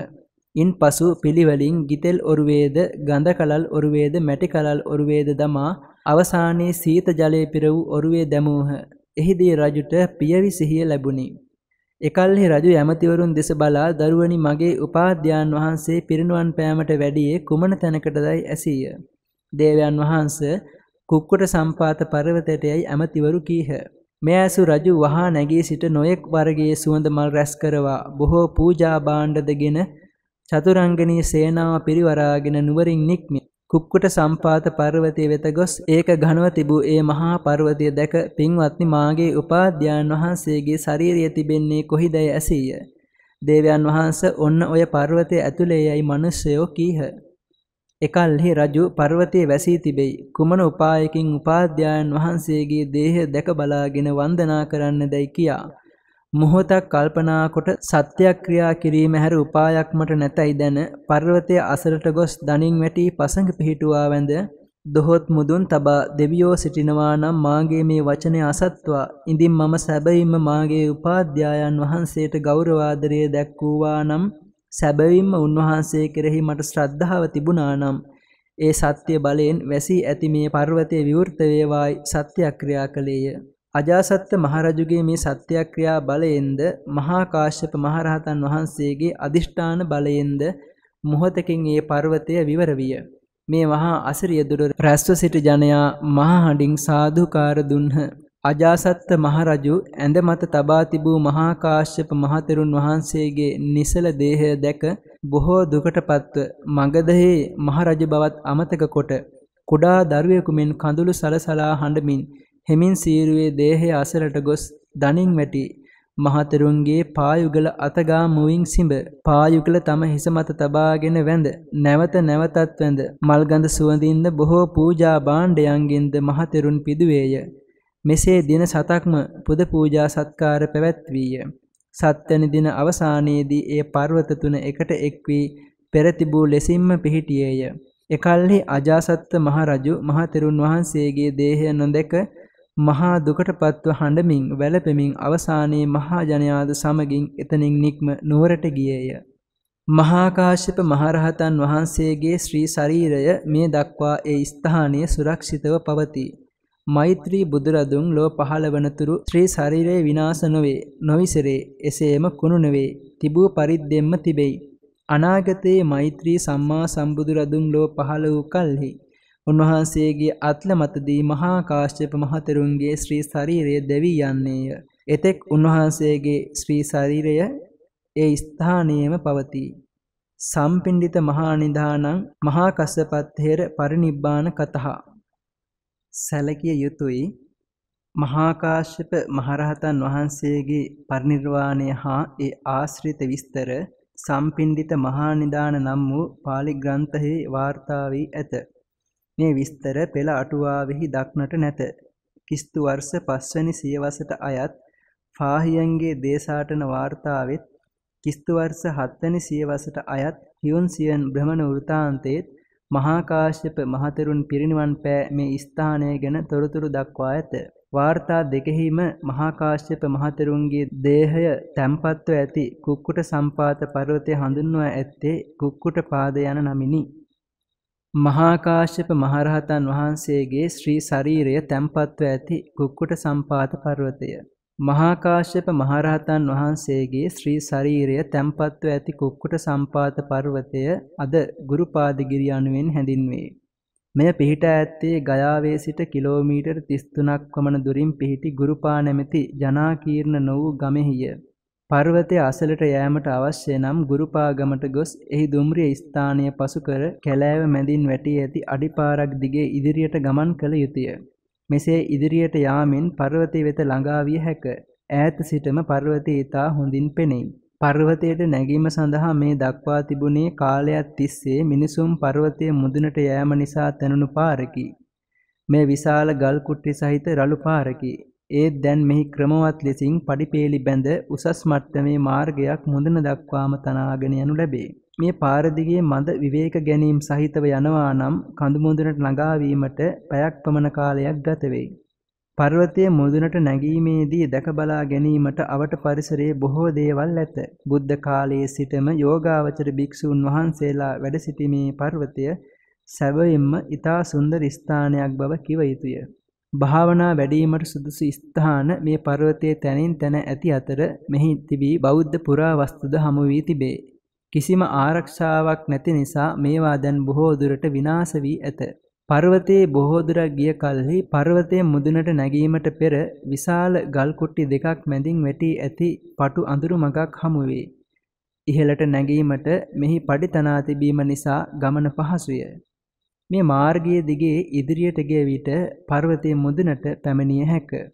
ඉන් පසු පිළිවලින් ගිතෙල් ඔරුවේද ගඳ කලල් ඔරුවේද මැටි කලල් ඔරුවේද දමා අවසානයේ සීත ජලය පිර වූ ඔරුවේ දැමූහ. එහිදී රජුට පියවි සිහිය ලැබුණි. එකල්හි රජු ඇමතිවරුන් දෙස බලා දරුවනි මගේ උපාධ්‍යයන් වහන්සේ පිරිනුවන් පෑමට වැඩියේ කුමන තැනකටදයි ඇසීය. දේවයන් වහන්ස කුක්කොට සම්පාත පර්වතයට යයි ඇමතිවරු කීහ. මෙයසු රජු වහා නැගී සිට නොයෙක් වර්ගයේ සුවඳ මල් රැස් කරවා බොහෝ පූජා භාණ්ඩදගෙන චතුරංගනී සේනාව පිරිවරාගෙන නුවරින් නික්මි. කුක්කුට සම්පාත පර්වතය වෙත ගොස් ඒක ඝනව තිබූ ඒ මහා පර්වතය දැක පින්වත්නි මාගේ උපාධ්‍යයන් වහන්සේගේ ශරීරය තිබෙන්නේ කොහිදැයි ඇසීය. දේවයන් වහන්ස ඔන්න ඔය පර්වතය ඇතුළේ යයි මිනිස්සයෝ කීහ. එකල්හි රජු පර්වතයේ වැසී තිබෙයි. කුමන උපායකින් උපාධ්‍යයන් වහන්සේගේ දේහ දැක බලාගෙන වන්දනා කරන්න දැයි කියා. මොහොතක් කල්පනා කොට සත්‍යක්‍රියා කිරීම හැර උපායක් මට නැතයි දැන පර්වතය අසලට ගොස් දනින් වැටි පසඟ පිහිටුවා වැඳ දොහොත් මුදුන් තබා දෙවියෝ සිටිනවා නම් මාගේ මේ වචනය අසත්වා ඉඳින් මම සැබවින්ම මාගේ උපාධ්‍යායන් වහන්සේට ගෞරවාදරය දැක්වූවා නම් සැබවින්ම උන්වහන්සේ කෙරෙහි මට ශ්‍රද්ධාව තිබුණානම් ඒ සත්‍ය බලයෙන් වැසී ඇති මේ පර්වතය විවෘත වේවායි සත්‍යක්‍රියා කළේය. අජාසත්ත මහරජුගේ මේ සත්‍යක්‍රියා බලයෙන්ද මහා කාශ්‍යප මහරහතන් වහන්සේගේ අදිෂ්ඨාන බලයෙන්ද මොහතකින් ඒ පර්වතය විවර විය. මේ මහා අසිරිය දුර රැස්ව සිට ජනයා මහා හඬින් සාදුකාර දුන්හ. අජාසත්ත මහරජු ඇඳ මත තබා තිබූ මහා කාශ්‍යප මහතෙරුන් වහන්සේගේ නිසල දේහය දැක බොහෝ දුකටපත්ව මගධයේ මහරජ බවත් අමතක කොට කුඩා දරුවෙකු මෙන් කඳුළු සලසලා හඬමින් හෙමින් සීරුවේ දේහය අසලට ගොස් දණින් වැටි මහතෙරුන්ගේ පායුගල අතගා මුවින් සිඹ පායුගල තම හිස මත තබාගෙන වැඳ නැවත නැවතත් වැඳ මල්ගඳ සුවඳින්ද බොහෝ පූජා භාණ්ඩයන්ගෙන්ද මහතෙරුන් පිදුවේය මෙසේ දින සතක්ම පුද පූජා සත්කාර පැවැත්වීය. සත්වැනි දින අවසානයේදී ඒ පර්වත තුන එකට එක්වී පෙර තිබූ ලෙසින්ම පිහිටියේය. එකල්හි අජාසත්ත මහරජු මහතෙරුන් වහන්සේගේ දේහය නොදැක මහා දුකට පත්ව හඬමින් වැළපෙමින් අවසානයේ මහා ජනයාද සමගින් එතනින් නික්ම නුවරට ගියේය. මහාකාශ්‍යප මහරහතන් වහන්සේගේ ශ්‍රී ශරීරය මේ දක්වා ඒ ස්ථානයේ සුරක්ෂිතව පවතී. මෛත්‍රී බුදුරදුන් ලොව පහළ වනතුරු ශ්‍රී ශරීරය විනාශ නොවේ නොවිසරේ එසේම කුණු නොවේ තිබූ පරිද්දෙන්ම තිබෙයි අනාගතයේ මෛත්‍රී සම්මා සම්බුදුරදුන් ලොව පහළ වූ කල්හි උන්වහන්සේගේ අත්ල මතදී මහා කාශ්‍යප මහතෙරුන්ගේ ශ්‍රී ශරීරය දෙවි යන්නේය එතෙක් උන්වහන්සේගේ ශ්‍රී ශරීරය ඒ ස්ථානයේම පවතී සම්පිණ්ඩිත මහා නිධානං මහා කස්සපත්ථේර පරිනිබ්බාන කතහා සැලකිය යුතුයි මහාකාශ්‍යප මහරහතන් වහන්සේගේ පරිනිර්වාණය හා ඒ ආශ්‍රිත විස්තර සම්පින්දිත මහා නිදාන නම් වූ පාලි ග්‍රන්ථයේ වාර්තා වී ඇත. මේ විස්තර පෙළ අටුවාවෙහි දක්නට නැත. කිස්තු වර්ෂ 5 වැනි සියවසට අයත් පාහියන්ගේ දේශාටන වාර්තාවෙත් කිස්තු වර්ෂ 7 වැනි සියවසට අයත් හියුන් සියන් බ්‍රහමන වෘතාන්තයේත් මහා කාශ්‍යප මහතෙරුන් පිරිනිවන් පෑ මේ ස්ථානය ගැන තොරතුරු දක්වා ඇත. වාර්තා දෙකෙහිම මහා කාශ්‍යප මහතෙරුන්ගේ දේහය තැන්පත්ව ඇති කුක්කුට සම්පාත පර්වතය හඳුන්වා ඇත්තේ කුක්කුට පාද යන නමිනි. මහා කාශ්‍යප මහරහතන් වහන්සේගේ ශ්‍රී ශරීරය තැන්පත්ව ඇති කුක්කුට සම්පාත පර්වතය මහාකාශ්‍යප මහරහතන් වහන්සේගේ ශ්‍රී ශරීරය තැම්පත්ව ඇති කුක්කුට සම්පාත පර්වතය අද ගුරුපාදගිරි අනුවෙන් හැඳින්වේ. මෙය පිහිට ඇත්තේ ගයාවේ සිට කිලෝමීටර් 33ක් පමණ දුරින් පිහිටි ගුරුපා නැමැති ජනාකීර්ණ නො වූ ගමෙහිය. පර්වතය අසලට යෑමට අවශ්‍ය නම් ගුරුපාගමට ගොස් එහි දුම්රිය ස්ථානය පසු කර කැලෑව මැදින් වැටි ඇති අඩිපාරක් දිගේ ඉදිරියට ගමන් කළ යුතුය. මෙසේ ඉදිරියට යාමෙන් පර්වතය වෙත ළඟා විය හැක. ඈත සිටම පර්වතය ඊතා හොඳින් පෙනෙයි. පර්වතයට නැගීම සඳහා මේ දක්වා තිබුණේ කාලයක් තිස්සේ මිනිසුන් පර්වතයේ මුදුනට යෑම නිසා තනනු පාරකි. මේ විශාල ගල් කුට්ටි සහිත රළු පාරකි. ඒත් දැන් මෙහි ක්‍රමවත් ලෙසින් පඩිපේලි බැඳ උසස් මට්ටමේ මාර්ගයක් මුදුන දක්වාම තනාගෙන යනු ලැබේ. මේ පාර දිගේ මඳ විවේක ගැනීම් සහිතව යනවා නම් කඳු මුදුනට ළඟා වීමට පැයක් පමණ කාලයක් ගත වෙයි. පර්වතයේ මුදුනට නැගීමේදී දැක බලා ගැනීමට අවට පරිසරයේ බොහෝ දේවල් ඇත. බුද්ධ කාලයේ සිටම යෝගාවචර භික්ෂූන් වහන්සේලා වැඩ සිටීමේ පර්වතය සැබවින්ම ඊතා සුන්දර ස්ථානයක් බව කිව යුතුය. භාවනා වැඩීමට සුදුසු ස්ථාන මේ පර්වතයේ තැනින් තැන ඇති අතර මෙහි තිබී බෞද්ධ පුරාවස්තුද හමු වී තිබේ. කිසිම ආරක්ෂාවක් නැති නිසා මේවා දැන් බොහෝ දුරට විනාශ වී ඇත. පර්වතයේ බොහෝ දුරක් ගිය කලෙහි පර්වතයේ මුදුනට නැගීමට පෙර විශාල ගල් කුට්ටි දෙකක් මැදින් වැටි ඇති පටු අඳුරු මගක් හමු වේ. ඉහළට නැගීමට මෙහි පඩි තනා තිබීම නිසා ගමන පහසුය. මේ මාර්ගයේ දිගේ ඉදිරියට ගිය විට පර්වතයේ මුදුනට පැමිණිය හැකිය.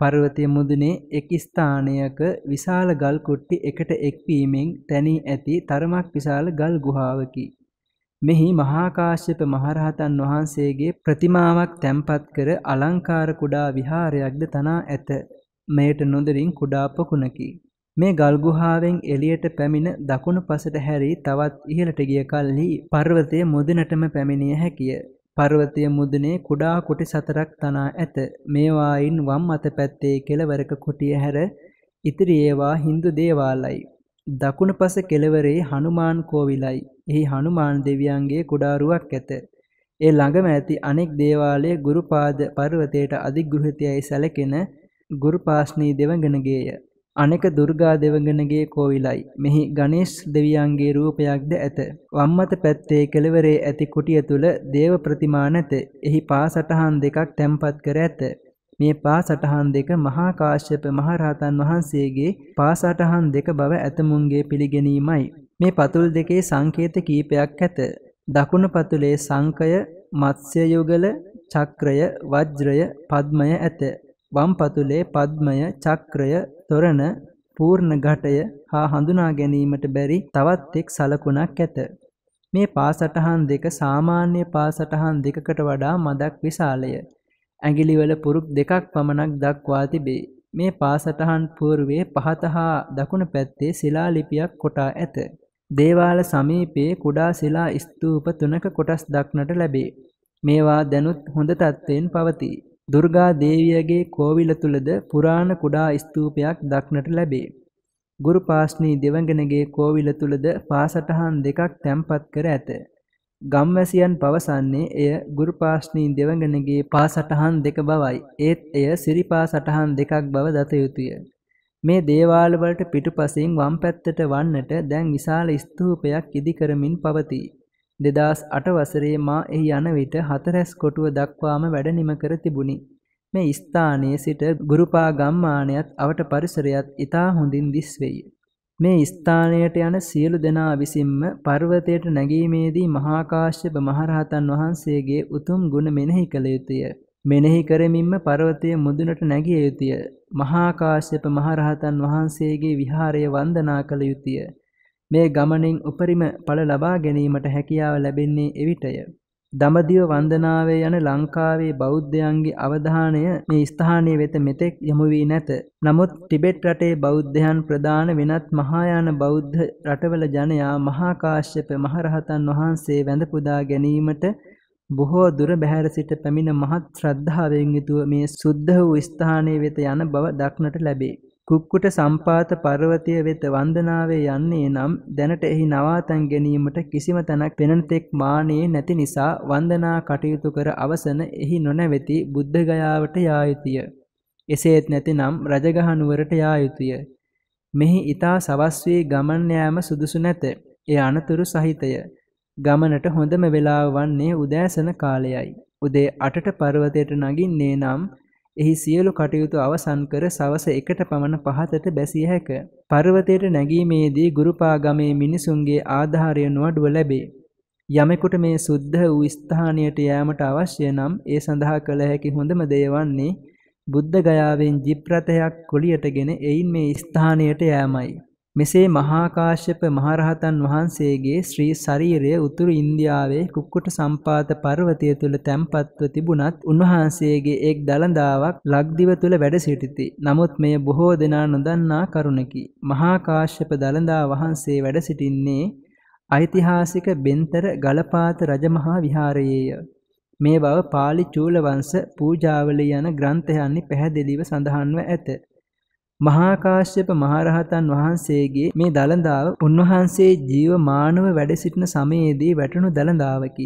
පර්වතය මුදුනේ එක් ස්ථානයක විශාල ගල් කුට්ටි එකට එක්වීමෙන් තැනී ඇති තරමක් විශාල ගල් ගුහාවකි. මෙහි මහාකාශ්‍යප මහරහතන් වහන්සේගේ ප්‍රතිමාවක් තැන්පත් කර අලංකාර කුඩා විහාරයක්ද තනා ඇත. මෙයට නොදරින් කුඩා පොකුණකි. මේ ගල්ගුහාවෙන් එළියට පැමිණ දකුණු පසට හැරි තවත් ඉහළට ගිය කල්හි පර්වතය මුදුනටම පැමිණිය හැකිය. පර්වතය මුදුනේ කුඩා කුටි සතරක් තනා ඇත. මේවායින් වම් අත පැත්තේ කෙළවරක කුටිය හැර ඉතිරි ඒවා Hindu දේවාලයි. දකුණු පස කෙළවරේ හනුමාන් කෝවිලයි. එහි හනුමාන් දෙවියන්ගේ කුඩාරුවක් ඇත. ඒ ළඟම ඇති අනෙක් දේවාලය ගුරුපාද පර්වතයට අධිග්‍රහිතයයි සැලකෙන ගුරුපාස්නී දෙවඟනගේය. අනෙක දුර්ගා දෙවඟනගේ කෝවිලයි. මෙහි ගණේෂ් දෙවියන්ගේ රූපයක්ද ඇත. වම්මත පැත්තේ කෙළවරේ ඇති කුටිය තුල දේව ප්‍රතිමා නැත. එහි පා සටහන් දෙකක් තැන්පත් කර ඇත. මේ පා සටහන් දෙක මහා කාශ්‍යප මහරහතන් වහන්සේගේ පා සටහන් දෙක බව ඇතමුන්ගේ පිළිගැනීමයි. මේ පතුල් දෙකේ සංකේත කීපයක් ඇත. දකුණු පතුලේ සංකය, මත්ස්‍ය යුගල, චක්‍රය, වජ්‍රය, පද්මය ඇත. වම් පතුලේ පද්මය, චක්‍රය, තොරණ, පූර්ණ ඝටය හා හඳුනා ගැනීමට බැරි තවත් එක් සලකුණක් ඇත. මේ පාසටහන් දෙක සාමාන්‍ය පාසටහන් දෙකකට වඩා මදක් විශාලය. ඇඟිලිවල පුරුක් දෙකක් පමණක් දක්වා තිබේ. මේ පාසටහන් పూర్වේ පහත හා දකුණු පැත්තේ ශිලා ලිපියක් කොටා ඇත. දේවාල සමීපයේ කුඩා ශිලා ස්තූප තුනක කොටස් දක්නට ලැබේ. මේවා දැනුත් හොඳ තත්ත්වයෙන් පවතී. දුර්ගා දේවියගේ කෝවිල තුළද පුරාණ කුඩා ස්තූපයක් දක්නට ලැබේ. ගුරුපාස්නී දෙවඟනගේ කෝවිල තුළද පාසටහන් දෙකක් තැන්පත් කර ඇත. ගම්වැසියන් පවසන්නේ එය ගුරුපාස්නී දෙවඟනගේ පාසටහන් දෙක බවයි. ඒත් එය සිරිපා සටහන් දෙකක් බව දත යුතුය. මේ දේවාලවලට පිටුපසින් වම් පැත්තට වන්නට දැන් විශාල ස්තූපයක් ඉදි කරමින් පවතී. දෙදස් අට වසරේ මා එහි යන විට හතරැස් කොටුව දක්වාම වැඩ නිමකර තිබුණි. මේ ස්ථානයේ සිට ගුරුපා ගම්මානයත් අවට පරිසරයත් ඉතා හොඳින් දිස්වෙයි. මේ ස්ථානයට යන සියලු දෙනා විසින්ම පර්වතයට නැගීමේදී මහාකාශ්‍යප මහරහතන් වහන්සේගේ උතුම් ගුණ මෙනෙහි කළ යුතුය. මෙනෙහි කරමින්ම පර්වතය මුදුනට නැගිය යුතුය. මහාකාශ්‍යප මහරහතන් වහන්සේගේ විහාරය වන්දනා කළ යුතුය. මේ ගමනින් උපරිම ඵල ලබා ගැනීමට හැකියාව ලැබෙන්නේ එවිටය. දඹදිව වන්දනාවේ යන ලංකාවේ බෞද්ධයන්ගේ අවධානය මේ ස්ථානය වෙත මෙතෙක් යොමු වී නැත. නමුත් ටිබෙට් රටේ බෞද්ධයන් ප්‍රධාන වෙනත් මහායාන බෞද්ධ රටවල ජනයා මහා කාශ්‍යප මහරහතන් වහන්සේ වැඳ පුදා ගැනීමට බොහෝ දුර බැහැර සිට පැමිණ මහත් ශ්‍රද්ධාවෙන් යුතුව මේ සුද්ධ වූ ස්ථානය වෙත යන බව දක්නට ලැබේ. කුක්කුට සම්පාත පර්වතය වෙත වන්දනාවේ යන්නේ නම් දැනට එහි නවාතැන් ගැනීමට කිසිම තැනක් පෙනෙනතෙක් මානයේ නැති නිසා වන්දනා කටයුතු කර අවසන එහි නොනැවෙති බුද්ධගයාවට යා යුතුය. එසේත් නැතිනම් රජගහනුවරට යා යුතුය. මෙහි ඊතා සවස් වී ගමන් යාම සුදුසු නැත. ඒ අනතුරු සහිතය. ගමනට හොඳම වේලාව වන්නේ උදෑසන කාලයයි. උදේ 8ට පර්වතයට නගින්නේ නම් එහි සියලු කටයුතු අවසන් කර සවස එකට පමණ පහතට බැසිය හැක. පර්වතයට නැගීමේදී ගුරුපාගමේ මිනිසුන්ගේ ආධාරය නොඅඩුව ලැබේ. යමෙකුට මේ සුද්ධ වූ ස්ථානයට යෑමට අවශ්‍ය නම් ඒ සඳහා කළ හැකි හොඳම දේ වන්නේ බුද්ධ ගයාවෙන් ජිප්රතයක් කොළියටගෙන එයින් මේ ස්ථානයට යෑමයි. මෙසේ මහාකාශ්‍යප මහරහතන් වහන්සේගේ ශ්‍රී ශරීරය උතුරු ඉන්දියාවේ කුක්කුට සම්පාත පර්වතය තුළ තැන්පත්ව තිබුණත් උන්වහන්සේගේ එක් දළදාවක් ලක්දිව තුළ වැඩ සිටිති. නමුත් මෙය බොහෝ දෙනා නොදන්නා කරුණකි. මහාකාශ්‍යප දළදා වහන්සේ වැඩ සිටින්නේ ඓතිහාසික බෙන්තර ගලපාත රජමහා විහාරයේය. මේ බව පාලි චූලවංශ පූජාවලි යන ග්‍රන්ථයන්හි පැහැදිලිව සඳහන්ව ඇත. මහාකාශ්‍යප මහරහතන් වහන්සේගේ මේ දළඳාව උන්වහන්සේ ජීවමානව වැඩ සිටින සමයේදී වැටුණු දළඳාවකි.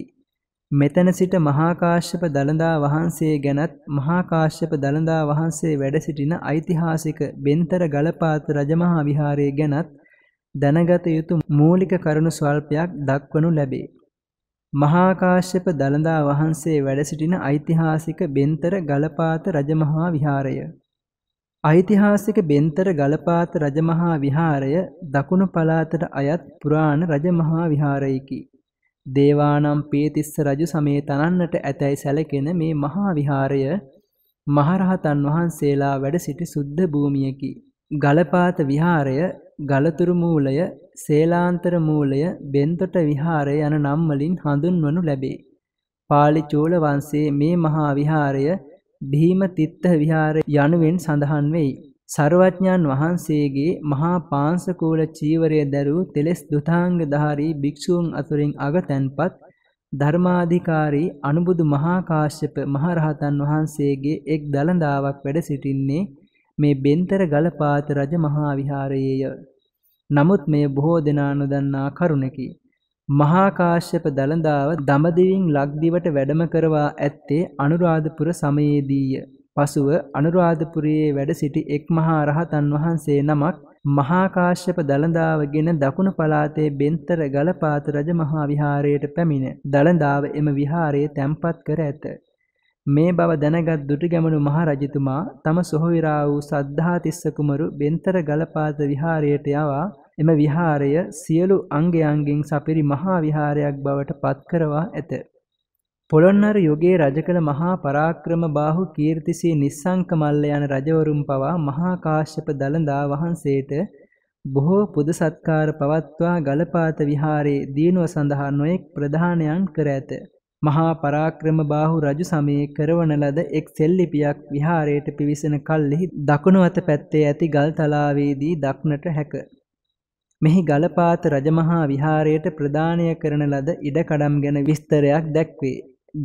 මෙතන සිට මහාකාශ්‍යප දළඳා වහන්සේ ගැනත් මහාකාශ්‍යප දළඳා වහන්සේ වැඩ සිටින ඓතිහාසික බෙන්තර ගලපාත රජමහා විහාරයේ ගැනත් දැනගත යුතු මූලික කරුණු ස්වල්පයක් දක්වනු ලැබේ. මහාකාශ්‍යප දළඳා වහන්සේ වැඩ සිටින ඓතිහාසික බෙන්තර ගලපාත රජමහා විහාරය ඓතිහාසික බෙන්තර ගලපාත රජමහා විහාරය දකුණු පළාතට අයත් පුරාණ රජමහා විහාරයකි. දේවානම් පියතිස්ස රජු සමයේ තනන්නට ඇතැයි සැලකෙන මේ මහා විහාරය මහරහතන් වහන්සේලා වැඩ සිටි සුද්ධ භූමියකි. ගලපාත විහාරය, ගලතුරු මූලය, සේලාන්තර මූලය, බෙන්තොට විහාරය යන නම් වලින් හඳුන්වනු ලැබේ. පාලි චෝල වංශයේ මේ මහා විහාරය බීම තිත්ත විහාර යනුවෙන් සඳහන් වෙයි. සර්වඥන් වහන්සේගේ මහා පාංශකූල චීවරය දැරූ තෙලස් දුතාංග ධාරී භික්ෂූන් අතුරින් අගතැන්පත් ධර්මාධිකාරී අනුබුදු මහා කාශ්‍යප මහරහතන් වහන්සේගේ එක් දළදාවක් වැඩ සිටින්නේ මේ බෙන්තර ගලපාත රජ මහා විහාරයේය. නමුත් මෙය බොහෝ දෙනා නොදන්නා කරුණකි. මහාකාශ්‍යප දළදාව දමදිවින් ලක්දිවට වැඩම කරවා ඇත්තේ අනුරාධපුර සමයේදීය. පසුව අනුරාධපුරයේ වැඩ සිටි එක් මහා රහතන් වහන්සේ නමක් මහාකාශ්‍යප දළදාවගෙන දකුණු පලාතේ බෙන්තර ගලපාත රජ මහා විහාරයට පැමිණ දළදාව එම විහාරයේ තැන්පත් කර ඇත. මේ බව දැනගත් දුටිගැමුණු මහරජතුමා තම සොහොවිරා වූ සද්ධාතිස්ස කුමරු බෙන්තර ගලපාත විහාරයට යවා එම විහාරය සියලු අංගයන්ගෙන් සපිරි මහා විහාරයක් බවට පත්කරවා ඇත. පොළොන්නර යුගයේ රජ කළ මහා පරාක්‍රම බාහු කීර්තිසී නිස්සංක මල්ල යන රජවරුන් පවා මහා කාශ්‍යප දළදා වහන්සේට බොහෝ පුද සත්කාර පවත්වා ගලපාත විහාරයේ දිනුව සඳහා නොයෙක් ප්‍රධානයන් කර ඇත. මහා පරාක්‍රම බාහු රජු සමයේ කරවන ලද එක් සෙල්ලිපියක් විහාරයට පිවිසෙන කල්ලෙහි දකුණු අත පැත්තේ ඇති ගල් තලාවේදී දක්නට හැක. මෙහි ගලපාත රජමහා විහාරයට ප්‍රදානය කරන ලද ඉඩකඩම් ගැන විස්තරයක් දැක්වේ.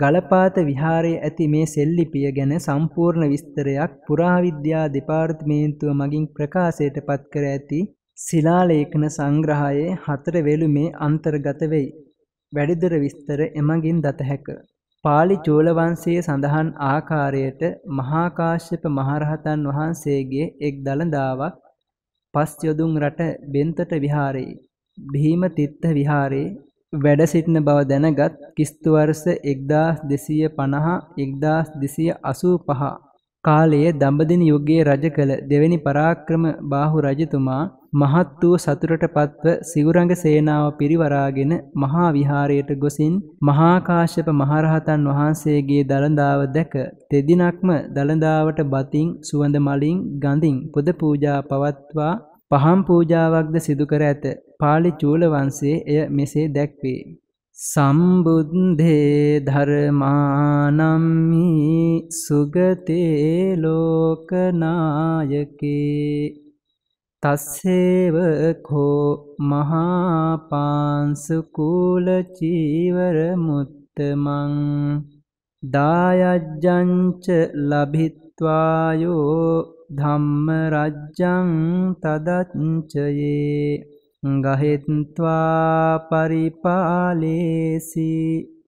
ගලපාත විහාරයේ ඇති මේ සෙල්ලිපිය ගැන සම්පූර්ණ විස්තරයක් පුරාවිද්‍යා දෙපාර්තමේන්තුව මගින් ප්‍රකාශයට පත් කර ඇති ශිලාලේඛන සංග්‍රහයේ හතර වෙළුමේ අන්තර්ගත වෙයි. වැඩිදුර විස්තර එමගින් දත හැක. පාලි චූලවංශයේ සඳහන් ආකාරයට මහා කාශ්‍යප මහරහතන් වහන්සේගේ එක් දළදාවක් පස් යොදුන් රට බෙන්තට විහාරයේ බිහිම තිත්ත විහාරයේ වැඩ සිටින බව දැනගත් කිස්තු වර්ෂ 1250 1285 කාලයේ දඹදෙණි යුගයේ රජ කළ දෙවැනි පරාක්‍රම බාහු රජතුමා මහත් වූ සතුටට පත්ව සිවුරඟ සේනාව පිරිවරාගෙන මහා විහාරයට ගොසින් මහාකාශ්‍යප මහරහතන් වහන්සේගේ දළදාව දැක තෙදිනක්ම දළදාවට බතින් සුවඳ මලින් ගඳින් පොද පූජා පවත්වා පහම් පූජාවක්ද සිදු කර ඇත. පාලි චූල වංශයේ එය මෙසේ දැක්වේ. සම්බුද්ධේ ධර්මානම්හි සුගතේ ලෝකනායකේ තස්සේව කෝ මහාපාන්සුකූල චීවරමුත්තමං දායජ්ජංච ලබිත්වායෝ ධම්ම රජ්ජං තදච්චයේ ගහෙත්වා පරිපාලේසි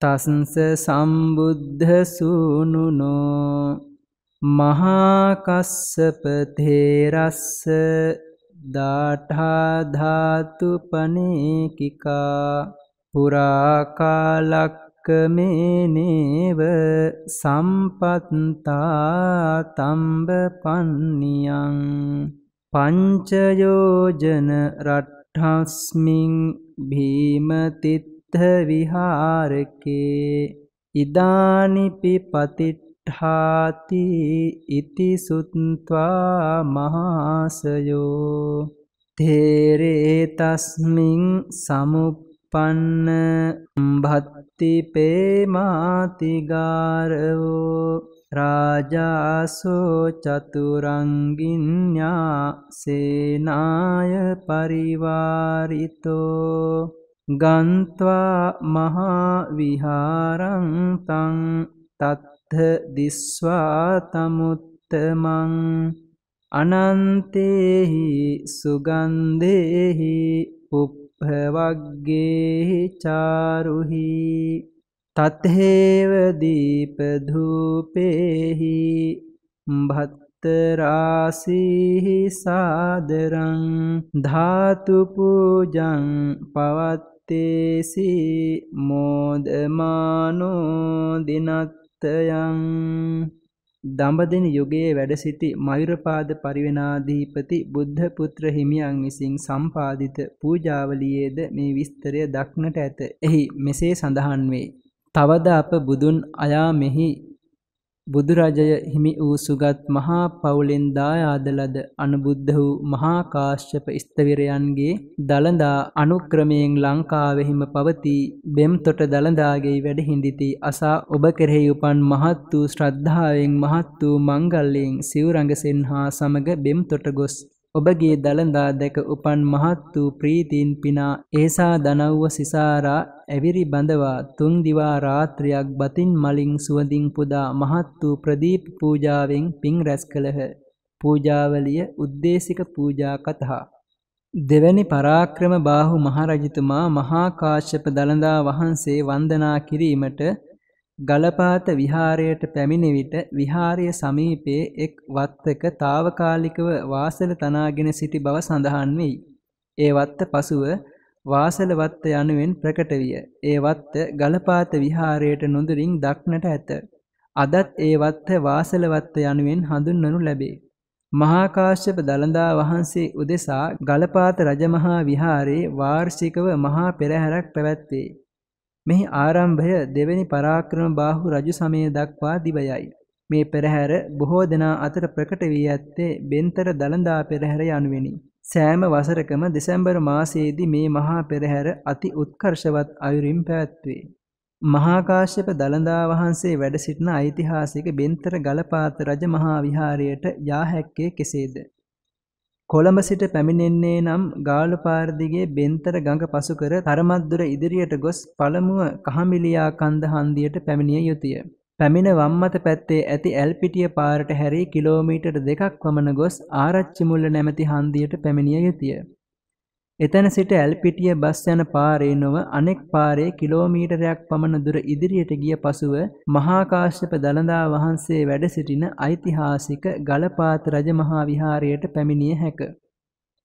තස්ස සම්බුද්ධ සූනුනෝ මහාකස්සප තේරස්ස දාඨා ධාතු පනේකිකා පුරා කාලක්කමේනේව සම්පත්තා තම්බ පන්නියං පංචයෝජන රට්ඨස්මින් භීමතිත්ථ විහාරකේ ඉදානිපි පතිට්ඨ ට්ඨාති ඉති සුත්වා මහාසයෝ තේරේ තස්මින් සමුප්පන්න භත්ති පේමාතිගාරවෝ රාජාසෝ චතුරංගින්ඥා සේනාය පරිවාරිතෝ ගන්ත්වා මහාවිහාරංතං තත් දිස්වා තමුත්තමං අනන්තේහි සුගන්දේහි උප්පවග්ගේහි චාරුහි තත්හේව දීපධූපේහි භත්තරාසීහි සාදරං ධාතුපූජං පවත්තේසි මෝදමානෝ දිනත් තයං දඹදෙන යුගයේ වැඩ සිටි මයුරපාද පරිවෙනාධිපති බුද්ධ පුත්‍ර හිමියන් විසින් සම්පාදිත පූජාවලියේද මේ විස්තරය දක්නට ඇත. එහි මෙසේ සඳහන් වේ. තවද අප බුදුන් අයා මෙහි බුදුරජය හිමි වූ සුගත් මහා පවුලෙන් දායාද ලද අනුබුද්ධ වූ මහා කාශ්‍යප ස්තවිරයන්ගේ දළදා අනුක්‍රමයෙන් ලංකාවෙහිම පවතී බෙම්තොට දළදාගේ වැඩ හිඳිති අසා ඔබ කෙරෙහි උපන් මහත් වූ ශ්‍රද්ධාවෙන් මහත් වූ මංගල්ලයෙන් සිවුරඟසෙන් හා සමග බෙම්තොට ගොස් ඔබගේ දළදා දැක උපන් මහත් වූ ප්‍රීතින් පිනා ඒසා දනව්ව සිසාරා ඇවිරි බඳවා තුන් දිවා රාත්‍රියක් බතින් මලින් සුවඳින් පුදා මහත් වූ ප්‍රදීප පූජාවෙන් පිං රැස් කළහ. පූජාවලිය උද්දේශික පූජා කතහා. දෙවැනි පරාක්‍රම බාහු මහරජතුමා මහා කාශ්‍යප දළදා වහන්සේ වන්දනා කිරීමට ගලපාත විහාරයට පැමිණි විට විහාරය සමීපයේ එක් වත්තක తాවකාලිකව වාසල තනාගෙන සිටි බව සඳහන් වෙයි. ඒ වත්ත පසුව වාසල වත්ත යනුවෙන් ප්‍රකට විය. ඒ වත්ත ගලපාත විහාරයට නුදුරින් දක්නට ඇත. අදත් ඒ වත්ත වාසල වත්ත යනුවෙන් හඳුන්වනු ලැබේ. මහා කාශ්‍යප දළදා වහන්සේ උදෙසා ගලපාත රජමහා විහාරයේ වාර්ෂිකව මහා පෙරහැරක් පැවැත්වේ. මෙහි ආරම්භය දෙවැනි පරාක්‍රමබාහු රජු සමය දක්වා දිව යයි. මේ පෙරහැර බොහෝ දෙනා අතර ප්‍රකට වී ඇත්තේ බෙන්තර දළදා පෙරහැර යනුවෙනි. සෑම වසරකම දෙසැම්බර් මාසයේදී මේ මහා පෙරහැර අති උත්කර්ෂවත් අයුරින් පැවැත්වේ. මහාකාශ්‍යප දළදා වහන්සේ වැඩ සිටින ඓතිහාසික බෙන්තර ගලපාත රජ මහා විහාරයට යා හැක්කේ කෙසේද? කොළඹ සිට පැමිණෙන්නේ නම් ගාලපාරදිගේ බෙන්තර ගඟ පසුකර තරමත්දුර ඉදිරියට ගොස් පළමුුව කහමිලියා කන්ද හන්දියට පැමිණිය යුතුය. පැමිණ වම්මත පැත්තේ ඇති ඇල්පිටිය පාරට හැරි කිලෝමීටට දෙකක් වමන ගොස් ආරච්චිමුල්ල නැමැති හන්දියට පැමිණිය යුතුය. එතැන සිට ඇල්පිටිය බස් යන පාරේ නොව අනෙක් පාරේ කිලෝමීටරයක් පමණ දුර ඉදිරියට ගිය පසුව මහාකාශ්‍යප දළදා වහන්සේ වැඩ සිටින ඓතිහාසික ගලපාත රජමහා විහාරයට පැමිණිය හැක.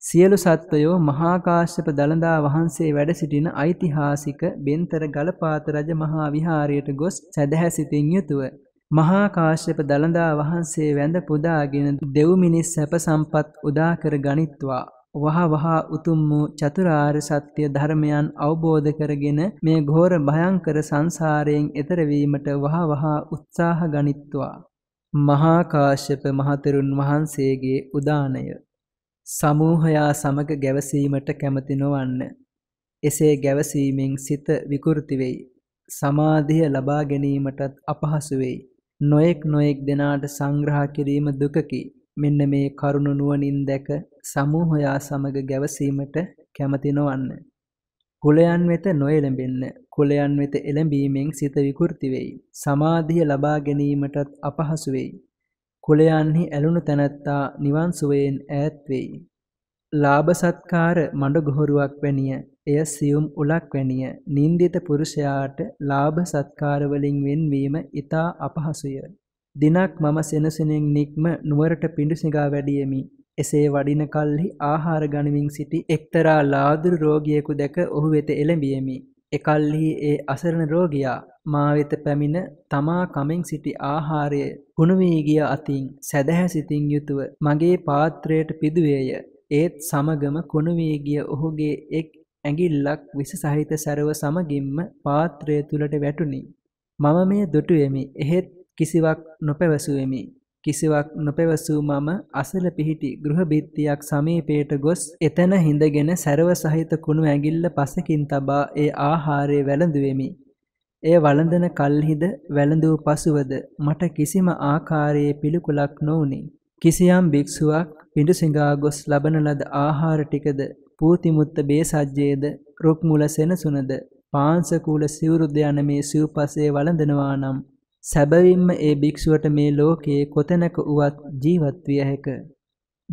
සියලු සත්වයෝ මහාකාශ්‍යප දළදා වහන්සේ වැඩ සිටින ඓතිහාසික බෙන්තර ගලපාත රජමහා විහාරයට ගොස් සැදැහැසිතින් යුතුව මහාකාශ්‍යප දළදා වහන්සේ වැඳ පුදාගෙන දෙව්මිනිස් සැප සම්පත් උදාකර ගනිත්වා වහ වහා උතුම් වූ චතුරාර්ය සත්‍ය ධර්මයන් අවබෝධ කරගෙන මේ ඝෝර භයංකර සංසාරයෙන් එතර වීමට වහ වහා උත්සාහ ගනිත්වා මහා කාශ්‍යප මහතෙරුන් වහන්සේගේ උදානය සමූහයා සමග ගැවසීමට කැමති නොවන්න එසේ ගැවසීමෙන් සිත විකෘති වෙයි සමාධිය ලබා ගැනීමටත් අපහසු වෙයි නොඑක් නොඑක් දෙනාට සංග්‍රහ කිරීම දුකකි මෙන්න මේ කරුණ නුවණින් දැක සමූහයා සමග ගැවසීමට කැමති නොවන්න. කුලයන් වෙත නොයළඹෙන්න කුලයන් වෙත එළඹීමෙන් සිත විකෘති වෙයි. සමාධිය ලබා ගැනීමටත් අපහසු වෙයි. කුලයන්හි ඇලුණු තැනැත්තා නිවන් සුවයෙන් ඈත් වෙයි. ලාභ සත්කාර මඩගොහරුවක් වැනිය එය සියුම් උලක් වැනිය නින්දිත පුරුෂයාට ලාභ සත්කාර වලින් වෙන්වීම ඊට අපහසුය දිනක් මම සෙනසුනෙන් නික්ම නුවරට පිඬු සිඟා වැඩියෙමි එසේ වඩින කල්හි ආහාර ගනිමින් සිටි එක්තරා ලාදුරු රෝගියෙකු දැක ඔහු වෙත එළඹියමි. එකල්හි ඒ අසරණ රෝගියා මා වෙත පැමිණ තමා කමෙන් සිටි ආහාරය ගුණවී ගිය අතින් සැදැහැ සිතින් යුතුව මගේ පාත්‍රයට පිදුවේය. ඒත් සමගම කුණුවී ගිය ඔහුගේ එක් ඇඟිල්ලක් විස සහිත සැරව සමගින්ම පාත්‍රය තුළට වැටුණි. මම මේ දුටුවෙමි. එහෙත් කිසිවක් නොපැවසුවෙමි. කිසිවක් නොපැවසූ මම අසල පිහිටි ගෘහභිත්තියක් සමීපයට ගොස් එතැන හිඳගෙන සැරව සහිත කුණු ඇගිල්ල පසකින් තබා ඒ ආහාරය වැළඳුවෙමි. එය වළඳන කල්හිද වැළඳූ පසුවද මට කිසිම ආකාරයේ පිළිකුලක් නොවුනි. කිසියම් භික්ෂුවක් පිඬුසිඟා ගොස් ලබන ලද ආහාර ටිකද පූතිමුත්ත බේසජ්ජයේද රුක්මුල සෙනසුනද පාංශකූල සිවුරුද යන මේ සිව්පසේ වළඳනවා නම් සැබවින්ම ඒ භික්ෂුවට මේ ලෝකයේ කොතැනක වුවත් ජීවත් විය හැක.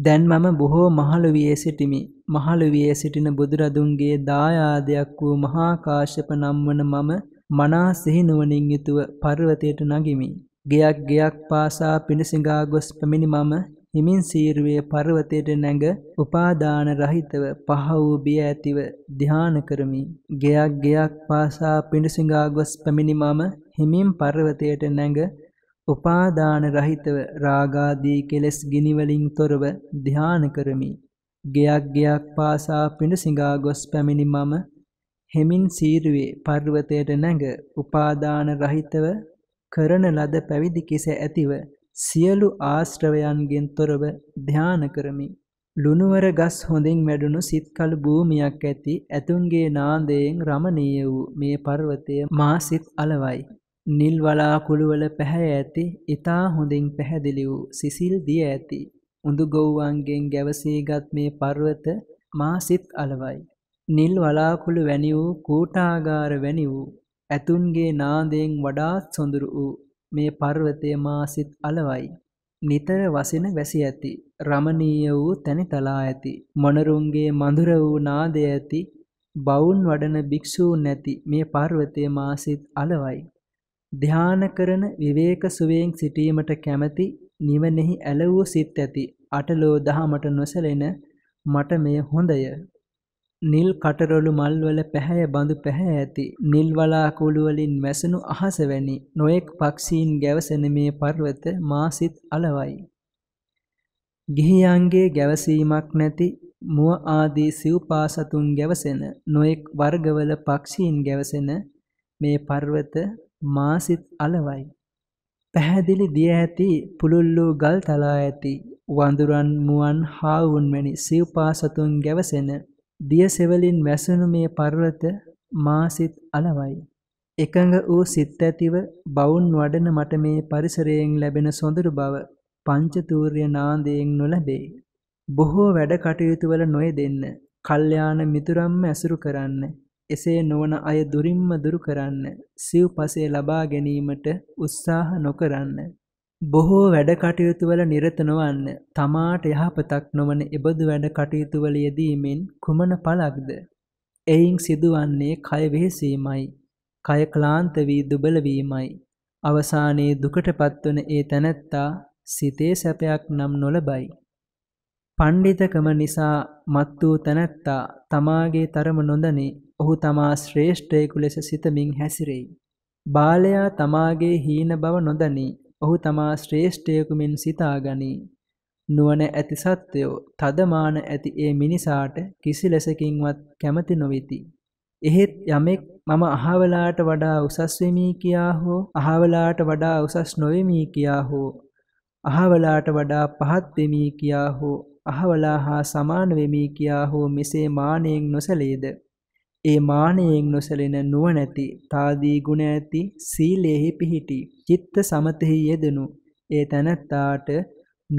දැන් මම බොහෝ මහලු වියේ සිටිමි. මහලු වියේ සිටින බුදුරදුන්ගේ දායාදයක් වූ මහා කාශ්‍යප නම් වන මම මනා සිහි නුවණින් යුතුව පර්වතයට නගිමි. ගයක් ගයක් පාසා පිණසිඟා ගොස් පැමිණි මම හිමින් සීරුවේ පර්වතයට නැඟ උපාදාන රහිතව පහ වූ බිය ඇතිව ධ්‍යාන කරමි. ගෙයක් ගෙයක් පාසා පිඬුසිඟා ගොස් පැමිණි මම හිමින් පර්වතයට නැඟ උපාදාන රහිතව රාගාදී කෙලෙස් ගිනි වලින් තොරව ධ්‍යාන කරමි. ගෙයක් ගෙයක් පාසා පිඬුසිඟා ගොස් පැමිණි මම හිමින් සීරුවේ පර්වතයට නැඟ උපාදාන රහිතව කරන ලද පැවිදි කිස ඇතිව සියලු ආශ්‍රවයන්ගෙන් තොරව ධ්‍යාන කරමි. ලුණුවර ගස් හොඳින් වැඩුණු සිත්කලු භූමියක් ඇති ඇතුන්ගේ නාදයෙන් රමණීය වූ මේ පර්වතය මා සිත් අලවයි. නිල් වලාකුළු වල පැහැ ඇති ඊතා හොඳින් පැහැදිලි වූ සිසිල් දිය ඇති. උඳු ගොව්වන්ගෙන් ගැවසීගත් මේ පර්වත මා සිත් අලවයි. නිල් වලාකුළු වැනි වූ කූටාගාර වැනි වූ ඇතුන්ගේ නාදයෙන් වඩාත් සොඳුරු වූ මේ පර්වතය මාසිත් අලවයි. නිතර වසෙන වැසි ඇති. රමණීය වූ තැනි තලා ඇති. මොනරුන්ගේ මధుර වූ නාදය ඇති. බවුන් වඩන භික්ෂූන් නැති මේ පර්වතය මාසිත් අලවයි. ධ්‍යාන කරන විවේක සුවයෙන් සිටීමට කැමැති නිවනෙහි ඇලවූ සිත් ඇති. අටලෝ දහමට නොසැලෙන මට මෙය හොඳය. නිල් කටරොළු මල්වල පැහැය බඳු පැහැ ඇති. නිල් වලාකුළුවලින් මැසෙනු අහස වැනි නොයෙක් පක්ෂීන් ගැවසෙන මේ පර්වත මාසිත් අලවයි. ගිහියන්ගේ ගැවසීමක් නැති මුව ආදී සිව්පාසතුන් ගැවසෙන නොයෙක් වර්ගවල පක්ෂීන් ගැවසෙන මේ පර්වත මාසිත් අලවයි. පැහැදිලි දිය ඇති පුළුල් වූ ගල් තලා ඇති වඳුරන් මුවන් හාවුන් වැනි සිව්පාසතුන් ගැවසෙන දියසෙවලින් වැසෙනු මේ පර්වත මාසිත අලවයි. එකඟ වූ සිත් ඇතිව බවුන් වඩන මට මේ පරිසරයෙන් ලැබෙන සොඳුරු බව පංචතූර්ය නාන්දයෙන් නොලැබේ. බොහෝ වැඩ කටයුතු වල නොයෙදෙන්න, කල්යාණ මිතුරන්ම ඇසුරු කරන්න, එසේ නොවන අය දුරින්ම දුරු කරන්න, සිව්පසේ ලබා ගැනීමට උත්සාහ නොකරන්න. බොහෝ වැඩ කටයුතුවල නිරත නොවන්න තමාට යහපතක් නොවන එබඳු වැඩ කටයුතුවල යෙදීමෙන් කුමන පලක්ද. එයින් සිදුවන්නේ කය වෙහෙසීමයි. කය ක්ලාන්ත වී දුබලවීමයි. අවසානයේ දුකට පත්වන ඒ තැනැත්තා සිතේ සැපයක් නම් නොලබයි. පණ්ඩිතකම නිසා මත් වූ තැනැත්තා තමාගේ තරම නොදනේ ඔහු තමා ශ්‍රේෂ්ඨයකු ලෙස සිතමින් හැසිරෙයි. බාලයා තමාගේ හීන බව නොදනී ඔහු තමා ශ්‍රේෂ්ඨයකු මෙන් සිතාගනී. නුවණ ඇති සත්වයෝ තදමාන ඇති ඒ මිනිසාට කිසි ලෙසකින්වත් කැමති නොවිති. එහෙත් යමෙක් මම අහවලාට වඩා උසස් වෙමි කියා හෝ අහවලාට වඩා උසස් නොවෙමි කියා හෝ අහවලාට වඩා පහත් වෙමි කියා හෝ අහවලා හා සමාන වෙමි කියා හෝ මෙසේ මානෙන් නොසැලේද ඒ මානයෙන් නොසැලෙන නුවණැති තාදී ගුණ ඇති සීලෙහි පිහිටි චිත්ත සමතෙහි යෙදෙනු ඒ තනත්තාට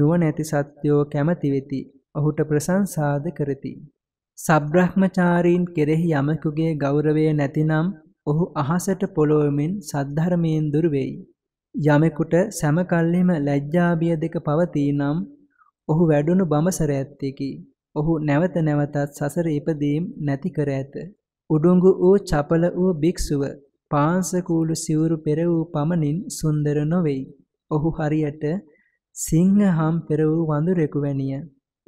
නුවණැති සත්‍යෝ කැමති වෙති ඔහුට ප්‍රශංසාද කරති සබ්‍රහ්මචාරීන් කෙරෙහි යමෙකුගේ ගෞරවය නැතිනම් ඔහු අහසට පොළොවමින් සද්ධර්මයෙන් දුර වෙයි. යමෙකුට සමකල්හිම ලැජ්ජාබිය දෙක පවතී නම් ඔහු වැඩුණු බඹසර ඇත්තෙකි. ඔහු නැවත නැවතත් සසර ඉපදීම් නැති කර ඇත. උඩුඟු වූ චපල වූ භික්ෂුව පාංශකූලු සිවුරු පෙර වූ පමණින් සුන්දර නොවේයි. ඔහු හරියට සිංහම් පෙර වූ වඳුරෙකු වැනිය.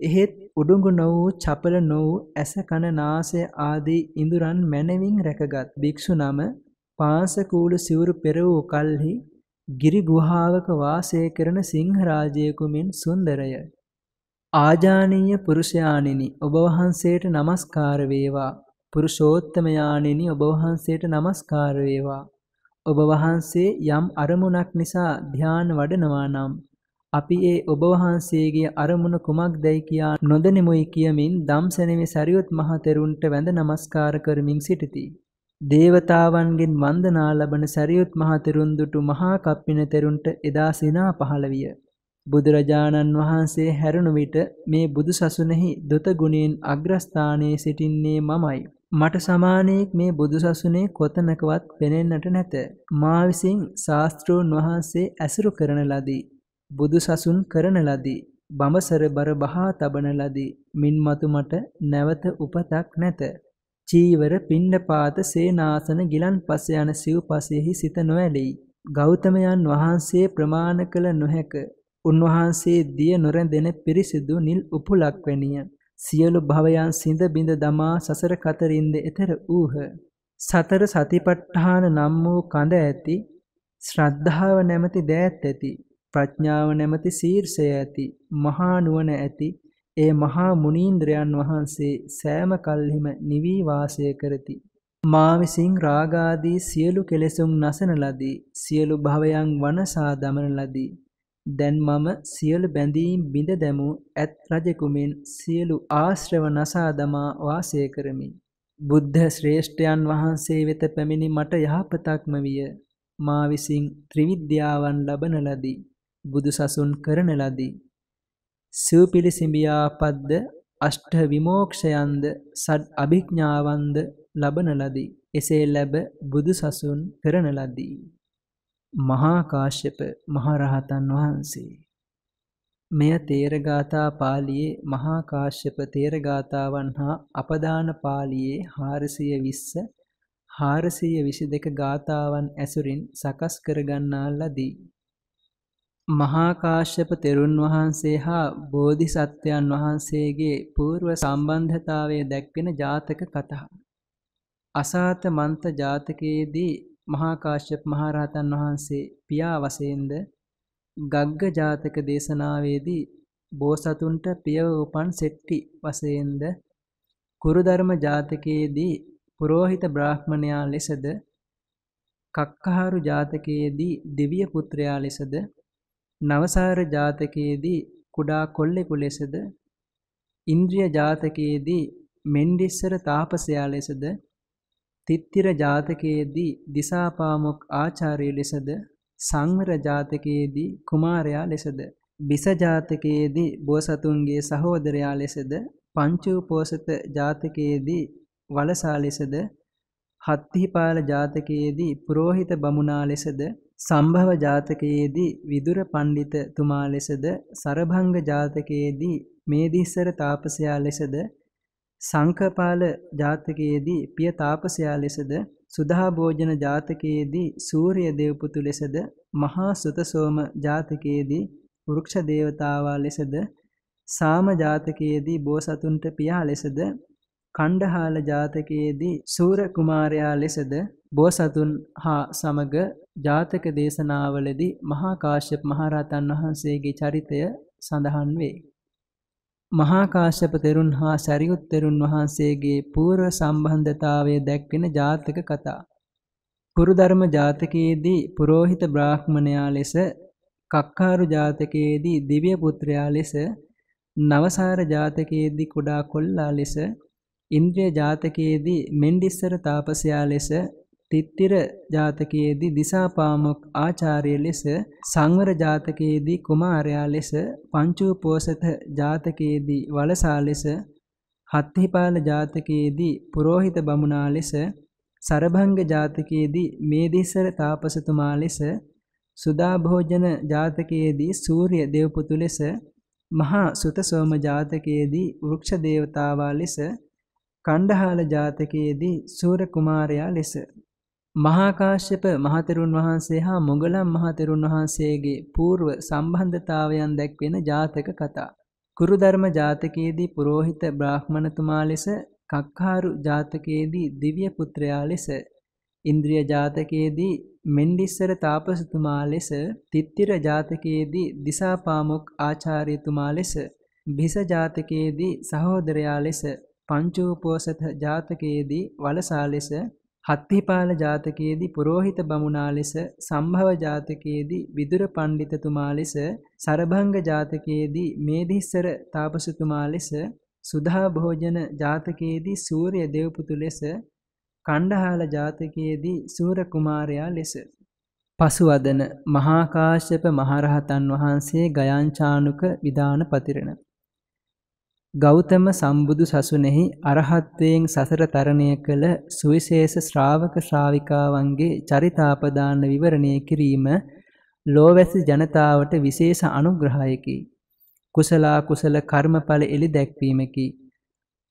එහෙත් උඩුඟු නො වූ චපල නො වූ ඇස කන නාසය ආදී ඉඳුරන් මැනවින් රැකගත් භික්ෂු නම පාංශකූලු සිවුරු පෙර වූ කල්හි ගිරි ගුහාවක වාසය කරන සිංහරාජයෙකු මෙන් සුන්දරය. ආජානීය පුරුෂයාණෙනි ඔබ වහන්සේට নমස්කාර වේවා. පුරුෂෝත්තම යාණෙනි ඔබ වහන්සේට নমස්කාර වේවා. ඔබ වහන්සේ යම් අරමුණක් නිසා ධ්‍යාන වඩනවා නම් අපි ඒ ඔබ වහන්සේගේ අරමුණ කුමක්දයි කියා නොදෙනෙමුයි කියමින් දම්සැනෙමි සරියොත් මහතෙරුන්ට වැඳ නමස්කාර කරමින් සිටිති. දේවතාවන්ගෙන් වන්දනා ලබන සරියොත් මහතෙරුන් දුටු මහා කප්පින තෙරුන්ට එදා සිනා පහළ විය. බුදුරජාණන් වහන්සේ හැරුණු විට මේ බුදු සසුනෙහි දොත ගුණයෙන් අග්‍රස්ථානයේ සිටින්නේ මමයි. මට සමානයෙක් මේ බුදුසසුනේ කොතනකවත් පෙනෙන්නට නැත. මා විසින් ශාස්ත්‍රූන් වහන්සේ ඇසුරු කරන ලදී. බුදුසසුන් කරන ලදී. බඹසර බර බහා තබන ලදී. මින්මතු මට නැවත උපතක් නැත. චීවර පිණ්ඩපාත සේනාසන ගිලන්පස යන සිව්පසෙහි සිත නොඇලෙයි. ගෞතමයන් වහන්සේ ප්‍රමාණ කළ නොහැක. උන්වහන්සේ දිය නොරැඳෙන පිරිසිදු නිල් උපුලක් වැනිය. සියලු භවයන් සිඳ බිඳ දමා සසර කතරින්ද එතර වූහ. සතර සතිපට්ඨාන නම් වූ කඳ ඇති ශ්‍රද්ධාව නැමැති දෑත් ඇති ප්‍රඥාව නැමැති සීර්ෂය ඇති මහා නුවණ ඇති ඒ මහා මුනීන්ද්‍රයන් වහන්සේ සෑම කල්හිම නිවි වාසය කරති මා විසින් රාගාදී සියලු කෙලෙසුන් නැසන ලදී සියලු භවයන් වනසා දමන ලදී දැන් මම සියලු බැඳීම් බිඳ දැමූ ඇත් රජෙකු මෙන් සියලු ආශ්‍රව නසා දමා වාසය කරමි. බුද්ධ ශ්‍රේෂ්ඨයන් වහන්සේ වෙත පැමිණි මට යහපතක්ම විය. මා විසින් ත්‍රිවිද්‍යාවන් ලබන ලදී. බුදු සසුන් කරන ලදී. සිව්පිලිසිඹියාපද්ද අෂ්ඨ විමෝක්ෂයන්ද සඩ් අභිඥාවන්ද ලබන ලදී. එසේ ලැබ බුදු සසුන් කරන ලදී. මහා කාශ්‍යප මහරහතන් වහන්සේ මෙය තේරගාථා පාළියේ මහා කාශ්‍යප තේරගාතාවන් හා අපදාන පාළියේ 420 422 ගාතාවන් ඇසුරින් සකස් කරගන්නා ලදී. මහා කාශ්‍යප තෙරුන් වහන්සේ හා බෝධිසත්වයන් වහන්සේගේ పూర్ව සම්බන්ධතාවය දැක්වෙන ජාතක කතා. අසాత මන්ත ජාතකයේදී මහා කාශ්‍යප මහරහතන් වහන්සේ පියා වශයෙන්ද ගග්ග ජාතක දේශනාවේදී බෝසතුන්ට පියව උපන් සෙට්ටි වශයෙන්ද කුරුධර්ම ජාතකයේදී පුරෝහිත බ්‍රාහ්මණයා ලෙසද කක්කහාරු ජාතකයේදී දෙවිය පුත්‍රයා ලෙසද නවසාර ජාතකයේදී කුඩා කොල්ලෙකු ලෙසද ඉන්ද්‍රිය ජාතකයේදී මෙන්ඩිස්සර තාපසයා ලෙසද තිත්තිර ජාතකයේදී දිසාපාමොක් ආචාර්ය ලෙසද සංවර ජාතකයේදී කුමාරයා ලෙසද බිස ජාතකයේදී බෝසතුන්ගේ සහෝදරයා ලෙසද පංචූපෝසත ජාතකයේදී වලසා ලෙසද හත්තිහිපාල ජාතකයේදී පුරෝහිත බමුණා ලෙසද සම්භව ජාතකයේදී විදුර පණ්ඩිත තුමා ලෙසද සරභංග ජාතකයේදී මේදිස්සර තාපසයා ලෙසද සංකපාල ජාතකයේදී පිය තාපසයා ලෙසද සුදා භෝජන ජාතකයේදී සූර්ය දේවපුතු ලෙසද මහා සුතසෝම ජාතකයේදී වෘක්ෂ දේවතාවා ලෙසද සාම ජාතකයේදී බෝසතුන්ට පියා ලෙසද කණ්ඩහාල ජාතකයේදී සූර කුමාරයා ලෙසද බෝසතුන් හා සමග ජාතක දේශනාවලදී මහා කාශ්‍යප මහරහතන් වහන්සේගේ චරිතය සඳහන් වේ. මහාකාශ්‍යප තෙරුන් හා සැරියුත් තෙරුන් වහන්සේගේ පූර්ව සම්බන්ධතාවය දැක්වෙන ජාතක කතා. කුරුධර්ම ජාතකයේදී පුරෝහිත බ්‍රාහ්මණයා ලෙස කක්කාරු ජාතකයේදී දිව්‍ය පුත්‍රයා ලෙස නවසාර ජාතකයේදී කුඩා කොල්ලා ලෙස ඉන්ද්‍රිය ජාතකයේදී මෙන්ඩිස්සර තාපසයා ලෙස තිත්තිර ජාතකයේදී දිසාපාමොක් ආචාර්ය ලෙස සංවර ජාතකයේදී කුමාරයා ලෙස පංචූපෝසත ජාතකයේදී වලසා ලෙස හත්තිපාල ජාතකයේදී පුරෝහිත බමුණා ලෙස සරභංග ජාතකයේදී මේදේශර තාපසතුමා ලෙස සුදා භෝජන ජාතකයේදී සූර්ය දේවපුතු ලෙස මහා සුතසෝම ජාතකයේදී වෘක්ෂ දේවතාවා ලෙස කණ්ඩාහල ජාතකයේදී සූර කුමාරයා ලෙස මහාකාශ්‍යප මහතෙරුන් වහන්සේ හා මොගලම් මහතෙරුන් වහන්සේගේ పూర్ව සම්බන්ධතාවයන් දැක්වෙන ජාතක කතා. කුරුධර්ම ජාතකයේදී පුරෝහිත බ්‍රාහ්මණතුමා ලෙස, කක්කාරු ජාතකයේදී දිව්‍ය පුත්‍රයා ලෙස, ඉන්ද්‍රිය ජාතකයේදී මෙන්ඩිස්සර තාපසතුමා ලෙස, තිත්තිර ජාතකයේදී දිසාපාමුක් ආචාර්යතුමා ලෙස, බිස ජාතකයේදී සහෝදරයා ලෙස, පංචෝපෝසත ජාතකයේදී වලසා ලෙස හත්තිපාල ජාතකයේදී පුරෝහිත බමුණා ලෙස සම්භව ජාතකයේදී විදුර පණ්ඩිතතුමා ලෙස සරභංග ජාතකයේදී මේදිස්සර තාපසතුමා ලෙස සුධා භෝජන ජාතකයේදී සූර්ය දේවපුතු ලෙස කණ්ඩාහල ජාතකයේදී සූර කුමාරයා ලෙස පසුවදන මහා කාශ්‍යප මහරහතන් වහන්සේ ගයංචානුක විධාන පතිරණ ගෞතම සම්බුදු සසුනෙහි අරහත්වයෙන් සසර තරණය කළ සුවිශේෂ ශ්‍රාවක ශ්‍රාවිකාවන්ගේ චරිතාපදාන විවරණය කිරීම ලෝවැසි ජනතාවට විශේෂ අනුග්‍රහයකි. කුසලා කුසල කර්මඵල එළි දැක්වීමකි.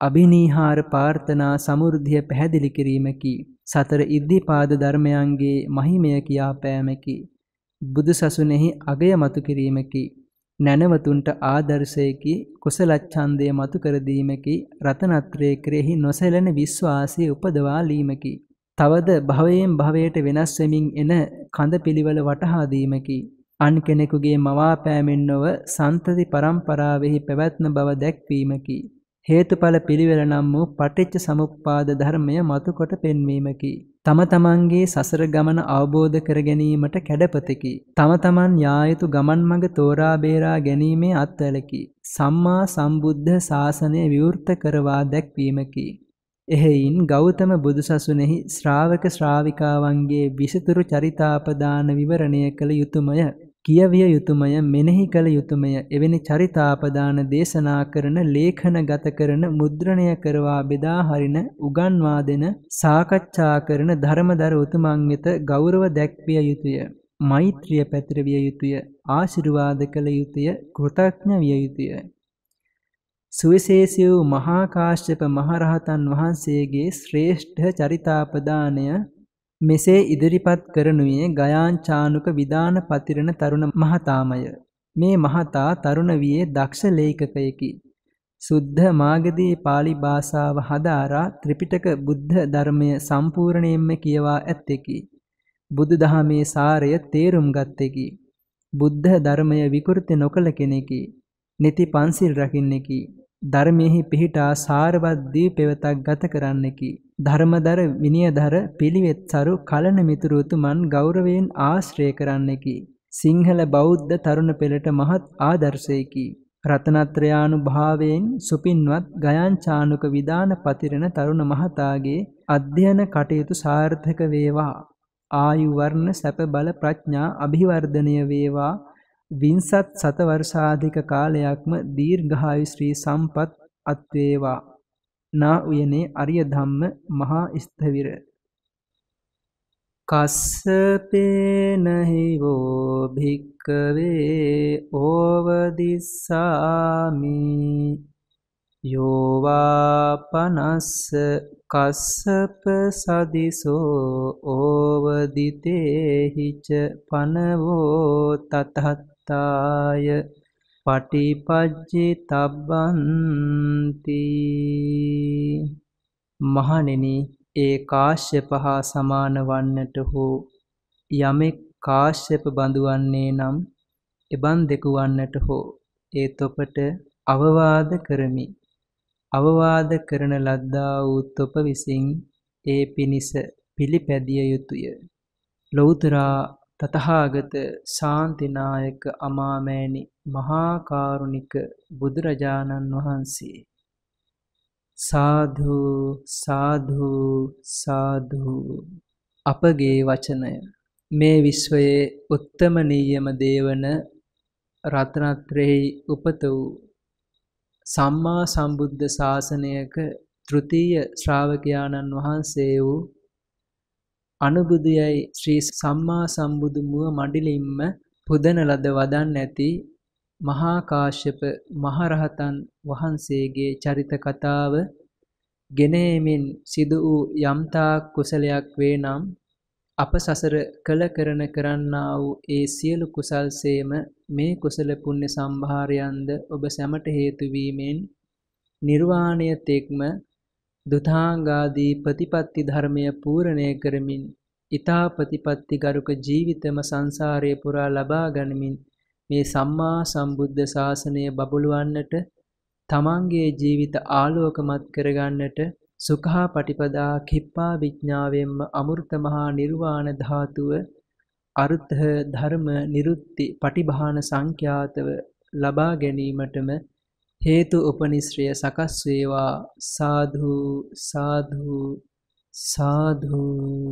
අභිනීහාර පාර්ථනා සමෘද්ධිය පැහැදිලි කිරීමකි. සතර ඉද්ධිපාද ධර්මයන්ගේ මහිමය කියා පෑමකි. බුදු සසුනෙහි අගය මතු කිරීමකි. නැනවතුන්ට ආදර්ශයකි කුසලච්ඡන්දය මතු කර දීමකි රතනත්‍රයේ කෙරෙහි නොසැලෙන විශ්වාසය උපදවා ලීමකි. තවද භවයෙන් භවයට වෙනස් වෙමින් එන කඳ පිළිවෙල වටහා දීමකි. අන් කෙනෙකුගේ මවාපෑමෙන් නොව සන්තති පරම්පරාවෙහි පැවැත්ම බව දැක්වීමකි. හේතුඵල පිළිවෙල නම් වූ පටිච්ච සමුප්පාද ධර්මය මතුකොට පෙන්වීමකි. තම තමන්ගේ සසර ගමන අවබෝධ කර ගැනීමට කැඩපතකි. තම තමන් යායුතු ගමන් මඟ තෝරා බේරා ගැනීමේ අත්වලකි. සම්මා සම්බුද්ධ ශාසනය විවෘත කරවා දැක්වීමකි. එහෙයින් ගෞතම බුදුසසුනෙහි ශ්‍රාවක ශ්‍රාවිකාවන්ගේ විසතුරු චරිතාපදාන විවරණය කළ යුතුයමය. කියවිය යුතුමය මෙනෙහි කළ යුතුමය එවැනි චරිතාපදාන දේශනා කරන ලේඛන ගත කරන මුද්‍රණය කරවා බෙදා හරින උගන්වා දෙන සාකච්ඡා කරන ධර්මදර උතුමන් වෙත ගෞරව දැක්විය යුතුය මෛත්‍රිය පැතිරවිය යුතුය ආශිර්වාද කළ යුතුය කෘතඥ විය යුතුය සුවිශේෂී වූ මහා කාශ්‍යප මහරහතන් වහන්සේගේ ශ්‍රේෂ්ඨ චරිතාපදානය මෙසේ ඉදිරිපත් කරනුයේ ගයාන් චානුක විධාන පතිරණ තරුණ මහතාමය. මේ මහතා තරුණ වියේ දක්ෂ ලේඛකයෙකි. සුද්ධ මාගදී pāli භාෂාව හදාරා ත්‍රිපිටක බුද්ධ ධර්මය සම්පූර්ණයෙන්ම කියවා ඇත්තෙකි. බුදුදහමේ සාරය තේරුම් ගත්තෙකි. බුද්ධ ධර්මය විකෘති නොකළ කෙනෙකි. නිති පන්සිල් රකින්නෙකි. ධර්මයෙහි පිහිටා සාරවත් දී පෙවතක් ගත කරන්නෙකි. ධර්මදර විනියදර පිළිවෙත් සරු කලන මිතුරුතුමන් ගෞරවයෙන් ආශ්‍රය කරන්නකි. සිංහල බෞද්ධ තරුණ පෙළට මහත් ආදර්ශයකි. රතනත්‍රයානු භාවයෙන් සුපින්වත් ගයංචානුක විධාන පතිරෙන තරුණ මහතාගේ අධ්‍යයන කටයුතු සාර්ථක වේවා. ආයුවර්ණ සැප බල ප්‍රඥා අභිවර්ධනය වේවා විංසත් සතවර්ෂාධික කාලයක්ම දීර්ඝායු ශ්‍රී සම්පත් අත්වේවා. நா உயனே அரிய ධම්ම මහා ස්ථවිර කස්සපේන හිවෝ භික්කවේ ඕවදිස්සාමි යෝවා පනස්ස කස්සප සදිසෝ ඕවදිතේහිච පනවෝ තතත්තාය පටිපජ්ජි තබ්බන්ති මහණෙනි ඒ කාශ්‍යප හා සමාන වන්නට හෝ යමෙක් කාශ්‍යප බඳුවන්නේ නම් එබන් දෙකු වන්නට හෝ ඒ තොපට අවවාද කරමි අවවාද කරන ලද්දා වූ තොප විසින් ඒ පිණිස පිළිපැදිය යුතුය ලෞතරා තතහාගත ශාන්තිනායක අමාමෑණි මහා කාරුණික බුදුරජාණන් වහන්සේ සාධු සාධු සාධු අපගේ වචනය මේ විශ්වයේ උත්තමනීයම දේවන රත්නත්‍රෙහි උපත වූ සම්මා සම්බුද්ධ ශාසනයක තෘතීය ශ්‍රාවකයාණන් වහන්සේ වූ අනුබුදුයයි ශ්‍රී සම්මා සම්බුදු මුව මඩිලින්ම පුදන ලද වදන් ඇති මහා කාශ්‍යප මහරහතන් වහන්සේගේ චරිත කතාව ගෙනීමෙන් සිදු වූ යම්තා කුසලයක් වේ නම් අප සසර කළ කරන කරන්නා වූ ඒ සියලු කුසල්සේම මේ කුසල පුණ්‍ය සම්භාරයන්ද ඔබ සැමට හේතු වීමෙන් නිර්වාණය තෙක්ම දුතාංගාදී ප්‍රතිපatti ධර්මය පූර්ණය කරමින් ඊතා ප්‍රතිපatti ගරුක ජීවිතම සංසාරයේ පුරා ලබා ගනිමින් මේ සම්මා සම්බුද්ධ ශාසනය බබළුවන්නට තමන්ගේ ජීවිත ආලෝකමත් කරගන්නට සුඛා පටිපදා කිප්පා විඥාවෙන්ම අමෘත මහා නිර්වාණ ධාතුව අර්ථ ධර්ම නිරුත්ති පටිභාන සංඛ්‍යාතව ලබා ගැනීමටම හේතු උපනිශ්‍රය සකස් වේවා සාධු සාධු සාධූ